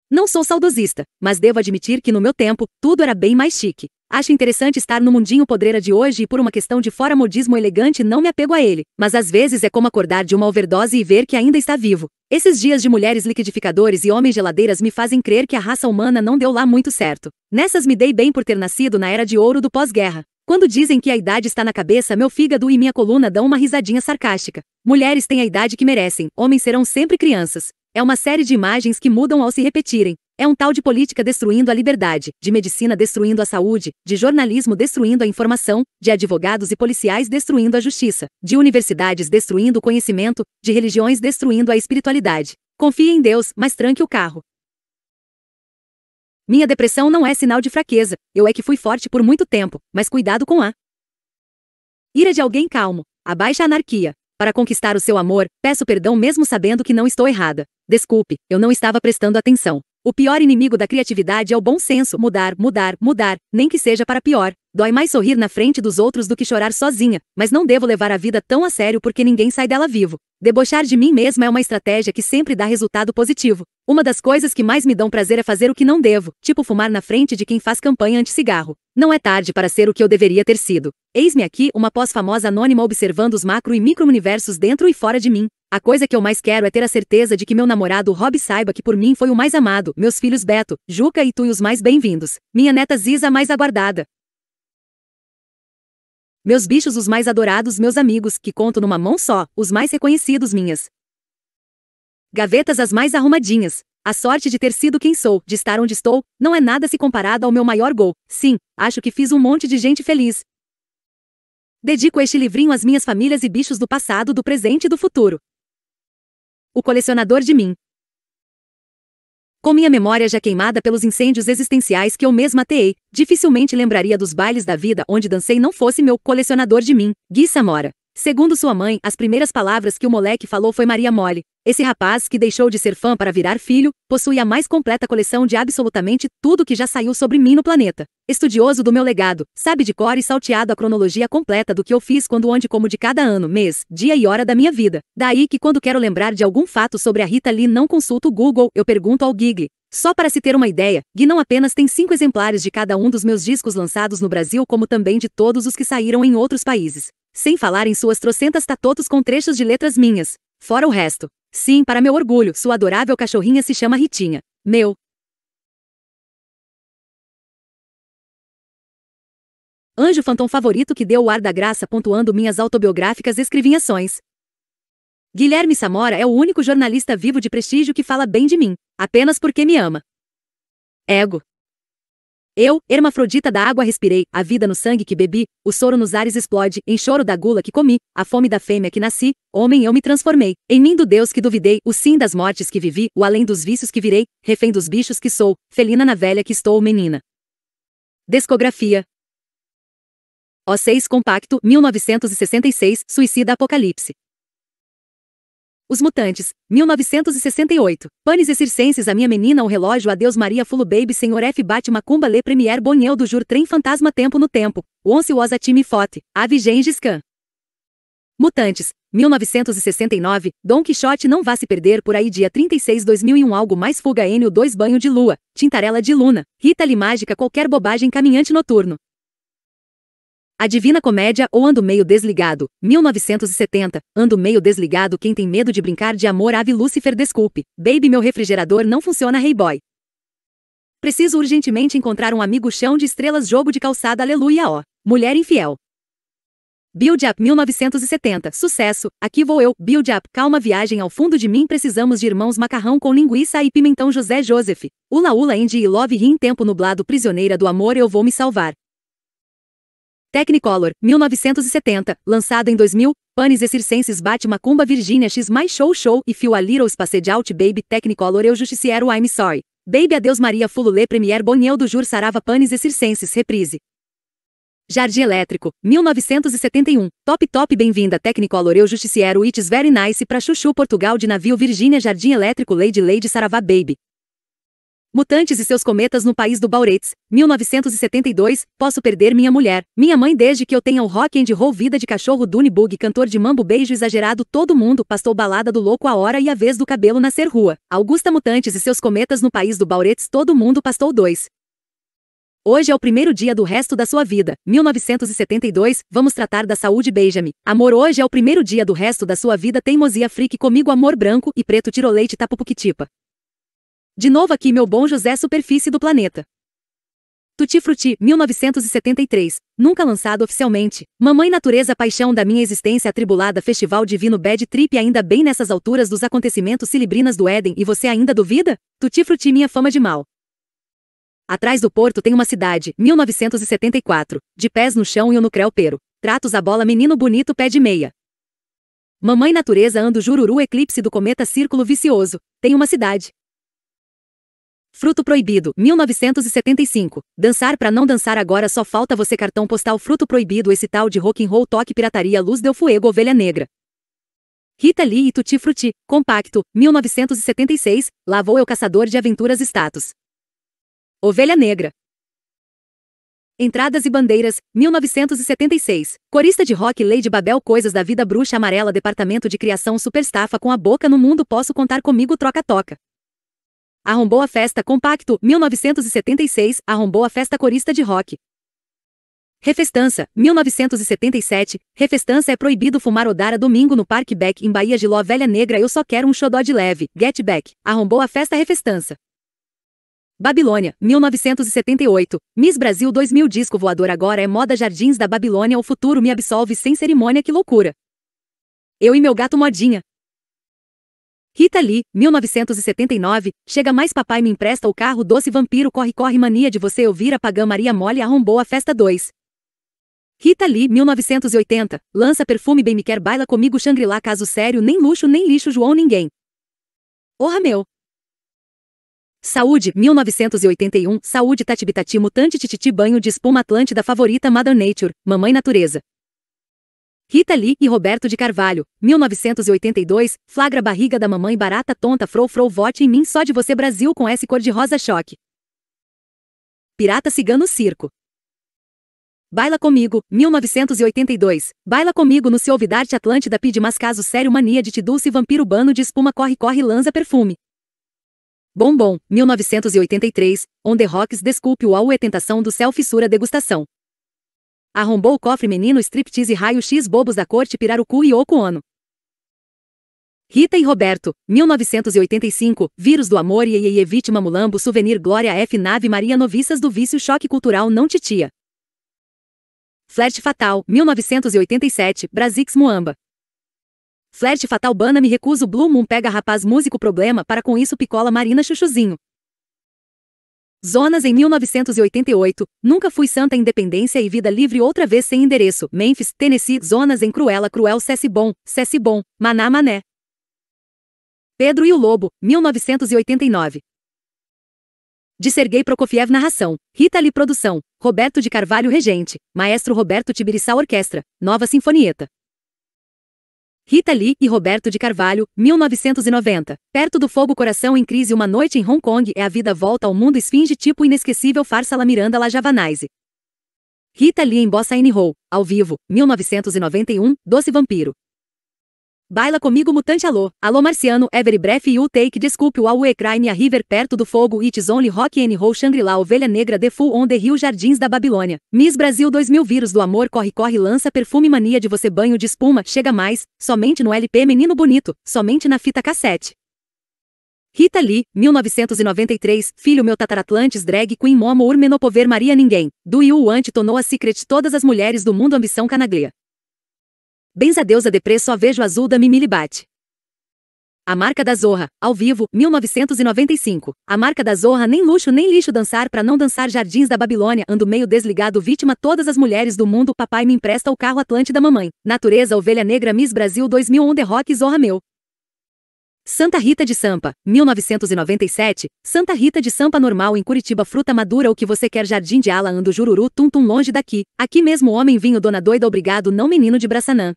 Não sou saudosista, mas devo admitir que no meu tempo, tudo era bem mais chique. Acho interessante estar no mundinho podreira de hoje e por uma questão de fora modismo elegante não me apego a ele, mas às vezes é como acordar de uma overdose e ver que ainda está vivo. Esses dias de mulheres liquidificadores e homens geladeiras me fazem crer que a raça humana não deu lá muito certo. Nessas me dei bem por ter nascido na era de ouro do pós-guerra. Quando dizem que a idade está na cabeça, meu fígado e minha coluna dão uma risadinha sarcástica. Mulheres têm a idade que merecem, homens serão sempre crianças. É uma série de imagens que mudam ao se repetirem. É um tal de política destruindo a liberdade, de medicina destruindo a saúde, de jornalismo destruindo a informação, de advogados e policiais destruindo a justiça, de universidades destruindo o conhecimento, de religiões destruindo a espiritualidade. Confie em Deus, mas tranque o carro. Minha depressão não é sinal de fraqueza, eu é que fui forte por muito tempo, mas cuidado com a ira de alguém calmo, abaixa a anarquia. Para conquistar o seu amor, peço perdão mesmo sabendo que não estou errada. Desculpe, eu não estava prestando atenção. O pior inimigo da criatividade é o bom senso. Mudar, mudar, mudar, nem que seja para pior. Dói mais sorrir na frente dos outros do que chorar sozinha, mas não devo levar a vida tão a sério porque ninguém sai dela vivo. Debochar de mim mesma é uma estratégia que sempre dá resultado positivo. Uma das coisas que mais me dão prazer é fazer o que não devo, tipo fumar na frente de quem faz campanha anti-cigarro. Não é tarde para ser o que eu deveria ter sido. Eis-me aqui, uma pós-famosa anônima observando os macro e micro-universos dentro e fora de mim. A coisa que eu mais quero é ter a certeza de que meu namorado Rob saiba que por mim foi o mais amado, meus filhos Beto, Juca e tu e os mais bem-vindos, minha neta Ziza mais aguardada, meus bichos os mais adorados, meus amigos, que conto numa mão só, os mais reconhecidos minhas. Gavetas as mais arrumadinhas. A sorte de ter sido quem sou, de estar onde estou, não é nada se comparado ao meu maior gol. Sim, acho que fiz um monte de gente feliz. Dedico este livrinho às minhas famílias e bichos do passado, do presente e do futuro. O colecionador de mim, com minha memória já queimada pelos incêndios existenciais que eu mesma ateei, dificilmente lembraria dos bailes da vida onde dancei não fosse meu colecionador de mim, Gui Samora. Segundo sua mãe, as primeiras palavras que o moleque falou foi Maria Mole. Esse rapaz, que deixou de ser fã para virar filho, possui a mais completa coleção de absolutamente tudo que já saiu sobre mim no planeta. Estudioso do meu legado, sabe de cor e salteado a cronologia completa do que eu fiz quando onde como de cada ano, mês, dia e hora da minha vida. Daí que quando quero lembrar de algum fato sobre a Rita Lee não consulto o Google, eu pergunto ao Gigli. Só para se ter uma ideia, Gui não apenas tem cinco exemplares de cada um dos meus discos lançados no Brasil, como também de todos os que saíram em outros países. Sem falar em suas trocentas tatotos com trechos de letras minhas. Fora o resto. Sim, para meu orgulho, sua adorável cachorrinha se chama Ritinha. Meu. Anjo fantom favorito que deu o ar da graça pontuando minhas autobiográficas escrivinhações. Guilherme Samora é o único jornalista vivo de prestígio que fala bem de mim, apenas porque me ama. Ego. Eu, hermafrodita da água respirei, a vida no sangue que bebi, o soro nos ares explode, em choro da gula que comi, a fome da fêmea que nasci, homem eu me transformei. Em mim do Deus que duvidei, o sim das mortes que vivi, o além dos vícios que virei, refém dos bichos que sou, felina na velha que estou, menina. Discografia O6 Compacto, 1966, Suicida Apocalipse os Mutantes, 1968. Panis e Circenses A Minha Menina O Relógio Adeus Maria Fulo Baby Senhor F Bate Macumba Lê Premier Bonheu do Jur Trem Fantasma Tempo no Tempo, Once Osa Time Fote, Ave Gengis Khan. Mutantes, 1969, Don Quixote Não Vá Se Perder Por Aí Dia 36 2001 Algo Mais Fuga N2 o Banho de Lua, Tintarela de Luna, Rita mágica Qualquer Bobagem Caminhante Noturno, a Divina Comédia ou Ando Meio Desligado, 1970. Ando meio desligado quem tem medo de brincar de amor ave Lúcifer desculpe. Baby meu refrigerador não funciona Hey Boy. Preciso urgentemente encontrar um amigo chão de estrelas jogo de calçada aleluia ó. Mulher infiel. Build Up 1970. Sucesso, aqui vou eu. Build Up, calma viagem ao fundo de mim precisamos de irmãos macarrão com linguiça e pimentão José Joseph. Ula Ula Indy e Love Rim tempo nublado prisioneira do amor eu vou me salvar. Technicolor, 1970, lançado em 2000, Panis e Circenses bate Macumba Virginia X mais Show Show e Fio a Little Spaced Out Baby Technicolor Eu Justiciero I'm Sorry. Baby Adeus Maria Fulule Premier Boniel do Jur Sarava Panis e Circenses Reprise. Jardim Elétrico, 1971. Top Top Bem-vinda Technicolor Eu Justiciero It's Very Nice pra Chuchu Portugal de Navio Virginia Jardim Elétrico Lady Lady sarava Baby. Mutantes e seus cometas no país do Bauretz, 1972, posso perder minha mulher, minha mãe desde que eu tenha o rock and roll vida de cachorro Dunebug cantor de mambo beijo exagerado todo mundo pastou balada do louco a hora e a vez do cabelo nascer rua. Augusta Mutantes e seus cometas no país do Bauretz todo mundo pastou dois. Hoje é o primeiro dia do resto da sua vida. 1972, vamos tratar da saúde beija-me. Amor hoje é o primeiro dia do resto da sua vida teimosia freak comigo amor branco e preto tiroleite tapupuquitipa. De novo aqui meu bom José Superfície do Planeta. Tutti Frutti, 1973, nunca lançado oficialmente. Mamãe Natureza Paixão da Minha Existência Atribulada Festival Divino Bad Trip ainda bem nessas alturas dos acontecimentos cilibrinas do Éden e você ainda duvida? Tutti Frutti Minha Fama de Mal. Atrás do Porto tem uma cidade, 1974, de pés no chão e o no pero. Tratos a bola menino bonito pé de meia. Mamãe Natureza ando jururu eclipse do cometa círculo vicioso, tem uma cidade, Fruto Proibido, 1975. Dançar pra não dançar agora só falta você cartão postal Fruto Proibido esse tal de rock and roll toque pirataria luz del fuego ovelha negra. Rita Lee e Tutti Frutti, Compacto, 1976, lá vou eu caçador de aventuras status. Ovelha Negra. Entradas e Bandeiras, 1976. Corista de rock Lady Babel Coisas da Vida Bruxa Amarela Departamento de Criação Superstafa com a boca no mundo Posso contar comigo troca-toca. Arrombou a festa Compacto, 1976, arrombou a festa corista de rock. Refestança, 1977, Refestança é proibido fumar odara domingo no Parque Beck em Bahia de Velha Negra Eu só quero um xodó de leve, Get Back, arrombou a festa Refestança. Babilônia, 1978, Miss Brasil 2000 Disco voador agora é moda Jardins da Babilônia O futuro me absolve sem cerimônia que loucura. Eu e meu gato modinha, Rita Lee, 1979, chega mais papai me empresta o carro doce vampiro corre corre mania de você ouvir a pagã Maria Mole arrombou a festa 2. Rita Lee, 1980, lança perfume bem me quer baila comigo Shangri-La caso sério nem luxo nem lixo João ninguém. Orra meu. Saúde, 1981, Saúde Tatibitati mutante tititi banho de espuma Atlântida favorita Mother Nature, mamãe natureza. Rita Lee e Roberto de Carvalho, 1982, flagra barriga da mamãe barata tonta frou frou vote em mim só de você Brasil com S cor de rosa choque. Pirata Cigano Circo. Baila Comigo, 1982. Baila Comigo no Se Ouvidar-te Atlântida pide mas caso sério mania de te dulce vampiro bano de espuma corre corre lança perfume. Bombom, 1983. On the Rocks desculpe o e tentação do céu fissura degustação. Arrombou o cofre menino striptease raio-x bobos da corte Pirarucu e Okuono. Rita e Roberto, 1985, Vírus do Amor e e Vítima Mulambo Souvenir Glória F. Nave Maria Noviças do Vício Choque Cultural Não Titia. Flerte Fatal, 1987, Brasix Muamba. Flerte Fatal Bana Me Recuso Blue Moon Pega Rapaz Músico Problema Para Com Isso Picola Marina Chuchuzinho. Zonas em 1988, Nunca Fui Santa Independência e Vida Livre Outra Vez Sem Endereço, Memphis, Tennessee, Zonas em Cruela Cruel Cesse Bom, Maná Mané. Pedro e o Lobo, 1989. De Sergei Prokofiev Narração, Rita Lee Produção, Roberto de Carvalho Regente, Maestro Roberto Tibiriçá Orquestra, Nova Sinfonieta. Rita Lee e Roberto de Carvalho, 1990. Perto do fogo coração em crise uma noite em Hong Kong é a vida volta ao mundo esfinge tipo inesquecível farsa La Miranda La Javanaise. Rita Lee em Bossa N. Roll, ao vivo, 1991, Doce Vampiro. Baila comigo mutante alô, alô marciano, every breath you take, desculpe o away crime a river perto do fogo, it's only rock and roll, Shangri-La, ovelha negra, the full on the rio, jardins da Babilônia. Miss Brasil 2000 vírus do amor, corre corre, lança perfume mania de você, banho de espuma, chega mais, somente no LP menino bonito, somente na fita cassete. Rita Lee, 1993, filho meu tataratlantes drag queen momo urmenopover Maria ninguém, do you want tonou a secret todas as mulheres do mundo ambição canaglia. Bens a Deus a deprê só vejo azul da Mimili Bate. A marca da Zorra, ao vivo, 1995. A marca da Zorra nem luxo nem lixo dançar para não dançar jardins da Babilônia, ando meio desligado, vítima todas as mulheres do mundo, papai me empresta o carro Atlante da mamãe. Natureza Ovelha Negra Miss Brasil 2001 the rock Zorra meu. Santa Rita de Sampa, 1997. Santa Rita de Sampa normal em Curitiba fruta madura o que você quer jardim de ala ando jururu tum tum longe daqui. Aqui mesmo homem vinho dona doida obrigado não menino de Braçanã.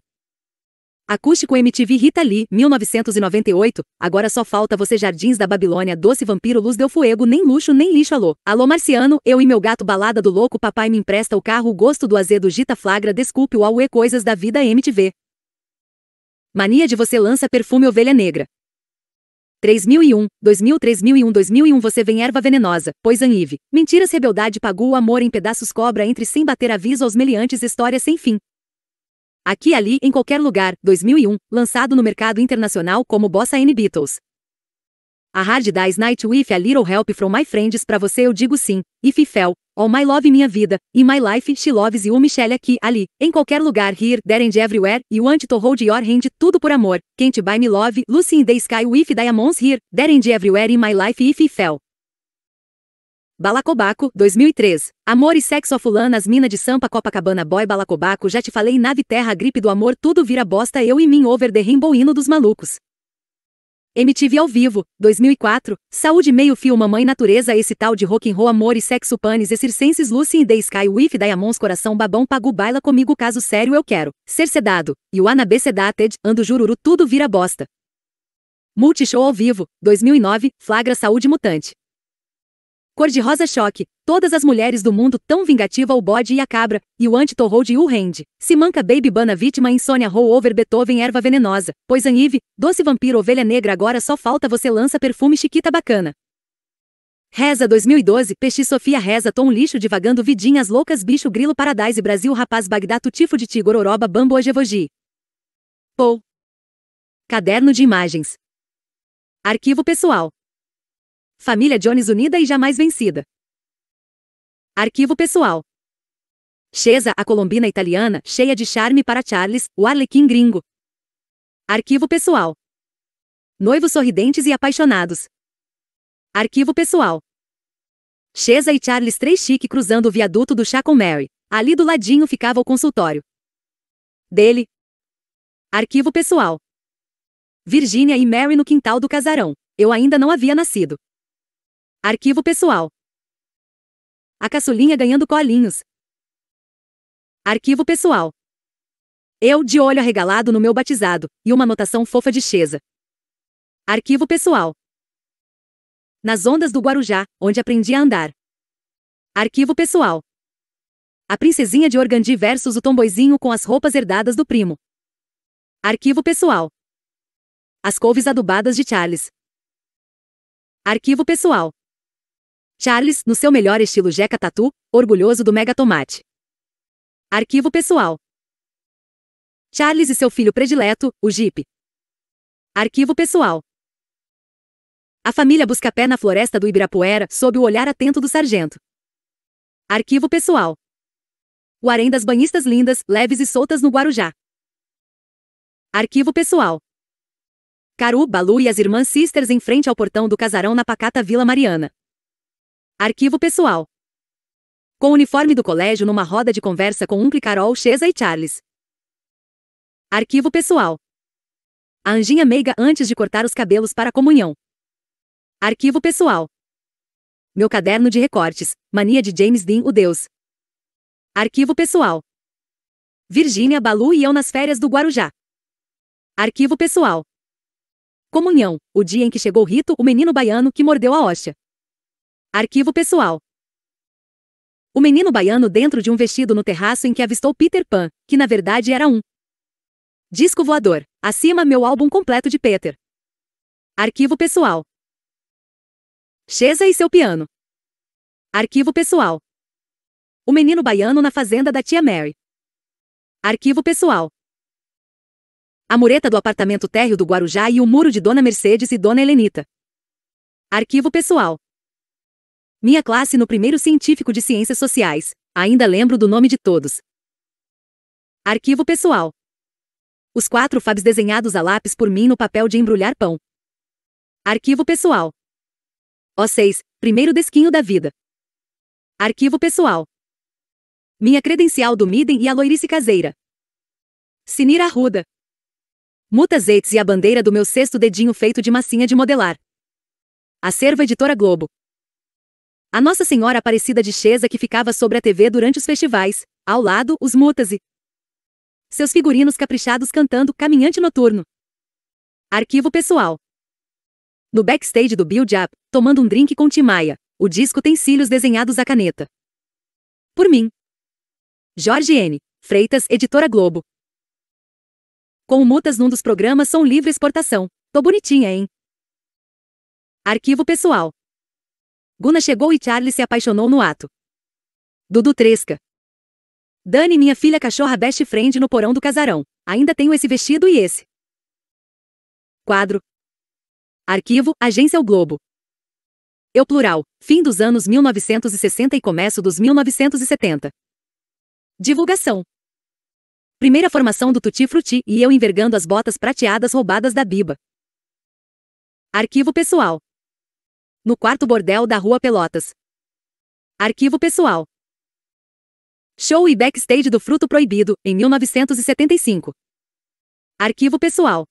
Acústico MTV Rita Lee, 1998. Agora só falta você Jardins da Babilônia, Doce Vampiro, Luz Del Fuego, nem luxo, nem lixo, alô. Alô Marciano, eu e meu gato Balada do Louco, papai me empresta o carro, gosto do azedo, Gita Flagra, Desculpe o Aue Coisas da Vida MTV. Mania de você lança perfume Ovelha Negra. 3001, 2000, 3001, 2001 você vem erva venenosa, pois Anive. Mentiras, rebeldade, pagou o amor em pedaços, cobra entre sem bater aviso aos meliantes, história sem fim. Aqui ali em qualquer lugar, 2001, lançado no mercado internacional como Bossa N Beatles. A Hard Dies Night With A Little Help From My Friends pra você eu digo sim, If I Fell, All My Love Minha Vida, In My Life She Loves You Michelle aqui, ali, em qualquer lugar Here, There and Everywhere, You Want To Hold Your Hand Tudo Por Amor, Can't Buy Me Love, Lucy in the Sky With Diamonds Here, There and Everywhere In My Life If I Fell. Balacobaco, 2003. Amor e sexo a fulanas, mina de Sampa, Copacabana, boy, Balacobaco, já te falei, nave terra, gripe do amor, tudo vira bosta, eu e mim, over the rainbow, hino dos malucos. MTV ao vivo, 2004, Saúde meio fio Mamãe Natureza esse tal de rock and roll amor e sexo panis e circenses Lucy in the Sky with Diamonds Coração babão pago baila comigo caso sério eu quero, ser sedado, e o Anabê sedated, ando jururu tudo vira bosta. Multishow ao vivo, 2009, Flagra Saúde Mutante. Cor-de-Rosa Choque, Todas as Mulheres do Mundo Tão Vingativa O Bode e a Cabra, e o anti torro de Se Simanca Baby Bana Vítima Insônia over Beethoven Erva Venenosa, Pois anive Doce Vampiro Ovelha Negra Agora Só Falta Você Lança Perfume Chiquita Bacana. Reza 2012, Peixe Sofia Reza Tom Lixo Divagando Vidinhas Loucas Bicho Grilo Paradise Brasil Rapaz Bagdá tifo de oroba bambu Ojevogi. Pou. Caderno de imagens. Arquivo pessoal. Família Jones unida e jamais vencida. Arquivo pessoal. Chesa, a colombina italiana, cheia de charme para Charles, o arlequim gringo. Arquivo pessoal. Noivos sorridentes e apaixonados. Arquivo pessoal. Chesa e Charles três chique cruzando o viaduto do chá com Mary. Ali do ladinho ficava o consultório. Dele. Arquivo pessoal. Virginia e Mary no quintal do casarão. Eu ainda não havia nascido. Arquivo pessoal. A caçulinha ganhando colinhos. Arquivo pessoal. Eu de olho arregalado no meu batizado e uma anotação fofa de Chesa. Arquivo pessoal. Nas ondas do Guarujá, onde aprendi a andar. Arquivo pessoal. A princesinha de Organdi versus o tomboizinho com as roupas herdadas do primo. Arquivo pessoal. As couves adubadas de Charles. Arquivo pessoal. Charles, no seu melhor estilo Jeca Tatu, orgulhoso do mega tomate. Arquivo pessoal. Charles e seu filho predileto, o Jeep. Arquivo pessoal. A família busca pé na floresta do Ibirapuera, sob o olhar atento do sargento. Arquivo pessoal. O harém das banhistas lindas, leves e soltas no Guarujá. Arquivo pessoal. Caru, Balu e as irmãs Sisters em frente ao portão do casarão na pacata Vila Mariana. Arquivo pessoal. Com o uniforme do colégio numa roda de conversa com um Carol, Chesa e Charles. Arquivo pessoal. A anjinha meiga antes de cortar os cabelos para a comunhão. Arquivo pessoal. Meu caderno de recortes. Mania de James Dean, o Deus. Arquivo pessoal. Virgínia, Balu e eu nas férias do Guarujá. Arquivo pessoal. Comunhão. O dia em que chegou Rito, o menino baiano que mordeu a hóstia. Arquivo pessoal. O menino baiano dentro de um vestido no terraço em que avistou Peter Pan, que na verdade era um disco voador. Acima meu álbum completo de Peter. Arquivo pessoal. Chesa e seu piano. Arquivo pessoal. O menino baiano na fazenda da tia Mary. Arquivo pessoal. A mureta do apartamento térreo do Guarujá e o muro de Dona Mercedes e Dona Helenita. Arquivo pessoal. Minha classe no primeiro científico de ciências sociais. Ainda lembro do nome de todos. Arquivo pessoal. Os quatro fabs desenhados a lápis por mim no papel de embrulhar pão. Arquivo pessoal. O6, primeiro desquinho da vida. Arquivo pessoal. Minha credencial do Midem e a loirice caseira. Sinira Arruda. Mutas e a bandeira do meu sexto dedinho feito de massinha de modelar. serva Editora Globo. A Nossa Senhora Aparecida de Chesa que ficava sobre a TV durante os festivais, ao lado, os Mutas e Seus figurinos caprichados cantando Caminhante Noturno. Arquivo pessoal. No backstage do Build Up, tomando um drink com Timaya, o disco tem cílios desenhados à caneta. Por mim. Jorge N. Freitas, Editora Globo. Com o Mutas num dos programas Som Livre Exportação. Tô bonitinha, hein? Arquivo pessoal. Guna chegou e Charlie se apaixonou no ato. Dudu Tresca. Dani, minha filha cachorra best friend no porão do casarão. Ainda tenho esse vestido e esse. Quadro. Arquivo, Agência O Globo. Eu plural, fim dos anos 1960 e começo dos 1970. Divulgação. Primeira formação do Tutti Frutti e eu envergando as botas prateadas roubadas da Biba. Arquivo pessoal no quarto bordel da Rua Pelotas. Arquivo pessoal. Show e backstage do Fruto Proibido, em 1975. Arquivo pessoal.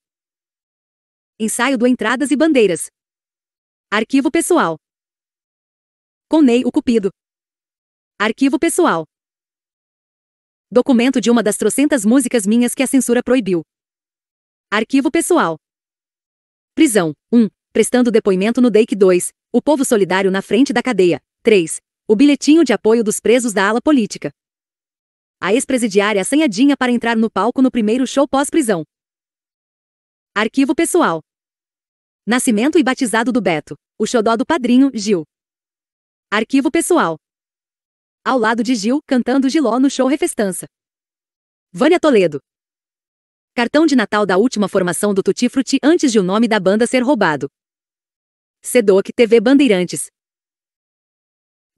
Ensaio do Entradas e Bandeiras. Arquivo pessoal. Conei o Cupido. Arquivo pessoal. Documento de uma das trocentas músicas minhas que a censura proibiu. Arquivo pessoal. Prisão 1 prestando depoimento no DEIC 2, o povo solidário na frente da cadeia. 3. O bilhetinho de apoio dos presos da ala política. A ex-presidiária assanhadinha para entrar no palco no primeiro show pós-prisão. Arquivo pessoal. Nascimento e batizado do Beto. O xodó do padrinho, Gil. Arquivo pessoal. Ao lado de Gil, cantando Giló no show Refestança. Vânia Toledo. Cartão de Natal da última formação do Tutti antes de o nome da banda ser roubado. SEDOC TV Bandeirantes.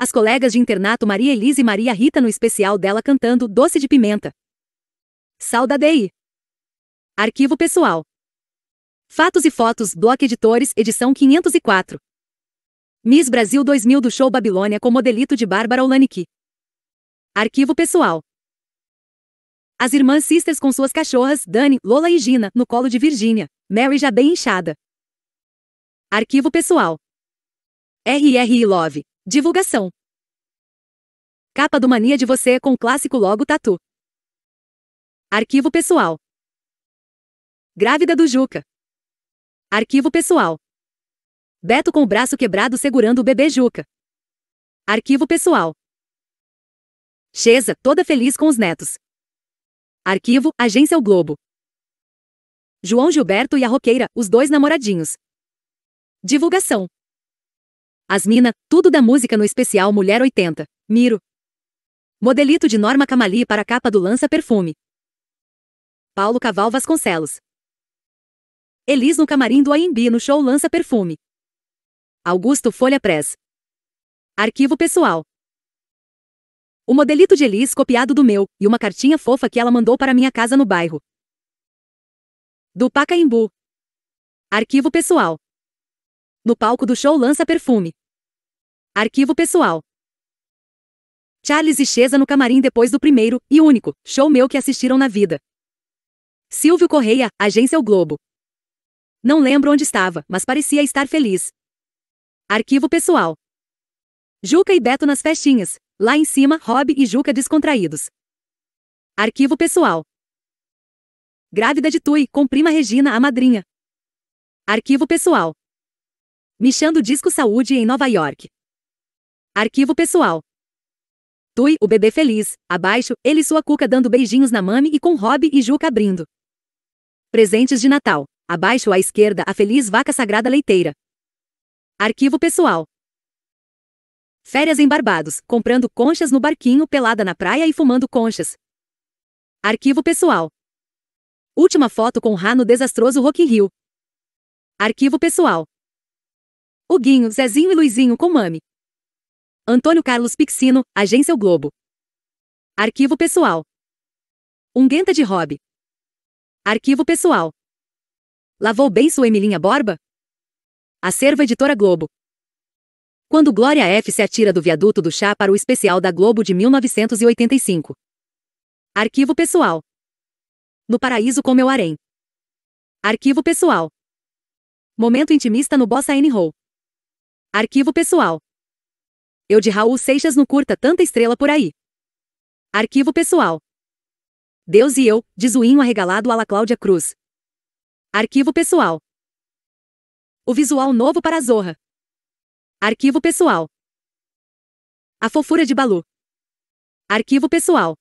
As colegas de internato Maria Elise e Maria Rita no especial dela cantando Doce de Pimenta. Saudadei. Arquivo pessoal. Fatos e fotos, Bloco Editores, edição 504. Miss Brasil 2000 do show Babilônia com modelito de Bárbara Olaniki. Arquivo pessoal. As irmãs sisters com suas cachorras, Dani, Lola e Gina, no colo de Virgínia. Mary já bem inchada. Arquivo pessoal. RRI Love. Divulgação. Capa do Mania de Você com clássico logo tatu. Arquivo pessoal. Grávida do Juca. Arquivo pessoal. Beto com o braço quebrado segurando o bebê Juca. Arquivo pessoal. Cheza toda feliz com os netos. Arquivo, Agência O Globo. João Gilberto e a roqueira, os dois namoradinhos. Divulgação. Asmina, tudo da música no especial Mulher 80. Miro. Modelito de Norma Camali para a capa do Lança Perfume. Paulo Caval Vasconcelos. Elis no camarim do Aimbi no show Lança Perfume. Augusto Folha Press. Arquivo pessoal. O modelito de Elis copiado do meu e uma cartinha fofa que ela mandou para minha casa no bairro. Do Pacaembu. Arquivo pessoal. No palco do show lança perfume. Arquivo pessoal. Charles e Chesa no camarim depois do primeiro e único show meu que assistiram na vida. Silvio Correia, agência O Globo. Não lembro onde estava, mas parecia estar feliz. Arquivo pessoal. Juca e Beto nas festinhas. Lá em cima, Rob e Juca descontraídos. Arquivo pessoal. Grávida de Tui, com prima Regina, a madrinha. Arquivo pessoal. Michando Disco Saúde em Nova York. Arquivo pessoal. Tui, o bebê feliz, abaixo, ele e sua cuca dando beijinhos na mami e com Rob e Juca abrindo. Presentes de Natal. Abaixo à esquerda, a feliz vaca sagrada leiteira. Arquivo pessoal. Férias em Barbados, comprando conchas no barquinho, pelada na praia e fumando conchas. Arquivo pessoal. Última foto com Rá no desastroso Rock in Rio. Arquivo pessoal. Huguinho, Zezinho e Luizinho com Mami. Antônio Carlos Pixino, Agência O Globo. Arquivo pessoal. Unguenta de Hobby. Arquivo pessoal. Lavou bem sua Emilinha Borba? Acervo Editora Globo. Quando Glória F se atira do viaduto do chá para o especial da Globo de 1985. Arquivo pessoal. No paraíso com meu harém. Arquivo pessoal. Momento intimista no Bossa N Roll. Arquivo pessoal. Eu de Raul Seixas no curta tanta estrela por aí. Arquivo pessoal. Deus e eu, de Zuinho arregalado a la Cláudia Cruz. Arquivo pessoal. O visual novo para a Zorra. Arquivo pessoal. A fofura de Balu. Arquivo pessoal.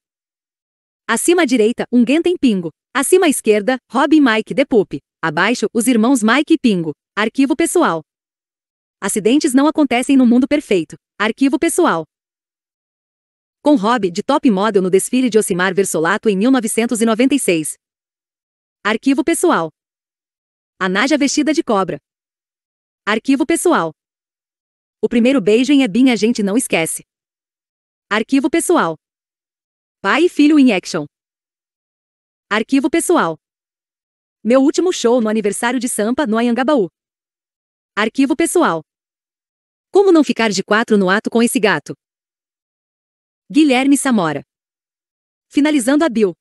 Acima à direita, um Genten Pingo. Acima à esquerda, Rob e Mike Poop. Abaixo, os irmãos Mike e Pingo. Arquivo pessoal. Acidentes não acontecem no mundo perfeito. Arquivo pessoal. Com Rob de top model no desfile de Osimar Versolato em 1996. Arquivo pessoal. A Naja vestida de cobra. Arquivo pessoal. O primeiro beijo em Ebin a gente não esquece. Arquivo pessoal. Pai e filho em action. Arquivo pessoal. Meu último show no aniversário de Sampa, no Anhangabaú. Arquivo pessoal. Como não ficar de quatro no ato com esse gato? Guilherme Samora. Finalizando a Bill,